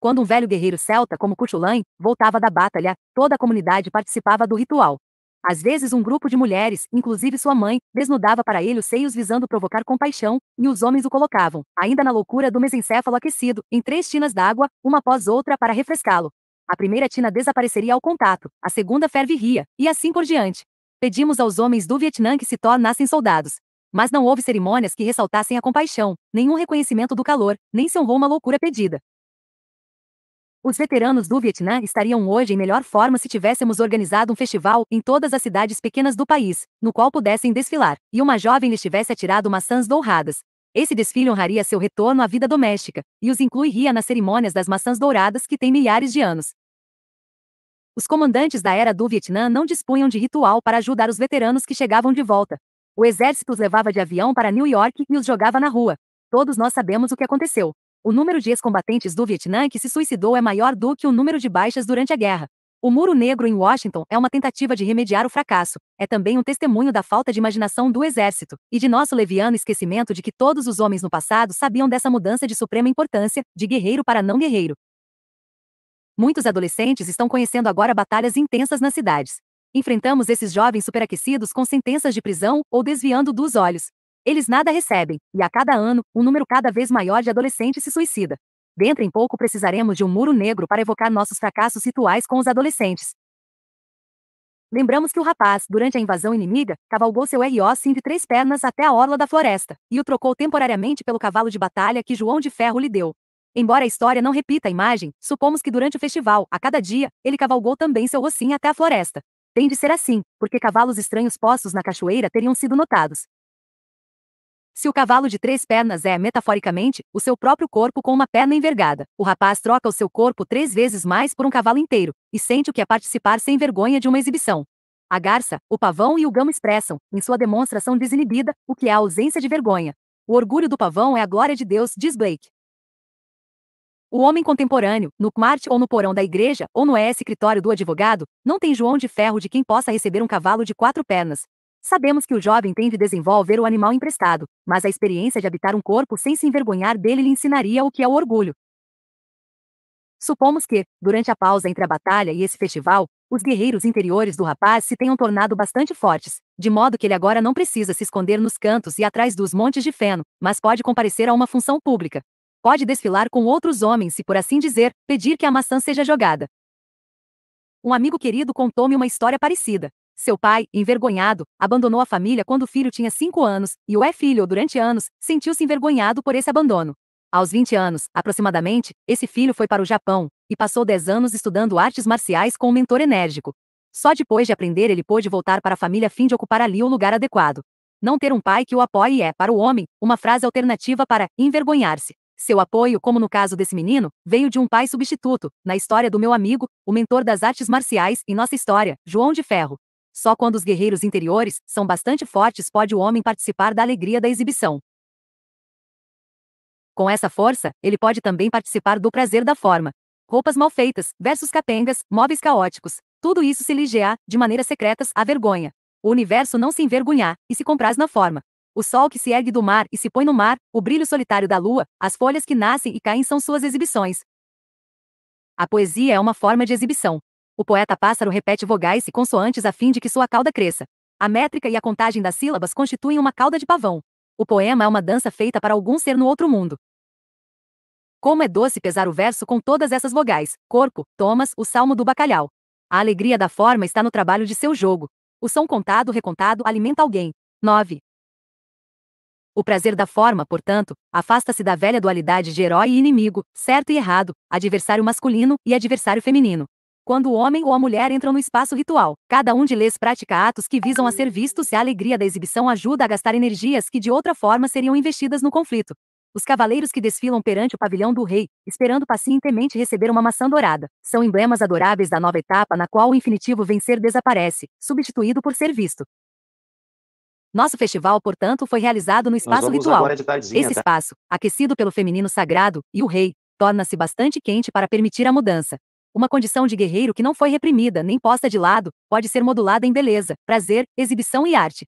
Quando um velho guerreiro celta como Cuchulain voltava da batalha, toda a comunidade participava do ritual. Às vezes um grupo de mulheres, inclusive sua mãe, desnudava para ele os seios visando provocar compaixão, e os homens o colocavam, ainda na loucura do mesencéfalo aquecido, em três tinas d'água, uma após outra para refrescá-lo. A primeira tina desapareceria ao contato, a segunda ria, e assim por diante. Pedimos aos homens do Vietnã que se tornassem soldados. Mas não houve cerimônias que ressaltassem a compaixão, nenhum reconhecimento do calor, nem se honrou uma loucura pedida. Os veteranos do Vietnã estariam hoje em melhor forma se tivéssemos organizado um festival em todas as cidades pequenas do país, no qual pudessem desfilar, e uma jovem lhes tivesse atirado maçãs douradas. Esse desfile honraria seu retorno à vida doméstica, e os incluiria nas cerimônias das maçãs douradas que têm milhares de anos. Os comandantes da era do Vietnã não dispunham de ritual para ajudar os veteranos que chegavam de volta. O exército os levava de avião para New York e os jogava na rua. Todos nós sabemos o que aconteceu. O número de ex-combatentes do Vietnã que se suicidou é maior do que o número de baixas durante a guerra. O Muro Negro em Washington é uma tentativa de remediar o fracasso, é também um testemunho da falta de imaginação do exército, e de nosso leviano esquecimento de que todos os homens no passado sabiam dessa mudança de suprema importância, de guerreiro para não guerreiro. Muitos adolescentes estão conhecendo agora batalhas intensas nas cidades. Enfrentamos esses jovens superaquecidos com sentenças de prisão ou desviando dos olhos, eles nada recebem, e a cada ano, um número cada vez maior de adolescentes se suicida. Dentro em pouco precisaremos de um muro negro para evocar nossos fracassos rituais com os adolescentes. Lembramos que o rapaz, durante a invasão inimiga, cavalgou seu R.O. de três pernas até a orla da floresta, e o trocou temporariamente pelo cavalo de batalha que João de Ferro lhe deu. Embora a história não repita a imagem, supomos que durante o festival, a cada dia, ele cavalgou também seu rocinho até a floresta. Tem de ser assim, porque cavalos estranhos postos na cachoeira teriam sido notados. Se o cavalo de três pernas é, metaforicamente, o seu próprio corpo com uma perna envergada, o rapaz troca o seu corpo três vezes mais por um cavalo inteiro, e sente o que é participar sem vergonha de uma exibição. A garça, o pavão e o gamo expressam, em sua demonstração desinibida, o que é a ausência de vergonha. O orgulho do pavão é a glória de Deus, diz Blake. O homem contemporâneo, no quarto ou no porão da igreja, ou no escritório do advogado, não tem João de ferro de quem possa receber um cavalo de quatro pernas, Sabemos que o jovem tem de desenvolver o animal emprestado, mas a experiência de habitar um corpo sem se envergonhar dele lhe ensinaria o que é o orgulho. Supomos que, durante a pausa entre a batalha e esse festival, os guerreiros interiores do rapaz se tenham tornado bastante fortes, de modo que ele agora não precisa se esconder nos cantos e atrás dos montes de feno, mas pode comparecer a uma função pública. Pode desfilar com outros homens e, por assim dizer, pedir que a maçã seja jogada. Um amigo querido contou-me uma história parecida. Seu pai, envergonhado, abandonou a família quando o filho tinha 5 anos, e o é-filho, durante anos, sentiu-se envergonhado por esse abandono. Aos 20 anos, aproximadamente, esse filho foi para o Japão e passou 10 anos estudando artes marciais com um mentor enérgico. Só depois de aprender, ele pôde voltar para a família a fim de ocupar ali o lugar adequado. Não ter um pai que o apoie é, para o homem, uma frase alternativa para envergonhar-se. Seu apoio, como no caso desse menino, veio de um pai substituto, na história do meu amigo, o mentor das artes marciais, em nossa história, João de Ferro, só quando os guerreiros interiores são bastante fortes pode o homem participar da alegria da exibição. Com essa força, ele pode também participar do prazer da forma. Roupas mal feitas, versos capengas, móveis caóticos, tudo isso se ligeá, de maneiras secretas, à vergonha. O universo não se envergonhar, e se compraz na forma. O sol que se ergue do mar e se põe no mar, o brilho solitário da lua, as folhas que nascem e caem são suas exibições. A poesia é uma forma de exibição. O poeta pássaro repete vogais e consoantes a fim de que sua cauda cresça. A métrica e a contagem das sílabas constituem uma cauda de pavão. O poema é uma dança feita para algum ser no outro mundo. Como é doce pesar o verso com todas essas vogais, corpo, tomas, o salmo do bacalhau. A alegria da forma está no trabalho de seu jogo. O som contado, recontado, alimenta alguém. 9. O prazer da forma, portanto, afasta-se da velha dualidade de herói e inimigo, certo e errado, adversário masculino e adversário feminino. Quando o homem ou a mulher entram no espaço ritual, cada um de lês pratica atos que visam a ser visto. se a alegria da exibição ajuda a gastar energias que de outra forma seriam investidas no conflito. Os cavaleiros que desfilam perante o pavilhão do rei, esperando pacientemente receber uma maçã dourada, são emblemas adoráveis da nova etapa na qual o infinitivo vencer desaparece, substituído por ser visto. Nosso festival, portanto, foi realizado no espaço ritual. Esse tá? espaço, aquecido pelo feminino sagrado, e o rei, torna-se bastante quente para permitir a mudança, uma condição de guerreiro que não foi reprimida nem posta de lado, pode ser modulada em beleza, prazer, exibição e arte.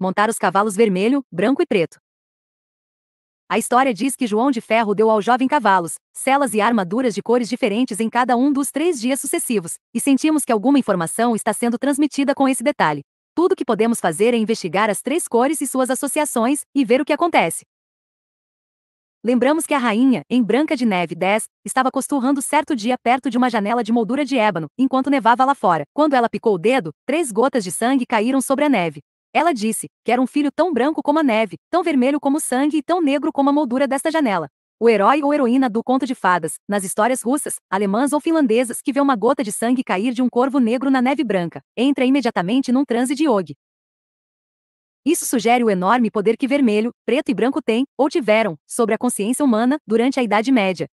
Montar os cavalos vermelho, branco e preto. A história diz que João de Ferro deu ao jovem cavalos, celas e armaduras de cores diferentes em cada um dos três dias sucessivos, e sentimos que alguma informação está sendo transmitida com esse detalhe. Tudo que podemos fazer é investigar as três cores e suas associações, e ver o que acontece. Lembramos que a rainha, em Branca de Neve 10, estava costurrando certo dia perto de uma janela de moldura de ébano, enquanto nevava lá fora. Quando ela picou o dedo, três gotas de sangue caíram sobre a neve. Ela disse que era um filho tão branco como a neve, tão vermelho como o sangue e tão negro como a moldura desta janela. O herói ou heroína do conto de fadas, nas histórias russas, alemãs ou finlandesas, que vê uma gota de sangue cair de um corvo negro na neve branca, entra imediatamente num transe de yogi. Isso sugere o enorme poder que vermelho, preto e branco têm, ou tiveram, sobre a consciência humana, durante a Idade Média.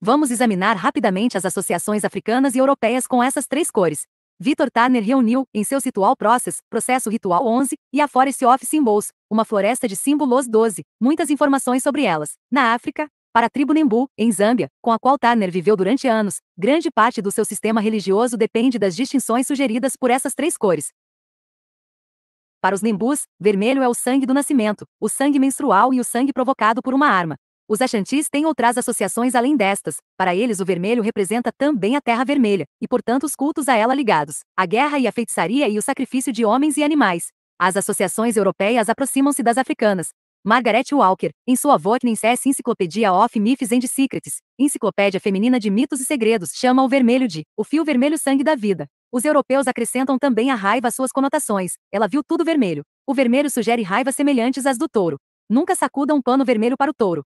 Vamos examinar rapidamente as associações africanas e europeias com essas três cores. Victor Turner reuniu, em seu Ritual Process, Processo Ritual 11, e a Forest of Symbols, uma floresta de símbolos 12, muitas informações sobre elas. Na África, para a tribo Nembu, em Zâmbia, com a qual Turner viveu durante anos, grande parte do seu sistema religioso depende das distinções sugeridas por essas três cores. Para os nimbus, vermelho é o sangue do nascimento, o sangue menstrual e o sangue provocado por uma arma. Os Ashantis têm outras associações além destas. Para eles, o vermelho representa também a Terra Vermelha, e portanto os cultos a ela ligados, a guerra e a feitiçaria e o sacrifício de homens e animais. As associações europeias aproximam-se das africanas. Margaret Walker, em sua Voigtnincess é Encyclopedia of Myths and Secrets, Enciclopédia Feminina de Mitos e Segredos, chama o vermelho de o fio vermelho sangue da vida. Os europeus acrescentam também a raiva às suas conotações. Ela viu tudo vermelho. O vermelho sugere raivas semelhantes às do touro. Nunca sacuda um pano vermelho para o touro.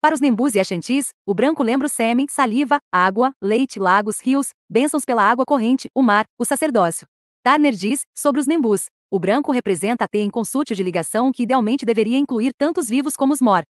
Para os Nembus e Axantis, o branco lembra o sêmen, saliva, água, leite, lagos, rios, bênçãos pela água corrente, o mar, o sacerdócio. Turner diz, sobre os Nembus, o branco representa a T em consútil de ligação que idealmente deveria incluir tanto os vivos como os mortos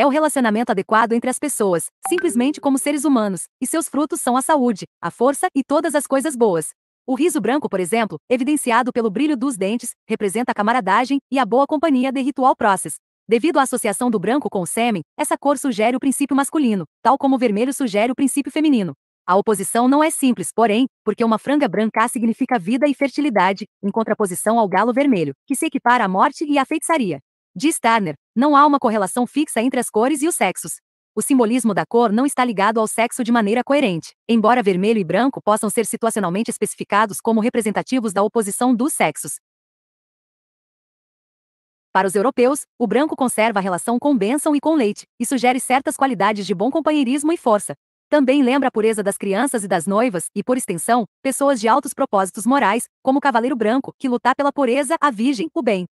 é o relacionamento adequado entre as pessoas, simplesmente como seres humanos, e seus frutos são a saúde, a força e todas as coisas boas. O riso branco, por exemplo, evidenciado pelo brilho dos dentes, representa a camaradagem e a boa companhia de Ritual Process. Devido à associação do branco com o sêmen, essa cor sugere o princípio masculino, tal como o vermelho sugere o princípio feminino. A oposição não é simples, porém, porque uma franga branca significa vida e fertilidade, em contraposição ao galo vermelho, que se equipara à morte e à feitiçaria. Diz Turner, não há uma correlação fixa entre as cores e os sexos. O simbolismo da cor não está ligado ao sexo de maneira coerente, embora vermelho e branco possam ser situacionalmente especificados como representativos da oposição dos sexos. Para os europeus, o branco conserva a relação com bênção e com leite, e sugere certas qualidades de bom companheirismo e força. Também lembra a pureza das crianças e das noivas, e por extensão, pessoas de altos propósitos morais, como o cavaleiro branco, que luta pela pureza, a virgem, o bem.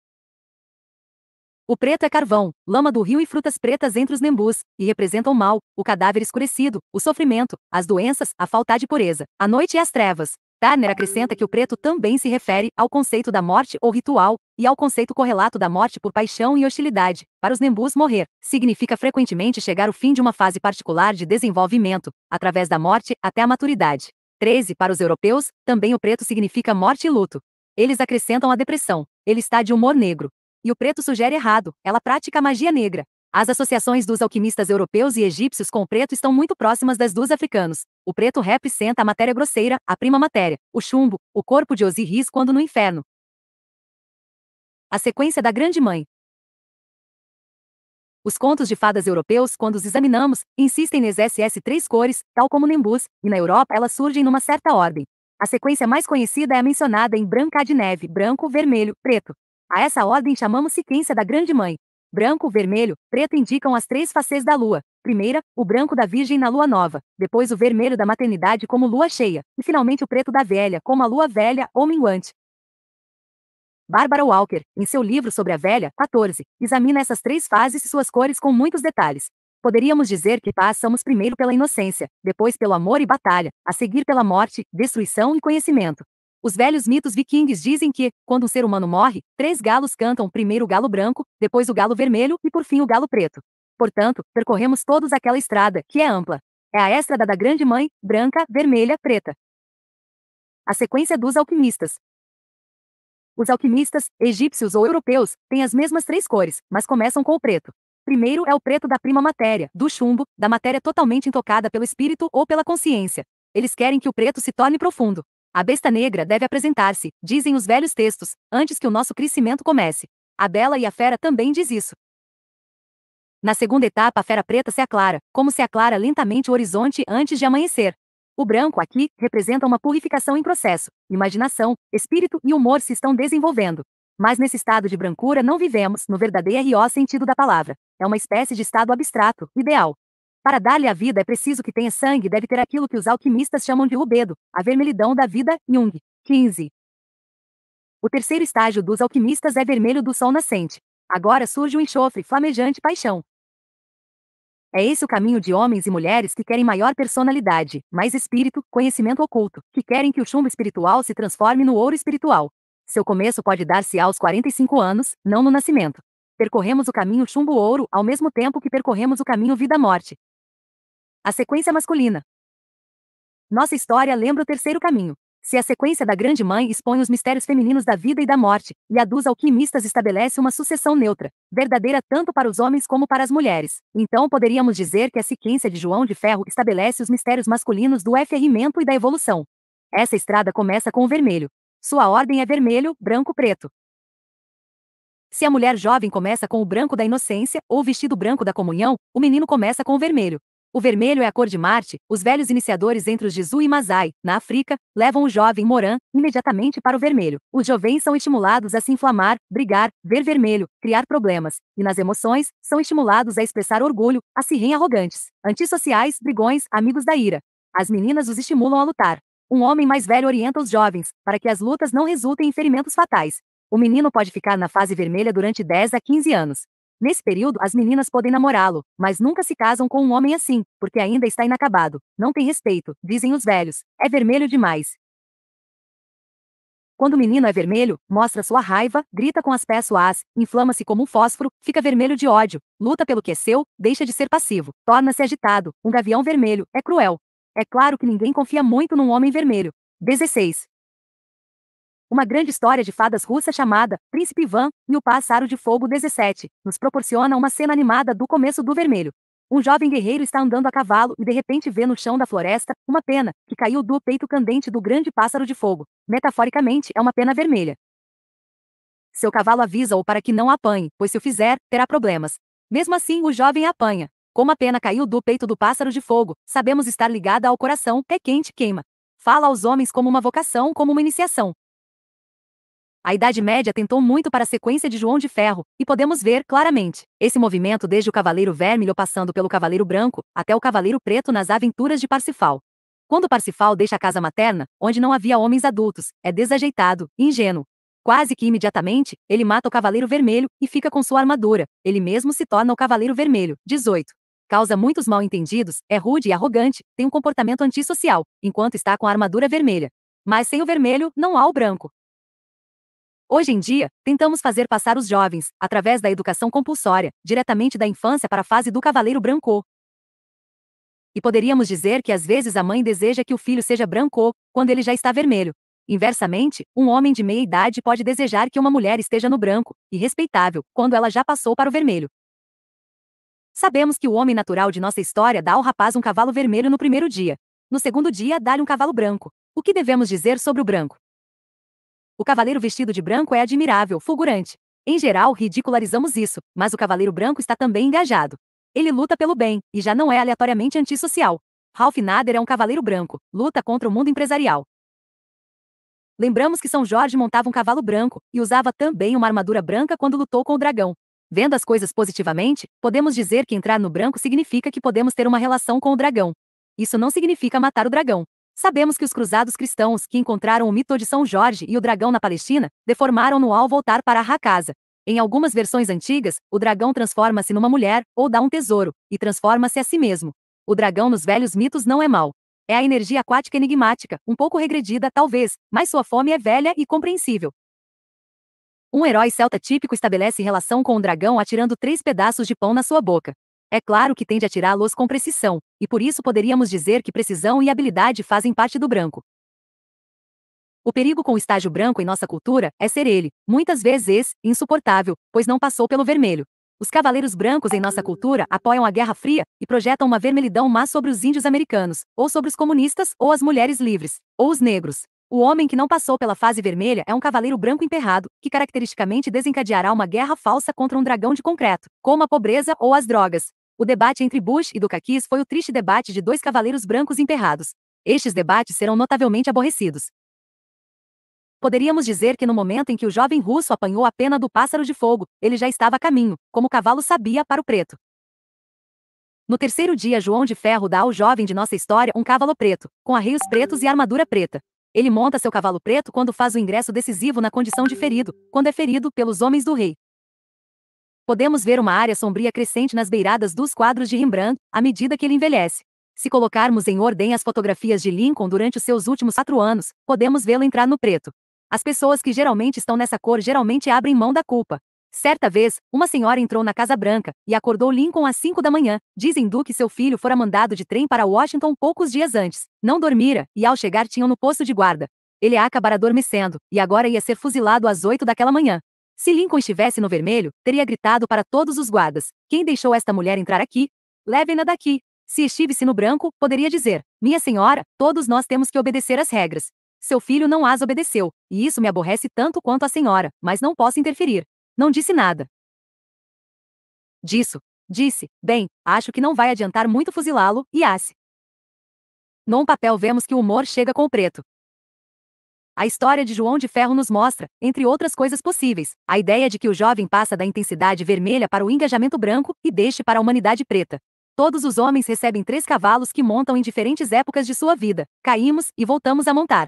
O preto é carvão, lama do rio e frutas pretas entre os nembus, e representam o mal, o cadáver escurecido, o sofrimento, as doenças, a falta de pureza, a noite e as trevas. Turner acrescenta que o preto também se refere ao conceito da morte ou ritual, e ao conceito correlato da morte por paixão e hostilidade. Para os nembus, morrer significa frequentemente chegar ao fim de uma fase particular de desenvolvimento, através da morte até a maturidade. 13. Para os europeus, também o preto significa morte e luto. Eles acrescentam a depressão. Ele está de humor negro e o preto sugere errado, ela pratica magia negra. As associações dos alquimistas europeus e egípcios com o preto estão muito próximas das dos africanos. O preto representa a matéria grosseira, a prima matéria, o chumbo, o corpo de Osiris quando no inferno. A sequência da Grande Mãe. Os contos de fadas europeus, quando os examinamos, insistem nas SS três cores, tal como Nembus, e na Europa elas surgem numa certa ordem. A sequência mais conhecida é a mencionada em Branca de Neve, branco, vermelho, preto. A essa ordem chamamos sequência da Grande Mãe. Branco, vermelho, preto indicam as três faces da lua. Primeira, o branco da Virgem na lua nova, depois o vermelho da maternidade como lua cheia, e finalmente o preto da velha como a lua velha ou minguante. Barbara Walker, em seu livro sobre a velha, 14, examina essas três fases e suas cores com muitos detalhes. Poderíamos dizer que passamos primeiro pela inocência, depois pelo amor e batalha, a seguir pela morte, destruição e conhecimento. Os velhos mitos vikings dizem que, quando um ser humano morre, três galos cantam primeiro o galo branco, depois o galo vermelho e por fim o galo preto. Portanto, percorremos todos aquela estrada, que é ampla. É a estrada da Grande Mãe, branca, vermelha, preta. A sequência dos alquimistas. Os alquimistas, egípcios ou europeus, têm as mesmas três cores, mas começam com o preto. Primeiro é o preto da prima matéria, do chumbo, da matéria totalmente intocada pelo espírito ou pela consciência. Eles querem que o preto se torne profundo. A besta negra deve apresentar-se, dizem os velhos textos, antes que o nosso crescimento comece. A Bela e a Fera também diz isso. Na segunda etapa, a Fera Preta se aclara, como se aclara lentamente o horizonte antes de amanhecer. O branco aqui representa uma purificação em processo. Imaginação, espírito e humor se estão desenvolvendo. Mas nesse estado de brancura não vivemos, no verdadeiro sentido da palavra. É uma espécie de estado abstrato, ideal. Para dar-lhe a vida é preciso que tenha sangue, deve ter aquilo que os alquimistas chamam de rubedo, a vermelhidão da vida, Jung. 15. O terceiro estágio dos alquimistas é vermelho do sol nascente. Agora surge o enxofre, flamejante paixão. É esse o caminho de homens e mulheres que querem maior personalidade, mais espírito, conhecimento oculto, que querem que o chumbo espiritual se transforme no ouro espiritual. Seu começo pode dar-se aos 45 anos, não no nascimento. Percorremos o caminho chumbo-ouro ao mesmo tempo que percorremos o caminho vida-morte. A sequência masculina. Nossa história lembra o terceiro caminho. Se a sequência da Grande Mãe expõe os mistérios femininos da vida e da morte, e a dos alquimistas estabelece uma sucessão neutra, verdadeira tanto para os homens como para as mulheres, então poderíamos dizer que a sequência de João de Ferro estabelece os mistérios masculinos do ferrimento e da evolução. Essa estrada começa com o vermelho. Sua ordem é vermelho, branco, preto. Se a mulher jovem começa com o branco da inocência, ou vestido branco da comunhão, o menino começa com o vermelho. O vermelho é a cor de Marte, os velhos iniciadores entre os Jizu e Masai, na África, levam o jovem Moran imediatamente para o vermelho. Os jovens são estimulados a se inflamar, brigar, ver vermelho, criar problemas, e nas emoções, são estimulados a expressar orgulho, a se riem arrogantes, antissociais, brigões, amigos da ira. As meninas os estimulam a lutar. Um homem mais velho orienta os jovens, para que as lutas não resultem em ferimentos fatais. O menino pode ficar na fase vermelha durante 10 a 15 anos. Nesse período, as meninas podem namorá-lo, mas nunca se casam com um homem assim, porque ainda está inacabado. Não tem respeito, dizem os velhos. É vermelho demais. Quando o menino é vermelho, mostra sua raiva, grita com as pessoas, inflama-se como um fósforo, fica vermelho de ódio, luta pelo que é seu, deixa de ser passivo, torna-se agitado. Um gavião vermelho é cruel. É claro que ninguém confia muito num homem vermelho. 16. Uma grande história de fadas russa chamada Príncipe Ivan e o Pássaro de Fogo 17 nos proporciona uma cena animada do começo do vermelho. Um jovem guerreiro está andando a cavalo e de repente vê no chão da floresta uma pena que caiu do peito candente do grande pássaro de fogo. Metaforicamente, é uma pena vermelha. Seu cavalo avisa-o para que não a apanhe, pois se o fizer, terá problemas. Mesmo assim, o jovem a apanha. Como a pena caiu do peito do pássaro de fogo, sabemos estar ligada ao coração, é quente, queima. Fala aos homens como uma vocação, como uma iniciação. A Idade Média tentou muito para a sequência de João de Ferro, e podemos ver, claramente, esse movimento desde o Cavaleiro Vermelho passando pelo Cavaleiro Branco, até o Cavaleiro Preto nas aventuras de Parsifal. Quando Parsifal deixa a casa materna, onde não havia homens adultos, é desajeitado, ingênuo. Quase que imediatamente, ele mata o Cavaleiro Vermelho e fica com sua armadura. Ele mesmo se torna o Cavaleiro Vermelho. 18 causa muitos mal-entendidos, é rude e arrogante, tem um comportamento antissocial, enquanto está com a armadura vermelha. Mas sem o vermelho, não há o branco. Hoje em dia, tentamos fazer passar os jovens, através da educação compulsória, diretamente da infância para a fase do cavaleiro branco. E poderíamos dizer que às vezes a mãe deseja que o filho seja branco, quando ele já está vermelho. Inversamente, um homem de meia idade pode desejar que uma mulher esteja no branco, e respeitável, quando ela já passou para o vermelho. Sabemos que o homem natural de nossa história dá ao rapaz um cavalo vermelho no primeiro dia. No segundo dia, dá-lhe um cavalo branco. O que devemos dizer sobre o branco? O cavaleiro vestido de branco é admirável, fulgurante. Em geral, ridicularizamos isso, mas o cavaleiro branco está também engajado. Ele luta pelo bem, e já não é aleatoriamente antissocial. Ralph Nader é um cavaleiro branco, luta contra o mundo empresarial. Lembramos que São Jorge montava um cavalo branco, e usava também uma armadura branca quando lutou com o dragão. Vendo as coisas positivamente, podemos dizer que entrar no branco significa que podemos ter uma relação com o dragão. Isso não significa matar o dragão, Sabemos que os cruzados cristãos, que encontraram o mito de São Jorge e o dragão na Palestina, deformaram-no ao voltar para a Arracasa. Em algumas versões antigas, o dragão transforma-se numa mulher, ou dá um tesouro, e transforma-se a si mesmo. O dragão nos velhos mitos não é mau. É a energia aquática enigmática, um pouco regredida talvez, mas sua fome é velha e compreensível. Um herói celta típico estabelece relação com um dragão atirando três pedaços de pão na sua boca. É claro que tende a tirá-los com precisão, e por isso poderíamos dizer que precisão e habilidade fazem parte do branco. O perigo com o estágio branco em nossa cultura é ser ele, muitas vezes, insuportável, pois não passou pelo vermelho. Os cavaleiros brancos em nossa cultura apoiam a Guerra Fria e projetam uma vermelhidão má sobre os índios americanos, ou sobre os comunistas, ou as mulheres livres, ou os negros. O homem que não passou pela fase vermelha é um cavaleiro branco emperrado, que caracteristicamente desencadeará uma guerra falsa contra um dragão de concreto, como a pobreza ou as drogas, o debate entre Bush e Dukakis foi o triste debate de dois cavaleiros brancos emperrados. Estes debates serão notavelmente aborrecidos. Poderíamos dizer que no momento em que o jovem russo apanhou a pena do pássaro de fogo, ele já estava a caminho, como o cavalo sabia, para o preto. No terceiro dia, João de Ferro dá ao jovem de nossa história um cavalo preto, com arreios pretos e armadura preta. Ele monta seu cavalo preto quando faz o ingresso decisivo na condição de ferido, quando é ferido pelos homens do rei. Podemos ver uma área sombria crescente nas beiradas dos quadros de Rembrandt, à medida que ele envelhece. Se colocarmos em ordem as fotografias de Lincoln durante os seus últimos quatro anos, podemos vê-lo entrar no preto. As pessoas que geralmente estão nessa cor geralmente abrem mão da culpa. Certa vez, uma senhora entrou na Casa Branca e acordou Lincoln às 5 da manhã, dizendo que seu filho fora mandado de trem para Washington poucos dias antes. Não dormira, e ao chegar tinham no posto de guarda. Ele acabara adormecendo, e agora ia ser fuzilado às 8 daquela manhã. Se Lincoln estivesse no vermelho, teria gritado para todos os guardas: Quem deixou esta mulher entrar aqui? Levem-na daqui. Se estivesse no branco, poderia dizer: Minha senhora, todos nós temos que obedecer às regras. Seu filho não as obedeceu, e isso me aborrece tanto quanto a senhora, mas não posso interferir. Não disse nada. Disso. Disse: Bem, acho que não vai adiantar muito fuzilá-lo, e asse. Num papel vemos que o humor chega com o preto. A história de João de Ferro nos mostra, entre outras coisas possíveis, a ideia de que o jovem passa da intensidade vermelha para o engajamento branco e deixa para a humanidade preta. Todos os homens recebem três cavalos que montam em diferentes épocas de sua vida. Caímos e voltamos a montar.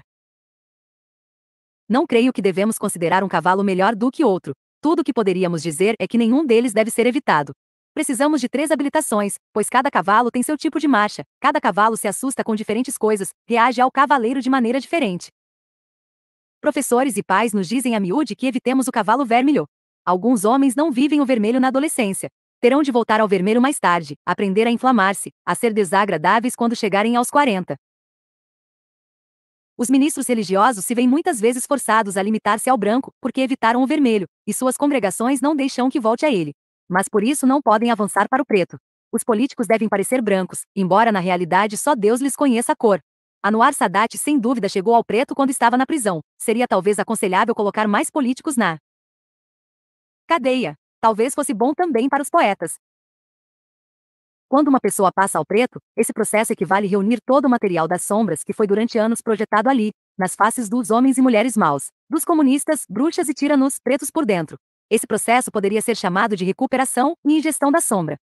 Não creio que devemos considerar um cavalo melhor do que outro. Tudo o que poderíamos dizer é que nenhum deles deve ser evitado. Precisamos de três habilitações, pois cada cavalo tem seu tipo de marcha, cada cavalo se assusta com diferentes coisas, reage ao cavaleiro de maneira diferente. Professores e pais nos dizem a miúde que evitemos o cavalo vermelho. Alguns homens não vivem o vermelho na adolescência. Terão de voltar ao vermelho mais tarde, aprender a inflamar-se, a ser desagradáveis quando chegarem aos 40. Os ministros religiosos se veem muitas vezes forçados a limitar-se ao branco, porque evitaram o vermelho, e suas congregações não deixam que volte a ele. Mas por isso não podem avançar para o preto. Os políticos devem parecer brancos, embora na realidade só Deus lhes conheça a cor. Anwar Sadat sem dúvida chegou ao preto quando estava na prisão. Seria talvez aconselhável colocar mais políticos na cadeia. Talvez fosse bom também para os poetas. Quando uma pessoa passa ao preto, esse processo equivale a reunir todo o material das sombras que foi durante anos projetado ali, nas faces dos homens e mulheres maus, dos comunistas, bruxas e tiranos pretos por dentro. Esse processo poderia ser chamado de recuperação e ingestão da sombra.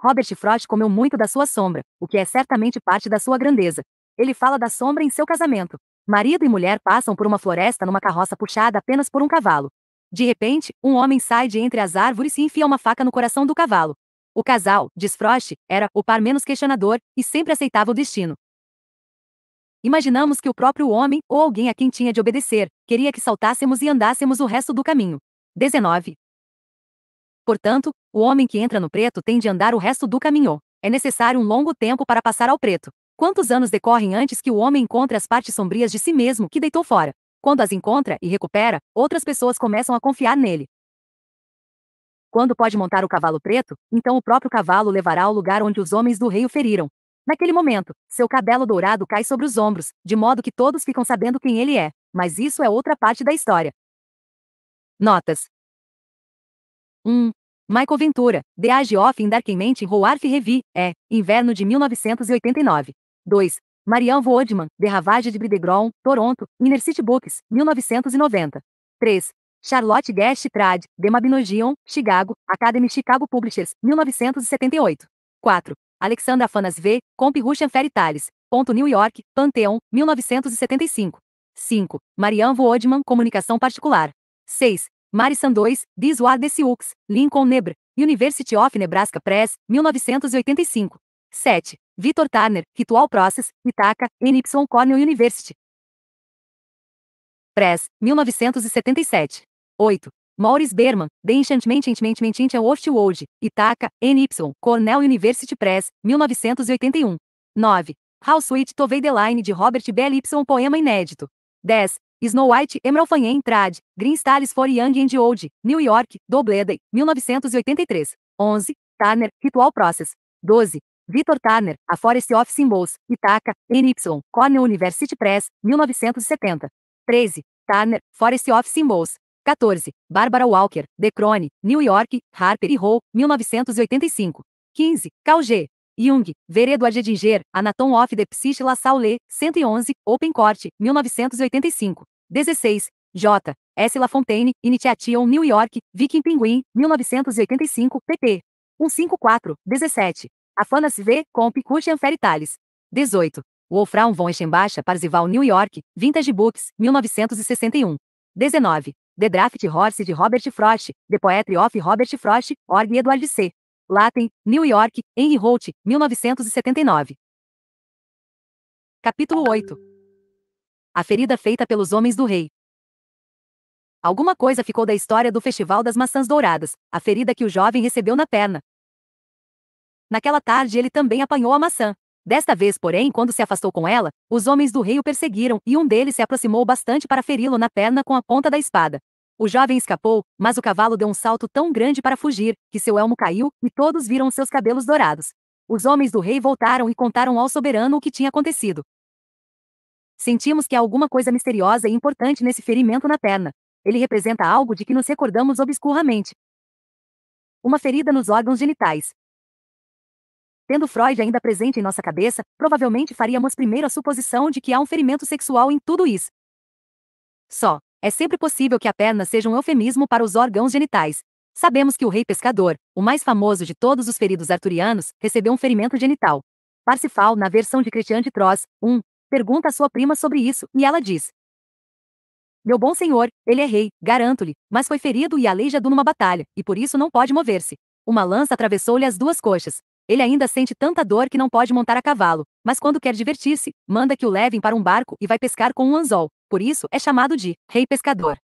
Robert Frost comeu muito da sua sombra, o que é certamente parte da sua grandeza. Ele fala da sombra em seu casamento. Marido e mulher passam por uma floresta numa carroça puxada apenas por um cavalo. De repente, um homem sai de entre as árvores e enfia uma faca no coração do cavalo. O casal, diz Frost, era o par menos questionador e sempre aceitava o destino. Imaginamos que o próprio homem, ou alguém a quem tinha de obedecer, queria que saltássemos e andássemos o resto do caminho. 19. Portanto, o homem que entra no preto tem de andar o resto do caminho. É necessário um longo tempo para passar ao preto. Quantos anos decorrem antes que o homem encontre as partes sombrias de si mesmo que deitou fora? Quando as encontra e recupera, outras pessoas começam a confiar nele. Quando pode montar o cavalo preto, então o próprio cavalo levará ao lugar onde os homens do rei o feriram. Naquele momento, seu cabelo dourado cai sobre os ombros, de modo que todos ficam sabendo quem ele é, mas isso é outra parte da história. Notas 1. Michael Ventura, The Age of Endarkenment Roarf Revi, é, Inverno de 1989. 2. Marianne Woodman, The Ravage de Bridegron, Toronto, Inner City Books, 1990. 3. Charlotte Guest Trad, The Mabinogion, Chicago, Academy Chicago Publishers, 1978. 4. Alexandra Fanas V, Comp Russian Fair Italis, Ponto New York, Pantheon, 1975. 5. Marianne Woodman, Comunicação Particular. 6. Marison 2, This de Sioux, Lincoln Nebra, University of Nebraska Press, 1985. 7. Victor Turner, Ritual Process, Itaca, NY Cornell University. Press, 1977. 8. Maurice Berman, The Enchantment Enchantment Ancient World, Itaca, NY, Cornell University Press, 1981. 9. How Sweet Tovei the Line de Robert Bell Y. Poema inédito. 10. Snow White, Emerald Fanyen, Trad, Green Stars for Young and Old, New York, Dobleday, 1983. 11. Turner, Ritual Process. 12. Victor Turner, A Forest of Symbols, Itaca, NY, Cornell University Press, 1970. 13. Turner, Forest of Symbols. 14. Barbara Walker, The Crone, New York, Harper e Row, 1985. 15. Cal G. Jung, Veredo Dinger, Anatom of the Psyche La Saule, 111, Open Court, 1985. 16. J. S. Lafontaine, Initiation New York, Viking Pinguim, 1985, pp. 154, 17. Afanas V. Comp. Cushion Feritalis. 18. Wolfram von Eschenbacher Parzival New York, Vintage Books, 1961. 19. The Draft Horse de Robert Frost, The Poetry of Robert Frost, Org Eduard C. Latem, New York, Henry Holt, 1979. Capítulo 8 A ferida feita pelos homens do rei. Alguma coisa ficou da história do Festival das Maçãs Douradas, a ferida que o jovem recebeu na perna. Naquela tarde ele também apanhou a maçã. Desta vez, porém, quando se afastou com ela, os homens do rei o perseguiram e um deles se aproximou bastante para feri-lo na perna com a ponta da espada. O jovem escapou, mas o cavalo deu um salto tão grande para fugir, que seu elmo caiu, e todos viram seus cabelos dourados. Os homens do rei voltaram e contaram ao soberano o que tinha acontecido. Sentimos que há alguma coisa misteriosa e importante nesse ferimento na perna. Ele representa algo de que nos recordamos obscuramente. Uma ferida nos órgãos genitais. Tendo Freud ainda presente em nossa cabeça, provavelmente faríamos primeiro a suposição de que há um ferimento sexual em tudo isso. Só é sempre possível que a perna seja um eufemismo para os órgãos genitais. Sabemos que o rei pescador, o mais famoso de todos os feridos arturianos, recebeu um ferimento genital. Parsifal, na versão de Christian de Troyes, 1, pergunta a sua prima sobre isso, e ela diz: Meu bom senhor, ele é rei, garanto-lhe, mas foi ferido e aleijado numa batalha, e por isso não pode mover-se. Uma lança atravessou-lhe as duas coxas. Ele ainda sente tanta dor que não pode montar a cavalo, mas quando quer divertir-se, manda que o levem para um barco e vai pescar com um anzol, por isso é chamado de Rei Pescador.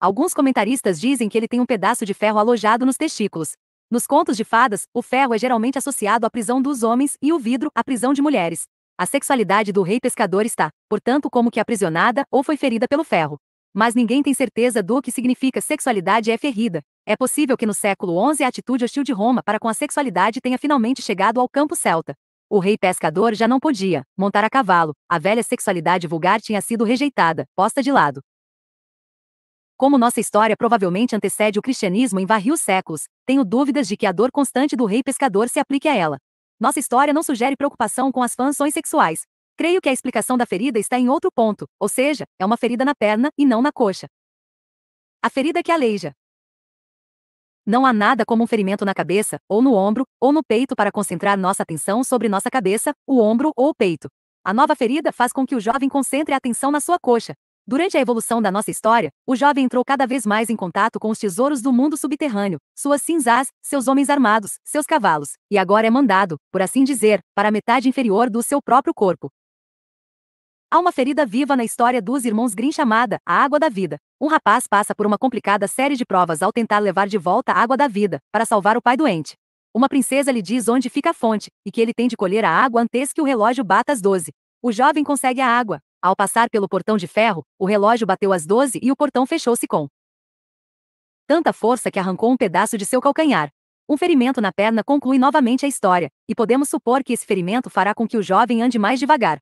Alguns comentaristas dizem que ele tem um pedaço de ferro alojado nos testículos. Nos contos de fadas, o ferro é geralmente associado à prisão dos homens e o vidro à prisão de mulheres. A sexualidade do rei pescador está, portanto, como que aprisionada ou foi ferida pelo ferro. Mas ninguém tem certeza do que significa sexualidade é ferida. É possível que no século XI a atitude hostil de Roma para com a sexualidade tenha finalmente chegado ao campo celta. O rei pescador já não podia montar a cavalo, a velha sexualidade vulgar tinha sido rejeitada, posta de lado. Como nossa história provavelmente antecede o cristianismo em varrios séculos, tenho dúvidas de que a dor constante do rei pescador se aplique a ela. Nossa história não sugere preocupação com as fansões sexuais. Creio que a explicação da ferida está em outro ponto, ou seja, é uma ferida na perna e não na coxa. A ferida que aleija. Não há nada como um ferimento na cabeça, ou no ombro, ou no peito para concentrar nossa atenção sobre nossa cabeça, o ombro ou o peito. A nova ferida faz com que o jovem concentre a atenção na sua coxa. Durante a evolução da nossa história, o jovem entrou cada vez mais em contato com os tesouros do mundo subterrâneo, suas cinzas, seus homens armados, seus cavalos, e agora é mandado, por assim dizer, para a metade inferior do seu próprio corpo. Há uma ferida viva na história dos irmãos Grimm chamada a Água da Vida. Um rapaz passa por uma complicada série de provas ao tentar levar de volta a Água da Vida, para salvar o pai doente. Uma princesa lhe diz onde fica a fonte, e que ele tem de colher a água antes que o relógio bata às 12. O jovem consegue a água. Ao passar pelo portão de ferro, o relógio bateu às 12 e o portão fechou-se com tanta força que arrancou um pedaço de seu calcanhar. Um ferimento na perna conclui novamente a história, e podemos supor que esse ferimento fará com que o jovem ande mais devagar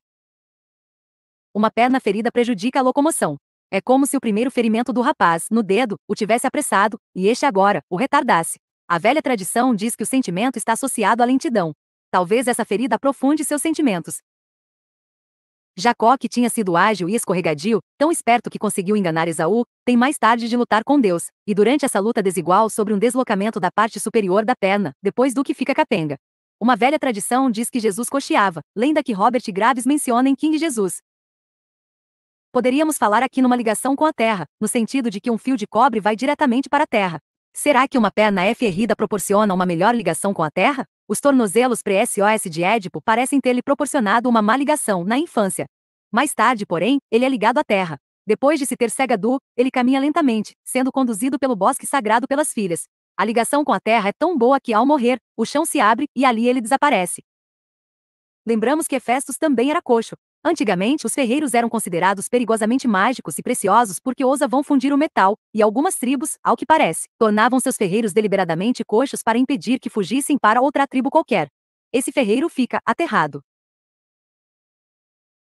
uma perna ferida prejudica a locomoção. É como se o primeiro ferimento do rapaz, no dedo, o tivesse apressado, e este agora, o retardasse. A velha tradição diz que o sentimento está associado à lentidão. Talvez essa ferida aprofunde seus sentimentos. Jacó, que tinha sido ágil e escorregadio, tão esperto que conseguiu enganar Esaú, tem mais tarde de lutar com Deus, e durante essa luta desigual sobre um deslocamento da parte superior da perna, depois do que fica capenga. Uma velha tradição diz que Jesus cocheava, lenda que Robert Graves menciona em King Jesus. Poderíamos falar aqui numa ligação com a Terra, no sentido de que um fio de cobre vai diretamente para a Terra. Será que uma perna F errida proporciona uma melhor ligação com a Terra? Os tornozelos pré-SOS de Édipo parecem ter lhe proporcionado uma má ligação na infância. Mais tarde, porém, ele é ligado à Terra. Depois de se ter Segadu, ele caminha lentamente, sendo conduzido pelo bosque sagrado pelas filhas. A ligação com a terra é tão boa que, ao morrer, o chão se abre e ali ele desaparece. Lembramos que Hefestos também era coxo. Antigamente, os ferreiros eram considerados perigosamente mágicos e preciosos porque ousavam fundir o metal, e algumas tribos, ao que parece, tornavam seus ferreiros deliberadamente coxos para impedir que fugissem para outra tribo qualquer. Esse ferreiro fica aterrado.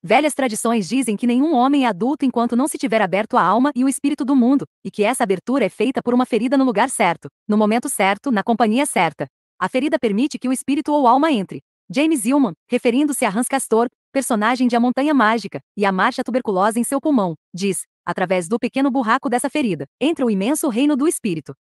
Velhas tradições dizem que nenhum homem é adulto enquanto não se tiver aberto a alma e o espírito do mundo, e que essa abertura é feita por uma ferida no lugar certo, no momento certo, na companhia certa. A ferida permite que o espírito ou alma entre. James Hillman, referindo-se a Hans Castor, personagem de A Montanha Mágica, e a marcha tuberculosa em seu pulmão, diz, através do pequeno buraco dessa ferida, entra o imenso reino do espírito.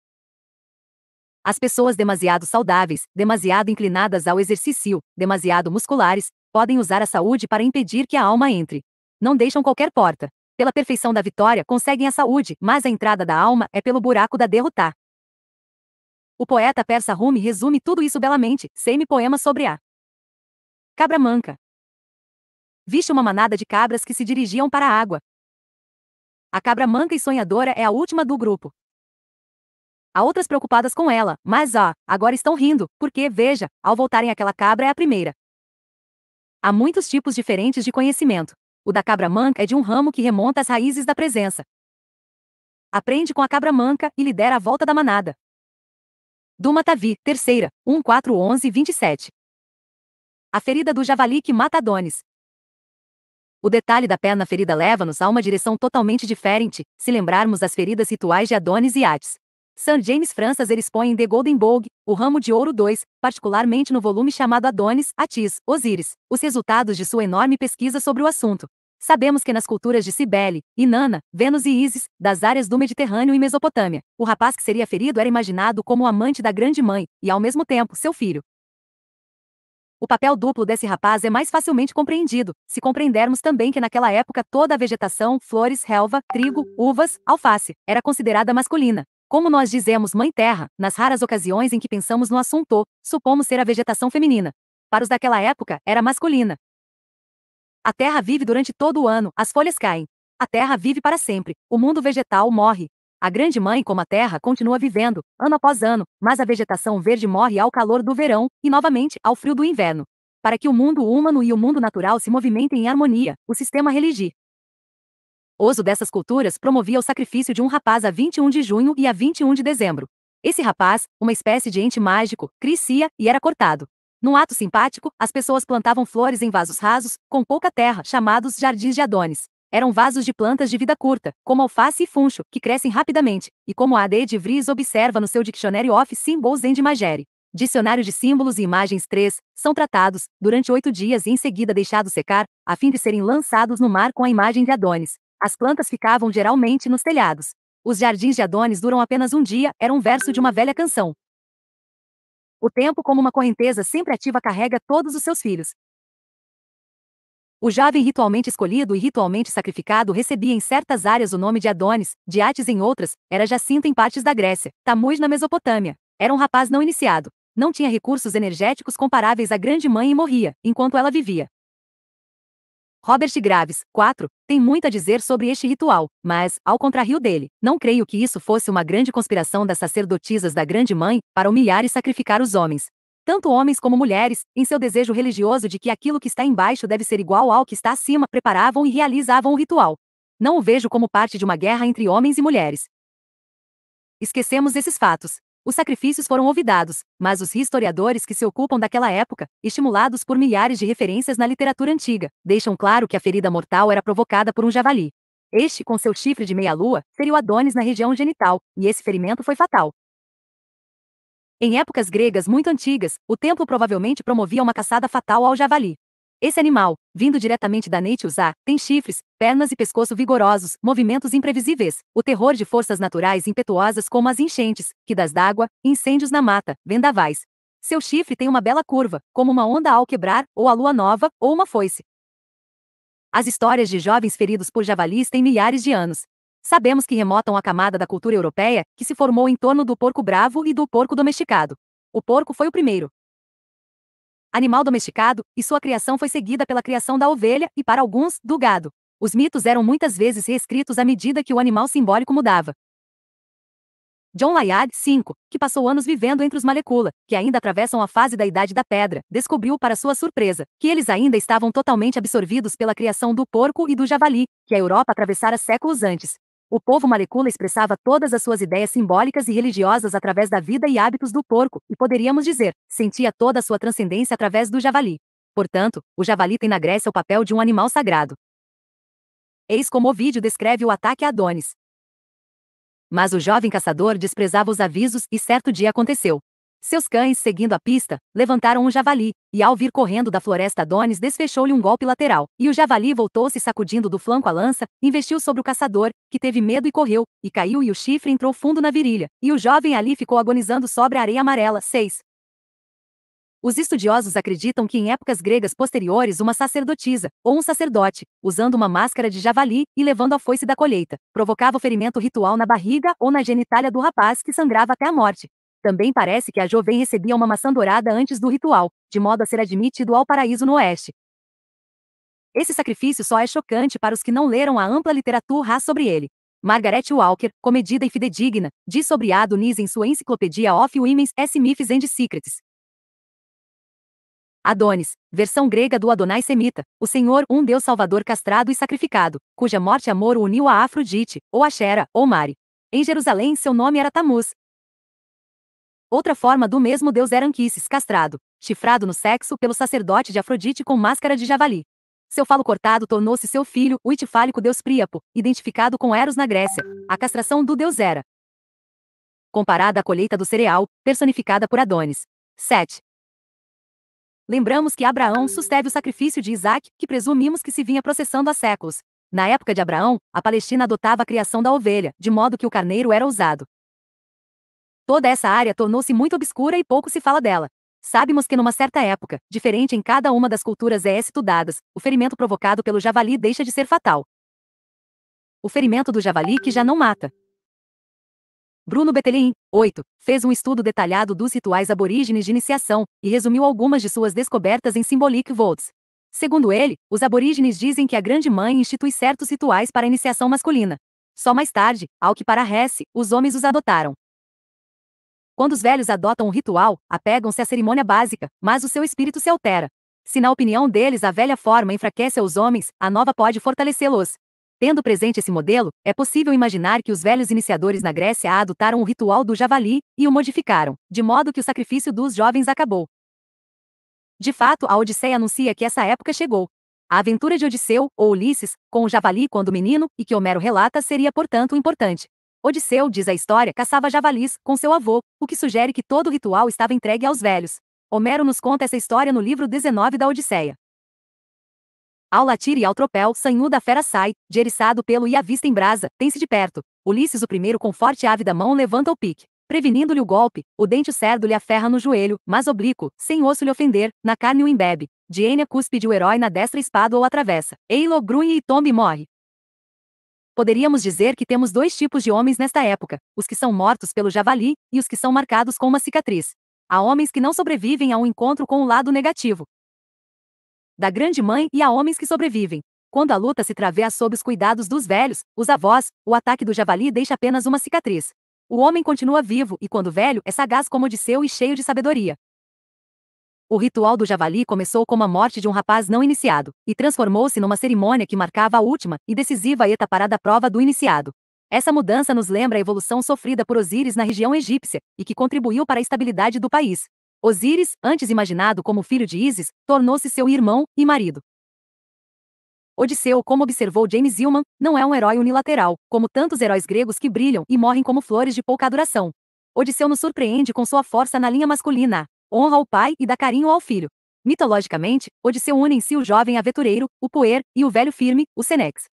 As pessoas demasiado saudáveis, demasiado inclinadas ao exercício, demasiado musculares, podem usar a saúde para impedir que a alma entre. Não deixam qualquer porta. Pela perfeição da vitória, conseguem a saúde, mas a entrada da alma é pelo buraco da derrotar. O poeta persa Rumi resume tudo isso belamente, semi-poema sobre a cabra manca viste uma manada de cabras que se dirigiam para a água. A cabra manca e sonhadora é a última do grupo. Há outras preocupadas com ela, mas ó, agora estão rindo, porque, veja, ao voltarem aquela cabra é a primeira. Há muitos tipos diferentes de conhecimento. O da cabra manca é de um ramo que remonta às raízes da presença. Aprende com a cabra manca e lidera a volta da manada. Duma Tavi, terceira, 1411-27. A ferida do javali que mata Adonis. O detalhe da perna ferida leva-nos a uma direção totalmente diferente, se lembrarmos das feridas rituais de Adonis e Atis. St. James Francis expõe em The Golden Bogue, o ramo de ouro 2, particularmente no volume chamado Adonis, Atis, Osíris, os resultados de sua enorme pesquisa sobre o assunto. Sabemos que nas culturas de Cibele, Inanna, Vênus e Isis, das áreas do Mediterrâneo e Mesopotâmia, o rapaz que seria ferido era imaginado como o amante da grande mãe, e ao mesmo tempo seu filho. O papel duplo desse rapaz é mais facilmente compreendido, se compreendermos também que naquela época toda a vegetação, flores, relva, trigo, uvas, alface, era considerada masculina. Como nós dizemos mãe terra, nas raras ocasiões em que pensamos no assunto, supomos ser a vegetação feminina. Para os daquela época, era masculina. A terra vive durante todo o ano, as folhas caem. A terra vive para sempre, o mundo vegetal morre, a grande mãe, como a terra, continua vivendo, ano após ano, mas a vegetação verde morre ao calor do verão e, novamente, ao frio do inverno. Para que o mundo humano e o mundo natural se movimentem em harmonia, o sistema religioso dessas culturas promovia o sacrifício de um rapaz a 21 de junho e a 21 de dezembro. Esse rapaz, uma espécie de ente mágico, crescia e era cortado. Num ato simpático, as pessoas plantavam flores em vasos rasos, com pouca terra, chamados jardins de Adonis eram vasos de plantas de vida curta, como alface e funcho, que crescem rapidamente, e como A.D. de Vries observa no seu Dicionário of Symbols and Imagery. Dicionário de símbolos e imagens 3, são tratados, durante oito dias e em seguida deixados secar, a fim de serem lançados no mar com a imagem de Adonis. As plantas ficavam geralmente nos telhados. Os jardins de Adonis duram apenas um dia, era um verso de uma velha canção. O tempo, como uma correnteza sempre ativa, carrega todos os seus filhos. O jovem ritualmente escolhido e ritualmente sacrificado recebia em certas áreas o nome de Adonis, de Ates em outras, era Jacinto em partes da Grécia, Tamuz na Mesopotâmia. Era um rapaz não iniciado. Não tinha recursos energéticos comparáveis à grande mãe e morria, enquanto ela vivia. Robert Graves, 4, tem muito a dizer sobre este ritual, mas, ao contrário dele, não creio que isso fosse uma grande conspiração das sacerdotisas da Grande Mãe para humilhar e sacrificar os homens tanto homens como mulheres, em seu desejo religioso de que aquilo que está embaixo deve ser igual ao que está acima, preparavam e realizavam o ritual. Não o vejo como parte de uma guerra entre homens e mulheres. Esquecemos esses fatos. Os sacrifícios foram olvidados, mas os historiadores que se ocupam daquela época, estimulados por milhares de referências na literatura antiga, deixam claro que a ferida mortal era provocada por um javali. Este, com seu chifre de meia-lua, feriu Adonis na região genital, e esse ferimento foi fatal. Em épocas gregas muito antigas, o templo provavelmente promovia uma caçada fatal ao javali. Esse animal, vindo diretamente da Neitiusá, tem chifres, pernas e pescoço vigorosos, movimentos imprevisíveis, o terror de forças naturais impetuosas como as enchentes, quidas d'água, incêndios na mata, vendavais. Seu chifre tem uma bela curva, como uma onda ao quebrar, ou a lua nova, ou uma foice. As histórias de jovens feridos por javalis têm milhares de anos, Sabemos que remotam a camada da cultura europeia, que se formou em torno do porco bravo e do porco domesticado. O porco foi o primeiro animal domesticado, e sua criação foi seguida pela criação da ovelha e, para alguns, do gado. Os mitos eram muitas vezes reescritos à medida que o animal simbólico mudava. John Layard, 5, que passou anos vivendo entre os Malecula, que ainda atravessam a fase da Idade da Pedra, descobriu para sua surpresa que eles ainda estavam totalmente absorvidos pela criação do porco e do javali, que a Europa atravessara séculos antes, o povo malecula expressava todas as suas ideias simbólicas e religiosas através da vida e hábitos do porco, e poderíamos dizer, sentia toda a sua transcendência através do javali. Portanto, o javali tem na Grécia o papel de um animal sagrado. Eis como o vídeo descreve o ataque a Adonis. Mas o jovem caçador desprezava os avisos e certo dia aconteceu. Seus cães, seguindo a pista, levantaram um javali, e ao vir correndo da floresta Donis desfechou-lhe um golpe lateral, e o javali voltou-se sacudindo do flanco a lança, investiu sobre o caçador, que teve medo e correu, e caiu e o chifre entrou fundo na virilha, e o jovem ali ficou agonizando sobre a areia amarela. 6. Os estudiosos acreditam que em épocas gregas posteriores uma sacerdotisa, ou um sacerdote, usando uma máscara de javali e levando a foice da colheita, provocava o ferimento ritual na barriga ou na genitália do rapaz que sangrava até a morte, também parece que a jovem recebia uma maçã dourada antes do ritual, de modo a ser admitido ao paraíso no oeste. Esse sacrifício só é chocante para os que não leram a ampla literatura sobre ele. Margaret Walker, comedida e fidedigna, diz sobre Adonis em sua Enciclopédia of Women's S. Myths and Secrets. Adonis, versão grega do Adonai Semita, o Senhor, um Deus Salvador castrado e sacrificado, cuja morte amor o uniu a Afrodite, ou a Xera, ou Mari. Em Jerusalém seu nome era Tamuz, Outra forma do mesmo deus era Anquises, castrado, chifrado no sexo pelo sacerdote de Afrodite com máscara de javali. Seu falo cortado tornou-se seu filho, o itifálico deus Príapo, identificado com Eros na Grécia. A castração do deus era comparada à colheita do cereal, personificada por Adonis. 7. Lembramos que Abraão susteve o sacrifício de Isaac, que presumimos que se vinha processando há séculos. Na época de Abraão, a Palestina adotava a criação da ovelha, de modo que o carneiro era usado. Toda essa área tornou-se muito obscura e pouco se fala dela. Sabemos que numa certa época, diferente em cada uma das culturas é estudadas, o ferimento provocado pelo javali deixa de ser fatal. O ferimento do javali que já não mata. Bruno Betelin, 8, fez um estudo detalhado dos rituais aborígenes de iniciação e resumiu algumas de suas descobertas em Symbolic Votes. Segundo ele, os aborígenes dizem que a Grande Mãe institui certos rituais para a iniciação masculina. Só mais tarde, ao que parece, os homens os adotaram. Quando os velhos adotam um ritual, apegam-se à cerimônia básica, mas o seu espírito se altera. Se na opinião deles a velha forma enfraquece os homens, a nova pode fortalecê-los. Tendo presente esse modelo, é possível imaginar que os velhos iniciadores na Grécia adotaram o ritual do javali e o modificaram, de modo que o sacrifício dos jovens acabou. De fato, a Odisseia anuncia que essa época chegou. A aventura de Odisseu, ou Ulisses, com o javali quando menino, e que Homero relata seria, portanto, importante. Odisseu, diz a história, caçava javalis com seu avô, o que sugere que todo o ritual estava entregue aos velhos. Homero nos conta essa história no livro 19 da Odisseia. Ao latir e ao tropel, sanhu da fera sai, de eriçado pelo e à vista em brasa, tem-se de perto. Ulisses o primeiro com forte ávida mão levanta o pique. Prevenindo-lhe o golpe, o dente o cerdo lhe aferra no joelho, mas oblíquo, sem osso lhe ofender, na carne o embebe. Diênia cuspe de o herói na destra espada ou atravessa. Eilo grunhe e tombe e morre. Poderíamos dizer que temos dois tipos de homens nesta época: os que são mortos pelo javali e os que são marcados com uma cicatriz. Há homens que não sobrevivem a um encontro com o lado negativo da grande mãe e há homens que sobrevivem. Quando a luta se travessa sob os cuidados dos velhos, os avós, o ataque do javali deixa apenas uma cicatriz. O homem continua vivo e, quando velho, é sagaz como seu e cheio de sabedoria. O ritual do javali começou como a morte de um rapaz não iniciado, e transformou-se numa cerimônia que marcava a última e decisiva etapa da prova do iniciado. Essa mudança nos lembra a evolução sofrida por Osíris na região egípcia, e que contribuiu para a estabilidade do país. Osíris, antes imaginado como filho de Ísis, tornou-se seu irmão e marido. Odisseu, como observou James Hillman, não é um herói unilateral, como tantos heróis gregos que brilham e morrem como flores de pouca duração. Odisseu nos surpreende com sua força na linha masculina honra ao pai e dá carinho ao filho. Mitologicamente, Odisseu une em si o jovem aventureiro, o Poer, e o velho firme, o Senex.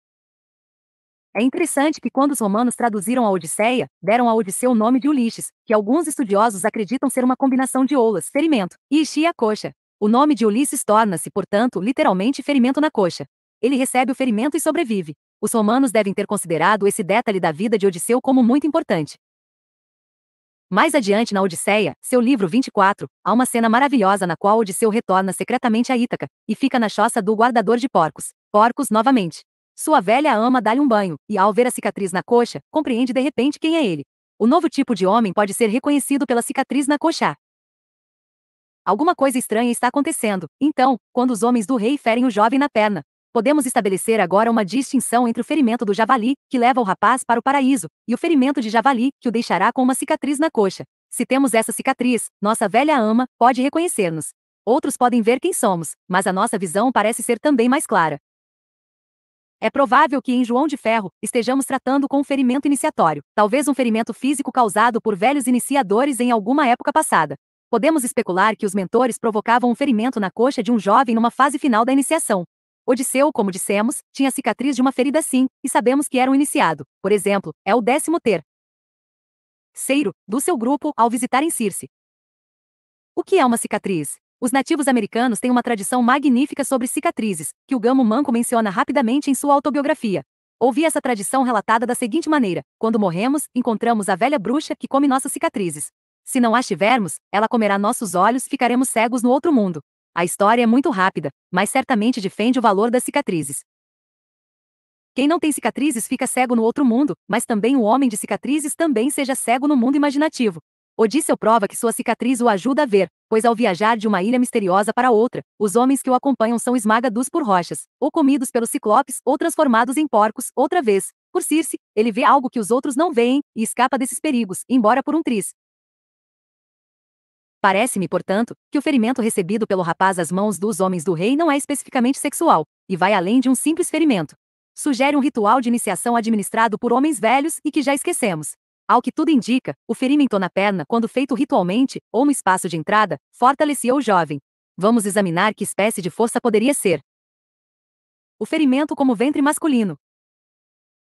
É interessante que quando os romanos traduziram a Odisseia, deram a Odisseu o nome de Ulisses, que alguns estudiosos acreditam ser uma combinação de oulas, ferimento, e chia coxa. O nome de Ulisses torna-se, portanto, literalmente ferimento na coxa. Ele recebe o ferimento e sobrevive. Os romanos devem ter considerado esse detalhe da vida de Odisseu como muito importante. Mais adiante na Odisseia, seu livro 24, há uma cena maravilhosa na qual Odisseu retorna secretamente a Ítaca e fica na choça do guardador de porcos. Porcos novamente. Sua velha ama dá-lhe um banho, e ao ver a cicatriz na coxa, compreende de repente quem é ele. O novo tipo de homem pode ser reconhecido pela cicatriz na coxa. Alguma coisa estranha está acontecendo, então, quando os homens do rei ferem o jovem na perna, Podemos estabelecer agora uma distinção entre o ferimento do javali, que leva o rapaz para o paraíso, e o ferimento de javali, que o deixará com uma cicatriz na coxa. Se temos essa cicatriz, nossa velha ama pode reconhecer-nos. Outros podem ver quem somos, mas a nossa visão parece ser também mais clara. É provável que em João de Ferro estejamos tratando com um ferimento iniciatório, talvez um ferimento físico causado por velhos iniciadores em alguma época passada. Podemos especular que os mentores provocavam um ferimento na coxa de um jovem numa fase final da iniciação, Odisseu, como dissemos, tinha cicatriz de uma ferida sim, e sabemos que era um iniciado. Por exemplo, é o décimo ter. Seiro, do seu grupo, ao visitar em Circe. O que é uma cicatriz? Os nativos americanos têm uma tradição magnífica sobre cicatrizes, que o Gamo Manco menciona rapidamente em sua autobiografia. Ouvi essa tradição relatada da seguinte maneira: quando morremos, encontramos a velha bruxa que come nossas cicatrizes. Se não as tivermos, ela comerá nossos olhos e ficaremos cegos no outro mundo. A história é muito rápida, mas certamente defende o valor das cicatrizes. Quem não tem cicatrizes fica cego no outro mundo, mas também o homem de cicatrizes também seja cego no mundo imaginativo. Odisseu prova que sua cicatriz o ajuda a ver, pois ao viajar de uma ilha misteriosa para outra, os homens que o acompanham são esmagados por rochas, ou comidos pelos ciclopes, ou transformados em porcos, outra vez. Por Circe, ele vê algo que os outros não veem, e escapa desses perigos, embora por um triz. Parece-me, portanto, que o ferimento recebido pelo rapaz às mãos dos homens do rei não é especificamente sexual, e vai além de um simples ferimento. Sugere um ritual de iniciação administrado por homens velhos e que já esquecemos. Ao que tudo indica, o ferimento na perna, quando feito ritualmente, ou no espaço de entrada, fortalecia o jovem. Vamos examinar que espécie de força poderia ser. O ferimento como ventre masculino.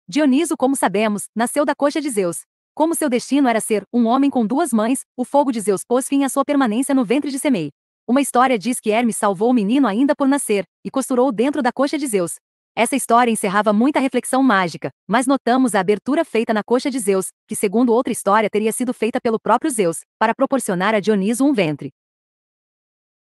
Dioniso, como sabemos, nasceu da coxa de Zeus, como seu destino era ser um homem com duas mães, o fogo de Zeus pôs fim à sua permanência no ventre de Semei. Uma história diz que Hermes salvou o menino ainda por nascer e costurou dentro da coxa de Zeus. Essa história encerrava muita reflexão mágica, mas notamos a abertura feita na coxa de Zeus, que segundo outra história teria sido feita pelo próprio Zeus, para proporcionar a Dioniso um ventre.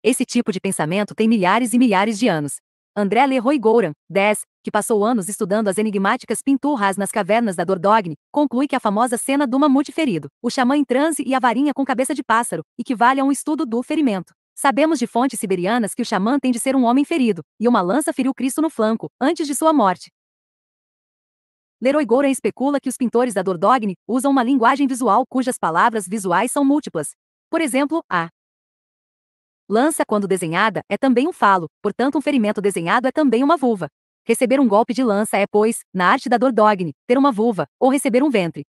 Esse tipo de pensamento tem milhares e milhares de anos, André Leroy Gouran, 10, que passou anos estudando as enigmáticas pinturras nas cavernas da Dordogne, conclui que a famosa cena do mamute ferido, o xamã em transe e a varinha com cabeça de pássaro, equivale a um estudo do ferimento. Sabemos de fontes siberianas que o xamã tem de ser um homem ferido, e uma lança feriu Cristo no flanco, antes de sua morte. Leroy Gouran especula que os pintores da Dordogne usam uma linguagem visual cujas palavras visuais são múltiplas. Por exemplo, a Lança quando desenhada é também um falo, portanto um ferimento desenhado é também uma vulva. Receber um golpe de lança é, pois, na arte da Dordogne, ter uma vulva, ou receber um ventre.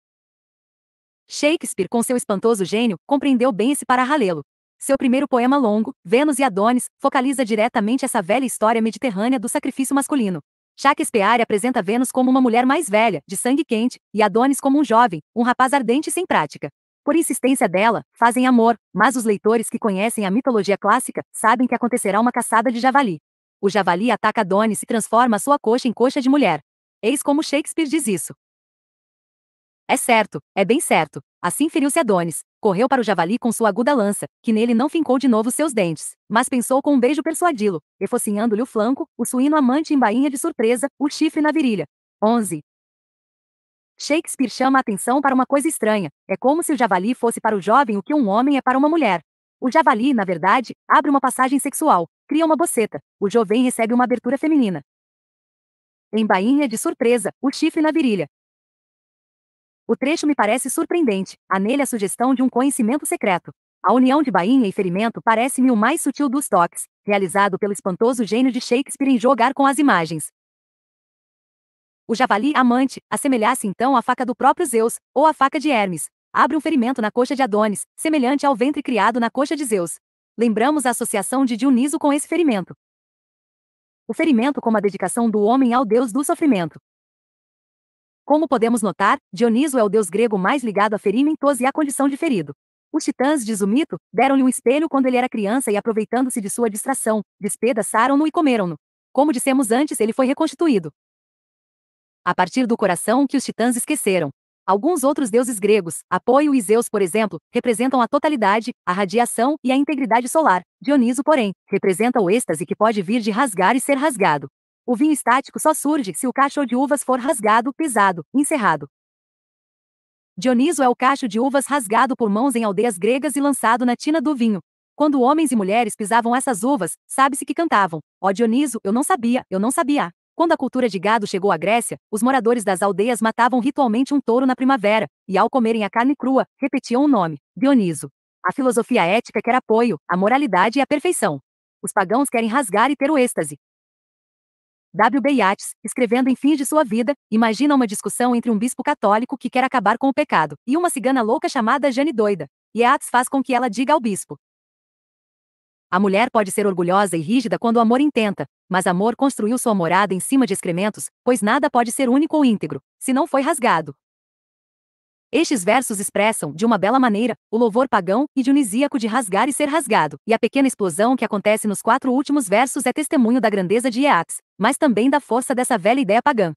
Shakespeare, com seu espantoso gênio, compreendeu bem esse paralelo. Seu primeiro poema longo, Vênus e Adonis, focaliza diretamente essa velha história mediterrânea do sacrifício masculino. Shakespeare apresenta Vênus como uma mulher mais velha, de sangue quente, e Adonis como um jovem, um rapaz ardente e sem prática por insistência dela, fazem amor, mas os leitores que conhecem a mitologia clássica sabem que acontecerá uma caçada de javali. O javali ataca Adonis e transforma sua coxa em coxa de mulher. Eis como Shakespeare diz isso. É certo, é bem certo. Assim feriu-se Adonis, correu para o javali com sua aguda lança, que nele não fincou de novo seus dentes, mas pensou com um beijo persuadi-lo, efocinhando-lhe o flanco, o suíno amante em bainha de surpresa, o chifre na virilha. 11. Shakespeare chama a atenção para uma coisa estranha. É como se o javali fosse para o jovem o que um homem é para uma mulher. O javali, na verdade, abre uma passagem sexual, cria uma boceta. O jovem recebe uma abertura feminina. Em bainha é de surpresa, o chifre na virilha. O trecho me parece surpreendente, há nele a sugestão de um conhecimento secreto. A união de bainha e ferimento parece-me o mais sutil dos toques, realizado pelo espantoso gênio de Shakespeare em jogar com as imagens. O javali amante assemelhasse então à faca do próprio Zeus, ou à faca de Hermes. Abre um ferimento na coxa de Adonis, semelhante ao ventre criado na coxa de Zeus. Lembramos a associação de Dioniso com esse ferimento. O ferimento como a dedicação do homem ao deus do sofrimento. Como podemos notar, Dioniso é o deus grego mais ligado a ferimentos e à condição de ferido. Os titãs, diz o mito, deram-lhe um espelho quando ele era criança e aproveitando-se de sua distração, despedaçaram-no e comeram-no. Como dissemos antes, ele foi reconstituído a partir do coração que os titãs esqueceram. Alguns outros deuses gregos, Apoio e Zeus, por exemplo, representam a totalidade, a radiação e a integridade solar. Dioniso, porém, representa o êxtase que pode vir de rasgar e ser rasgado. O vinho estático só surge se o cacho de uvas for rasgado, pisado, encerrado. Dioniso é o cacho de uvas rasgado por mãos em aldeias gregas e lançado na tina do vinho. Quando homens e mulheres pisavam essas uvas, sabe-se que cantavam: Ó oh Dioniso, eu não sabia, eu não sabia. Quando a cultura de gado chegou à Grécia, os moradores das aldeias matavam ritualmente um touro na primavera, e ao comerem a carne crua, repetiam o nome, Dioniso. A filosofia ética quer apoio, a moralidade e a perfeição. Os pagãos querem rasgar e ter o êxtase. W. B. Yates, escrevendo em fins de sua vida, imagina uma discussão entre um bispo católico que quer acabar com o pecado e uma cigana louca chamada Jane Doida. Yates faz com que ela diga ao bispo: a mulher pode ser orgulhosa e rígida quando o amor intenta, mas amor construiu sua morada em cima de excrementos, pois nada pode ser único ou íntegro, se não foi rasgado. Estes versos expressam, de uma bela maneira, o louvor pagão e dionisíaco de rasgar e ser rasgado, e a pequena explosão que acontece nos quatro últimos versos é testemunho da grandeza de Eax, mas também da força dessa velha ideia pagã.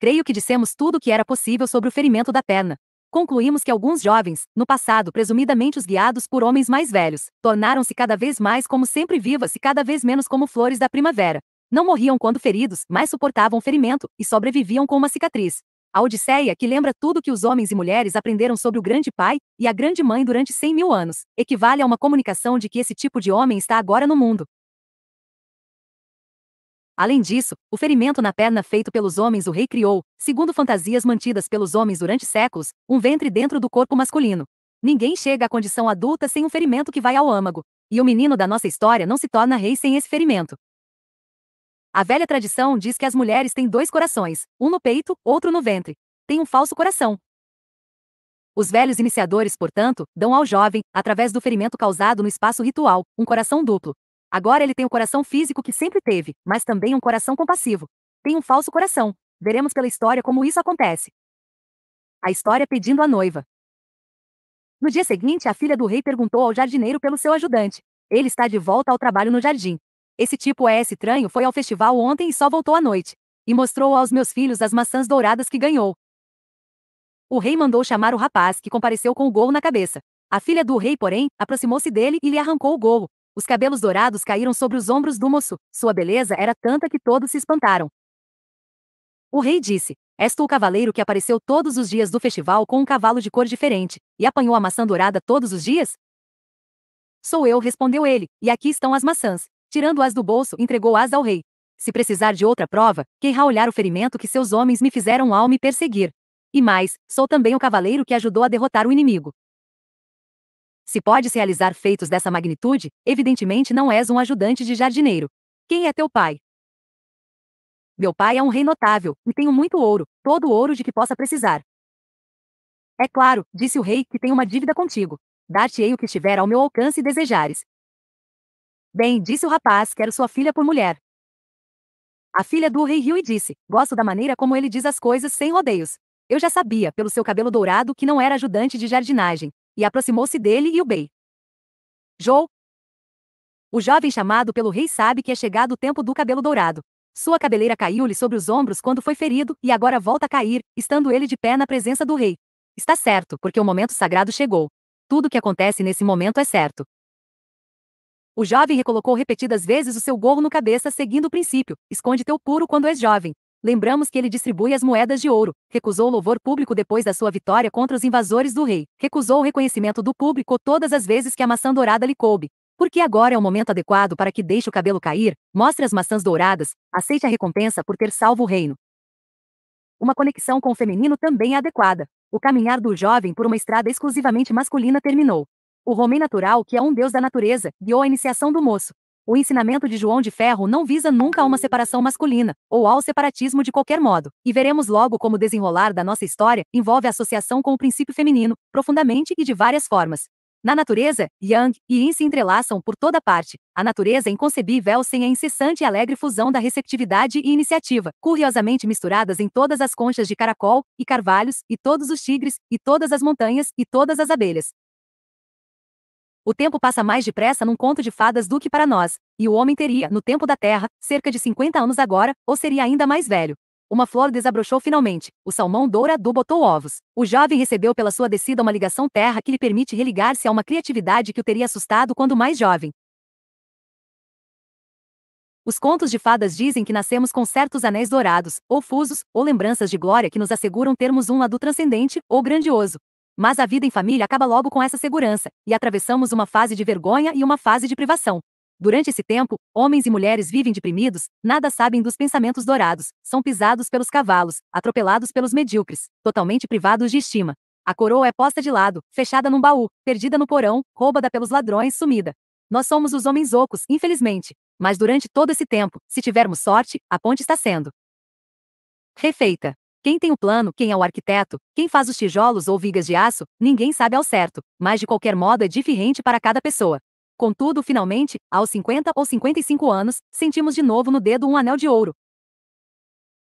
Creio que dissemos tudo o que era possível sobre o ferimento da perna, Concluímos que alguns jovens, no passado presumidamente os guiados por homens mais velhos, tornaram-se cada vez mais como sempre vivas e cada vez menos como flores da primavera. Não morriam quando feridos, mas suportavam ferimento, e sobreviviam com uma cicatriz. A Odisseia, que lembra tudo que os homens e mulheres aprenderam sobre o Grande Pai e a Grande Mãe durante 100 mil anos, equivale a uma comunicação de que esse tipo de homem está agora no mundo, Além disso, o ferimento na perna feito pelos homens o rei criou, segundo fantasias mantidas pelos homens durante séculos, um ventre dentro do corpo masculino. Ninguém chega à condição adulta sem um ferimento que vai ao âmago, e o menino da nossa história não se torna rei sem esse ferimento. A velha tradição diz que as mulheres têm dois corações, um no peito, outro no ventre. Tem um falso coração. Os velhos iniciadores, portanto, dão ao jovem, através do ferimento causado no espaço ritual, um coração duplo, Agora ele tem o coração físico que sempre teve, mas também um coração compassivo. Tem um falso coração. Veremos pela história como isso acontece. A história pedindo a noiva. No dia seguinte, a filha do rei perguntou ao jardineiro pelo seu ajudante. Ele está de volta ao trabalho no jardim. Esse tipo é estranho, foi ao festival ontem e só voltou à noite. E mostrou aos meus filhos as maçãs douradas que ganhou. O rei mandou chamar o rapaz, que compareceu com o gol na cabeça. A filha do rei, porém, aproximou-se dele e lhe arrancou o gol, os cabelos dourados caíram sobre os ombros do moço, sua beleza era tanta que todos se espantaram. O rei disse: És tu o cavaleiro que apareceu todos os dias do festival com um cavalo de cor diferente, e apanhou a maçã dourada todos os dias? Sou eu, respondeu ele, e aqui estão as maçãs. Tirando-as do bolso, entregou-as ao rei. Se precisar de outra prova, queira olhar o ferimento que seus homens me fizeram ao me perseguir. E mais, sou também o cavaleiro que ajudou a derrotar o inimigo. Se podes realizar feitos dessa magnitude, evidentemente não és um ajudante de jardineiro. Quem é teu pai? Meu pai é um rei notável, e tenho muito ouro, todo o ouro de que possa precisar. É claro, disse o rei, que tenho uma dívida contigo. Dar-te-ei o que estiver ao meu alcance e desejares. Bem, disse o rapaz, quero sua filha por mulher. A filha do rei riu e disse: Gosto da maneira como ele diz as coisas sem rodeios. Eu já sabia, pelo seu cabelo dourado, que não era ajudante de jardinagem, e aproximou-se dele e o bei. Joe? O jovem chamado pelo rei sabe que é chegado o tempo do cabelo dourado. Sua cabeleira caiu-lhe sobre os ombros quando foi ferido, e agora volta a cair, estando ele de pé na presença do rei. Está certo, porque o momento sagrado chegou. Tudo o que acontece nesse momento é certo. O jovem recolocou repetidas vezes o seu gorro no cabeça seguindo o princípio: esconde teu puro quando és jovem, Lembramos que ele distribui as moedas de ouro, recusou o louvor público depois da sua vitória contra os invasores do rei, recusou o reconhecimento do público todas as vezes que a maçã dourada lhe coube. Porque agora é o momento adequado para que deixe o cabelo cair, mostre as maçãs douradas, aceite a recompensa por ter salvo o reino. Uma conexão com o feminino também é adequada. O caminhar do jovem por uma estrada exclusivamente masculina terminou. O homem natural, que é um deus da natureza, guiou a iniciação do moço. O ensinamento de João de Ferro não visa nunca a uma separação masculina, ou ao separatismo de qualquer modo, e veremos logo como o desenrolar da nossa história envolve a associação com o princípio feminino, profundamente e de várias formas. Na natureza, Yang e Yin se entrelaçam por toda parte. A natureza é inconcebível sem a incessante e alegre fusão da receptividade e iniciativa, curiosamente misturadas em todas as conchas de caracol e carvalhos, e todos os tigres, e todas as montanhas, e todas as abelhas. O tempo passa mais depressa num conto de fadas do que para nós, e o homem teria, no tempo da Terra, cerca de 50 anos agora, ou seria ainda mais velho. Uma flor desabrochou finalmente, o salmão dourado botou ovos. O jovem recebeu pela sua descida uma ligação terra que lhe permite religar-se a uma criatividade que o teria assustado quando mais jovem. Os contos de fadas dizem que nascemos com certos anéis dourados, ou fusos, ou lembranças de glória que nos asseguram termos um lado transcendente, ou grandioso. Mas a vida em família acaba logo com essa segurança, e atravessamos uma fase de vergonha e uma fase de privação. Durante esse tempo, homens e mulheres vivem deprimidos, nada sabem dos pensamentos dourados, são pisados pelos cavalos, atropelados pelos medíocres, totalmente privados de estima. A coroa é posta de lado, fechada num baú, perdida no porão, roubada pelos ladrões, sumida. Nós somos os homens ocos, infelizmente. Mas durante todo esse tempo, se tivermos sorte, a ponte está sendo refeita. Quem tem o plano, quem é o arquiteto, quem faz os tijolos ou vigas de aço, ninguém sabe ao certo, mas de qualquer modo é diferente para cada pessoa. Contudo, finalmente, aos 50 ou 55 anos, sentimos de novo no dedo um anel de ouro.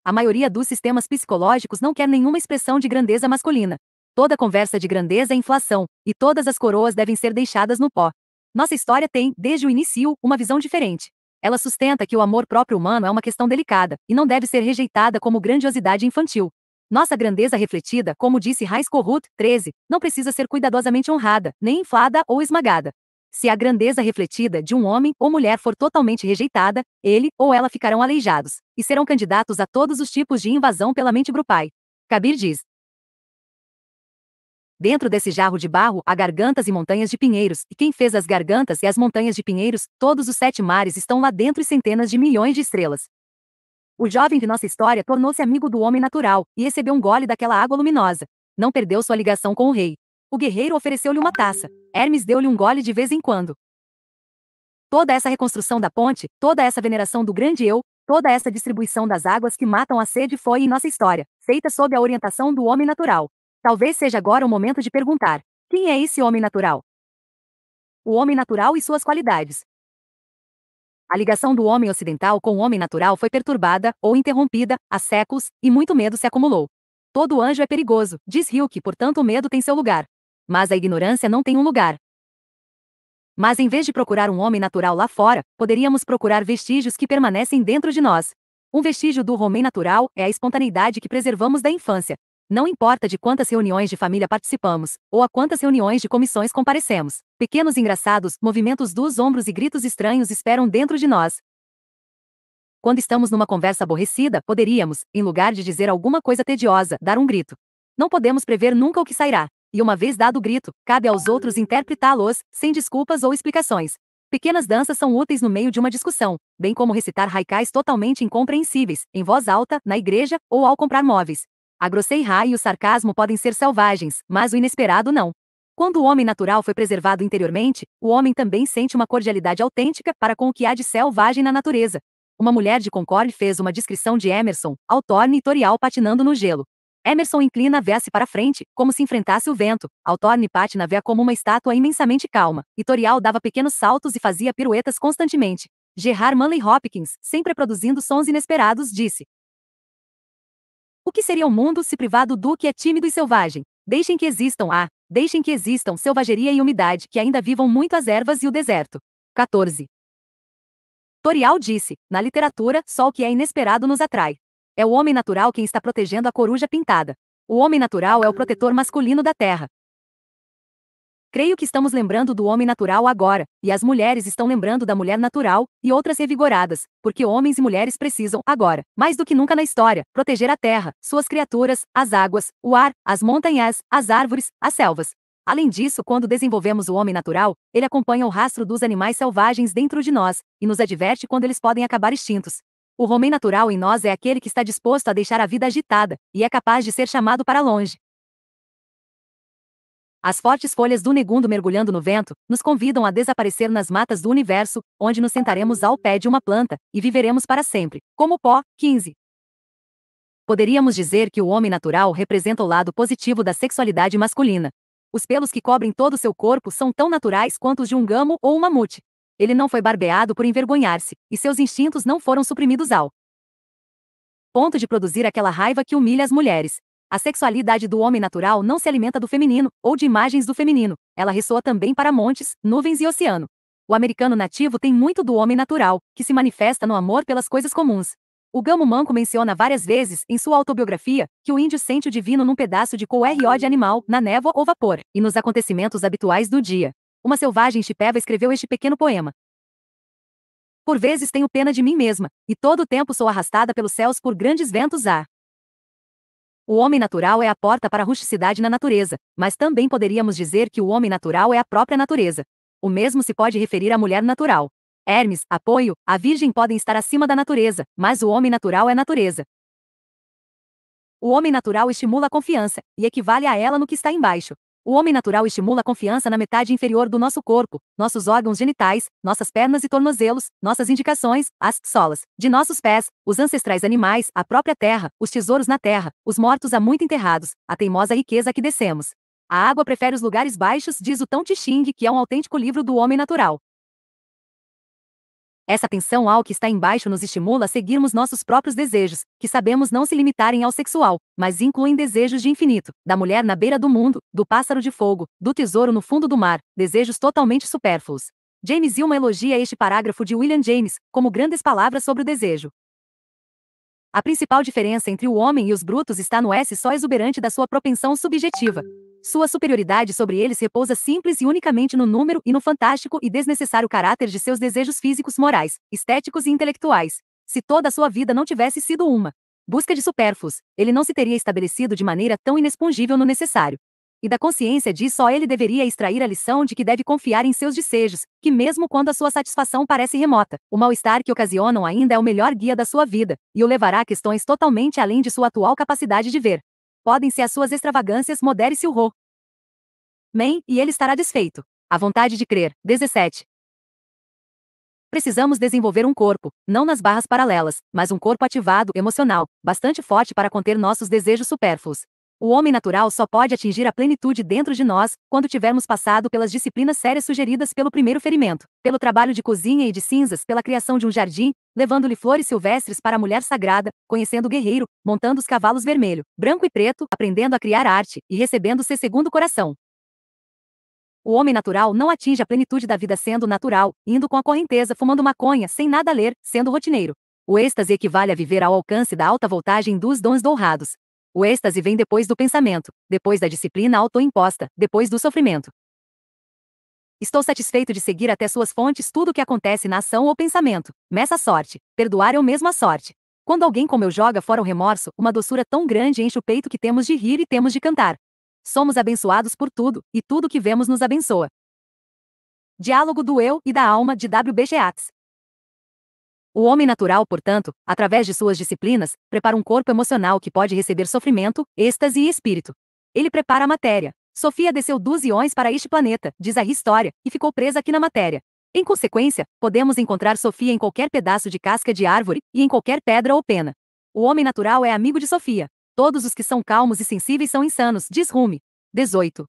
A maioria dos sistemas psicológicos não quer nenhuma expressão de grandeza masculina. Toda conversa de grandeza é inflação, e todas as coroas devem ser deixadas no pó. Nossa história tem, desde o início, uma visão diferente. Ela sustenta que o amor próprio humano é uma questão delicada e não deve ser rejeitada como grandiosidade infantil. Nossa grandeza refletida, como disse Heinz Kohut, 13, não precisa ser cuidadosamente honrada, nem inflada ou esmagada. Se a grandeza refletida de um homem ou mulher for totalmente rejeitada, ele ou ela ficarão aleijados e serão candidatos a todos os tipos de invasão pela mente grupai. Kabir diz: Dentro desse jarro de barro há gargantas e montanhas de pinheiros, e quem fez as gargantas e as montanhas de pinheiros, todos os sete mares estão lá dentro e centenas de milhões de estrelas. O jovem de nossa história tornou-se amigo do homem natural, e recebeu um gole daquela água luminosa. Não perdeu sua ligação com o rei. O guerreiro ofereceu-lhe uma taça. Hermes deu-lhe um gole de vez em quando. Toda essa reconstrução da ponte, toda essa veneração do grande eu, toda essa distribuição das águas que matam a sede foi em nossa história, feita sob a orientação do homem natural. Talvez seja agora o momento de perguntar: quem é esse homem natural? O homem natural e suas qualidades. A ligação do homem ocidental com o homem natural foi perturbada ou interrompida há séculos e muito medo se acumulou. Todo anjo é perigoso, diz Hilke, portanto o medo tem seu lugar. Mas a ignorância não tem um lugar. Mas em vez de procurar um homem natural lá fora, poderíamos procurar vestígios que permanecem dentro de nós. Um vestígio do homem natural é a espontaneidade que preservamos da infância, não importa de quantas reuniões de família participamos, ou a quantas reuniões de comissões comparecemos, pequenos engraçados, movimentos dos ombros e gritos estranhos esperam dentro de nós. Quando estamos numa conversa aborrecida, poderíamos, em lugar de dizer alguma coisa tediosa, dar um grito. Não podemos prever nunca o que sairá, e uma vez dado o grito, cabe aos outros interpretá-los, sem desculpas ou explicações. Pequenas danças são úteis no meio de uma discussão, bem como recitar haikais totalmente incompreensíveis, em voz alta, na igreja ou ao comprar móveis. A grosseira e o sarcasmo podem ser selvagens, mas o inesperado não. Quando o homem natural foi preservado interiormente, o homem também sente uma cordialidade autêntica para com o que há de selvagem na natureza. Uma mulher de Concord fez uma descrição de Emerson, Altorne e Torial patinando no gelo. Emerson inclina a véia-se para frente, como se enfrentasse o vento. Altorne patina a véia como uma estátua imensamente calma, e Torial dava pequenos saltos e fazia piruetas constantemente. Gerard Manley Hopkins, sempre produzindo sons inesperados, disse: o que seria o mundo se privado do que é tímido e selvagem? Deixem que existam a, ah, deixem que existam selvageria e umidade, que ainda vivam muito as ervas e o deserto. 14. Torial disse: Na literatura, só o que é inesperado nos atrai. É o homem natural quem está protegendo a coruja pintada. O homem natural é o protetor masculino da terra. Creio que estamos lembrando do homem natural agora, e as mulheres estão lembrando da mulher natural, e outras revigoradas, porque homens e mulheres precisam, agora, mais do que nunca na história, proteger a terra, suas criaturas, as águas, o ar, as montanhas, as árvores, as selvas. Além disso, quando desenvolvemos o homem natural, ele acompanha o rastro dos animais selvagens dentro de nós, e nos adverte quando eles podem acabar extintos. O homem natural em nós é aquele que está disposto a deixar a vida agitada, e é capaz de ser chamado para longe, as fortes folhas do negundo mergulhando no vento nos convidam a desaparecer nas matas do universo, onde nos sentaremos ao pé de uma planta e viveremos para sempre, como pó. 15. Poderíamos dizer que o homem natural representa o lado positivo da sexualidade masculina. Os pelos que cobrem todo o seu corpo são tão naturais quanto os de um gamo ou um mamute. Ele não foi barbeado por envergonhar-se, e seus instintos não foram suprimidos ao ponto de produzir aquela raiva que humilha as mulheres, a sexualidade do homem natural não se alimenta do feminino, ou de imagens do feminino. Ela ressoa também para montes, nuvens e oceano. O americano nativo tem muito do homem natural, que se manifesta no amor pelas coisas comuns. O Gamo Manco menciona várias vezes, em sua autobiografia, que o índio sente o divino num pedaço de coerrió de animal, na névoa ou vapor, e nos acontecimentos habituais do dia. Uma selvagem chipeva escreveu este pequeno poema. Por vezes tenho pena de mim mesma, e todo o tempo sou arrastada pelos céus por grandes ventos a o homem natural é a porta para a rusticidade na natureza, mas também poderíamos dizer que o homem natural é a própria natureza. O mesmo se pode referir à mulher natural. Hermes, apoio, a virgem podem estar acima da natureza, mas o homem natural é natureza. O homem natural estimula a confiança, e equivale a ela no que está embaixo. O homem natural estimula a confiança na metade inferior do nosso corpo, nossos órgãos genitais, nossas pernas e tornozelos, nossas indicações, as solas de nossos pés, os ancestrais animais, a própria terra, os tesouros na terra, os mortos há muito enterrados, a teimosa riqueza que descemos. A água prefere os lugares baixos, diz o Tão Te Ching, que é um autêntico livro do homem natural. Essa tensão ao que está embaixo nos estimula a seguirmos nossos próprios desejos, que sabemos não se limitarem ao sexual, mas incluem desejos de infinito, da mulher na beira do mundo, do pássaro de fogo, do tesouro no fundo do mar, desejos totalmente supérfluos. James Ilma elogia este parágrafo de William James como grandes palavras sobre o desejo. A principal diferença entre o homem e os brutos está no S só exuberante da sua propensão subjetiva, sua superioridade sobre eles repousa simples e unicamente no número e no fantástico e desnecessário caráter de seus desejos físicos, morais, estéticos e intelectuais. Se toda a sua vida não tivesse sido uma busca de supérfluos, ele não se teria estabelecido de maneira tão inexpungível no necessário. E da consciência disso, só ele deveria extrair a lição de que deve confiar em seus desejos, que mesmo quando a sua satisfação parece remota, o mal-estar que ocasionam ainda é o melhor guia da sua vida, e o levará a questões totalmente além de sua atual capacidade de ver. Podem-se as suas extravagâncias, modere-se o ro. Men, e ele estará desfeito. A vontade de crer. 17. Precisamos desenvolver um corpo, não nas barras paralelas, mas um corpo ativado, emocional, bastante forte para conter nossos desejos supérfluos, o homem natural só pode atingir a plenitude dentro de nós quando tivermos passado pelas disciplinas sérias sugeridas pelo primeiro ferimento, pelo trabalho de cozinha e de cinzas, pela criação de um jardim, levando-lhe flores silvestres para a mulher sagrada, conhecendo o guerreiro, montando os cavalos vermelho, branco e preto, aprendendo a criar arte e recebendo seu segundo coração. O homem natural não atinge a plenitude da vida sendo natural, indo com a correnteza, fumando maconha, sem nada ler, sendo rotineiro. O êxtase equivale a viver ao alcance da alta voltagem dos dons dourados, o êxtase vem depois do pensamento, depois da disciplina autoimposta, depois do sofrimento. Estou satisfeito de seguir até suas fontes tudo o que acontece na ação ou pensamento. Messa a sorte, perdoar é o mesmo a sorte. Quando alguém como eu joga fora o remorso, uma doçura tão grande enche o peito que temos de rir e temos de cantar. Somos abençoados por tudo, e tudo que vemos nos abençoa. Diálogo do Eu e da Alma de W. B. Yeats. O homem natural, portanto, através de suas disciplinas, prepara um corpo emocional que pode receber sofrimento, êxtase e espírito. Ele prepara a matéria. Sofia desceu dos iões para este planeta, diz a história, e ficou presa aqui na matéria. Em consequência, podemos encontrar Sofia em qualquer pedaço de casca de árvore e em qualquer pedra ou pena. O homem natural é amigo de Sofia. Todos os que são calmos e sensíveis são insanos, diz Rumi. 18.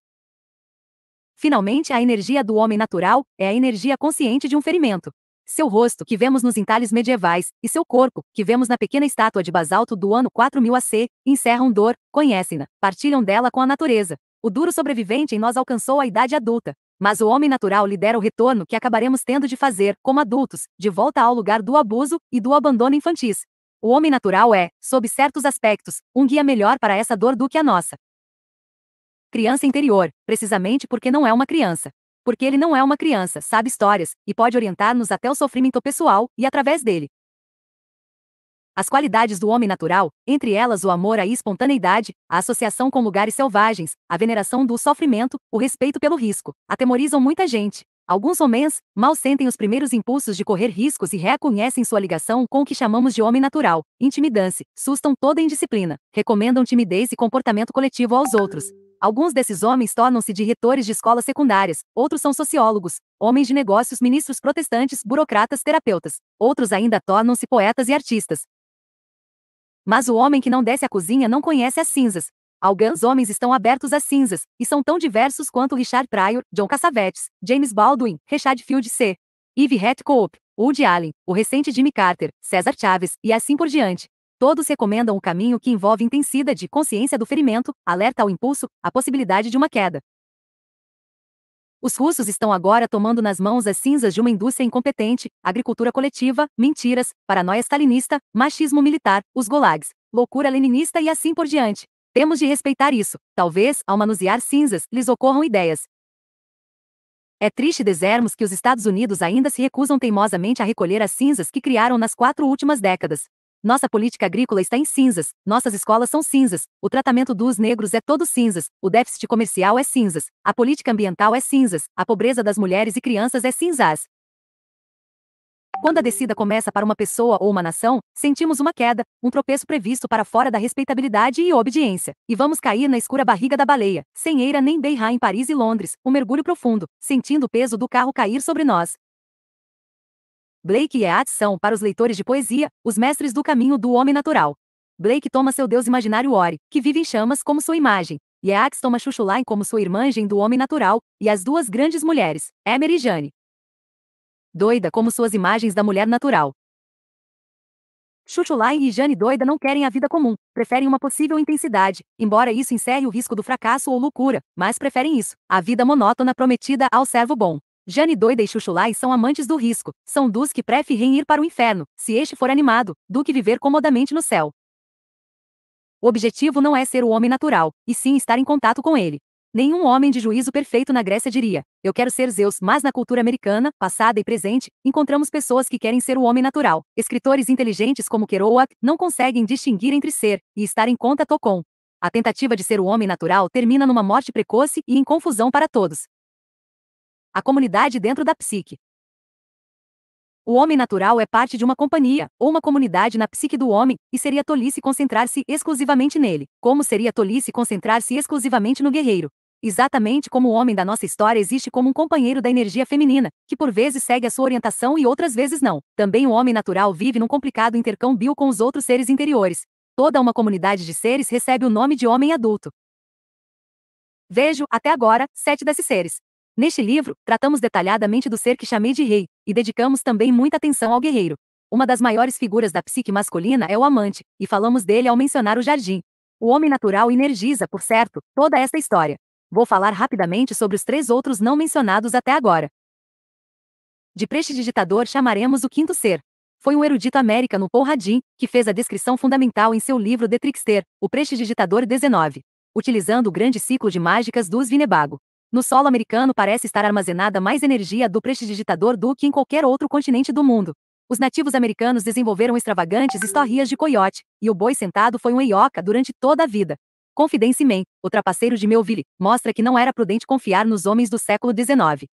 Finalmente, a energia do homem natural é a energia consciente de um ferimento seu rosto, que vemos nos entalhes medievais, e seu corpo, que vemos na pequena estátua de basalto do ano 4000 AC, encerram dor, conhecem-na, partilham dela com a natureza. O duro sobrevivente em nós alcançou a idade adulta, mas o homem natural lidera o retorno que acabaremos tendo de fazer, como adultos, de volta ao lugar do abuso e do abandono infantis. O homem natural é, sob certos aspectos, um guia melhor para essa dor do que a nossa. Criança interior, precisamente porque não é uma criança. Porque ele não é uma criança, sabe histórias, e pode orientar-nos até o sofrimento pessoal, e através dele. As qualidades do homem natural, entre elas o amor à espontaneidade, a associação com lugares selvagens, a veneração do sofrimento, o respeito pelo risco, atemorizam muita gente. Alguns homens mal sentem os primeiros impulsos de correr riscos e reconhecem sua ligação com o que chamamos de homem natural, intimidam-se, sustam toda indisciplina, recomendam timidez e comportamento coletivo aos outros, Alguns desses homens tornam-se diretores de escolas secundárias, outros são sociólogos, homens de negócios, ministros protestantes, burocratas, terapeutas. Outros ainda tornam-se poetas e artistas. Mas o homem que não desce à cozinha não conhece as cinzas. Alguns homens estão abertos às cinzas, e são tão diversos quanto Richard Pryor, John Cassavetes, James Baldwin, Richard Field C. Eve Hatcoop, Woody Allen, o recente Jimmy Carter, César Chaves, e assim por diante. Todos recomendam o caminho que envolve intensidade de consciência do ferimento, alerta ao impulso, a possibilidade de uma queda. Os russos estão agora tomando nas mãos as cinzas de uma indústria incompetente, agricultura coletiva, mentiras, paranoia stalinista, machismo militar, os gulags, loucura leninista e assim por diante. Temos de respeitar isso. Talvez, ao manusear cinzas, lhes ocorram ideias. É triste dizermos que os Estados Unidos ainda se recusam teimosamente a recolher as cinzas que criaram nas quatro últimas décadas. Nossa política agrícola está em cinzas, nossas escolas são cinzas, o tratamento dos negros é todo cinzas, o déficit comercial é cinzas, a política ambiental é cinzas, a pobreza das mulheres e crianças é cinzas. Quando a descida começa para uma pessoa ou uma nação, sentimos uma queda, um tropeço previsto para fora da respeitabilidade e obediência, e vamos cair na escura barriga da baleia, sem eira nem beirá em Paris e Londres, um mergulho profundo, sentindo o peso do carro cair sobre nós, Blake e Eat são, para os leitores de poesia, os mestres do caminho do homem natural. Blake toma seu deus imaginário Ori, que vive em chamas como sua imagem, e Eat toma Chuchulain como sua gen do homem natural, e as duas grandes mulheres, Emer e Jane. Doida como suas imagens da mulher natural. Chuchulain e Jane doida não querem a vida comum, preferem uma possível intensidade, embora isso encerre o risco do fracasso ou loucura, mas preferem isso, a vida monótona prometida ao servo bom. Jane doida e Chuchulai são amantes do risco, são dos que preferem ir para o inferno, se este for animado, do que viver comodamente no céu. O objetivo não é ser o homem natural, e sim estar em contato com ele. Nenhum homem de juízo perfeito na Grécia diria: Eu quero ser Zeus, mas na cultura americana, passada e presente, encontramos pessoas que querem ser o homem natural. Escritores inteligentes como Kerouac não conseguem distinguir entre ser e estar em contato com. A tentativa de ser o homem natural termina numa morte precoce e em confusão para todos a comunidade dentro da psique. O homem natural é parte de uma companhia, ou uma comunidade na psique do homem, e seria tolice concentrar-se exclusivamente nele, como seria tolice concentrar-se exclusivamente no guerreiro. Exatamente como o homem da nossa história existe como um companheiro da energia feminina, que por vezes segue a sua orientação e outras vezes não, também o homem natural vive num complicado intercâmbio com os outros seres interiores. Toda uma comunidade de seres recebe o nome de homem adulto. Vejo, até agora, sete desses seres. Neste livro, tratamos detalhadamente do ser que chamei de rei, e dedicamos também muita atenção ao guerreiro. Uma das maiores figuras da psique masculina é o amante, e falamos dele ao mencionar o jardim. O homem natural energiza, por certo, toda esta história. Vou falar rapidamente sobre os três outros não mencionados até agora. De prestidigitador chamaremos o quinto ser. Foi um erudito América no Radin, que fez a descrição fundamental em seu livro The Trickster, o prestidigitador 19, utilizando o grande ciclo de mágicas dos Vinebago. No solo americano parece estar armazenada mais energia do prestidigitador do que em qualquer outro continente do mundo. Os nativos americanos desenvolveram extravagantes histórias de coiote, e o boi sentado foi um eioca durante toda a vida. Confidence Man, o trapaceiro de Melville, mostra que não era prudente confiar nos homens do século XIX.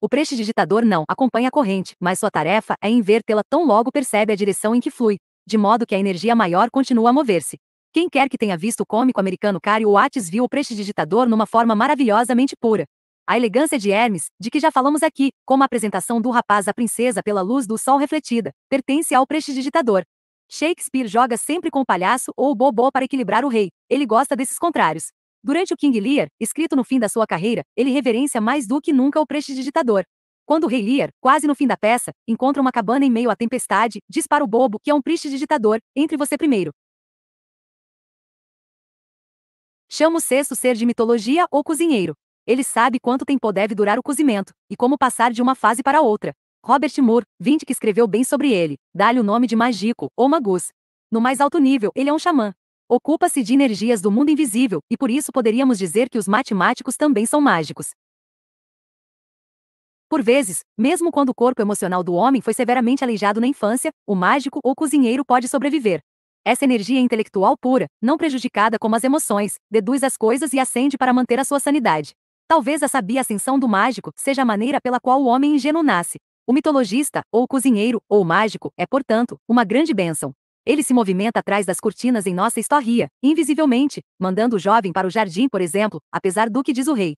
O prestidigitador não acompanha a corrente, mas sua tarefa é invertê-la tão logo percebe a direção em que flui, de modo que a energia maior continua a mover-se. Quem quer que tenha visto o cômico americano Cario Watts viu o prestidigitador numa forma maravilhosamente pura. A elegância de Hermes, de que já falamos aqui, como a apresentação do rapaz à princesa pela luz do sol refletida, pertence ao prestidigitador. Shakespeare joga sempre com o palhaço ou o bobô para equilibrar o rei, ele gosta desses contrários. Durante o King Lear, escrito no fim da sua carreira, ele reverencia mais do que nunca o prestidigitador. Quando o rei Lear, quase no fim da peça, encontra uma cabana em meio à tempestade, diz para o bobo que é um prestidigitador, entre você primeiro. Chama o sexto ser de mitologia ou cozinheiro. Ele sabe quanto tempo deve durar o cozimento, e como passar de uma fase para outra. Robert Moore, 20 que escreveu bem sobre ele, dá-lhe o nome de Magico, ou Magus. No mais alto nível, ele é um xamã. Ocupa-se de energias do mundo invisível, e por isso poderíamos dizer que os matemáticos também são mágicos. Por vezes, mesmo quando o corpo emocional do homem foi severamente aleijado na infância, o mágico ou cozinheiro pode sobreviver, essa energia intelectual pura, não prejudicada como as emoções, deduz as coisas e acende para manter a sua sanidade. Talvez a sabia ascensão do mágico seja a maneira pela qual o homem ingênuo nasce. O mitologista, ou cozinheiro, ou mágico, é, portanto, uma grande bênção. Ele se movimenta atrás das cortinas em nossa história, invisivelmente, mandando o jovem para o jardim, por exemplo, apesar do que diz o rei.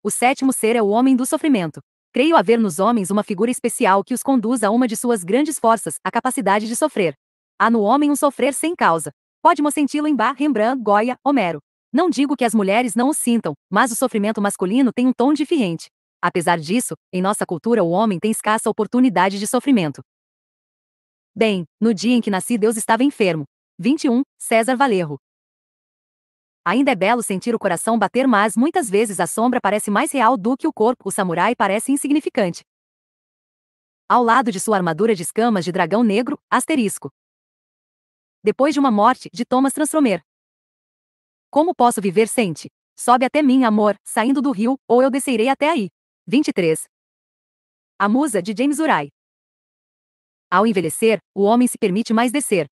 O sétimo ser é o homem do sofrimento. Creio haver nos homens uma figura especial que os conduz a uma de suas grandes forças, a capacidade de sofrer. Há no homem um sofrer sem causa. Pode-mo senti-lo em Bar, Rembrandt, Goya, Homero. Não digo que as mulheres não o sintam, mas o sofrimento masculino tem um tom diferente. Apesar disso, em nossa cultura o homem tem escassa oportunidade de sofrimento. Bem, no dia em que nasci Deus estava enfermo. 21, César Valerro. Ainda é belo sentir o coração bater, mas muitas vezes a sombra parece mais real do que o corpo, o samurai parece insignificante. Ao lado de sua armadura de escamas de dragão negro, asterisco depois de uma morte, de Thomas Transformer. Como posso viver sente? Sobe até mim, amor, saindo do rio, ou eu descerei até aí. 23. A musa de James Uray. Ao envelhecer, o homem se permite mais descer.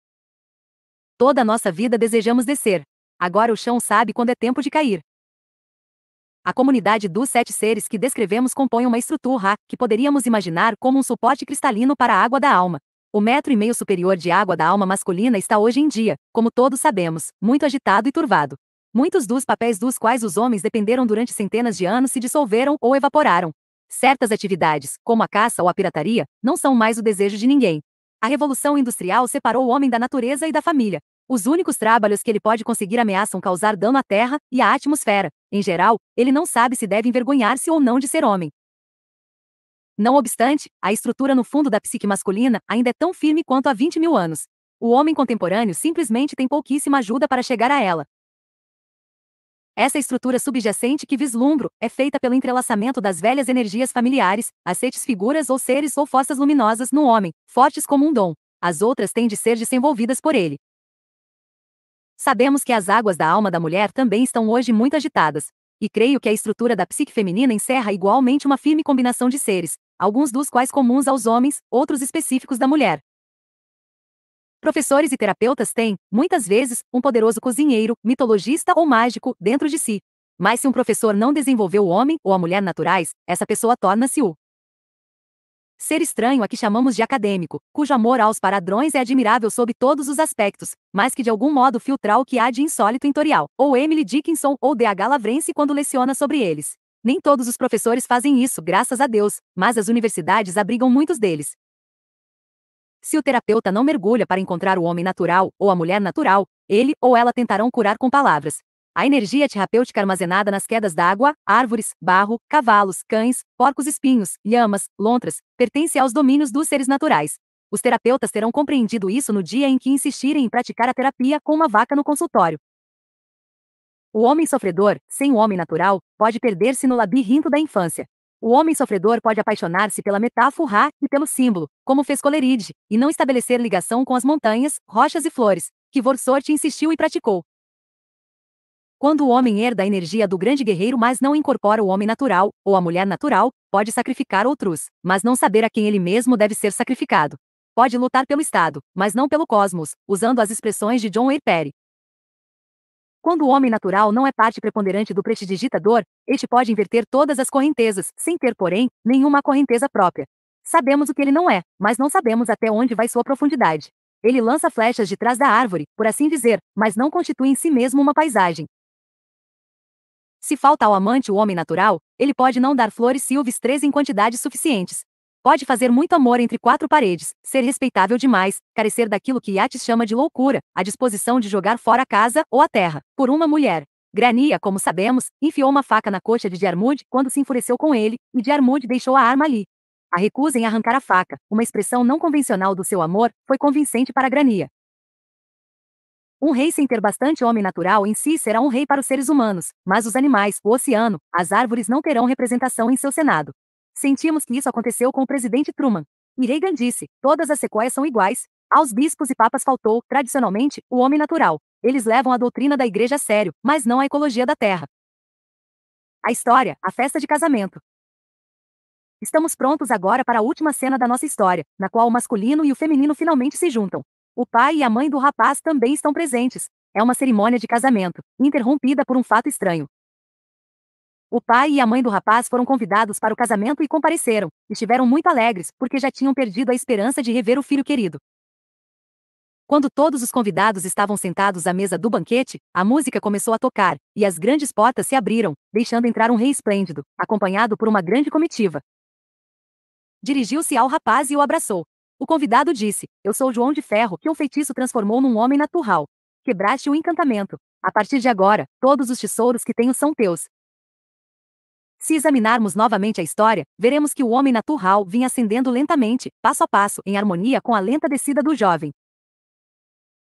Toda a nossa vida desejamos descer. Agora o chão sabe quando é tempo de cair. A comunidade dos sete seres que descrevemos compõe uma estrutura que poderíamos imaginar como um suporte cristalino para a água da alma. O metro e meio superior de água da alma masculina está hoje em dia, como todos sabemos, muito agitado e turvado. Muitos dos papéis dos quais os homens dependeram durante centenas de anos se dissolveram ou evaporaram. Certas atividades, como a caça ou a pirataria, não são mais o desejo de ninguém. A Revolução Industrial separou o homem da natureza e da família. Os únicos trabalhos que ele pode conseguir ameaçam causar dano à Terra e à atmosfera. Em geral, ele não sabe se deve envergonhar-se ou não de ser homem. Não obstante, a estrutura no fundo da psique masculina ainda é tão firme quanto há 20 mil anos. O homem contemporâneo simplesmente tem pouquíssima ajuda para chegar a ela. Essa estrutura subjacente que vislumbro é feita pelo entrelaçamento das velhas energias familiares, acetes figuras ou seres ou forças luminosas no homem, fortes como um dom. As outras têm de ser desenvolvidas por ele. Sabemos que as águas da alma da mulher também estão hoje muito agitadas. E creio que a estrutura da psique feminina encerra igualmente uma firme combinação de seres, alguns dos quais comuns aos homens, outros específicos da mulher. Professores e terapeutas têm, muitas vezes, um poderoso cozinheiro, mitologista ou mágico dentro de si. Mas se um professor não desenvolveu o homem ou a mulher naturais, essa pessoa torna-se o ser estranho a que chamamos de acadêmico, cujo amor aos padrões é admirável sob todos os aspectos, mas que de algum modo filtra o que há de insólito em Torial, ou Emily Dickinson ou D.H. Lavrense quando leciona sobre eles. Nem todos os professores fazem isso, graças a Deus, mas as universidades abrigam muitos deles. Se o terapeuta não mergulha para encontrar o homem natural ou a mulher natural, ele ou ela tentarão curar com palavras. A energia terapêutica armazenada nas quedas d'água, árvores, barro, cavalos, cães, porcos espinhos, lhamas, lontras, pertence aos domínios dos seres naturais. Os terapeutas terão compreendido isso no dia em que insistirem em praticar a terapia com uma vaca no consultório. O homem sofredor, sem o homem natural, pode perder-se no labirinto da infância. O homem sofredor pode apaixonar-se pela metáfora e pelo símbolo, como fez Coleridge, e não estabelecer ligação com as montanhas, rochas e flores, que Vorsort insistiu e praticou. Quando o homem herda a energia do grande guerreiro, mas não incorpora o homem natural, ou a mulher natural, pode sacrificar outros, mas não saber a quem ele mesmo deve ser sacrificado. Pode lutar pelo Estado, mas não pelo cosmos, usando as expressões de John Wayne Perry. Quando o homem natural não é parte preponderante do prestidigitador, este pode inverter todas as correntezas, sem ter, porém, nenhuma correnteza própria. Sabemos o que ele não é, mas não sabemos até onde vai sua profundidade. Ele lança flechas de trás da árvore, por assim dizer, mas não constitui em si mesmo uma paisagem. Se falta ao amante o homem natural, ele pode não dar flores silves três em quantidades suficientes, Pode fazer muito amor entre quatro paredes, ser respeitável demais, carecer daquilo que Yates chama de loucura, a disposição de jogar fora a casa ou a terra, por uma mulher. Grania, como sabemos, enfiou uma faca na coxa de Diarmud quando se enfureceu com ele, e Diarmud deixou a arma ali. A recusa em arrancar a faca, uma expressão não convencional do seu amor, foi convincente para Grania. Um rei sem ter bastante homem natural em si será um rei para os seres humanos, mas os animais, o oceano, as árvores não terão representação em seu senado. Sentimos que isso aconteceu com o presidente Truman. E Reagan disse: todas as sequoias são iguais. Aos bispos e papas faltou, tradicionalmente, o homem natural. Eles levam a doutrina da igreja a sério, mas não a ecologia da terra. A história, a festa de casamento. Estamos prontos agora para a última cena da nossa história, na qual o masculino e o feminino finalmente se juntam. O pai e a mãe do rapaz também estão presentes. É uma cerimônia de casamento, interrompida por um fato estranho. O pai e a mãe do rapaz foram convidados para o casamento e compareceram. Estiveram muito alegres, porque já tinham perdido a esperança de rever o filho querido. Quando todos os convidados estavam sentados à mesa do banquete, a música começou a tocar, e as grandes portas se abriram, deixando entrar um rei esplêndido, acompanhado por uma grande comitiva. Dirigiu-se ao rapaz e o abraçou. O convidado disse: Eu sou João de Ferro, que um feitiço transformou num homem natural. Quebraste o encantamento. A partir de agora, todos os tesouros que tenho são teus. Se examinarmos novamente a história, veremos que o homem natural vinha ascendendo lentamente, passo a passo, em harmonia com a lenta descida do jovem.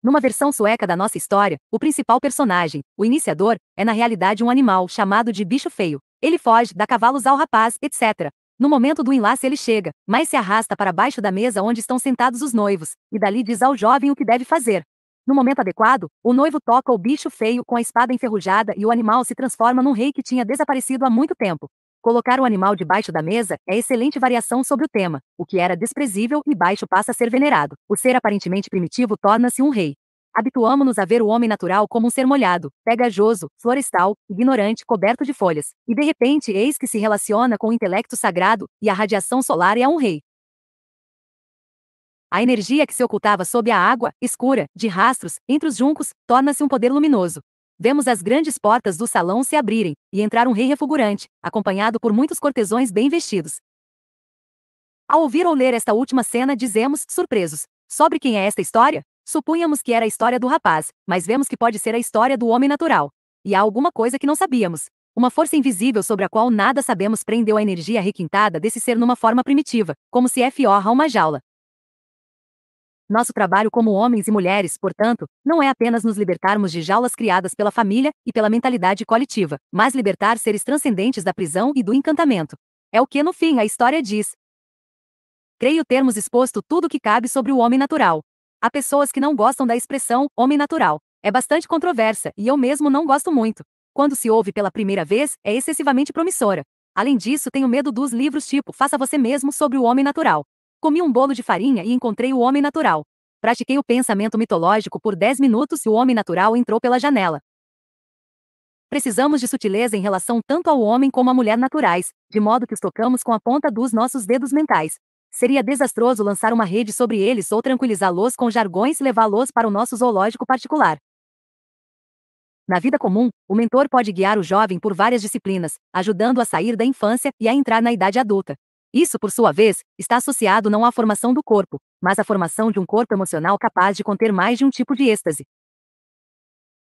Numa versão sueca da nossa história, o principal personagem, o iniciador, é na realidade um animal chamado de bicho feio. Ele foge, dá cavalos ao rapaz, etc. No momento do enlace ele chega, mas se arrasta para baixo da mesa onde estão sentados os noivos, e dali diz ao jovem o que deve fazer. No momento adequado, o noivo toca o bicho feio com a espada enferrujada e o animal se transforma num rei que tinha desaparecido há muito tempo. Colocar o animal debaixo da mesa é excelente variação sobre o tema. O que era desprezível e baixo passa a ser venerado. O ser aparentemente primitivo torna-se um rei. Habituamo-nos a ver o homem natural como um ser molhado, pegajoso, florestal, ignorante, coberto de folhas. E de repente, eis que se relaciona com o intelecto sagrado, e a radiação solar é um rei. A energia que se ocultava sob a água, escura, de rastros, entre os juncos, torna-se um poder luminoso. Vemos as grandes portas do salão se abrirem, e entrar um rei refugurante, acompanhado por muitos cortesões bem vestidos. Ao ouvir ou ler esta última cena, dizemos, surpresos, sobre quem é esta história? Supunhamos que era a história do rapaz, mas vemos que pode ser a história do homem natural. E há alguma coisa que não sabíamos. Uma força invisível sobre a qual nada sabemos prendeu a energia requintada desse ser numa forma primitiva, como se F.O.R.ra uma jaula. Nosso trabalho como homens e mulheres, portanto, não é apenas nos libertarmos de jaulas criadas pela família e pela mentalidade coletiva, mas libertar seres transcendentes da prisão e do encantamento. É o que no fim a história diz. Creio termos exposto tudo o que cabe sobre o homem natural. Há pessoas que não gostam da expressão homem natural. É bastante controversa e eu mesmo não gosto muito. Quando se ouve pela primeira vez, é excessivamente promissora. Além disso, tenho medo dos livros tipo Faça Você Mesmo sobre o Homem Natural, Comi um bolo de farinha e encontrei o homem natural. Pratiquei o pensamento mitológico por 10 minutos e o homem natural entrou pela janela. Precisamos de sutileza em relação tanto ao homem como à mulher naturais, de modo que os tocamos com a ponta dos nossos dedos mentais. Seria desastroso lançar uma rede sobre eles ou tranquilizá-los com jargões e levá-los para o nosso zoológico particular. Na vida comum, o mentor pode guiar o jovem por várias disciplinas, ajudando a sair da infância e a entrar na idade adulta. Isso, por sua vez, está associado não à formação do corpo, mas à formação de um corpo emocional capaz de conter mais de um tipo de êxtase.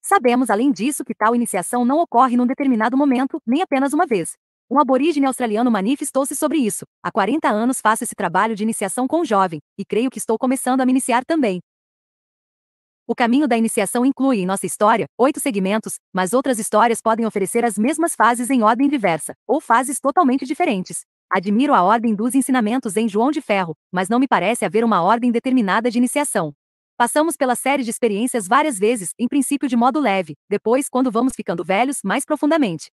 Sabemos, além disso, que tal iniciação não ocorre num determinado momento, nem apenas uma vez. Um aborígene australiano manifestou-se sobre isso. Há 40 anos faço esse trabalho de iniciação com um jovem, e creio que estou começando a me iniciar também. O caminho da iniciação inclui, em nossa história, oito segmentos, mas outras histórias podem oferecer as mesmas fases em ordem diversa, ou fases totalmente diferentes. Admiro a ordem dos ensinamentos em João de Ferro, mas não me parece haver uma ordem determinada de iniciação. Passamos pela série de experiências várias vezes, em princípio de modo leve, depois, quando vamos ficando velhos, mais profundamente.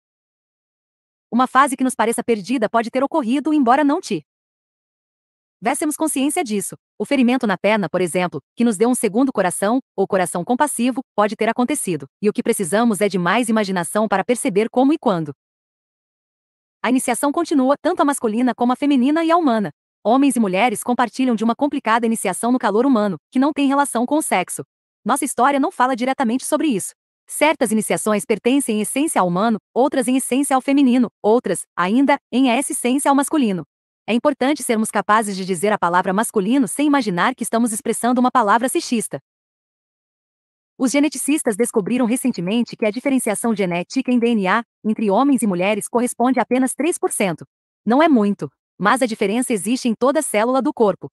Uma fase que nos pareça perdida pode ter ocorrido, embora não te tivéssemos consciência disso. O ferimento na perna, por exemplo, que nos deu um segundo coração, ou coração compassivo, pode ter acontecido, e o que precisamos é de mais imaginação para perceber como e quando. A iniciação continua, tanto a masculina como a feminina e a humana. Homens e mulheres compartilham de uma complicada iniciação no calor humano, que não tem relação com o sexo. Nossa história não fala diretamente sobre isso. Certas iniciações pertencem em essência ao humano, outras em essência ao feminino, outras, ainda, em essência ao masculino. É importante sermos capazes de dizer a palavra masculino sem imaginar que estamos expressando uma palavra sexista. Os geneticistas descobriram recentemente que a diferenciação genética em DNA entre homens e mulheres corresponde a apenas 3%. Não é muito, mas a diferença existe em toda célula do corpo.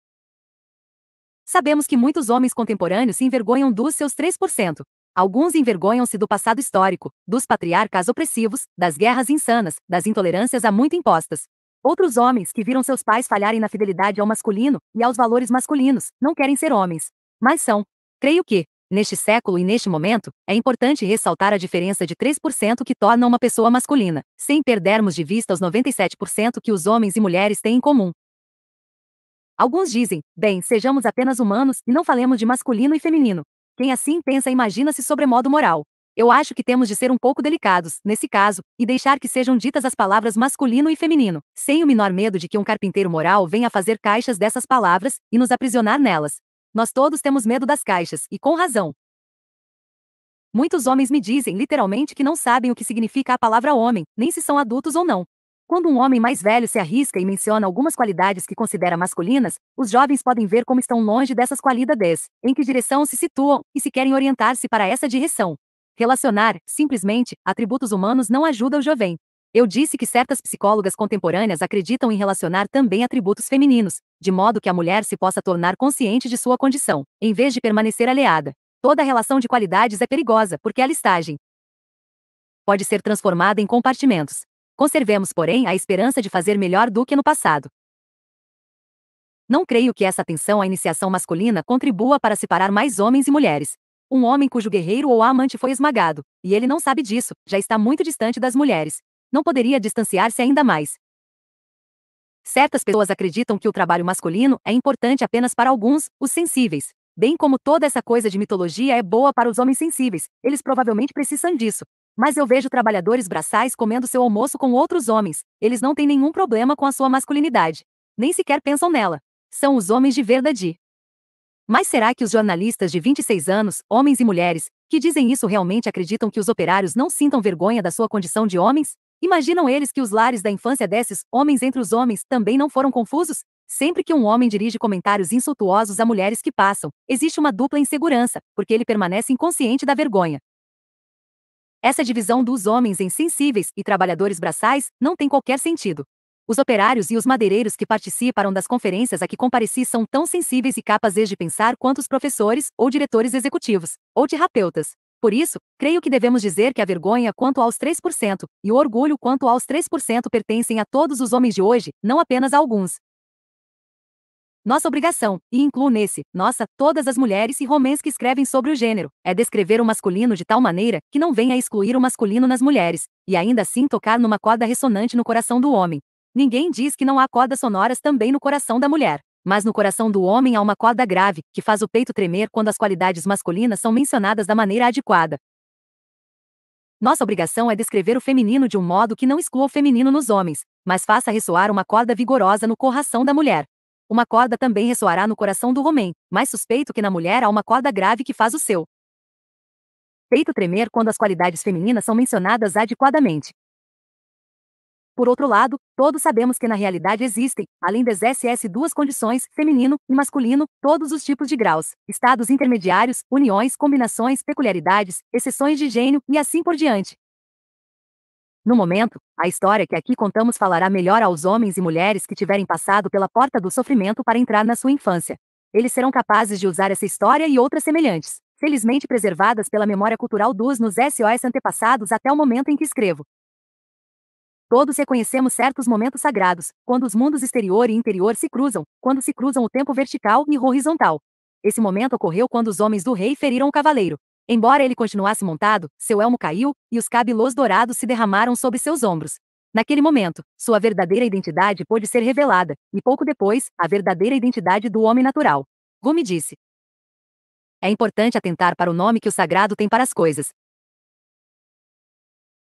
Sabemos que muitos homens contemporâneos se envergonham dos seus 3%. Alguns envergonham-se do passado histórico, dos patriarcas opressivos, das guerras insanas, das intolerâncias a muito impostas. Outros homens que viram seus pais falharem na fidelidade ao masculino e aos valores masculinos não querem ser homens, mas são. Creio que, Neste século e neste momento, é importante ressaltar a diferença de 3% que torna uma pessoa masculina, sem perdermos de vista os 97% que os homens e mulheres têm em comum. Alguns dizem, bem, sejamos apenas humanos e não falemos de masculino e feminino. Quem assim pensa imagina-se sobremodo moral. Eu acho que temos de ser um pouco delicados, nesse caso, e deixar que sejam ditas as palavras masculino e feminino, sem o menor medo de que um carpinteiro moral venha fazer caixas dessas palavras e nos aprisionar nelas, nós todos temos medo das caixas, e com razão. Muitos homens me dizem literalmente que não sabem o que significa a palavra homem, nem se são adultos ou não. Quando um homem mais velho se arrisca e menciona algumas qualidades que considera masculinas, os jovens podem ver como estão longe dessas qualidades, em que direção se situam e se querem orientar-se para essa direção. Relacionar, simplesmente, atributos humanos não ajuda o jovem. Eu disse que certas psicólogas contemporâneas acreditam em relacionar também atributos femininos, de modo que a mulher se possa tornar consciente de sua condição, em vez de permanecer aliada. Toda relação de qualidades é perigosa, porque a listagem pode ser transformada em compartimentos. Conservemos, porém, a esperança de fazer melhor do que no passado. Não creio que essa atenção à iniciação masculina contribua para separar mais homens e mulheres. Um homem cujo guerreiro ou amante foi esmagado, e ele não sabe disso, já está muito distante das mulheres, não poderia distanciar-se ainda mais. Certas pessoas acreditam que o trabalho masculino é importante apenas para alguns, os sensíveis. Bem como toda essa coisa de mitologia é boa para os homens sensíveis, eles provavelmente precisam disso. Mas eu vejo trabalhadores braçais comendo seu almoço com outros homens, eles não têm nenhum problema com a sua masculinidade. Nem sequer pensam nela. São os homens de verdade. Mas será que os jornalistas de 26 anos, homens e mulheres, que dizem isso realmente acreditam que os operários não sintam vergonha da sua condição de homens? Imaginam eles que os lares da infância desses homens entre os homens também não foram confusos? Sempre que um homem dirige comentários insultuosos a mulheres que passam, existe uma dupla insegurança, porque ele permanece inconsciente da vergonha. Essa divisão dos homens em sensíveis e trabalhadores braçais não tem qualquer sentido. Os operários e os madeireiros que participaram das conferências a que compareci são tão sensíveis e capazes de pensar quanto os professores, ou diretores executivos, ou terapeutas. Por isso, creio que devemos dizer que a vergonha quanto aos 3% e o orgulho quanto aos 3% pertencem a todos os homens de hoje, não apenas a alguns. Nossa obrigação, e incluo nesse, nossa, todas as mulheres e romãs que escrevem sobre o gênero, é descrever o masculino de tal maneira que não venha a excluir o masculino nas mulheres, e ainda assim tocar numa corda ressonante no coração do homem. Ninguém diz que não há cordas sonoras também no coração da mulher. Mas no coração do homem há uma corda grave, que faz o peito tremer quando as qualidades masculinas são mencionadas da maneira adequada. Nossa obrigação é descrever o feminino de um modo que não exclua o feminino nos homens, mas faça ressoar uma corda vigorosa no coração da mulher. Uma corda também ressoará no coração do homem, mas suspeito que na mulher há uma corda grave que faz o seu peito tremer quando as qualidades femininas são mencionadas adequadamente. Por outro lado, todos sabemos que na realidade existem, além das SS duas condições, feminino e masculino, todos os tipos de graus, estados intermediários, uniões, combinações, peculiaridades, exceções de gênio e assim por diante. No momento, a história que aqui contamos falará melhor aos homens e mulheres que tiverem passado pela porta do sofrimento para entrar na sua infância. Eles serão capazes de usar essa história e outras semelhantes, felizmente preservadas pela memória cultural dos nos SOS antepassados até o momento em que escrevo. Todos reconhecemos certos momentos sagrados, quando os mundos exterior e interior se cruzam, quando se cruzam o tempo vertical e horizontal. Esse momento ocorreu quando os homens do rei feriram o cavaleiro. Embora ele continuasse montado, seu elmo caiu e os cabelos dourados se derramaram sobre seus ombros. Naquele momento, sua verdadeira identidade pôde ser revelada, e pouco depois, a verdadeira identidade do homem natural. Gumi disse: É importante atentar para o nome que o sagrado tem para as coisas,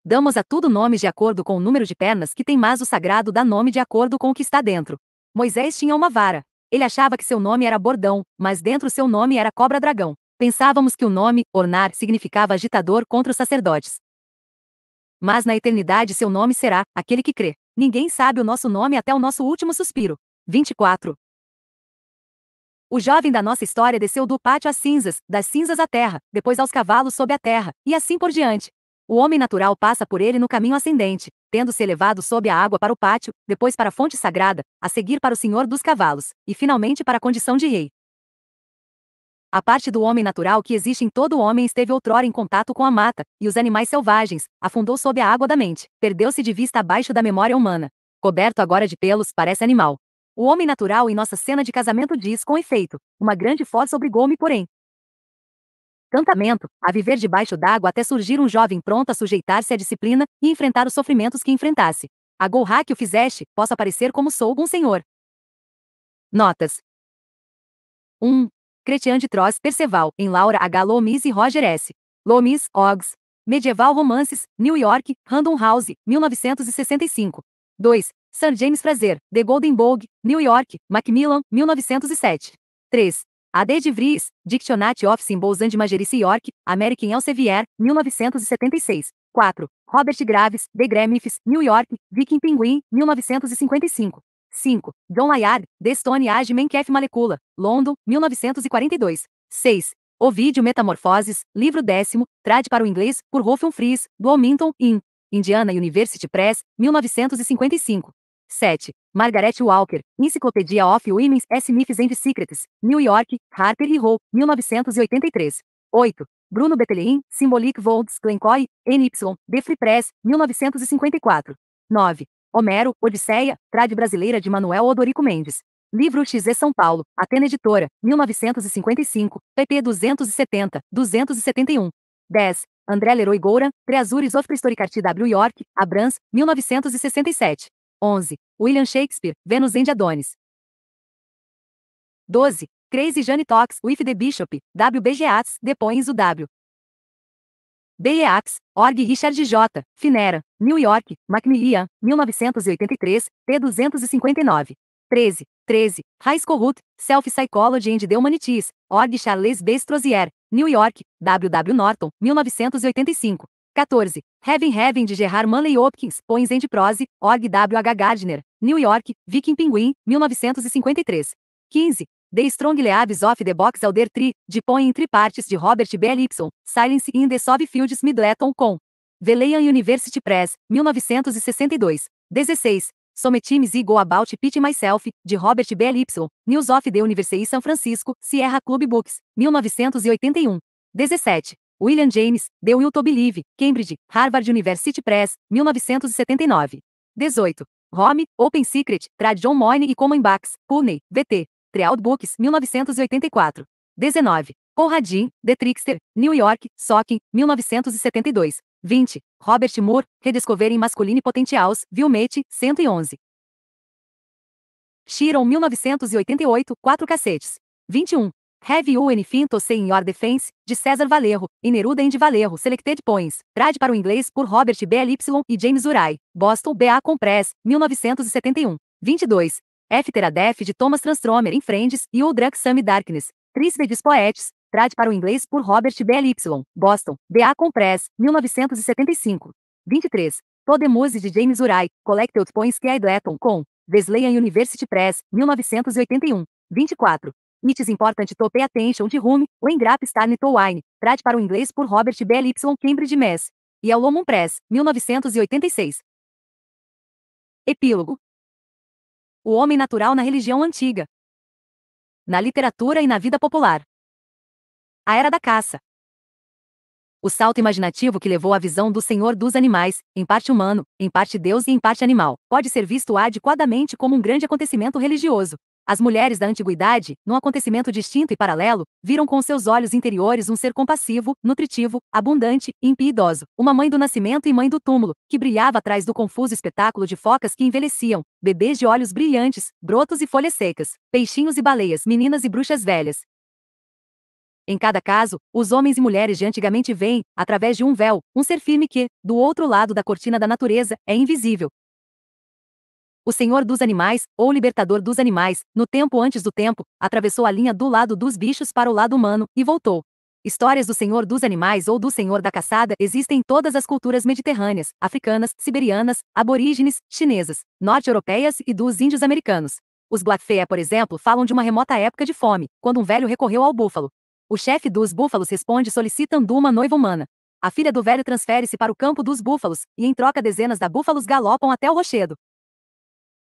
Damos a tudo nomes de acordo com o número de pernas que tem, mas o sagrado dá nome de acordo com o que está dentro. Moisés tinha uma vara. Ele achava que seu nome era bordão, mas dentro seu nome era cobra-dragão. Pensávamos que o nome, ornar, significava agitador contra os sacerdotes. Mas na eternidade seu nome será, aquele que crê. Ninguém sabe o nosso nome até o nosso último suspiro. 24. O jovem da nossa história desceu do pátio às cinzas, das cinzas à terra, depois aos cavalos sob a terra, e assim por diante. O homem natural passa por ele no caminho ascendente, tendo-se elevado sob a água para o pátio, depois para a fonte sagrada, a seguir para o senhor dos cavalos, e finalmente para a condição de rei. A parte do homem natural que existe em todo homem esteve outrora em contato com a mata, e os animais selvagens, afundou sob a água da mente, perdeu-se de vista abaixo da memória humana. Coberto agora de pelos, parece animal. O homem natural em nossa cena de casamento diz com efeito: Uma grande força obrigou-me, porém, Cantamento a viver debaixo d'água até surgir um jovem pronto a sujeitar-se à disciplina e enfrentar os sofrimentos que enfrentasse. A Golha que o fizeste, possa parecer como sou um senhor. Notas 1. Cretian de Troz, Perceval, em Laura H. Lomis e Roger S. Lomis, Oggs. Medieval Romances, New York, Random House, 1965. 2. Sir James Fraser, The Golden Bogue, New York, Macmillan, 1907. 3. A.D. de Vries, Dictionate of Symbols and Magerice York, American Elsevier, 1976. 4. Robert Graves, The Gremlins, New York, Viking Penguin, 1955. 5. John Layard, The Stone Age Menkef Molecula, London, 1942. 6. Ovídio Metamorfoses, livro décimo, trad para o inglês, por Rolf Fries, Bloomington, in Indiana University Press, 1955. 7. Margaret Walker, Encyclopedia of Women's Smiths and Secrets, New York, Harper e Row, 1983. 8. Bruno Bettelheim, Symbolic Volts Glencoy, NY, The Free Press, 1954. 9. Homero, Odisseia, Trade Brasileira de Manuel Odorico Mendes. Livro XZ São Paulo, Atena Editora, 1955, pp 270, 271. 10. André Leroy Goura, Treasures of Prehistoric Art W. York, Abrams, 1967. 11. William Shakespeare, Venus and Adonis. 12. Crazy Jane Talks with the Bishop, WBGATS, depois o W. BEAPS, Org Richard J., Finera, New York, Macmillan, 1983, p. 259. 13. 13. High School Root, Self Psychology and the Humanities, Org Charles B. Strozier, New York, W. W. Norton, 1985. 14. Heaven Heaven de Gerard Manley Hopkins, Poems and Prose, Org W. H. Gardner, New York, Viking Pinguim, 1953. 15. The Strong Leaves of the Box Alder Tree, de Põe entre partes de Robert B. Lipson, Silence in the Soft Fields Midleton com. Veleian University Press, 1962. 16. Sometimes I Go About Pit Myself, de Robert B. Lipson, News of the University san Francisco, Sierra Club Books, 1981. 17. William James, The Will to Believe, Cambridge, Harvard University Press, 1979. 18. Rome, Open Secret, Trad John Moyne e Common Bax, Purney, VT, Trial Books, 1984. 19. Conradin, The Trickster, New York, Socking, 1972. 20. Robert Moore, Redescoverem Masculine Potentials, Vilmete, 111. Chiron 1988, 4 cacetes. 21. Have you any fintos in your defense? de César Valerro, e Neruda de Valerro Selected Points, trad para o inglês por Robert B. B.L.Y. e James Uray, Boston B.A. Compress, 1971. 22. After a de Thomas Transtromer em Friends e O Drug Some Darkness, Trismegi's Poets, trad para o inglês por Robert B. B.L.Y., Boston, B.A. Compress, 1975. 23. Podemuse de James Uray, Collected Points que Idleton com, Wesleyan University Press, 1981. 24. It is important to pay attention to whom, when grapes turn to wine, trad para o inglês por Robert B. L. Cambridge Mass. E ao Lomon Press, 1986. Epílogo O homem natural na religião antiga. Na literatura e na vida popular. A era da caça. O salto imaginativo que levou à visão do Senhor dos animais, em parte humano, em parte Deus e em parte animal, pode ser visto adequadamente como um grande acontecimento religioso, as mulheres da antiguidade, num acontecimento distinto e paralelo, viram com seus olhos interiores um ser compassivo, nutritivo, abundante, impiedoso, uma mãe do nascimento e mãe do túmulo, que brilhava atrás do confuso espetáculo de focas que envelheciam, bebês de olhos brilhantes, brotos e folhas secas, peixinhos e baleias, meninas e bruxas velhas. Em cada caso, os homens e mulheres de antigamente veem, através de um véu, um ser firme que, do outro lado da cortina da natureza, é invisível, o senhor dos animais, ou libertador dos animais, no tempo antes do tempo, atravessou a linha do lado dos bichos para o lado humano e voltou. Histórias do senhor dos animais ou do senhor da caçada existem em todas as culturas mediterrâneas, africanas, siberianas, aborígenes, chinesas, norte-europeias e dos índios americanos. Os Blackfeia, por exemplo, falam de uma remota época de fome, quando um velho recorreu ao búfalo. O chefe dos búfalos responde solicitando uma noiva humana. A filha do velho transfere-se para o campo dos búfalos, e em troca dezenas de búfalos galopam até o rochedo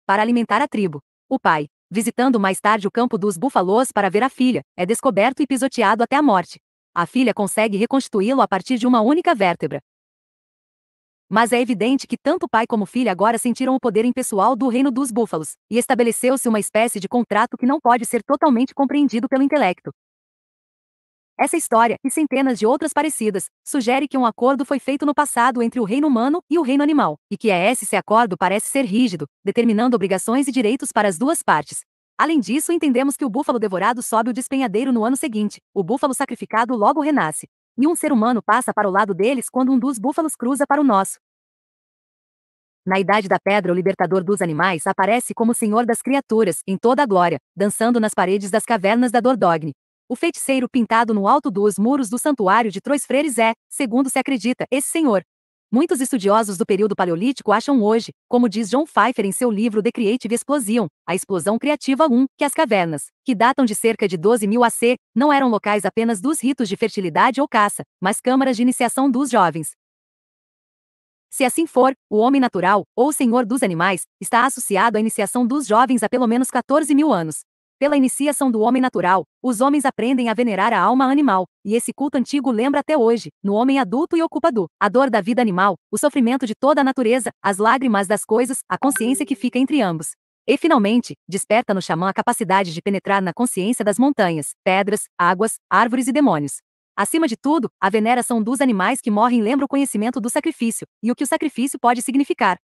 para alimentar a tribo. O pai, visitando mais tarde o campo dos búfalos para ver a filha, é descoberto e pisoteado até a morte. A filha consegue reconstituí-lo a partir de uma única vértebra. Mas é evidente que tanto pai como filha agora sentiram o poder impessoal do reino dos búfalos, e estabeleceu-se uma espécie de contrato que não pode ser totalmente compreendido pelo intelecto. Essa história, e centenas de outras parecidas, sugere que um acordo foi feito no passado entre o reino humano e o reino animal, e que esse acordo parece ser rígido, determinando obrigações e direitos para as duas partes. Além disso, entendemos que o búfalo devorado sobe o despenhadeiro no ano seguinte, o búfalo sacrificado logo renasce. E um ser humano passa para o lado deles quando um dos búfalos cruza para o nosso. Na Idade da Pedra, o libertador dos animais aparece como Senhor das criaturas, em toda a glória, dançando nas paredes das cavernas da Dordogne o feiticeiro pintado no alto dos muros do santuário de Trois Freires é, segundo se acredita, esse senhor. Muitos estudiosos do período paleolítico acham hoje, como diz John Pfeiffer em seu livro The Creative Explosion, a explosão criativa 1, que as cavernas, que datam de cerca de 12 mil AC, não eram locais apenas dos ritos de fertilidade ou caça, mas câmaras de iniciação dos jovens. Se assim for, o homem natural, ou senhor dos animais, está associado à iniciação dos jovens há pelo menos 14 mil anos. Pela iniciação do homem natural, os homens aprendem a venerar a alma animal, e esse culto antigo lembra até hoje, no homem adulto e ocupado a dor da vida animal, o sofrimento de toda a natureza, as lágrimas das coisas, a consciência que fica entre ambos. E finalmente, desperta no xamã a capacidade de penetrar na consciência das montanhas, pedras, águas, árvores e demônios. Acima de tudo, a veneração dos animais que morrem lembra o conhecimento do sacrifício, e o que o sacrifício pode significar,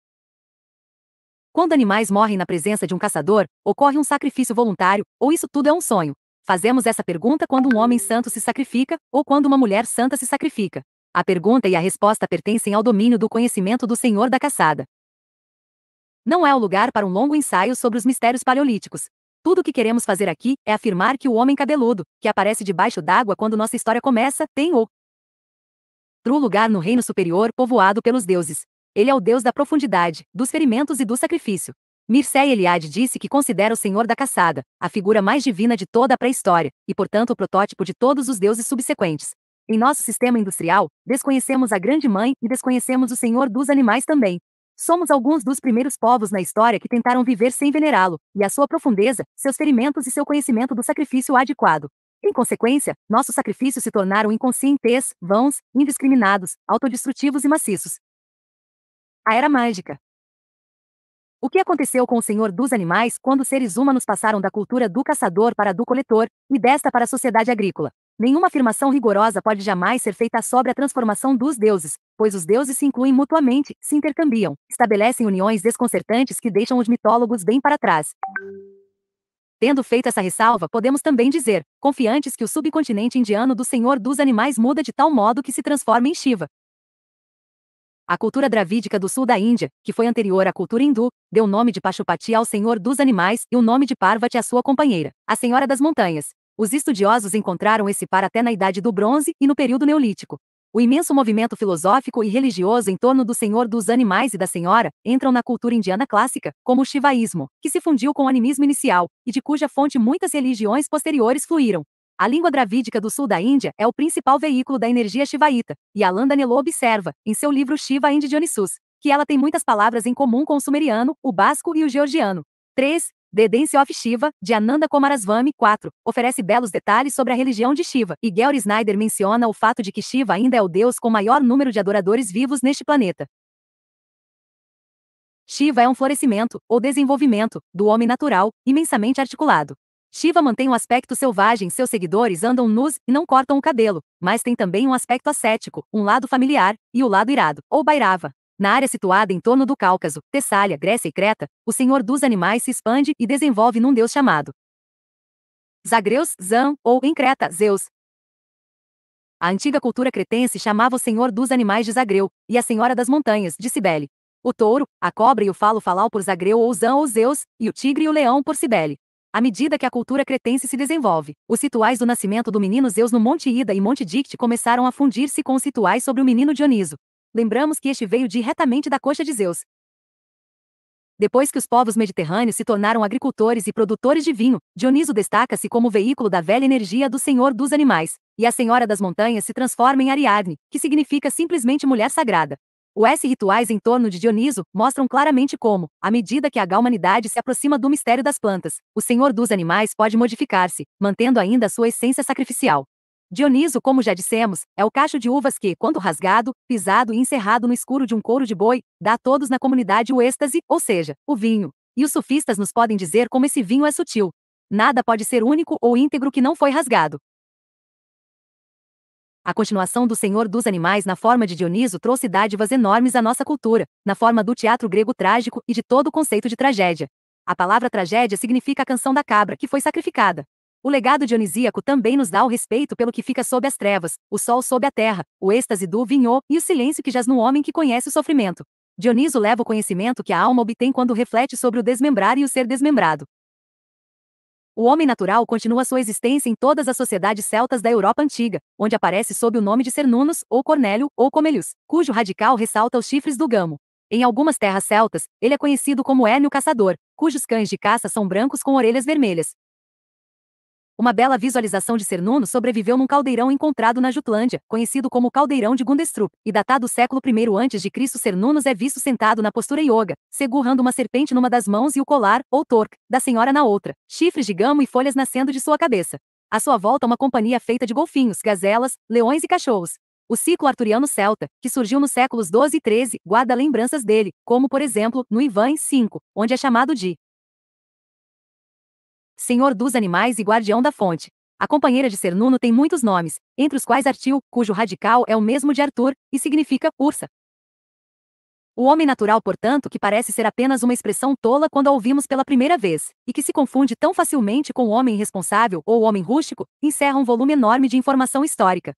quando animais morrem na presença de um caçador, ocorre um sacrifício voluntário, ou isso tudo é um sonho? Fazemos essa pergunta quando um homem santo se sacrifica, ou quando uma mulher santa se sacrifica. A pergunta e a resposta pertencem ao domínio do conhecimento do Senhor da Caçada. Não é o lugar para um longo ensaio sobre os mistérios paleolíticos. Tudo o que queremos fazer aqui é afirmar que o homem cabeludo, que aparece debaixo d'água quando nossa história começa, tem o true lugar no reino superior povoado pelos deuses. Ele é o deus da profundidade, dos ferimentos e do sacrifício. Mircea Eliade disse que considera o Senhor da Caçada, a figura mais divina de toda a pré-história, e portanto o protótipo de todos os deuses subsequentes. Em nosso sistema industrial, desconhecemos a Grande Mãe e desconhecemos o Senhor dos Animais também. Somos alguns dos primeiros povos na história que tentaram viver sem venerá-lo, e a sua profundeza, seus ferimentos e seu conhecimento do sacrifício adequado. Em consequência, nossos sacrifícios se tornaram inconscientes, vãos, indiscriminados, autodestrutivos e maciços a Era Mágica. O que aconteceu com o Senhor dos Animais quando seres humanos passaram da cultura do caçador para a do coletor, e desta para a sociedade agrícola? Nenhuma afirmação rigorosa pode jamais ser feita sobre a transformação dos deuses, pois os deuses se incluem mutuamente, se intercambiam, estabelecem uniões desconcertantes que deixam os mitólogos bem para trás. Tendo feito essa ressalva, podemos também dizer, confiantes que o subcontinente indiano do Senhor dos Animais muda de tal modo que se transforma em Shiva, a cultura dravídica do sul da Índia, que foi anterior à cultura hindu, deu o nome de Pashupati ao senhor dos animais e o nome de Parvati à sua companheira, a senhora das montanhas. Os estudiosos encontraram esse par até na Idade do Bronze e no período Neolítico. O imenso movimento filosófico e religioso em torno do senhor dos animais e da senhora entram na cultura indiana clássica, como o shivaísmo, que se fundiu com o animismo inicial e de cuja fonte muitas religiões posteriores fluíram. A língua dravídica do sul da Índia é o principal veículo da energia shivaíta, e Alan Danilo observa, em seu livro Shiva Indi Dionysus, que ela tem muitas palavras em comum com o sumeriano, o basco e o georgiano. 3. The Dance of Shiva, de Ananda Kumaraswamy 4, oferece belos detalhes sobre a religião de Shiva, e Gary Snyder menciona o fato de que Shiva ainda é o deus com maior número de adoradores vivos neste planeta. Shiva é um florescimento, ou desenvolvimento, do homem natural, imensamente articulado. Shiva mantém um aspecto selvagem, seus seguidores andam nus e não cortam o cabelo, mas tem também um aspecto ascético, um lado familiar e o lado irado, ou bairava. Na área situada em torno do Cáucaso, Tessália, Grécia e Creta, o Senhor dos Animais se expande e desenvolve num deus chamado Zagreus, Zan, ou em Creta, Zeus. A antiga cultura cretense chamava o Senhor dos Animais de Zagreu e a Senhora das Montanhas, de Cibele. O touro, a cobra e o falo falau por Zagreu ou Zan ou Zeus, e o tigre e o leão por Cibele. À medida que a cultura cretense se desenvolve, os rituais do nascimento do menino Zeus no Monte Ida e Monte Dicte começaram a fundir-se com os rituais sobre o menino Dioniso. Lembramos que este veio diretamente da coxa de Zeus. Depois que os povos mediterrâneos se tornaram agricultores e produtores de vinho, Dioniso destaca-se como veículo da velha energia do Senhor dos Animais, e a Senhora das Montanhas se transforma em Ariadne, que significa simplesmente mulher sagrada. O S. Rituais em torno de Dioniso mostram claramente como, à medida que a humanidade se aproxima do mistério das plantas, o senhor dos animais pode modificar-se, mantendo ainda sua essência sacrificial. Dioniso, como já dissemos, é o cacho de uvas que, quando rasgado, pisado e encerrado no escuro de um couro de boi, dá a todos na comunidade o êxtase, ou seja, o vinho. E os sufistas nos podem dizer como esse vinho é sutil. Nada pode ser único ou íntegro que não foi rasgado. A continuação do Senhor dos Animais na forma de Dioniso trouxe dádivas enormes à nossa cultura, na forma do teatro grego trágico e de todo o conceito de tragédia. A palavra tragédia significa a canção da cabra que foi sacrificada. O legado dionisíaco também nos dá o respeito pelo que fica sob as trevas, o sol sob a terra, o êxtase do vinho e o silêncio que jaz no homem que conhece o sofrimento. Dioniso leva o conhecimento que a alma obtém quando reflete sobre o desmembrar e o ser desmembrado. O homem natural continua sua existência em todas as sociedades celtas da Europa antiga, onde aparece sob o nome de Cernunus, ou Cornélio, ou Comelius, cujo radical ressalta os chifres do gamo. Em algumas terras celtas, ele é conhecido como Hérnio Caçador, cujos cães de caça são brancos com orelhas vermelhas, uma bela visualização de Cernuno sobreviveu num caldeirão encontrado na Jutlândia, conhecido como Caldeirão de Gundestrup, e datado do século I a.C. Cernunos é visto sentado na postura yoga, segurando uma serpente numa das mãos e o colar, ou torque, da senhora na outra, chifres de gamo e folhas nascendo de sua cabeça. À sua volta uma companhia feita de golfinhos, gazelas, leões e cachorros. O ciclo arturiano celta, que surgiu nos séculos 12 e 13, guarda lembranças dele, como por exemplo, no Ivan 5, onde é chamado de senhor dos animais e guardião da fonte. A companheira de Cernuno tem muitos nomes, entre os quais Artil, cujo radical é o mesmo de Arthur, e significa ursa. O homem natural, portanto, que parece ser apenas uma expressão tola quando a ouvimos pela primeira vez, e que se confunde tão facilmente com o homem irresponsável ou o homem rústico, encerra um volume enorme de informação histórica.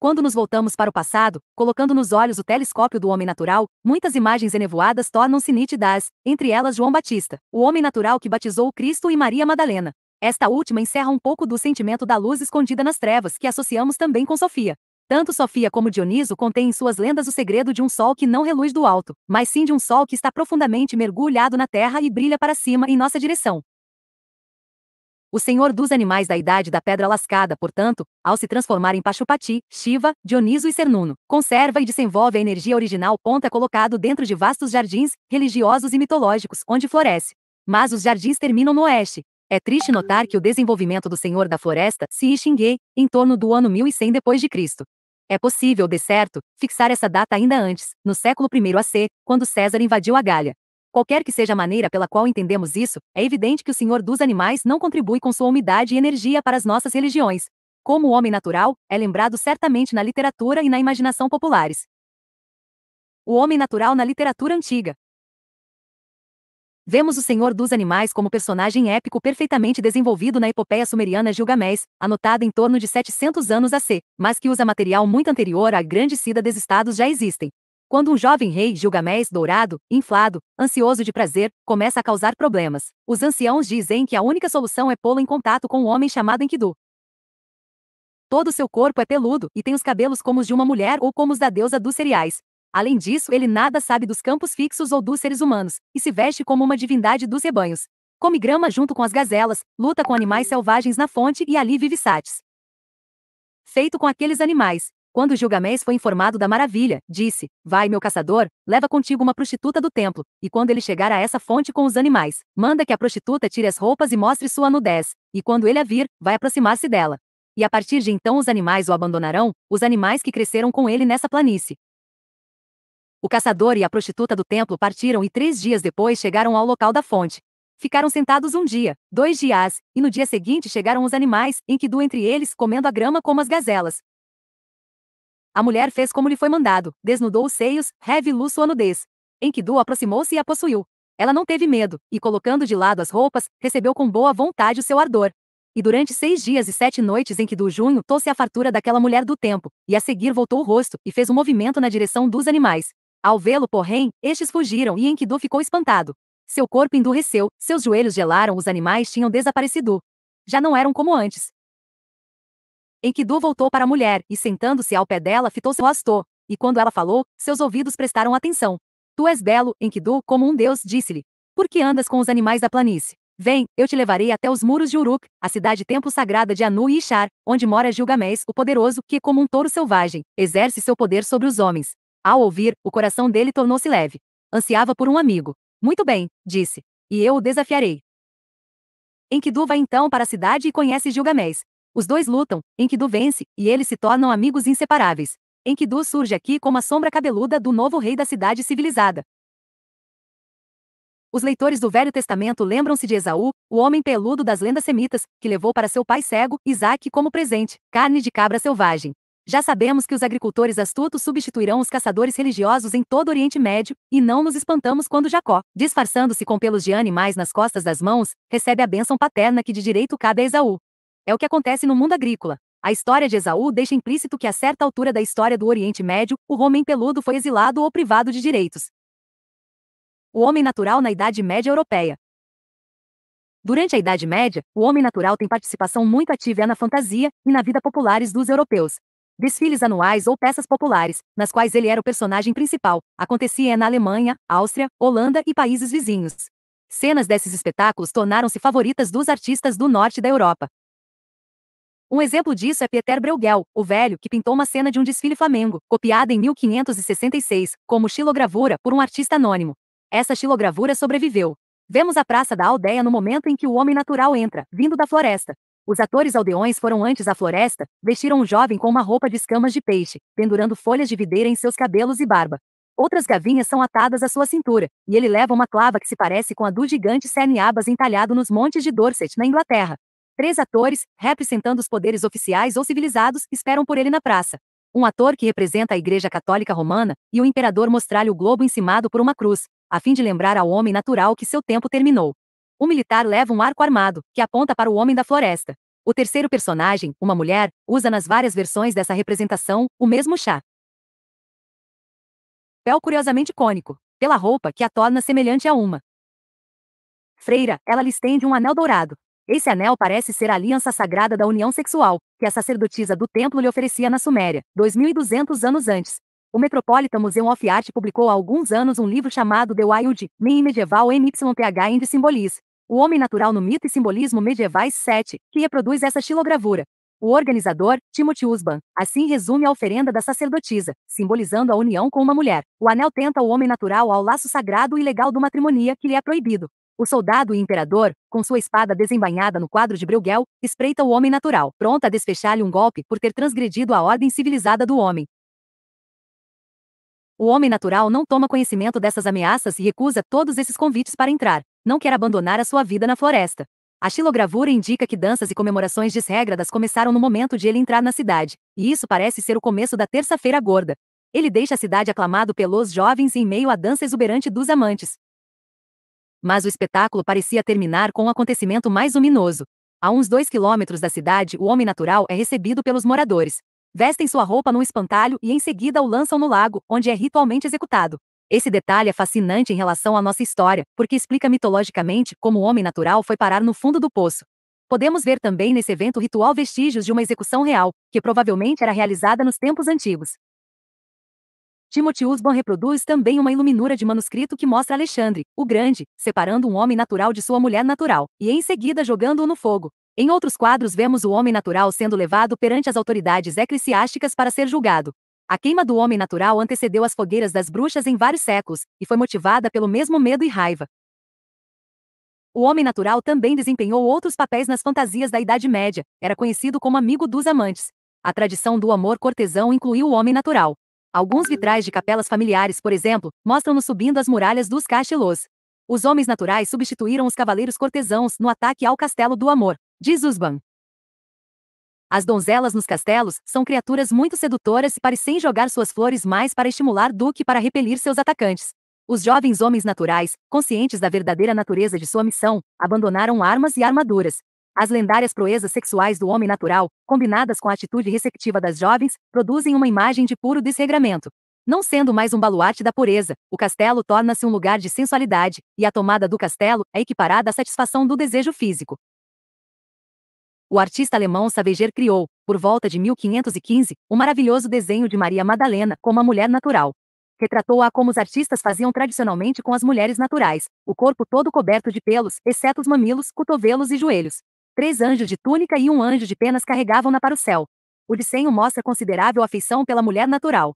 Quando nos voltamos para o passado, colocando nos olhos o telescópio do homem natural, muitas imagens enevoadas tornam-se nítidas, entre elas João Batista, o homem natural que batizou o Cristo e Maria Madalena. Esta última encerra um pouco do sentimento da luz escondida nas trevas que associamos também com Sofia. Tanto Sofia como Dioniso contêm em suas lendas o segredo de um sol que não reluz do alto, mas sim de um sol que está profundamente mergulhado na terra e brilha para cima em nossa direção. O senhor dos animais da idade da pedra lascada, portanto, ao se transformar em Pachupati, Shiva, Dioniso e Cernuno, conserva e desenvolve a energia original ponta colocado dentro de vastos jardins, religiosos e mitológicos, onde floresce. Mas os jardins terminam no oeste. É triste notar que o desenvolvimento do Senhor da Floresta se extingue em torno do ano 1100 d.C. É possível, de certo, fixar essa data ainda antes, no século I AC, quando César invadiu a Galha. Qualquer que seja a maneira pela qual entendemos isso, é evidente que o Senhor dos Animais não contribui com sua umidade e energia para as nossas religiões. Como o homem natural, é lembrado certamente na literatura e na imaginação populares. O homem natural na literatura antiga. Vemos o Senhor dos Animais como personagem épico perfeitamente desenvolvido na epopeia sumeriana Gilgamesh, anotada em torno de 700 anos a C, mas que usa material muito anterior à grande cidades Estados já existem. Quando um jovem rei Gilgamesh dourado, inflado, ansioso de prazer, começa a causar problemas, os anciãos dizem que a única solução é pô-lo em contato com um homem chamado Enkidu. Todo seu corpo é peludo e tem os cabelos como os de uma mulher ou como os da deusa dos cereais. Além disso, ele nada sabe dos campos fixos ou dos seres humanos, e se veste como uma divindade dos rebanhos. Come grama junto com as gazelas, luta com animais selvagens na fonte e ali vive Satis feito com aqueles animais, quando Gilgamesh foi informado da maravilha, disse: Vai, meu caçador, leva contigo uma prostituta do templo, e quando ele chegar a essa fonte com os animais, manda que a prostituta tire as roupas e mostre sua nudez, e quando ele a vir, vai aproximar-se dela. E a partir de então os animais o abandonarão, os animais que cresceram com ele nessa planície. O caçador e a prostituta do templo partiram e três dias depois chegaram ao local da fonte. Ficaram sentados um dia, dois dias, e no dia seguinte chegaram os animais, em que entre eles comendo a grama como as gazelas, a mulher fez como lhe foi mandado, desnudou os seios, revelou sua nudez. Enkidu aproximou-se e a possuiu. Ela não teve medo, e colocando de lado as roupas, recebeu com boa vontade o seu ardor. E durante seis dias e sete noites em que do junho tosse a fartura daquela mulher do tempo, e a seguir voltou o rosto, e fez um movimento na direção dos animais. Ao vê-lo, porém, estes fugiram e Enkidu ficou espantado. Seu corpo endureceu, seus joelhos gelaram, os animais tinham desaparecido. Já não eram como antes. Enkidu voltou para a mulher e, sentando-se ao pé dela, fitou seu rosto. E quando ela falou, seus ouvidos prestaram atenção. Tu és belo, Enkidu, como um deus, disse-lhe. Por que andas com os animais da planície? Vem, eu te levarei até os muros de Uruk, a cidade-templo sagrada de Anu e Ishar, onde mora Gilgamesh, o poderoso, que, como um touro selvagem, exerce seu poder sobre os homens. Ao ouvir, o coração dele tornou-se leve. Ansiava por um amigo. Muito bem, disse. E eu o desafiarei. Enkidu vai então para a cidade e conhece Gilgamesh. Os dois lutam, Enkidu vence, e eles se tornam amigos inseparáveis. Enkidu surge aqui como a sombra cabeluda do novo rei da cidade civilizada. Os leitores do Velho Testamento lembram-se de Esaú, o homem peludo das lendas semitas, que levou para seu pai cego, Isaac, como presente, carne de cabra selvagem. Já sabemos que os agricultores astutos substituirão os caçadores religiosos em todo o Oriente Médio, e não nos espantamos quando Jacó, disfarçando-se com pelos de animais nas costas das mãos, recebe a bênção paterna que de direito cabe a Esaú. É o que acontece no mundo agrícola. A história de Esaú deixa implícito que a certa altura da história do Oriente Médio, o homem peludo foi exilado ou privado de direitos. O homem natural na Idade Média Europeia. Durante a Idade Média, o homem natural tem participação muito ativa na fantasia e na vida populares dos europeus. Desfiles anuais ou peças populares, nas quais ele era o personagem principal, acontecia na Alemanha, Áustria, Holanda e países vizinhos. Cenas desses espetáculos tornaram-se favoritas dos artistas do norte da Europa. Um exemplo disso é Peter Bruegel, o velho que pintou uma cena de um desfile Flamengo, copiada em 1566, como xilogravura, por um artista anônimo. Essa xilogravura sobreviveu. Vemos a praça da aldeia no momento em que o homem natural entra, vindo da floresta. Os atores aldeões foram antes à floresta, vestiram um jovem com uma roupa de escamas de peixe, pendurando folhas de videira em seus cabelos e barba. Outras gavinhas são atadas à sua cintura, e ele leva uma clava que se parece com a do gigante Cerniabas entalhado nos montes de Dorset, na Inglaterra. Três atores, representando os poderes oficiais ou civilizados, esperam por ele na praça. Um ator que representa a Igreja Católica Romana e o imperador mostrar-lhe o globo encimado por uma cruz, a fim de lembrar ao homem natural que seu tempo terminou. O militar leva um arco armado, que aponta para o homem da floresta. O terceiro personagem, uma mulher, usa nas várias versões dessa representação o mesmo chá. Pel curiosamente cônico, pela roupa que a torna semelhante a uma. Freira, ela lhe estende um anel dourado, esse anel parece ser a aliança sagrada da união sexual, que a sacerdotisa do templo lhe oferecia na Suméria, 2200 anos antes. O Metropolitan Museum of Art publicou há alguns anos um livro chamado The Wild Man Medieval MYTH and Symbolis, O Homem Natural no Mito e Simbolismo Medievais 7, que reproduz essa xilogravura. O organizador, Timothy Usban, assim resume a oferenda da sacerdotisa, simbolizando a união com uma mulher. O anel tenta o homem natural ao laço sagrado e legal do matrimonia que lhe é proibido. O soldado e imperador, com sua espada desembainhada no quadro de Bruegel, espreita o homem natural, pronto a desfechar-lhe um golpe por ter transgredido a ordem civilizada do homem. O homem natural não toma conhecimento dessas ameaças e recusa todos esses convites para entrar, não quer abandonar a sua vida na floresta. A xilogravura indica que danças e comemorações desregradas começaram no momento de ele entrar na cidade, e isso parece ser o começo da Terça-feira Gorda. Ele deixa a cidade aclamado pelos jovens em meio à dança exuberante dos amantes, mas o espetáculo parecia terminar com um acontecimento mais luminoso. A uns dois quilômetros da cidade, o homem natural é recebido pelos moradores. Vestem sua roupa num espantalho e em seguida o lançam no lago, onde é ritualmente executado. Esse detalhe é fascinante em relação à nossa história, porque explica mitologicamente como o homem natural foi parar no fundo do poço. Podemos ver também nesse evento ritual vestígios de uma execução real, que provavelmente era realizada nos tempos antigos. Timothy Usban reproduz também uma iluminura de manuscrito que mostra Alexandre, o Grande, separando um homem natural de sua mulher natural, e em seguida jogando-o no fogo. Em outros quadros vemos o homem natural sendo levado perante as autoridades eclesiásticas para ser julgado. A queima do homem natural antecedeu as fogueiras das bruxas em vários séculos, e foi motivada pelo mesmo medo e raiva. O homem natural também desempenhou outros papéis nas fantasias da Idade Média, era conhecido como amigo dos amantes. A tradição do amor cortesão incluiu o homem natural, Alguns vitrais de capelas familiares, por exemplo, mostram-nos subindo as muralhas dos castelos. Os homens naturais substituíram os cavaleiros cortesãos no ataque ao castelo do amor, diz Usban. As donzelas nos castelos são criaturas muito sedutoras e parecem jogar suas flores mais para estimular do que para repelir seus atacantes. Os jovens homens naturais, conscientes da verdadeira natureza de sua missão, abandonaram armas e armaduras, as lendárias proezas sexuais do homem natural, combinadas com a atitude receptiva das jovens, produzem uma imagem de puro desregramento. Não sendo mais um baluarte da pureza, o castelo torna-se um lugar de sensualidade, e a tomada do castelo é equiparada à satisfação do desejo físico. O artista alemão Savager criou, por volta de 1515, o um maravilhoso desenho de Maria Madalena como a mulher natural. Retratou-a como os artistas faziam tradicionalmente com as mulheres naturais, o corpo todo coberto de pelos, exceto os mamilos, cotovelos e joelhos. Três anjos de túnica e um anjo de penas carregavam-na para o céu. O desenho mostra considerável afeição pela mulher natural.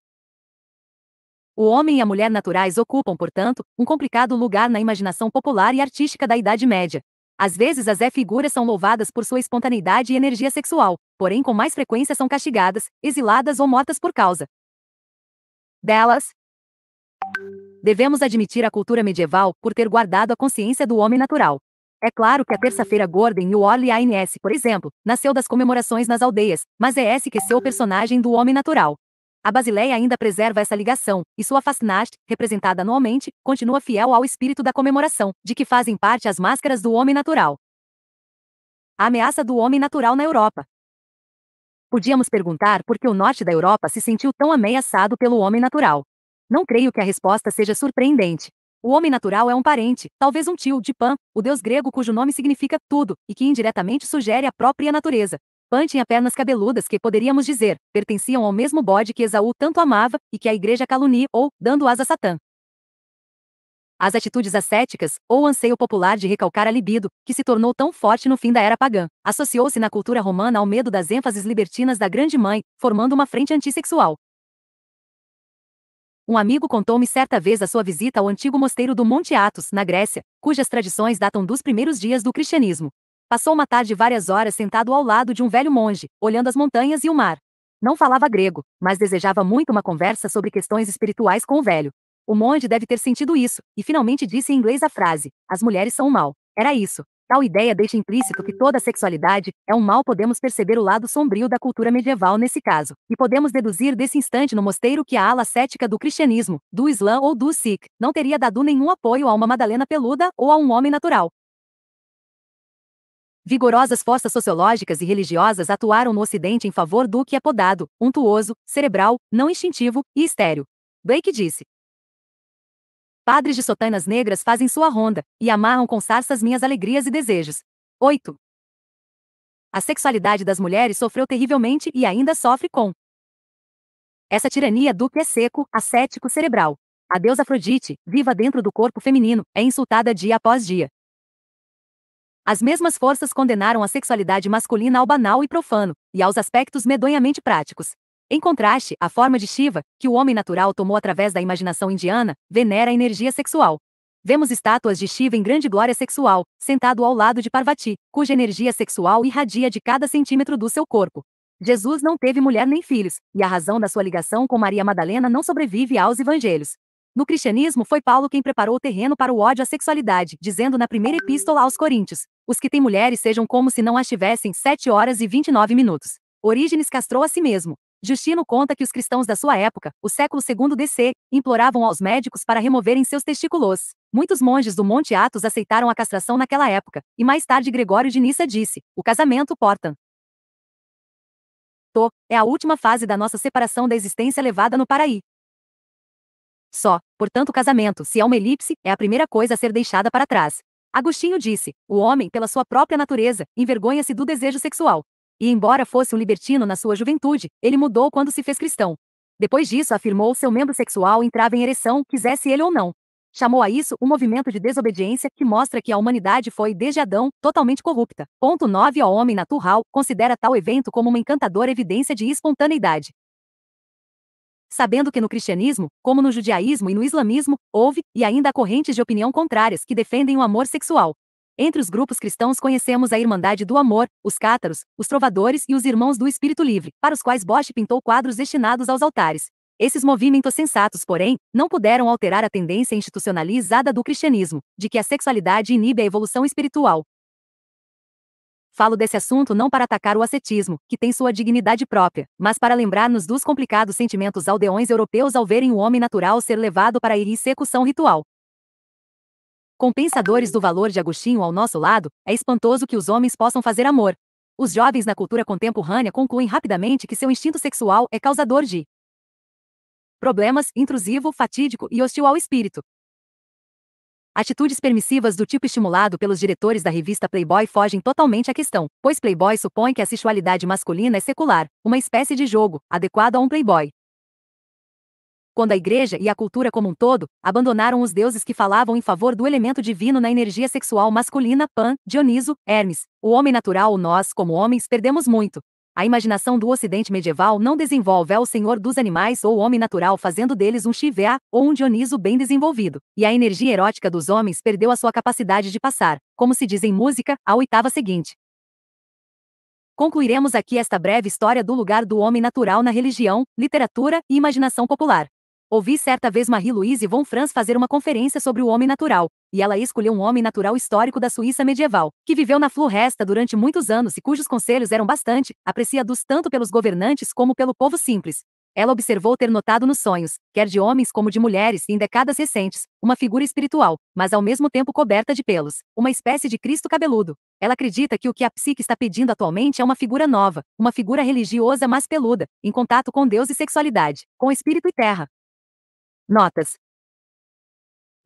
O homem e a mulher naturais ocupam, portanto, um complicado lugar na imaginação popular e artística da Idade Média. Às vezes as figuras são louvadas por sua espontaneidade e energia sexual, porém com mais frequência são castigadas, exiladas ou mortas por causa delas. Devemos admitir a cultura medieval por ter guardado a consciência do homem natural. É claro que a terça-feira gorda e o Orleans, por exemplo, nasceu das comemorações nas aldeias, mas é esse que seu personagem do homem natural. A Basileia ainda preserva essa ligação, e sua Fastnacht, representada anualmente, continua fiel ao espírito da comemoração, de que fazem parte as máscaras do homem natural. A ameaça do homem natural na Europa. Podíamos perguntar por que o norte da Europa se sentiu tão ameaçado pelo homem natural. Não creio que a resposta seja surpreendente. O homem natural é um parente, talvez um tio, de Pan, o deus grego cujo nome significa tudo, e que indiretamente sugere a própria natureza. Pan tinha pernas cabeludas que, poderíamos dizer, pertenciam ao mesmo bode que Esaú tanto amava, e que a igreja calunia, ou, dando asa a Satã. As atitudes ascéticas, ou anseio popular de recalcar a libido, que se tornou tão forte no fim da era pagã, associou-se na cultura romana ao medo das ênfases libertinas da Grande Mãe, formando uma frente antissexual. Um amigo contou-me certa vez a sua visita ao antigo mosteiro do Monte Athos, na Grécia, cujas tradições datam dos primeiros dias do cristianismo. Passou uma tarde várias horas sentado ao lado de um velho monge, olhando as montanhas e o mar. Não falava grego, mas desejava muito uma conversa sobre questões espirituais com o velho. O monge deve ter sentido isso, e finalmente disse em inglês a frase: As mulheres são mal. Era isso. Tal ideia deixa implícito que toda sexualidade é um mal. Podemos perceber o lado sombrio da cultura medieval nesse caso, e podemos deduzir desse instante no mosteiro que a ala cética do cristianismo, do Islã ou do Sikh não teria dado nenhum apoio a uma Madalena peluda ou a um homem natural. Vigorosas forças sociológicas e religiosas atuaram no Ocidente em favor do que é podado, untuoso, cerebral, não instintivo e estéreo. Blake disse: Padres de sotanas negras fazem sua ronda e amarram com sarças minhas alegrias e desejos. 8. A sexualidade das mulheres sofreu terrivelmente e ainda sofre com essa tirania do que é seco, ascético cerebral. A deusa Afrodite, viva dentro do corpo feminino, é insultada dia após dia. As mesmas forças condenaram a sexualidade masculina ao banal e profano, e aos aspectos medonhamente práticos. Em contraste, a forma de Shiva, que o homem natural tomou através da imaginação indiana, venera a energia sexual. Vemos estátuas de Shiva em grande glória sexual, sentado ao lado de Parvati, cuja energia sexual irradia de cada centímetro do seu corpo. Jesus não teve mulher nem filhos, e a razão da sua ligação com Maria Madalena não sobrevive aos evangelhos. No cristianismo, foi Paulo quem preparou o terreno para o ódio à sexualidade, dizendo na primeira epístola aos Coríntios: Os que têm mulheres sejam como se não as tivessem, 7 horas e 29 minutos. Orígenes castrou a si mesmo, Justino conta que os cristãos da sua época, o século II DC, imploravam aos médicos para removerem seus testículos. Muitos monges do Monte Atos aceitaram a castração naquela época, e mais tarde Gregório de Nissa disse: o casamento porta. é a última fase da nossa separação da existência levada no paraí. Só, portanto, o casamento, se é uma elipse, é a primeira coisa a ser deixada para trás. Agostinho disse: o homem, pela sua própria natureza, envergonha-se do desejo sexual, e embora fosse um libertino na sua juventude, ele mudou quando se fez cristão. Depois disso afirmou seu membro sexual entrava em ereção, quisesse ele ou não. Chamou a isso um movimento de desobediência que mostra que a humanidade foi, desde Adão, totalmente corrupta. Ponto 9 O homem natural considera tal evento como uma encantadora evidência de espontaneidade sabendo que no cristianismo, como no judaísmo e no islamismo, houve e ainda há correntes de opinião contrárias que defendem o amor sexual. Entre os grupos cristãos conhecemos a Irmandade do Amor, os Cátaros, os Trovadores e os Irmãos do Espírito Livre, para os quais Bosch pintou quadros destinados aos altares. Esses movimentos sensatos, porém, não puderam alterar a tendência institucionalizada do cristianismo, de que a sexualidade inibe a evolução espiritual. Falo desse assunto não para atacar o ascetismo, que tem sua dignidade própria, mas para lembrar-nos dos complicados sentimentos aldeões europeus ao verem o homem natural ser levado para a execução ritual compensadores do valor de Agostinho ao nosso lado, é espantoso que os homens possam fazer amor. Os jovens na cultura contemporânea concluem rapidamente que seu instinto sexual é causador de problemas, intrusivo, fatídico e hostil ao espírito. Atitudes permissivas do tipo estimulado pelos diretores da revista Playboy fogem totalmente à questão, pois Playboy supõe que a sexualidade masculina é secular, uma espécie de jogo, adequado a um Playboy quando a igreja e a cultura como um todo abandonaram os deuses que falavam em favor do elemento divino na energia sexual masculina, Pan, Dioniso, Hermes, o homem natural, nós, como homens, perdemos muito. A imaginação do ocidente medieval não desenvolve o senhor dos animais ou o homem natural fazendo deles um Shiva ou um Dioniso bem desenvolvido, e a energia erótica dos homens perdeu a sua capacidade de passar, como se diz em música, à oitava seguinte. Concluiremos aqui esta breve história do lugar do homem natural na religião, literatura e imaginação popular. Ouvi certa vez Marie-Louise von Franz fazer uma conferência sobre o homem natural, e ela escolheu um homem natural histórico da Suíça medieval, que viveu na floresta durante muitos anos e cujos conselhos eram bastante apreciados tanto pelos governantes como pelo povo simples. Ela observou ter notado nos sonhos, quer de homens como de mulheres, em décadas recentes, uma figura espiritual, mas ao mesmo tempo coberta de pelos, uma espécie de Cristo cabeludo. Ela acredita que o que a psique está pedindo atualmente é uma figura nova, uma figura religiosa mais peluda, em contato com Deus e sexualidade, com espírito e terra. Notas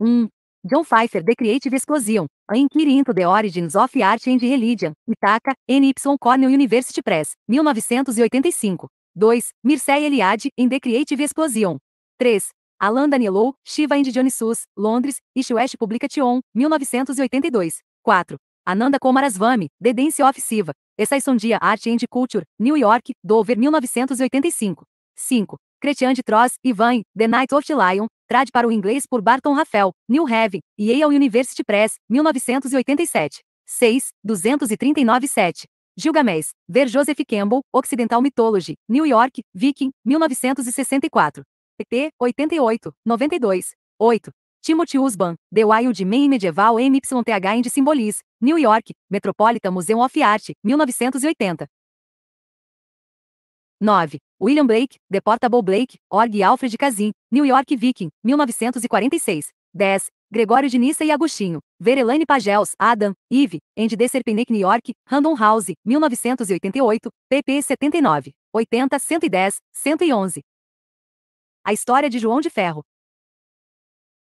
1. John Pfeiffer The Creative Explosion, A Inquiry into the Origins of Art and Religion, Itaca, NY Cornell University Press, 1985. 2. Mircea Eliade, em The Creative Explosion. 3. Alain Danilou, Shiva and Johnny Sus, Londres, East West Publication, 1982. 4. Ananda Komarasvami, The Dance of Siva, Essay Sondia Art and Culture, New York, Dover, 1985. 5. Cretian de Tross, Ivan, The Night of the Lion, trad para o inglês por Barton Rafael, New Haven, Yale University Press, 1987. 6, 239-7. Gilgamesh, Ver Joseph Campbell, Occidental Mythology, New York, Viking, 1964. PT, 88, 92. 8. Timothy Usban, The Wild Man Medieval MYTH em de Simbolis, New York, Metropolitan Museum of Art, 1980. 9. William Blake, deporta Portable Blake, Org e Alfred Kazin, New York Viking, 1946. 10. Gregório de Nissa e Agostinho, Verelaine Pagels, Adam, Yves, Andy de Serpenec New York, Random House, 1988, pp 79, 80, 110, 111. A História de João de Ferro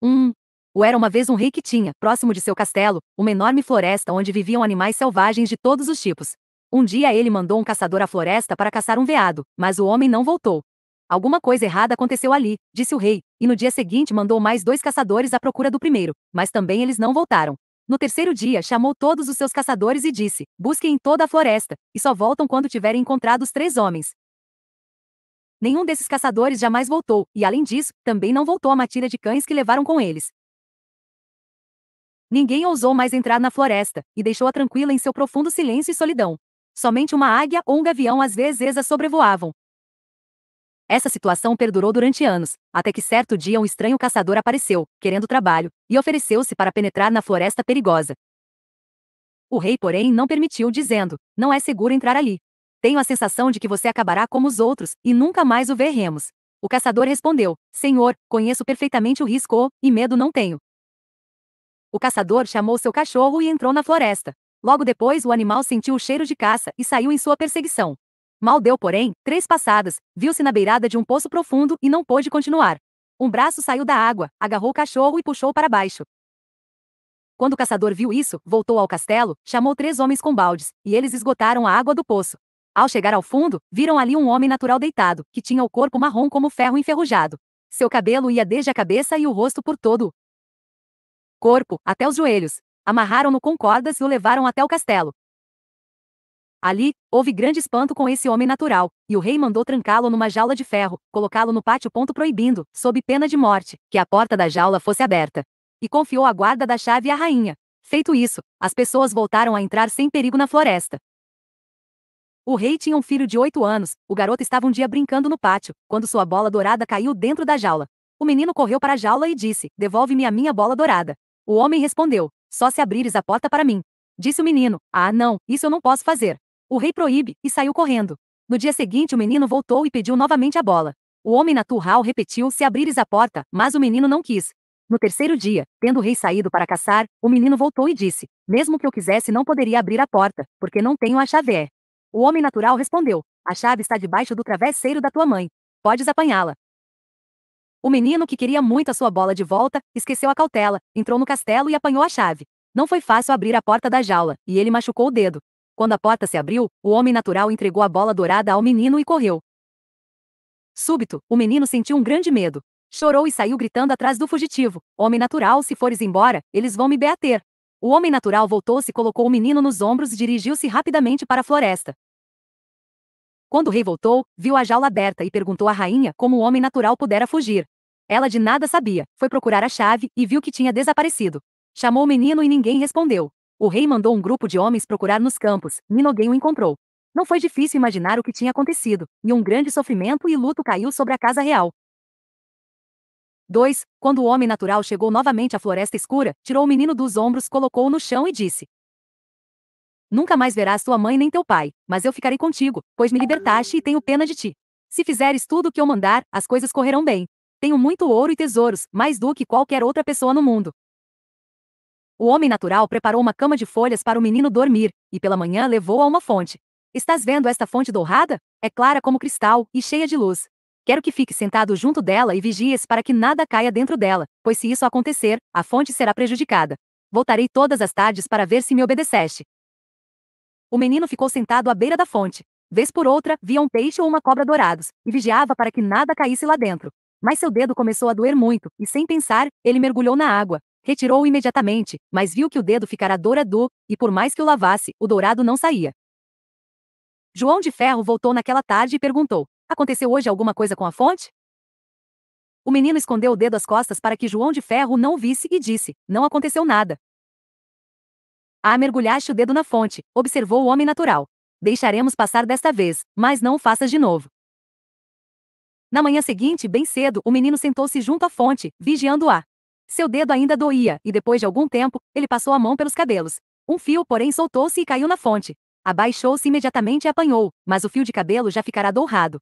1. Um. O era uma vez um rei que tinha, próximo de seu castelo, uma enorme floresta onde viviam animais selvagens de todos os tipos. Um dia ele mandou um caçador à floresta para caçar um veado, mas o homem não voltou. Alguma coisa errada aconteceu ali, disse o rei, e no dia seguinte mandou mais dois caçadores à procura do primeiro, mas também eles não voltaram. No terceiro dia, chamou todos os seus caçadores e disse: Busquem em toda a floresta, e só voltam quando tiverem encontrado os três homens. Nenhum desses caçadores jamais voltou, e além disso, também não voltou a matilha de cães que levaram com eles. Ninguém ousou mais entrar na floresta, e deixou-a tranquila em seu profundo silêncio e solidão. Somente uma águia ou um gavião às vezes a sobrevoavam. Essa situação perdurou durante anos, até que certo dia um estranho caçador apareceu, querendo trabalho, e ofereceu-se para penetrar na floresta perigosa. O rei, porém, não permitiu, dizendo: Não é seguro entrar ali. Tenho a sensação de que você acabará como os outros, e nunca mais o veremos. O caçador respondeu: Senhor, conheço perfeitamente o risco, e medo não tenho. O caçador chamou seu cachorro e entrou na floresta. Logo depois o animal sentiu o cheiro de caça e saiu em sua perseguição. Mal deu, porém, três passadas, viu-se na beirada de um poço profundo e não pôde continuar. Um braço saiu da água, agarrou o cachorro e puxou para baixo. Quando o caçador viu isso, voltou ao castelo, chamou três homens com baldes, e eles esgotaram a água do poço. Ao chegar ao fundo, viram ali um homem natural deitado, que tinha o corpo marrom como ferro enferrujado. Seu cabelo ia desde a cabeça e o rosto por todo o corpo, até os joelhos, amarraram-no com cordas e o levaram até o castelo. Ali, houve grande espanto com esse homem natural, e o rei mandou trancá-lo numa jaula de ferro, colocá-lo no pátio ponto proibindo, sob pena de morte, que a porta da jaula fosse aberta. E confiou a guarda da chave à rainha. Feito isso, as pessoas voltaram a entrar sem perigo na floresta. O rei tinha um filho de oito anos, o garoto estava um dia brincando no pátio, quando sua bola dourada caiu dentro da jaula. O menino correu para a jaula e disse: Devolve-me a minha bola dourada. O homem respondeu: só se abrires a porta para mim. Disse o menino: Ah, não, isso eu não posso fazer. O rei proíbe, e saiu correndo. No dia seguinte, o menino voltou e pediu novamente a bola. O homem natural repetiu: Se abrires a porta, mas o menino não quis. No terceiro dia, tendo o rei saído para caçar, o menino voltou e disse: Mesmo que eu quisesse, não poderia abrir a porta, porque não tenho a chave. O homem natural respondeu: A chave está debaixo do travesseiro da tua mãe. Podes apanhá-la. O menino que queria muito a sua bola de volta, esqueceu a cautela, entrou no castelo e apanhou a chave. Não foi fácil abrir a porta da jaula, e ele machucou o dedo. Quando a porta se abriu, o homem natural entregou a bola dourada ao menino e correu. Súbito, o menino sentiu um grande medo. Chorou e saiu gritando atrás do fugitivo: Homem natural, se fores embora, eles vão me beater. O homem natural voltou-se, colocou o menino nos ombros e dirigiu-se rapidamente para a floresta. Quando o rei voltou, viu a jaula aberta e perguntou à rainha como o homem natural pudera fugir. Ela de nada sabia, foi procurar a chave e viu que tinha desaparecido. Chamou o menino e ninguém respondeu. O rei mandou um grupo de homens procurar nos campos, ninguém o encontrou. Não foi difícil imaginar o que tinha acontecido, e um grande sofrimento e luto caiu sobre a casa real. 2. Quando o homem natural chegou novamente à floresta escura, tirou o menino dos ombros, colocou-o no chão e disse: Nunca mais verás tua mãe nem teu pai, mas eu ficarei contigo, pois me libertaste e tenho pena de ti. Se fizeres tudo o que eu mandar, as coisas correrão bem. Tenho muito ouro e tesouros, mais do que qualquer outra pessoa no mundo. O homem natural preparou uma cama de folhas para o menino dormir, e pela manhã levou a uma fonte. Estás vendo esta fonte dourada? É clara como cristal e cheia de luz. Quero que fique sentado junto dela e vigies para que nada caia dentro dela, pois se isso acontecer, a fonte será prejudicada. Voltarei todas as tardes para ver se me obedeceste. O menino ficou sentado à beira da fonte. Vez por outra, via um peixe ou uma cobra dourados, e vigiava para que nada caísse lá dentro. Mas seu dedo começou a doer muito, e sem pensar, ele mergulhou na água. Retirou-o imediatamente, mas viu que o dedo ficara dourado, e por mais que o lavasse, o dourado não saía. João de Ferro voltou naquela tarde e perguntou: Aconteceu hoje alguma coisa com a fonte? O menino escondeu o dedo às costas para que João de Ferro não o visse e disse: Não aconteceu nada. Ah, mergulhaste o dedo na fonte, observou o homem natural. Deixaremos passar desta vez, mas não o faças de novo. Na manhã seguinte, bem cedo, o menino sentou-se junto à fonte, vigiando-a. Seu dedo ainda doía, e depois de algum tempo, ele passou a mão pelos cabelos. Um fio, porém, soltou-se e caiu na fonte. Abaixou-se imediatamente e apanhou, mas o fio de cabelo já ficará dourado.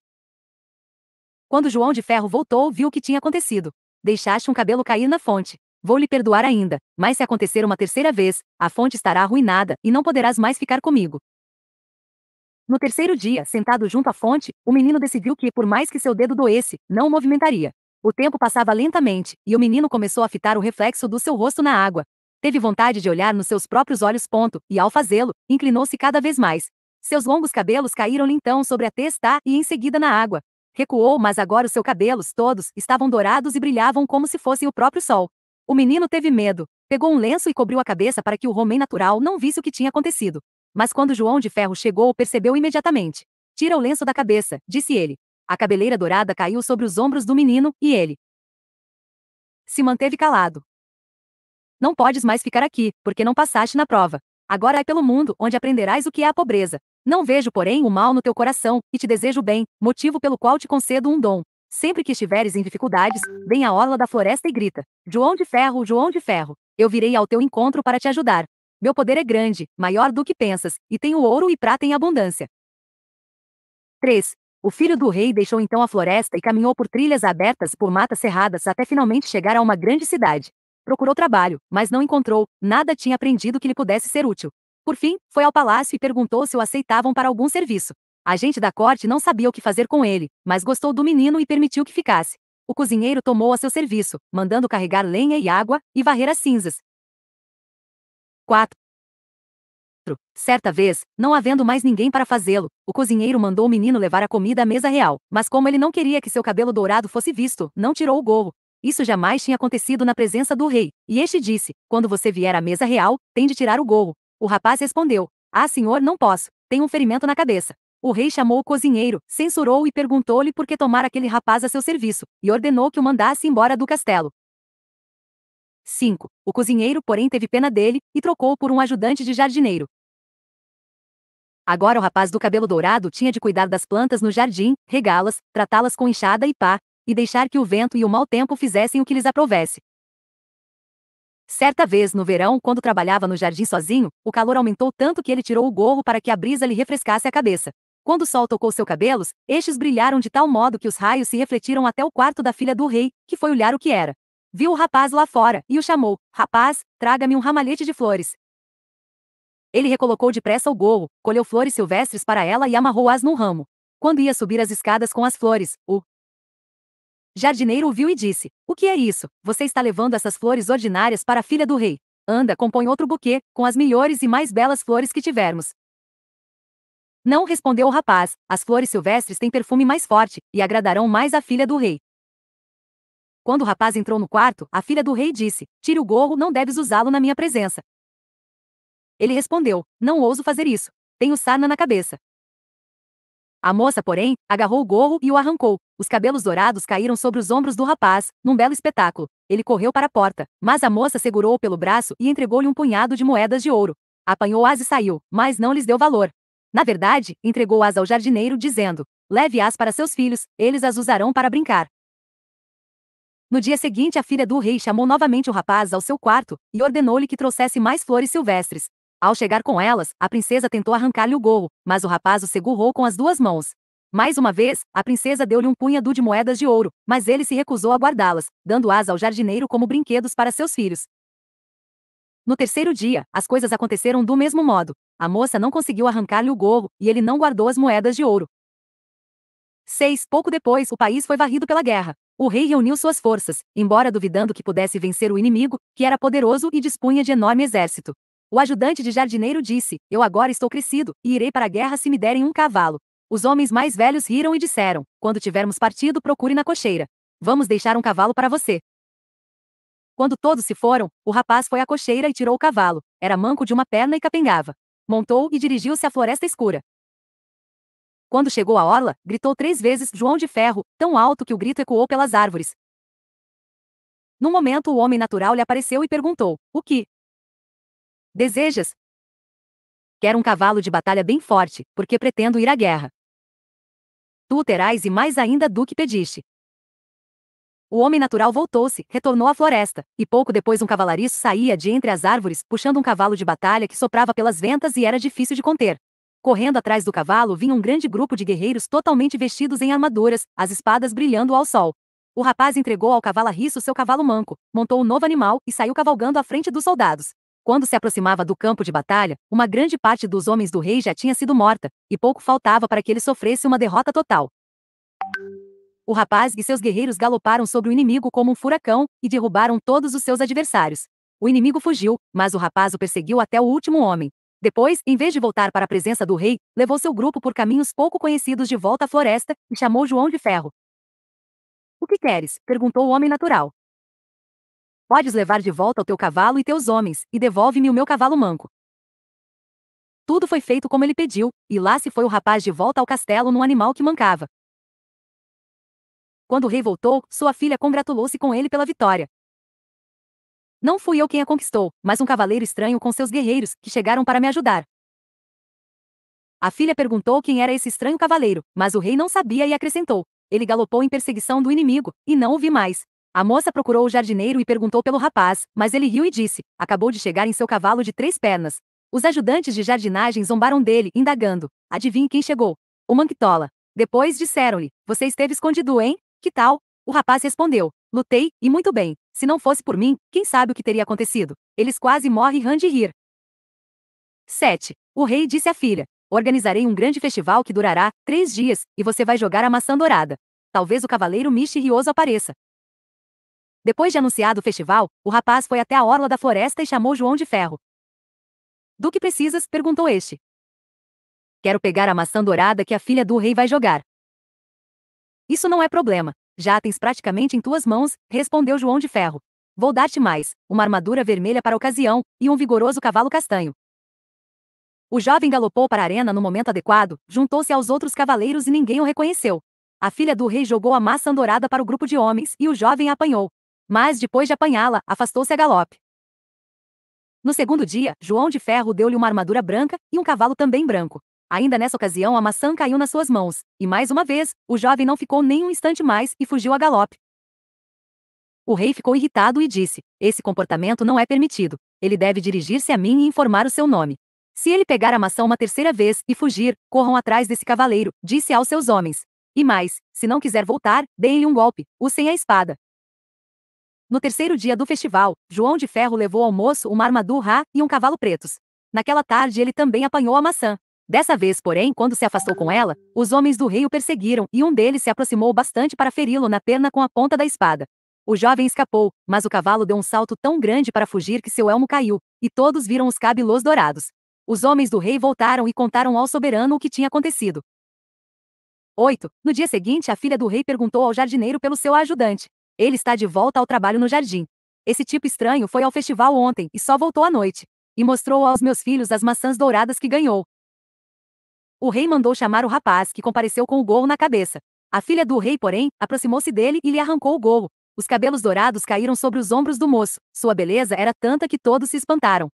Quando João de Ferro voltou, viu o que tinha acontecido. Deixaste um cabelo cair na fonte. Vou lhe perdoar ainda, mas se acontecer uma terceira vez, a fonte estará arruinada e não poderás mais ficar comigo. No terceiro dia, sentado junto à fonte, o menino decidiu que, por mais que seu dedo doesse, não o movimentaria. O tempo passava lentamente, e o menino começou a fitar o reflexo do seu rosto na água. Teve vontade de olhar nos seus próprios olhos, ponto, e ao fazê-lo, inclinou-se cada vez mais. Seus longos cabelos caíram-lhe então sobre a testa e em seguida na água. Recuou, mas agora os seus cabelos, todos, estavam dourados e brilhavam como se fossem o próprio sol. O menino teve medo. Pegou um lenço e cobriu a cabeça para que o homem natural não visse o que tinha acontecido. Mas quando João de Ferro chegou, percebeu imediatamente. Tira o lenço da cabeça, disse ele. A cabeleira dourada caiu sobre os ombros do menino, e ele se manteve calado. Não podes mais ficar aqui, porque não passaste na prova. Agora é pelo mundo, onde aprenderás o que é a pobreza. Não vejo, porém, o mal no teu coração, e te desejo bem, motivo pelo qual te concedo um dom. Sempre que estiveres em dificuldades, vem à orla da floresta e grita: João de Ferro, João de Ferro, eu virei ao teu encontro para te ajudar. Meu poder é grande, maior do que pensas, e tenho ouro e prata em abundância. 3. O filho do rei deixou então a floresta e caminhou por trilhas abertas por matas cerradas até finalmente chegar a uma grande cidade. Procurou trabalho, mas não encontrou, nada tinha aprendido que lhe pudesse ser útil. Por fim, foi ao palácio e perguntou se o aceitavam para algum serviço. A gente da corte não sabia o que fazer com ele, mas gostou do menino e permitiu que ficasse. O cozinheiro tomou a seu serviço, mandando carregar lenha e água e varrer as cinzas, 4. Certa vez, não havendo mais ninguém para fazê-lo, o cozinheiro mandou o menino levar a comida à mesa real, mas como ele não queria que seu cabelo dourado fosse visto, não tirou o gorro. Isso jamais tinha acontecido na presença do rei, e este disse: Quando você vier à mesa real, tem de tirar o gorro. O rapaz respondeu: Ah, senhor, não posso, tenho um ferimento na cabeça. O rei chamou o cozinheiro, censurou-o e perguntou-lhe por que tomar aquele rapaz a seu serviço, e ordenou que o mandasse embora do castelo. 5. O cozinheiro, porém, teve pena dele e trocou por um ajudante de jardineiro. Agora o rapaz do cabelo dourado tinha de cuidar das plantas no jardim, regá-las, tratá-las com enxada e pá, e deixar que o vento e o mau tempo fizessem o que lhes aprovesse. Certa vez no verão, quando trabalhava no jardim sozinho, o calor aumentou tanto que ele tirou o gorro para que a brisa lhe refrescasse a cabeça. Quando o sol tocou seus cabelos, estes brilharam de tal modo que os raios se refletiram até o quarto da filha do rei, que foi olhar o que era viu o rapaz lá fora e o chamou: Rapaz, traga-me um ramalhete de flores. Ele recolocou depressa o gol, colheu flores silvestres para ela e amarrou-as num ramo. Quando ia subir as escadas com as flores, o jardineiro o viu e disse: O que é isso? Você está levando essas flores ordinárias para a filha do rei. Anda, compõe outro buquê, com as melhores e mais belas flores que tivermos. Não respondeu o rapaz: As flores silvestres têm perfume mais forte e agradarão mais a filha do rei. Quando o rapaz entrou no quarto, a filha do rei disse: Tire o gorro, não deves usá-lo na minha presença. Ele respondeu: Não ouso fazer isso. Tenho sarna na cabeça. A moça, porém, agarrou o gorro e o arrancou. Os cabelos dourados caíram sobre os ombros do rapaz, num belo espetáculo. Ele correu para a porta, mas a moça segurou-o pelo braço e entregou-lhe um punhado de moedas de ouro. Apanhou-as e saiu, mas não lhes deu valor. Na verdade, entregou-as ao jardineiro, dizendo: Leve-as para seus filhos, eles as usarão para brincar. No dia seguinte, a filha do rei chamou novamente o rapaz ao seu quarto e ordenou-lhe que trouxesse mais flores silvestres. Ao chegar com elas, a princesa tentou arrancar-lhe o gorro, mas o rapaz o segurou com as duas mãos. Mais uma vez, a princesa deu-lhe um punhado de moedas de ouro, mas ele se recusou a guardá-las, dando-as ao jardineiro como brinquedos para seus filhos. No terceiro dia, as coisas aconteceram do mesmo modo. A moça não conseguiu arrancar-lhe o gorro e ele não guardou as moedas de ouro. 6. Pouco depois, o país foi varrido pela guerra. O rei reuniu suas forças, embora duvidando que pudesse vencer o inimigo, que era poderoso e dispunha de enorme exército. O ajudante de jardineiro disse: Eu agora estou crescido, e irei para a guerra se me derem um cavalo. Os homens mais velhos riram e disseram: Quando tivermos partido, procure na cocheira. Vamos deixar um cavalo para você. Quando todos se foram, o rapaz foi à cocheira e tirou o cavalo. Era manco de uma perna e capengava. Montou e dirigiu-se à floresta escura. Quando chegou à orla, gritou três vezes João de Ferro, tão alto que o grito ecoou pelas árvores. No momento o homem natural lhe apareceu e perguntou: O que? Desejas? Quero um cavalo de batalha bem forte, porque pretendo ir à guerra. Tu o terás e mais ainda do que pediste. O homem natural voltou-se, retornou à floresta, e pouco depois um cavalariço saía de entre as árvores, puxando um cavalo de batalha que soprava pelas ventas e era difícil de conter. Correndo atrás do cavalo vinha um grande grupo de guerreiros totalmente vestidos em armaduras, as espadas brilhando ao sol. O rapaz entregou ao cavalo riço seu cavalo manco, montou o um novo animal e saiu cavalgando à frente dos soldados. Quando se aproximava do campo de batalha, uma grande parte dos homens do rei já tinha sido morta, e pouco faltava para que ele sofresse uma derrota total. O rapaz e seus guerreiros galoparam sobre o inimigo como um furacão e derrubaram todos os seus adversários. O inimigo fugiu, mas o rapaz o perseguiu até o último homem. Depois, em vez de voltar para a presença do rei, levou seu grupo por caminhos pouco conhecidos de volta à floresta e chamou João de Ferro. O que queres? perguntou o homem natural. Podes levar de volta o teu cavalo e teus homens, e devolve-me o meu cavalo manco. Tudo foi feito como ele pediu, e lá se foi o rapaz de volta ao castelo num animal que mancava. Quando o rei voltou, sua filha congratulou-se com ele pela vitória, não fui eu quem a conquistou, mas um cavaleiro estranho com seus guerreiros, que chegaram para me ajudar. A filha perguntou quem era esse estranho cavaleiro, mas o rei não sabia e acrescentou: Ele galopou em perseguição do inimigo, e não o vi mais. A moça procurou o jardineiro e perguntou pelo rapaz, mas ele riu e disse: Acabou de chegar em seu cavalo de três pernas. Os ajudantes de jardinagem zombaram dele, indagando: Adivinhe quem chegou? O Manquitola. Depois disseram-lhe: Você esteve escondido, hein? Que tal? O rapaz respondeu: Lutei, e muito bem. Se não fosse por mim, quem sabe o que teria acontecido? Eles quase morrem de rir. 7. O rei disse à filha: Organizarei um grande festival que durará três dias, e você vai jogar a maçã dourada. Talvez o cavaleiro misterioso apareça. Depois de anunciado o festival, o rapaz foi até a orla da floresta e chamou João de Ferro. Do que precisas? perguntou este. Quero pegar a maçã dourada que a filha do rei vai jogar. Isso não é problema. Já tens praticamente em tuas mãos, respondeu João de Ferro. Vou dar-te mais, uma armadura vermelha para a ocasião, e um vigoroso cavalo castanho. O jovem galopou para a arena no momento adequado, juntou-se aos outros cavaleiros e ninguém o reconheceu. A filha do rei jogou a massa dourada para o grupo de homens e o jovem a apanhou. Mas depois de apanhá-la, afastou-se a galope. No segundo dia, João de Ferro deu-lhe uma armadura branca e um cavalo também branco. Ainda nessa ocasião a maçã caiu nas suas mãos, e mais uma vez, o jovem não ficou nem um instante mais e fugiu a galope. O rei ficou irritado e disse: Esse comportamento não é permitido. Ele deve dirigir-se a mim e informar o seu nome. Se ele pegar a maçã uma terceira vez e fugir, corram atrás desse cavaleiro, disse aos seus homens. E mais, se não quiser voltar, deem-lhe um golpe, usem a espada. No terceiro dia do festival, João de Ferro levou ao moço uma armadura e um cavalo pretos. Naquela tarde ele também apanhou a maçã, Dessa vez, porém, quando se afastou com ela, os homens do rei o perseguiram e um deles se aproximou bastante para feri-lo na perna com a ponta da espada. O jovem escapou, mas o cavalo deu um salto tão grande para fugir que seu elmo caiu, e todos viram os cabelos dourados. Os homens do rei voltaram e contaram ao soberano o que tinha acontecido. 8. No dia seguinte, a filha do rei perguntou ao jardineiro pelo seu ajudante. Ele está de volta ao trabalho no jardim. Esse tipo estranho foi ao festival ontem e só voltou à noite. E mostrou aos meus filhos as maçãs douradas que ganhou. O rei mandou chamar o rapaz, que compareceu com o gorro na cabeça. A filha do rei, porém, aproximou-se dele e lhe arrancou o gorro. Os cabelos dourados caíram sobre os ombros do moço. Sua beleza era tanta que todos se espantaram.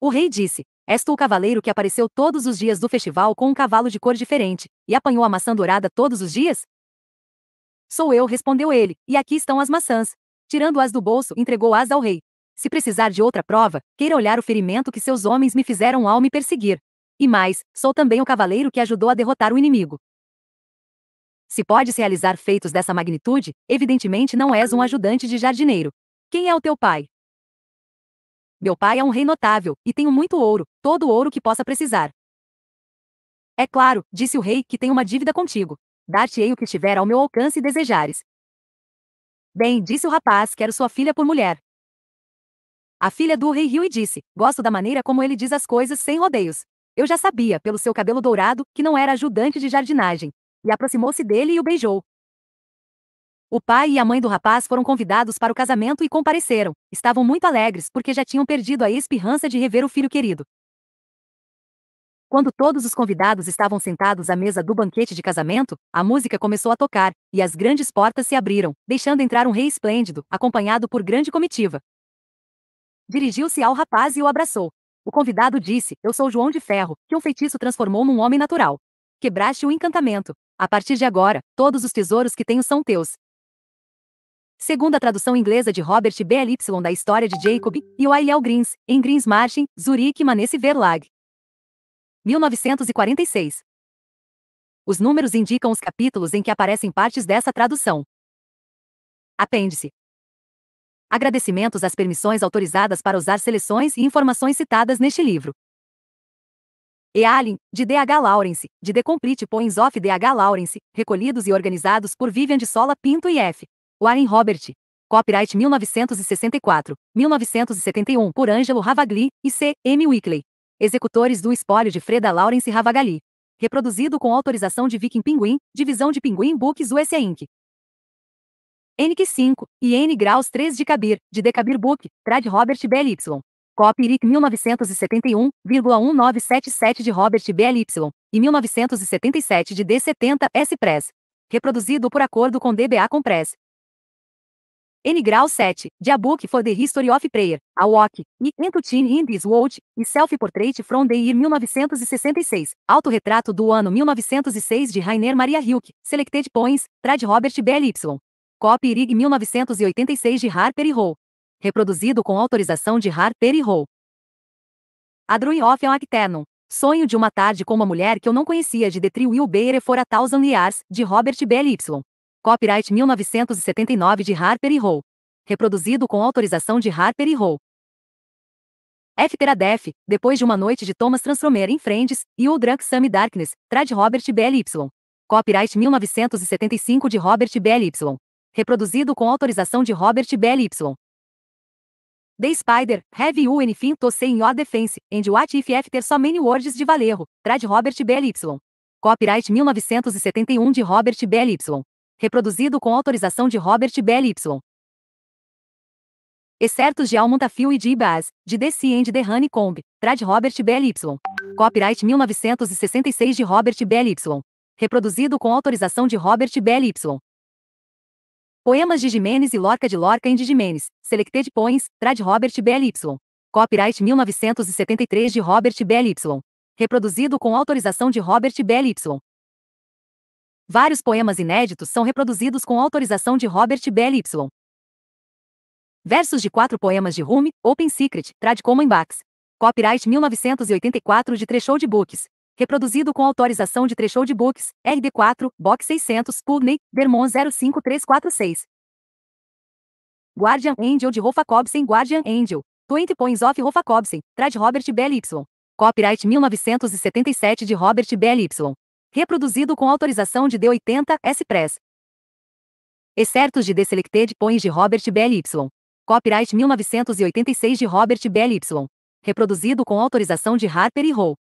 O rei disse: És tu o cavaleiro que apareceu todos os dias do festival com um cavalo de cor diferente, e apanhou a maçã dourada todos os dias? Sou eu, respondeu ele, e aqui estão as maçãs. Tirando-as do bolso, entregou-as ao rei. Se precisar de outra prova, queira olhar o ferimento que seus homens me fizeram ao me perseguir. E mais, sou também o cavaleiro que ajudou a derrotar o inimigo. Se podes realizar feitos dessa magnitude, evidentemente não és um ajudante de jardineiro. Quem é o teu pai? Meu pai é um rei notável, e tenho muito ouro, todo o ouro que possa precisar. É claro, disse o rei, que tenho uma dívida contigo. Dar-te-ei o que tiver ao meu alcance e desejares. Bem, disse o rapaz, quero sua filha por mulher. A filha do rei riu e disse: Gosto da maneira como ele diz as coisas sem rodeios. Eu já sabia, pelo seu cabelo dourado, que não era ajudante de jardinagem. E aproximou-se dele e o beijou. O pai e a mãe do rapaz foram convidados para o casamento e compareceram. Estavam muito alegres porque já tinham perdido a espirrança de rever o filho querido. Quando todos os convidados estavam sentados à mesa do banquete de casamento, a música começou a tocar, e as grandes portas se abriram, deixando entrar um rei esplêndido, acompanhado por grande comitiva. Dirigiu-se ao rapaz e o abraçou. O convidado disse: Eu sou João de Ferro, que um feitiço transformou num homem natural. Quebraste o encantamento. A partir de agora, todos os tesouros que tenho são teus. Segundo a tradução inglesa de Robert B. L. Y. da história de Jacob e o Oiliel Greens, em Greens Margin, Zurich Manesse Verlag. 1946. Os números indicam os capítulos em que aparecem partes dessa tradução. Apêndice Agradecimentos às permissões autorizadas para usar seleções e informações citadas neste livro. Ealin, de D.H. Lawrence, de The Complete Points of D.H. Lawrence, recolhidos e organizados por Vivian de Sola Pinto e F. Warren Robert. Copyright 1964, 1971 por Ângelo Ravagli e C. M. Wickley. Executores do espólio de Freda Lawrence Ravagli. Reproduzido com autorização de Viking Pinguim, divisão de Pinguim Books USA Inc. NQ5 e N graus 3 de Cabir, de Decabir Book, trad Robert BLY. Copyright 1971,1977 de Robert BLY e 1977 de D70 S Press. Reproduzido por acordo com DBA Compress. N grau 7, de A Book for the History of Prayer, A Walk, e Entertain in This World, e Self-Portrait from the Year 1966, Autorretrato do ano 1906 de Rainer Maria Hilke, Selected Poems, trad Robert BLY. Copy Rig 1986 de Harper e Row. Reproduzido com autorização de Harper e Row. A Dream of an Actenum. Sonho de uma tarde com uma mulher que eu não conhecia de The Tree Will Bayer for a Thousand Years, de Robert B.L.Y. Copyright 1979 de Harper e Row. Reproduzido com autorização de Harper e Row. F. a depois de uma noite de Thomas Transformer em Friends, e O Drunk Sammy Darkness, trad Robert B.L.Y. Copyright 1975 de Robert B.L.Y reproduzido com autorização de Robert Bell The Spider, Have You Anything to Say in Your Defense, and What If After So Many Words de Valerro, trad Robert Bell Copyright 1971 de Robert Bell Reproduzido com autorização de Robert Bell Excertos de Almontafio e de Ibaz, de The Sea and The Honeycomb, trad Robert Bell Copyright 1966 de Robert Bell Reproduzido com autorização de Robert Bell Poemas de Jimenez e Lorca de Lorca em Digimenes, Selected Poems, Trad. Robert BLY. Copyright 1973 de Robert BLY. Reproduzido com autorização de Robert BLY. Vários poemas inéditos são reproduzidos com autorização de Robert BLY. Versos de quatro poemas de Rumi, Open Secret, Trad. Common Bax. Copyright 1984 de Threshold Books, reproduzido com autorização de Threshold Books, RD4, Box 600, Pugney, Vermont 05346. Guardian Angel de Rolf Jacobsen Guardian Angel. 20 Points of Rolf Jacobsen, traz Robert BLY. Copyright 1977 de Robert BLY. Reproduzido com autorização de D80 S Press. Excertos de Deselected Points de Robert BLY. Copyright 1986 de Robert BLY. Reproduzido com autorização de Harper e Row.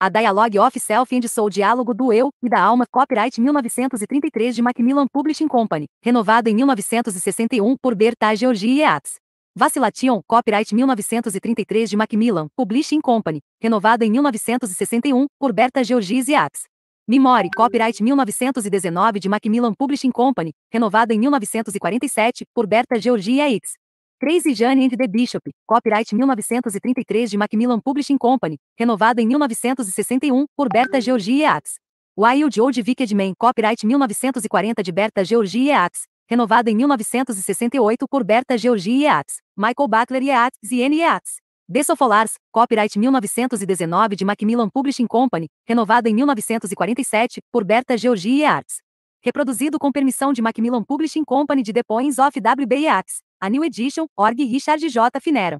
A Dialogue of Self and Soul Diálogo do Eu e da Alma, copyright 1933 de Macmillan Publishing Company, renovado em 1961 por Berta Georgi Yeats. Vacilation, copyright 1933 de Macmillan Publishing Company, renovado em 1961 por Berta Georgi Yeats. Memory, copyright 1919 de Macmillan Publishing Company, renovado em 1947 por Berta Georgi Yeats. Crazy Jane and the Bishop, copyright 1933 de Macmillan Publishing Company, renovado em 1961 por Berta Georgie Yeats. Wild Old Wicked Man, copyright 1940 de Berta Georgie Yeats, renovado em 1968 por Berta Georgie Yeats, Michael Butler Yeats e N. Yeats. The Sofolars, copyright 1919 de Macmillan Publishing Company, renovado em 1947 por Berta Georgie Yeats. Reproduzido com permissão de Macmillan Publishing Company de The Poems of W.B. B. Yeats. A New Edition, org Richard J. Finero.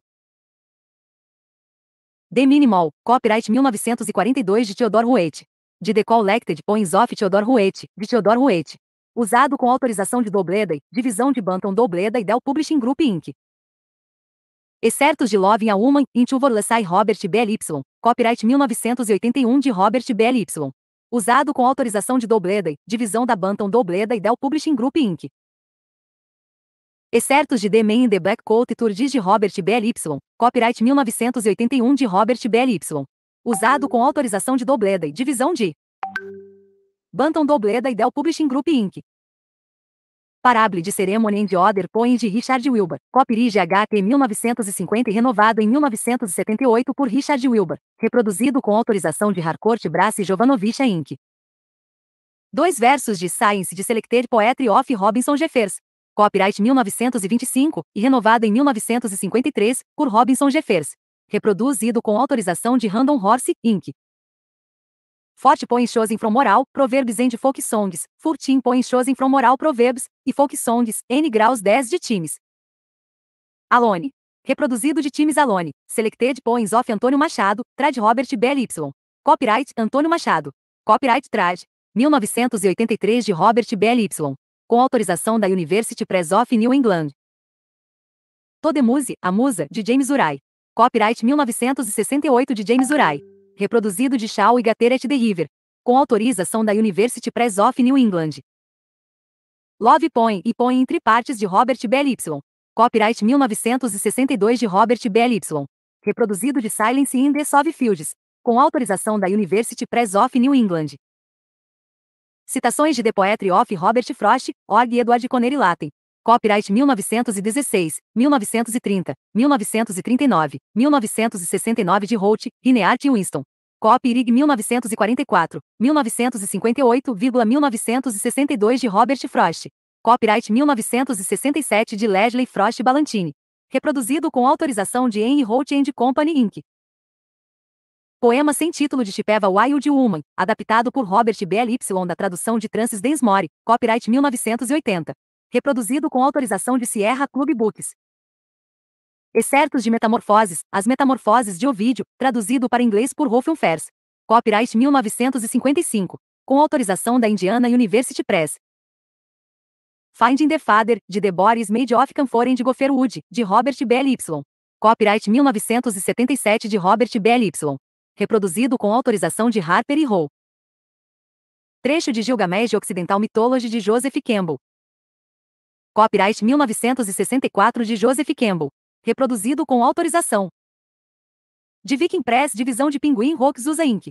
The Minimal, copyright 1942 de Theodore Ruete. De The Collected Points of Theodore Ruete, de Theodore Ruete. Usado com autorização de Dobleda, divisão de Bantam Dobleda e Dell Publishing Group Inc. Excertos de Loving a Woman, Into Overlessai Robert BLY, copyright 1981 de Robert BLY. Usado com autorização de Dobleda, divisão da Bantam Dobleda e Dell Publishing Group Inc. Excertos de The Man in the Black Coat e Turdis de Robert BLY, copyright 1981 de Robert BLY. Usado com autorização de Dobleda e divisão de Bantam Dobleda e Dell Publishing Group Inc. Parable de Ceremony and Other Point de Richard Wilbur, copyright HT 1950 e renovado em 1978 por Richard Wilbur, reproduzido com autorização de Harcourt Brass e Jovanovich Inc. Dois versos de Science de Selected Poetry of Robinson Jeffers, Copyright 1925 e renovada em 1953 por Robinson Jeffers. Reproduzido com autorização de Random Horse, Inc. 14 Poem shows from Moral, Proverbs and Folk Songs, 14 Poem shows from Moral Proverbs e Folk Songs, N graus 10 de times. Alone. Reproduzido de times Alone. Selected Points of Antônio Machado, Trad Robert BLY. Copyright Antônio Machado. Copyright Trad. 1983 de Robert BLY com autorização da University Press of New England. Todemuse, a Musa, de James Uray. Copyright 1968 de James Uray. Reproduzido de Shaw e Gateret de the River. Com autorização da University Press of New England. Love Põe e Põe entre partes de Robert BLY. Copyright 1962 de Robert BLY. Reproduzido de Silence in the Soft Fields. Com autorização da University Press of New England. Citações de The Poetry of Robert Frost, Org Edward Connery Latin. Copyright 1916, 1930, 1939, 1969 de Holt, Rineart e Winston. Copyrig 1944, 1958,1962 de Robert Frost. Copyright 1967 de Leslie Frost Balantini. Reproduzido com autorização de Henry Holt and Company Inc. Poema sem título de Chipeva Wild Woman, adaptado por Robert B.L.Y. da tradução de Trances Densmore, copyright 1980. Reproduzido com autorização de Sierra Club Books. Excertos de Metamorfoses, As Metamorfoses de Ovídio, traduzido para inglês por Rolfion Fers. Copyright 1955, com autorização da Indiana University Press. Finding the Father, de Deboris Madoff Canforen de Gopher Wood, de Robert B. Y. Copyright 1977 de Robert B. Y reproduzido com autorização de Harper e Row. Trecho de Gilgamesh de Occidental Mythology de Joseph Campbell. Copyright 1964 de Joseph Campbell. Reproduzido com autorização. De Viking Press Divisão de Pinguim Rocks USA Inc.